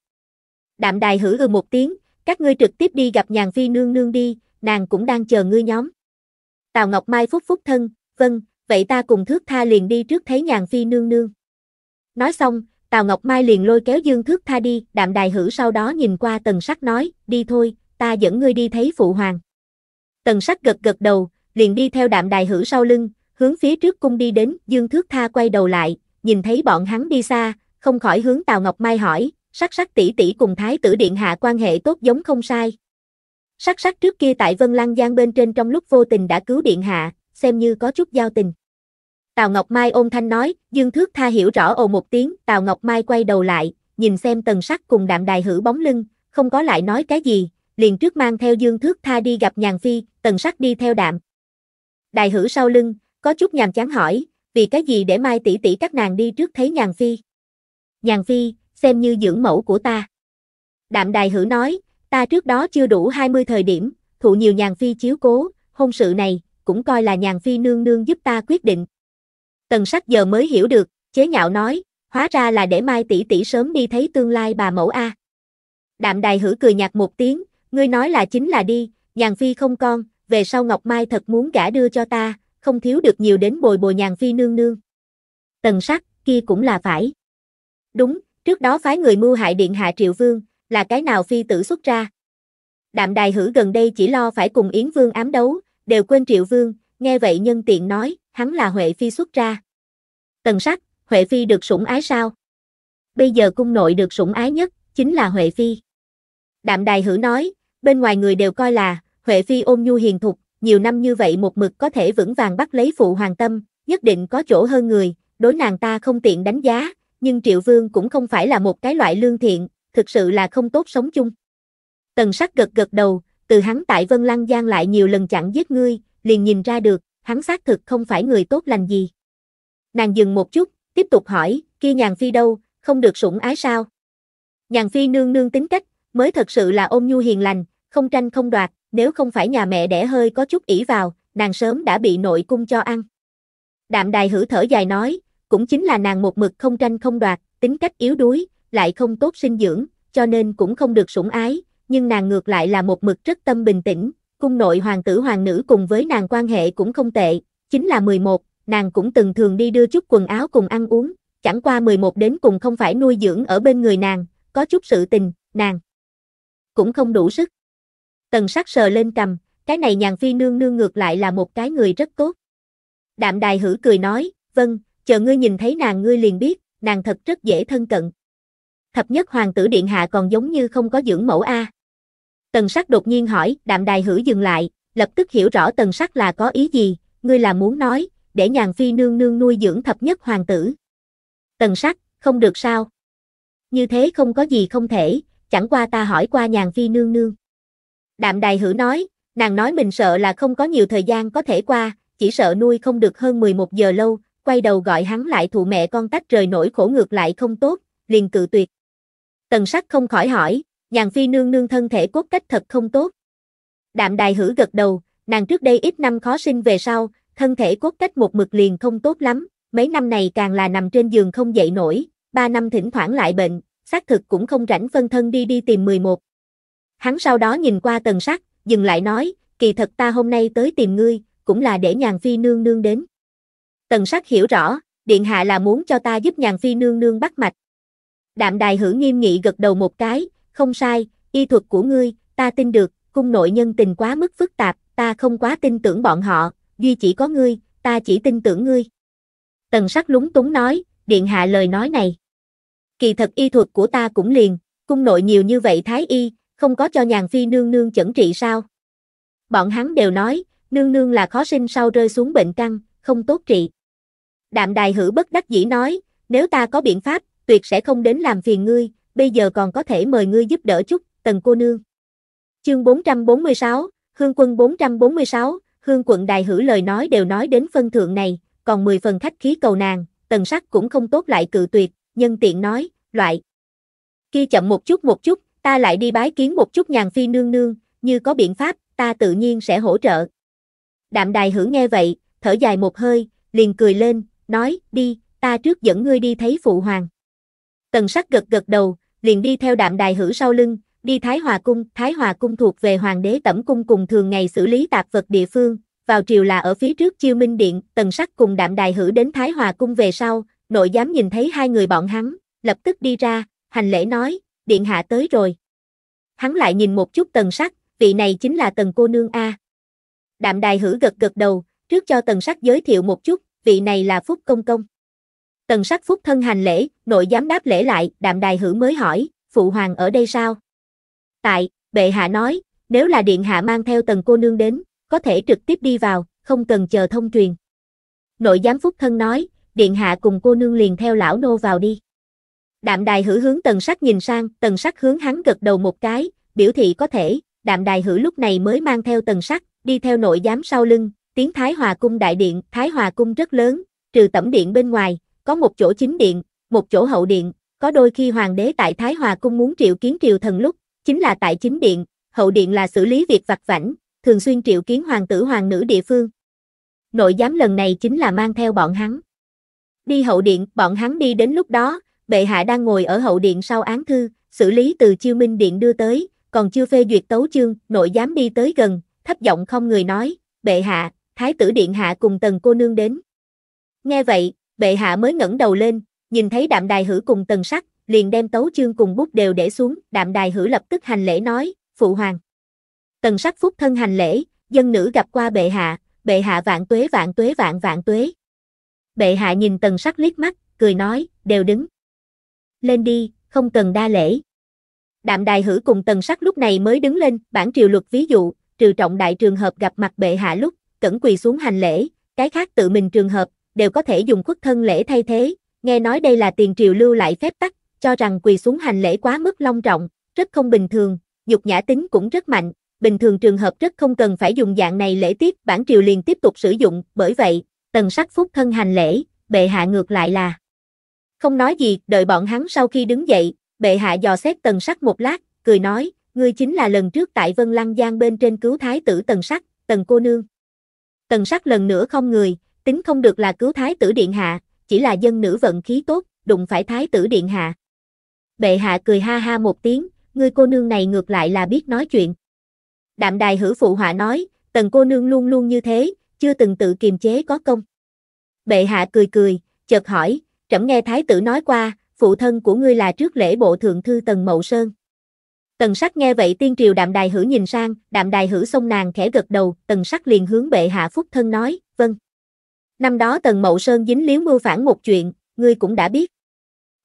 [SPEAKER 1] Đạm đài hử ừ một tiếng, các ngươi trực tiếp đi gặp nhàn phi nương nương đi, nàng cũng đang chờ ngươi nhóm. Tào Ngọc Mai phúc phúc thân, vâng, vậy ta cùng thước tha liền đi trước thấy nhàn phi nương nương. Nói xong, Tào Ngọc Mai liền lôi kéo Dương Thước Tha đi, đạm đài hử sau đó nhìn qua tần sắc nói, đi thôi, ta dẫn ngươi đi thấy phụ hoàng. Tần sắc gật gật đầu, liền đi theo đạm đài hữu sau lưng, hướng phía trước cung đi đến, Dương Thước Tha quay đầu lại, nhìn thấy bọn hắn đi xa, không khỏi hướng Tào Ngọc Mai hỏi, sắc sắc tỷ tỷ cùng thái tử điện hạ quan hệ tốt giống không sai. Sắc sắc trước kia tại Vân Lăng Giang bên trên trong lúc vô tình đã cứu điện hạ, xem như có chút giao tình. Tào Ngọc Mai ôn thanh nói, Dương Thước Tha hiểu rõ ồ một tiếng, Tào Ngọc Mai quay đầu lại, nhìn xem tần sắc cùng đạm đài hữu bóng lưng, không có lại nói cái gì, liền trước mang theo Dương Thước Tha đi gặp nhàn phi, tần sắc đi theo đạm. Đại hữu sau lưng, có chút nhàm chán hỏi, vì cái gì để mai tỷ tỷ các nàng đi trước thấy nhàn phi. Nhàn phi, xem như dưỡng mẫu của ta. Đạm đài hữu nói, ta trước đó chưa đủ 20 thời điểm, thụ nhiều nhàn phi chiếu cố, hôn sự này, cũng coi là nhàn phi nương nương giúp ta quyết định. Tần sắc giờ mới hiểu được, chế nhạo nói, hóa ra là để mai tỷ tỷ sớm đi thấy tương lai bà mẫu A. Đạm đài hữu cười nhạt một tiếng, ngươi nói là chính là đi, nhàn phi không con, về sau Ngọc Mai thật muốn gả đưa cho ta, không thiếu được nhiều đến bồi bồi nhàn phi nương nương. Tần sắc, kia cũng là phải. Đúng, trước đó phái người mưu hại điện hạ triệu vương, là cái nào phi tử xuất ra. Đạm đài hử gần đây chỉ lo phải cùng Yến Vương ám đấu, đều quên triệu vương, nghe vậy nhân tiện nói, hắn là Huệ Phi xuất ra. Tần sắc, Huệ Phi được sủng ái sao? Bây giờ cung nội được sủng ái nhất, chính là Huệ Phi. Đạm đài hử nói, bên ngoài người đều coi là, Huệ Phi ôm nhu hiền thục, nhiều năm như vậy một mực có thể vững vàng bắt lấy phụ hoàng tâm, nhất định có chỗ hơn người, đối nàng ta không tiện đánh giá, nhưng Triệu Vương cũng không phải là một cái loại lương thiện, thực sự là không tốt sống chung. Tần sắc gật gật đầu, từ hắn tại Vân Lăng Giang lại nhiều lần chặn giết ngươi, liền nhìn ra được, hắn xác thực không phải người tốt lành gì. Nàng dừng một chút, tiếp tục hỏi, kia nhàn phi đâu, không được sủng ái sao? Nhàn phi nương nương tính cách, mới thật sự là ôm nhu hiền lành, không tranh không đoạt, nếu không phải nhà mẹ đẻ hơi có chút ỷ vào, nàng sớm đã bị nội cung cho ăn. Đạm đài hử thở dài nói, cũng chính là nàng một mực không tranh không đoạt, tính cách yếu đuối, lại không tốt sinh dưỡng, cho nên cũng không được sủng ái, nhưng nàng ngược lại là một mực rất tâm bình tĩnh, cung nội hoàng tử hoàng nữ cùng với nàng quan hệ cũng không tệ, chính là 11, nàng cũng từng thường đi đưa chút quần áo cùng ăn uống, chẳng qua 11 đến cùng không phải nuôi dưỡng ở bên người nàng, có chút sự tình, nàng cũng không đủ sức. Tần sắc sờ lên cầm, cái này nhàn phi nương nương ngược lại là một cái người rất tốt. Đạm đài hử cười nói, vâng, chờ ngươi nhìn thấy nàng ngươi liền biết, nàng thật rất dễ thân cận. Thập nhất hoàng tử điện hạ còn giống như không có dưỡng mẫu A. Tần sắc đột nhiên hỏi, đạm đài hử dừng lại, lập tức hiểu rõ tần sắc là có ý gì, ngươi là muốn nói, để nhàn phi nương nương nuôi dưỡng thập nhất hoàng tử. Tần sắc, không được sao. Như thế không có gì không thể, chẳng qua ta hỏi qua nhàn phi nương nương. Đạm đài hử nói, nàng nói mình sợ là không có nhiều thời gian có thể qua, chỉ sợ nuôi không được hơn 11 giờ lâu, quay đầu gọi hắn lại thụ mẹ con tách rời nổi khổ ngược lại không tốt, liền cự tuyệt. Tần sắc không khỏi hỏi, nhàn phi nương nương thân thể cốt cách thật không tốt. Đạm đài hử gật đầu, nàng trước đây ít năm khó sinh về sau, thân thể cốt cách một mực liền không tốt lắm, mấy năm này càng là nằm trên giường không dậy nổi, ba năm thỉnh thoảng lại bệnh, xác thực cũng không rảnh phân thân đi đi tìm 11, Hắn sau đó nhìn qua tần sắc, dừng lại nói, kỳ thật ta hôm nay tới tìm ngươi, cũng là để nhàn phi nương nương đến. Tần sắc hiểu rõ, điện hạ là muốn cho ta giúp nhàn phi nương nương bắt mạch. Đạm đài hữu nghiêm nghị gật đầu một cái, không sai, y thuật của ngươi, ta tin được, cung nội nhân tình quá mức phức tạp, ta không quá tin tưởng bọn họ, duy chỉ có ngươi, ta chỉ tin tưởng ngươi. Tần sắc lúng túng nói, điện hạ lời nói này. Kỳ thật y thuật của ta cũng liền, cung nội nhiều như vậy thái y, không có cho nhàn phi nương nương chẩn trị sao? Bọn hắn đều nói, nương nương là khó sinh sau rơi xuống bệnh căn, không tốt trị. Đạm đài hử bất đắc dĩ nói, nếu ta có biện pháp, tuyệt sẽ không đến làm phiền ngươi, bây giờ còn có thể mời ngươi giúp đỡ chút, tần cô nương. Chương 446, Hương quân 446, Hương quận đài hử lời nói đều nói đến phân thượng này, còn 10 phần khách khí cầu nàng, tần sắc cũng không tốt lại cự tuyệt, nhân tiện nói, loại. Khi chậm một chút một chút, ta lại đi bái kiến một chút nhàn phi nương nương, như có biện pháp, ta tự nhiên sẽ hỗ trợ. Đạm đài hử nghe vậy, thở dài một hơi, liền cười lên, nói, đi, ta trước dẫn ngươi đi thấy phụ hoàng. Tần sắc gật gật đầu, liền đi theo đạm đài hử sau lưng, đi Thái Hòa Cung, Thái Hòa Cung thuộc về Hoàng đế Tẩm Cung cùng thường ngày xử lý tạp vật địa phương, vào triều là ở phía trước chiêu minh điện, tần sắc cùng đạm đài hử đến Thái Hòa Cung về sau, nội dám nhìn thấy hai người bọn hắn, lập tức đi ra, hành lễ nói, điện hạ tới rồi. Hắn lại nhìn một chút tần sắc, vị này chính là tần cô nương A. Đạm đài hử gật gật đầu, trước cho tần sắc giới thiệu một chút, vị này là Phúc Công Công. Tần sắc Phúc thân hành lễ, nội giám đáp lễ lại, đạm đài hử mới hỏi, phụ hoàng ở đây sao? Tại, bệ hạ nói, nếu là điện hạ mang theo tần cô nương đến, có thể trực tiếp đi vào, không cần chờ thông truyền. Nội giám Phúc thân nói, điện hạ cùng cô nương liền theo lão nô vào đi. Đạm đài hữu hướng tần sắc nhìn sang, tần sắc hướng hắn gật đầu một cái, biểu thị có thể, đạm đài hữu lúc này mới mang theo tần sắc, đi theo nội giám sau lưng, tiến Thái Hòa Cung đại điện, Thái Hòa Cung rất lớn, trừ tẩm điện bên ngoài, có một chỗ chính điện, một chỗ hậu điện, có đôi khi hoàng đế tại Thái Hòa Cung muốn triệu kiến triều thần lúc, chính là tại chính điện, hậu điện là xử lý việc vặt vảnh, thường xuyên triệu kiến hoàng tử hoàng nữ địa phương. Nội giám lần này chính là mang theo bọn hắn. Đi hậu điện, bọn hắn đi đến lúc đó, bệ hạ đang ngồi ở hậu điện sau án thư, xử lý từ chiêu minh điện đưa tới, còn chưa phê duyệt tấu chương, nội dám đi tới gần, thấp giọng không người nói, bệ hạ, thái tử điện hạ cùng tần cô nương đến. Nghe vậy, bệ hạ mới ngẩng đầu lên, nhìn thấy đạm đài hử cùng tần sắc, liền đem tấu chương cùng bút đều để xuống, đạm đài hử lập tức hành lễ nói, phụ hoàng. Tần sắc phúc thân hành lễ, dân nữ gặp qua bệ hạ, bệ hạ vạn tuế vạn tuế vạn vạn tuế. Bệ hạ nhìn tần sắc liếc mắt, cười nói, đều đứng lên đi, không cần đa lễ. Đạm đài hử cùng tần sắc lúc này mới đứng lên, bản triều luật ví dụ, trừ trọng đại trường hợp gặp mặt bệ hạ lúc, cẩn quỳ xuống hành lễ, cái khác tự mình trường hợp, đều có thể dùng khuất thân lễ thay thế, nghe nói đây là tiền triều lưu lại phép tắc, cho rằng quỳ xuống hành lễ quá mức long trọng, rất không bình thường, dục nhã tính cũng rất mạnh, bình thường trường hợp rất không cần phải dùng dạng này lễ tiết, bản triều liền tiếp tục sử dụng, bởi vậy, tần sắc phúc thân hành lễ, bệ hạ ngược lại là không nói gì, đợi bọn hắn sau khi đứng dậy, bệ hạ dò xét tần sắc một lát, cười nói, ngươi chính là lần trước tại Vân Lăng Giang bên trên cứu thái tử tần sắc, tần cô nương. Tần sắc lần nữa không người, tính không được là cứu thái tử điện hạ, chỉ là dân nữ vận khí tốt, đụng phải thái tử điện hạ. Bệ hạ cười ha ha một tiếng, ngươi cô nương này ngược lại là biết nói chuyện. Đạm đài hử phụ họa nói, tần cô nương luôn luôn như thế, chưa từng tự kiềm chế có công. Bệ hạ cười cười, chợt hỏi, trẫm nghe thái tử nói qua, phụ thân của ngươi là trước lễ bộ thượng thư Tần Mậu Sơn. Tần sắc nghe vậy tiên triều đạm đài hử nhìn sang, đạm đài hử xông nàng khẽ gật đầu, tần sắc liền hướng bệ hạ phúc thân nói, vâng. Năm đó Tần Mậu Sơn dính liếu mưu phản một chuyện, ngươi cũng đã biết.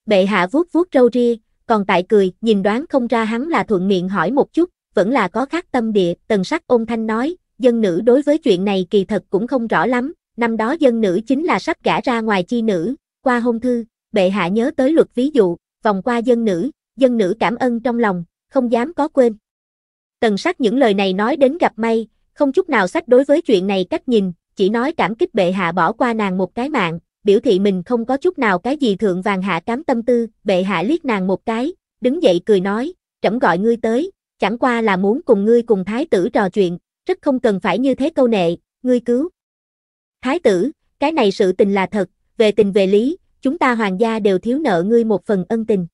[SPEAKER 1] Bệ hạ vuốt vuốt râu ria, còn tại cười, nhìn đoán không ra hắn là thuận miệng hỏi một chút, vẫn là có khác tâm địa, tần sắc ôn thanh nói, dân nữ đối với chuyện này kỳ thật cũng không rõ lắm, năm đó dân nữ chính là sắp gả ra ngoài chi nữ, qua hôn thư, bệ hạ nhớ tới luật ví dụ, vòng qua dân nữ, dân nữ cảm ơn trong lòng, không dám có quên. Tần sắc những lời này nói đến gặp may, không chút nào sách đối với chuyện này cách nhìn, chỉ nói cảm kích bệ hạ bỏ qua nàng một cái mạng, biểu thị mình không có chút nào cái gì thượng vàng hạ cám tâm tư, bệ hạ liếc nàng một cái, đứng dậy cười nói, trẫm gọi ngươi tới, chẳng qua là muốn cùng ngươi cùng thái tử trò chuyện, rất không cần phải như thế câu nệ, ngươi cứu. Thái tử, cái này sự tình là thật, về tình về lý, chúng ta hoàng gia đều thiếu nợ ngươi một phần ân tình.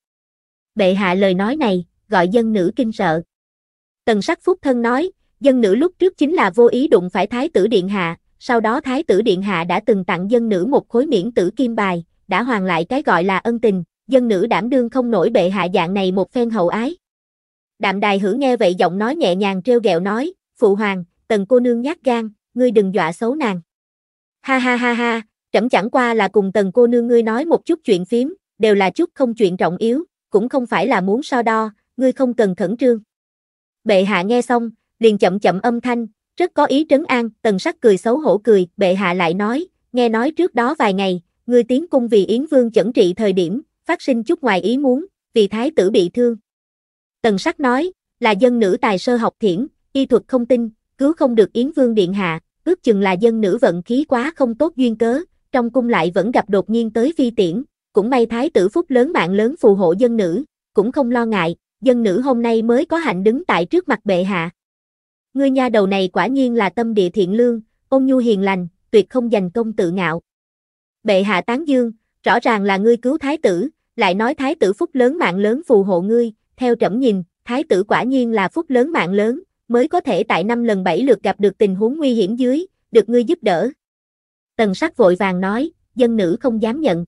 [SPEAKER 1] Bệ hạ lời nói này, gọi dân nữ kinh sợ. Tần sắc phúc thân nói, dân nữ lúc trước chính là vô ý đụng phải thái tử điện hạ, sau đó thái tử điện hạ đã từng tặng dân nữ một khối miễn tử kim bài, đã hoàn lại cái gọi là ân tình, dân nữ đảm đương không nổi bệ hạ dạng này một phen hậu ái. Đạm đài hử nghe vậy giọng nói nhẹ nhàng treo gẹo nói, phụ hoàng, tần cô nương nhát gan, ngươi đừng dọa xấu nàng. Ha ha ha ha, trẫm chẳng qua là cùng tần cô nương ngươi nói một chút chuyện phím, đều là chút không chuyện trọng yếu, cũng không phải là muốn so đo, ngươi không cần khẩn trương. Bệ hạ nghe xong, liền chậm chậm âm thanh, rất có ý trấn an, tần sắc cười xấu hổ cười, bệ hạ lại nói, nghe nói trước đó vài ngày, ngươi tiến cung vì Yến Vương chẩn trị thời điểm, phát sinh chút ngoài ý muốn, vì thái tử bị thương. Tần sắc nói, là dân nữ tài sơ học thiển, y thuật không tin, cứu không được Yến Vương Điện Hạ, ước chừng là dân nữ vận khí quá không tốt duyên cớ, trong cung lại vẫn gặp đột nhiên tới phi tiễn, cũng may thái tử phúc lớn mạng lớn phù hộ dân nữ, cũng không lo ngại, dân nữ hôm nay mới có hạnh đứng tại trước mặt bệ hạ. Ngươi nha đầu này quả nhiên là tâm địa thiện lương, ôn nhu hiền lành, tuyệt không dành công tự ngạo. Bệ hạ tán dương, rõ ràng là ngươi cứu thái tử, lại nói thái tử phúc lớn mạng lớn phù hộ ngươi, theo trẫm nhìn, thái tử quả nhiên là phúc lớn mạng lớn, mới có thể tại năm lần bảy lượt gặp được tình huống nguy hiểm dưới, được ngươi giúp đỡ, Tần sắc vội vàng nói, dân nữ không dám nhận.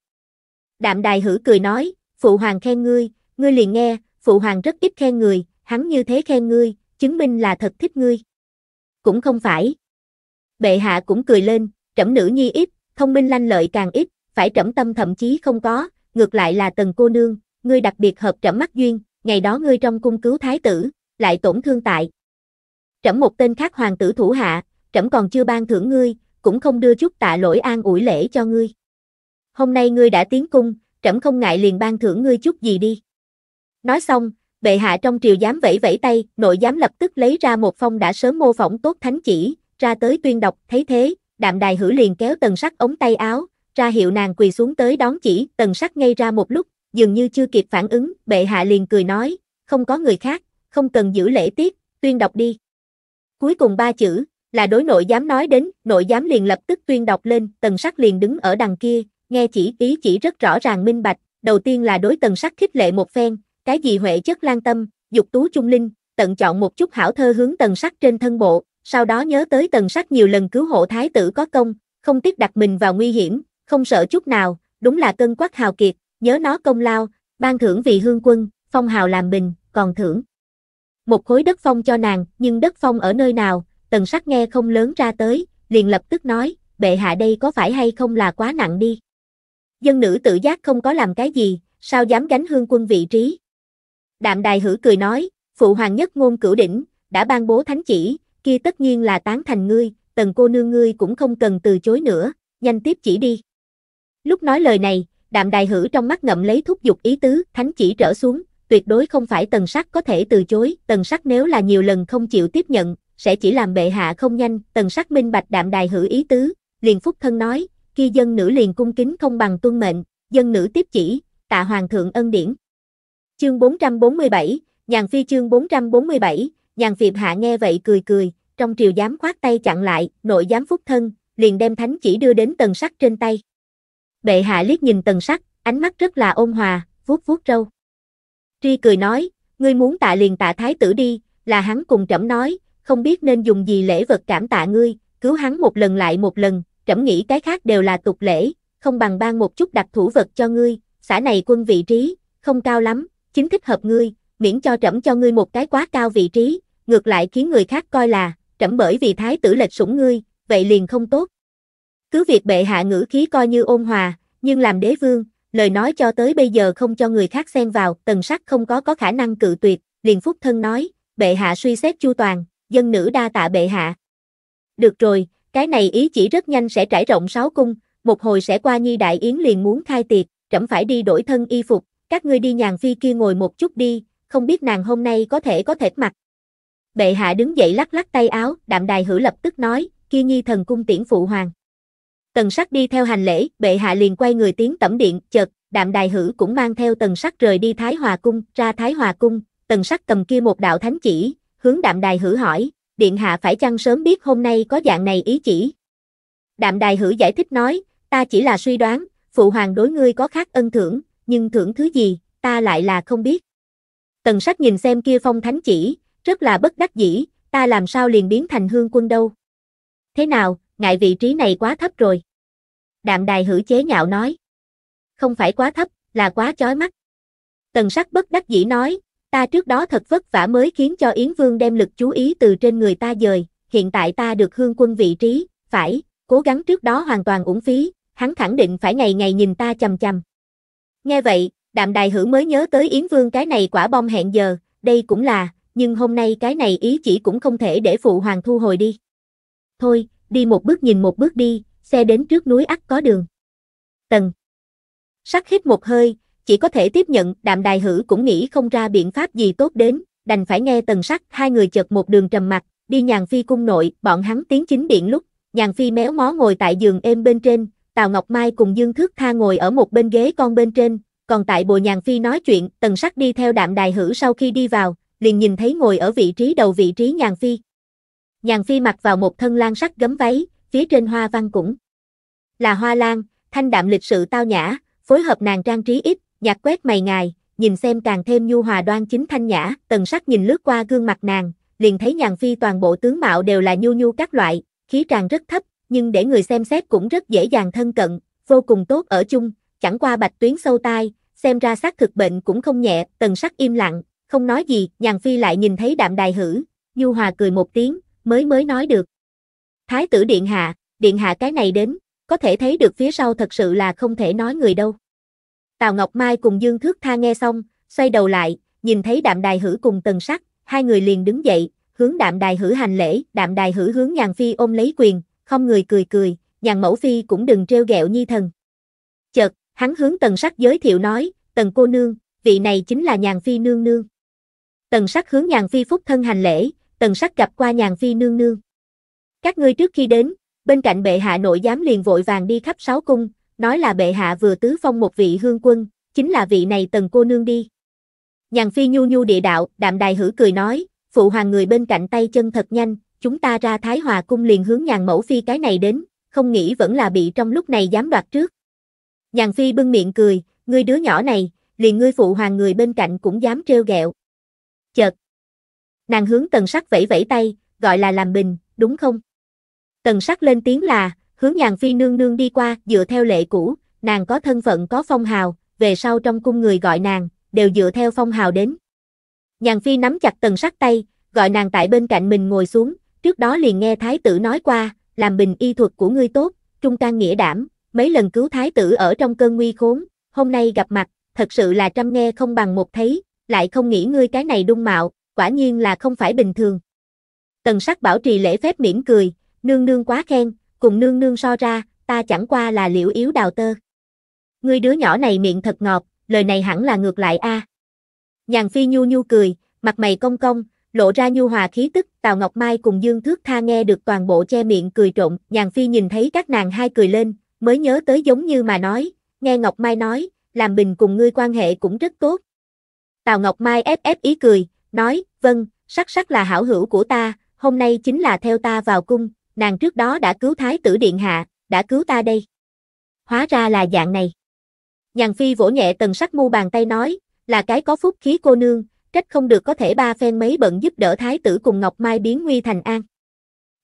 [SPEAKER 1] Đạm đài hử cười nói, phụ hoàng khen ngươi, ngươi liền nghe, phụ hoàng rất ít khen người, hắn như thế khen ngươi, chứng minh là thật thích ngươi. Cũng không phải. Bệ hạ cũng cười lên, trẫm nữ nhi ít, thông minh lanh lợi càng ít, phải trẫm tâm thậm chí không có, ngược lại là tần cô nương, ngươi đặc biệt hợp trẫm mắt duyên, ngày đó ngươi trong cung cứu thái tử, lại tổn thương tại. Trẫm một tên khác hoàng tử thủ hạ, trẫm còn chưa ban thưởng ngươi, cũng không đưa chút tạ lỗi an ủi lễ cho ngươi. Hôm nay ngươi đã tiến cung, trẫm không ngại liền ban thưởng ngươi chút gì đi. Nói xong, bệ hạ trong triều dám vẫy vẫy tay, nội dám lập tức lấy ra một phong đã sớm mô phỏng tốt thánh chỉ, ra tới tuyên đọc, thấy thế, đạm đài hử liền kéo tần sắc ống tay áo, ra hiệu nàng quỳ xuống tới đón chỉ, tần sắc ngay ra một lúc, dường như chưa kịp phản ứng, bệ hạ liền cười nói, không có người khác, không cần giữ lễ tiết, tuyên đọc đi. Cuối cùng ba chữ, là đối nội giám nói đến, nội giám liền lập tức tuyên đọc lên, tần sắc liền đứng ở đằng kia, nghe chỉ ý chỉ rất rõ ràng minh bạch, đầu tiên là đối tần sắc khích lệ một phen, cái gì huệ chất lang tâm, dục tú trung linh, tận chọn một chút hảo thơ hướng tần sắc trên thân bộ, sau đó nhớ tới tần sắc nhiều lần cứu hộ thái tử có công, không tiếc đặt mình vào nguy hiểm, không sợ chút nào, đúng là cân quắc hào kiệt, nhớ nó công lao, ban thưởng vì hương quân, phong hào làm bình, còn thưởng. Một khối đất phong cho nàng, nhưng đất phong ở nơi nào, tần sắc nghe không lớn ra tới, liền lập tức nói, bệ hạ đây có phải hay không là quá nặng đi. Dân nữ tự giác không có làm cái gì, sao dám gánh hương quân vị trí. Đạm đài hử cười nói, phụ hoàng nhất ngôn cửu đỉnh, đã ban bố thánh chỉ, kia tất nhiên là tán thành ngươi, tần cô nương ngươi cũng không cần từ chối nữa, nhanh tiếp chỉ đi. Lúc nói lời này, đạm đài hử trong mắt ngậm lấy thúc giục ý tứ, thánh chỉ trở xuống, tuyệt đối không phải tần sắc có thể từ chối, tần sắc nếu là nhiều lần không chịu tiếp nhận, sẽ chỉ làm bệ hạ không nhanh, tần sắc minh bạch đạm đài hữu ý tứ, liền phúc thân nói, kia dân nữ liền cung kính không bằng tuân mệnh, dân nữ tiếp chỉ, tạ hoàng thượng ân điển. Chương 447, nhàn phi chương 447, nhàn phiệp hạ nghe vậy cười cười, trong triều dám khoát tay chặn lại, nội dám phúc thân, liền đem thánh chỉ đưa đến tần sắc trên tay. Bệ hạ liếc nhìn tần sắc, ánh mắt rất là ôn hòa, vuốt vuốt râu. Tri cười nói, ngươi muốn tạ liền tạ thái tử đi, là hắn cùng trẫm nói, không biết nên dùng gì lễ vật cảm tạ ngươi, cứu hắn một lần lại một lần, trẫm nghĩ cái khác đều là tục lễ, không bằng ban một chút đặc thủ vật cho ngươi, xã này quân vị trí, không cao lắm, chính thích hợp ngươi, miễn cho trẫm cho ngươi một cái quá cao vị trí, ngược lại khiến người khác coi là, trẫm bởi vì thái tử lệch sủng ngươi, vậy liền không tốt. Cứ việc bệ hạ ngữ khí coi như ôn hòa, nhưng làm đế vương, lời nói cho tới bây giờ không cho người khác xen vào, tần sắc không có có khả năng cự tuyệt, liền phúc thân nói, bệ hạ suy xét chu toàn, dân nữ đa tạ bệ hạ. Được rồi, cái này ý chỉ rất nhanh sẽ trải rộng sáu cung, một hồi sẽ qua nhi đại yến liền muốn khai tiệc, trẫm phải đi đổi thân y phục, các ngươi đi nhàn phi kia ngồi một chút đi, không biết nàng hôm nay có thể có thể mặc. Bệ hạ đứng dậy lắc lắc tay áo, đạm đài hử lập tức nói, kia nhi thần cung tiễn phụ hoàng. Tần sắc đi theo hành lễ, bệ hạ liền quay người tiến tẩm điện, chợt, đạm đài hử cũng mang theo tần sắc rời đi Thái Hòa Cung, ra Thái Hòa Cung, tần sắc cầm kia một đạo thánh chỉ, hướng đạm đài hử hỏi, điện hạ phải chăng sớm biết hôm nay có dạng này ý chỉ? Đạm đài hử giải thích nói, ta chỉ là suy đoán, phụ hoàng đối ngươi có khác ân thưởng, nhưng thưởng thứ gì, ta lại là không biết. Tần sách nhìn xem kia phong thánh chỉ, rất là bất đắc dĩ, ta làm sao liền biến thành hương quân đâu. Thế nào, ngại vị trí này quá thấp rồi. Đạm đài hử chế nhạo nói. Không phải quá thấp, là quá chói mắt. Tần sắc bất đắc dĩ nói, Ta trước đó thật vất vả mới khiến cho Yến Vương đem lực chú ý từ trên người ta dời, hiện tại ta được hương quân vị trí, phải, cố gắng trước đó hoàn toàn uổng phí, hắn khẳng định phải ngày ngày nhìn ta chầm chầm. Nghe vậy, đạm đài hữu mới nhớ tới Yến Vương cái này quả bom hẹn giờ, đây cũng là, nhưng hôm nay cái này ý chỉ cũng không thể để phụ hoàng thu hồi đi. Thôi, đi một bước nhìn một bước đi, xe đến trước núi ắt có đường. Tần. Sắc hít một hơi, chỉ có thể tiếp nhận, đạm đài hử cũng nghĩ không ra biện pháp gì tốt đến, đành phải nghe tần sắc, hai người chợt một đường trầm mặt, đi nhàn phi cung nội, bọn hắn tiến chính điện lúc, nhàn phi méo mó ngồi tại giường êm bên trên, Tào Ngọc Mai cùng Dương Thước Tha ngồi ở một bên ghế con bên trên, còn tại bồi nhàn phi nói chuyện, tần sắc đi theo đạm đài hử sau khi đi vào, liền nhìn thấy ngồi ở vị trí đầu vị trí nhàn phi. Nhàn phi mặc vào một thân lan sắc gấm váy, phía trên hoa văn cũng là hoa lan, thanh đạm lịch sự tao nhã, phối hợp nàng trang trí ít, Nhạc quét mày ngài, nhìn xem càng thêm nhu hòa đoan chính thanh nhã, tần sắc nhìn lướt qua gương mặt nàng, liền thấy nhàn phi toàn bộ tướng mạo đều là nhu nhu các loại, khí tràn rất thấp, nhưng để người xem xét cũng rất dễ dàng thân cận, vô cùng tốt ở chung, chẳng qua bạch tuyến sâu tai, xem ra xác thực bệnh cũng không nhẹ, tần sắc im lặng, không nói gì, nhàn phi lại nhìn thấy đạm đài hử, nhu hòa cười một tiếng, mới mới nói được. Thái tử điện hạ, điện hạ cái này đến, có thể thấy được phía sau thật sự là không thể nói người đâu. Tào Ngọc Mai cùng Dương Thước Tha nghe xong, xoay đầu lại, nhìn thấy đạm đài hử cùng tần sắc, hai người liền đứng dậy, hướng đạm đài hử hành lễ, đạm đài hử hướng nhàn phi ôm lấy quyền, không người cười cười, nhàn mẫu phi cũng đừng treo gẹo nhi thần. Chợt, hắn hướng tần sắc giới thiệu nói, tần cô nương, vị này chính là nhàn phi nương nương. Tần sắc hướng nhàn phi phúc thân hành lễ, tần sắc gặp qua nhàn phi nương nương. Các ngươi trước khi đến, bên cạnh bệ hạ nội giám liền vội vàng đi khắp sáu cung, nói là bệ hạ vừa tứ phong một vị hương quân, chính là vị này tần cô nương đi. Nhàn phi nhu nhu địa đạo, đạm đài hử cười nói, phụ hoàng người bên cạnh tay chân thật nhanh, chúng ta ra Thái Hòa cung liền hướng nhàn mẫu phi cái này đến, không nghĩ vẫn là bị trong lúc này dám đoạt trước. Nhàn phi bưng miệng cười, ngươi đứa nhỏ này, liền ngươi phụ hoàng người bên cạnh cũng dám trêu ghẹo. Chợt, nàng hướng tần sắc vẫy vẫy tay, gọi là làm bình, đúng không? Tần sắc lên tiếng là, Hướng nhàn phi nương nương đi qua, dựa theo lệ cũ, nàng có thân phận có phong hào, về sau trong cung người gọi nàng, đều dựa theo phong hào đến. Nhàn phi nắm chặt tần sắc tay, gọi nàng tại bên cạnh mình ngồi xuống, trước đó liền nghe thái tử nói qua, làm bình y thuật của ngươi tốt, trung can nghĩa đảm, mấy lần cứu thái tử ở trong cơn nguy khốn, hôm nay gặp mặt, thật sự là trăm nghe không bằng một thấy, lại không nghĩ ngươi cái này đung mạo, quả nhiên là không phải bình thường. Tần sắc bảo trì lễ phép mỉm cười, nương nương quá khen, cùng nương nương so ra, ta chẳng qua là liễu yếu đào tơ. Ngươi đứa nhỏ này miệng thật ngọt, lời này hẳn là ngược lại a. À. Nhàn Phi nhu nhu cười, mặt mày cong cong, lộ ra nhu hòa khí tức, Tào Ngọc Mai cùng Dương Thước Tha nghe được toàn bộ che miệng cười trộn, Nhàn Phi nhìn thấy các nàng hai cười lên, mới nhớ tới giống như mà nói, nghe Ngọc Mai nói, làm bình cùng ngươi quan hệ cũng rất tốt. Tào Ngọc Mai ép ép ý cười, nói, vâng, sắc sắc là hảo hữu của ta, hôm nay chính là theo ta vào cung, nàng trước đó đã cứu thái tử điện hạ, đã cứu ta đây. Hóa ra là dạng này. Nhàn phi vỗ nhẹ tần sắc mu bàn tay nói, là cái có phúc khí cô nương, trách không được có thể ba phen mấy bận giúp đỡ thái tử cùng Ngọc Mai biến nguy thành an.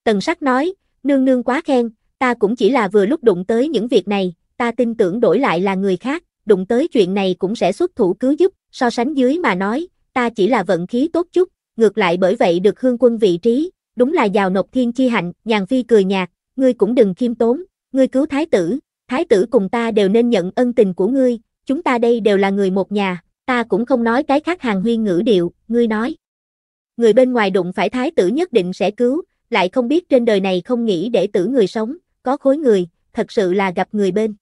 [SPEAKER 1] Tần sắc nói, nương nương quá khen, ta cũng chỉ là vừa lúc đụng tới những việc này, ta tin tưởng đổi lại là người khác, đụng tới chuyện này cũng sẽ xuất thủ cứu giúp, so sánh dưới mà nói, ta chỉ là vận khí tốt chút, ngược lại bởi vậy được hương quân vị trí, đúng là giàu nộp thiên chi hạnh, nhàn phi cười nhạt, ngươi cũng đừng khiêm tốn, ngươi cứu thái tử, thái tử cùng ta đều nên nhận ân tình của ngươi, chúng ta đây đều là người một nhà, ta cũng không nói cái khác hàng huyên ngữ điệu, ngươi nói. Người bên ngoài đụng phải thái tử nhất định sẽ cứu, lại không biết trên đời này không nghĩ để tử người sống, có khối người, thật sự là gặp người bên.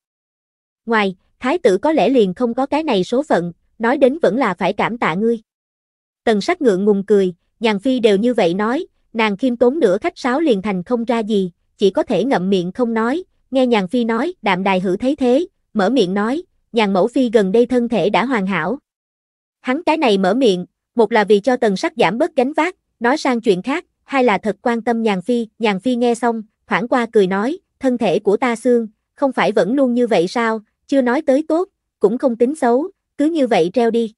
[SPEAKER 1] Ngoài, thái tử có lẽ liền không có cái này số phận, nói đến vẫn là phải cảm tạ ngươi. Tần sắc ngượng ngùng cười, nhàn phi đều như vậy nói, nàng khiêm tốn nửa khách sáo liền thành không ra gì, chỉ có thể ngậm miệng không nói, nghe nhàn phi nói, đạm đài hữu thấy thế, mở miệng nói, nhàn mẫu phi gần đây thân thể đã hoàn hảo. Hắn cái này mở miệng, một là vì cho tần sắc giảm bớt gánh vác, nói sang chuyện khác, hai là thật quan tâm nhàn phi, nhàn phi nghe xong, thoảng qua cười nói, thân thể của ta xương, không phải vẫn luôn như vậy sao, chưa nói tới tốt, cũng không tính xấu, cứ như vậy treo đi.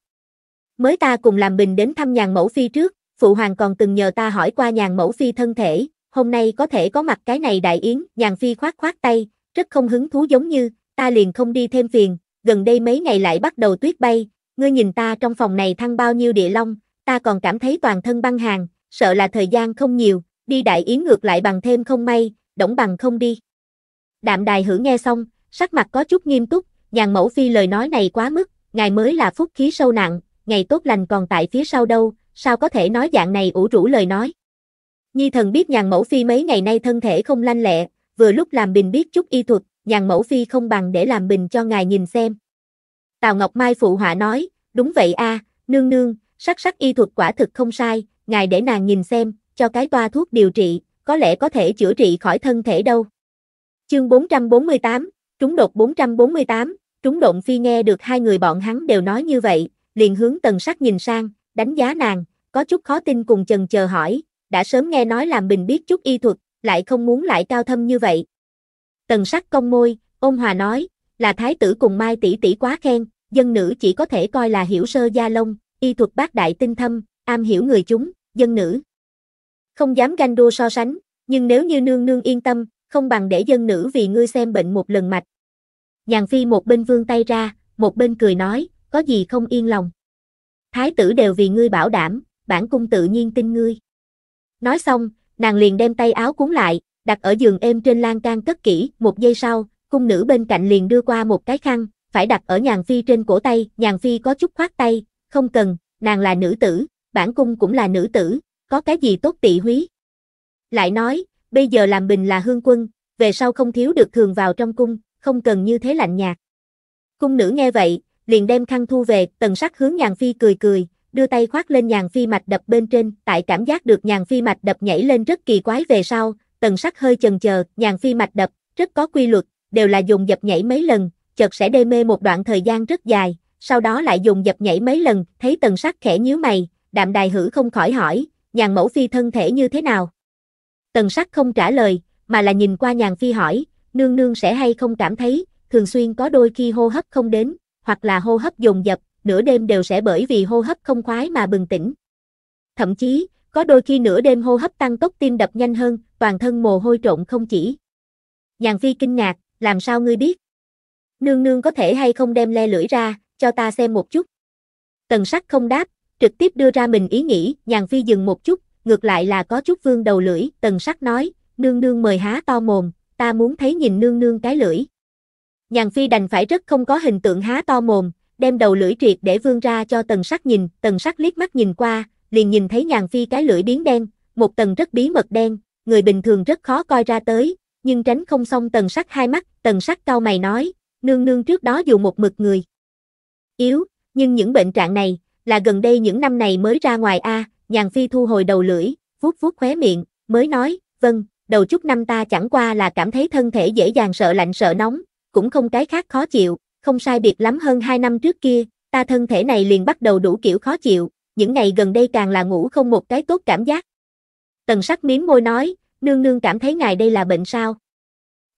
[SPEAKER 1] Mới ta cùng làm bình đến thăm nhàn mẫu phi trước, phụ hoàng còn từng nhờ ta hỏi qua nhàn mẫu phi thân thể, hôm nay có thể có mặt cái này đại yến, nhàn phi khoát khoát tay, rất không hứng thú giống như, ta liền không đi thêm phiền, gần đây mấy ngày lại bắt đầu tuyết bay, ngươi nhìn ta trong phòng này thăng bao nhiêu địa long, ta còn cảm thấy toàn thân băng hàng, sợ là thời gian không nhiều, đi đại yến ngược lại bằng thêm không may, đổng bằng không đi. Đạm đài hử nghe xong, sắc mặt có chút nghiêm túc, nhàn mẫu phi lời nói này quá mức, ngài mới là phúc khí sâu nặng, ngày tốt lành còn tại phía sau đâu, sao có thể nói dạng này ủ rũ lời nói. Nhi thần biết nhàn mẫu phi mấy ngày nay thân thể không lanh lẹ, vừa lúc làm bình biết chút y thuật, nhàn mẫu phi không bằng để làm bình cho ngài nhìn xem. Tào Ngọc Mai phụ họa nói, đúng vậy a, nương nương, sắc sắc y thuật quả thực không sai, ngài để nàng nhìn xem, cho cái toa thuốc điều trị, có lẽ có thể chữa trị khỏi thân thể đâu. Chương 448, trúng đột 448, trúng độn phi nghe được hai người bọn hắn đều nói như vậy, liền hướng tần sắc nhìn sang, đánh giá nàng, có chút khó tin cùng chần chờ hỏi, đã sớm nghe nói làm bình biết chút y thuật, lại không muốn lại cao thâm như vậy. Tần sắc cong môi, ôn hòa nói, là thái tử cùng Mai tỷ tỷ quá khen, dân nữ chỉ có thể coi là hiểu sơ gia lông, y thuật bác đại tinh thâm, am hiểu người chúng, dân nữ. Không dám ganh đua so sánh, nhưng nếu như nương nương yên tâm, không bằng để dân nữ vì ngươi xem bệnh một lần mạch. Nhàn phi một bên vương tay ra, một bên cười nói, có gì không yên lòng thái tử đều vì ngươi bảo đảm, bản cung tự nhiên tin ngươi. Nói xong, nàng liền đem tay áo cuốn lại, đặt ở giường êm trên lan can cất kỹ, một giây sau, cung nữ bên cạnh liền đưa qua một cái khăn, phải đặt ở nhàn phi trên cổ tay, nhàn phi có chút khoát tay, không cần, nàng là nữ tử, bản cung cũng là nữ tử, có cái gì tốt tị húy. Lại nói, bây giờ làm bình là hương quân, về sau không thiếu được thường vào trong cung, không cần như thế lạnh nhạt. Cung nữ nghe vậy, liền đem khăn thu về, tần sắc hướng nhàn phi cười cười, đưa tay khoác lên nhàn phi mạch đập bên trên, tại cảm giác được nhàn phi mạch đập nhảy lên rất kỳ quái về sau, tần sắc hơi chần chờ, nhàn phi mạch đập, rất có quy luật, đều là dùng dập nhảy mấy lần, chợt sẽ đê mê một đoạn thời gian rất dài, sau đó lại dùng dập nhảy mấy lần, thấy tần sắc khẽ nhíu mày, đạm đài hử không khỏi hỏi, nhàn mẫu phi thân thể như thế nào? Tần sắc không trả lời, mà là nhìn qua nhàn phi hỏi, nương nương sẽ hay không cảm thấy, thường xuyên có đôi khi hô hấp không đến, hoặc là hô hấp dồn dập, nửa đêm đều sẽ bởi vì hô hấp không khoái mà bừng tỉnh. Thậm chí, có đôi khi nửa đêm hô hấp tăng tốc tim đập nhanh hơn, toàn thân mồ hôi trộn không chỉ. Nhàn Phi kinh ngạc, làm sao ngươi biết? Nương nương có thể hay không đem le lưỡi ra, cho ta xem một chút. Tần sắc không đáp, trực tiếp đưa ra mình ý nghĩ, Nhàn Phi dừng một chút, ngược lại là có chút vương đầu lưỡi, tần sắc nói, nương nương mời há to mồm, ta muốn thấy nhìn nương nương cái lưỡi. Nhàn Phi đành phải rất không có hình tượng há to mồm, đem đầu lưỡi triệt để vương ra cho tần sắc nhìn, tần sắc liếc mắt nhìn qua, liền nhìn thấy Nhàn Phi cái lưỡi biến đen, một tầng rất bí mật đen, người bình thường rất khó coi ra tới, nhưng tránh không xong tần sắc hai mắt, tần sắc cao mày nói, nương nương trước đó dù một mực người yếu, nhưng những bệnh trạng này, là gần đây những năm này mới ra ngoài a, Nhàn Phi thu hồi đầu lưỡi, vuốt vuốt khóe miệng, mới nói, vâng, đầu chút năm ta chẳng qua là cảm thấy thân thể dễ dàng sợ lạnh sợ nóng, cũng không cái khác khó chịu, không sai biệt lắm hơn 2 năm trước kia, ta thân thể này liền bắt đầu đủ kiểu khó chịu, những ngày gần đây càng là ngủ không một cái tốt cảm giác. Tần sắc miếm môi nói, nương nương cảm thấy ngài đây là bệnh sao?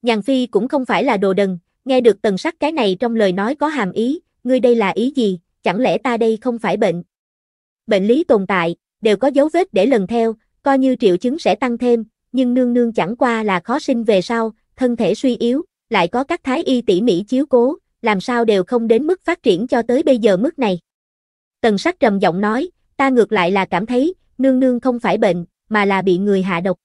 [SPEAKER 1] Nhàn Phi cũng không phải là đồ đần, nghe được tần sắc cái này trong lời nói có hàm ý, ngươi đây là ý gì, chẳng lẽ ta đây không phải bệnh? Bệnh lý tồn tại, đều có dấu vết để lần theo, coi như triệu chứng sẽ tăng thêm, nhưng nương nương chẳng qua là khó sinh về sau, thân thể suy yếu, lại có các thái y tỉ mỉ chiếu cố, làm sao đều không đến mức phát triển cho tới bây giờ mức này. Tần sắc trầm giọng nói, ta ngược lại là cảm thấy, nương nương không phải bệnh, mà là bị người hạ độc.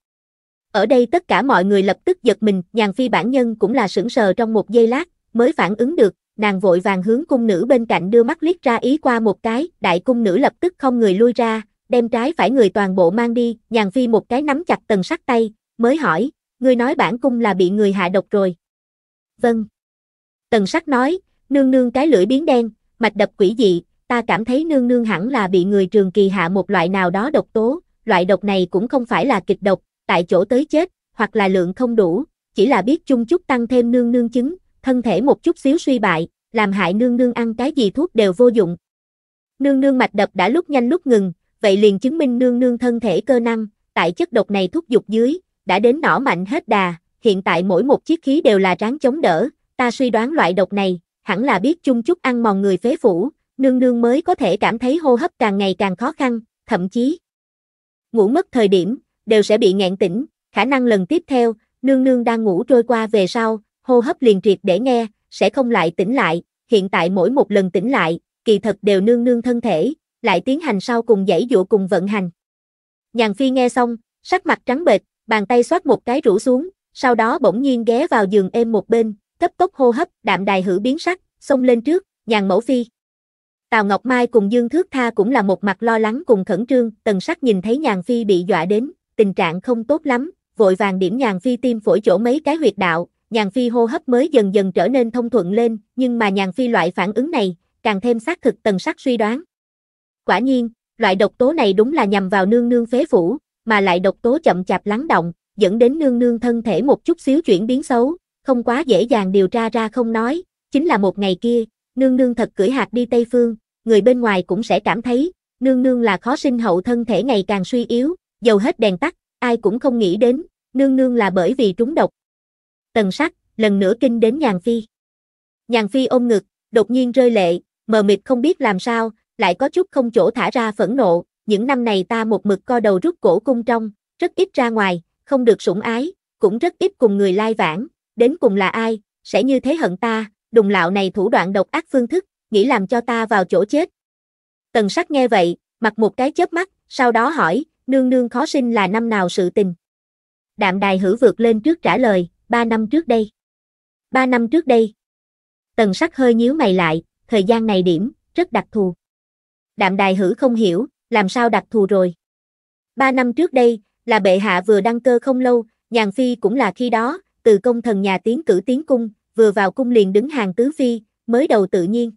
[SPEAKER 1] Ở đây tất cả mọi người lập tức giật mình, nhàn phi bản nhân cũng là sững sờ trong một giây lát, mới phản ứng được, nàng vội vàng hướng cung nữ bên cạnh đưa mắt liếc ra ý qua một cái, đại cung nữ lập tức không người lui ra, đem trái phải người toàn bộ mang đi, nhàn phi một cái nắm chặt tần sắc tay, mới hỏi, ngươi nói bản cung là bị người hạ độc rồi vâng. Tần sắc nói, nương nương cái lưỡi biến đen, mạch đập quỷ dị, ta cảm thấy nương nương hẳn là bị người trường kỳ hạ một loại nào đó độc tố, loại độc này cũng không phải là kịch độc, tại chỗ tới chết, hoặc là lượng không đủ, chỉ là biết chung chút tăng thêm nương nương chứng, thân thể một chút xíu suy bại, làm hại nương nương ăn cái gì thuốc đều vô dụng. Nương nương mạch đập đã lúc nhanh lúc ngừng, vậy liền chứng minh nương nương thân thể cơ năng, tại chất độc này thúc dục dưới, đã đến nỏ mạnh hết đà, hiện tại mỗi một chiếc khí đều là ráng chống đỡ, ta suy đoán loại độc này, hẳn là biết chung chút ăn mòn người phế phủ, nương nương mới có thể cảm thấy hô hấp càng ngày càng khó khăn, thậm chí ngủ mất thời điểm, đều sẽ bị ngẹn tỉnh, khả năng lần tiếp theo, nương nương đang ngủ trôi qua về sau, hô hấp liền triệt để nghe, sẽ không lại tỉnh lại, hiện tại mỗi một lần tỉnh lại, kỳ thật đều nương nương thân thể, lại tiến hành sau cùng dãy dụ cùng vận hành. Nhàn Phi nghe xong, sắc mặt trắng bệch, bàn tay xoát một cái rũ xuống, sau đó bỗng nhiên ghé vào giường êm một bên, cấp tốc hô hấp, đạm đài hử biến sắc, xông lên trước, nhàn mẫu phi. Tào Ngọc Mai cùng Dương Thước Tha cũng là một mặt lo lắng cùng khẩn trương, tần sắc nhìn thấy nhàn phi bị dọa đến, tình trạng không tốt lắm, vội vàng điểm nhàn phi tim phổi chỗ mấy cái huyệt đạo, nhàn phi hô hấp mới dần dần trở nên thông thuận lên, nhưng mà nhàn phi loại phản ứng này, càng thêm xác thực tần sắc suy đoán. Quả nhiên, loại độc tố này đúng là nhằm vào nương nương phế phủ, mà lại độc tố chậm chạp lắng động, dẫn đến nương nương thân thể một chút xíu chuyển biến xấu, không quá dễ dàng điều tra ra không nói, chính là một ngày kia, nương nương thật cưỡi hạt đi Tây Phương, người bên ngoài cũng sẽ cảm thấy, nương nương là khó sinh hậu thân thể ngày càng suy yếu, dầu hết đèn tắt, ai cũng không nghĩ đến, nương nương là bởi vì trúng độc. Tần sắc, lần nữa kinh đến nhàn phi. Nhàn phi ôm ngực, đột nhiên rơi lệ, mờ mịt không biết làm sao, lại có chút không chỗ thả ra phẫn nộ, những năm này ta một mực co đầu rút cổ cung trong, rất ít ra ngoài, không được sủng ái, cũng rất ít cùng người lai vãng, đến cùng là ai, sẽ như thế hận ta, đùng lão này thủ đoạn độc ác phương thức, nghĩ làm cho ta vào chỗ chết. Tần sắc nghe vậy, mặc một cái chớp mắt, sau đó hỏi, nương nương khó sinh là năm nào sự tình. Đạm đài hử vượt lên trước trả lời, ba năm trước đây. Ba năm trước đây. Tần sắc hơi nhíu mày lại, thời gian này điểm, rất đặc thù. Đạm đài hử không hiểu, làm sao đặc thù rồi. Ba năm trước đây, là bệ hạ vừa đăng cơ không lâu, nhàn phi cũng là khi đó, từ công thần nhà tiến cử tiến cung, vừa vào cung liền đứng hàng tứ phi, mới đầu tự nhiên.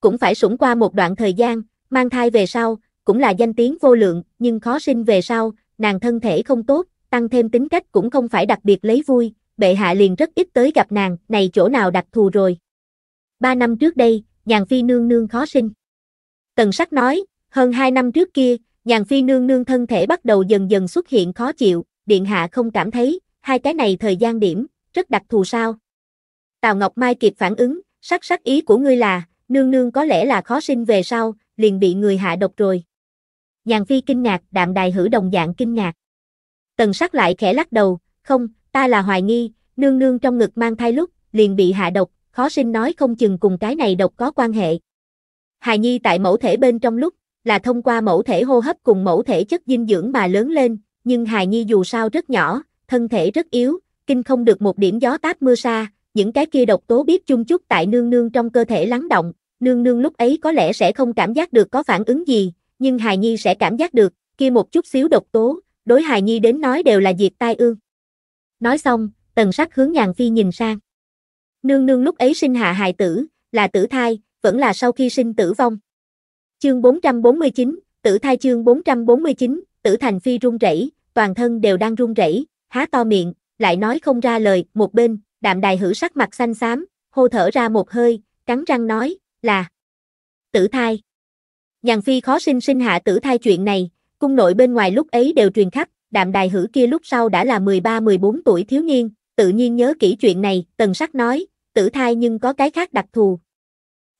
[SPEAKER 1] Cũng phải sủng qua một đoạn thời gian, mang thai về sau, cũng là danh tiếng vô lượng, nhưng khó sinh về sau, nàng thân thể không tốt, tăng thêm tính cách cũng không phải đặc biệt lấy vui, bệ hạ liền rất ít tới gặp nàng, này chỗ nào đặc thù rồi. Ba năm trước đây, nhàn phi nương nương khó sinh. Tần sắc nói, hơn hai năm trước kia, Nhàn phi nương nương thân thể bắt đầu dần dần xuất hiện khó chịu, điện hạ không cảm thấy, hai cái này thời gian điểm, rất đặc thù sao. Tào Ngọc Mai kịp phản ứng, sắc sắc ý của ngươi là, nương nương có lẽ là khó sinh về sau, liền bị người hạ độc rồi. Nhàn phi kinh ngạc, đạm đài hử đồng dạng kinh ngạc. Tần sắc lại khẽ lắc đầu, không, ta là hoài nghi, nương nương trong ngực mang thai lúc, liền bị hạ độc, khó sinh nói không chừng cùng cái này độc có quan hệ. Hài nhi tại mẫu thể bên trong lúc, là thông qua mẫu thể hô hấp cùng mẫu thể chất dinh dưỡng mà lớn lên, nhưng hài nhi dù sao rất nhỏ, thân thể rất yếu, kinh không được một điểm gió táp mưa sa, những cái kia độc tố biết chung chút tại nương nương trong cơ thể lắng động, nương nương lúc ấy có lẽ sẽ không cảm giác được có phản ứng gì, nhưng hài nhi sẽ cảm giác được, kia một chút xíu độc tố, đối hài nhi đến nói đều là diệt tai ương. Nói xong, tần sắc hướng nhàn phi nhìn sang. Nương nương lúc ấy sinh hạ hài tử, là tử thai, vẫn là sau khi sinh tử vong. Chương 449, tử thai chương 449, tử thành phi run rẩy, toàn thân đều đang run rẩy, há to miệng, lại nói không ra lời, một bên, đạm đài hử sắc mặt xanh xám, hô thở ra một hơi, cắn răng nói, là tử thai. Nhàn phi khó sinh sinh hạ tử thai chuyện này, cung nội bên ngoài lúc ấy đều truyền khắp, đạm đài hử kia lúc sau đã là 13-14 tuổi thiếu niên, tự nhiên nhớ kỹ chuyện này, tần sắc nói, tử thai nhưng có cái khác đặc thù.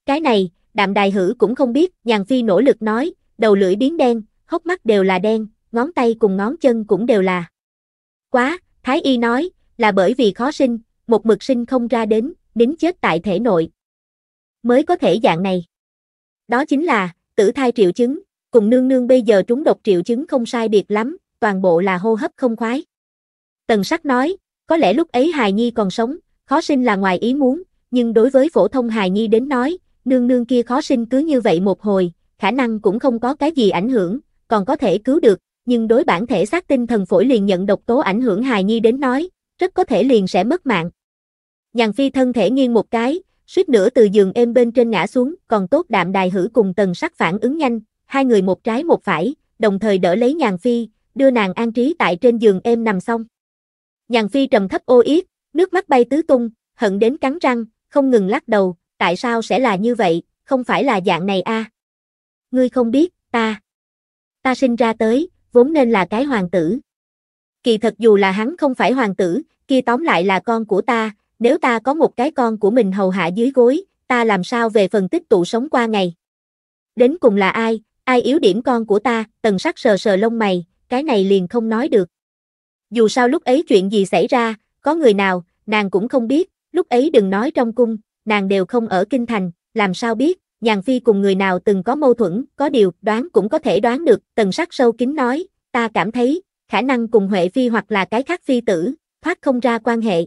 [SPEAKER 1] Cái này, đạm đài hử cũng không biết, nhàn phi nỗ lực nói, đầu lưỡi biến đen, hốc mắt đều là đen, ngón tay cùng ngón chân cũng đều là. Quá, Thái Y nói, là bởi vì khó sinh, một mực sinh không ra đến, đến chết tại thể nội. Mới có thể dạng này. Đó chính là, tử thai triệu chứng, cùng nương nương bây giờ trúng độc triệu chứng không sai biệt lắm, toàn bộ là hô hấp không khoái. Tần sắc nói, có lẽ lúc ấy hài nhi còn sống, khó sinh là ngoài ý muốn, nhưng đối với phổ thông hài nhi đến nói, nương nương kia khó sinh cứ như vậy một hồi, khả năng cũng không có cái gì ảnh hưởng, còn có thể cứu được, nhưng đối bản thể xác tinh thần phổi liền nhận độc tố ảnh hưởng hài nhi đến nói, rất có thể liền sẽ mất mạng. Nhàn phi thân thể nghiêng một cái, suýt nữa từ giường êm bên trên ngã xuống, còn tốt đạm đài hử cùng tần sắc phản ứng nhanh, hai người một trái một phải, đồng thời đỡ lấy nhàn phi, đưa nàng an trí tại trên giường êm nằm xong. Nhàn phi trầm thấp ô yết, nước mắt bay tứ tung, hận đến cắn răng, không ngừng lắc đầu, tại sao sẽ là như vậy, không phải là dạng này a. À? Ngươi không biết, ta, ta sinh ra tới, vốn nên là cái hoàng tử. Kỳ thật dù là hắn không phải hoàng tử, kia tóm lại là con của ta, nếu ta có một cái con của mình hầu hạ dưới gối, ta làm sao về phần tích tụ sống qua ngày. Đến cùng là ai, ai yếu điểm con của ta, tần sắc sờ sờ lông mày, cái này liền không nói được. Dù sao lúc ấy chuyện gì xảy ra, có người nào, nàng cũng không biết, lúc ấy đừng nói trong cung, nàng đều không ở kinh thành, làm sao biết, nhàn phi cùng người nào từng có mâu thuẫn, có điều, đoán cũng có thể đoán được, tần sắc sâu kín nói, ta cảm thấy, khả năng cùng Huệ Phi hoặc là cái khác phi tử, thoát không ra quan hệ.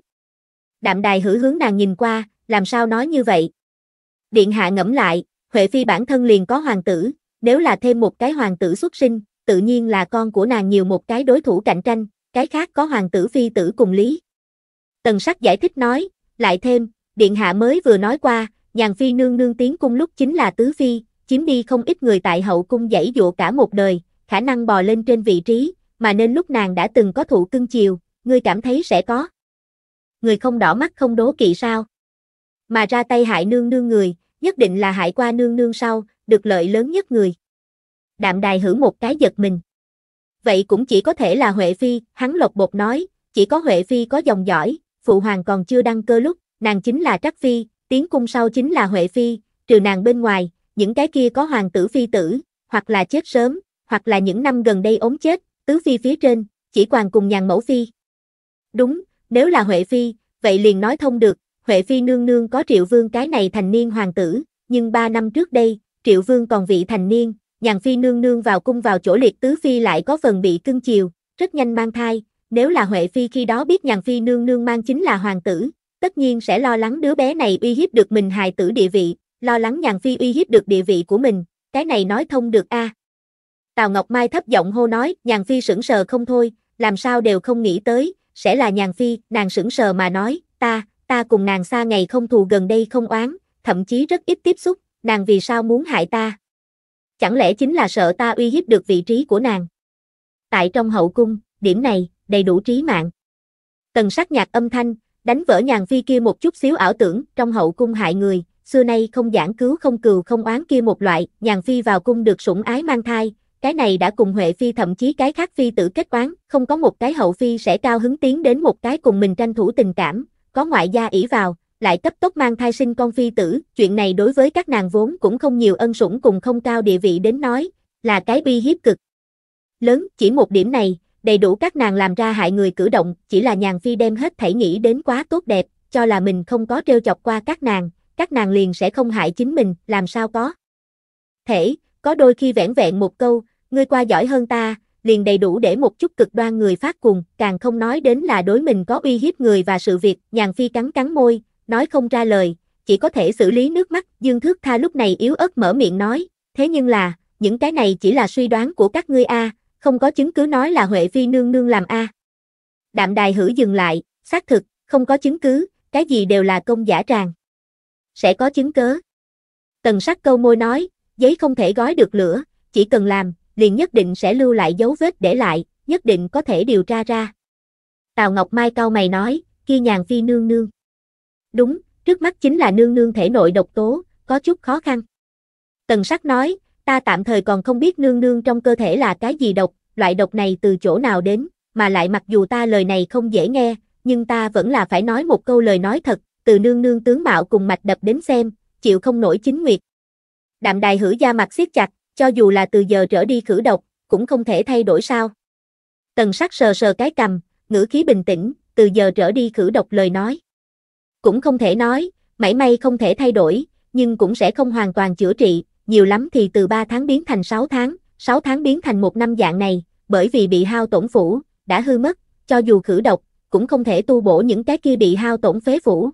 [SPEAKER 1] Đạm đài hử hướng nàng nhìn qua, làm sao nói như vậy? Điện hạ ngẫm lại, Huệ Phi bản thân liền có hoàng tử, nếu là thêm một cái hoàng tử xuất sinh, tự nhiên là con của nàng nhiều một cái đối thủ cạnh tranh, cái khác có hoàng tử phi tử cùng lý. Tần sắc giải thích nói, lại thêm, Điện hạ mới vừa nói qua, nhàn phi nương nương tiến cung lúc chính là tứ phi, chiếm đi không ít người tại hậu cung dãy dụa cả một đời, khả năng bò lên trên vị trí, mà nên lúc nàng đã từng có thụ cưng chiều, ngươi cảm thấy sẽ có. Người không đỏ mắt không đố kỵ sao? Mà ra tay hại nương nương người, nhất định là hại qua nương nương sau, được lợi lớn nhất người. Đạm đài hử một cái giật mình. Vậy cũng chỉ có thể là Huệ Phi, hắn lột bột nói, chỉ có Huệ Phi có dòng giỏi phụ hoàng còn chưa đăng cơ lúc, nàng chính là Trắc Phi, tiến cung sau chính là Huệ Phi, trừ nàng bên ngoài, những cái kia có hoàng tử phi tử, hoặc là chết sớm, hoặc là những năm gần đây ốm chết, tứ phi phía trên, chỉ quan cùng nhàn mẫu phi. Đúng, nếu là Huệ Phi, vậy liền nói thông được, Huệ Phi nương nương có Triệu Vương cái này thành niên hoàng tử, nhưng ba năm trước đây, Triệu Vương còn vị thành niên, nhàn Phi nương nương vào cung vào chỗ liệt tứ Phi lại có phần bị cưng chiều, rất nhanh mang thai, nếu là Huệ Phi khi đó biết nhàn Phi nương nương mang chính là hoàng tử, tất nhiên sẽ lo lắng đứa bé này uy hiếp được mình hài tử địa vị, lo lắng nhàn phi uy hiếp được địa vị của mình, cái này nói thông được a. À. Tào Ngọc Mai thấp giọng hô nói, nhàn phi sững sờ không thôi, làm sao đều không nghĩ tới, sẽ là nhàn phi, nàng sững sờ mà nói, ta, ta cùng nàng xa ngày không thù gần đây không oán, thậm chí rất ít tiếp xúc, nàng vì sao muốn hại ta? Chẳng lẽ chính là sợ ta uy hiếp được vị trí của nàng? Tại trong hậu cung, điểm này, đầy đủ trí mạng. Tần sắc nhạc âm thanh, đánh vỡ nhàn phi kia một chút xíu ảo tưởng, trong hậu cung hại người, xưa nay không giảng cứu không cừu không oán kia một loại, nhàn phi vào cung được sủng ái mang thai, cái này đã cùng Huệ Phi thậm chí cái khác Phi tử kết oán, không có một cái hậu Phi sẽ cao hứng tiến đến một cái cùng mình tranh thủ tình cảm, có ngoại gia ỷ vào, lại cấp tốc mang thai sinh con Phi tử, chuyện này đối với các nàng vốn cũng không nhiều ân sủng cùng không cao địa vị đến nói, là cái bi hiếp cực. Lớn, chỉ một điểm này, đầy đủ các nàng làm ra hại người cử động, chỉ là nhàn phi đem hết thảy nghĩ đến quá tốt đẹp, cho là mình không có trêu chọc qua các nàng, các nàng liền sẽ không hại chính mình, làm sao có. Thể, có đôi khi vẻn vẹn một câu, ngươi qua giỏi hơn ta, liền đầy đủ để một chút cực đoan người phát cùng, càng không nói đến là đối mình có uy hiếp người và sự việc, nhàn phi cắn cắn môi, nói không ra lời, chỉ có thể xử lý nước mắt, dương thước tha lúc này yếu ớt mở miệng nói, thế nhưng là, những cái này chỉ là suy đoán của các ngươi a à, không có chứng cứ nói là Huệ Phi nương nương làm a. À. Đạm đài hử dừng lại, xác thực, không có chứng cứ, cái gì đều là công giả tràng. Sẽ có chứng cớ. Tần sắc câu môi nói, giấy không thể gói được lửa, chỉ cần làm, liền nhất định sẽ lưu lại dấu vết để lại, nhất định có thể điều tra ra. Tào Ngọc Mai cau mày nói, kia nhàn phi nương nương. Đúng, trước mắt chính là nương nương thể nội độc tố, có chút khó khăn. Tần sắc nói, ta tạm thời còn không biết nương nương trong cơ thể là cái gì độc, loại độc này từ chỗ nào đến, mà lại mặc dù ta lời này không dễ nghe, nhưng ta vẫn là phải nói một câu lời nói thật, từ nương nương tướng mạo cùng mạch đập đến xem, chịu không nổi chính nguyệt. Đạm đài hử da mặt siết chặt, cho dù là từ giờ trở đi khử độc, cũng không thể thay đổi sao. Tần sắc sờ sờ cái cầm, ngữ khí bình tĩnh, từ giờ trở đi khử độc lời nói. Cũng không thể nói, mảy may không thể thay đổi, nhưng cũng sẽ không hoàn toàn chữa trị, nhiều lắm thì từ 3 tháng biến thành 6 tháng, 6 tháng biến thành một năm dạng này, bởi vì bị hao tổn phủ, đã hư mất, cho dù khử độc, cũng không thể tu bổ những cái kia bị hao tổn phế phủ.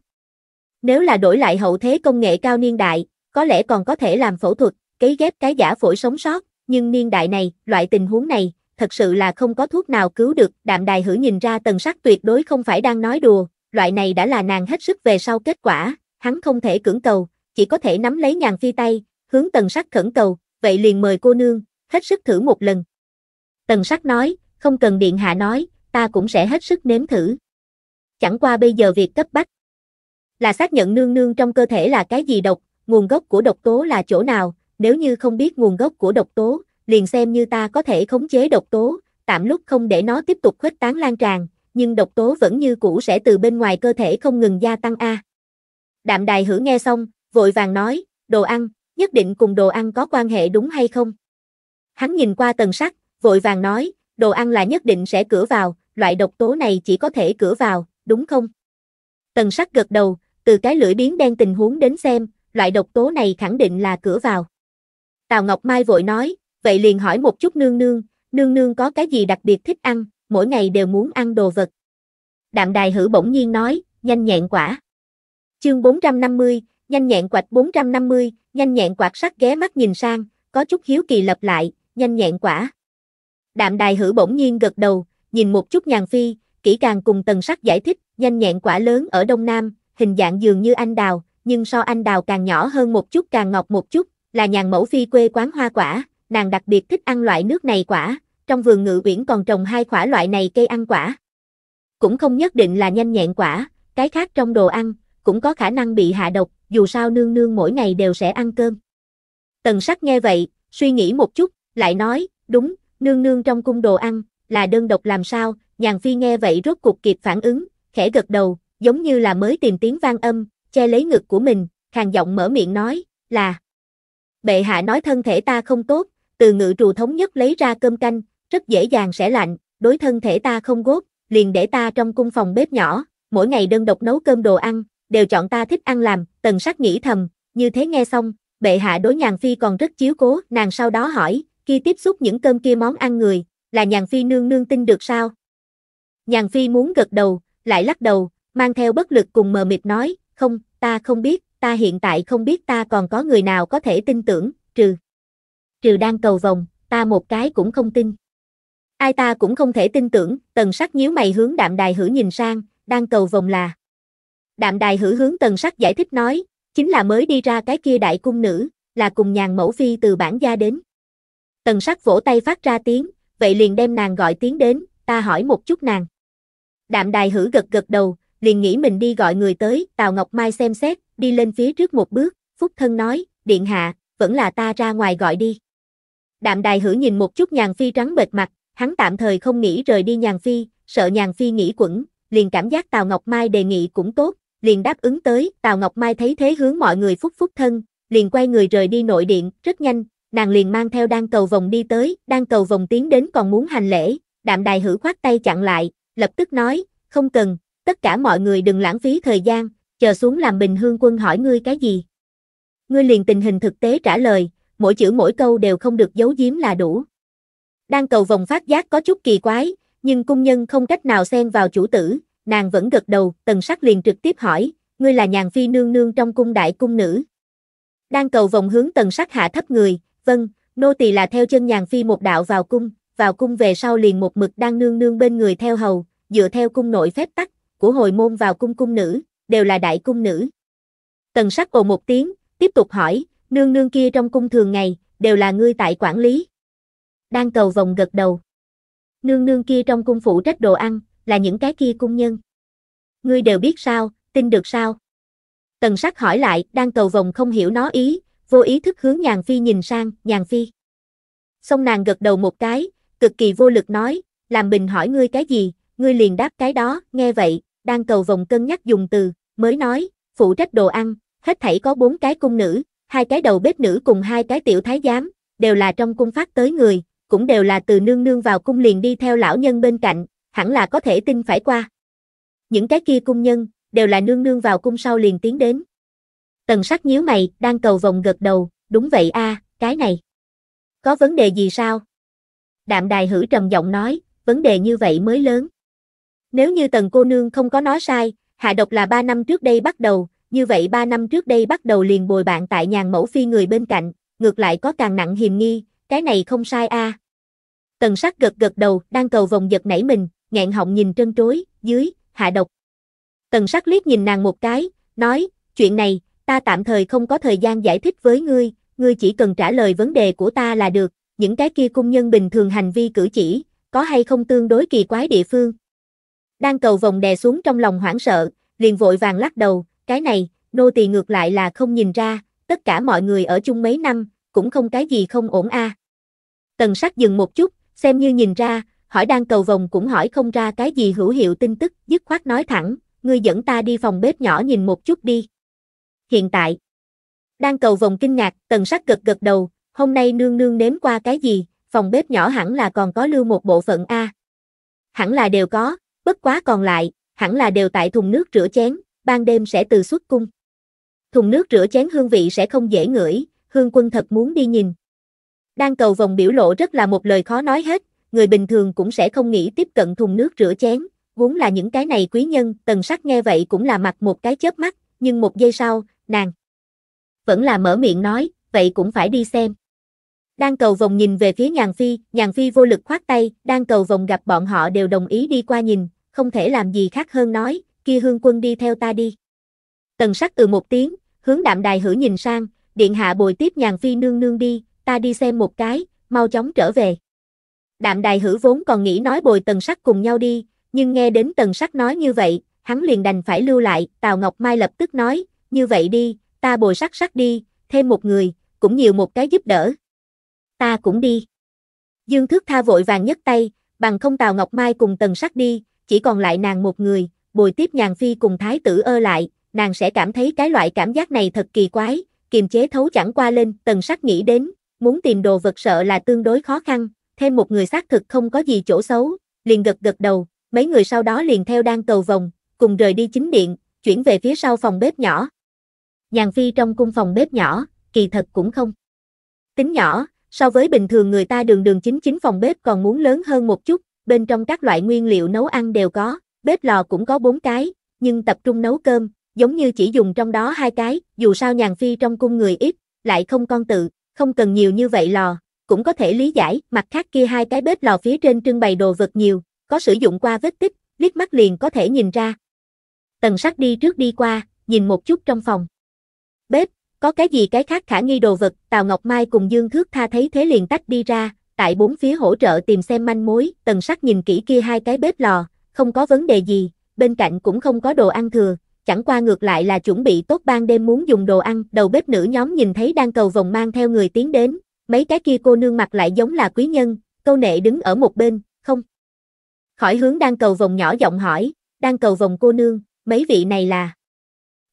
[SPEAKER 1] Nếu là đổi lại hậu thế công nghệ cao niên đại, có lẽ còn có thể làm phẫu thuật, cấy ghép cái giả phổi sống sót, nhưng niên đại này, loại tình huống này, thật sự là không có thuốc nào cứu được. Đạm đài hử nhìn ra tần sắc tuyệt đối không phải đang nói đùa, loại này đã là nàng hết sức về sau kết quả, hắn không thể cưỡng cầu, chỉ có thể nắm lấy nhàn phi tay, hướng tần sắc khẩn cầu, vậy liền mời cô nương, hết sức thử một lần. Tần sắc nói, không cần điện hạ nói, ta cũng sẽ hết sức nếm thử. Chẳng qua bây giờ việc cấp bách là xác nhận nương nương trong cơ thể là cái gì độc, nguồn gốc của độc tố là chỗ nào, nếu như không biết nguồn gốc của độc tố, liền xem như ta có thể khống chế độc tố, tạm lúc không để nó tiếp tục khuếch tán lan tràn, nhưng độc tố vẫn như cũ sẽ từ bên ngoài cơ thể không ngừng gia tăng a. Đạm Đài Hử nghe xong, vội vàng nói, đồ ăn, nhất định cùng đồ ăn có quan hệ đúng hay không? Hắn nhìn qua tần sắc, vội vàng nói, đồ ăn là nhất định sẽ cửa vào, loại độc tố này chỉ có thể cửa vào, đúng không? Tần sắc gật đầu, từ cái lưỡi biến đen tình huống đến xem, loại độc tố này khẳng định là cửa vào. Tào Ngọc Mai vội nói, vậy liền hỏi một chút nương nương, nương nương có cái gì đặc biệt thích ăn, mỗi ngày đều muốn ăn đồ vật. Đạm đài hử bỗng nhiên nói, nhanh nhẹn quả. Chương 450, nhanh nhẹn quạch 450, Nhanh nhẹn quạt sắt ghé mắt nhìn sang, có chút hiếu kỳ lặp lại, nhanh nhẹn quả. Đạm đài hử bỗng nhiên gật đầu, nhìn một chút nhàn phi, kỹ càng cùng tần sắc giải thích, nhanh nhẹn quả lớn ở Đông Nam, hình dạng dường như anh đào, nhưng so anh đào càng nhỏ hơn một chút càng ngọt một chút, là nhàn mẫu phi quê quán hoa quả, nàng đặc biệt thích ăn loại nước này quả, trong vườn ngự uyển còn trồng hai quả loại này cây ăn quả. Cũng không nhất định là nhanh nhẹn quả, cái khác trong đồ ăn, cũng có khả năng bị hạ độc, dù sao nương nương mỗi ngày đều sẽ ăn cơm. Tần sắc nghe vậy, suy nghĩ một chút, lại nói, đúng, nương nương trong cung đồ ăn, là đơn độc làm sao, nhàn phi nghe vậy rốt cuộc kịp phản ứng, khẽ gật đầu, giống như là mới tìm tiếng vang âm, che lấy ngực của mình, khàn giọng mở miệng nói, là Bệ hạ nói thân thể ta không tốt, từ ngự trù thống nhất lấy ra cơm canh, rất dễ dàng sẽ lạnh, đối thân thể ta không gốt, liền để ta trong cung phòng bếp nhỏ, mỗi ngày đơn độc nấu cơm đồ ăn, đều chọn ta thích ăn làm, tần sắc nghĩ thầm, như thế nghe xong, bệ hạ đối nhàn phi còn rất chiếu cố, nàng sau đó hỏi, khi tiếp xúc những cơm kia món ăn người, là nhàn phi nương nương tin được sao? Nhàn phi muốn gật đầu, lại lắc đầu, mang theo bất lực cùng mờ mịt nói, không, ta không biết, ta hiện tại không biết ta còn có người nào có thể tin tưởng, trừ. Trừ đang cầu vòng, ta một cái cũng không tin. Ai ta cũng không thể tin tưởng, tần sắc nhíu mày hướng đạm đài hử nhìn sang, đang cầu vòng là. Đạm đài hử hướng tần sắc giải thích nói, chính là mới đi ra cái kia đại cung nữ, là cùng nhàn mẫu phi từ bản gia đến. Tần sắc vỗ tay phát ra tiếng, vậy liền đem nàng gọi tiếng đến, ta hỏi một chút nàng. Đạm đài hử gật gật đầu, liền nghĩ mình đi gọi người tới, Tào Ngọc Mai xem xét, đi lên phía trước một bước, Phúc Thân nói, điện hạ, vẫn là ta ra ngoài gọi đi. Đạm đài hử nhìn một chút nhàn phi trắng bệt mặt, hắn tạm thời không nghĩ rời đi nhàn phi, sợ nhàn phi nghĩ quẩn, liền cảm giác Tào Ngọc Mai đề nghị cũng tốt, liền đáp ứng tới, Tào Ngọc Mai thấy thế hướng mọi người phúc phúc thân, liền quay người rời đi nội điện, rất nhanh, nàng liền mang theo đang cầu vòng đi tới, đang cầu vòng tiến đến còn muốn hành lễ, đạm đài hữu khoát tay chặn lại, lập tức nói, không cần, tất cả mọi người đừng lãng phí thời gian, chờ xuống làm bình hương quân hỏi ngươi cái gì. Ngươi liền tình hình thực tế trả lời, mỗi chữ mỗi câu đều không được giấu giếm là đủ. Đang cầu vòng phát giác có chút kỳ quái, nhưng cung nhân không cách nào xen vào chủ tử, nàng vẫn gật đầu, tần sắc liền trực tiếp hỏi, ngươi là nhàn phi nương nương trong cung đại cung nữ. Đang cầu vòng hướng tần sắc hạ thấp người, vâng, nô tỳ là theo chân nhàn phi một đạo vào cung, vào cung về sau liền một mực đang nương nương bên người theo hầu, dựa theo cung nội phép tắc, của hồi môn vào cung cung nữ, đều là đại cung nữ. Tần sắc ồ một tiếng, tiếp tục hỏi, nương nương kia trong cung thường ngày, đều là ngươi tại quản lý. Đang cầu vòng gật đầu. Nương nương kia trong cung phụ trách đồ ăn, là những cái kia cung nhân. Ngươi đều biết sao, tin được sao? Tần sắc hỏi lại, đang cầu vòng không hiểu nó ý, vô ý thức hướng nhàn phi nhìn sang, nhàn phi. Xong nàng gật đầu một cái, cực kỳ vô lực nói, làm bình hỏi ngươi cái gì, ngươi liền đáp cái đó, nghe vậy, đang cầu vòng cân nhắc dùng từ, mới nói, phụ trách đồ ăn, hết thảy có bốn cái cung nữ, hai cái đầu bếp nữ cùng hai cái tiểu thái giám, đều là trong cung phát tới người, cũng đều là từ nương nương vào cung liền đi theo lão nhân bên cạnh, hẳn là có thể tin phải qua. Những cái kia cung nhân, đều là nương nương vào cung sau liền tiến đến. Tần sắc nhíu mày, đang cầu vòng gật đầu, đúng vậy a, cái này. Có vấn đề gì sao? Đạm đài hử trầm giọng nói, vấn đề như vậy mới lớn. Nếu như tần cô nương không có nói sai, hạ độc là 3 năm trước đây bắt đầu, như vậy 3 năm trước đây bắt đầu liền bồi bạn tại nhàn mẫu phi người bên cạnh, ngược lại có càng nặng hiềm nghi, cái này không sai a. Tần sắc gật gật đầu, đang cầu vòng giật nảy mình, nghẹn họng nhìn trân trối, dưới, hạ độc. Tần sắc liếc nhìn nàng một cái, nói, chuyện này, ta tạm thời không có thời gian giải thích với ngươi, ngươi chỉ cần trả lời vấn đề của ta là được, những cái kia cung nhân bình thường hành vi cử chỉ, có hay không tương đối kỳ quái địa phương. Đang cầu vòng đè xuống trong lòng hoảng sợ, liền vội vàng lắc đầu, cái này, nô tỳ ngược lại là không nhìn ra, tất cả mọi người ở chung mấy năm, cũng không cái gì không ổn a. Tần sắc dừng một chút, xem như nhìn ra, hỏi đang cầu vòng cũng hỏi không ra cái gì hữu hiệu tin tức, dứt khoát nói thẳng, ngươi dẫn ta đi phòng bếp nhỏ nhìn một chút đi. Hiện tại, đang cầu vòng kinh ngạc, tần sắc gật gật đầu, hôm nay nương nương nếm qua cái gì, phòng bếp nhỏ hẳn là còn có lưu một bộ phận A. Hẳn là đều có, bất quá còn lại, hẳn là đều tại thùng nước rửa chén, ban đêm sẽ từ xuất cung. Thùng nước rửa chén hương vị sẽ không dễ ngửi, hương quân thật muốn đi nhìn. Đang cầu vòng biểu lộ rất là một lời khó nói hết, người bình thường cũng sẽ không nghĩ tiếp cận thùng nước rửa chén, vốn là những cái này quý nhân, tần sắc nghe vậy cũng là mặt một cái chớp mắt, nhưng một giây sau, nàng vẫn là mở miệng nói, vậy cũng phải đi xem. Đang cầu vòng nhìn về phía nhàn phi, nhàn phi vô lực khoát tay, đang cầu vòng gặp bọn họ đều đồng ý đi qua nhìn, không thể làm gì khác hơn nói, kia hương quân đi theo ta đi. Tần sắc từ một tiếng, hướng đạm đài hử nhìn sang, điện hạ bồi tiếp nhàn phi nương nương đi, ta đi xem một cái, mau chóng trở về. Đạm đài hử vốn còn nghĩ nói bồi tần sắc cùng nhau đi, nhưng nghe đến tần sắc nói như vậy, hắn liền đành phải lưu lại, Tào Ngọc Mai lập tức nói, như vậy đi, ta bồi sắc sắc đi, thêm một người, cũng nhiều một cái giúp đỡ. Ta cũng đi. Dương Thước Tha vội vàng nhấc tay, bằng không Tào Ngọc Mai cùng tần sắc đi, chỉ còn lại nàng một người, bồi tiếp nhàn phi cùng thái tử ơ lại, nàng sẽ cảm thấy cái loại cảm giác này thật kỳ quái, kiềm chế thấu chẳng qua lên, tần sắc nghĩ đến, muốn tìm đồ vật sợ là tương đối khó khăn, thêm một người xác thực không có gì chỗ xấu, liền gật gật đầu, mấy người sau đó liền theo đang cầu vòng, cùng rời đi chính điện, chuyển về phía sau phòng bếp nhỏ. Nhàn Phi trong cung phòng bếp nhỏ, kỳ thật cũng không. Tính nhỏ, so với bình thường người ta đường đường chính chính phòng bếp còn muốn lớn hơn một chút, bên trong các loại nguyên liệu nấu ăn đều có, bếp lò cũng có bốn cái, nhưng tập trung nấu cơm, giống như chỉ dùng trong đó hai cái, dù sao Nhàn Phi trong cung người ít, lại không con tự, không cần nhiều như vậy lò, cũng có thể lý giải, mặt khác kia hai cái bếp lò phía trên trưng bày đồ vật nhiều, có sử dụng qua vết tích, liếc mắt liền có thể nhìn ra. Tần sắc đi trước đi qua, nhìn một chút trong phòng. Bếp, có cái gì cái khác khả nghi đồ vật, Tào Ngọc Mai cùng Dương Thước Tha thấy thế liền tách đi ra, tại bốn phía hỗ trợ tìm xem manh mối, tần sắc nhìn kỹ kia hai cái bếp lò, không có vấn đề gì, bên cạnh cũng không có đồ ăn thừa, chẳng qua ngược lại là chuẩn bị tốt ban đêm muốn dùng đồ ăn, đầu bếp nữ nhóm nhìn thấy đang cầu vòng mang theo người tiến đến, mấy cái kia cô nương mặt lại giống là quý nhân, câu nệ đứng ở một bên, không. Khỏi hướng đang cầu vòng nhỏ giọng hỏi, đang cầu vòng cô nương, mấy vị này là.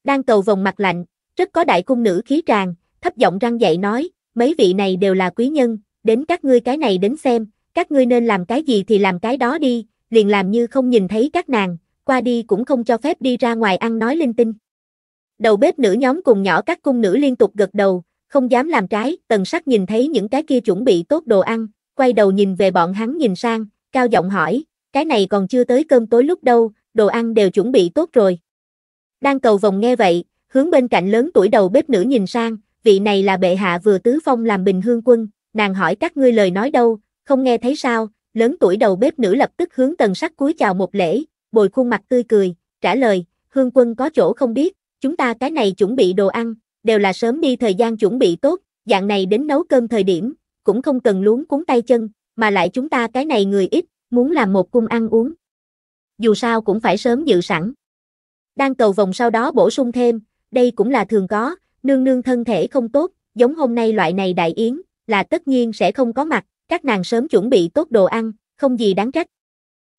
[SPEAKER 1] Đang cầu vòng mặt lạnh, rất có đại cung nữ khí tràng, thấp giọng răng dạy nói, mấy vị này đều là quý nhân, đến các ngươi cái này đến xem, các ngươi nên làm cái gì thì làm cái đó đi, liền làm như không nhìn thấy các nàng, qua đi cũng không cho phép đi ra ngoài ăn nói linh tinh. Đầu bếp nữ nhóm cùng nhỏ các cung nữ liên tục gật đầu, không dám làm trái, tần sắc nhìn thấy những cái kia chuẩn bị tốt đồ ăn, quay đầu nhìn về bọn hắn nhìn sang, cao giọng hỏi, cái này còn chưa tới cơm tối lúc đâu, đồ ăn đều chuẩn bị tốt rồi. Đang cầu vòng nghe vậy, hướng bên cạnh lớn tuổi đầu bếp nữ nhìn sang, vị này là bệ hạ vừa tứ phong làm bình hương quân, nàng hỏi các ngươi lời nói đâu, không nghe thấy sao, lớn tuổi đầu bếp nữ lập tức hướng tần sắc cúi chào một lễ, bồi khuôn mặt tươi cười, trả lời, hương quân có chỗ không biết, chúng ta cái này chuẩn bị đồ ăn, đều là sớm đi thời gian chuẩn bị tốt, dạng này đến nấu cơm thời điểm, cũng không cần luống cuốn tay chân, mà lại chúng ta cái này người ít, muốn làm một cung ăn uống. Dù sao cũng phải sớm dự sẵn. Đang cầu vòng sau đó bổ sung thêm, đây cũng là thường có, nương nương thân thể không tốt, giống hôm nay loại này đại yến, là tất nhiên sẽ không có mặt, các nàng sớm chuẩn bị tốt đồ ăn, không gì đáng trách.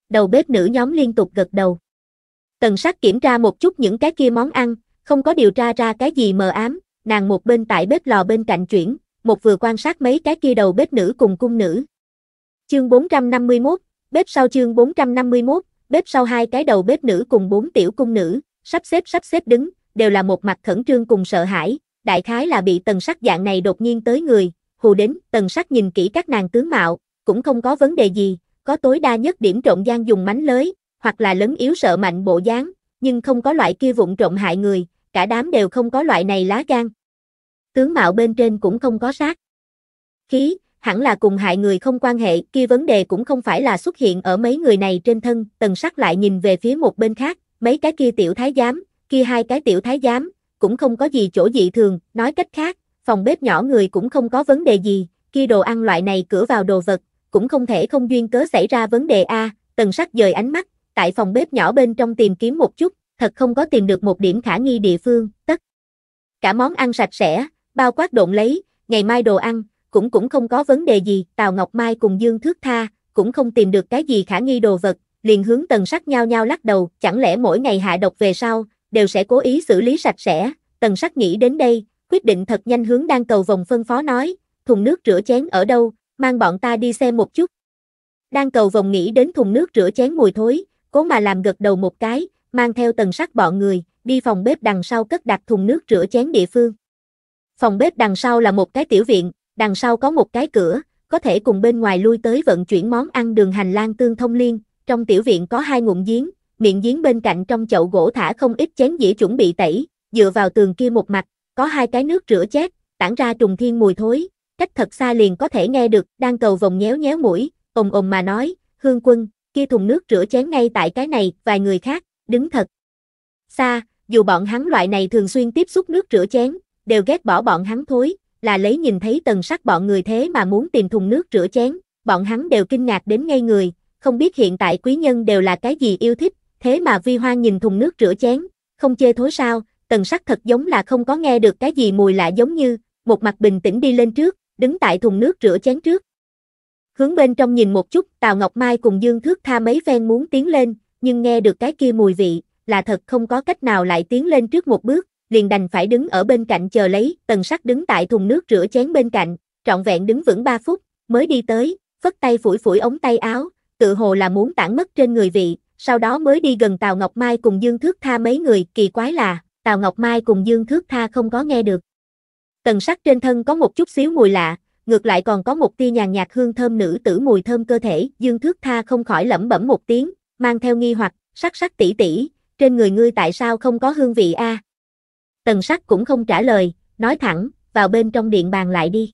[SPEAKER 1] Đầu bếp nữ nhóm liên tục gật đầu. Tần sắc kiểm tra một chút những cái kia món ăn, không có điều tra ra cái gì mờ ám, nàng một bên tại bếp lò bên cạnh chuyển, một vừa quan sát mấy cái kia đầu bếp nữ cùng cung nữ. Chương 451, bếp sau chương 451, bếp sau hai cái đầu bếp nữ cùng bốn tiểu cung nữ, sắp xếp sắp xếp đứng, đều là một mặt khẩn trương cùng sợ hãi, đại khái là bị tần sắc dạng này đột nhiên tới người, hù đến, tần sắc nhìn kỹ các nàng tướng mạo, cũng không có vấn đề gì, có tối đa nhất điểm trộn gian dùng mánh lới, hoặc là lấn yếu sợ mạnh bộ dáng, nhưng không có loại kia vụng trộm hại người, cả đám đều không có loại này lá gan. Tướng mạo bên trên cũng không có sát. Khí, hẳn là cùng hại người không quan hệ, kia vấn đề cũng không phải là xuất hiện ở mấy người này trên thân, tần sắc lại nhìn về phía một bên khác, mấy cái kia tiểu thái giám, kia hai cái tiểu thái giám, cũng không có gì chỗ dị thường, nói cách khác, phòng bếp nhỏ người cũng không có vấn đề gì, kia đồ ăn loại này cửa vào đồ vật, cũng không thể không duyên cớ xảy ra vấn đề A, tần sắc dời ánh mắt, tại phòng bếp nhỏ bên trong tìm kiếm một chút, thật không có tìm được một điểm khả nghi địa phương, tất. Cả món ăn sạch sẽ, bao quát độn lấy, ngày mai đồ ăn, cũng cũng không có vấn đề gì, Tào Ngọc Mai cùng Dương Thước Tha, cũng không tìm được cái gì khả nghi đồ vật, liền hướng tần sắc nhao nhao lắc đầu, chẳng lẽ mỗi ngày hạ độc về sau, đều sẽ cố ý xử lý sạch sẽ, tần sắc nghĩ đến đây, quyết định thật nhanh hướng đang cầu vòng phân phó nói, thùng nước rửa chén ở đâu, mang bọn ta đi xem một chút. Đang cầu vòng nghĩ đến thùng nước rửa chén mùi thối, cố mà làm gật đầu một cái, mang theo tần sắc bọn người, đi phòng bếp đằng sau cất đặt thùng nước rửa chén địa phương. Phòng bếp đằng sau là một cái tiểu viện, đằng sau có một cái cửa, có thể cùng bên ngoài lui tới vận chuyển món ăn đường hành lang tương thông liên, trong tiểu viện có hai ngụm giếng, miệng giếng bên cạnh trong chậu gỗ thả không ít chén dĩa chuẩn bị tẩy, dựa vào tường kia một mặt, có hai cái nước rửa chét, tản ra trùng thiên mùi thối, cách thật xa liền có thể nghe được, đang cầu vòng nhéo nhéo mũi, ồm ồm mà nói, hương quân, kia thùng nước rửa chén ngay tại cái này, vài người khác, đứng thật. Xa, dù bọn hắn loại này thường xuyên tiếp xúc nước rửa chén, đều ghét bỏ bọn hắn thối, là lấy nhìn thấy tần sắc bọn người thế mà muốn tìm thùng nước rửa chén, bọn hắn đều kinh ngạc đến ngây người, không biết hiện tại quý nhân đều là cái gì yêu thích, thế mà vi hoa nhìn thùng nước rửa chén, không chê thối sao, tần sắc thật giống là không có nghe được cái gì mùi lạ giống như, một mặt bình tĩnh đi lên trước, đứng tại thùng nước rửa chén trước. Hướng bên trong nhìn một chút, Tào Ngọc Mai cùng Dương Thước Tha mấy phen muốn tiến lên, nhưng nghe được cái kia mùi vị, là thật không có cách nào lại tiến lên trước một bước, liền đành phải đứng ở bên cạnh chờ lấy, tần sắc đứng tại thùng nước rửa chén bên cạnh, trọn vẹn đứng vững 3 phút, mới đi tới, phất tay phủi phủi ống tay áo, tự hồ là muốn tản mất trên người vị, sau đó mới đi gần Tào Ngọc Mai cùng Dương Thước Tha mấy người, kỳ quái là, Tào Ngọc Mai cùng Dương Thước Tha không có nghe được. Tần sắc trên thân có một chút xíu mùi lạ, ngược lại còn có một tia nhàn nhạt hương thơm nữ tử mùi thơm cơ thể, Dương Thước Tha không khỏi lẩm bẩm một tiếng, mang theo nghi hoặc, sắc sắc tỷ tỷ, trên người ngươi tại sao không có hương vị a? Tần sắc cũng không trả lời, nói thẳng, vào bên trong điện bàn lại đi.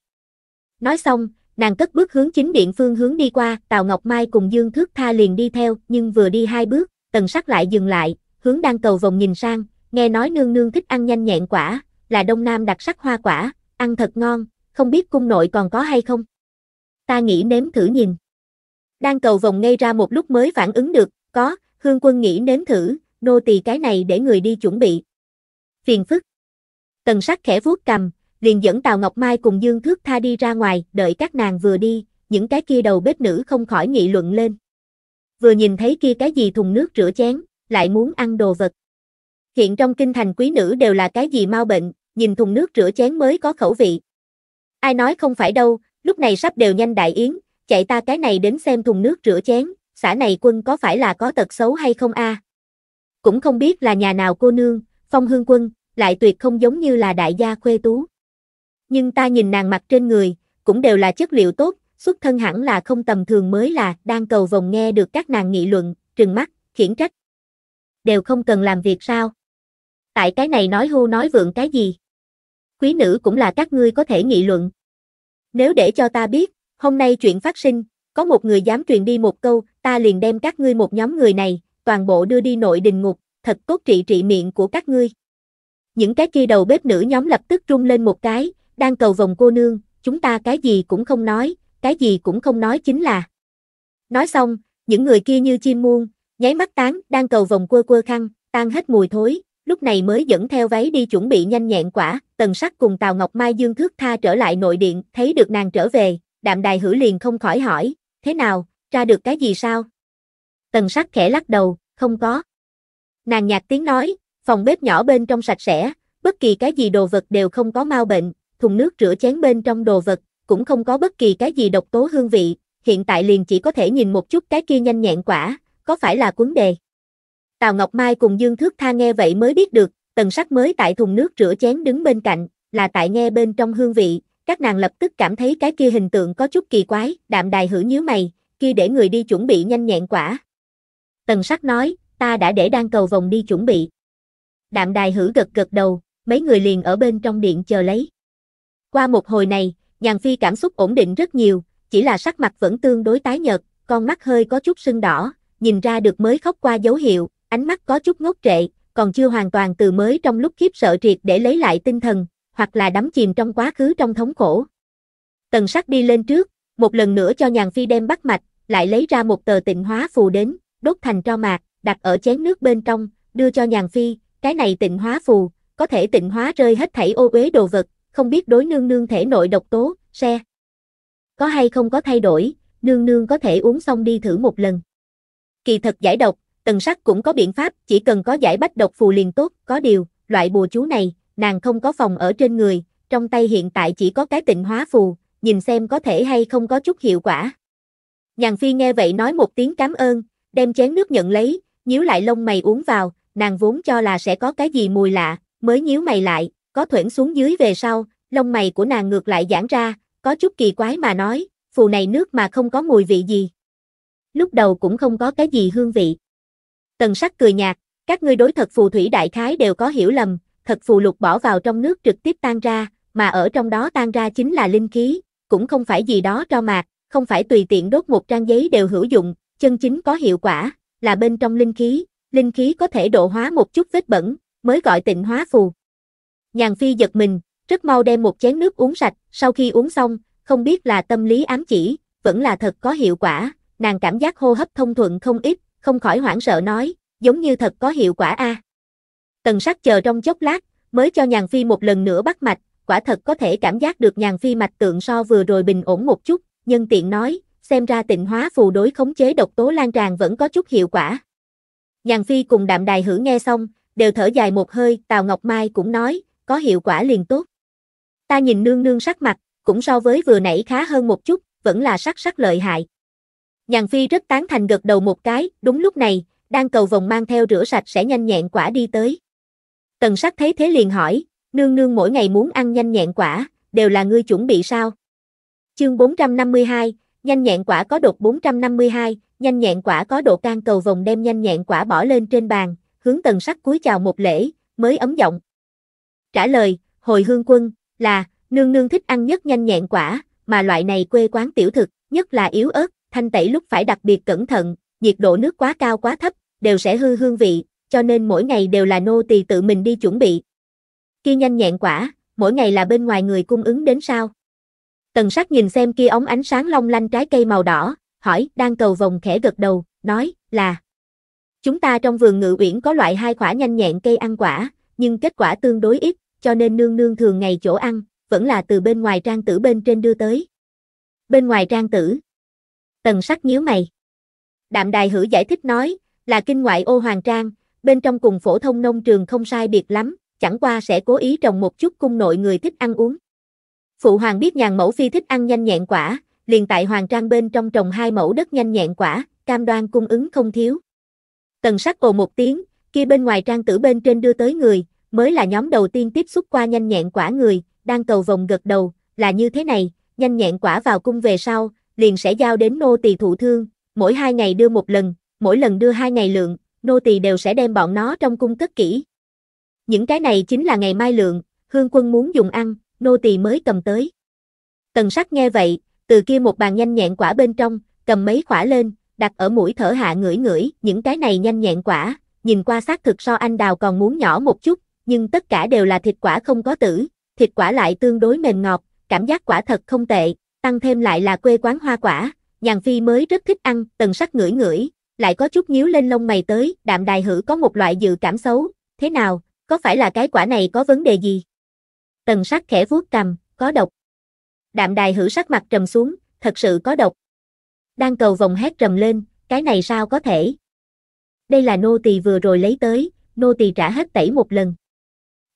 [SPEAKER 1] Nói xong, nàng cất bước hướng chính điện phương hướng đi qua, Tào Ngọc Mai cùng Dương Thước Tha liền đi theo, nhưng vừa đi hai bước, tần sắc lại dừng lại, hướng đang cầu vòng nhìn sang, nghe nói nương nương thích ăn nhanh nhẹn quả, là Đông Nam đặc sắc hoa quả, ăn thật ngon, không biết cung nội còn có hay không. Ta nghĩ nếm thử nhìn. Đang cầu vòng ngay ra một lúc mới phản ứng được, có, hương quân nghĩ nếm thử, nô tỳ cái này để người đi chuẩn bị. Phiền phức. Tần sắc khẽ vuốt cầm, liền dẫn Tào Ngọc Mai cùng Dương Thước Tha đi ra ngoài, đợi các nàng vừa đi, những cái kia đầu bếp nữ không khỏi nghị luận lên. Vừa nhìn thấy kia cái gì thùng nước rửa chén, lại muốn ăn đồ vật. Hiện trong kinh thành quý nữ đều là cái gì mau bệnh, nhìn thùng nước rửa chén mới có khẩu vị. Ai nói không phải đâu, lúc này sắp đều nhanh đại yến, chạy ta cái này đến xem thùng nước rửa chén, xã này quân có phải là có tật xấu hay không a? Cũng không biết là nhà nào cô nương, phong hương quân, lại tuyệt không giống như là đại gia khuê tú. Nhưng ta nhìn nàng mặt trên người, cũng đều là chất liệu tốt, xuất thân hẳn là không tầm thường mới là, đang cầu vòng nghe được các nàng nghị luận, trừng mắt, khiển trách. Đều không cần làm việc sao? Tại cái này nói hô nói vượng cái gì? Quý nữ cũng là các ngươi có thể nghị luận. Nếu để cho ta biết, Hôm nay chuyện phát sinh, có một người dám truyền đi một câu, ta liền đem các ngươi một nhóm người này, toàn bộ đưa đi nội đình ngục, thật cốt trị trị miệng của các ngươi. Những cái kia đầu bếp nữ nhóm lập tức rung lên một cái, đang cầu vòng cô nương, chúng ta cái gì cũng không nói, cái gì cũng không nói chính là. Nói xong, những người kia như chim muôn nháy mắt tán, đang cầu vòng quơ quơ khăn, tan hết mùi thối, lúc này mới dẫn theo váy đi chuẩn bị nhanh nhẹn quả, tần sắc cùng Tào Ngọc Mai Dương Thước Tha trở lại nội điện, thấy được nàng trở về, đạm đài hử liền không khỏi hỏi, thế nào, ra được cái gì sao? Tần sắc khẽ lắc đầu, không có. Nàng nhạt tiếng nói, phòng bếp nhỏ bên trong sạch sẽ, bất kỳ cái gì đồ vật đều không có mau bệnh, thùng nước rửa chén bên trong đồ vật, cũng không có bất kỳ cái gì độc tố hương vị, hiện tại liền chỉ có thể nhìn một chút cái kia nhanh nhẹn quả, có phải là cuốn đề? Tào Ngọc Mai cùng Dương Thước Tha nghe vậy mới biết được, tần sắc mới tại thùng nước rửa chén đứng bên cạnh, là tại nghe bên trong hương vị, các nàng lập tức cảm thấy cái kia hình tượng có chút kỳ quái, đạm đài hử nhíu mày, kia để người đi chuẩn bị nhanh nhẹn quả. Tần sắc nói, ta đã để đang cầu vòng đi chuẩn bị. Đạm đài hử gật gật đầu, mấy người liền ở bên trong điện chờ lấy. Qua một hồi này, nhàn phi cảm xúc ổn định rất nhiều, chỉ là sắc mặt vẫn tương đối tái nhợt, con mắt hơi có chút sưng đỏ, nhìn ra được mới khóc qua dấu hiệu, ánh mắt có chút ngốc trệ, còn chưa hoàn toàn từ mới trong lúc khiếp sợ triệt để lấy lại tinh thần, hoặc là đắm chìm trong quá khứ trong thống khổ. Tần sắc đi lên trước, một lần nữa cho nhàn phi đem bắt mạch, lại lấy ra một tờ tịnh hóa phù đến, đốt thành tro mạc, đặt ở chén nước bên trong, đưa cho nhàn phi, cái này tịnh hóa phù, có thể tịnh hóa rơi hết thảy ô uế đồ vật, không biết đối nương nương thể nội độc tố, xe. Có hay không có thay đổi, nương nương có thể uống xong đi thử một lần. Kỳ thật giải độc, tần sắc cũng có biện pháp, chỉ cần có giải bách độc phù liền tốt, có điều, loại bùa chú này, nàng không có phòng ở trên người, trong tay hiện tại chỉ có cái tịnh hóa phù, nhìn xem có thể hay không có chút hiệu quả. Nhàn Phi nghe vậy nói một tiếng cảm ơn, đem chén nước nhận lấy, nhíu lại lông mày uống vào, nàng vốn cho là sẽ có cái gì mùi lạ, mới nhíu mày lại, có thuẫn xuống dưới về sau, lông mày của nàng ngược lại giãn ra, có chút kỳ quái mà nói, phù này nước mà không có mùi vị gì. Lúc đầu cũng không có cái gì hương vị. Tần sắc cười nhạt, các ngươi đối thật phù thủy đại khái đều có hiểu lầm, thật phù lục bỏ vào trong nước trực tiếp tan ra, mà ở trong đó tan ra chính là linh khí, cũng không phải gì đó cho mạc, không phải tùy tiện đốt một trang giấy đều hữu dụng, chân chính có hiệu quả, là bên trong linh khí, linh khí có thể độ hóa một chút vết bẩn, mới gọi tịnh hóa phù. Nhàn Phi giật mình, rất mau đem một chén nước uống sạch, sau khi uống xong, không biết là tâm lý ám chỉ, vẫn là thật có hiệu quả, nàng cảm giác hô hấp thông thuận không ít, không khỏi hoảng sợ nói, giống như thật có hiệu quả a. À. Tần sắc chờ trong chốc lát, mới cho nhàn phi một lần nữa bắt mạch, quả thật có thể cảm giác được nhàn phi mạch tượng so vừa rồi bình ổn một chút, nhân tiện nói, xem ra tịnh hóa phù đối khống chế độc tố lan tràn vẫn có chút hiệu quả. Nhàn phi cùng đạm đài hử nghe xong, đều thở dài một hơi, Tào Ngọc Mai cũng nói, có hiệu quả liền tốt. Ta nhìn nương nương sắc mặt, cũng so với vừa nãy khá hơn một chút, vẫn là sắc sắc lợi hại. Nhàn Phi rất tán thành gật đầu một cái, đúng lúc này, đang cầu vòng mang theo rửa sạch sẽ nhanh nhẹn quả đi tới. Tần sắc thấy thế liền hỏi, nương nương mỗi ngày muốn ăn nhanh nhẹn quả, đều là ngươi chuẩn bị sao? Chương 452, nhanh nhẹn quả có đột 452, nhanh nhẹn quả có độ can cầu vòng đem nhanh nhẹn quả bỏ lên trên bàn, hướng tần sắc cúi chào một lễ, mới ấm giọng. Trả lời, hồi hương quân, là, nương nương thích ăn nhất nhanh nhẹn quả, mà loại này quê quán tiểu thực, nhất là yếu ớt, thanh tẩy lúc phải đặc biệt cẩn thận, nhiệt độ nước quá cao quá thấp, đều sẽ hư hương vị, cho nên mỗi ngày đều là nô tỳ tự mình đi chuẩn bị. Kia nhanh nhẹn quả, mỗi ngày là bên ngoài người cung ứng đến sao? Tần Sắc nhìn xem kia ống ánh sáng long lanh trái cây màu đỏ, hỏi, đang cầu vòng khẽ gật đầu, nói, là Chúng ta trong vườn ngự uyển có loại hai quả nhanh nhẹn cây ăn quả, nhưng kết quả tương đối ít, cho nên nương nương thường ngày chỗ ăn, vẫn là từ bên ngoài trang tử bên trên đưa tới. Bên ngoài trang tử. Tần Sắc nhíu mày. Đạm Đài Hử giải thích nói, là kinh ngoại ô hoàng trang, bên trong cùng phổ thông nông trường không sai biệt lắm, chẳng qua sẽ cố ý trồng một chút cung nội người thích ăn uống. Phụ hoàng biết nhàn mẫu phi thích ăn nhanh nhẹn quả, liền tại hoàng trang bên trong trồng hai mẫu đất nhanh nhẹn quả, cam đoan cung ứng không thiếu. Tần sắc ồ một tiếng, kia bên ngoài trang tử bên trên đưa tới người, mới là nhóm đầu tiên tiếp xúc qua nhanh nhẹn quả người, đang cầu vòng gật đầu, là như thế này, nhanh nhẹn quả vào cung về sau, liền sẽ giao đến nô tỳ thụ thương, mỗi hai ngày đưa một lần, mỗi lần đưa hai ngày lượng, nô tỳ đều sẽ đem bọn nó trong cung cất kỹ. Những cái này chính là ngày mai lượng, hương quân muốn dùng ăn, nô tỳ mới cầm tới. Tần sắc nghe vậy, từ kia một bàn nhanh nhẹn quả bên trong, cầm mấy quả lên, đặt ở mũi thở hạ ngửi ngửi, những cái này nhanh nhẹn quả, nhìn qua xác thực so anh đào còn muốn nhỏ một chút, nhưng tất cả đều là thịt quả không có tử, thịt quả lại tương đối mềm ngọt, cảm giác quả thật không tệ, tăng thêm lại là quê quán hoa quả, nhàn phi mới rất thích ăn, tần sắc ngửi ngửi, lại có chút nhíu lên lông mày tới, đạm đài hử có một loại dự cảm xấu, thế nào, có phải là cái quả này có vấn đề gì? Tần sắc khẽ vuốt cầm, có độc. Đạm đài hử sắc mặt trầm xuống, thật sự có độc. Đang cầu vòng hét trầm lên, cái này sao có thể? Đây là nô tỳ vừa rồi lấy tới, nô tỳ trả hết tẩy một lần.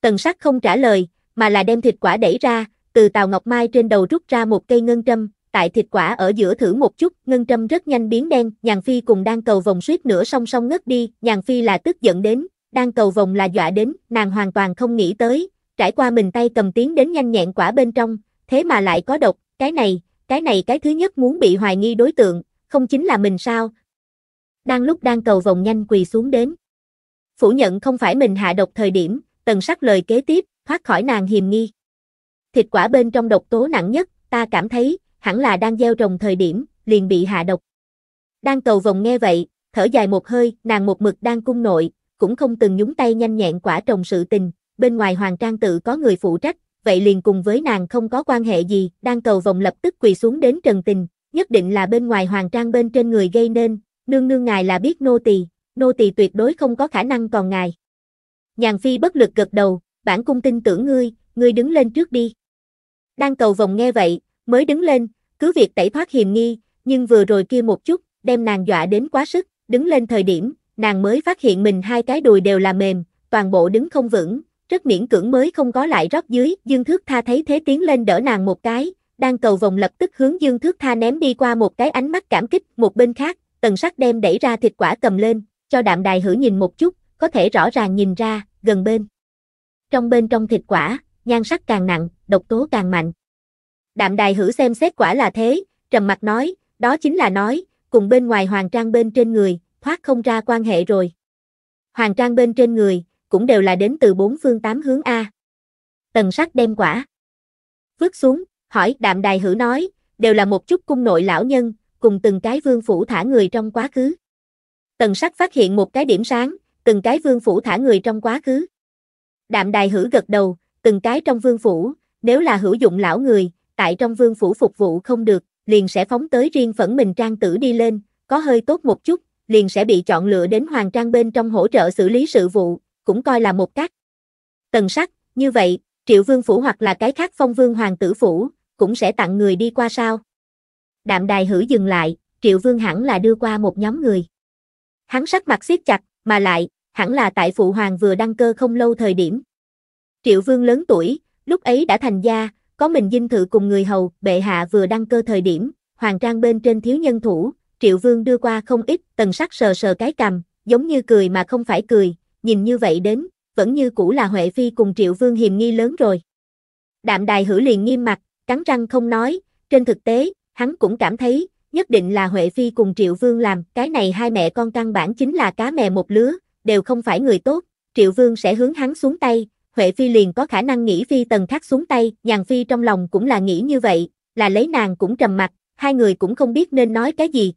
[SPEAKER 1] Tần sắc không trả lời, mà là đem thịt quả đẩy ra, từ tàu Ngọc Mai trên đầu rút ra một cây ngân trâm, tại thịt quả ở giữa thử một chút, ngân trâm rất nhanh biến đen, nhàn phi cùng đang cầu vòng suýt nữa song song ngất đi, nhàn phi là tức giận đến, đang cầu vòng là dọa đến, nàng hoàn toàn không nghĩ tới, trải qua mình tay cầm tiến đến nhanh nhẹn quả bên trong, thế mà lại có độc, cái này, cái này cái thứ nhất muốn bị hoài nghi đối tượng, không chính là mình sao. Đang lúc đang cầu vòng nhanh quỳ xuống đến. Phủ nhận không phải mình hạ độc thời điểm, tần sắc lời kế tiếp, thoát khỏi nàng hiềm nghi. Thịt quả bên trong độc tố nặng nhất, ta cảm thấy, hẳn là đang gieo trồng thời điểm, liền bị hạ độc. Đang cầu Vòng nghe vậy, thở dài một hơi, nàng một mực đang cung nội, cũng không từng nhúng tay nhanh nhẹn quả trồng sự tình, bên ngoài hoàng trang tự có người phụ trách, vậy liền cùng với nàng không có quan hệ gì, đang cầu Vòng lập tức quỳ xuống đến trần tình, nhất định là bên ngoài hoàng trang bên trên người gây nên, nương nương ngài là biết nô tỳ, nô tỳ tuyệt đối không có khả năng còn ngài. Nhàn phi bất lực gật đầu, bản cung tin tưởng ngươi, ngươi đứng lên trước đi. Đang cầu vòng nghe vậy, mới đứng lên, cứ việc tẩy thoát hiềm nghi, nhưng vừa rồi kia một chút, đem nàng dọa đến quá sức, đứng lên thời điểm, nàng mới phát hiện mình hai cái đùi đều là mềm, toàn bộ đứng không vững, rất miễn cưỡng mới không có lại rót dưới, Dương Thước Tha thấy thế tiến lên đỡ nàng một cái, đang cầu vòng lập tức hướng Dương Thước Tha ném đi qua một cái ánh mắt cảm kích, một bên khác, tần sắc đem đẩy ra thịt quả cầm lên, cho đạm đài hử nhìn một chút, có thể rõ ràng nhìn ra, gần bên. Trong bên trong thịt quả, nhan sắc càng nặng, độc tố càng mạnh. Đạm đài hử xem xét quả là thế, trầm mặt nói, đó chính là nói, cùng bên ngoài hoàng trang bên trên người, thoát không ra quan hệ rồi. Hoàng trang bên trên người, cũng đều là đến từ bốn phương tám hướng A. Tần sắc đem quả. Vứt xuống, hỏi đạm đài hử nói, đều là một chút cung nội lão nhân, cùng từng cái vương phủ thả người trong quá khứ. Tần sắc phát hiện một cái điểm sáng, từng cái vương phủ thả người trong quá khứ. Đạm đài hử gật đầu, từng cái trong vương phủ, nếu là hữu dụng lão người, tại trong vương phủ phục vụ không được, liền sẽ phóng tới riêng phẫn mình trang tử đi lên, có hơi tốt một chút, liền sẽ bị chọn lựa đến hoàng trang bên trong hỗ trợ xử lý sự vụ, cũng coi là một cách. Tần sắc, như vậy, triệu vương phủ hoặc là cái khác phong vương hoàng tử phủ, cũng sẽ tặng người đi qua sao. Đạm đài hử dừng lại, triệu vương hẳn là đưa qua một nhóm người. Hắn sắc mặt siết chặt, mà lại, hẳn là tại phụ hoàng vừa đăng cơ không lâu thời điểm. Triệu vương lớn tuổi, lúc ấy đã thành gia, có mình dinh thự cùng người hầu, bệ hạ vừa đăng cơ thời điểm, hoàng trang bên trên thiếu nhân thủ, triệu vương đưa qua không ít, tần sắc sờ sờ cái cầm, giống như cười mà không phải cười, nhìn như vậy đến, vẫn như cũ là Huệ Phi cùng triệu vương hiềm nghi lớn rồi. Đạm đài hữu liền nghiêm mặt, cắn răng không nói, trên thực tế, hắn cũng cảm thấy, nhất định là Huệ Phi cùng Triệu Vương làm, cái này hai mẹ con căn bản chính là cá mè một lứa, đều không phải người tốt, Triệu Vương sẽ hướng hắn xuống tay, Huệ Phi liền có khả năng nghĩ Phi Tần Khắc xuống tay, Nhàn Phi trong lòng cũng là nghĩ như vậy, là lấy nàng cũng trầm mặt, hai người cũng không biết nên nói cái gì.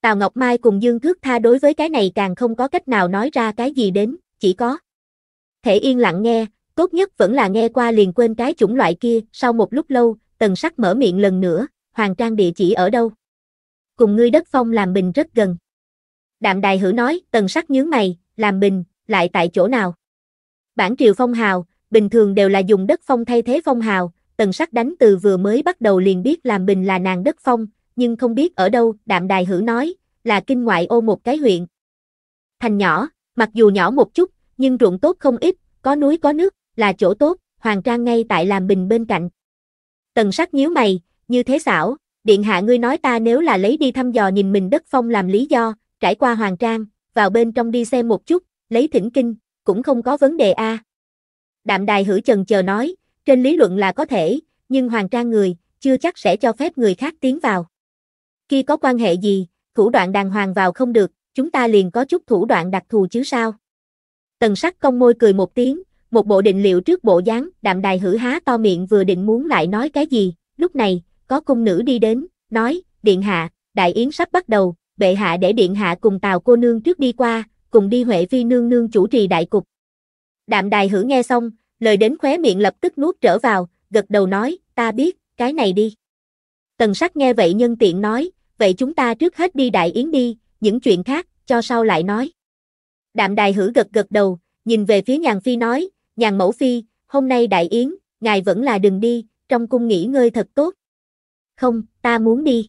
[SPEAKER 1] Tào Ngọc Mai cùng Dương Thước Tha đối với cái này càng không có cách nào nói ra cái gì đến, chỉ có. Thể yên lặng nghe, tốt nhất vẫn là nghe qua liền quên cái chủng loại kia, sau một lúc lâu, tần sắc mở miệng lần nữa, hoàng trang địa chỉ ở đâu. Cùng ngươi đất phong làm bình rất gần. Đạm đài hử nói, tần sắc nhướng mày, làm bình, lại tại chỗ nào. Bản triều phong hào, bình thường đều là dùng đất phong thay thế phong hào, tần sắc đánh từ vừa mới bắt đầu liền biết làm bình là nàng đất phong, nhưng không biết ở đâu, đạm đài hữu nói, là kinh ngoại ô một cái huyện. Thành nhỏ, mặc dù nhỏ một chút, nhưng ruộng tốt không ít, có núi có nước, là chỗ tốt, hoàng trang ngay tại làm bình bên cạnh. Tần sắc nhíu mày, như thế xảo, điện hạ ngươi nói ta nếu là lấy đi thăm dò nhìn mình đất phong làm lý do, trải qua hoàng trang, vào bên trong đi xem một chút, lấy thỉnh kinh, cũng không có vấn đề a. Đạm đài hử chần chờ nói, trên lý luận là có thể, nhưng hoàng trang người, chưa chắc sẽ cho phép người khác tiến vào. Khi có quan hệ gì, thủ đoạn đàng hoàng vào không được, chúng ta liền có chút thủ đoạn đặc thù chứ sao. Tần sắc công môi cười một tiếng, một bộ định liệu trước bộ dáng, đạm đài hử há to miệng vừa định muốn lại nói cái gì, lúc này, có cung nữ đi đến, nói, điện hạ, đại yến sắp bắt đầu, bệ hạ để điện hạ cùng tàu cô nương trước đi qua, cùng đi Huệ phi nương nương chủ trì đại cục. Đạm đài hử nghe xong, lời đến khóe miệng lập tức nuốt trở vào, gật đầu nói, ta biết, cái này đi. Tần sắc nghe vậy nhân tiện nói, vậy chúng ta trước hết đi đại yến đi, những chuyện khác, cho sau lại nói. Đạm đài hử gật gật đầu, nhìn về phía nhàn phi nói, nhàn mẫu phi, hôm nay đại yến, ngài vẫn là đừng đi, trong cung nghỉ ngơi thật tốt. Không, ta muốn đi.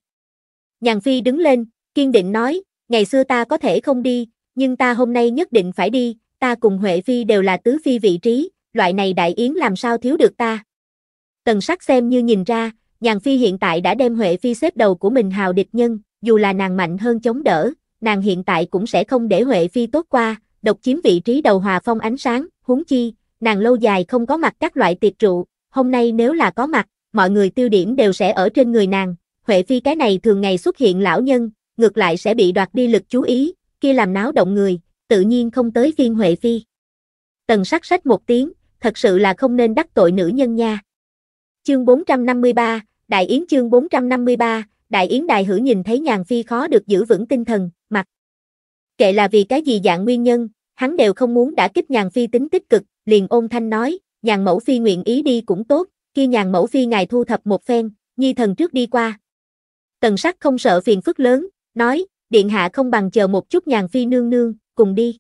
[SPEAKER 1] Nhàn phi đứng lên, kiên định nói, ngày xưa ta có thể không đi, nhưng ta hôm nay nhất định phải đi, ta cùng Huệ Phi đều là tứ phi vị trí, loại này đại yến làm sao thiếu được ta. Tần sắc xem như nhìn ra, nhàn phi hiện tại đã đem Huệ Phi xếp đầu của mình hào địch nhân, dù là nàng mạnh hơn chống đỡ, nàng hiện tại cũng sẽ không để Huệ Phi tốt qua, độc chiếm vị trí đầu hòa phong ánh sáng, huống chi, nàng lâu dài không có mặt các loại tiệc rượu, hôm nay nếu là có mặt, mọi người tiêu điểm đều sẽ ở trên người nàng, Huệ Phi cái này thường ngày xuất hiện lão nhân, ngược lại sẽ bị đoạt đi lực chú ý, kia làm náo động người, tự nhiên không tới phiên Huệ Phi. Tần sắc sách một tiếng, thật sự là không nên đắc tội nữ nhân nha. Chương 453, Đại Yến chương 453, Đại Yến Đại Hử nhìn thấy nhàn phi khó được giữ vững tinh thần, mặt. Kệ là vì cái gì dạng nguyên nhân, hắn đều không muốn đã kích nhàn phi tính tích cực, liền ôn thanh nói, nhàn mẫu phi nguyện ý đi cũng tốt, khi nhàn mẫu phi ngài thu thập một phen, nhi thần trước đi qua. Tần sắc không sợ phiền phức lớn, nói, điện hạ không bằng chờ một chút nhàn phi nương nương, cùng đi.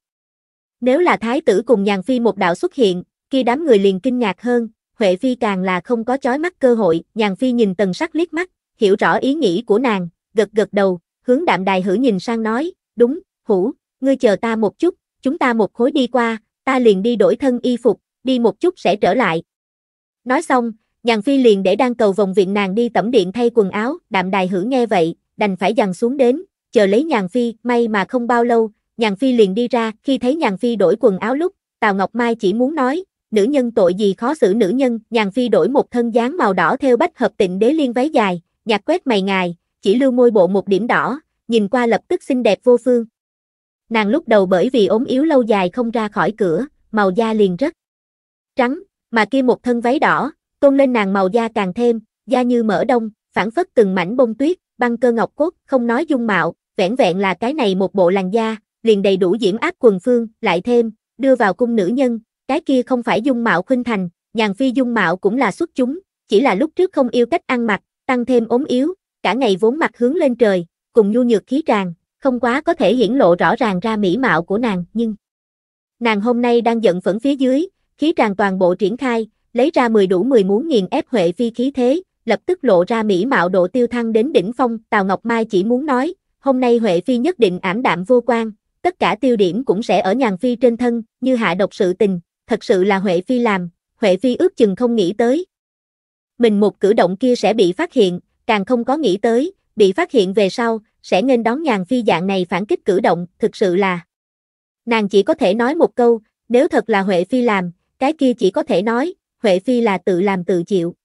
[SPEAKER 1] Nếu là thái tử cùng nhàn phi một đạo xuất hiện, kia đám người liền kinh ngạc hơn, Huệ Phi càng là không có chói mắt cơ hội, nhàn phi nhìn tần sắc liếc mắt, hiểu rõ ý nghĩ của nàng, gật gật đầu, hướng đạm đài hử nhìn sang nói, đúng, hủ, ngươi chờ ta một chút, chúng ta một khối đi qua, ta liền đi đổi thân y phục, đi một chút sẽ trở lại. Nói xong, nhàn phi liền để đang cầu vòng viện nàng đi tẩm điện thay quần áo, đạm đài hử nghe vậy, đành phải dằn xuống đến, chờ lấy nhàn phi, may mà không bao lâu, nhàn phi liền đi ra, khi thấy nhàn phi đổi quần áo lúc, Tào Ngọc Mai chỉ muốn nói, nữ nhân tội gì khó xử nữ nhân, nhàn phi đổi một thân dáng màu đỏ theo bách hợp tịnh đế liên váy dài, nhạt quét mày ngài, chỉ lưu môi bộ một điểm đỏ, nhìn qua lập tức xinh đẹp vô phương. Nàng lúc đầu bởi vì ốm yếu lâu dài không ra khỏi cửa, màu da liền rất trắng, mà kia một thân váy đỏ, tôn lên nàng màu da càng thêm, da như mỡ đông, phản phất từng mảnh bông tuyết, băng cơ ngọc cốt, không nói dung mạo, vẻn vẹn là cái này một bộ làn da, liền đầy đủ diễm áp quần phương, lại thêm, đưa vào cung nữ nhân, cái kia không phải dung mạo khuynh thành, nhàn phi dung mạo cũng là xuất chúng, chỉ là lúc trước không yêu cách ăn mặc, tăng thêm ốm yếu, cả ngày vốn mặt hướng lên trời, cùng nhu nhược khí tràn, không quá có thể hiển lộ rõ ràng ra mỹ mạo của nàng, nhưng nàng hôm nay đang giận phẫn phía dưới, khí tràn toàn bộ triển khai, lấy ra 10 đủ 10 muốn nghiền ép Huệ Phi khí thế, lập tức lộ ra mỹ mạo độ tiêu thăng đến đỉnh phong, Tào Ngọc Mai chỉ muốn nói, hôm nay Huệ Phi nhất định ảm đạm vô quan, tất cả tiêu điểm cũng sẽ ở nhàn Phi trên thân, như hạ độc sự tình, thật sự là Huệ Phi làm, Huệ Phi ước chừng không nghĩ tới. Mình một cử động kia sẽ bị phát hiện, càng không có nghĩ tới, bị phát hiện về sau, sẽ nên đón nhàn Phi dạng này phản kích cử động, thực sự là. Nàng chỉ có thể nói một câu, nếu thật là Huệ Phi làm, cái kia chỉ có thể nói, Huệ Phi là tự làm tự chịu.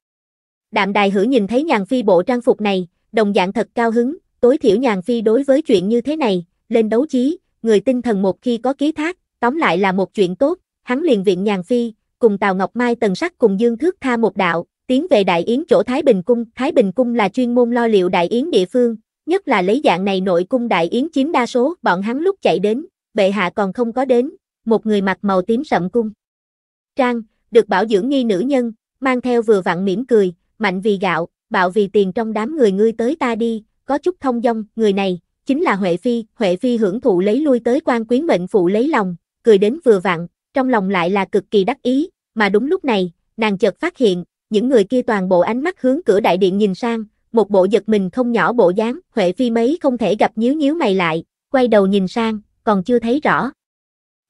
[SPEAKER 1] Đạm đài hử nhìn thấy nhàn Phi bộ trang phục này, đồng dạng thật cao hứng, tối thiểu nhàn phi đối với chuyện như thế này, lên đấu chí, người tinh thần một khi có ký thác, tóm lại là một chuyện tốt, hắn liền viện nhàn phi, cùng Tào Ngọc Mai tần sắc cùng Dương Thước Tha một đạo, tiến về Đại Yến chỗ Thái Bình Cung, Thái Bình Cung là chuyên môn lo liệu Đại Yến địa phương, nhất là lấy dạng này nội cung Đại Yến chiếm đa số, bọn hắn lúc chạy đến, bệ hạ còn không có đến, một người mặc màu tím sậm cung. Trang, được bảo dưỡng nghi nữ nhân, mang theo vừa vặn mỉm cười, mạnh vì gạo, bạo vì tiền trong đám người ngươi tới ta đi, có chút thông dong, người này, chính là Huệ Phi, Huệ Phi hưởng thụ lấy lui tới quan quyến mệnh phụ lấy lòng, cười đến vừa vặn, trong lòng lại là cực kỳ đắc ý, mà đúng lúc này, nàng chợt phát hiện, những người kia toàn bộ ánh mắt hướng cửa đại điện nhìn sang, một bộ giật mình không nhỏ bộ dáng, Huệ Phi mấy không thể gặp nhíu nhíu mày lại, quay đầu nhìn sang, còn chưa thấy rõ.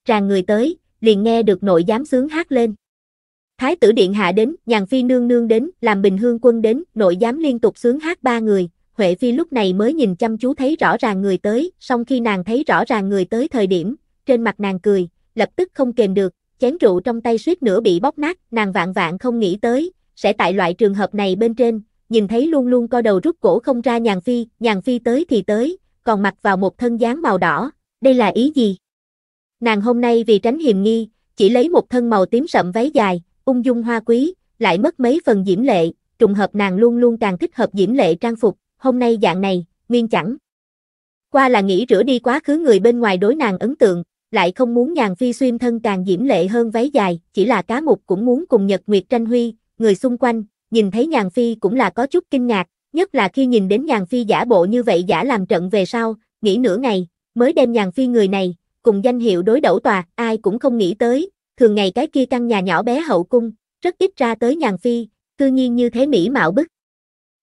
[SPEAKER 1] Tràn người tới, liền nghe được nội giám sướng hát lên. Thái tử điện hạ đến, nhàn phi nương nương đến, làm bình hương quân đến, nội giám liên tục sướng hát ba người, Huệ Phi lúc này mới nhìn chăm chú thấy rõ ràng người tới, song khi nàng thấy rõ ràng người tới thời điểm, trên mặt nàng cười, lập tức không kềm được, chén rượu trong tay suýt nữa bị bóp nát, nàng vạn vạn không nghĩ tới, sẽ tại loại trường hợp này bên trên, nhìn thấy luôn luôn co đầu rút cổ không ra nhàn phi, nhàn phi tới thì tới, còn mặc vào một thân dáng màu đỏ, đây là ý gì? Nàng hôm nay vì tránh hiềm nghi, chỉ lấy một thân màu tím sậm váy dài, ung dung hoa quý, lại mất mấy phần diễm lệ, trùng hợp nàng luôn luôn càng thích hợp diễm lệ trang phục, hôm nay dạng này, nguyên chẳng. Qua là nghĩ rửa đi quá khứ người bên ngoài đối nàng ấn tượng, lại không muốn nhàn phi xuyên thân càng diễm lệ hơn váy dài, chỉ là cá mục cũng muốn cùng Nhật Nguyệt tranh huy, người xung quanh, nhìn thấy nhàn phi cũng là có chút kinh ngạc, nhất là khi nhìn đến nhàn phi giả bộ như vậy giả làm trận về sau, nghĩ nửa ngày, mới đem nhàn phi người này, cùng danh hiệu đối đẩu tòa, ai cũng không nghĩ tới, thường ngày cái kia căn nhà nhỏ bé hậu cung, rất ít ra tới nhàn phi, cư nhiên như thế mỹ mạo bức.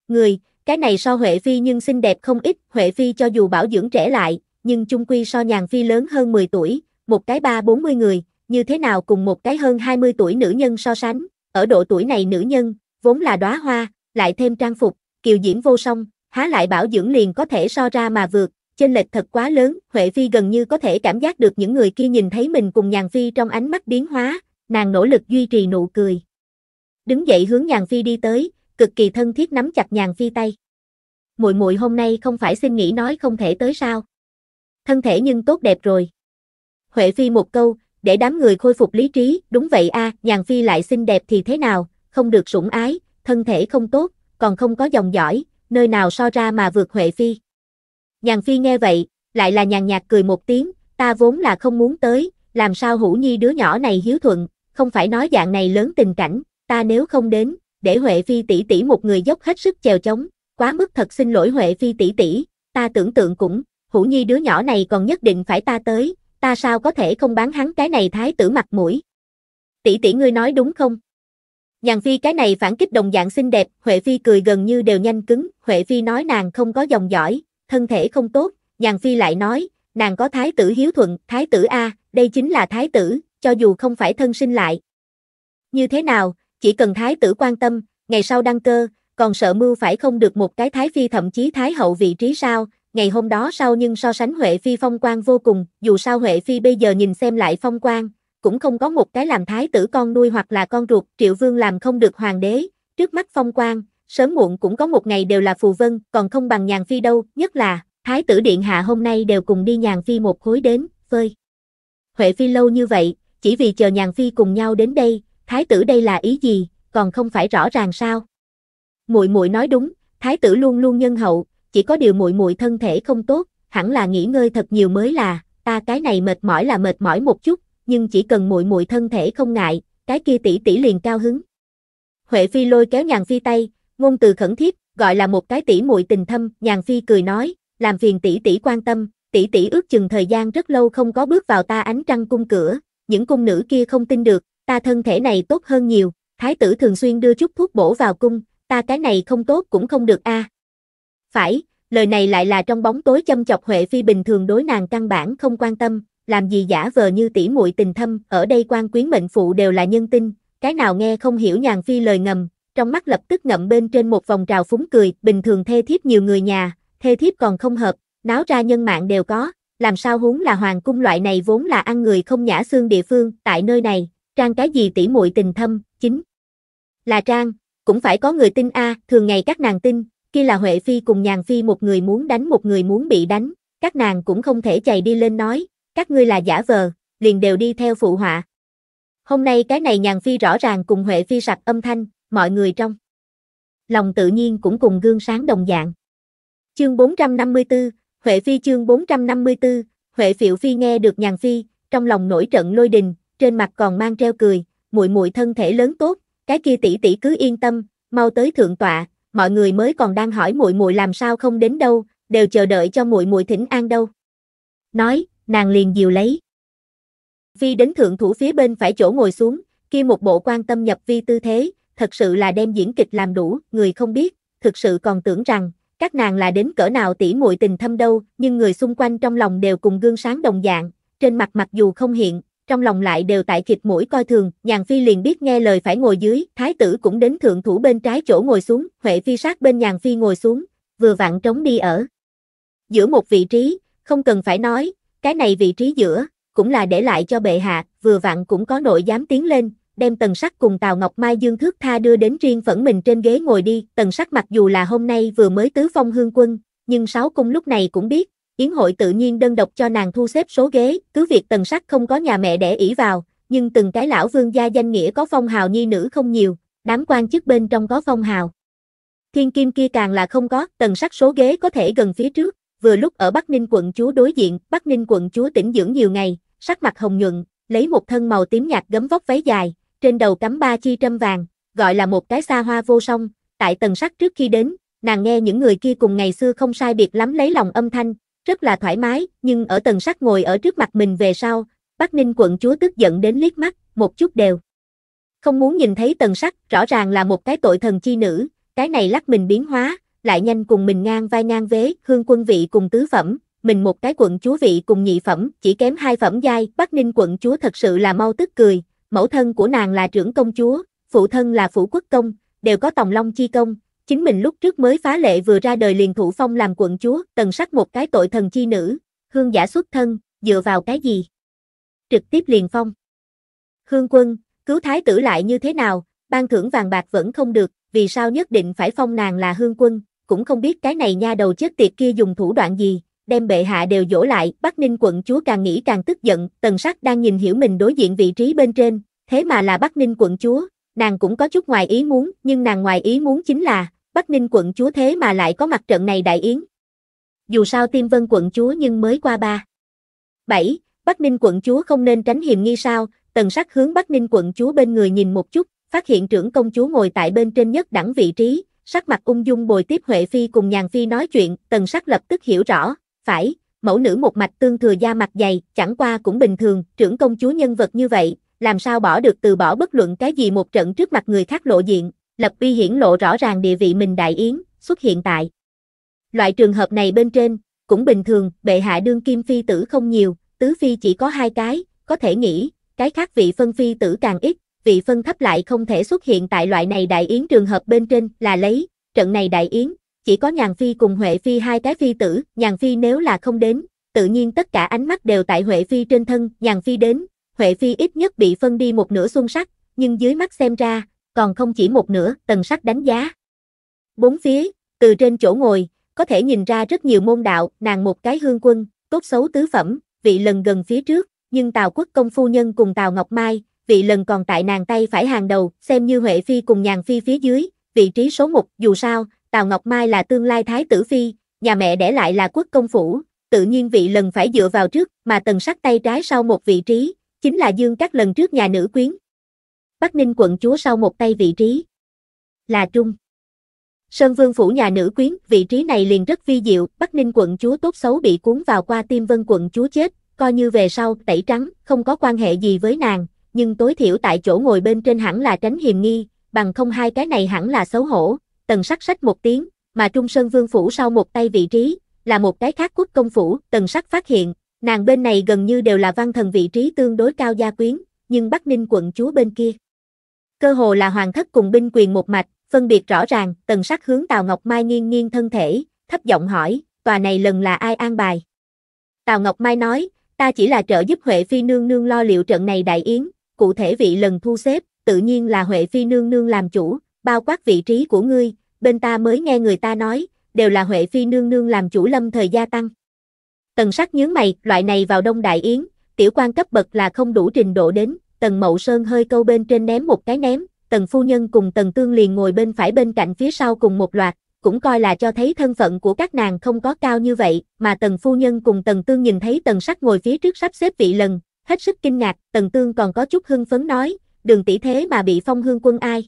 [SPEAKER 1] Người, cái này so Huệ Phi nhưng xinh đẹp không ít, Huệ Phi cho dù bảo dưỡng trẻ lại, nhưng chung quy so nhàn Phi lớn hơn 10 tuổi, một cái ba 40 người, như thế nào cùng một cái hơn 20 tuổi nữ nhân so sánh, ở độ tuổi này nữ nhân, vốn là đóa hoa, lại thêm trang phục, kiều diễm vô song, há lại bảo dưỡng liền có thể so ra mà vượt, chênh lệch thật quá lớn, Huệ Phi gần như có thể cảm giác được những người kia nhìn thấy mình cùng Nhàn Phi trong ánh mắt biến hóa, nàng nỗ lực duy trì nụ cười. Đứng dậy hướng Nhàn Phi đi tới, cực kỳ thân thiết nắm chặt nhàn phi tay. Muội muội hôm nay không phải xin nghỉ nói không thể tới sao? Thân thể nhưng tốt đẹp rồi. Huệ phi một câu, để đám người khôi phục lý trí, đúng vậy a, nhàn phi lại xinh đẹp thì thế nào, không được sủng ái, thân thể không tốt, còn không có dòng dõi, nơi nào so ra mà vượt Huệ phi. Nhàn phi nghe vậy, lại là nhàn nhạt cười một tiếng, ta vốn là không muốn tới, làm sao hữu nhi đứa nhỏ này hiếu thuận, không phải nói dạng này lớn tình cảnh, ta nếu không đến, để Huệ Phi tỷ tỷ một người dốc hết sức chèo chống, quá mức thật xin lỗi Huệ Phi tỷ tỷ, ta tưởng tượng cũng, Hữu Nhi đứa nhỏ này còn nhất định phải ta tới, ta sao có thể không bán hắn cái này thái tử mặt mũi. Tỷ tỷ ngươi nói đúng không? Nhàn Phi cái này phản kích đồng dạng xinh đẹp, Huệ Phi cười gần như đều nhanh cứng, Huệ Phi nói nàng không có dòng giỏi thân thể không tốt, Nhàn Phi lại nói, nàng có thái tử hiếu thuận, thái tử A, đây chính là thái tử, cho dù không phải thân sinh lại. Như thế nào, chỉ cần thái tử quan tâm, ngày sau đăng cơ, còn sợ mưu phải không được một cái thái phi thậm chí thái hậu vị trí sao, ngày hôm đó sau nhưng so sánh Huệ Phi phong quan vô cùng, dù sao Huệ Phi bây giờ nhìn xem lại phong quan, cũng không có một cái làm thái tử con nuôi hoặc là con ruột, Triệu Vương làm không được hoàng đế, trước mắt phong quan, sớm muộn cũng có một ngày đều là phù vân, còn không bằng nhàn phi đâu, nhất là, thái tử điện hạ hôm nay đều cùng đi nhàn phi một khối đến, phơi. Huệ Phi lâu như vậy, chỉ vì chờ nhàn phi cùng nhau đến đây, thái tử đây là ý gì, còn không phải rõ ràng sao? Muội muội nói đúng, thái tử luôn luôn nhân hậu, chỉ có điều muội muội thân thể không tốt, hẳn là nghỉ ngơi thật nhiều mới là, ta cái này mệt mỏi là mệt mỏi một chút, nhưng chỉ cần muội muội thân thể không ngại, cái kia tỷ tỷ liền cao hứng. Huệ Phi lôi kéo Nhàn Phi tay, ngôn từ khẩn thiết, gọi là một cái tỷ muội tình thâm, Nhàn Phi cười nói, làm phiền tỷ tỷ quan tâm, tỷ tỷ ước chừng thời gian rất lâu không có bước vào ta ánh trăng cung cửa, những cung nữ kia không tin được, ta thân thể này tốt hơn nhiều, thái tử thường xuyên đưa chút thuốc bổ vào cung, ta cái này không tốt cũng không được a. À. Phải, lời này lại là trong bóng tối châm chọc Huệ Phi bình thường đối nàng căn bản không quan tâm, làm gì giả vờ như tỉ muội tình thâm, ở đây quan quyến mệnh phụ đều là nhân tinh, cái nào nghe không hiểu nhàn phi lời ngầm, trong mắt lập tức ngậm bên trên một vòng trào phúng cười, bình thường thê thiếp nhiều người nhà, thê thiếp còn không hợp, náo ra nhân mạng đều có, làm sao huống là hoàng cung loại này vốn là ăn người không nhã xương địa phương, tại nơi này, Trang cái gì tỷ muội tình thâm, chính là Trang, cũng phải có người tin a, à, thường ngày các nàng tin, kia là Huệ Phi cùng Nhàn Phi một người muốn đánh một người muốn bị đánh, các nàng cũng không thể chạy đi lên nói, các ngươi là giả vờ, liền đều đi theo phụ họa. Hôm nay cái này Nhàn Phi rõ ràng cùng Huệ Phi sặc âm thanh, mọi người trong lòng tự nhiên cũng cùng gương sáng đồng dạng. Chương 454, Huệ Phi chương 454, Huệ Phiệu Phi nghe được Nhàn Phi, trong lòng nổi trận lôi đình, trên mặt còn mang treo cười, muội muội thân thể lớn tốt, cái kia tỷ tỷ cứ yên tâm, mau tới thượng tọa, mọi người mới còn đang hỏi muội muội làm sao không đến đâu, đều chờ đợi cho muội muội thỉnh an đâu. Nói, nàng liền dìu lấy. phi đến thượng thủ phía bên phải chỗ ngồi xuống, kia một bộ quan tâm nhập vi tư thế, thật sự là đem diễn kịch làm đủ, người không biết, thực sự còn tưởng rằng các nàng là đến cỡ nào tỉ muội tình thâm đâu, nhưng người xung quanh trong lòng đều cùng gương sáng đồng dạng, trên mặt mặc dù không hiện, trong lòng lại đều tại khịt mũi coi thường, nhàn phi liền biết nghe lời phải ngồi dưới, thái tử cũng đến thượng thủ bên trái chỗ ngồi xuống, Huệ phi sát bên nhàn phi ngồi xuống, vừa vặn trống đi ở. Giữa một vị trí, không cần phải nói, cái này vị trí giữa, cũng là để lại cho bệ hạ, vừa vặn cũng có nội dám tiến lên, đem tần sắc cùng Tào Ngọc Mai Dương Thước Tha đưa đến riêng phẫn mình trên ghế ngồi đi, tần sắc mặc dù là hôm nay vừa mới tứ phong hương quân, nhưng sáu cung lúc này cũng biết, Yến hội tự nhiên đơn độc cho nàng thu xếp số ghế, cứ việc tần sắc không có nhà mẹ để ỷ vào, nhưng từng cái lão vương gia danh nghĩa có phong hào nhi nữ không nhiều, đám quan chức bên trong có phong hào. Thiên kim kia càng là không có, tần sắc số ghế có thể gần phía trước, vừa lúc ở Bắc Ninh quận chúa đối diện, Bắc Ninh quận chúa tỉnh dưỡng nhiều ngày, sắc mặt hồng nhuận, lấy một thân màu tím nhạt gấm vóc váy dài, trên đầu cắm ba chi trâm vàng, gọi là một cái xa hoa vô song, tại tần sắc trước khi đến, nàng nghe những người kia cùng ngày xưa không sai biệt lắm lấy lòng âm thanh, rất là thoải mái, nhưng ở tần sắc ngồi ở trước mặt mình về sau, Bắc Ninh quận chúa tức giận đến liếc mắt, một chút đều. Không muốn nhìn thấy tần sắc, rõ ràng là một cái tội thần chi nữ, cái này lắc mình biến hóa, lại nhanh cùng mình ngang vai ngang vế, hương quân vị cùng tứ phẩm, mình một cái quận chúa vị cùng nhị phẩm, chỉ kém hai phẩm giai, Bắc Ninh quận chúa thật sự là mau tức cười, mẫu thân của nàng là trưởng công chúa, phụ thân là phủ quốc công, đều có tòng long chi công, Chính mình lúc trước mới phá lệ vừa ra đời liền thủ phong làm quận chúa, tần sắc một cái tội thần chi nữ, hương giả xuất thân, dựa vào cái gì? Trực tiếp liền phong. Hương quân, cứu thái tử lại như thế nào, ban thưởng vàng bạc vẫn không được, vì sao nhất định phải phong nàng là hương quân, cũng không biết cái này nha đầu chết tiệt kia dùng thủ đoạn gì, đem bệ hạ đều dỗ lại, Bắc Ninh quận chúa càng nghĩ càng tức giận, tần sắc đang nhìn hiểu mình đối diện vị trí bên trên, thế mà là Bắc Ninh quận chúa, nàng cũng có chút ngoài ý muốn, nhưng nàng ngoài ý muốn chính là, Bắc Ninh quận chúa thế mà lại có mặt trận này đại yến. Dù sao Tiêm Vân quận chúa nhưng mới qua ba. 7. Bắc Ninh quận chúa không nên tránh hiểm nghi sao, tần sắc hướng Bắc Ninh quận chúa bên người nhìn một chút, phát hiện trưởng công chúa ngồi tại bên trên nhất đẳng vị trí, sắc mặt ung dung bồi tiếp Huệ Phi cùng nhàn Phi nói chuyện, tần sắc lập tức hiểu rõ, phải, mẫu nữ một mạch tương thừa da mặt dày, chẳng qua cũng bình thường, trưởng công chúa nhân vật như vậy, làm sao bỏ được từ bỏ bất luận cái gì một trận trước mặt người khác lộ diện, Lập uy hiển lộ rõ ràng địa vị mình đại yến, xuất hiện tại. Loại trường hợp này bên trên, cũng bình thường, bệ hạ đương kim phi tử không nhiều, tứ phi chỉ có hai cái, có thể nghĩ, cái khác vị phân phi tử càng ít, vị phân thấp lại không thể xuất hiện tại loại này đại yến trường hợp bên trên là lấy, trận này đại yến, chỉ có nhàn phi cùng Huệ phi hai cái phi tử, nhàn phi nếu là không đến, tự nhiên tất cả ánh mắt đều tại Huệ phi trên thân, nhàn phi đến, Huệ phi ít nhất bị phân đi một nửa xuân sắc, nhưng dưới mắt xem ra, còn không chỉ một nửa, tần sắc đánh giá. Bốn phía, từ trên chỗ ngồi, có thể nhìn ra rất nhiều môn đạo, nàng một cái hương quân, tốt xấu tứ phẩm, vị lần gần phía trước, nhưng Tào Quốc công phu nhân cùng Tào Ngọc Mai, vị lần còn tại nàng tay phải hàng đầu, xem như Huệ Phi cùng nhàn Phi phía dưới, vị trí số một, dù sao, Tào Ngọc Mai là tương lai Thái tử Phi, nhà mẹ để lại là quốc công phủ, tự nhiên vị lần phải dựa vào trước, mà tần sắc tay trái sau một vị trí, chính là dương các lần trước nhà nữ quyến, Bắc Ninh quận chúa sau một tay vị trí là trung. Sơn Vương phủ nhà nữ quyến, vị trí này liền rất vi diệu, Bắc Ninh quận chúa tốt xấu bị cuốn vào qua tim Vân quận chúa chết, coi như về sau tẩy trắng, không có quan hệ gì với nàng, nhưng tối thiểu tại chỗ ngồi bên trên hẳn là tránh hiềm nghi, bằng không hai cái này hẳn là xấu hổ, tần sắc sách một tiếng, mà Trung Sơn Vương phủ sau một tay vị trí, là một cái khác quốc công phủ, tần sắc phát hiện, nàng bên này gần như đều là văn thần vị trí tương đối cao gia quyến, nhưng Bắc Ninh quận chúa bên kia cơ hồ là hoàng thất cùng binh quyền một mạch, phân biệt rõ ràng, tần sắc hướng Tào Ngọc Mai nghiêng nghiêng thân thể, thấp giọng hỏi, tòa này lần là ai an bài? Tào Ngọc Mai nói, ta chỉ là trợ giúp Huệ Phi Nương Nương lo liệu trận này đại yến, cụ thể vị lần thu xếp, tự nhiên là Huệ Phi Nương Nương làm chủ, bao quát vị trí của ngươi, bên ta mới nghe người ta nói, đều là Huệ Phi Nương Nương làm chủ lâm thời gia tăng. Tần sắc nhớ mày, loại này vào đông đại yến, tiểu quan cấp bậc là không đủ trình độ đến, Tần Mậu Sơn hơi câu bên trên ném một cái ném, Tần Phu Nhân cùng Tần Tương liền ngồi bên phải bên cạnh phía sau cùng một loạt, cũng coi là cho thấy thân phận của các nàng không có cao như vậy, mà Tần Phu Nhân cùng Tần Tương nhìn thấy Tần Sắc ngồi phía trước sắp xếp vị lần, hết sức kinh ngạc, Tần Tương còn có chút hưng phấn nói, đường tỷ thế mà bị phong hương quân ai.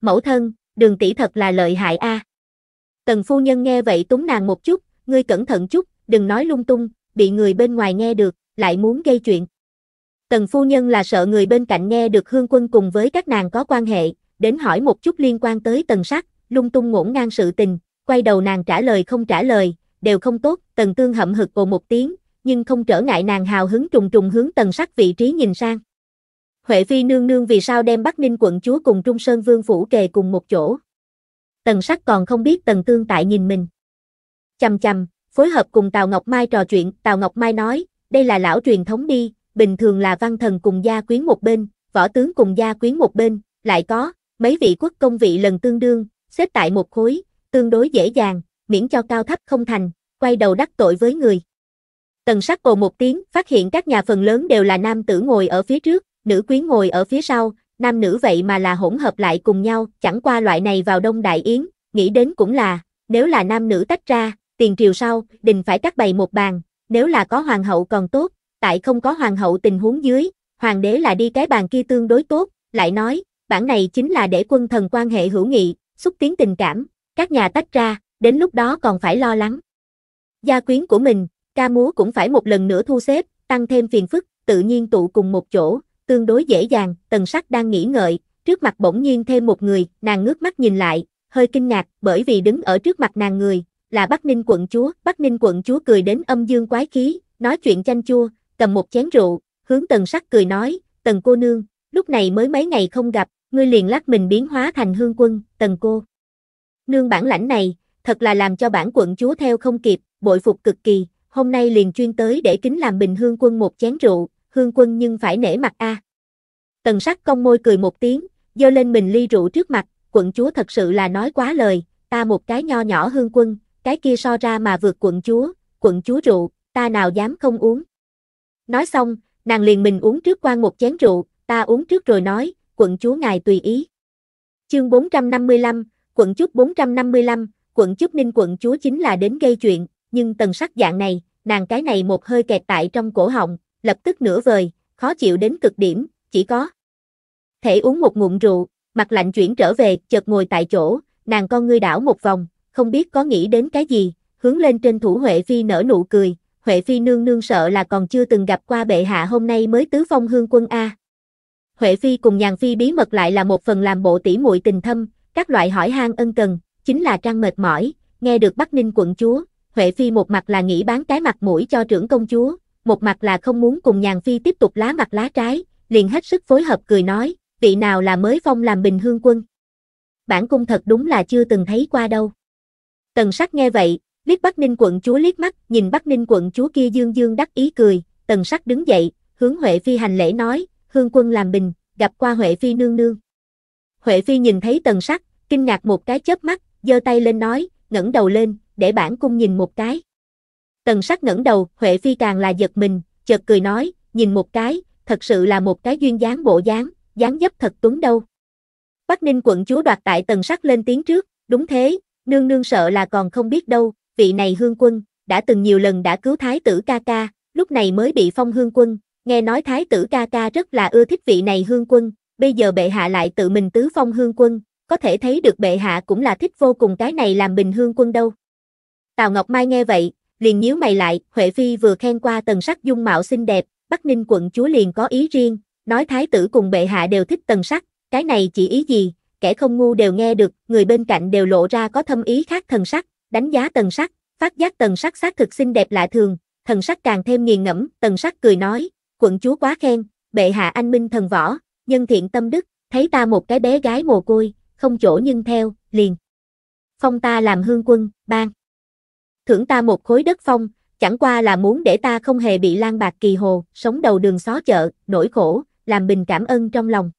[SPEAKER 1] Mẫu thân, đường tỷ thật là lợi hại a. Tần Phu Nhân nghe vậy túng nàng một chút, ngươi cẩn thận chút, đừng nói lung tung, bị người bên ngoài nghe được, lại muốn gây chuyện. Tần phu nhân là sợ người bên cạnh nghe được hương quân cùng với các nàng có quan hệ, đến hỏi một chút liên quan tới tần sắc, lung tung ngổn ngang sự tình, quay đầu nàng trả lời không trả lời, đều không tốt, tần tương hậm hực ồ một tiếng, nhưng không trở ngại nàng hào hứng trùng trùng hướng tần sắc vị trí nhìn sang. Huệ Phi nương nương vì sao đem Bắc Ninh quận chúa cùng Trung Sơn Vương phủ kề cùng một chỗ. Tần sắc còn không biết tần tương tại nhìn mình. Chầm chầm, phối hợp cùng Tào Ngọc Mai trò chuyện, Tào Ngọc Mai nói, đây là lão truyền thống đi, bình thường là văn thần cùng gia quyến một bên, võ tướng cùng gia quyến một bên, lại có, mấy vị quốc công vị lần tương đương, xếp tại một khối, tương đối dễ dàng, miễn cho cao thấp không thành, quay đầu đắc tội với người. Tần sắc ồ một tiếng, phát hiện các nhà phần lớn đều là nam tử ngồi ở phía trước, nữ quyến ngồi ở phía sau, nam nữ vậy mà là hỗn hợp lại cùng nhau, chẳng qua loại này vào đông đại yến, nghĩ đến cũng là, nếu là nam nữ tách ra, tiền triều sau, đình phải cắt bày một bàn, nếu là có hoàng hậu còn tốt, tại không có hoàng hậu tình huống dưới, hoàng đế là đi cái bàn kia tương đối tốt, lại nói, bản này chính là để quân thần quan hệ hữu nghị, xúc tiến tình cảm, các nhà tách ra, đến lúc đó còn phải lo lắng. Gia quyến của mình, ca múa cũng phải một lần nữa thu xếp, tăng thêm phiền phức, tự nhiên tụ cùng một chỗ, tương đối dễ dàng, tần sắc đang nghĩ ngợi, trước mặt bỗng nhiên thêm một người, nàng ngước mắt nhìn lại, hơi kinh ngạc, bởi vì đứng ở trước mặt nàng người, là Bắc Ninh quận chúa, Bắc Ninh quận chúa cười đến âm dương quái khí, nói chuyện chanh chua, cầm một chén rượu, hướng tần sắc cười nói, tần cô nương, lúc này mới mấy ngày không gặp, ngươi liền lắc mình biến hóa thành hương quân, tần cô. Nương bản lãnh này, thật là làm cho bản quận chúa theo không kịp, bội phục cực kỳ, hôm nay liền chuyên tới để kính làm bình hương quân một chén rượu, hương quân nhưng phải nể mặt a. Tần sắc cong môi cười một tiếng, dơ lên mình ly rượu trước mặt, quận chúa thật sự là nói quá lời, ta một cái nho nhỏ hương quân, cái kia so ra mà vượt quận chúa, quận chúa rượu, ta nào dám không uống. Nói xong, nàng liền mình uống trước quan một chén rượu, ta uống trước rồi nói, quận chúa ngài tùy ý. Chương 455, quận chúa 455, quận chúa ninh quận chúa chính là đến gây chuyện, nhưng tần sắc dạng này, nàng cái này một hơi kẹt tại trong cổ họng, lập tức nửa vời, khó chịu đến cực điểm, chỉ có thể uống một ngụm rượu, mặt lạnh chuyển trở về, chợt ngồi tại chỗ, nàng con ngươi đảo một vòng, không biết có nghĩ đến cái gì, hướng lên trên thủ Huệ Phi nở nụ cười, Huệ Phi nương nương sợ là còn chưa từng gặp qua bệ hạ hôm nay mới tứ phong hương quân A. Huệ Phi cùng nhàn Phi bí mật lại là một phần làm bộ tỉ muội tình thâm, các loại hỏi han ân cần, chính là trang mệt mỏi, nghe được Bắc Ninh quận chúa, Huệ Phi một mặt là nghĩ bán cái mặt mũi cho trưởng công chúa, một mặt là không muốn cùng nhàn Phi tiếp tục lá mặt lá trái, liền hết sức phối hợp cười nói, vị nào là mới phong làm bình hương quân. Bản cung thật đúng là chưa từng thấy qua đâu. Tần sắc nghe vậy, Liếc Bắc Ninh quận chúa liếc mắt, nhìn Bắc Ninh quận chúa kia dương dương đắc ý cười, tần sắc đứng dậy, hướng Huệ Phi hành lễ nói, hương quân làm bình, gặp qua Huệ Phi nương nương. Huệ Phi nhìn thấy tần sắc, kinh ngạc một cái chớp mắt, giơ tay lên nói, ngẩng đầu lên, để bản cung nhìn một cái. Tần sắc ngẩng đầu, Huệ Phi càng là giật mình, chợt cười nói, nhìn một cái, thật sự là một cái duyên dáng bộ dáng, dáng dấp thật tuấn đâu. Bắc Ninh quận chúa đoạt tại tần sắc lên tiếng trước, đúng thế, nương nương sợ là còn không biết đâu, vị này hương quân, đã từng nhiều lần đã cứu thái tử ca ca, lúc này mới bị phong hương quân, nghe nói thái tử ca ca rất là ưa thích vị này hương quân, bây giờ bệ hạ lại tự mình tứ phong hương quân, có thể thấy được bệ hạ cũng là thích vô cùng cái này làm bình hương quân đâu. Tào Ngọc Mai nghe vậy, liền nhíu mày lại, Huệ Phi vừa khen qua tần sắc dung mạo xinh đẹp, Bắc Ninh quận chúa liền có ý riêng, nói thái tử cùng bệ hạ đều thích tần sắc, cái này chỉ ý gì, kẻ không ngu đều nghe được, người bên cạnh đều lộ ra có thâm ý khác thần sắc, đánh giá tần sắc, phát giác tần sắc xác thực xinh đẹp lạ thường, thần sắc càng thêm nghiền ngẫm, tần sắc cười nói, quận chúa quá khen, bệ hạ anh minh thần võ, nhân thiện tâm đức, thấy ta một cái bé gái mồ côi, không chỗ nhưng theo, liền. Phong ta làm hương quân, ban. Thưởng ta một khối đất phong, chẳng qua là muốn để ta không hề bị lan bạc kỳ hồ, sống đầu đường xó chợ, nỗi khổ, làm bình cảm ơn trong lòng.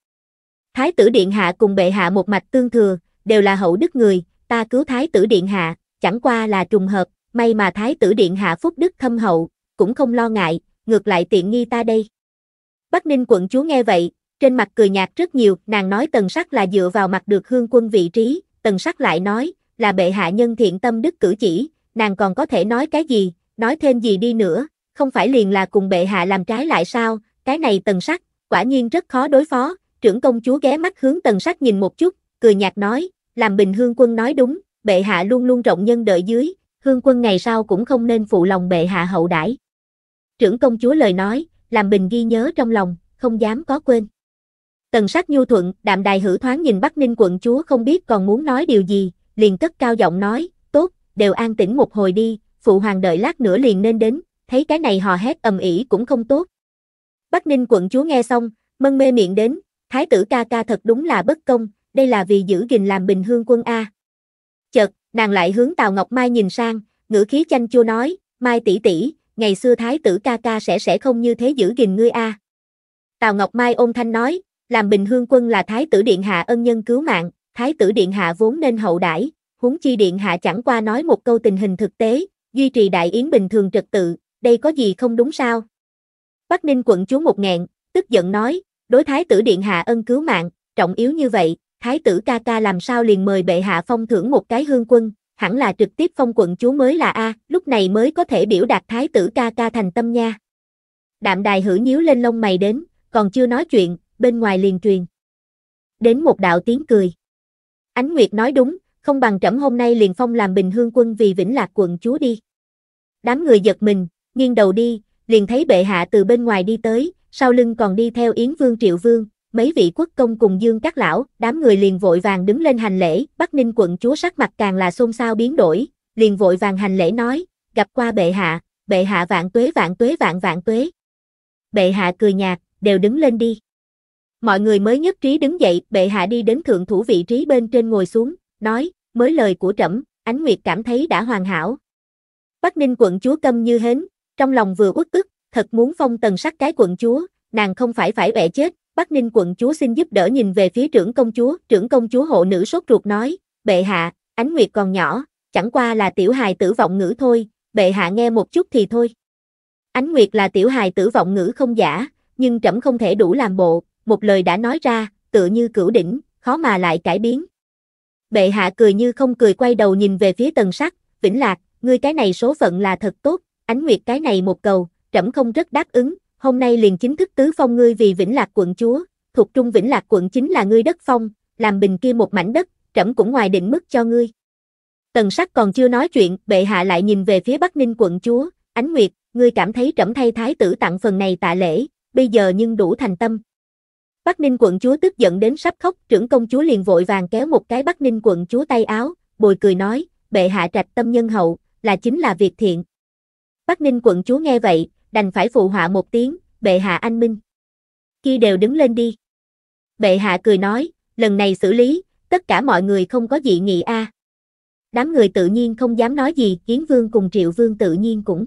[SPEAKER 1] Thái tử Điện Hạ cùng bệ hạ một mạch tương thừa, đều là hậu đức người, ta cứu Thái tử Điện Hạ, chẳng qua là trùng hợp, may mà Thái tử Điện Hạ Phúc Đức thâm hậu, cũng không lo ngại, ngược lại tiện nghi ta đây. Bắc Ninh quận chúa nghe vậy, trên mặt cười nhạt rất nhiều, nàng nói tần sắc là dựa vào mặt được hương quân vị trí, tần sắc lại nói, là bệ hạ nhân thiện tâm đức cử chỉ, nàng còn có thể nói cái gì, nói thêm gì đi nữa, không phải liền là cùng bệ hạ làm trái lại sao, cái này tần sắc, quả nhiên rất khó đối phó, trưởng công chúa ghé mắt hướng tần sắc nhìn một chút, cười nhạt nói, làm bình hương quân nói đúng, bệ hạ luôn luôn rộng nhân đợi dưới, hương quân ngày sau cũng không nên phụ lòng bệ hạ hậu đãi. Trưởng công chúa lời nói, làm bình ghi nhớ trong lòng, không dám có quên. Tần sắc nhu thuận, đạm đài hử thoáng nhìn Bắc Ninh quận chúa không biết còn muốn nói điều gì, liền cất cao giọng nói, tốt, đều an tĩnh một hồi đi, phụ hoàng đợi lát nữa liền nên đến, thấy cái này hò hét ầm ĩ cũng không tốt. Bắc Ninh quận chúa nghe xong, mân mê miệng đến, thái tử ca ca thật đúng là bất công, đây là vì giữ gìn làm bình hương quân A. Nàng lại hướng Tào Ngọc Mai nhìn sang, ngữ khí chanh chua nói, Mai tỷ tỷ, ngày xưa thái tử ca ca sẽ sẽ không như thế giữ gìn ngươi a. À. Tào Ngọc Mai ôn thanh nói, làm Bình Hương quân là thái tử điện hạ ân nhân cứu mạng, thái tử điện hạ vốn nên hậu đãi, huống chi điện hạ chẳng qua nói một câu tình hình thực tế, duy trì đại yến bình thường trật tự, đây có gì không đúng sao? Bắc Ninh quận chúa một nghẹn, tức giận nói, đối thái tử điện hạ ân cứu mạng, trọng yếu như vậy, Thái tử ca ca làm sao liền mời bệ hạ phong thưởng một cái hương quân, hẳn là trực tiếp phong quận chúa mới là A, lúc này mới có thể biểu đạt thái tử ca ca thành tâm nha. Đạm đài hử nhíu lên lông mày đến, còn chưa nói chuyện, bên ngoài liền truyền. Đến một đạo tiếng cười. Ánh Nguyệt nói đúng, không bằng trẫm hôm nay liền phong làm bình hương quân vì vĩnh lạc quận chúa đi. Đám người giật mình, nghiêng đầu đi, liền thấy bệ hạ từ bên ngoài đi tới, sau lưng còn đi theo Yến Vương Triệu Vương, mấy vị quốc công cùng dương các lão, đám người liền vội vàng đứng lên hành lễ, Bắc Ninh quận chúa sắc mặt càng là xôn xao biến đổi, liền vội vàng hành lễ nói, gặp qua bệ hạ, bệ hạ vạn tuế vạn tuế vạn vạn tuế. Bệ hạ cười nhạt, đều đứng lên đi. Mọi người mới nhất trí đứng dậy, bệ hạ đi đến thượng thủ vị trí bên trên ngồi xuống, nói, mới lời của trẫm, Ánh Nguyệt cảm thấy đã hoàn hảo. Bắc Ninh quận chúa câm như hến, trong lòng vừa uất ức, thật muốn phong tần sắc cái quận chúa, nàng không phải phải bẻ chết, Bắc Ninh quận chúa xin giúp đỡ nhìn về phía trưởng công chúa, trưởng công chúa hộ nữ sốt ruột nói, bệ hạ, ánh nguyệt còn nhỏ, chẳng qua là tiểu hài tử vọng ngữ thôi, bệ hạ nghe một chút thì thôi. Ánh nguyệt là tiểu hài tử vọng ngữ không giả, nhưng trẫm không thể đủ làm bộ, một lời đã nói ra, tựa như cửu đỉnh, khó mà lại cải biến. Bệ hạ cười như không cười quay đầu nhìn về phía tần sắc, vĩnh lạc, ngươi cái này số phận là thật tốt, ánh nguyệt cái này một cầu, trẫm không rất đáp ứng, hôm nay liền chính thức tứ phong ngươi vì Vĩnh Lạc quận chúa, thuộc trung Vĩnh Lạc quận chính là ngươi đất phong, làm bình kia một mảnh đất, trẫm cũng ngoài định mức cho ngươi. Tần sắc còn chưa nói chuyện, bệ hạ lại nhìn về phía Bắc Ninh quận chúa, ánh nguyệt, ngươi cảm thấy trẫm thay thái tử tặng phần này tạ lễ, bây giờ nhưng đủ thành tâm. Bắc Ninh quận chúa tức giận đến sắp khóc, trưởng công chúa liền vội vàng kéo một cái Bắc Ninh quận chúa tay áo, bồi cười nói, bệ hạ trạch tâm nhân hậu, là chính là việc thiện. Bắc Ninh quận chúa nghe vậy, đành phải phụ họa một tiếng, bệ hạ anh minh. Khi đều đứng lên đi. Bệ hạ cười nói, lần này xử lý, tất cả mọi người không có dị nghị a. À. Đám người tự nhiên không dám nói gì, Kiến Vương cùng Triệu Vương tự nhiên cũng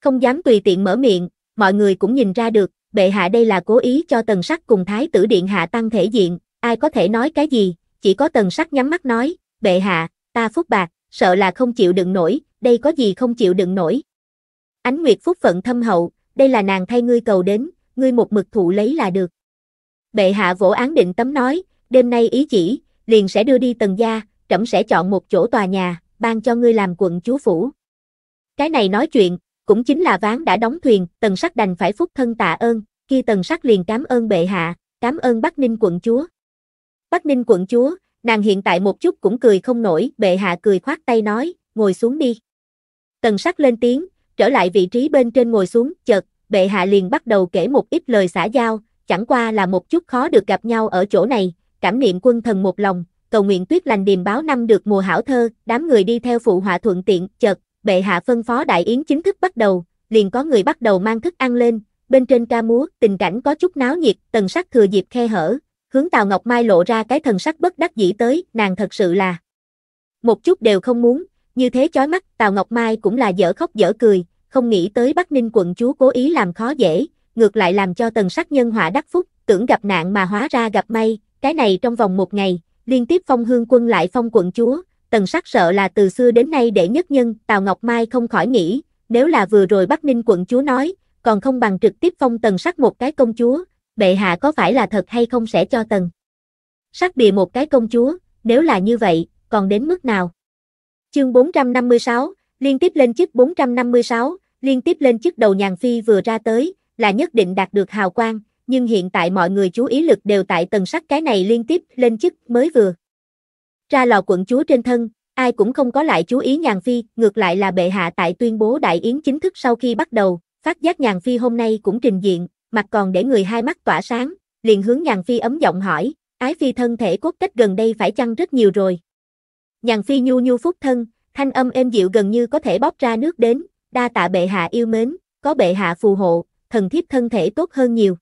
[SPEAKER 1] không dám tùy tiện mở miệng, mọi người cũng nhìn ra được, bệ hạ đây là cố ý cho tần sắc cùng thái tử điện hạ tăng thể diện, ai có thể nói cái gì, chỉ có tần sắc nhắm mắt nói, bệ hạ, ta phúc bạc, sợ là không chịu đựng nổi, đây có gì không chịu đựng nổi. Ánh Nguyệt phúc phận thâm hậu, đây là nàng thay ngươi cầu đến, ngươi một mực thụ lấy là được. Bệ hạ vỗ án định tấm nói, đêm nay ý chỉ, liền sẽ đưa đi tần gia, trẫm sẽ chọn một chỗ tòa nhà, ban cho ngươi làm quận chúa phủ. Cái này nói chuyện, cũng chính là ván đã đóng thuyền, tần sắc đành phải phúc thân tạ ơn, kia tần sắc liền cảm ơn bệ hạ, cảm ơn Bắc Ninh quận chúa. Bắc Ninh quận chúa, nàng hiện tại một chút cũng cười không nổi, bệ hạ cười khoát tay nói, ngồi xuống đi. Tần sắc lên tiếng, Trở lại vị trí bên trên ngồi xuống, chợt, bệ hạ liền bắt đầu kể một ít lời xã giao, chẳng qua là một chút khó được gặp nhau ở chỗ này, cảm niệm quân thần một lòng, cầu nguyện tuyết lành điềm báo năm được mùa hảo thơ, đám người đi theo phụ họa thuận tiện, chợt, bệ hạ phân phó đại yến chính thức bắt đầu, liền có người bắt đầu mang thức ăn lên, bên trên ca múa, tình cảnh có chút náo nhiệt, tần sắc thừa dịp khe hở, hướng Tào Ngọc Mai lộ ra cái thần sắc bất đắc dĩ tới, nàng thật sự là một chút đều không muốn, như thế chói mắt, Tào Ngọc Mai cũng là dở khóc dở cười, không nghĩ tới Bắc Ninh quận chúa cố ý làm khó dễ, ngược lại làm cho tần sắc nhân họa đắc phúc, tưởng gặp nạn mà hóa ra gặp may, cái này trong vòng một ngày, liên tiếp phong hương quân lại phong quận chúa, tần sắc sợ là từ xưa đến nay để nhất nhân, Tào Ngọc Mai không khỏi nghĩ, nếu là vừa rồi Bắc Ninh quận chúa nói, còn không bằng trực tiếp phong tần sắc một cái công chúa, bệ hạ có phải là thật hay không sẽ cho tần. Sắc địa một cái công chúa, nếu là như vậy, còn đến mức nào? Chương 456, liên tiếp lên chức 456, liên tiếp lên chức đầu nhàn phi vừa ra tới, là nhất định đạt được hào quang, nhưng hiện tại mọi người chú ý lực đều tại tầng sắc cái này liên tiếp lên chức mới vừa. Ra lò quận chúa trên thân, ai cũng không có lại chú ý nhàn phi, ngược lại là bệ hạ tại tuyên bố đại yến chính thức sau khi bắt đầu, phát giác nhàn phi hôm nay cũng trình diện, mặt còn để người hai mắt tỏa sáng, liền hướng nhàn phi ấm giọng hỏi, ái phi thân thể cốt cách gần đây phải chăng rất nhiều rồi nhàn phi nhu nhu phúc thân, thanh âm êm dịu gần như có thể bóp ra nước đến, đa tạ bệ hạ yêu mến, có bệ hạ phù hộ, thần thiếp thân thể tốt hơn nhiều.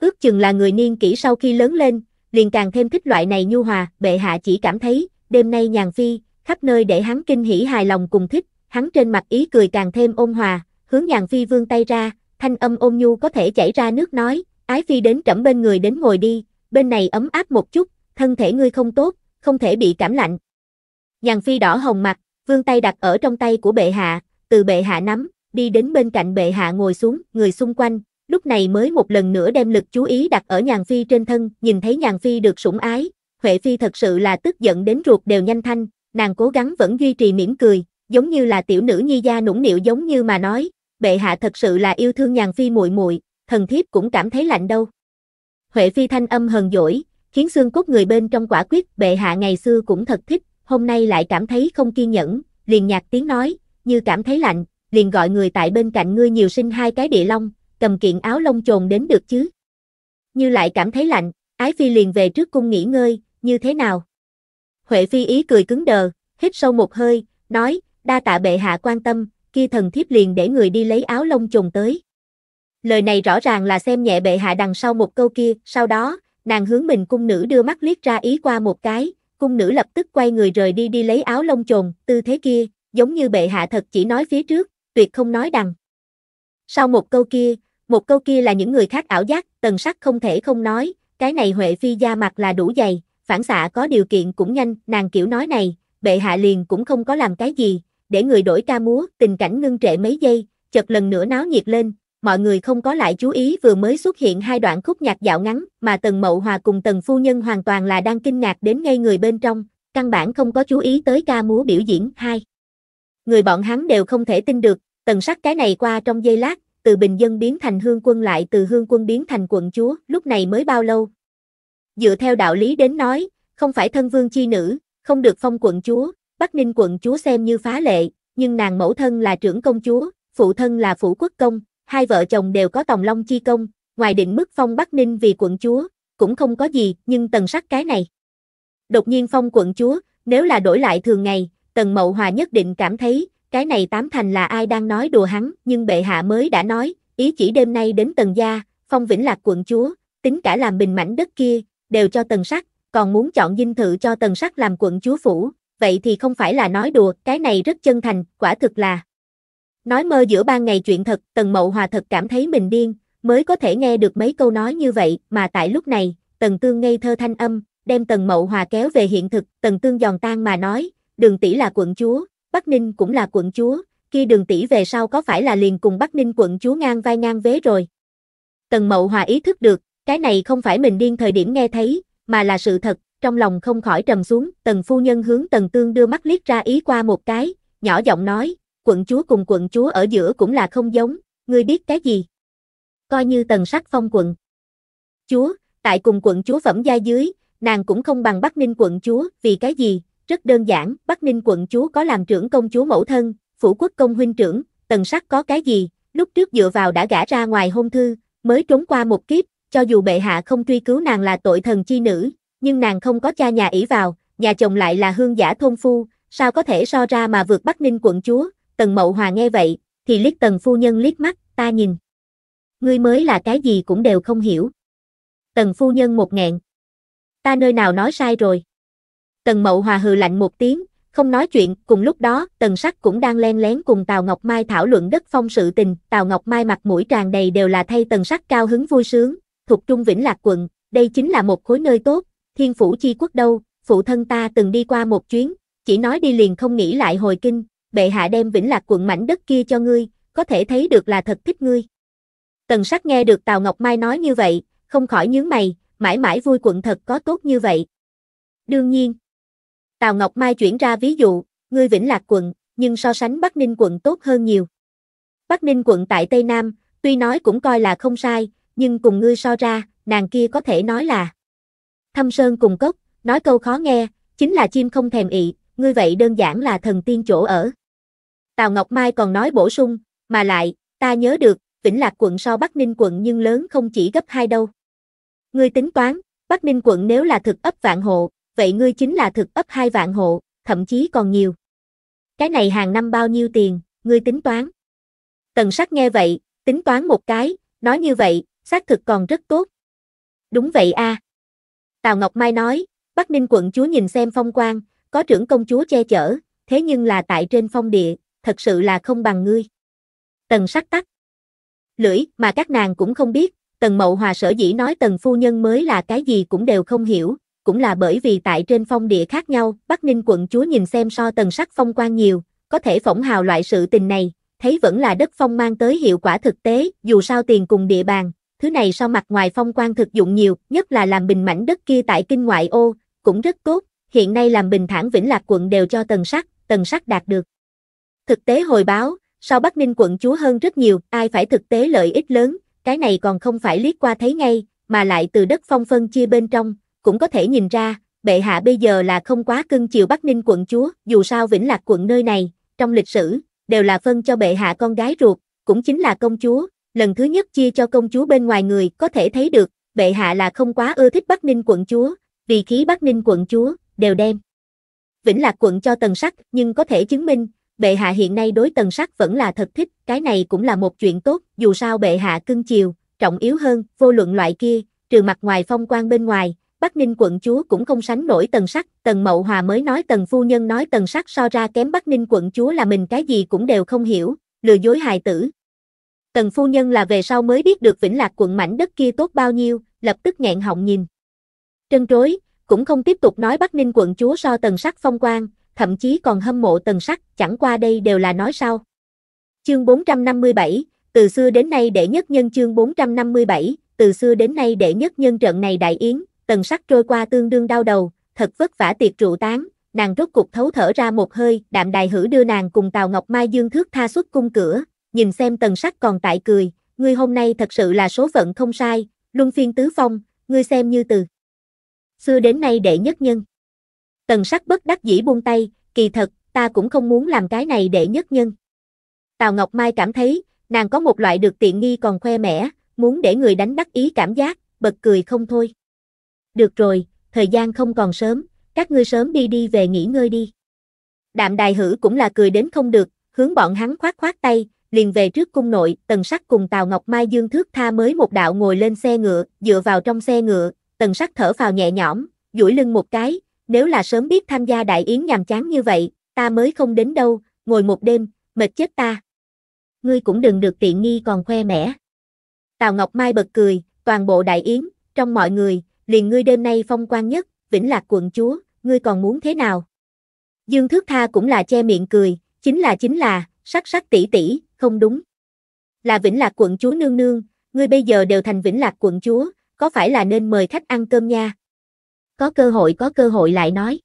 [SPEAKER 1] Ước chừng là người niên kỹ sau khi lớn lên, liền càng thêm thích loại này nhu hòa, bệ hạ chỉ cảm thấy, đêm nay nhàn phi, khắp nơi để hắn kinh hỉ hài lòng cùng thích, hắn trên mặt ý cười càng thêm ôn hòa, hướng nhàn phi vương tay ra, thanh âm ôn nhu có thể chảy ra nước nói, ái phi đến trẫm bên người đến ngồi đi, bên này ấm áp một chút, thân thể ngươi không tốt, không thể bị cảm lạnh, Nhàn phi đỏ hồng mặt, vương tay đặt ở trong tay của bệ hạ, từ bệ hạ nắm, đi đến bên cạnh bệ hạ ngồi xuống, người xung quanh, lúc này mới một lần nữa đem lực chú ý đặt ở nhàn phi trên thân, nhìn thấy nhàn phi được sủng ái, Huệ Phi thật sự là tức giận đến ruột đều nhanh thanh, nàng cố gắng vẫn duy trì mỉm cười, giống như là tiểu nữ nhi gia nũng nịu giống như mà nói, bệ hạ thật sự là yêu thương nhàn phi muội muội, thần thiếp cũng cảm thấy lạnh đâu. Huệ Phi thanh âm hờn dỗi, khiến xương cốt người bên trong quả quyết bệ hạ ngày xưa cũng thật thích hôm nay lại cảm thấy không kiên nhẫn, liền nhạt tiếng nói, như cảm thấy lạnh, liền gọi người tại bên cạnh ngươi nhiều sinh hai cái địa long, cầm kiện áo lông trồn đến được chứ. Như lại cảm thấy lạnh, Ái Phi liền về trước cung nghỉ ngơi, như thế nào? Huệ Phi ý cười cứng đờ, hít sâu một hơi, nói, đa tạ bệ hạ quan tâm, kia thần thiếp liền để người đi lấy áo lông trùng tới. Lời này rõ ràng là xem nhẹ bệ hạ đằng sau một câu kia, sau đó, nàng hướng mình cung nữ đưa mắt liếc ra ý qua một cái, cung nữ lập tức quay người rời đi đi lấy áo lông chồn, tư thế kia, giống như bệ hạ thật chỉ nói phía trước, tuyệt không nói đằng. Sau một câu kia, một câu kia là những người khác ảo giác, tần sắc không thể không nói, cái này Huệ Phi da mặt là đủ dày, phản xạ có điều kiện cũng nhanh, nàng kiểu nói này, bệ hạ liền cũng không có làm cái gì, để người đổi ca múa, tình cảnh ngưng trệ mấy giây, chợt lần nữa náo nhiệt lên, mọi người không có lại chú ý vừa mới xuất hiện hai đoạn khúc nhạc dạo ngắn, mà Tần Mậu Hòa cùng Tần Phu Nhân hoàn toàn là đang kinh ngạc đến ngay người bên trong, căn bản không có chú ý tới ca múa biểu diễn hai. Người bọn hắn đều không thể tin được, Tần Sắc cái này qua trong giây lát, từ bình dân biến thành hương quân lại từ hương quân biến thành quận chúa, lúc này mới bao lâu. Dựa theo đạo lý đến nói, không phải thân vương chi nữ, không được phong quận chúa, Bắc Ninh quận chúa xem như phá lệ, nhưng nàng mẫu thân là trưởng công chúa, phụ thân là phủ quốc công, hai vợ chồng đều có tòng long chi công, ngoài định mức phong Bắc Ninh vì quận chúa, cũng không có gì, nhưng tần sắc cái này. Đột nhiên phong quận chúa, nếu là đổi lại thường ngày, tần mậu hòa nhất định cảm thấy, cái này tám thành là ai đang nói đùa hắn, nhưng bệ hạ mới đã nói, ý chỉ đêm nay đến tần gia, phong vĩnh lạc quận chúa, tính cả làm bình mảnh đất kia, đều cho tần sắc, còn muốn chọn dinh thự cho tần sắc làm quận chúa phủ, vậy thì không phải là nói đùa, cái này rất chân thành, quả thực là. Nói mơ giữa ban ngày chuyện thật, Tần Mậu Hòa thật cảm thấy mình điên, mới có thể nghe được mấy câu nói như vậy, mà tại lúc này, Tần Tương ngây thơ thanh âm, đem Tần Mậu Hòa kéo về hiện thực, Tần Tương giòn tan mà nói, đường tỷ là quận chúa, Bắc Ninh cũng là quận chúa, khi đường tỷ về sau có phải là liền cùng Bắc Ninh quận chúa ngang vai ngang vế rồi. Tần Mậu Hòa ý thức được, cái này không phải mình điên thời điểm nghe thấy, mà là sự thật, trong lòng không khỏi trầm xuống, Tần Phu Nhân hướng Tần Tương đưa mắt liếc ra ý qua một cái, nhỏ giọng nói, quận chúa cùng quận chúa ở giữa cũng là không giống, ngươi biết cái gì? Coi như tần sắc phong quận. Chúa, tại cùng quận chúa phẩm gia dưới, nàng cũng không bằng Bắc Ninh quận chúa, vì cái gì? Rất đơn giản, Bắc Ninh quận chúa có làm trưởng công chúa mẫu thân, phủ quốc công huynh trưởng, tần sắc có cái gì? Lúc trước dựa vào đã gả ra ngoài hôn thư, mới trốn qua một kiếp, cho dù bệ hạ không truy cứu nàng là tội thần chi nữ, nhưng nàng không có cha nhà ỷ vào, nhà chồng lại là hương giả thôn phu, sao có thể so ra mà vượt Bắc Ninh quận chúa, Tần Mậu Hòa nghe vậy, thì liếc Tần Phu Nhân liếc mắt, ta nhìn. Ngươi mới là cái gì cũng đều không hiểu. Tần Phu Nhân một nghẹn. Ta nơi nào nói sai rồi. Tần Mậu Hòa hừ lạnh một tiếng, không nói chuyện, cùng lúc đó, Tần Sắc cũng đang len lén cùng Tào Ngọc Mai thảo luận đất phong sự tình, Tào Ngọc Mai mặt mũi tràn đầy đều là thay Tần Sắc cao hứng vui sướng, thuộc Trung Vĩnh Lạc quận, đây chính là một khối nơi tốt, thiên phủ chi quốc đâu, phụ thân ta từng đi qua một chuyến, chỉ nói đi liền không nghĩ lại hồi kinh, bệ hạ đem vĩnh lạc quận mảnh đất kia cho ngươi, có thể thấy được là thật thích ngươi. Tần sắc nghe được Tào Ngọc Mai nói như vậy, không khỏi nhướng mày, mãi mãi vui quận thật có tốt như vậy. Đương nhiên, Tào Ngọc Mai chuyển ra ví dụ, ngươi vĩnh lạc quận, nhưng so sánh Bắc Ninh quận tốt hơn nhiều. Bắc Ninh quận tại Tây Nam, tuy nói cũng coi là không sai, nhưng cùng ngươi so ra, nàng kia có thể nói là Thâm Sơn cùng cốc, nói câu khó nghe, chính là chim không thèm ị, ngươi vậy đơn giản là thần tiên chỗ ở. Tào Ngọc Mai còn nói bổ sung, mà lại, ta nhớ được, Vĩnh Lạc quận so Bắc Ninh quận nhưng lớn không chỉ gấp hai đâu. Ngươi tính toán, Bắc Ninh quận nếu là thực ấp vạn hộ, vậy ngươi chính là thực ấp hai vạn hộ, thậm chí còn nhiều. Cái này hàng năm bao nhiêu tiền, ngươi tính toán. Tần sắc nghe vậy, tính toán một cái, nói như vậy, xác thực còn rất tốt. Đúng vậy a. Tào Ngọc Mai nói, Bắc Ninh quận chúa nhìn xem phong quang, có trưởng công chúa che chở, thế nhưng là tại trên phong địa, thật sự là không bằng ngươi. Tần sắc tắt. Lưỡi, mà các nàng cũng không biết, tần mậu hòa sở dĩ nói tần phu nhân mới là cái gì cũng đều không hiểu, cũng là bởi vì tại trên phong địa khác nhau, Bắc Ninh quận chúa nhìn xem so tần sắc phong quan nhiều, có thể phỏng hào loại sự tình này, thấy vẫn là đất phong mang tới hiệu quả thực tế, dù sao tiền cùng địa bàn, thứ này so mặt ngoài phong quan thực dụng nhiều, nhất là làm bình mảnh đất kia tại kinh ngoại ô, cũng rất tốt, hiện nay làm bình thản vĩnh lạc quận đều cho tần sắc, tần sắc đạt được. Thực tế hồi báo, sau Bắc Ninh quận chúa hơn rất nhiều, ai phải thực tế lợi ích lớn, cái này còn không phải liếc qua thấy ngay, mà lại từ đất phong phân chia bên trong, cũng có thể nhìn ra, bệ hạ bây giờ là không quá cưng chiều Bắc Ninh quận chúa, dù sao Vĩnh Lạc quận nơi này, trong lịch sử, đều là phân cho bệ hạ con gái ruột, cũng chính là công chúa, lần thứ nhất chia cho công chúa bên ngoài người có thể thấy được, bệ hạ là không quá ưa thích Bắc Ninh quận chúa, vì khí Bắc Ninh quận chúa, đều đem. Vĩnh Lạc quận cho tần sắc, nhưng có thể chứng minh, bệ hạ hiện nay đối tần sắc vẫn là thật thích, cái này cũng là một chuyện tốt, dù sao bệ hạ cưng chiều, trọng yếu hơn, vô luận loại kia, trừ mặt ngoài phong quan bên ngoài, Bắc Ninh quận chúa cũng không sánh nổi tần sắc, tần mậu hòa mới nói tần phu nhân nói tần sắc so ra kém Bắc Ninh quận chúa là mình cái gì cũng đều không hiểu, lừa dối hài tử. Tần phu nhân là về sau mới biết được Vĩnh Lạc quận mảnh đất kia tốt bao nhiêu, lập tức nghẹn họng nhìn. Trân trối, cũng không tiếp tục nói Bắc Ninh quận chúa so tần sắc phong quan, thậm chí còn hâm mộ tần sắc, chẳng qua đây đều là nói sao. Chương 457, từ xưa đến nay đệ nhất nhân chương 457, từ xưa đến nay đệ nhất nhân trận này đại yến, tần sắc trôi qua tương đương đau đầu, thật vất vả tiệc trụ tán, nàng rốt cục thấu thở ra một hơi, đạm đài hử đưa nàng cùng Tào Ngọc Mai dương thước tha xuất cung cửa, nhìn xem tần sắc còn tại cười, ngươi hôm nay thật sự là số phận không sai, luân phiên tứ phong, ngươi xem như từ. Xưa đến nay đệ nhất nhân. Tần sắc bất đắc dĩ buông tay, kỳ thật, ta cũng không muốn làm cái này để nhất nhân. Tào Ngọc Mai cảm thấy, nàng có một loại được tiện nghi còn khoe mẽ, muốn để người đánh đắc ý cảm giác, bật cười không thôi. Được rồi, thời gian không còn sớm, các ngươi sớm đi đi về nghỉ ngơi đi. Đạm đài hử cũng là cười đến không được, hướng bọn hắn khoát khoát tay, liền về trước cung nội, tần sắc cùng Tào Ngọc Mai Dương Thước Tha mới một đạo ngồi lên xe ngựa, dựa vào trong xe ngựa, tần sắc thở vào nhẹ nhõm, duỗi lưng một cái, nếu là sớm biết tham gia đại yến nhàm chán như vậy, ta mới không đến đâu, ngồi một đêm, mệt chết ta. Ngươi cũng đừng được tiện nghi còn khoe mẽ. Tào Ngọc Mai bật cười, toàn bộ đại yến, trong mọi người, liền ngươi đêm nay phong quan nhất, vĩnh lạc quận chúa, ngươi còn muốn thế nào? Dương Thước Tha cũng là che miệng cười, chính là chính là, sắc sắc tỷ tỷ, không đúng. Là Vĩnh Lạc quận chúa nương nương, ngươi bây giờ đều thành Vĩnh Lạc quận chúa, có phải là nên mời khách ăn cơm nha? có cơ hội có cơ hội lại nói.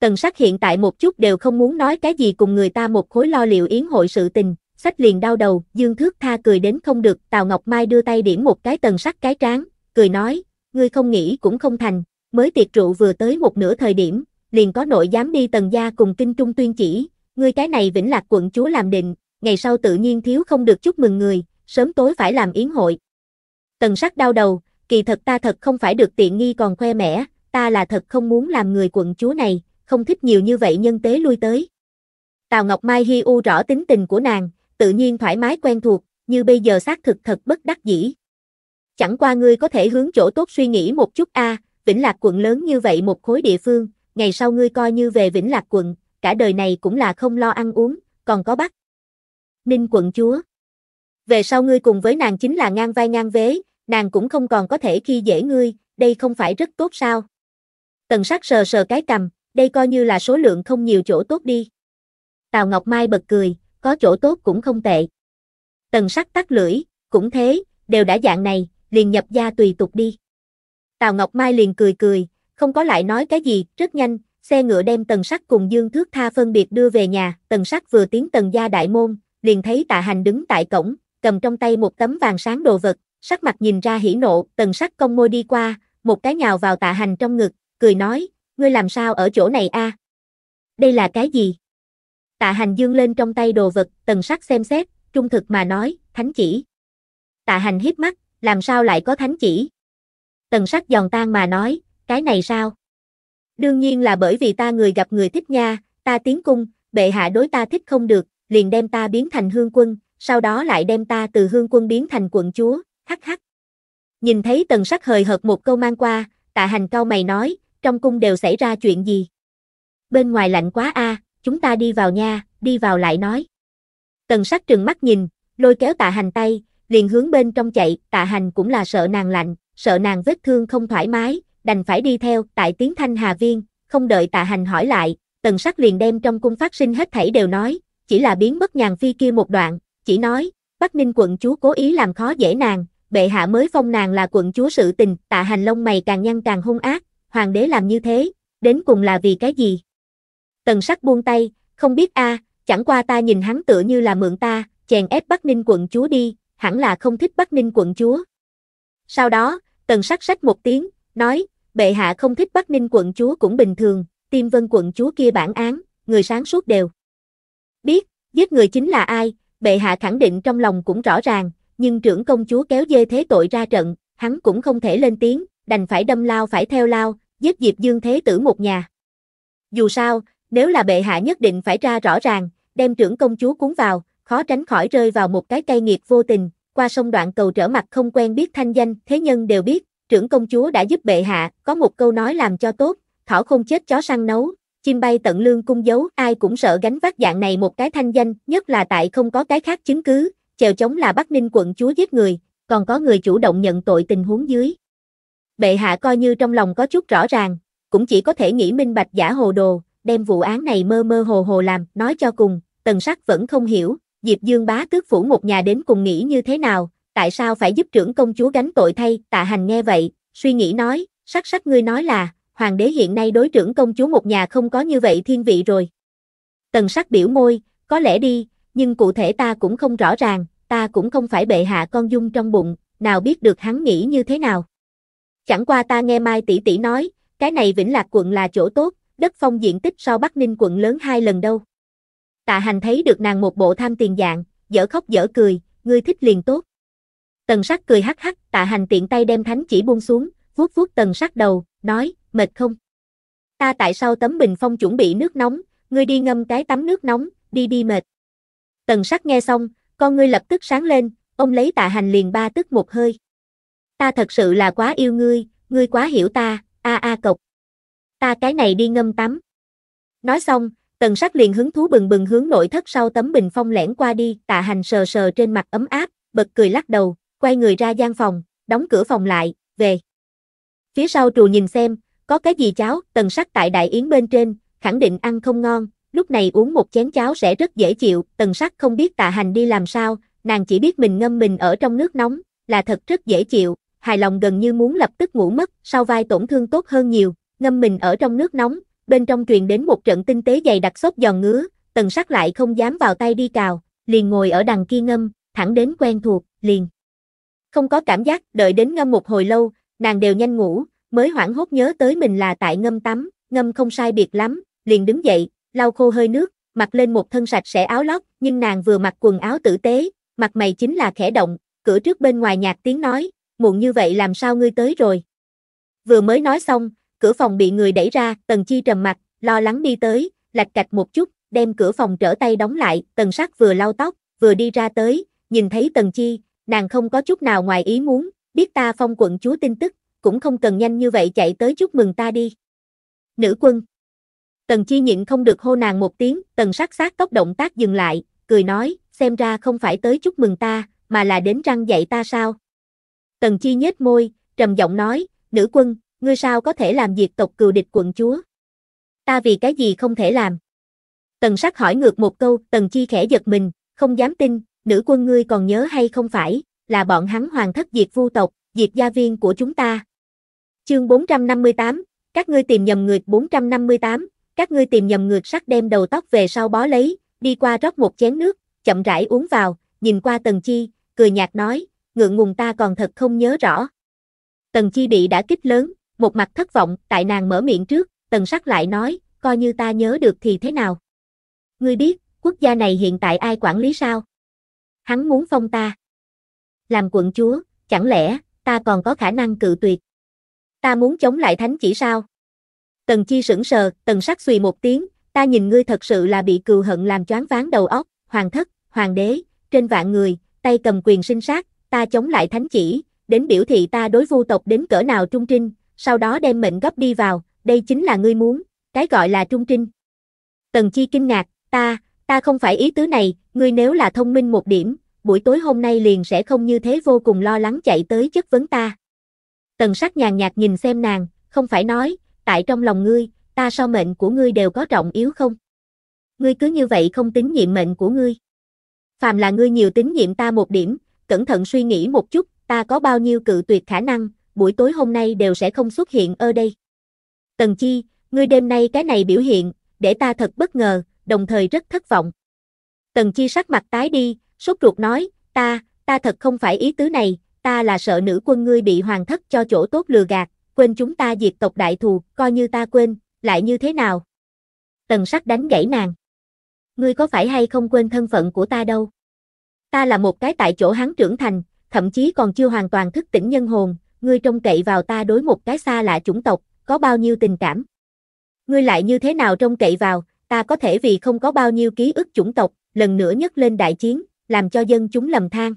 [SPEAKER 1] Tần sắc hiện tại một chút đều không muốn nói cái gì cùng người ta một khối lo liệu yến hội sự tình, sách liền đau đầu, dương thước tha cười đến không được, Tào Ngọc Mai đưa tay điểm một cái tần sắc cái trán, cười nói, ngươi không nghĩ cũng không thành, mới tiệc rượu vừa tới một nửa thời điểm, liền có nội dám đi tần gia cùng kinh trung tuyên chỉ, ngươi cái này vĩnh lạc quận chúa làm định, ngày sau tự nhiên thiếu không được chúc mừng người, sớm tối phải làm yến hội. Tần sắc đau đầu, kỳ thật ta thật không phải được tiện nghi còn khoe mẻ ta là thật không muốn làm người quận chúa này, không thích nhiều như vậy nhân tế lui tới. Tào Ngọc Mai hi u rõ tính tình của nàng, tự nhiên thoải mái quen thuộc, như bây giờ xác thực thật bất đắc dĩ. Chẳng qua ngươi có thể hướng chỗ tốt suy nghĩ một chút a, à, Vĩnh Lạc quận lớn như vậy một khối địa phương, ngày sau ngươi coi như về Vĩnh Lạc quận, cả đời này cũng là không lo ăn uống, còn có bắt. Ninh quận chúa. Về sau ngươi cùng với nàng chính là ngang vai ngang vế, nàng cũng không còn có thể khi dễ ngươi, đây không phải rất tốt sao? Tần sắc sờ sờ cái cầm, đây coi như là số lượng không nhiều chỗ tốt đi. Tào Ngọc Mai bật cười, có chỗ tốt cũng không tệ. Tần sắc tắt lưỡi, cũng thế, đều đã dạng này, liền nhập gia tùy tục đi. Tào Ngọc Mai liền cười cười, không có lại nói cái gì, rất nhanh, xe ngựa đem tần sắc cùng dương thước tha phân biệt đưa về nhà, tần sắc vừa tiến tần gia đại môn, liền thấy tạ hành đứng tại cổng, cầm trong tay một tấm vàng sáng đồ vật, sắc mặt nhìn ra hỉ nộ, tần sắc cong môi đi qua, một cái nhào vào tạ hành trong ngực, cười nói, ngươi làm sao ở chỗ này a? Đây là cái gì? Tạ hành dương lên trong tay đồ vật, tần sắc xem xét, trung thực mà nói, thánh chỉ. Tạ hành hiếp mắt, làm sao lại có thánh chỉ? Tần sắc giòn tan mà nói, cái này sao? Đương nhiên là bởi vì ta người gặp người thích nha, ta tiến cung, bệ hạ đối ta thích không được, liền đem ta biến thành hương quân, sau đó lại đem ta từ hương quân biến thành quận chúa, hắc hắc. Nhìn thấy tần sắc hời hợt một câu mang qua, tạ hành cao mày nói, trong cung đều xảy ra chuyện gì? Bên ngoài lạnh quá a, chúng ta đi vào nha, đi vào lại nói. Tần sắc trừng mắt nhìn, lôi kéo tạ hành tay, liền hướng bên trong chạy, tạ hành cũng là sợ nàng lạnh, sợ nàng vết thương không thoải mái, đành phải đi theo, tại tiếng thanh hà viên, không đợi tạ hành hỏi lại, tần sắc liền đem trong cung phát sinh hết thảy đều nói, chỉ là biến mất nhàn phi kia một đoạn, chỉ nói, Bắc Ninh quận chúa cố ý làm khó dễ nàng, bệ hạ mới phong nàng là quận chúa sự tình, tạ hành lông mày càng nhăn càng hung ác, hoàng đế làm như thế, đến cùng là vì cái gì? Tần sắc buông tay, không biết a, à, chẳng qua ta nhìn hắn tựa như là mượn ta, chèn ép Bắc Ninh quận chúa đi, hẳn là không thích Bắc Ninh quận chúa. Sau đó, tần sắc sách một tiếng, nói, bệ hạ không thích Bắc Ninh quận chúa cũng bình thường, tiêm vân quận chúa kia bản án, người sáng suốt đều. Biết, giết người chính là ai, bệ hạ khẳng định trong lòng cũng rõ ràng, nhưng trưởng công chúa kéo dê thế tội ra trận, hắn cũng không thể lên tiếng, đành phải đâm lao phải theo lao, giết Diệp Dương Thế Tử một nhà. Dù sao, nếu là bệ hạ nhất định phải ra rõ ràng, đem trưởng công chúa cuốn vào, khó tránh khỏi rơi vào một cái cây nghiệt vô tình, qua sông đoạn cầu trở mặt không quen biết thanh danh, thế nhân đều biết, trưởng công chúa đã giúp bệ hạ, có một câu nói làm cho tốt, thỏ không chết chó săn nấu, chim bay tận lương cung giấu, ai cũng sợ gánh vác dạng này một cái thanh danh, nhất là tại không có cái khác chứng cứ, chèo chống là Bắc Ninh quận chúa giết người, còn có người chủ động nhận tội tình huống dưới. Bệ hạ coi như trong lòng có chút rõ ràng, cũng chỉ có thể nghĩ minh bạch giả hồ đồ, đem vụ án này mơ mơ hồ hồ làm, nói cho cùng, tần sắc vẫn không hiểu, Diệp Dương bá tước phủ một nhà đến cùng nghĩ như thế nào, tại sao phải giúp trưởng công chúa gánh tội thay, tạ hành nghe vậy, suy nghĩ nói, sắc sắc ngươi nói là, hoàng đế hiện nay đối trưởng công chúa một nhà không có như vậy thiên vị rồi. Tần sắc biểu môi, có lẽ đi, nhưng cụ thể ta cũng không rõ ràng, ta cũng không phải bệ hạ con dung trong bụng, nào biết được hắn nghĩ như thế nào. Chẳng qua ta nghe Mai tỷ tỷ nói, cái này Vĩnh Lạc quận là chỗ tốt, đất phong diện tích so Bắc Ninh quận lớn hai lần đâu. Tạ hành thấy được nàng một bộ tham tiền dạng, dở khóc dở cười, ngươi thích liền tốt. Tần sắc cười hắc hắc, tạ hành tiện tay đem thánh chỉ buông xuống, vuốt vuốt tần sắc đầu, nói, mệt không? Ta tại sao tấm bình phong chuẩn bị nước nóng, ngươi đi ngâm cái tắm nước nóng, đi đi mệt. Tần sắc nghe xong, con ngươi lập tức sáng lên, ông lấy tạ hành liền ba tức một hơi. Ta thật sự là quá yêu ngươi, ngươi quá hiểu ta, a a cộc. Ta cái này đi ngâm tắm. Nói xong, tần sắc liền hứng thú bừng bừng hướng nội thất sau tấm bình phong lẻn qua đi, tạ hành sờ sờ trên mặt ấm áp, bật cười lắc đầu, quay người ra gian phòng, đóng cửa phòng lại, về. Phía sau trù nhìn xem, có cái gì cháo, tần sắc tại đại yến bên trên, khẳng định ăn không ngon, lúc này uống một chén cháo sẽ rất dễ chịu, tần sắc không biết tạ hành đi làm sao, nàng chỉ biết mình ngâm mình ở trong nước nóng, là thật rất dễ chịu, hài lòng gần như muốn lập tức ngủ mất, sau vai tổn thương tốt hơn nhiều, ngâm mình ở trong nước nóng, bên trong truyền đến một trận tinh tế dày đặc xốp giòn ngứa, tần sắc lại không dám vào tay đi cào, liền ngồi ở đằng kia ngâm, thẳng đến quen thuộc, liền. Không có cảm giác, đợi đến ngâm một hồi lâu, nàng đều nhanh ngủ, mới hoảng hốt nhớ tới mình là tại ngâm tắm, ngâm không sai biệt lắm, liền đứng dậy, lau khô hơi nước, mặc lên một thân sạch sẽ áo lót, nhưng nàng vừa mặc quần áo tử tế, mặt mày chính là khẽ động, cửa trước bên ngoài nhạc tiếng nói, muộn như vậy làm sao ngươi tới rồi? Vừa mới nói xong, cửa phòng bị người đẩy ra, tần chi trầm mặt, lo lắng đi tới, lạch cạch một chút, đem cửa phòng trở tay đóng lại, tần sắc vừa lau tóc, vừa đi ra tới, nhìn thấy tần chi, nàng không có chút nào ngoài ý muốn, biết ta phong quận chúa tin tức, cũng không cần nhanh như vậy chạy tới chúc mừng ta đi. Nữ quân Tần chi nhịn không được hô nàng một tiếng, tần sắc sát tốc động tác dừng lại, cười nói, xem ra không phải tới chúc mừng ta, mà là đến răng dạy ta sao. Tần Chi nhếch môi, trầm giọng nói, nữ quân, ngươi sao có thể làm diệt tộc cừu địch quận chúa? Ta vì cái gì không thể làm? Tần sắc hỏi ngược một câu, tần chi khẽ giật mình, không dám tin, nữ quân ngươi còn nhớ hay không phải, là bọn hắn hoàng thất diệt vu tộc, diệt gia viên của chúng ta. Chương 458, các ngươi tìm nhầm ngược 458, các ngươi tìm nhầm ngược sắc đem đầu tóc về sau bó lấy, đi qua rót một chén nước, chậm rãi uống vào, nhìn qua tần chi, cười nhạt nói, ngượng ngùng ta còn thật không nhớ rõ. Tần Chi bị đã kích lớn, một mặt thất vọng, tại nàng mở miệng trước, tần sắc lại nói, coi như ta nhớ được thì thế nào. Ngươi biết, quốc gia này hiện tại ai quản lý sao? Hắn muốn phong ta. Làm quận chúa, chẳng lẽ, ta còn có khả năng cự tuyệt? Ta muốn chống lại thánh chỉ sao? Tần chi sững sờ, tần sắc xùy một tiếng, ta nhìn ngươi thật sự là bị cừu hận làm choáng váng đầu óc, hoàng thất, hoàng đế, trên vạn người, tay cầm quyền sinh sát, ta chống lại thánh chỉ, đến biểu thị ta đối vu tộc đến cỡ nào trung trinh, sau đó đem mệnh gấp đi vào, đây chính là ngươi muốn, cái gọi là trung trinh. Tần Chi kinh ngạc, ta, ta không phải ý tứ này, ngươi nếu là thông minh một điểm, buổi tối hôm nay liền sẽ không như thế vô cùng lo lắng chạy tới chất vấn ta. Tần sắc nhàn nhạt nhìn xem nàng, không phải nói, tại trong lòng ngươi, ta so mệnh của ngươi đều có trọng yếu không? Ngươi cứ như vậy không tính nhiệm mệnh của ngươi. Phàm là ngươi nhiều tính nhiệm ta một điểm, cẩn thận suy nghĩ một chút, ta có bao nhiêu cự tuyệt khả năng, buổi tối hôm nay đều sẽ không xuất hiện ở đây. Tần Chi, ngươi đêm nay cái này biểu hiện, để ta thật bất ngờ, đồng thời rất thất vọng. Tần Chi sắc mặt tái đi, sốt ruột nói, ta, ta thật không phải ý tứ này, ta là sợ nữ quân ngươi bị hoàng thất cho chỗ tốt lừa gạt, quên chúng ta diệt tộc đại thù, coi như ta quên, lại như thế nào? Tần sắc đánh gãy nàng. Ngươi có phải hay không quên thân phận của ta đâu? Ta là một cái tại chỗ hắn trưởng thành, thậm chí còn chưa hoàn toàn thức tỉnh nhân hồn, ngươi trông cậy vào ta đối một cái xa lạ chủng tộc, có bao nhiêu tình cảm. Ngươi lại như thế nào trông cậy vào, ta có thể vì không có bao nhiêu ký ức chủng tộc, lần nữa nhấc lên đại chiến, làm cho dân chúng lầm than.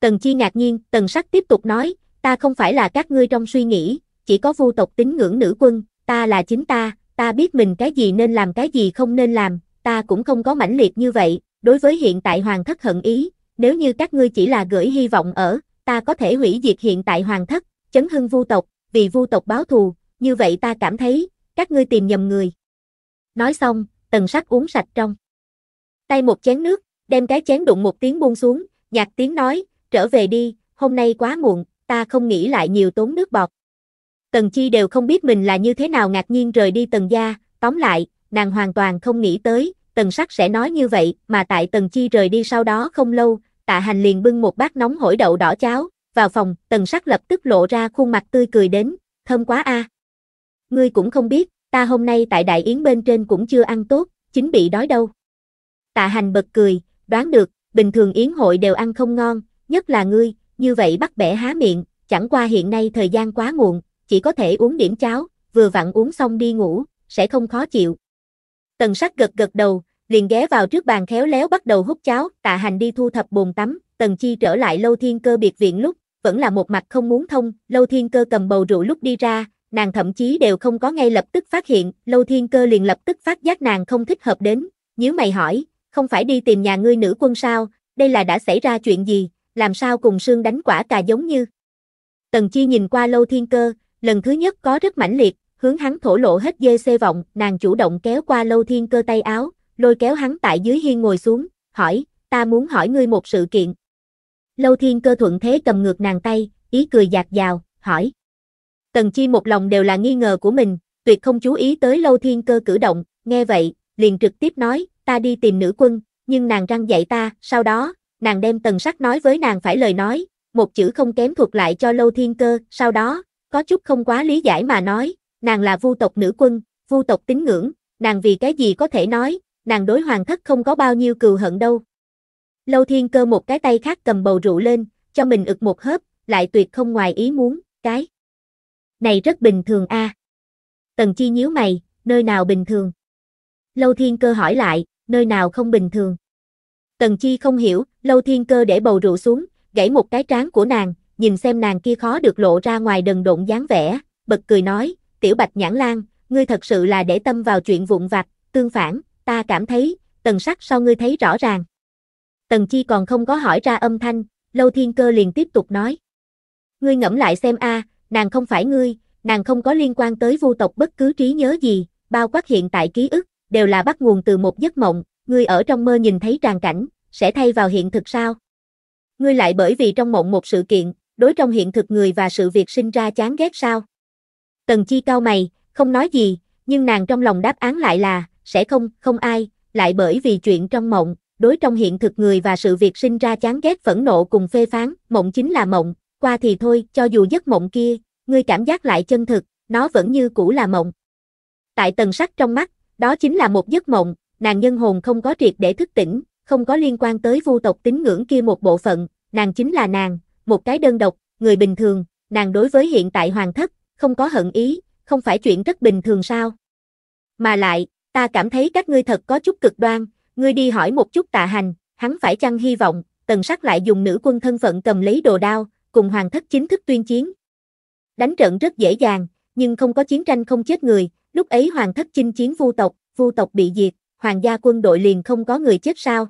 [SPEAKER 1] Tần Chi ngạc nhiên, Tần Sắc tiếp tục nói, ta không phải là các ngươi trong suy nghĩ, chỉ có vu tộc tín ngưỡng nữ quân, ta là chính ta, ta biết mình cái gì nên làm cái gì không nên làm, ta cũng không có mãnh liệt như vậy, đối với hiện tại hoàng thất hận ý, nếu như các ngươi chỉ là gửi hy vọng ở, ta có thể hủy diệt hiện tại hoàng thất, chấn hưng vu tộc, vì vu tộc báo thù, như vậy ta cảm thấy, các ngươi tìm nhầm người. Nói xong, tần sắc uống sạch trong. Tay một chén nước, đem cái chén đụng một tiếng buông xuống, nhạc tiếng nói, trở về đi, hôm nay quá muộn, ta không nghĩ lại nhiều tốn nước bọt. Tần Chi đều không biết mình là như thế nào ngạc nhiên rời đi Tần gia, tóm lại, nàng hoàn toàn không nghĩ tới, tần sắc sẽ nói như vậy, mà tại tần chi rời đi sau đó không lâu, tạ hành liền bưng một bát nóng hổi đậu đỏ cháo, vào phòng, tần sắc lập tức lộ ra khuôn mặt tươi cười đến, thơm quá a. À. Ngươi cũng không biết, ta hôm nay tại đại yến bên trên cũng chưa ăn tốt, chính bị đói đâu. Tạ hành bật cười, đoán được, bình thường yến hội đều ăn không ngon, nhất là ngươi, như vậy bắt bẻ há miệng, chẳng qua hiện nay thời gian quá muộn, chỉ có thể uống điểm cháo, vừa vặn uống xong đi ngủ, sẽ không khó chịu. Tần sắc gật gật đầu, liền ghé vào trước bàn khéo léo bắt đầu hút cháo, tạ hành đi thu thập bồn tắm, tần chi trở lại lâu thiên cơ biệt viện lúc, vẫn là một mặt không muốn thông, lâu thiên cơ cầm bầu rượu lúc đi ra, nàng thậm chí đều không có ngay lập tức phát hiện, lâu thiên cơ liền lập tức phát giác nàng không thích hợp đến, Nếu mày hỏi, không phải đi tìm nhà ngươi nữ quân sao, đây là đã xảy ra chuyện gì, làm sao cùng sương đánh quả cà giống như. Tần chi nhìn qua lâu thiên cơ, lần thứ nhất có rất mãnh liệt, hướng hắn thổ lộ hết dê xê vọng, nàng chủ động kéo qua lâu thiên cơ tay áo, lôi kéo hắn tại dưới hiên ngồi xuống, hỏi, ta muốn hỏi ngươi một sự kiện. Lâu thiên cơ thuận thế cầm ngược nàng tay, ý cười giạt dào, hỏi. Tần chi một lòng đều là nghi ngờ của mình, tuyệt không chú ý tới lâu thiên cơ cử động, nghe vậy, liền trực tiếp nói, ta đi tìm nữ quân, nhưng nàng răng dạy ta, sau đó, nàng đem tần sắc nói với nàng phải lời nói, một chữ không kém thuộc lại cho lâu thiên cơ, sau đó, có chút không quá lý giải mà nói, nàng là vu tộc nữ quân, vu tộc tín ngưỡng, nàng vì cái gì có thể nói, nàng đối hoàng thất không có bao nhiêu cừu hận đâu. Lâu thiên cơ một cái tay khác cầm bầu rượu lên, cho mình ực một hớp, lại tuyệt không ngoài ý muốn, cái. Này rất bình thường a. À. Tần chi nhíu mày, nơi nào bình thường? Lâu thiên cơ hỏi lại, nơi nào không bình thường? Tần chi không hiểu, lâu thiên cơ để bầu rượu xuống, gãy một cái trán của nàng, nhìn xem nàng kia khó được lộ ra ngoài đần độn dáng vẻ, bật cười nói, tiểu bạch nhãn lan, ngươi thật sự là để tâm vào chuyện vụn vặt, tương phản, ta cảm thấy, tần sắc sau ngươi thấy rõ ràng. Tần chi còn không có hỏi ra âm thanh, lâu thiên cơ liền tiếp tục nói. Ngươi ngẫm lại xem a, nàng không phải ngươi, nàng không có liên quan tới vu tộc bất cứ trí nhớ gì, bao quát hiện tại ký ức, đều là bắt nguồn từ một giấc mộng, ngươi ở trong mơ nhìn thấy tràn cảnh, sẽ thay vào hiện thực sao? Ngươi lại bởi vì trong mộng một sự kiện, đối trong hiện thực người và sự việc sinh ra chán ghét sao? Tần Chi cao mày, không nói gì, nhưng nàng trong lòng đáp án lại là, sẽ không, không ai, lại bởi vì chuyện trong mộng, đối trong hiện thực người và sự việc sinh ra chán ghét phẫn nộ cùng phê phán, mộng chính là mộng, qua thì thôi, cho dù giấc mộng kia, ngươi cảm giác lại chân thực, nó vẫn như cũ là mộng. Tại tần sắc trong mắt, đó chính là một giấc mộng, nàng nhân hồn không có triệt để thức tỉnh, không có liên quan tới vu tộc tín ngưỡng kia một bộ phận, nàng chính là nàng, một cái đơn độc, người bình thường, nàng đối với hiện tại hoàng thất, không có hận ý, không phải chuyện rất bình thường sao? Mà lại, ta cảm thấy các ngươi thật có chút cực đoan, ngươi đi hỏi một chút tạ hành, hắn phải chăng hy vọng, tần sắc lại dùng nữ quân thân phận cầm lấy đồ đao, cùng hoàng thất chính thức tuyên chiến. Đánh trận rất dễ dàng, nhưng không có chiến tranh không chết người, lúc ấy hoàng thất chinh chiến vu tộc, vu tộc bị diệt, hoàng gia quân đội liền không có người chết sao.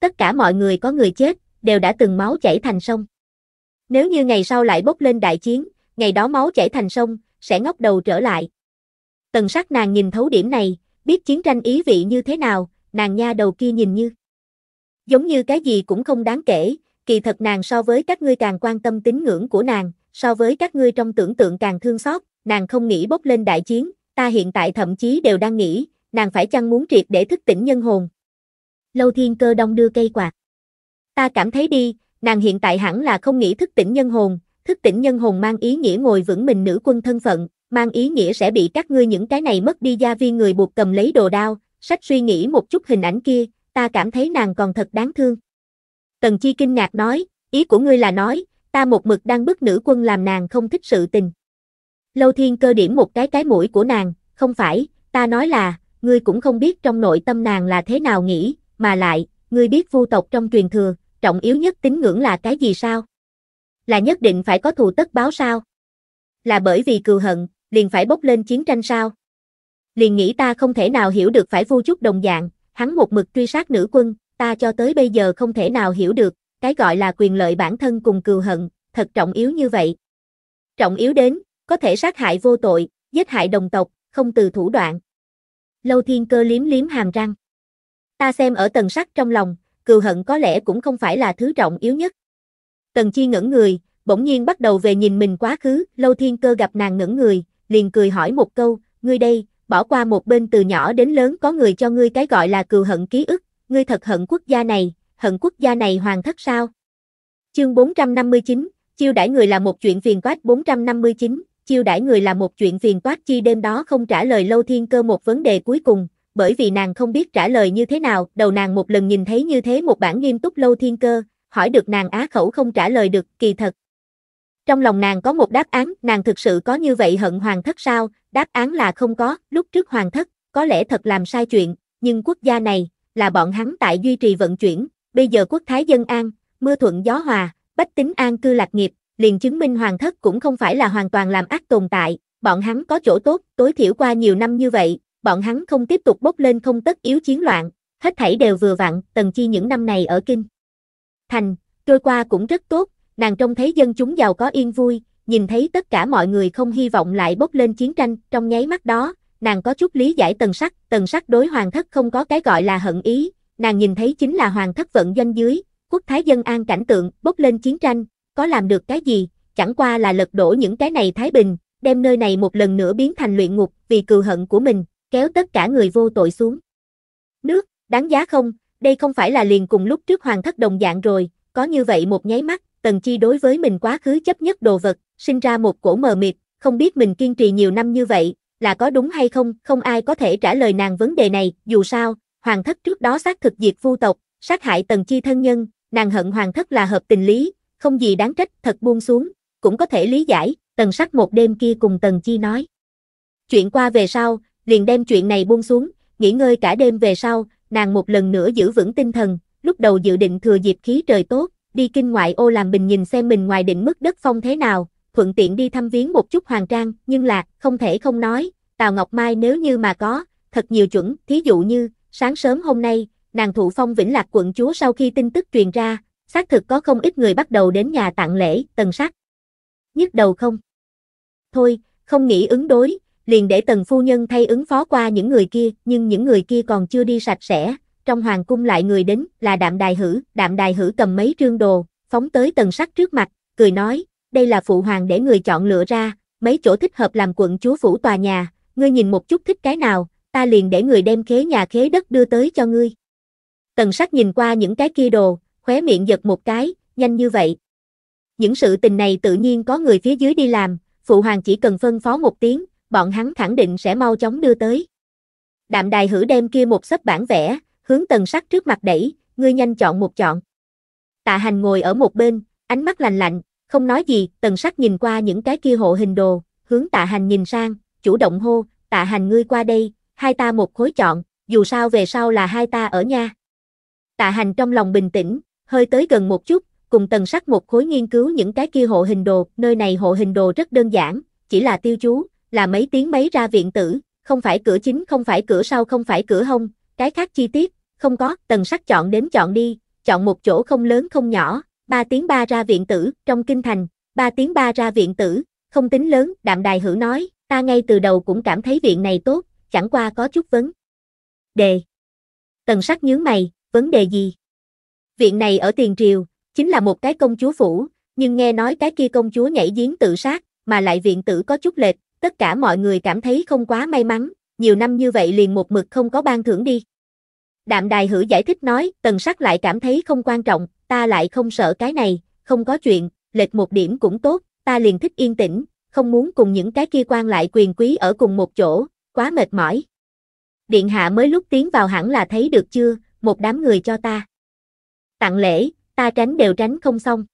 [SPEAKER 1] Tất cả mọi người có người chết, đều đã từng máu chảy thành sông. Nếu như ngày sau lại bốc lên đại chiến, ngày đó máu chảy thành sông, sẽ ngóc đầu trở lại. Tần sắc nàng nhìn thấu điểm này, biết chiến tranh ý vị như thế nào, nàng nha đầu kia nhìn như. Giống như cái gì cũng không đáng kể, kỳ thật nàng so với các ngươi càng quan tâm tín ngưỡng của nàng, so với các ngươi trong tưởng tượng càng thương xót, nàng không nghĩ bốc lên đại chiến, ta hiện tại thậm chí đều đang nghĩ, nàng phải chăng muốn triệt để thức tỉnh nhân hồn. Lâu thiên cơ đông đưa cây quạt. Ta cảm thấy đi, nàng hiện tại hẳn là không nghĩ thức tỉnh nhân hồn, thức tỉnh nhân hồn mang ý nghĩa ngồi vững mình nữ quân thân phận, mang ý nghĩa sẽ bị các ngươi những cái này mất đi gia viên người buộc cầm lấy đồ đao, sách suy nghĩ một chút hình ảnh kia, ta cảm thấy nàng còn thật đáng thương. Tần Chi kinh ngạc nói, ý của ngươi là nói, ta một mực đang bức nữ quân làm nàng không thích sự tình. Lâu thiên cơ điểm một cái cái mũi của nàng, không phải, ta nói là, ngươi cũng không biết trong nội tâm nàng là thế nào nghĩ, mà lại, ngươi biết vu tộc trong truyền thừa, trọng yếu nhất tín ngưỡng là cái gì sao? Là nhất định phải có thù tất báo sao? Là bởi vì cừu hận, liền phải bốc lên chiến tranh sao? Liền nghĩ ta không thể nào hiểu được phải vu chút đồng dạng, hắn một mực truy sát nữ quân, ta cho tới bây giờ không thể nào hiểu được, cái gọi là quyền lợi bản thân cùng cừu hận, thật trọng yếu như vậy. Trọng yếu đến, có thể sát hại vô tội, giết hại đồng tộc, không từ thủ đoạn. Lâu thiên cơ liếm liếm hàm răng. Ta xem ở tầng sắc trong lòng, cừu hận có lẽ cũng không phải là thứ trọng yếu nhất. Tần Chi ngẩn người, bỗng nhiên bắt đầu về nhìn mình quá khứ, Lâu Thiên Cơ gặp nàng ngẩn người, liền cười hỏi một câu, ngươi đây, bỏ qua một bên từ nhỏ đến lớn có người cho ngươi cái gọi là cừu hận ký ức, ngươi thật hận quốc gia này, hận quốc gia này hoàng thất sao? Chương 459, chiêu đãi người là một chuyện phiền toát 459, chiêu đãi người là một chuyện phiền toát chi đêm đó không trả lời Lâu Thiên Cơ một vấn đề cuối cùng, bởi vì nàng không biết trả lời như thế nào, đầu nàng một lần nhìn thấy như thế một bản nghiêm túc Lâu Thiên Cơ, hỏi được nàng á khẩu không trả lời được, kỳ thật. Trong lòng nàng có một đáp án, nàng thực sự có như vậy hận hoàng thất sao, đáp án là không có, lúc trước hoàng thất, có lẽ thật làm sai chuyện, nhưng quốc gia này, là bọn hắn tại duy trì vận chuyển, bây giờ quốc thái dân an, mưa thuận gió hòa, bách tính an cư lạc nghiệp, liền chứng minh hoàng thất cũng không phải là hoàn toàn làm ác tồn tại, bọn hắn có chỗ tốt, tối thiểu qua nhiều năm như vậy, bọn hắn không tiếp tục bốc lên không tất yếu chiến loạn, hết thảy đều vừa vặn, tần chi những năm này ở kinh. Thành, trôi qua cũng rất tốt, nàng trông thấy dân chúng giàu có yên vui, nhìn thấy tất cả mọi người không hy vọng lại bốc lên chiến tranh, trong nháy mắt đó, nàng có chút lý giải tần sắc, tần sắc đối hoàng thất không có cái gọi là hận ý, nàng nhìn thấy chính là hoàng thất vận doanh dưới, quốc thái dân an cảnh tượng, bốc lên chiến tranh, có làm được cái gì, chẳng qua là lật đổ những cái này thái bình, đem nơi này một lần nữa biến thành luyện ngục, vì cừu hận của mình, kéo tất cả người vô tội xuống. Nước, đáng giá không, đây không phải là liền cùng lúc trước hoàng thất đồng dạng rồi, có như vậy một nháy mắt, tần chi đối với mình quá khứ chấp nhất đồ vật, sinh ra một cổ mờ mịt, không biết mình kiên trì nhiều năm như vậy, là có đúng hay không, không ai có thể trả lời nàng vấn đề này, dù sao, hoàng thất trước đó xác thực diệt vu tộc, sát hại tần chi thân nhân, nàng hận hoàng thất là hợp tình lý, không gì đáng trách, thật buông xuống, cũng có thể lý giải, tần sắc một đêm kia cùng tần chi nói. Chuyện qua về sau, liền đem chuyện này buông xuống, nghỉ ngơi cả đêm về sau, nàng một lần nữa giữ vững tinh thần, lúc đầu dự định thừa dịp khí trời tốt, đi kinh ngoại ô làm bình nhìn xem mình ngoài định mức đất phong thế nào, thuận tiện đi thăm viếng một chút hoàng trang, nhưng là, không thể không nói, Tào Ngọc Mai nếu như mà có, thật nhiều chuẩn, thí dụ như, sáng sớm hôm nay, nàng thụ phong vĩnh lạc quận chúa sau khi tin tức truyền ra, xác thực có không ít người bắt đầu đến nhà tặng lễ, tần sắc. Nhức đầu không? Thôi, không nghĩ ứng đối, liền để tần phu nhân thay ứng phó qua những người kia, nhưng những người kia còn chưa đi sạch sẽ, trong hoàng cung lại người đến, là đạm đài hử, đạm đài hử cầm mấy trương đồ, phóng tới tần sắc trước mặt, cười nói, đây là phụ hoàng để người chọn lựa ra, mấy chỗ thích hợp làm quận chúa phủ tòa nhà, ngươi nhìn một chút thích cái nào, ta liền để người đem khế nhà khế đất đưa tới cho ngươi. Tần sắc nhìn qua những cái kia đồ, khóe miệng giật một cái, nhanh như vậy. Những sự tình này tự nhiên có người phía dưới đi làm, phụ hoàng chỉ cần phân phó một tiếng, bọn hắn khẳng định sẽ mau chóng đưa tới. Đạm đài hử đem kia một sấp bản vẽ, hướng tần sắc trước mặt đẩy, ngươi nhanh chọn một chọn. Tạ hành ngồi ở một bên, ánh mắt lành lạnh, không nói gì, tần sắc nhìn qua những cái kia hộ hình đồ, hướng tạ hành nhìn sang, chủ động hô, tạ hành ngươi qua đây, hai ta một khối chọn, dù sao về sau là hai ta ở nha. Tạ hành trong lòng bình tĩnh, hơi tới gần một chút, cùng tần sắc một khối nghiên cứu những cái kia hộ hình đồ, nơi này hộ hình đồ rất đơn giản, chỉ là tiêu chú, là mấy tiếng mấy ra viện tử, không phải cửa chính không phải cửa sau không phải cửa hông, cái khác chi tiết, không có, tần sắc chọn đến chọn đi, chọn một chỗ không lớn không nhỏ, ba tiếng ba ra viện tử, trong kinh thành, ba tiếng ba ra viện tử, không tính lớn, đạm đài hữu nói, ta ngay từ đầu cũng cảm thấy viện này tốt, chẳng qua có chút vấn. Đề. Tần sắc nhướng mày, vấn đề gì? Viện này ở tiền triều, chính là một cái công chúa phủ, nhưng nghe nói cái kia công chúa nhảy giếng tự sát, mà lại viện tử có chút lệch, tất cả mọi người cảm thấy không quá may mắn, nhiều năm như vậy liền một mực không có ban thưởng đi. Đạm đài hử giải thích nói, tần sắc lại cảm thấy không quan trọng, ta lại không sợ cái này, không có chuyện, lệch một điểm cũng tốt, ta liền thích yên tĩnh, không muốn cùng những cái kia quan lại quyền quý ở cùng một chỗ, quá mệt mỏi. Điện hạ mới lúc tiến vào hẳn là thấy được chưa, một đám người cho ta. Tặng lễ, ta tránh đều tránh không xong.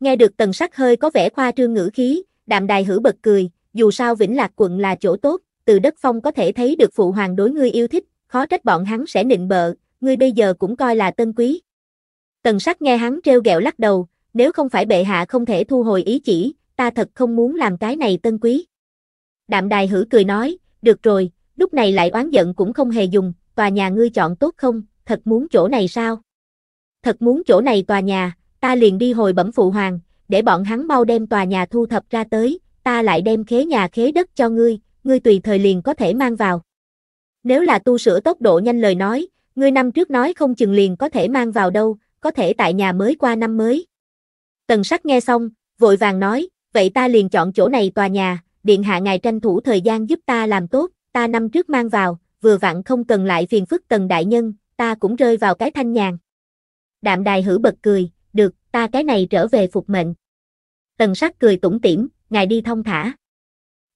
[SPEAKER 1] Nghe được tần sắc hơi có vẻ khoa trương ngữ khí, đạm đài hử bật cười, dù sao Vĩnh Lạc quận là chỗ tốt, từ đất phong có thể thấy được phụ hoàng đối ngươi yêu thích, khó trách bọn hắn sẽ nịnh bợ, ngươi bây giờ cũng coi là tân quý. Tần sắc nghe hắn treo gẹo lắc đầu, nếu không phải bệ hạ không thể thu hồi ý chỉ, ta thật không muốn làm cái này tân quý. Đạm đài hử cười nói, được rồi, lúc này lại oán giận cũng không hề dùng, tòa nhà ngươi chọn tốt không, thật muốn chỗ này sao? Thật muốn chỗ này tòa nhà, ta liền đi hồi bẩm phụ hoàng, để bọn hắn mau đem tòa nhà thu thập ra tới, ta lại đem khế nhà khế đất cho ngươi, ngươi tùy thời liền có thể mang vào. Nếu là tu sửa tốc độ nhanh lời nói, ngươi năm trước nói không chừng liền có thể mang vào đâu, có thể tại nhà mới qua năm mới. Tần sắc nghe xong, vội vàng nói, vậy ta liền chọn chỗ này tòa nhà, điện hạ ngài tranh thủ thời gian giúp ta làm tốt, ta năm trước mang vào, vừa vặn không cần lại phiền phức tần đại nhân, ta cũng rơi vào cái thanh nhàn. Đạm đài hử bật cười, được, ta cái này trở về phục mệnh. Tần sắc cười tủm tỉm, ngài đi thông thả.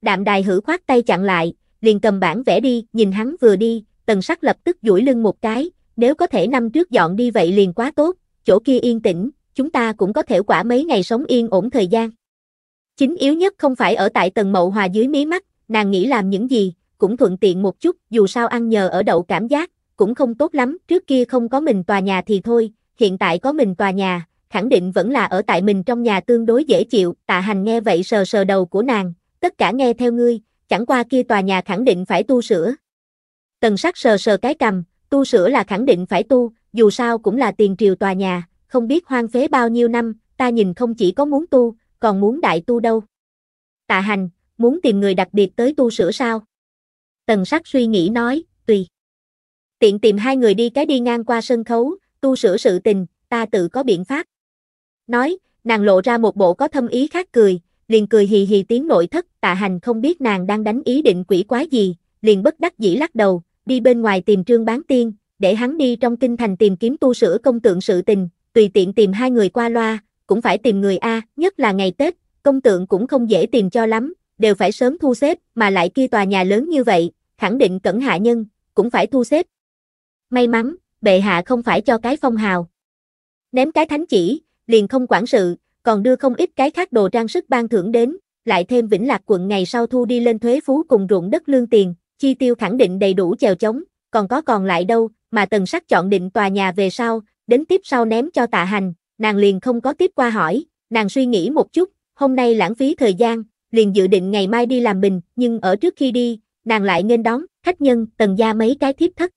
[SPEAKER 1] Đạm đài hử khoát tay chặn lại, liền cầm bản vẽ đi, nhìn hắn vừa đi, tần sắc lập tức duỗi lưng một cái, nếu có thể năm trước dọn đi vậy liền quá tốt, chỗ kia yên tĩnh, chúng ta cũng có thể quả mấy ngày sống yên ổn thời gian. Chính yếu nhất không phải ở tại tầng mậu hòa dưới mí mắt, nàng nghĩ làm những gì, cũng thuận tiện một chút, dù sao ăn nhờ ở đậu cảm giác, cũng không tốt lắm, trước kia không có mình tòa nhà thì thôi, hiện tại có mình tòa nhà, khẳng định vẫn là ở tại mình trong nhà tương đối dễ chịu, tạ hành nghe vậy sờ sờ đầu của nàng, tất cả nghe theo ngươi, chẳng qua kia tòa nhà khẳng định phải tu sửa. Tần sắc sờ sờ cái cầm, tu sửa là khẳng định phải tu, dù sao cũng là tiền triều tòa nhà, không biết hoang phế bao nhiêu năm, ta nhìn không chỉ có muốn tu, còn muốn đại tu đâu. Tạ hành, muốn tìm người đặc biệt tới tu sửa sao? Tần sắc suy nghĩ nói, tùy. Tiện tìm hai người đi cái đi ngang qua sân khấu, tu sửa sự tình, ta tự có biện pháp nói, nàng lộ ra một bộ có thâm ý khác cười, liền cười hì hì tiếng nội thất, tạ hành không biết nàng đang đánh ý định quỷ quá gì, liền bất đắc dĩ lắc đầu, đi bên ngoài tìm trương bán tiên, để hắn đi trong kinh thành tìm kiếm tu sửa công tượng sự tình, tùy tiện tìm hai người qua loa, cũng phải tìm người A, nhất là ngày Tết, công tượng cũng không dễ tìm cho lắm, đều phải sớm thu xếp, mà lại kia tòa nhà lớn như vậy, khẳng định cẩn hạ nhân, cũng phải thu xếp. May mắn, bệ hạ không phải cho cái phong hào. Ném cái thánh chỉ, liền không quản sự, còn đưa không ít cái khác đồ trang sức ban thưởng đến, lại thêm Vĩnh Lạc quận ngày sau thu đi lên thuế phú cùng ruộng đất lương tiền, chi tiêu khẳng định đầy đủ chèo chống, còn có còn lại đâu, mà tần sắc chọn định tòa nhà về sau, đến tiếp sau ném cho tạ hành, nàng liền không có tiếp qua hỏi, nàng suy nghĩ một chút, hôm nay lãng phí thời gian, liền dự định ngày mai đi làm bình, nhưng ở trước khi đi, nàng lại nên đón, khách nhân, tần gia mấy cái thiếp thất.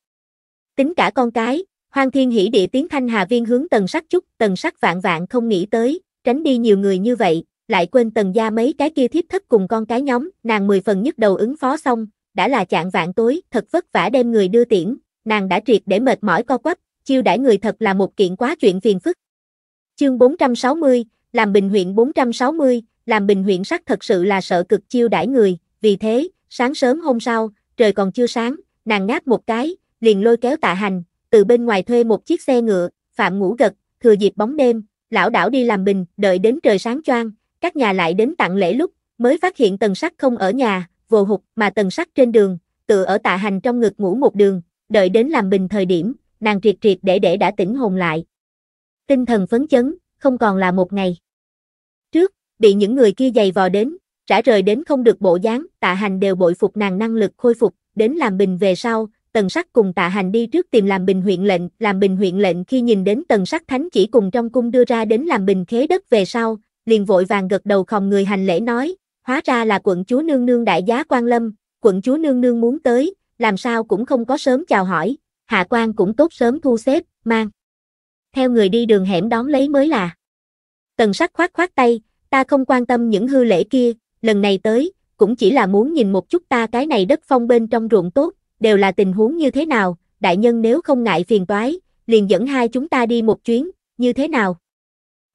[SPEAKER 1] Tính cả con cái, Hoang thiên hỉ địa tiếng thanh hà viên hướng tần sắc chút, tần sắc vạn vạn không nghĩ tới, tránh đi nhiều người như vậy, lại quên tần gia mấy cái kia thiếp thất cùng con cái nhóm, nàng mười phần nhất đầu ứng phó xong, đã là chạng vạn tối, thật vất vả đem người đưa tiễn, nàng đã triệt để mệt mỏi co quắp, chiêu đãi người thật là một kiện quá chuyện phiền phức. Chương 460, làm bình huyện 460, làm bình huyện sắc thật sự là sợ cực chiêu đãi người, vì thế, sáng sớm hôm sau, trời còn chưa sáng, nàng ngáp một cái, liền lôi kéo tạ hành, từ bên ngoài thuê một chiếc xe ngựa, Phạm ngủ gật, thừa dịp bóng đêm, lão đảo đi làm bình, đợi đến trời sáng choang, các nhà lại đến tặng lễ lúc, mới phát hiện tần sắc không ở nhà, vô hụt mà tần sắc trên đường, tự ở tạ hành trong ngực ngủ một đường, đợi đến làm bình thời điểm, nàng triệt triệt để để đã tỉnh hồn lại. Tinh thần phấn chấn, không còn là một ngày. Trước, bị những người kia giày vò đến, trả rời đến không được bộ dáng, tạ hành đều bội phục nàng năng lực khôi phục, đến làm bình về sau, tần sắc cùng tạ hành đi trước tìm làm bình huyện lệnh, làm bình huyện lệnh khi nhìn đến tần sắc thánh chỉ cùng trong cung đưa ra đến làm bình khế đất về sau, liền vội vàng gật đầu khom người hành lễ nói, hóa ra là quận chúa nương nương đại giá quan lâm, quận chúa nương nương muốn tới, làm sao cũng không có sớm chào hỏi, hạ quan cũng tốt sớm thu xếp, mang. Theo người đi đường hẻm đón lấy mới là. Tần sắc khoát khoát tay, ta không quan tâm những hư lễ kia, lần này tới, cũng chỉ là muốn nhìn một chút ta cái này đất phong bên trong ruộng tốt, đều là tình huống như thế nào, đại nhân nếu không ngại phiền toái, liền dẫn hai chúng ta đi một chuyến, như thế nào?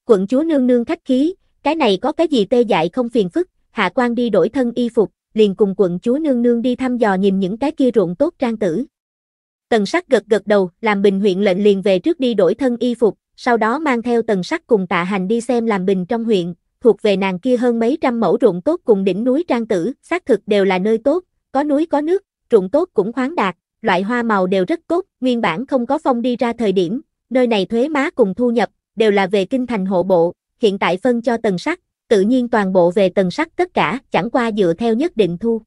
[SPEAKER 1] Quận chúa nương nương khách khí, cái này có cái gì tê dại không phiền phức, hạ quan đi đổi thân y phục, liền cùng quận chúa nương nương đi thăm dò nhìn những cái kia ruộng tốt trang tử. Tần sắc gật gật đầu, làm bình huyện lệnh liền về trước đi đổi thân y phục, sau đó mang theo tần sắc cùng tạ hành đi xem làm bình trong huyện, thuộc về nàng kia hơn mấy trăm mẫu ruộng tốt cùng đỉnh núi trang tử, xác thực đều là nơi tốt, có núi có nước, ruộng tốt cũng khoáng đạt, loại hoa màu đều rất tốt, nguyên bản không có phong đi ra thời điểm, nơi này thuế má cùng thu nhập, đều là về kinh thành hộ bộ, hiện tại phân cho tần sắc, tự nhiên toàn bộ về tần sắc tất cả, chẳng qua dựa theo nhất định thu.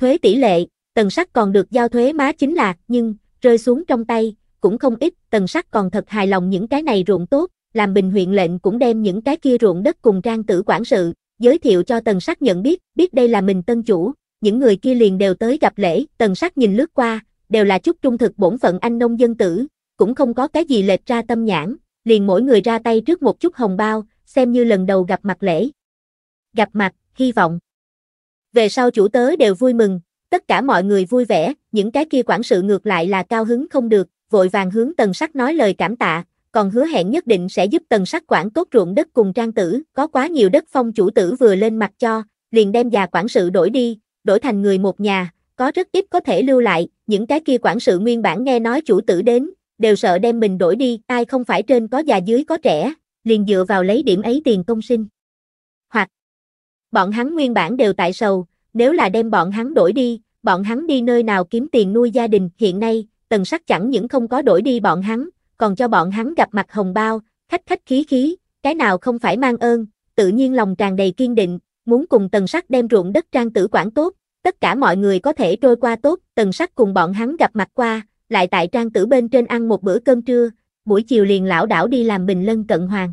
[SPEAKER 1] Thuế tỷ lệ, tần sắc còn được giao thuế má chính là, nhưng, rơi xuống trong tay, cũng không ít, tần sắc còn thật hài lòng những cái này ruộng tốt, làm bình huyện lệnh cũng đem những cái kia ruộng đất cùng trang tử quản sự, giới thiệu cho tần sắc nhận biết, biết đây là mình tân chủ, những người kia liền đều tới gặp lễ, tần sắc nhìn lướt qua, đều là chút trung thực bổn phận anh nông dân tử, cũng không có cái gì lệch ra tâm nhãn, liền mỗi người ra tay trước một chút hồng bao, xem như lần đầu gặp mặt lễ. Gặp mặt, hy vọng. Về sau chủ tớ đều vui mừng, tất cả mọi người vui vẻ, những cái kia quản sự ngược lại là cao hứng không được, vội vàng hướng tần sắc nói lời cảm tạ, còn hứa hẹn nhất định sẽ giúp tần sắc quản tốt ruộng đất cùng trang tử, có quá nhiều đất phong chủ tử vừa lên mặt cho, liền đem già quản sự đổi đi, đổi thành người một nhà, có rất ít có thể lưu lại, những cái kia quản sự nguyên bản nghe nói chủ tử đến, đều sợ đem mình đổi đi, ai không phải trên có già dưới có trẻ, liền dựa vào lấy điểm ấy tiền công sinh. Hoặc, bọn hắn nguyên bản đều tại sầu, nếu là đem bọn hắn đổi đi, bọn hắn đi nơi nào kiếm tiền nuôi gia đình, hiện nay, tần sắc chẳng những không có đổi đi bọn hắn, còn cho bọn hắn gặp mặt hồng bao, khách khách khí khí, cái nào không phải mang ơn, tự nhiên lòng tràn đầy kiên định, muốn cùng tần sắc đem ruộng đất trang tử quản tốt, tất cả mọi người có thể trôi qua tốt, tần sắc cùng bọn hắn gặp mặt qua, lại tại trang tử bên trên ăn một bữa cơm trưa, buổi chiều liền lão đảo đi làm bình lân cận hoàng.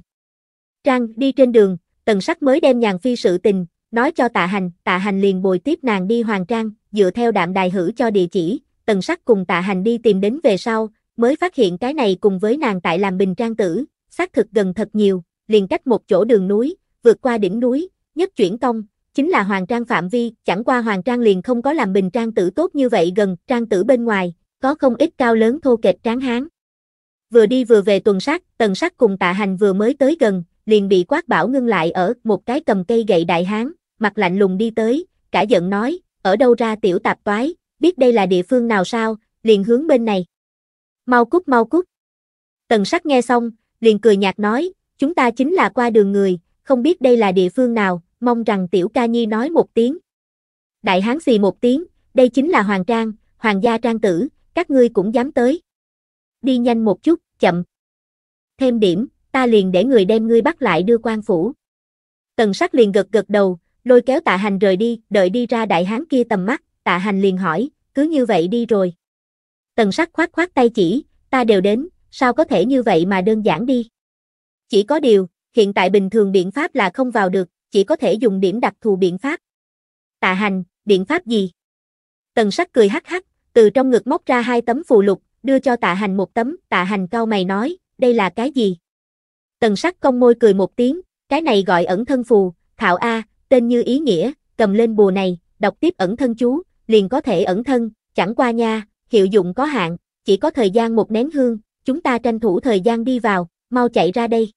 [SPEAKER 1] Trang đi trên đường, tần sắc mới đem nhàn phi sự tình, nói cho tạ hành, tạ hành liền bồi tiếp nàng đi hoàng trang, dựa theo đạm đài hữu cho địa chỉ, tần sắc cùng tạ hành đi tìm đến về sau, mới phát hiện cái này cùng với nàng tại làm bình trang tử, xác thực gần thật nhiều, liền cách một chỗ đường núi, vượt qua đỉnh núi, nhất chuyển công, chính là Hoàng Trang phạm vi, chẳng qua Hoàng Trang liền không có làm bình trang tử tốt như vậy gần, trang tử bên ngoài, có không ít cao lớn thô kệch tráng hán. Vừa đi vừa về tuần sát, tần sát cùng tạ hành vừa mới tới gần, liền bị quát bảo ngưng lại ở một cái cầm cây gậy đại hán, mặt lạnh lùng đi tới, cả giận nói, ở đâu ra tiểu tạp toái, biết đây là địa phương nào sao, liền hướng bên này. Mau cút mau cút. Tần sắc nghe xong, liền cười nhạt nói, chúng ta chính là qua đường người, không biết đây là địa phương nào, mong rằng tiểu ca nhi nói một tiếng. Đại hán xì một tiếng, đây chính là hoàng trang, hoàng gia trang tử, các ngươi cũng dám tới. Đi nhanh một chút, chậm. Thêm điểm, ta liền để người đem ngươi bắt lại đưa quan phủ. Tần sắc liền gật gật đầu, lôi kéo tạ hành rời đi, đợi đi ra đại hán kia tầm mắt, tạ hành liền hỏi, cứ như vậy đi rồi. Tần sắc khoát khoát tay chỉ, ta đều đến, sao có thể như vậy mà đơn giản đi. Chỉ có điều, hiện tại bình thường biện pháp là không vào được, chỉ có thể dùng điểm đặc thù biện pháp. Tạ hành, biện pháp gì? Tần sắc cười hắc hắc, từ trong ngực móc ra hai tấm phù lục, đưa cho tạ hành một tấm, tạ hành cao mày nói, đây là cái gì? Tần sắc cong môi cười một tiếng, cái này gọi ẩn thân phù, thảo A, tên như ý nghĩa, cầm lên bùa này, đọc tiếp ẩn thân chú, liền có thể ẩn thân, chẳng qua nha, hiệu dụng có hạn, chỉ có thời gian một nén hương, chúng ta tranh thủ thời gian đi vào, mau chạy ra đây.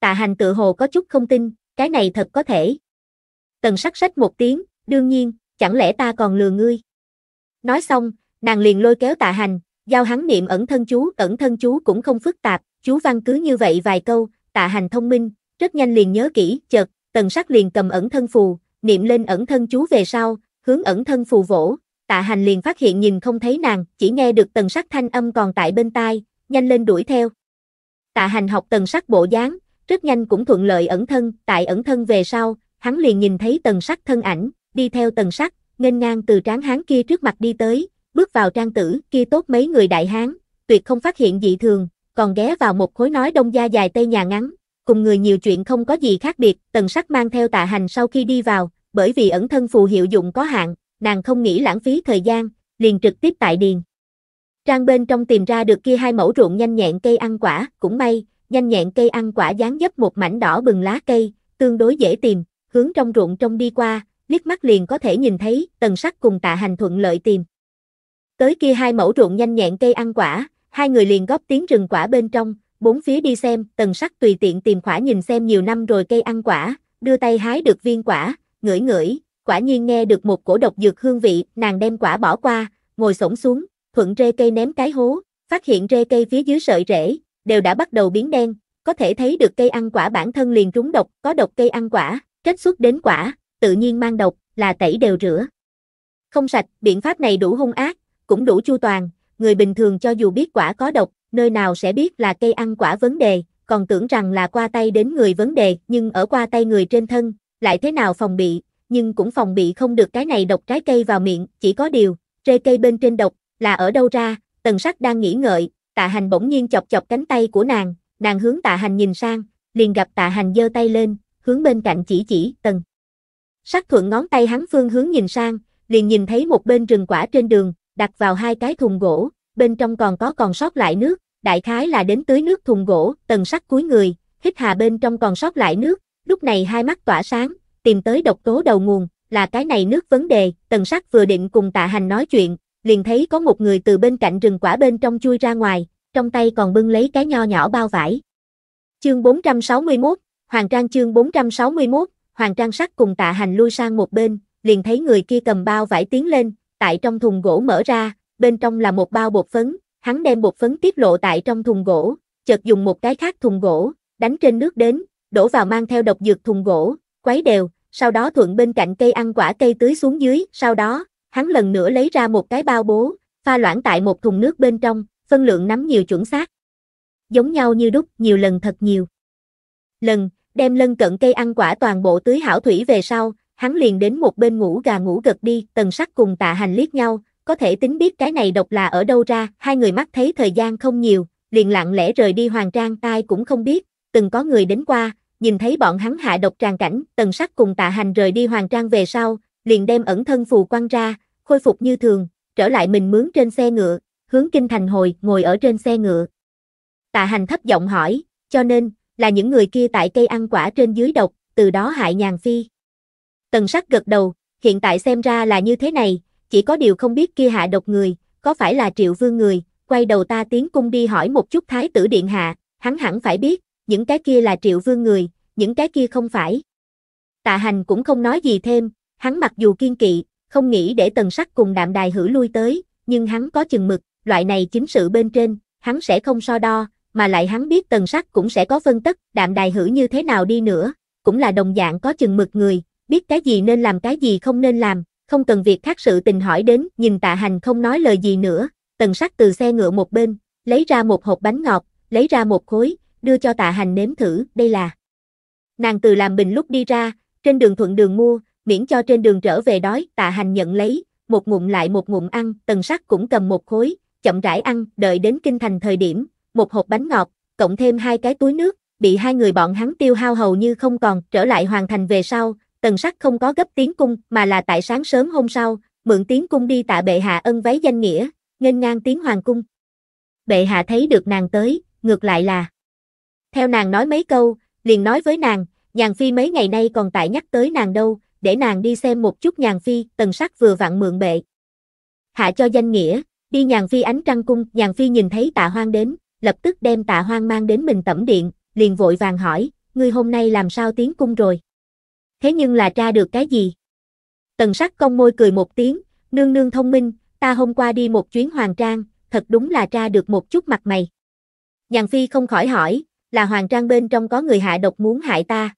[SPEAKER 1] Tạ hành tự hồ có chút không tin, cái này thật có thể. Tần sắc sách một tiếng, đương nhiên, chẳng lẽ ta còn lừa ngươi. Nói xong, nàng liền lôi kéo tạ hành, giao hắn niệm ẩn thân chú, ẩn thân chú cũng không phức tạp, chú văn cứ như vậy vài câu, tạ hành thông minh, rất nhanh liền nhớ kỹ, chợt, tần sắc liền cầm ẩn thân phù, niệm lên ẩn thân chú về sau, hướng ẩn thân phù vỗ, tạ hành liền phát hiện nhìn không thấy nàng, chỉ nghe được tần sắc thanh âm còn tại bên tai, nhanh lên đuổi theo. Tạ hành học tần sắc bộ dáng, rất nhanh cũng thuận lợi ẩn thân, tại ẩn thân về sau, hắn liền nhìn thấy tần sắc thân ảnh, đi theo tần sắc, nghênh ngang từ tráng hán kia trước mặt đi tới, bước vào trang tử, kia tốt mấy người đại hán, tuyệt không phát hiện dị thường, còn ghé vào một khối nói đông da dài tây nhà ngắn, cùng người nhiều chuyện không có gì khác biệt, tần sắc mang theo tạ hành sau khi đi vào, bởi vì ẩn thân phù hiệu dụng có hạn, nàng không nghĩ lãng phí thời gian, liền trực tiếp tại điền. Trang bên trong tìm ra được kia hai mẫu ruộng nhanh nhẹn cây ăn quả, cũng may, nhanh nhẹn cây ăn quả dáng dấp một mảnh đỏ bừng lá cây, tương đối dễ tìm, hướng trong ruộng trong đi qua, liếc mắt liền có thể nhìn thấy, tần sắc cùng tạ hành thuận lợi tìm. Tới kia hai mẫu ruộng nhanh nhẹn cây ăn quả, hai người liền góp tiếng rừng quả bên trong, bốn phía đi xem, tần sắc tùy tiện tìm quả nhìn xem nhiều năm rồi cây ăn quả, đưa tay hái được viên quả, ngửi ngửi, quả nhiên nghe được một cổ độc dược hương vị, nàng đem quả bỏ qua, ngồi xổm xuống, thuận rễ cây ném cái hố, phát hiện rễ cây phía dưới sợi rễ, đều đã bắt đầu biến đen, có thể thấy được cây ăn quả bản thân liền trúng độc, có độc cây ăn quả, kết xuất đến quả, tự nhiên mang độc, là tẩy đều rửa. Không sạch, biện pháp này đủ hung ác, cũng đủ chu toàn, người bình thường cho dù biết quả có độc, nơi nào sẽ biết là cây ăn quả vấn đề, còn tưởng rằng là qua tay đến người vấn đề, nhưng ở qua tay người trên thân, lại thế nào phòng bị, nhưng cũng phòng bị không được cái này độc trái cây vào miệng, chỉ có điều, rễ cây bên trên độc, là ở đâu ra, tần sắc đang nghĩ ngợi, tạ hành bỗng nhiên chọc chọc cánh tay của nàng, nàng hướng tạ hành nhìn sang, liền gặp tạ hành giơ tay lên, hướng bên cạnh chỉ chỉ, tần. Sắc thuận ngón tay hắn phương hướng nhìn sang, liền nhìn thấy một bên rừng quả trên đường, đặt vào hai cái thùng gỗ, bên trong còn có còn sót lại nước, đại khái là đến tưới nước thùng gỗ, tần sắc cuối người, hít hà bên trong còn sót lại nước, lúc này hai mắt tỏa sáng, tìm tới độc tố đầu nguồn, là cái này nước vấn đề, tần sắc vừa định cùng tạ hành nói chuyện, liền thấy có một người từ bên cạnh rừng quả bên trong chui ra ngoài, trong tay còn bưng lấy cái nho nhỏ bao vải. Chương 461, Hoàng Trang chương 461, Hoàng Trang sắc cùng tạ hành lui sang một bên, liền thấy người kia cầm bao vải tiến lên, tại trong thùng gỗ mở ra, bên trong là một bao bột phấn, hắn đem bột phấn tiết lộ tại trong thùng gỗ, chợt dùng một cái khác thùng gỗ, đánh trên nước đến, đổ vào mang theo độc dược thùng gỗ, quấy đều, sau đó thuận bên cạnh cây ăn quả cây tưới xuống dưới, sau đó, hắn lần nữa lấy ra một cái bao bố, pha loãng tại một thùng nước bên trong, phân lượng nắm nhiều chuẩn xác. Giống nhau như đúc, nhiều lần thật nhiều. Lần, đem lân cận cây ăn quả toàn bộ tưới hảo thủy về sau, hắn liền đến một bên ngủ gà ngủ gật đi, tần sắc cùng tạ hành liếc nhau, có thể tính biết cái này độc là ở đâu ra, hai người mắt thấy thời gian không nhiều, liền lặng lẽ rời đi hoàng trang, ai cũng không biết, từng có người đến qua, nhìn thấy bọn hắn hạ độc tràn cảnh, tần sắc cùng tạ hành rời đi hoàng trang về sau, liền đem ẩn thân phù quăng ra, khôi phục như thường, trở lại mình mướn trên xe ngựa, hướng kinh thành hồi ngồi ở trên xe ngựa. Tạ hành thấp giọng hỏi, cho nên, là những người kia tại cây ăn quả trên dưới độc, từ đó hại nhàn phi. Tần sắc gật đầu, hiện tại xem ra là như thế này, chỉ có điều không biết kia hạ độc người, có phải là triệu vương người, quay đầu ta tiến cung đi hỏi một chút thái tử điện hạ, hắn hẳn phải biết, những cái kia là triệu vương người, những cái kia không phải. Tạ hành cũng không nói gì thêm, hắn mặc dù kiên kỵ, không nghĩ để tần sắc cùng đạm đài hử lui tới, nhưng hắn có chừng mực, loại này chính sự bên trên, hắn sẽ không so đo, mà lại hắn biết tần sắc cũng sẽ có phân tất, đạm đài hử như thế nào đi nữa, cũng là đồng dạng có chừng mực người, biết cái gì nên làm cái gì không nên làm, không cần việc khác sự tình hỏi đến, nhìn tạ hành không nói lời gì nữa, tần sắc từ xe ngựa một bên, lấy ra một hộp bánh ngọt, lấy ra một khối, đưa cho tạ hành nếm thử, đây là. Nàng từ làm bình lúc đi ra, trên đường thuận đường mua, miễn cho trên đường trở về đói, tạ hành nhận lấy, một ngụm lại một ngụm ăn, tần sắc cũng cầm một khối, chậm rãi ăn, đợi đến kinh thành thời điểm, một hộp bánh ngọt, cộng thêm hai cái túi nước, bị hai người bọn hắn tiêu hao hầu như không còn, trở lại hoàn thành về sau, tần sắc không có gấp tiến cung, mà là tại sáng sớm hôm sau, mượn tiến cung đi tạ bệ hạ ân váy danh nghĩa, nghênh ngang tiến hoàng cung. Bệ hạ thấy được nàng tới, ngược lại là theo nàng nói mấy câu, liền nói với nàng, nhàn phi mấy ngày nay còn tại nhắc tới nàng đâu, để nàng đi xem một chút nhàn phi, tần sắc vừa vặn mượn bệ. Hạ cho danh nghĩa, đi nhàn phi ánh trăng cung, nhàn phi nhìn thấy tạ hoang đến, lập tức đem tạ hoang mang đến mình tẩm điện, liền vội vàng hỏi, ngươi hôm nay làm sao tiến cung rồi? Thế nhưng là tra được cái gì? Tần sắc cong môi cười một tiếng, nương nương thông minh, ta hôm qua đi một chuyến hoàng trang, thật đúng là tra được một chút mặt mày. Nhàn phi không khỏi hỏi, là hoàng trang bên trong có người hạ độc muốn hại ta.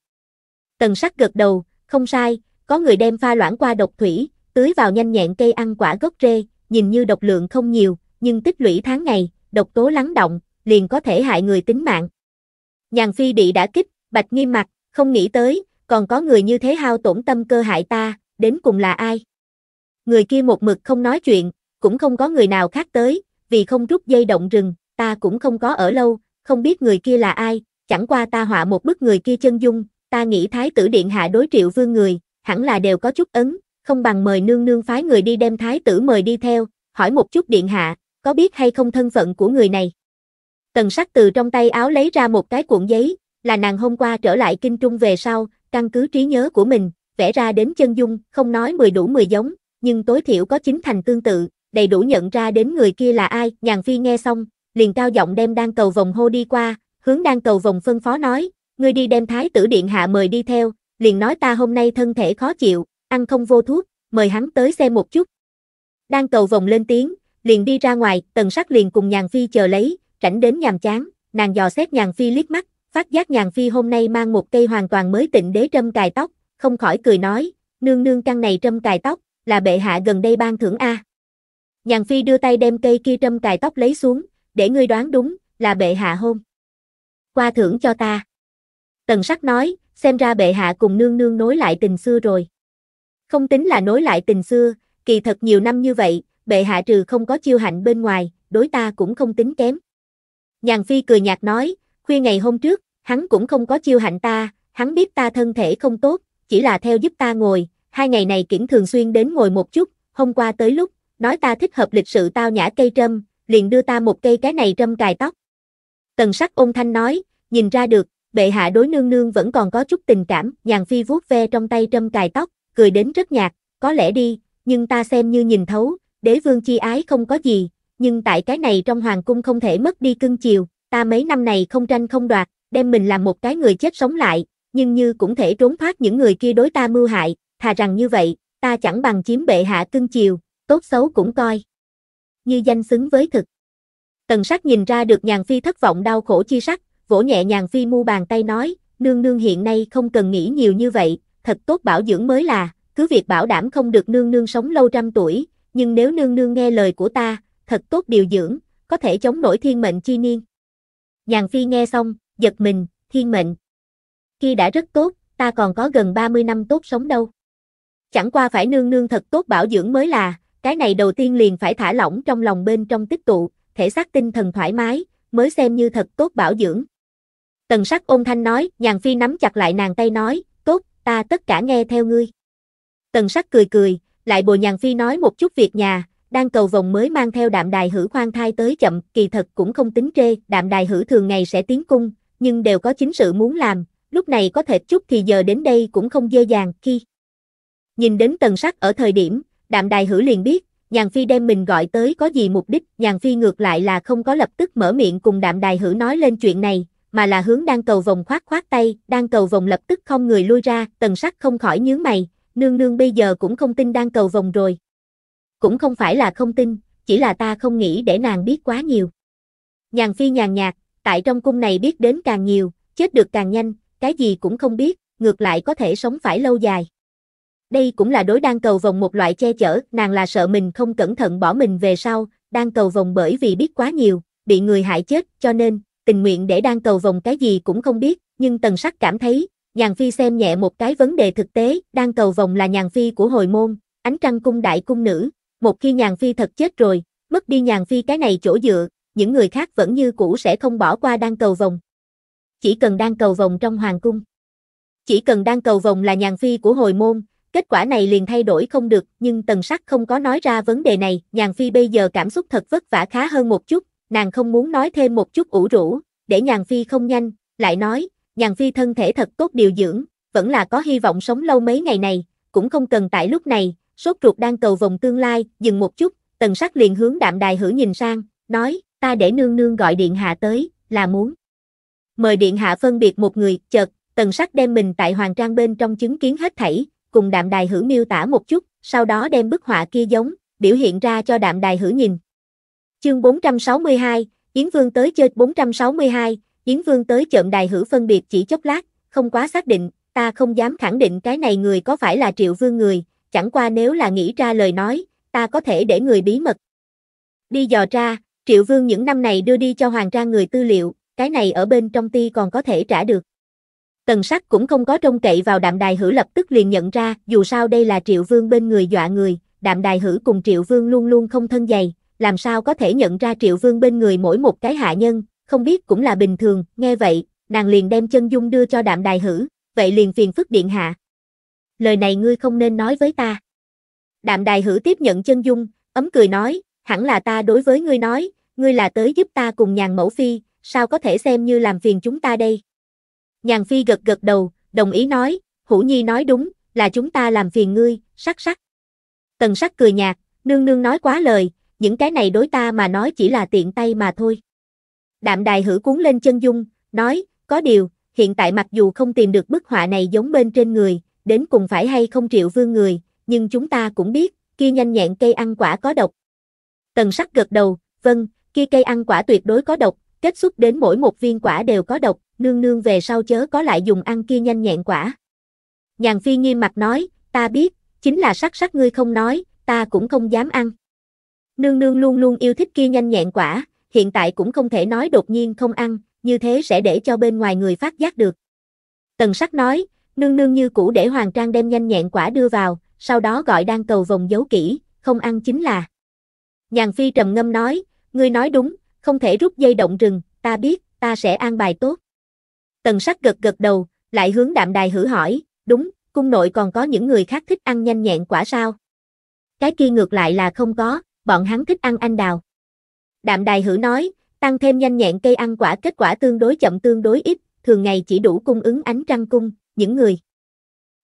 [SPEAKER 1] Tần sắc gật đầu, không sai, có người đem pha loãng qua độc thủy, tưới vào nhanh nhẹn cây ăn quả gốc rê, nhìn như độc lượng không nhiều, nhưng tích lũy tháng ngày, độc tố lắng động, liền có thể hại người tính mạng. Nhàn phi bị đã kích, bạch nghiêm mặt, không nghĩ tới, còn có người như thế hao tổn tâm cơ hại ta, đến cùng là ai? Người kia một mực không nói chuyện, cũng không có người nào khác tới, vì không rút dây động rừng, ta cũng không có ở lâu, không biết người kia là ai, chẳng qua ta họa một bức người kia chân dung, ta nghĩ thái tử điện hạ đối triệu vương người, hẳn là đều có chút ấn, không bằng mời nương nương phái người đi đem thái tử mời đi theo, hỏi một chút điện hạ, có biết hay không thân phận của người này. Tần sắc từ trong tay áo lấy ra một cái cuộn giấy, là nàng hôm qua trở lại kinh trung về sau, căn cứ trí nhớ của mình, vẽ ra đến chân dung, không nói mười đủ mười giống, nhưng tối thiểu có chính thành tương tự, đầy đủ nhận ra đến người kia là ai, nhàn phi nghe xong, liền cao giọng đem đang cầu vòng hô đi qua, hướng đang cầu vòng phân phó nói, người đi đem thái tử điện hạ mời đi theo, liền nói ta hôm nay thân thể khó chịu, ăn không vô thuốc, mời hắn tới xem một chút. Đang cầu vòng lên tiếng, liền đi ra ngoài, tần sắc liền cùng nhàn phi chờ lấy, tránh đến nhàm chán, nàng dò xét nhàn phi liếc mắt, phát giác nhàn phi hôm nay mang một cây hoàn toàn mới tịnh đế trâm cài tóc, không khỏi cười nói, nương nương căn này trâm cài tóc, là bệ hạ gần đây ban thưởng A. Nhàn phi đưa tay đem cây kia trâm cài tóc lấy xuống, để ngươi đoán đúng, là bệ hạ hôn. Qua thưởng cho ta. Tần sắc nói, xem ra bệ hạ cùng nương nương nối lại tình xưa rồi. Không tính là nối lại tình xưa, kỳ thật nhiều năm như vậy, bệ hạ trừ không có chiêu hạnh bên ngoài, đối ta cũng không tính kém. Nhàn Phi cười nhạt nói, khuya ngày hôm trước, hắn cũng không có chiêu hạnh ta, hắn biết ta thân thể không tốt, chỉ là theo giúp ta ngồi, hai ngày này kiển thường xuyên đến ngồi một chút, hôm qua tới lúc, nói ta thích hợp lịch sự tao nhã cây trâm, liền đưa ta một cây cái này trâm cài tóc. Tần sắc ôn thanh nói, nhìn ra được, bệ hạ đối nương nương vẫn còn có chút tình cảm, nhàn phi vuốt ve trong tay trâm cài tóc, cười đến rất nhạt, có lẽ đi, nhưng ta xem như nhìn thấu, đế vương chi ái không có gì, nhưng tại cái này trong hoàng cung không thể mất đi cưng chiều, ta mấy năm này không tranh không đoạt, đem mình làm một cái người chết sống lại, nhưng như cũng thể trốn thoát những người kia đối ta mưu hại, thà rằng như vậy, ta chẳng bằng chiếm bệ hạ cưng chiều, tốt xấu cũng coi. Như danh xứng với thực. Tần sắc nhìn ra được nhàn phi thất vọng đau khổ chi sắc, vỗ nhẹ nhàng phi mu bàn tay nói, nương nương hiện nay không cần nghĩ nhiều như vậy, thật tốt bảo dưỡng mới là, cứ việc bảo đảm không được nương nương sống lâu trăm tuổi, nhưng nếu nương nương nghe lời của ta, thật tốt điều dưỡng, có thể chống nổi thiên mệnh chi niên. Nhàn phi nghe xong, giật mình, thiên mệnh. Khi đã rất tốt, ta còn có gần 30 năm tốt sống đâu. Chẳng qua phải nương nương thật tốt bảo dưỡng mới là, cái này đầu tiên liền phải thả lỏng trong lòng bên trong tích tụ, thể xác tinh thần thoải mái, mới xem như thật tốt bảo dưỡng. Tần sắc ôn thanh nói, nhàn phi nắm chặt lại nàng tay nói, tốt, ta tất cả nghe theo ngươi. Tần sắc cười cười, lại bồi nhàn phi nói một chút việc nhà, đang cầu vòng mới mang theo đạm đài hử khoan thai tới chậm, kỳ thật cũng không tính trê, đạm đài hử thường ngày sẽ tiến cung, nhưng đều có chính sự muốn làm, lúc này có thể chút thì giờ đến đây cũng không dơ dàng, khi nhìn đến tần sắc ở thời điểm, đạm đài hử liền biết, nhàn phi đem mình gọi tới có gì mục đích, nhàn phi ngược lại là không có lập tức mở miệng cùng đạm đài hử nói lên chuyện này, mà là hướng đang cầu vòng khoát khoát tay, đang cầu vòng lập tức không người lui ra, tần sắc không khỏi nhướng mày, nương nương bây giờ cũng không tin đang cầu vòng rồi. Cũng không phải là không tin, chỉ là ta không nghĩ để nàng biết quá nhiều. Nhàn phi nhàn nhạt, tại trong cung này biết đến càng nhiều, chết được càng nhanh, cái gì cũng không biết, ngược lại có thể sống phải lâu dài. Đây cũng là đối đang cầu vòng một loại che chở, nàng là sợ mình không cẩn thận bỏ mình về sau, đang cầu vòng bởi vì biết quá nhiều, bị người hại chết, cho nên, tình nguyện để đang cầu vòng cái gì cũng không biết, nhưng tần sắc cảm thấy, nhàn phi xem nhẹ một cái vấn đề thực tế, đang cầu vòng là nhàn phi của hồi môn, ánh trăng cung đại cung nữ, một khi nhàn phi thật chết rồi, mất đi nhàn phi cái này chỗ dựa, những người khác vẫn như cũ sẽ không bỏ qua đang cầu vòng. Chỉ cần đang cầu vòng trong hoàng cung. Chỉ cần đang cầu vòng là nhàn phi của hồi môn, kết quả này liền thay đổi không được, nhưng tần sắc không có nói ra vấn đề này, nhàn phi bây giờ cảm xúc thật vất vả khá hơn một chút, nàng không muốn nói thêm một chút ủ rũ, để nhàn phi không nhanh, lại nói, nhàn phi thân thể thật tốt điều dưỡng, vẫn là có hy vọng sống lâu mấy ngày này, cũng không cần tại lúc này, sốt ruột đang cầu vòng tương lai, dừng một chút, tần sắc liền hướng đạm đài hử nhìn sang, nói, ta để nương nương gọi điện hạ tới, là muốn. Mời điện hạ phân biệt một người, chợt, tần sắc đem mình tại hoàng trang bên trong chứng kiến hết thảy, cùng đạm đài hử miêu tả một chút, sau đó đem bức họa kia giống, biểu hiện ra cho đạm đài hử nhìn. Chương 462, Yến Vương tới chơi 462, Yến Vương tới chợm đài hữu phân biệt chỉ chốc lát, không quá xác định, ta không dám khẳng định cái này người có phải là triệu vương người, chẳng qua nếu là nghĩ ra lời nói, ta có thể để người bí mật. Đi dò ra, triệu vương những năm này đưa đi cho hoàng trang người tư liệu, cái này ở bên trong ti còn có thể trả được. Tần sắc cũng không có trông cậy vào đạm đài hữu lập tức liền nhận ra, dù sao đây là triệu vương bên người dọa người, đạm đài hữu cùng triệu vương luôn luôn không thân dày, làm sao có thể nhận ra triệu vương bên người mỗi một cái hạ nhân, không biết cũng là bình thường, nghe vậy, nàng liền đem chân dung đưa cho đạm đài hử, vậy liền phiền phức điện hạ. Lời này ngươi không nên nói với ta. Đạm đài hử tiếp nhận chân dung, ấm cười nói, hẳn là ta đối với ngươi nói, ngươi là tới giúp ta cùng nhàn mẫu phi, sao có thể xem như làm phiền chúng ta đây. Nhàn phi gật gật đầu, đồng ý nói, hữu nhi nói đúng, là chúng ta làm phiền ngươi, sắc sắc. Tần sắc cười nhạt, nương nương nói quá lời, những cái này đối ta mà nói chỉ là tiện tay mà thôi. Đạm đài hử cuốn lên chân dung, nói, có điều, hiện tại mặc dù không tìm được bức họa này giống bên trên người, đến cùng phải hay không triệu vương người, nhưng chúng ta cũng biết, kia nhanh nhẹn cây ăn quả có độc. Tần sắc gật đầu, vâng, kia cây ăn quả tuyệt đối có độc, kết xúc đến mỗi một viên quả đều có độc, nương nương về sau chớ có lại dùng ăn kia nhanh nhẹn quả. Nhàn phi nghiêm mặt nói, ta biết, chính là sắc sắc ngươi không nói, ta cũng không dám ăn. Nương nương luôn luôn yêu thích kia nhanh nhẹn quả, hiện tại cũng không thể nói đột nhiên không ăn, như thế sẽ để cho bên ngoài người phát giác được. Tần sắc nói, nương nương như cũ để hoàng trang đem nhanh nhẹn quả đưa vào, sau đó gọi đang cầu vòng giấu kỹ, không ăn chính là. Nhàn phi trầm ngâm nói, ngươi nói đúng, không thể rút dây động rừng, ta biết, ta sẽ an bài tốt. Tần sắc gật gật đầu, lại hướng đạm đài hử hỏi, đúng, cung nội còn có những người khác thích ăn nhanh nhẹn quả sao? Cái kia ngược lại là không có, bọn hắn thích ăn anh đào. Đạm đài hử nói, tăng thêm nhanh nhẹn cây ăn quả kết quả tương đối chậm tương đối ít, thường ngày chỉ đủ cung ứng ánh trăng cung, những người.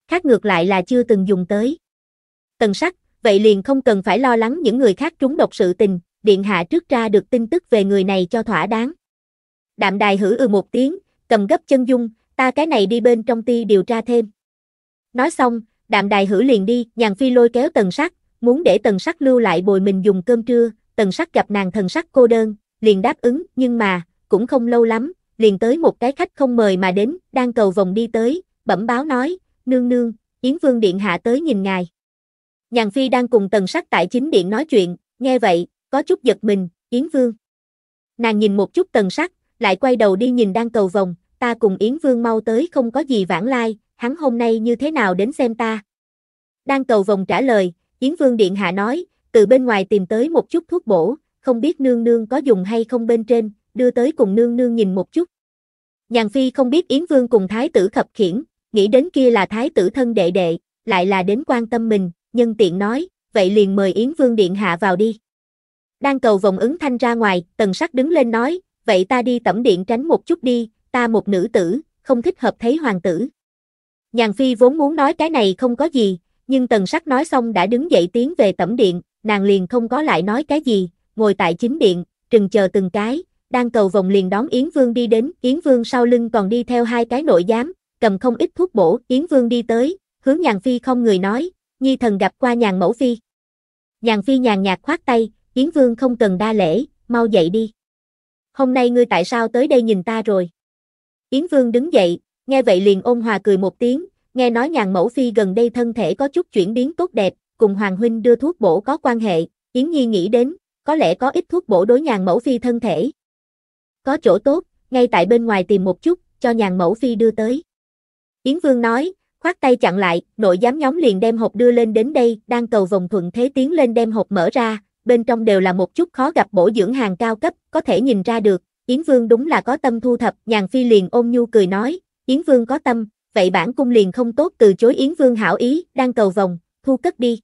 [SPEAKER 1] Khác ngược lại là chưa từng dùng tới. Tần sắc, vậy liền không cần phải lo lắng những người khác trúng độc sự tình, điện hạ trước ra được tin tức về người này cho thỏa đáng. Đạm đài hử ừ một tiếng, cầm gấp chân dung, ta cái này đi bên trong ti điều tra thêm. Nói xong, đạm đài hử liền đi, nhàn phi lôi kéo tần sắc, muốn để tần sắc lưu lại bồi mình dùng cơm trưa, tần sắc gặp nàng thần sắc cô đơn, liền đáp ứng, nhưng mà, cũng không lâu lắm, liền tới một cái khách không mời mà đến, đang cầu vòng đi tới, bẩm báo nói, nương nương, Yến Vương Điện Hạ tới nhìn ngài. Nhàn Phi đang cùng tần sắc tại chính điện nói chuyện, nghe vậy, có chút giật mình, Yến Vương. Nàng nhìn một chút tần sắc, lại quay đầu đi nhìn đang cầu vòng, ta cùng Yến Vương mau tới không có gì vãng lai, hắn hôm nay như thế nào đến xem ta. Đang cầu vòng trả lời, Yến Vương Điện Hạ nói, từ bên ngoài tìm tới một chút thuốc bổ, không biết nương nương có dùng hay không bên trên, đưa tới cùng nương nương nhìn một chút. Nhàn Phi không biết Yến Vương cùng Thái tử khập khiển, nghĩ đến kia là Thái tử thân đệ đệ, lại là đến quan tâm mình, nhân tiện nói, vậy liền mời Yến Vương Điện Hạ vào đi. Đang cầu vòng ứng thanh ra ngoài, tần sắc đứng lên nói, vậy ta đi tẩm điện tránh một chút đi, ta một nữ tử, không thích hợp thấy hoàng tử. Nhàn Phi vốn muốn nói cái này không có gì, nhưng tần sắc nói xong đã đứng dậy tiến về tẩm điện, nàng liền không có lại nói cái gì, ngồi tại chính điện, trừng chờ từng cái, đang cầu vòng liền đón Yến Vương đi đến, Yến Vương sau lưng còn đi theo hai cái nội giám, cầm không ít thuốc bổ, Yến Vương đi tới, hướng nhàn phi không người nói, nhi thần gặp qua nhàn mẫu phi. Nhàn phi nhàn nhạt khoát tay, Yến Vương không cần đa lễ, mau dậy đi. Hôm nay ngươi tại sao tới đây nhìn ta rồi? Yến Vương đứng dậy, nghe vậy liền ôn hòa cười một tiếng, Nghe nói nhàn mẫu phi gần đây thân thể có chút chuyển biến tốt đẹp, cùng Hoàng Huynh đưa thuốc bổ có quan hệ, Yến Nhi nghĩ đến, có lẽ có ít thuốc bổ đối nhàn mẫu phi thân thể. Có chỗ tốt, ngay tại bên ngoài tìm một chút, cho nhàn mẫu phi đưa tới. Yến Vương nói, khoát tay chặn lại, nội giám nhóm liền đem hộp đưa lên đến đây, đang cầu vòng thuận thế tiến lên đem hộp mở ra, bên trong đều là một chút khó gặp bổ dưỡng hàng cao cấp, có thể nhìn ra được, Yến Vương đúng là có tâm thu thập, nhàn phi liền ôm nhu cười nói, Yến Vương có tâm, vậy bản cung liền không tốt từ chối Yến Vương hảo ý, đang cầu vòng, thu cất đi.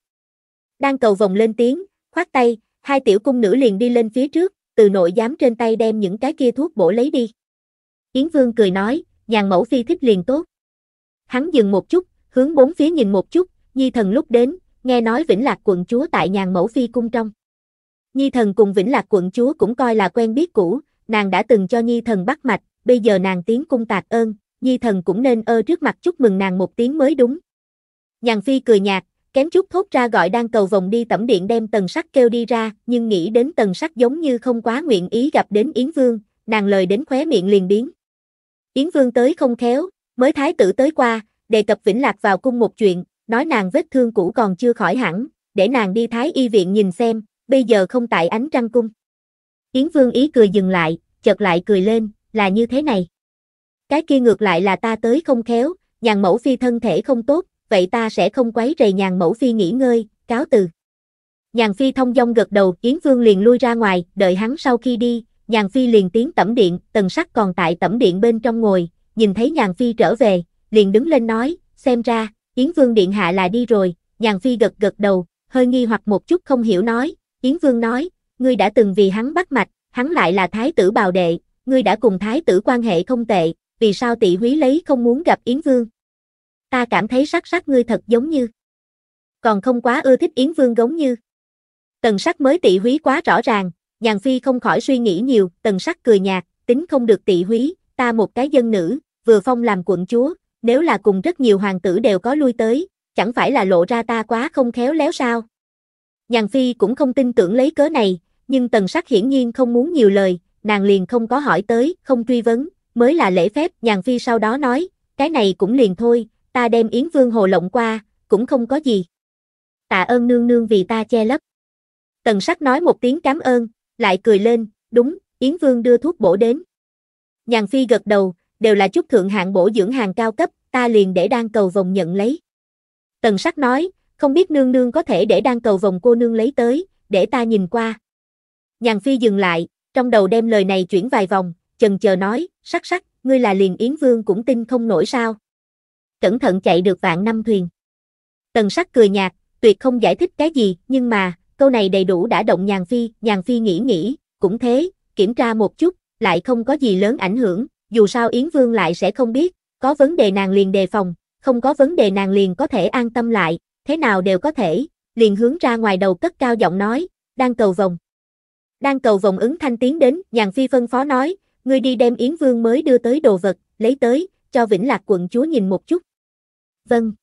[SPEAKER 1] Đang cầu vòng lên tiếng, khoát tay, hai tiểu cung nữ liền đi lên phía trước, từ nội giám trên tay đem những cái kia thuốc bổ lấy đi. Yến Vương cười nói, nhàn mẫu phi thích liền tốt. Hắn dừng một chút, hướng bốn phía nhìn một chút, nhi thần lúc đến, nghe nói Vĩnh Lạc quận chúa tại nhàn mẫu phi cung trong. Nhi thần cùng Vĩnh Lạc quận chúa cũng coi là quen biết cũ, nàng đã từng cho Nhi thần bắt mạch, bây giờ nàng tiến cung tạc ơn, nhi thần cũng nên ơ trước mặt chúc mừng nàng một tiếng mới đúng. Nhàn Phi cười nhạt, kém chút thốt ra gọi đang cầu vòng đi tẩm điện đem tần sắc kêu đi ra, nhưng nghĩ đến tần sắc giống như không quá nguyện ý gặp đến Yến Vương, nàng lời đến khóe miệng liền biến. Yến Vương tới không khéo, mới thái tử tới qua, đề cập Vĩnh Lạc vào cung một chuyện, nói nàng vết thương cũ còn chưa khỏi hẳn, để nàng đi thái y viện nhìn xem, bây giờ không tại ánh trăng cung. Yến Vương ý cười dừng lại, chợt lại cười lên, là như thế này cái kia ngược lại là ta tới không khéo, nhàn mẫu phi thân thể không tốt, vậy ta sẽ không quấy rầy nhàn mẫu phi nghỉ ngơi, cáo từ. Nhàn phi thông dong gật đầu, Yến Vương liền lui ra ngoài, đợi hắn sau khi đi, nhàn phi liền tiến tẩm điện, tần sắc còn tại tẩm điện bên trong ngồi, nhìn thấy nhàn phi trở về, liền đứng lên nói, xem ra, Yến Vương điện hạ là đi rồi, nhàn phi gật gật đầu, hơi nghi hoặc một chút không hiểu nói, Yến Vương nói, ngươi đã từng vì hắn bắt mạch, hắn lại là thái tử bào đệ, ngươi đã cùng thái tử quan hệ không tệ, vì sao tỷ húy lấy không muốn gặp Yến Vương? Ta cảm thấy sắc sắc ngươi thật giống như. Còn không quá ưa thích Yến Vương giống như. Tần sắc mới tỷ húy quá rõ ràng, nhàn phi không khỏi suy nghĩ nhiều, tần sắc cười nhạt, tính không được tỷ húy, ta một cái dân nữ, vừa phong làm quận chúa, nếu là cùng rất nhiều hoàng tử đều có lui tới, chẳng phải là lộ ra ta quá không khéo léo sao? Nhàn phi cũng không tin tưởng lấy cớ này, nhưng tần sắc hiển nhiên không muốn nhiều lời, nàng liền không có hỏi tới, không truy vấn, mới là lễ phép, nhàn phi sau đó nói, cái này cũng liền thôi, ta đem Yến Vương hồ lộng qua, cũng không có gì. Tạ ơn nương nương vì ta che lấp. Tần sắc nói một tiếng cảm ơn, lại cười lên, đúng, Yến Vương đưa thuốc bổ đến. Nhàn phi gật đầu, đều là chút thượng hạng bổ dưỡng hàng cao cấp, ta liền để đang cầu vòng nhận lấy. Tần sắc nói, không biết nương nương có thể để đang cầu vòng cô nương lấy tới, để ta nhìn qua. Nhàn phi dừng lại, trong đầu đem lời này chuyển vài vòng, chần chờ nói, sắc sắc, ngươi là liền Yến Vương cũng tin không nổi sao. Cẩn thận chạy được vạn năm thuyền. Tần sắc cười nhạt, tuyệt không giải thích cái gì, nhưng mà, câu này đầy đủ đã động nhàn phi, nhàn phi nghĩ nghĩ, cũng thế, kiểm tra một chút, lại không có gì lớn ảnh hưởng, dù sao Yến Vương lại sẽ không biết, có vấn đề nàng liền đề phòng, không có vấn đề nàng liền có thể an tâm lại, thế nào đều có thể, liền hướng ra ngoài đầu cất cao giọng nói, đang cầu vòng. Đang cầu vòng ứng thanh tiếng đến, nhàn phi phân phó nói, ngươi đi đem Yến Vương mới đưa tới đồ vật, lấy tới, cho Vĩnh Lạc quận chúa nhìn một chút. Vâng.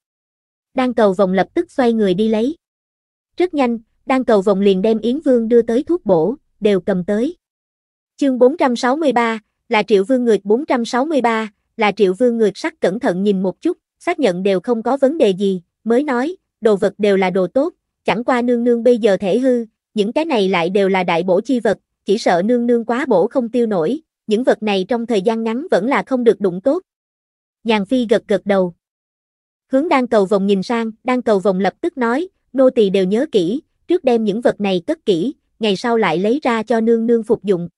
[SPEAKER 1] đan cầu vòng lập tức xoay người đi lấy. Rất nhanh, đan cầu vòng liền đem Yến Vương đưa tới thuốc bổ, đều cầm tới. Chương 463, là Triệu Vương Ngược 463, là Triệu Vương Ngược sắc cẩn thận nhìn một chút, xác nhận đều không có vấn đề gì, mới nói, đồ vật đều là đồ tốt, chẳng qua nương nương bây giờ thể hư, những cái này lại đều là đại bổ chi vật, chỉ sợ nương nương quá bổ không tiêu nổi, những vật này trong thời gian ngắn vẫn là không được đụng tốt. Nhàn Phi gật gật đầu. Hướng đang cầu vòng nhìn sang, đang cầu vòng lập tức nói, nô tỳ đều nhớ kỹ, trước đem những vật này cất kỹ, ngày sau lại lấy ra cho nương nương phục dụng.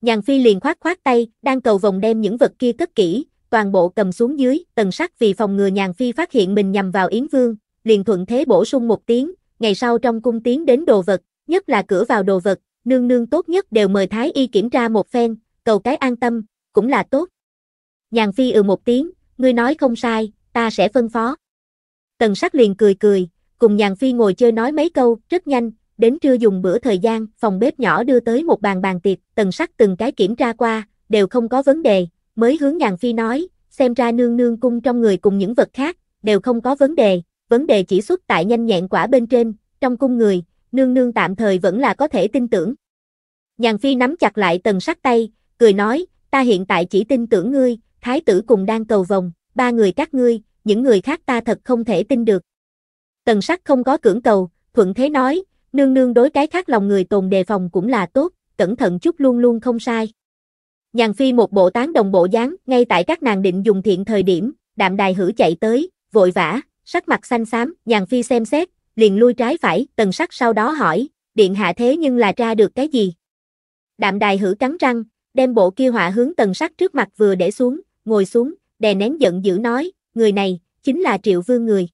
[SPEAKER 1] Nhàn Phi liền khoát khoát tay, đang cầu vòng đem những vật kia cất kỹ, toàn bộ cầm xuống dưới, tần sắc vì phòng ngừa Nhàn Phi phát hiện mình nhằm vào Yến Vương, liền thuận thế bổ sung một tiếng, ngày sau trong cung tiến đến đồ vật, nhất là cửa vào đồ vật, nương nương tốt nhất đều mời Thái Y kiểm tra một phen, cầu cái an tâm, cũng là tốt. Nhàn Phi ừ một tiếng, ngươi nói không sai, ta sẽ phân phó. Tần sắc liền cười cười, cùng Nhàn Phi ngồi chơi nói mấy câu, rất nhanh, đến trưa dùng bữa thời gian, phòng bếp nhỏ đưa tới một bàn bàn tiệc, tần sắc từng cái kiểm tra qua, đều không có vấn đề, mới hướng Nhàn Phi nói, xem ra nương nương cung trong người cùng những vật khác, đều không có vấn đề, vấn đề chỉ xuất tại nhanh nhẹn quả bên trên, trong cung người, nương nương tạm thời vẫn là có thể tin tưởng. Nhàn Phi nắm chặt lại tần sắc tay, cười nói, ta hiện tại chỉ tin tưởng ngươi, thái tử cùng đang cầu vòng, ba người các ngươi, những người khác ta thật không thể tin được. Tần sắc không có cưỡng cầu, thuận thế nói, nương nương đối cái khác lòng người tồn đề phòng cũng là tốt, cẩn thận chút luôn luôn không sai. Nhàn phi một bộ tán đồng bộ dáng, ngay tại các nàng định dùng thiện thời điểm, đạm đài hử chạy tới, vội vã, sắc mặt xanh xám, nhàn phi xem xét, liền lui trái phải, tần sắc sau đó hỏi, điện hạ thế nhưng là tra được cái gì? Đạm đài hử cắn răng, đem bộ kia hỏa hướng tần sắc trước mặt vừa để xuống, ngồi xuống, đè nén giận dữ nói, người này, chính là triệu vương người.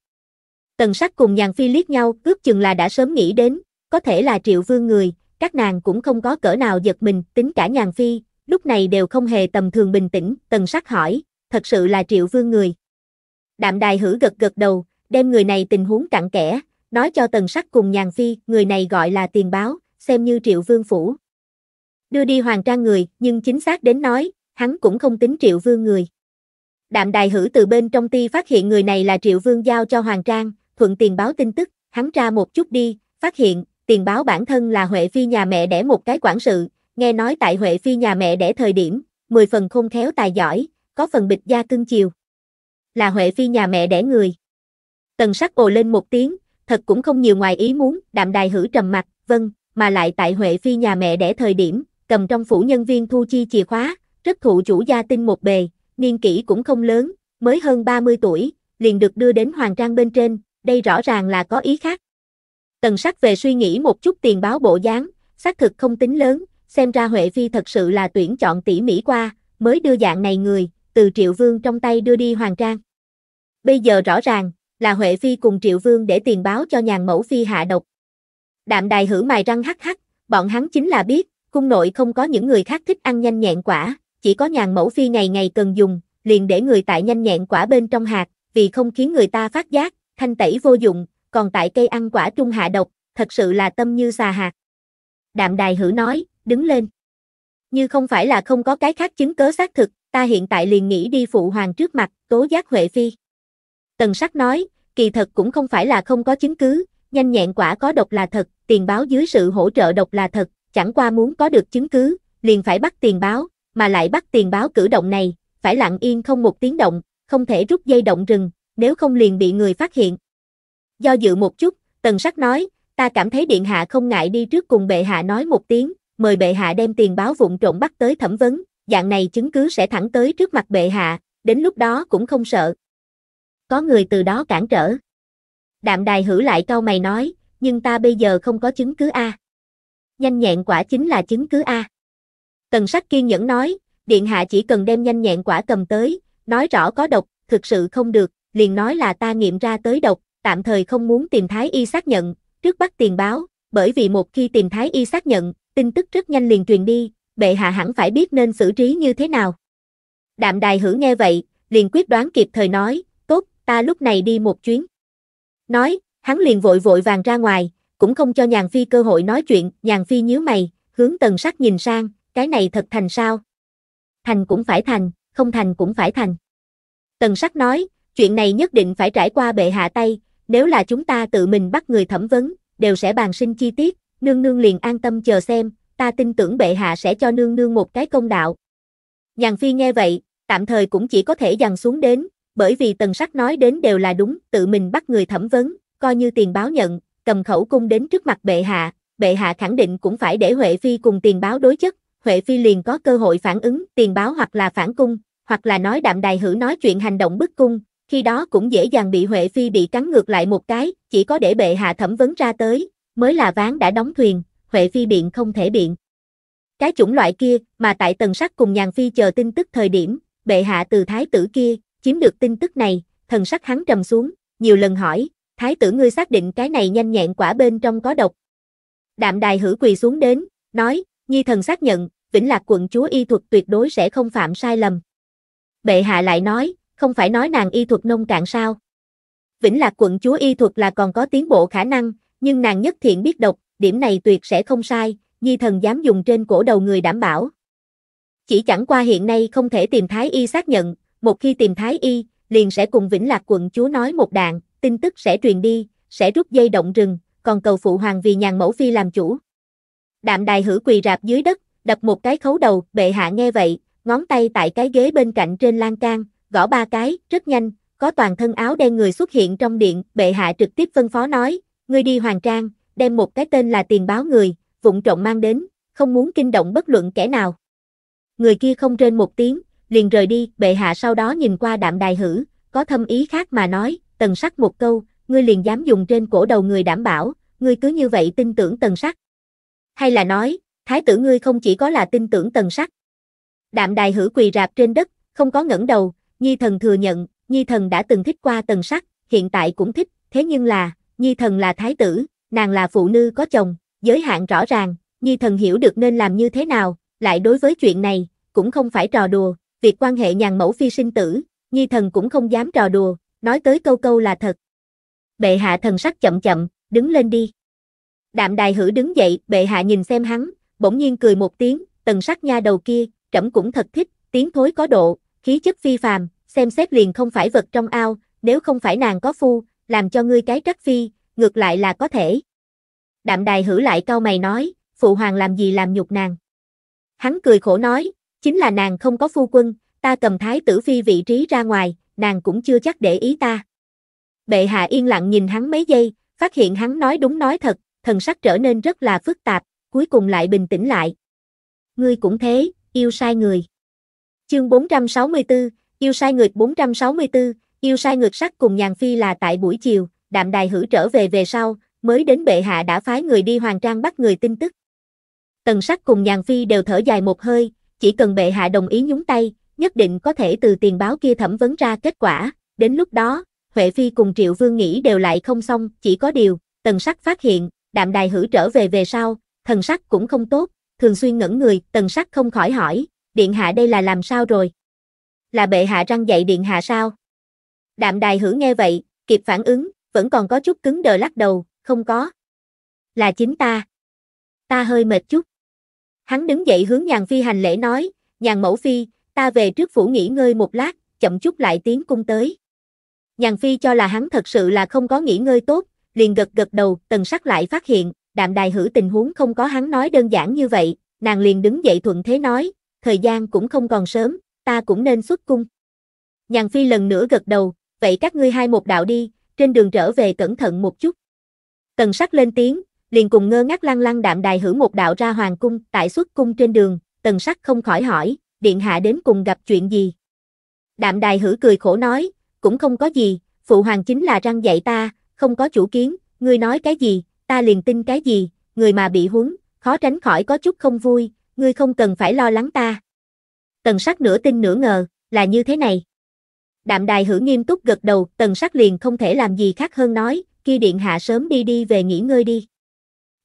[SPEAKER 1] Tần sắc cùng nhàn phi liếc nhau, ước chừng là đã sớm nghĩ đến, có thể là triệu vương người, các nàng cũng không có cỡ nào giật mình, tính cả nhàn phi, lúc này đều không hề tầm thường bình tĩnh, tần sắc hỏi, thật sự là triệu vương người. Đạm đài hử gật gật đầu, đem người này tình huống cặn kẽ, nói cho tần sắc cùng nhàn phi, người này gọi là tiền báo, xem như triệu vương phủ, đưa đi hoàng trang người, nhưng chính xác đến nói, hắn cũng không tính triệu vương người. Đạm đài hử từ bên trong ti phát hiện người này là triệu vương giao cho hoàng trang, thuận tiền báo tin tức, hắn ra một chút đi, phát hiện, tiền báo bản thân là Huệ Phi nhà mẹ đẻ một cái quản sự, nghe nói tại Huệ Phi nhà mẹ đẻ thời điểm, 10 phần khôn khéo tài giỏi, có phần bịch da cưng chiều. Là Huệ Phi nhà mẹ đẻ người. Tần sắc ồ lên một tiếng, thật cũng không nhiều ngoài ý muốn, đạm đài hử trầm mặt, vâng, mà lại tại Huệ Phi nhà mẹ đẻ thời điểm, cầm trong phủ nhân viên thu chi chìa khóa, rất thụ chủ gia tinh một bề, niên kỷ cũng không lớn, mới hơn 30 tuổi, liền được đưa đến hoàng trang bên trên, đây rõ ràng là có ý khác. Tần sắc về suy nghĩ một chút tiền báo bộ dáng, xác thực không tính lớn, xem ra Huệ Phi thật sự là tuyển chọn tỉ mỉ qua, mới đưa dạng này người, từ Triệu Vương trong tay đưa đi hoàng trang. Bây giờ rõ ràng, là Huệ Phi cùng Triệu Vương để tiền báo cho nhàn mẫu Phi hạ độc. Đạm đài hử mài răng hắc hắc, bọn hắn chính là biết, Cung nội không có những người khác thích ăn nhanh nhẹn quả, chỉ có nhàn mẫu phi ngày ngày cần dùng, liền để người tại nhanh nhẹn quả bên trong hạt, vì không khiến người ta phát giác, thanh tẩy vô dụng, còn tại cây ăn quả trung hạ độc, thật sự là tâm như xà hạt. Đạm đài hử nói, đứng lên. Như không phải là không có cái khác chứng cớ xác thực, ta hiện tại liền nghĩ đi phụ hoàng trước mặt, tố giác Huệ Phi. Tần sắc nói, kỳ thật cũng không phải là không có chứng cứ, nhanh nhẹn quả có độc là thật, tiền báo dưới sự hỗ trợ độc là thật, chẳng qua muốn có được chứng cứ, liền phải bắt tiền báo, mà lại bắt tiền báo cử động này, phải lặng yên không một tiếng động, không thể rút dây động rừng, nếu không liền bị người phát hiện. Do dự một chút, Tần Sắc nói, ta cảm thấy Điện Hạ không ngại đi trước cùng Bệ Hạ nói một tiếng, mời Bệ Hạ đem tiền báo vụn trộn bắt tới thẩm vấn, dạng này chứng cứ sẽ thẳng tới trước mặt Bệ Hạ, đến lúc đó cũng không sợ. Có người từ đó cản trở. Đạm đài hử lại câu mày nói, nhưng ta bây giờ không có chứng cứ a. À nhanh nhẹn quả chính là chứng cứ A. Tần sắc kiên nhẫn nói, điện hạ chỉ cần đem nhanh nhẹn quả cầm tới, nói rõ có độc, thực sự không được, liền nói là ta nghiệm ra tới độc, tạm thời không muốn tìm thái y xác nhận, trước bắt tiền báo, bởi vì một khi tìm thái y xác nhận, tin tức rất nhanh liền truyền đi, bệ hạ hẳn phải biết nên xử trí như thế nào. Đạm đài hử nghe vậy, liền quyết đoán kịp thời nói, tốt, ta lúc này đi một chuyến. Nói, hắn liền vội vội vàng ra ngoài, cũng không cho nhàn phi cơ hội nói chuyện, nhàn phi nhíu mày, hướng tần sắc nhìn sang, cái này thật thành sao? Thành cũng phải thành, không thành cũng phải thành. Tần sắc nói, chuyện này nhất định phải trải qua bệ hạ tay, nếu là chúng ta tự mình bắt người thẩm vấn, đều sẽ bàn sinh chi tiết, nương nương liền an tâm chờ xem, ta tin tưởng bệ hạ sẽ cho nương nương một cái công đạo. Nhàn phi nghe vậy, tạm thời cũng chỉ có thể dằn xuống đến, bởi vì tần sắc nói đến đều là đúng, tự mình bắt người thẩm vấn, coi như tiền báo nhận, cầm khẩu cung đến trước mặt bệ hạ, bệ hạ khẳng định cũng phải để Huệ Phi cùng tiền báo đối chất, Huệ Phi liền có cơ hội phản ứng tiền báo hoặc là phản cung, hoặc là nói đạm đài hử nói chuyện hành động bức cung, khi đó cũng dễ dàng bị Huệ Phi bị cắn ngược lại một cái, chỉ có để bệ hạ thẩm vấn ra tới, mới là ván đã đóng thuyền, Huệ Phi biện không thể biện. Cái chủng loại kia mà tại tần sắc cùng nhàn phi chờ tin tức thời điểm, bệ hạ từ thái tử kia, chiếm được tin tức này, thần sắc hắn trầm xuống, nhiều lần hỏi, thái tử ngươi xác định cái này nhanh nhẹn quả bên trong có độc. Đạm đài hử quỳ xuống đến, nói, nhi thần xác nhận, vĩnh lạc quận chúa y thuật tuyệt đối sẽ không phạm sai lầm. Bệ hạ lại nói, không phải nói nàng y thuật nông cạn sao. Vĩnh lạc quận chúa y thuật là còn có tiến bộ khả năng, nhưng nàng nhất thiện biết độc, điểm này tuyệt sẽ không sai, nhi thần dám dùng trên cổ đầu người đảm bảo. Chỉ chẳng qua hiện nay không thể tìm thái y xác nhận, một khi tìm thái y, liền sẽ cùng Vĩnh Lạc quận chúa nói một đạn tin tức sẽ truyền đi, sẽ rút dây động rừng, còn cầu phụ hoàng vì nhàn mẫu phi làm chủ. Đạm đài hử quỳ rạp dưới đất, đập một cái khấu đầu, bệ hạ nghe vậy, ngón tay tại cái ghế bên cạnh trên lan can, gõ ba cái, rất nhanh, có toàn thân áo đen người xuất hiện trong điện, bệ hạ trực tiếp phân phó nói, ngươi đi hoàng trang, đem một cái tên là tiền báo người, vụng trộm mang đến, không muốn kinh động bất luận kẻ nào. Người kia không trên một tiếng, liền rời đi, bệ hạ sau đó nhìn qua đạm đài hử, có thâm ý khác mà nói, tần sắc một câu, ngươi liền dám dùng trên cổ đầu người đảm bảo, ngươi cứ như vậy tin tưởng tần sắc. Hay là nói, thái tử ngươi không chỉ có là tin tưởng tần sắc. Đạm đài hử quỳ rạp trên đất, không có ngẩng đầu, Nhi thần thừa nhận, Nhi thần đã từng thích qua tần sắc, hiện tại cũng thích, thế nhưng là, Nhi thần là thái tử, nàng là phụ nữ có chồng, giới hạn rõ ràng, Nhi thần hiểu được nên làm như thế nào, lại đối với chuyện này, cũng không phải trò đùa, việc quan hệ nhàn mẫu phi sinh tử, Nhi thần cũng không dám trò đùa, nói tới câu câu là thật. Bệ hạ thần sắc chậm chậm, đứng lên đi. Đạm đài hử đứng dậy, bệ hạ nhìn xem hắn, bỗng nhiên cười một tiếng, tần sắc nha đầu kia, trẫm cũng thật thích, tiếng thối có độ, khí chất phi phàm, xem xét liền không phải vật trong ao, nếu không phải nàng có phu, làm cho ngươi cái trắc phi, ngược lại là có thể. Đạm đài hử lại cau mày nói, phụ hoàng làm gì làm nhục nàng. Hắn cười khổ nói, chính là nàng không có phu quân, ta cầm thái tử phi vị trí ra ngoài, nàng cũng chưa chắc để ý ta. Bệ hạ yên lặng nhìn hắn mấy giây, phát hiện hắn nói đúng nói thật, thần sắc trở nên rất là phức tạp, cuối cùng lại bình tĩnh lại. Ngươi cũng thế, yêu sai người. Chương 464, yêu sai người 464, yêu sai ngược sắc cùng nhàn phi là tại buổi chiều, đạm đài hử trở về về sau, mới đến bệ hạ đã phái người đi hoàng trang bắt người tin tức. Tần sắc cùng nhàn phi đều thở dài một hơi, chỉ cần bệ hạ đồng ý nhúng tay, nhất định có thể từ tiền báo kia thẩm vấn ra kết quả, đến lúc đó, Huệ Phi cùng Triệu Vương nghĩ đều lại không xong, chỉ có điều, tần sắc phát hiện, đạm đài hử trở về về sau, thần sắc cũng không tốt, thường xuyên ngẩn người, tần sắc không khỏi hỏi, điện hạ đây là làm sao rồi? Là bệ hạ răng dạy điện hạ sao? Đạm đài hử nghe vậy, kịp phản ứng, vẫn còn có chút cứng đờ lắc đầu, không có. Là chính ta. Ta hơi mệt chút. Hắn đứng dậy hướng nhàn phi hành lễ nói, nhàn mẫu phi, ta về trước phủ nghỉ ngơi một lát, chậm chút lại tiến cung tới. Nhàn Phi cho là hắn thật sự là không có nghỉ ngơi tốt, liền gật gật đầu, tần sắc lại phát hiện, đạm đài hữu tình huống không có hắn nói đơn giản như vậy, nàng liền đứng dậy thuận thế nói, thời gian cũng không còn sớm, ta cũng nên xuất cung. Nhàn Phi lần nữa gật đầu, vậy các ngươi hai một đạo đi, trên đường trở về cẩn thận một chút. Tần sắc lên tiếng, liền cùng ngơ ngác lăng lăng đạm đài hữu một đạo ra hoàng cung, tại xuất cung trên đường, tần sắc không khỏi hỏi, điện hạ đến cùng gặp chuyện gì? Đạm đài hử cười khổ nói, cũng không có gì, phụ hoàng chính là răng dạy ta, không có chủ kiến, ngươi nói cái gì, ta liền tin cái gì, người mà bị huấn, khó tránh khỏi có chút không vui, ngươi không cần phải lo lắng ta. Tần sắc nửa tin nửa ngờ, là như thế này. Đạm đài hử nghiêm túc gật đầu, tần sắc liền không thể làm gì khác hơn nói, kia điện hạ sớm đi đi về nghỉ ngơi đi.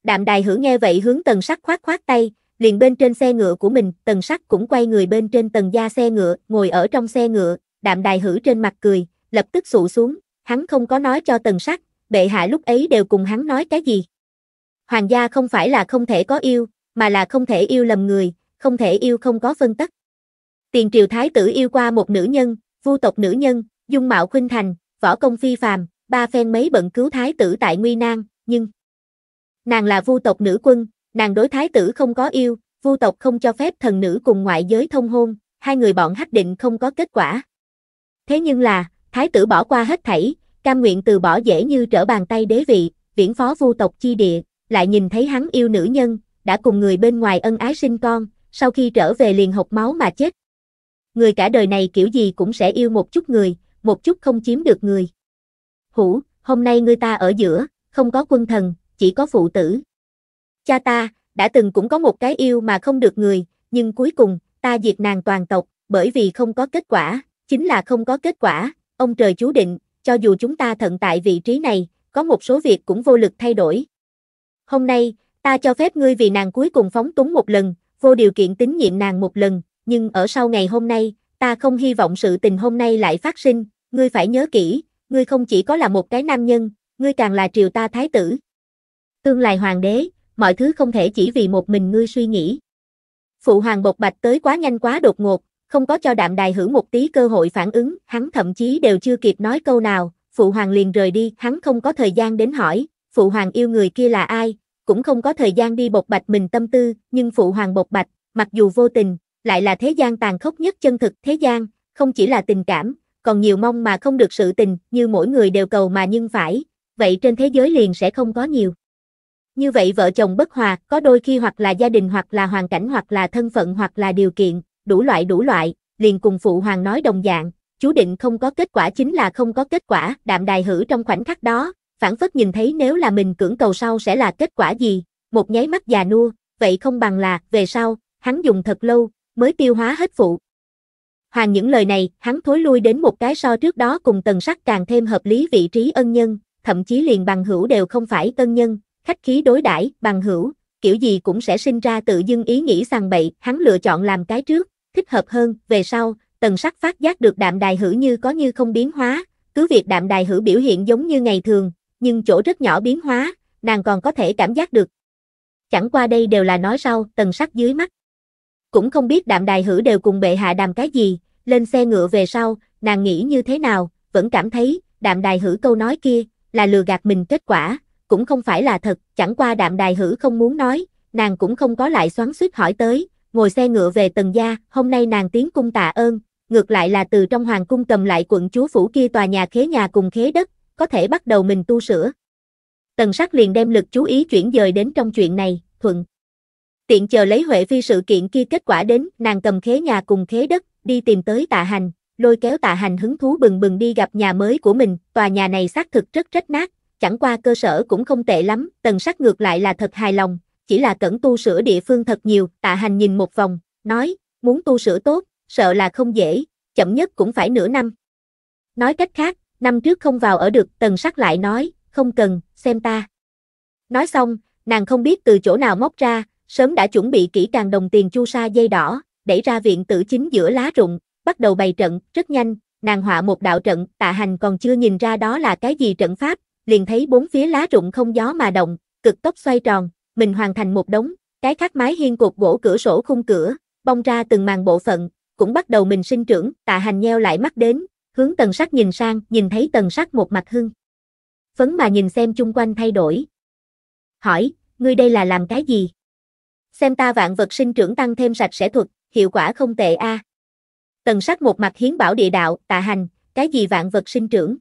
[SPEAKER 1] Đạm đài hử nghe vậy hướng tần sắc khoát khoát tay, liền bên trên xe ngựa của mình, tần sắc cũng quay người bên trên tầng da xe ngựa, ngồi ở trong xe ngựa, đạm đài hử trên mặt cười, lập tức sụ xuống, hắn không có nói cho tần sắc, bệ hạ lúc ấy đều cùng hắn nói cái gì. Hoàng gia không phải là không thể có yêu, mà là không thể yêu lầm người, không thể yêu không có phân tất. Tiền triều thái tử yêu qua một nữ nhân, vu tộc nữ nhân, dung mạo khuynh thành, võ công phi phàm, ba phen mấy bận cứu thái tử tại nguy nan, nhưng nàng là vu tộc nữ quân, Nàng đối thái tử không có yêu, vu tộc không cho phép thần nữ cùng ngoại giới thông hôn, hai người bọn hắc định không có kết quả. Thế nhưng là, thái tử bỏ qua hết thảy, cam nguyện từ bỏ dễ như trở bàn tay đế vị, viễn phó vu tộc chi địa, lại nhìn thấy hắn yêu nữ nhân, đã cùng người bên ngoài ân ái sinh con, sau khi trở về liền hộc máu mà chết. Người cả đời này kiểu gì cũng sẽ yêu một chút người, một chút không chiếm được người. Hủ, hôm nay người ta ở giữa, không có quân thần, chỉ có phụ tử, cha ta, đã từng cũng có một cái yêu mà không được người, nhưng cuối cùng, ta diệt nàng toàn tộc, bởi vì không có kết quả, chính là không có kết quả, ông trời chú định, cho dù chúng ta thận tại vị trí này, có một số việc cũng vô lực thay đổi. Hôm nay, ta cho phép ngươi vì nàng cuối cùng phóng túng một lần, vô điều kiện tín nhiệm nàng một lần, nhưng ở sau ngày hôm nay, ta không hy vọng sự tình hôm nay lại phát sinh, ngươi phải nhớ kỹ, ngươi không chỉ có là một cái nam nhân, ngươi càng là triều ta thái tử. Tương lai hoàng đế, mọi thứ không thể chỉ vì một mình ngươi suy nghĩ. Phụ hoàng bộc bạch tới quá nhanh quá đột ngột, không có cho đạm đài hưởng một tí cơ hội phản ứng, hắn thậm chí đều chưa kịp nói câu nào, phụ hoàng liền rời đi, hắn không có thời gian đến hỏi, phụ hoàng yêu người kia là ai, cũng không có thời gian đi bộc bạch mình tâm tư, nhưng phụ hoàng bộc bạch, mặc dù vô tình, lại là thế gian tàn khốc nhất chân thực thế gian, không chỉ là tình cảm, còn nhiều mong mà không được sự tình, như mỗi người đều cầu mà nhưng phải, vậy trên thế giới liền sẽ không có nhiều. Như vậy vợ chồng bất hòa, có đôi khi hoặc là gia đình hoặc là hoàn cảnh hoặc là thân phận hoặc là điều kiện, đủ loại đủ loại, liền cùng phụ hoàng nói đồng dạng, chú định không có kết quả chính là không có kết quả, đạm đài hử trong khoảnh khắc đó, phản phất nhìn thấy nếu là mình cưỡng cầu sau sẽ là kết quả gì, một nháy mắt già nua, vậy không bằng là, về sau, hắn dùng thật lâu, mới tiêu hóa hết phụ. Hoàng những lời này, hắn thối lui đến một cái so trước đó cùng tần sắc càng thêm hợp lý vị trí ân nhân, thậm chí liền bằng hữu đều không phải tân nhân, khách khí đối đãi bằng hữu, kiểu gì cũng sẽ sinh ra tự dưng ý nghĩ sằng bậy, hắn lựa chọn làm cái trước, thích hợp hơn, về sau, tần sắc phát giác được đạm đài hữu như có như không biến hóa, cứ việc đạm đài hữu biểu hiện giống như ngày thường, nhưng chỗ rất nhỏ biến hóa, nàng còn có thể cảm giác được. Chẳng qua đây đều là nói sau, tần sắc dưới mắt. Cũng không biết đạm đài hữu đều cùng bệ hạ đàm cái gì, lên xe ngựa về sau, nàng nghĩ như thế nào, vẫn cảm thấy, đạm đài hữu câu nói kia, là lừa gạt mình kết quả, cũng không phải là thật, chẳng qua đạm đài hử không muốn nói, nàng cũng không có lại xoắn suýt hỏi tới, ngồi xe ngựa về tần gia, hôm nay nàng tiến cung tạ ơn, ngược lại là từ trong hoàng cung cầm lại quận chúa phủ kia tòa nhà khế nhà cùng khế đất, có thể bắt đầu mình tu sửa. Tần sắc liền đem lực chú ý chuyển dời đến trong chuyện này, thuận. Tiện chờ lấy Huệ Phi sự kiện kia kết quả đến, nàng cầm khế nhà cùng khế đất, đi tìm tới tạ hành, lôi kéo tạ hành hứng thú bừng bừng đi gặp nhà mới của mình, tòa nhà này xác thực rất rách nát, chẳng qua cơ sở cũng không tệ lắm, tần sắc ngược lại là thật hài lòng, chỉ là cẩn tu sửa địa phương thật nhiều, tạ hành nhìn một vòng, nói, muốn tu sửa tốt, sợ là không dễ, chậm nhất cũng phải nửa năm. Nói cách khác, năm trước không vào ở được, tần sắc lại nói, không cần, xem ta. Nói xong, nàng không biết từ chỗ nào móc ra, sớm đã chuẩn bị kỹ càng đồng tiền chu sa dây đỏ, đẩy ra viện tử chính giữa lá rụng, bắt đầu bày trận, rất nhanh, nàng họa một đạo trận, tạ hành còn chưa nhìn ra đó là cái gì trận pháp, liền thấy bốn phía lá rụng không gió mà động, cực tốc xoay tròn, mình hoàn thành một đống, cái khác mái hiên cột gỗ cửa sổ khung cửa, bong ra từng màn bộ phận, cũng bắt đầu mình sinh trưởng, tạ hành nheo lại mắt đến, hướng tần sắc nhìn sang, nhìn thấy tần sắc một mặt hưng. Phấn mà nhìn xem chung quanh thay đổi. Hỏi, ngươi đây là làm cái gì? Xem ta vạn vật sinh trưởng tăng thêm sạch sẽ thuật, hiệu quả không tệ a. À. Tần sắc một mặt hiến bảo địa đạo, tạ hành, cái gì vạn vật sinh trưởng?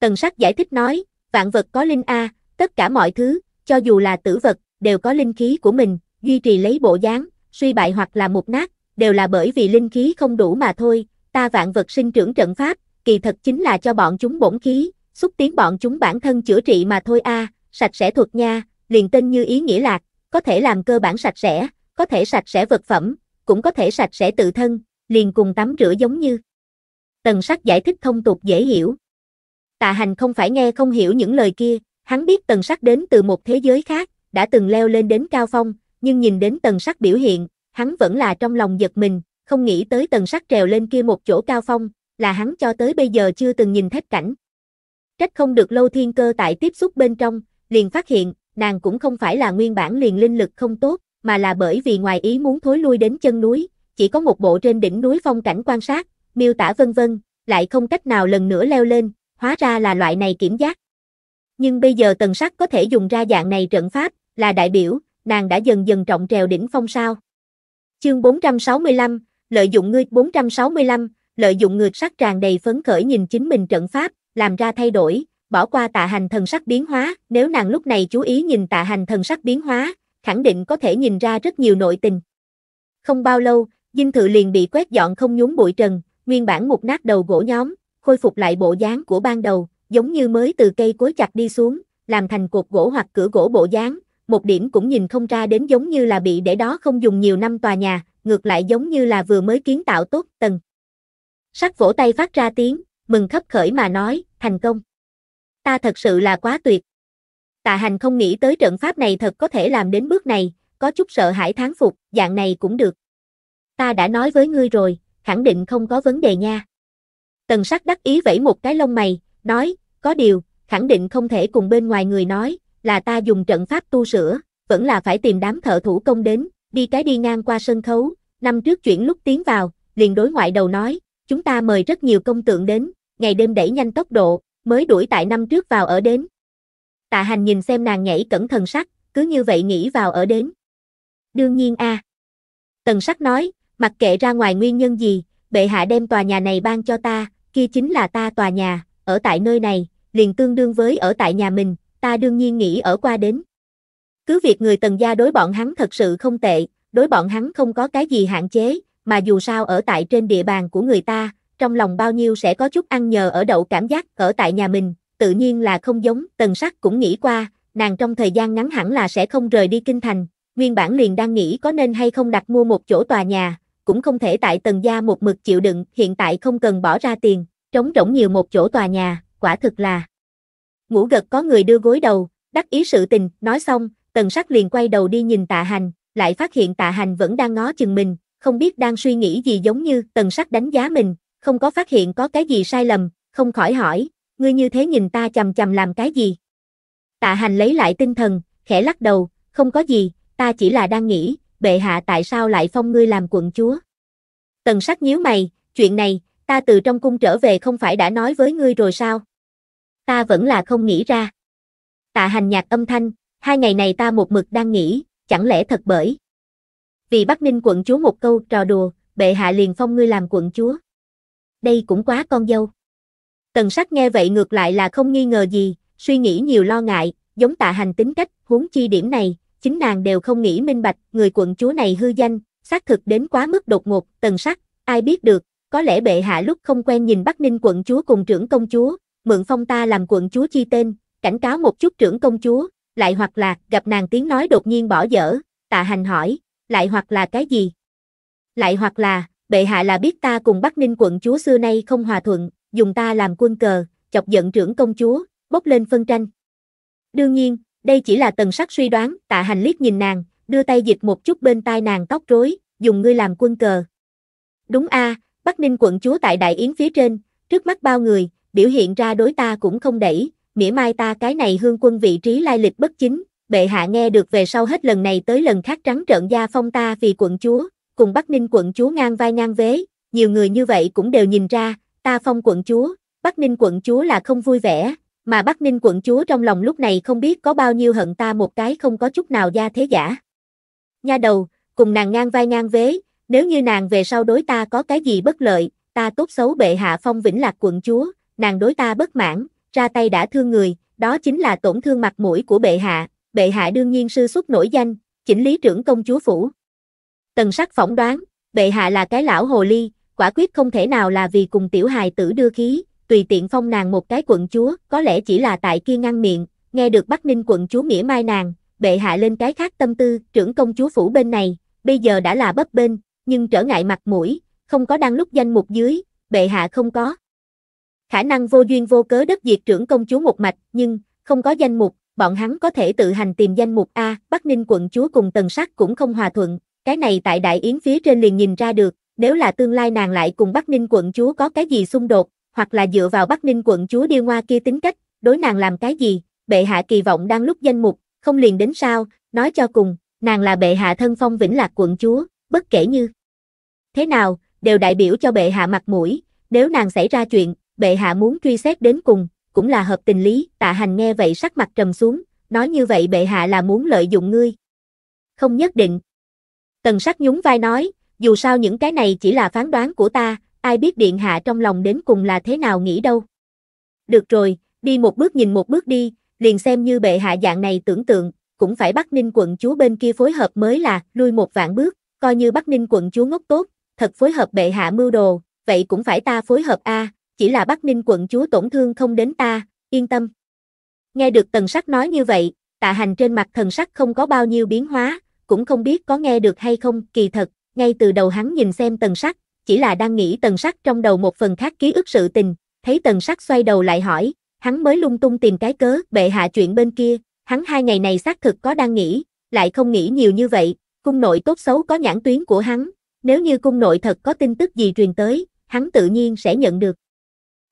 [SPEAKER 1] Tần sắc giải thích nói, vạn vật có linh A, tất cả mọi thứ, cho dù là tử vật, đều có linh khí của mình, duy trì lấy bộ dáng, suy bại hoặc là mục nát, đều là bởi vì linh khí không đủ mà thôi, ta vạn vật sinh trưởng trận pháp, kỳ thật chính là cho bọn chúng bổn khí, xúc tiến bọn chúng bản thân chữa trị mà thôi a, sạch sẽ thuật nha, liền tên như ý nghĩa lạc, có thể làm cơ bản sạch sẽ, có thể sạch sẽ vật phẩm, cũng có thể sạch sẽ tự thân, liền cùng tắm rửa giống như. Tần sắc giải thích thông tục dễ hiểu. Tạ hành không phải nghe không hiểu những lời kia, hắn biết tần sắc đến từ một thế giới khác, đã từng leo lên đến cao phong, nhưng nhìn đến tần sắc biểu hiện, hắn vẫn là trong lòng giật mình, không nghĩ tới tần sắc trèo lên kia một chỗ cao phong, là hắn cho tới bây giờ chưa từng nhìn thấy cảnh. Trách không được lâu thiên cơ tại tiếp xúc bên trong, liền phát hiện, nàng cũng không phải là nguyên bản liền linh lực không tốt, mà là bởi vì ngoài ý muốn thối lui đến chân núi, chỉ có một bộ trên đỉnh núi phong cảnh quan sát, miêu tả vân vân, lại không cách nào lần nữa leo lên, hóa ra là loại này kiểm giác. Nhưng bây giờ tần sắc có thể dùng ra dạng này trận pháp, là đại biểu, nàng đã dần dần trọng trèo đỉnh phong sao. Chương 465, lợi dụng ngươi 465, lợi dụng ngược sắc tràn đầy phấn khởi nhìn chính mình trận pháp, làm ra thay đổi, bỏ qua tạ hành thần sắc biến hóa, nếu nàng lúc này chú ý nhìn tạ hành thần sắc biến hóa, khẳng định có thể nhìn ra rất nhiều nội tình. Không bao lâu, dinh thự liền bị quét dọn không nhúng bụi trần, nguyên bản một nát đầu gỗ nhóm, khôi phục lại bộ dáng của ban đầu, giống như mới từ cây cối chặt đi xuống, làm thành cột gỗ hoặc cửa gỗ bộ dáng, một điểm cũng nhìn không ra đến giống như là bị để đó không dùng nhiều năm tòa nhà, ngược lại giống như là vừa mới kiến tạo tốt tầng. Sắc vỗ tay phát ra tiếng, mừng khấp khởi mà nói, thành công. Ta thật sự là quá tuyệt. Tạ hành không nghĩ tới trận pháp này thật có thể làm đến bước này, có chút sợ hãi thán phục, dạng này cũng được. Ta đã nói với ngươi rồi, khẳng định không có vấn đề nha. Tần sắc đắc ý vẫy một cái lông mày, nói, có điều, khẳng định không thể cùng bên ngoài người nói, là ta dùng trận pháp tu sửa, vẫn là phải tìm đám thợ thủ công đến, đi cái đi ngang qua sân khấu, năm trước chuyển lúc tiến vào, liền đối ngoại đầu nói, chúng ta mời rất nhiều công tượng đến, ngày đêm đẩy nhanh tốc độ, mới đuổi tại năm trước vào ở đến. Tạ hành nhìn xem nàng nhảy cẩn thần sắc, cứ như vậy nghĩ vào ở đến. Đương nhiên a. Tần sắc nói, mặc kệ ra ngoài nguyên nhân gì, bệ hạ đem tòa nhà này ban cho ta, kia chính là ta tòa nhà, ở tại nơi này, liền tương đương với ở tại nhà mình, ta đương nhiên nghĩ ở qua đến. Cứ việc người tần gia đối bọn hắn thật sự không tệ, đối bọn hắn không có cái gì hạn chế, mà dù sao ở tại trên địa bàn của người ta, trong lòng bao nhiêu sẽ có chút ăn nhờ ở đậu cảm giác ở tại nhà mình, tự nhiên là không giống, tần sắc cũng nghĩ qua, nàng trong thời gian ngắn hẳn là sẽ không rời đi kinh thành, nguyên bản liền đang nghĩ có nên hay không đặt mua một chỗ tòa nhà, cũng không thể tại tần gia một mực chịu đựng, hiện tại không cần bỏ ra tiền, trống rỗng nhiều một chỗ tòa nhà, quả thực là. Ngủ gật có người đưa gối đầu, đắc ý sự tình, nói xong, tần sắc liền quay đầu đi nhìn tạ hành, lại phát hiện tạ hành vẫn đang ngó chừng mình, không biết đang suy nghĩ gì giống như tần sắc đánh giá mình, không có phát hiện có cái gì sai lầm, không khỏi hỏi, ngươi như thế nhìn ta chầm chầm làm cái gì. Tạ hành lấy lại tinh thần, khẽ lắc đầu, không có gì, ta chỉ là đang nghĩ, bệ hạ tại sao lại phong ngươi làm quận chúa? Tần sắc nhíu mày, chuyện này, ta từ trong cung trở về không phải đã nói với ngươi rồi sao? Ta vẫn là không nghĩ ra. Tạ hành nhạc âm thanh, hai ngày này ta một mực đang nghĩ, chẳng lẽ thật bởi. Vì Bắc Ninh quận chúa một câu trò đùa, bệ hạ liền phong ngươi làm quận chúa. Đây cũng quá con dâu. Tần sắc nghe vậy ngược lại là không nghi ngờ gì, suy nghĩ nhiều lo ngại, giống tạ hành tính cách, huống chi điểm này, chính nàng đều không nghĩ minh bạch, người quận chúa này hư danh, xác thực đến quá mức đột ngột, tần sắc, ai biết được, có lẽ bệ hạ lúc không quen nhìn Bắc Ninh quận chúa cùng trưởng công chúa, mượn phong ta làm quận chúa chi tên, cảnh cáo một chút trưởng công chúa, lại hoặc là gặp nàng tiếng nói đột nhiên bỏ dở, tạ hành hỏi, lại hoặc là cái gì? Lại hoặc là, bệ hạ là biết ta cùng Bắc Ninh quận chúa xưa nay không hòa thuận, dùng ta làm quân cờ, chọc giận trưởng công chúa, bốc lên phân tranh. Đương nhiên, đây chỉ là tần sắc suy đoán, tạ hành liếc nhìn nàng, đưa tay dịch một chút bên tai nàng tóc rối, dùng ngươi làm quân cờ. Đúng a, Bắc Ninh quận chúa tại Đại Yến phía trên, trước mắt bao người, biểu hiện ra đối ta cũng không đẩy, mỉa mai ta cái này hương quân vị trí lai lịch bất chính, bệ hạ nghe được về sau hết lần này tới lần khác trắng trợn gia phong ta vì quận chúa, cùng Bắc Ninh quận chúa ngang vai ngang vế, nhiều người như vậy cũng đều nhìn ra, ta phong quận chúa, Bắc Ninh quận chúa là không vui vẻ, mà Bắc Ninh quận chúa trong lòng lúc này không biết có bao nhiêu hận ta một cái không có chút nào gia thế giả. Nha đầu, cùng nàng ngang vai ngang vế, nếu như nàng về sau đối ta có cái gì bất lợi, ta tốt xấu bệ hạ phong vĩnh lạc quận chúa, nàng đối ta bất mãn, ra tay đã thương người, đó chính là tổn thương mặt mũi của bệ hạ, bệ hạ đương nhiên sư xuất nổi danh, chỉnh lý trưởng công chúa phủ. Tần sắc phỏng đoán, bệ hạ là cái lão hồ ly, quả quyết không thể nào là vì cùng tiểu hài tử đưa khí, tùy tiện phong nàng một cái quận chúa, có lẽ chỉ là tại kia ngăn miệng, nghe được Bắc Ninh quận chúa mỉa mai nàng, bệ hạ lên cái khác tâm tư, trưởng công chúa phủ bên này, bây giờ đã là bấp bên, nhưng trở ngại mặt mũi, không có đăng lúc danh mục dưới, bệ hạ không có. Khả năng vô duyên vô cớ đất diệt trưởng công chúa một mạch, nhưng, không có danh mục, bọn hắn có thể tự hành tìm danh mục A, Bắc Ninh quận chúa cùng tần sắc cũng không hòa thuận, cái này tại đại yến phía trên liền nhìn ra được, nếu là tương lai nàng lại cùng Bắc Ninh quận chúa có cái gì xung đột, hoặc là dựa vào Bắc Ninh quận chúa điêu ngoa kia tính cách, đối nàng làm cái gì, bệ hạ kỳ vọng đang lúc danh mục, không liền đến sao, nói cho cùng, nàng là bệ hạ thân phong vĩnh lạc quận chúa, bất kể như thế nào, đều đại biểu cho bệ hạ mặt mũi, nếu nàng xảy ra chuyện, bệ hạ muốn truy xét đến cùng, cũng là hợp tình lý, tạ hành nghe vậy sắc mặt trầm xuống, nói như vậy bệ hạ là muốn lợi dụng ngươi. Không nhất định. Tần sắc nhún vai nói, dù sao những cái này chỉ là phán đoán của ta, ai biết điện hạ trong lòng đến cùng là thế nào nghĩ đâu. Được rồi, đi một bước nhìn một bước đi, liền xem như bệ hạ dạng này tưởng tượng, cũng phải bắt ninh quận chúa bên kia phối hợp mới là, lui một vạn bước, coi như bắt ninh quận chúa ngốc tốt, thật phối hợp bệ hạ mưu đồ, vậy cũng phải ta phối hợp a chỉ là bắt ninh quận chúa tổn thương không đến ta, yên tâm. Nghe được tần sắc nói như vậy, tạ hành trên mặt thần sắc không có bao nhiêu biến hóa, cũng không biết có nghe được hay không, kỳ thật, ngay từ đầu hắn nhìn xem tần sắc, chỉ là đang nghĩ tần sắc trong đầu một phần khác ký ức sự tình, thấy tần sắc xoay đầu lại hỏi, hắn mới lung tung tìm cái cớ, bệ hạ chuyện bên kia, hắn hai ngày này xác thực có đang nghĩ, lại không nghĩ nhiều như vậy, cung nội tốt xấu có nhãn tuyến của hắn, nếu như cung nội thật có tin tức gì truyền tới, hắn tự nhiên sẽ nhận được.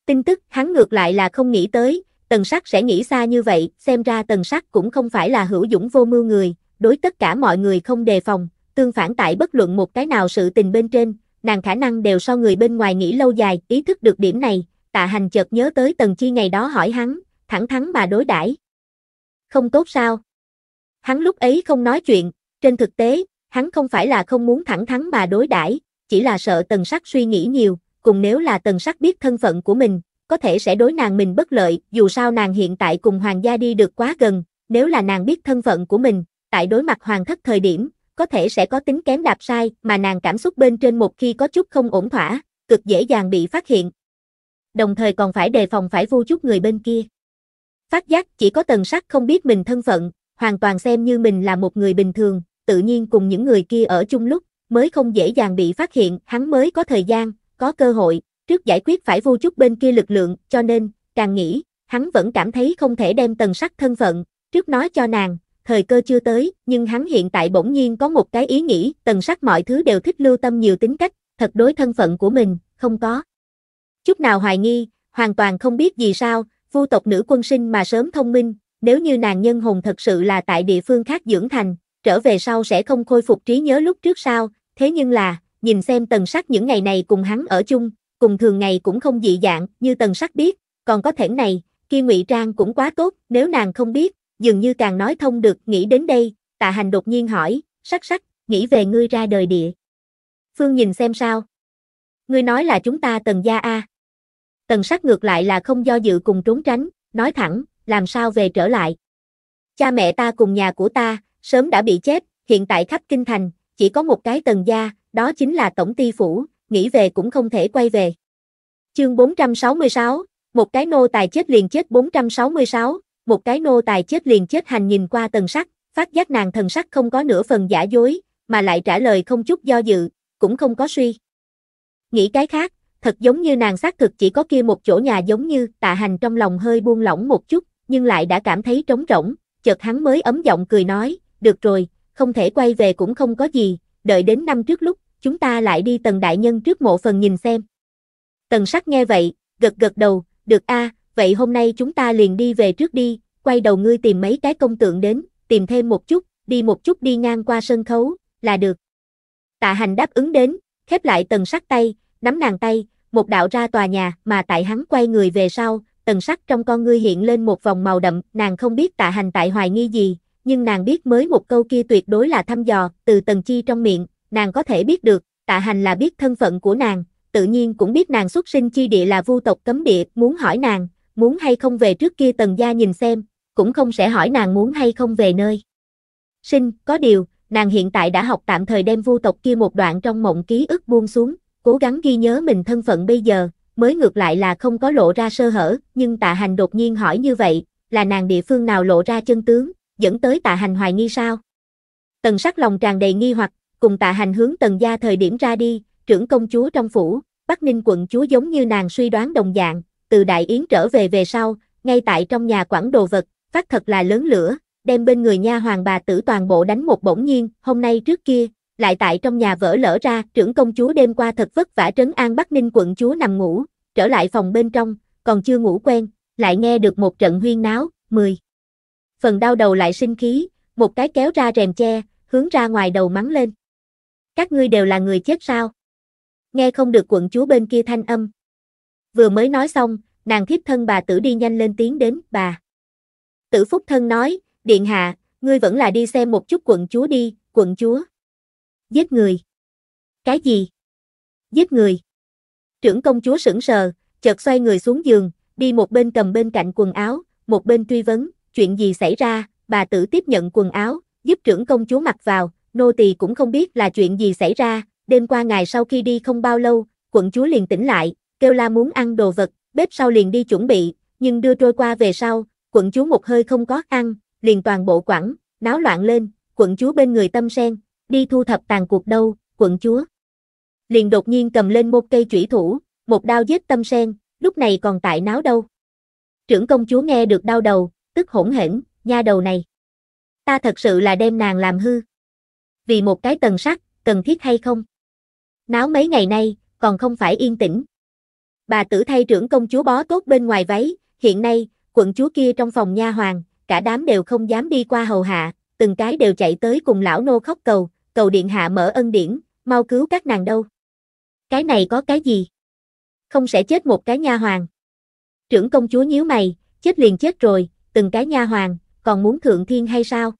[SPEAKER 1] Tin tức hắn ngược lại là không nghĩ tới, tần sắc sẽ nghĩ xa như vậy, xem ra tần sắc cũng không phải là hữu dũng vô mưu người, đối tất cả mọi người không đề phòng, tương phản tại bất luận một cái nào sự tình bên trên, nàng khả năng đều so người bên ngoài nghĩ lâu dài, ý thức được điểm này, tạ hành chợt nhớ tới tần chi ngày đó hỏi hắn, thẳng thắn mà đối đãi Không tốt sao? Hắn lúc ấy không nói chuyện, trên thực tế, hắn không phải là không muốn thẳng thắn mà đối đãi chỉ là sợ tần sắc suy nghĩ nhiều, cùng nếu là tần sắc biết thân phận của mình, có thể sẽ đối nàng mình bất lợi, dù sao nàng hiện tại cùng hoàng gia đi được quá gần, nếu là nàng biết thân phận của mình, tại đối mặt hoàng thất thời điểm, có thể sẽ có tính kém đạp sai mà nàng cảm xúc bên trên một khi có chút không ổn thỏa, cực dễ dàng bị phát hiện. Đồng thời còn phải đề phòng phải vô chút người bên kia. Phát giác chỉ có tần sắc không biết mình thân phận, hoàn toàn xem như mình là một người bình thường, tự nhiên cùng những người kia ở chung lúc, mới không dễ dàng bị phát hiện, hắn mới có thời gian, có cơ hội, trước giải quyết phải vô chút bên kia lực lượng, cho nên, càng nghĩ, hắn vẫn cảm thấy không thể đem tần sắc thân phận, trước nói cho nàng, thời cơ chưa tới, nhưng hắn hiện tại bỗng nhiên có một cái ý nghĩ, tần sắc mọi thứ đều thích lưu tâm nhiều tính cách, thật đối thân phận của mình, không có. Chút nào hoài nghi, hoàn toàn không biết gì sao, vu tộc nữ quân sinh mà sớm thông minh, nếu như nàng nhân hồn thật sự là tại địa phương khác dưỡng thành, trở về sau sẽ không khôi phục trí nhớ lúc trước sao, thế nhưng là, nhìn xem tần sắc những ngày này cùng hắn ở chung, cùng thường ngày cũng không dị dạng, như tần sắc biết, còn có thể này, kia ngụy trang cũng quá tốt, nếu nàng không biết, dường như càng nói thông được, nghĩ đến đây, tạ hành đột nhiên hỏi, sắc sắc, nghĩ về ngươi ra đời địa. Phương nhìn xem sao. Ngươi nói là chúng ta tần gia A. Tần sắc ngược lại là không do dự cùng trốn tránh, nói thẳng, làm sao về trở lại. Cha mẹ ta cùng nhà của ta, sớm đã bị chết, hiện tại khắp kinh thành, chỉ có một cái tần gia, đó chính là tổng ty phủ, nghĩ về cũng không thể quay về. Chương 466, một cái nô tài chết liền chết 466, một cái nô tài chết liền chết hành nhìn qua tần sắc, phát giác nàng thần sắc không có nửa phần giả dối, mà lại trả lời không chút do dự, cũng không có suy. Nghĩ cái khác, thật giống như nàng xác thực chỉ có kia một chỗ nhà giống như tạ hành trong lòng hơi buông lỏng một chút, nhưng lại đã cảm thấy trống rỗng, chợt hắn mới ấm giọng cười nói, được rồi, không thể quay về cũng không có gì, đợi đến năm trước lúc, chúng ta lại đi tần đại nhân trước mộ phần nhìn xem. Tần sắc nghe vậy, gật gật đầu, được a, à, vậy hôm nay chúng ta liền đi về trước đi, quay đầu ngươi tìm mấy cái công tượng đến, tìm thêm một chút, đi một chút đi ngang qua sân khấu, là được. Tạ hành đáp ứng đến, khép lại tần sắc tay, nắm nàng tay, một đạo ra tòa nhà mà tại hắn quay người về sau, tần sắc trong con ngươi hiện lên một vòng màu đậm, nàng không biết tạ hành tại hoài nghi gì, nhưng nàng biết mới một câu kia tuyệt đối là thăm dò, từ tần chi trong miệng, nàng có thể biết được, tạ hành là biết thân phận của nàng, tự nhiên cũng biết nàng xuất sinh chi địa là vu tộc cấm địa, muốn hỏi nàng, muốn hay không về trước kia tần gia nhìn xem, cũng không sẽ hỏi nàng muốn hay không về nơi. Sinh, có điều, nàng hiện tại đã học tạm thời đem vu tộc kia một đoạn trong mộng ký ức buông xuống, cố gắng ghi nhớ mình thân phận bây giờ, mới ngược lại là không có lộ ra sơ hở, nhưng tạ hành đột nhiên hỏi như vậy, là nàng địa phương nào lộ ra chân tướng, dẫn tới tạ hành hoài nghi sao? Tần sắc lòng tràn đầy nghi hoặc, cùng tạ hành hướng tần gia thời điểm ra đi, trưởng công chúa trong phủ, Bắc Ninh quận chúa giống như nàng suy đoán đồng dạng, từ Đại Yến trở về về sau, ngay tại trong nhà quản đồ vật, phát thật là lớn lửa, đem bên người nha hoàng bà tử toàn bộ đánh một bỗng nhiên, hôm nay trước kia, lại tại trong nhà vỡ lỡ ra, trưởng công chúa đêm qua thật vất vả trấn an Bắc Ninh quận chúa nằm ngủ, trở lại phòng bên trong, còn chưa ngủ quen, lại nghe được một trận huyên náo, 10. Phần đau đầu lại sinh khí, một cái kéo ra rèm che, hướng ra ngoài đầu mắng lên. Các ngươi đều là người chết sao? Nghe không được quận chúa bên kia thanh âm, vừa mới nói xong, nàng thiếp thân bà tử đi nhanh lên tiếng đến, bà. Tử phúc thân nói, điện hạ, ngươi vẫn là đi xem một chút quận chúa đi, quận chúa. Giết người. Cái gì? Giết người. Trưởng công chúa sững sờ, chợt xoay người xuống giường, đi một bên cầm bên cạnh quần áo, một bên truy vấn, chuyện gì xảy ra, bà tử tiếp nhận quần áo, giúp trưởng công chúa mặc vào, nô tỳ cũng không biết là chuyện gì xảy ra, đêm qua ngày sau khi đi không bao lâu, quận chúa liền tỉnh lại, kêu la muốn ăn đồ vật, bếp sau liền đi chuẩn bị, nhưng đưa trôi qua về sau, quận chúa một hơi không có ăn, liền toàn bộ quẳng, náo loạn lên, quận chúa bên người tâm sen, đi thu thập tàn cuộc đâu, quận chúa. Liền đột nhiên cầm lên một cây chủy thủ, một đao giết tâm sen, lúc này còn tại náo đâu. Trưởng công chúa nghe được đau đầu, tức hỗn hển, nha đầu này. Ta thật sự là đem nàng làm hư. Vì một cái tần sắt cần thiết hay không? Náo mấy ngày nay, còn không phải yên tĩnh, bà tử thay trưởng công chúa bó tốt bên ngoài váy, hiện nay, quận chúa kia trong phòng nha hoàng, cả đám đều không dám đi qua hầu hạ, từng cái đều chạy tới cùng lão nô khóc cầu, cầu điện hạ mở ân điển, mau cứu các nàng đâu. Cái này có cái gì? Không sẽ chết một cái nha hoàng. Trưởng công chúa nhíu mày, chết liền chết rồi, từng cái nha hoàng, còn muốn thượng thiên hay sao?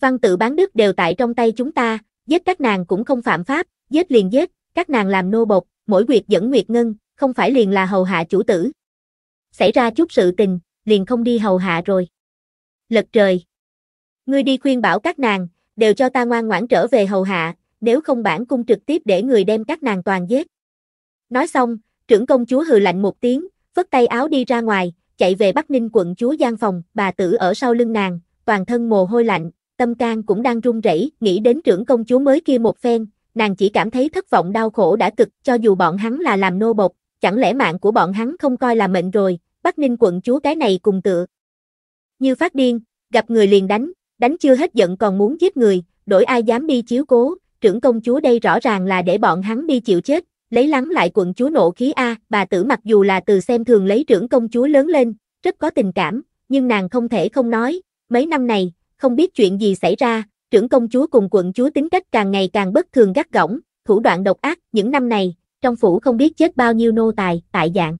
[SPEAKER 1] Văn tự bán đức đều tại trong tay chúng ta, giết các nàng cũng không phạm pháp, giết liền giết, các nàng làm nô bộc, mỗi nguyệt dẫn nguyệt ngân, không phải liền là hầu hạ chủ tử. Xảy ra chút sự tình, liền không đi hầu hạ rồi. Lật trời. Ngươi đi khuyên bảo các nàng, đều cho ta ngoan ngoãn trở về hầu hạ, nếu không bản cung trực tiếp để người đem các nàng toàn giết. Nói xong, trưởng công chúa hừ lạnh một tiếng, vất tay áo đi ra ngoài, chạy về Bắc Ninh quận chúa gian phòng, bà tử ở sau lưng nàng, toàn thân mồ hôi lạnh, tâm can cũng đang run rẩy, nghĩ đến trưởng công chúa mới kia một phen, nàng chỉ cảm thấy thất vọng đau khổ đã cực, cho dù bọn hắn là làm nô bộc, chẳng lẽ mạng của bọn hắn không coi là mệnh rồi, Bắc Ninh quận chúa cái này cùng tựa. Như phát điên, gặp người liền đánh, đánh chưa hết giận còn muốn giết người, đổi ai dám đi chiếu cố, trưởng công chúa đây rõ ràng là để bọn hắn đi chịu chết, lấy lắng lại quận chúa nộ khí A, bà tử mặc dù là từ xem thường lấy trưởng công chúa lớn lên, rất có tình cảm, nhưng nàng không thể không nói, mấy năm này, không biết chuyện gì xảy ra, trưởng công chúa cùng quận chúa tính cách càng ngày càng bất thường gắt gỏng, thủ đoạn độc ác, những năm này, trong phủ không biết chết bao nhiêu nô tài, tại dạng.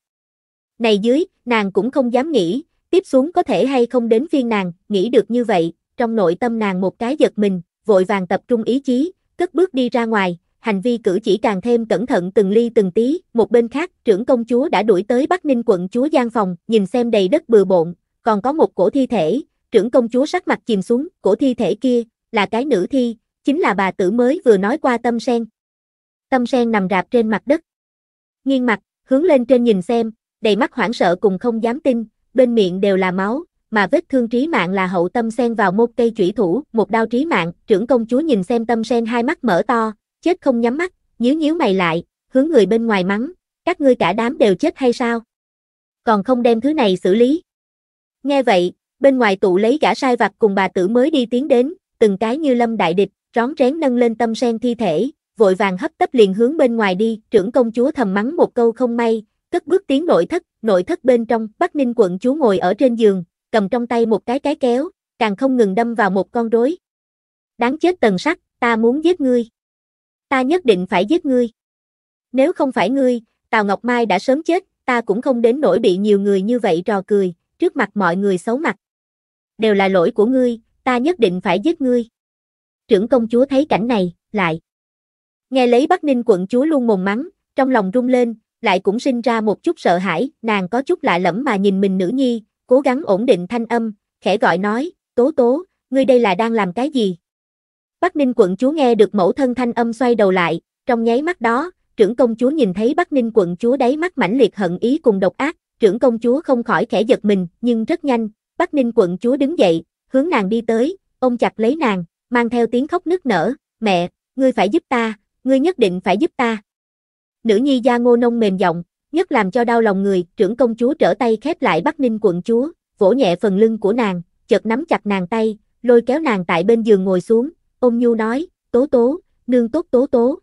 [SPEAKER 1] Này dưới, nàng cũng không dám nghĩ, tiếp xuống có thể hay không đến phiên nàng, nghĩ được như vậy, trong nội tâm nàng một cái giật mình, vội vàng tập trung ý chí, cất bước đi ra ngoài, hành vi cử chỉ càng thêm cẩn thận từng ly từng tí, một bên khác, trưởng công chúa đã đuổi tới Bắc Ninh quận chúa Giang Phòng, nhìn xem đầy đất bừa bộn, còn có một cổ thi thể, trưởng công chúa sắc mặt chìm xuống, cổ thi thể kia, là cái nữ thi, chính là bà tử mới vừa nói qua tâm sen, tâm sen nằm rạp trên mặt đất. Nghiêng mặt, hướng lên trên nhìn xem, đầy mắt hoảng sợ cùng không dám tin, bên miệng đều là máu, mà vết thương trí mạng là hậu tâm sen vào một cây chủy thủ, một đao trí mạng, trưởng công chúa nhìn xem tâm sen hai mắt mở to, chết không nhắm mắt, nhíu nhíu mày lại, hướng người bên ngoài mắng, các ngươi cả đám đều chết hay sao? Còn không đem thứ này xử lý. Nghe vậy, bên ngoài tụ lấy gã sai vặt cùng bà tử mới đi tiến đến, từng cái như lâm đại địch, rón rén nâng lên tâm sen thi thể, vội vàng hấp tấp liền hướng bên ngoài đi, trưởng công chúa thầm mắng một câu không may, cất bước tiến nội thất, nội thất bên trong, Bắc Ninh quận chúa ngồi ở trên giường, cầm trong tay một cái cái kéo, càng không ngừng đâm vào một con rối. Đáng chết tần sắc, ta muốn giết ngươi. Ta nhất định phải giết ngươi. Nếu không phải ngươi, Tào Ngọc Mai đã sớm chết, ta cũng không đến nỗi bị nhiều người như vậy trò cười, trước mặt mọi người xấu mặt. Đều là lỗi của ngươi, ta nhất định phải giết ngươi. Trưởng công chúa thấy cảnh này, lại Nghe lấy Bắc Ninh quận chúa luôn mồm mắng, trong lòng rung lên, lại cũng sinh ra một chút sợ hãi, nàng có chút lạ lẫm mà nhìn mình nữ nhi, cố gắng ổn định thanh âm, khẽ gọi nói, tố tố, ngươi đây là đang làm cái gì? Bắc Ninh quận chúa nghe được mẫu thân thanh âm xoay đầu lại, trong nháy mắt đó, trưởng công chúa nhìn thấy Bắc Ninh quận chúa đáy mắt mãnh liệt hận ý cùng độc ác, trưởng công chúa không khỏi khẽ giật mình, nhưng rất nhanh, Bắc Ninh quận chúa đứng dậy, hướng nàng đi tới, ôm chặt lấy nàng, mang theo tiếng khóc nức nở, mẹ, ngươi phải giúp ta, ngươi nhất định phải giúp ta. Nữ nhi gia ngô nông mềm giọng, nhất làm cho đau lòng người, trưởng công chúa trở tay khép lại Bắc Ninh quận chúa, vỗ nhẹ phần lưng của nàng, chợt nắm chặt nàng tay, lôi kéo nàng tại bên giường ngồi xuống, ôm nhu nói, tố tố, nương tốt tố tố,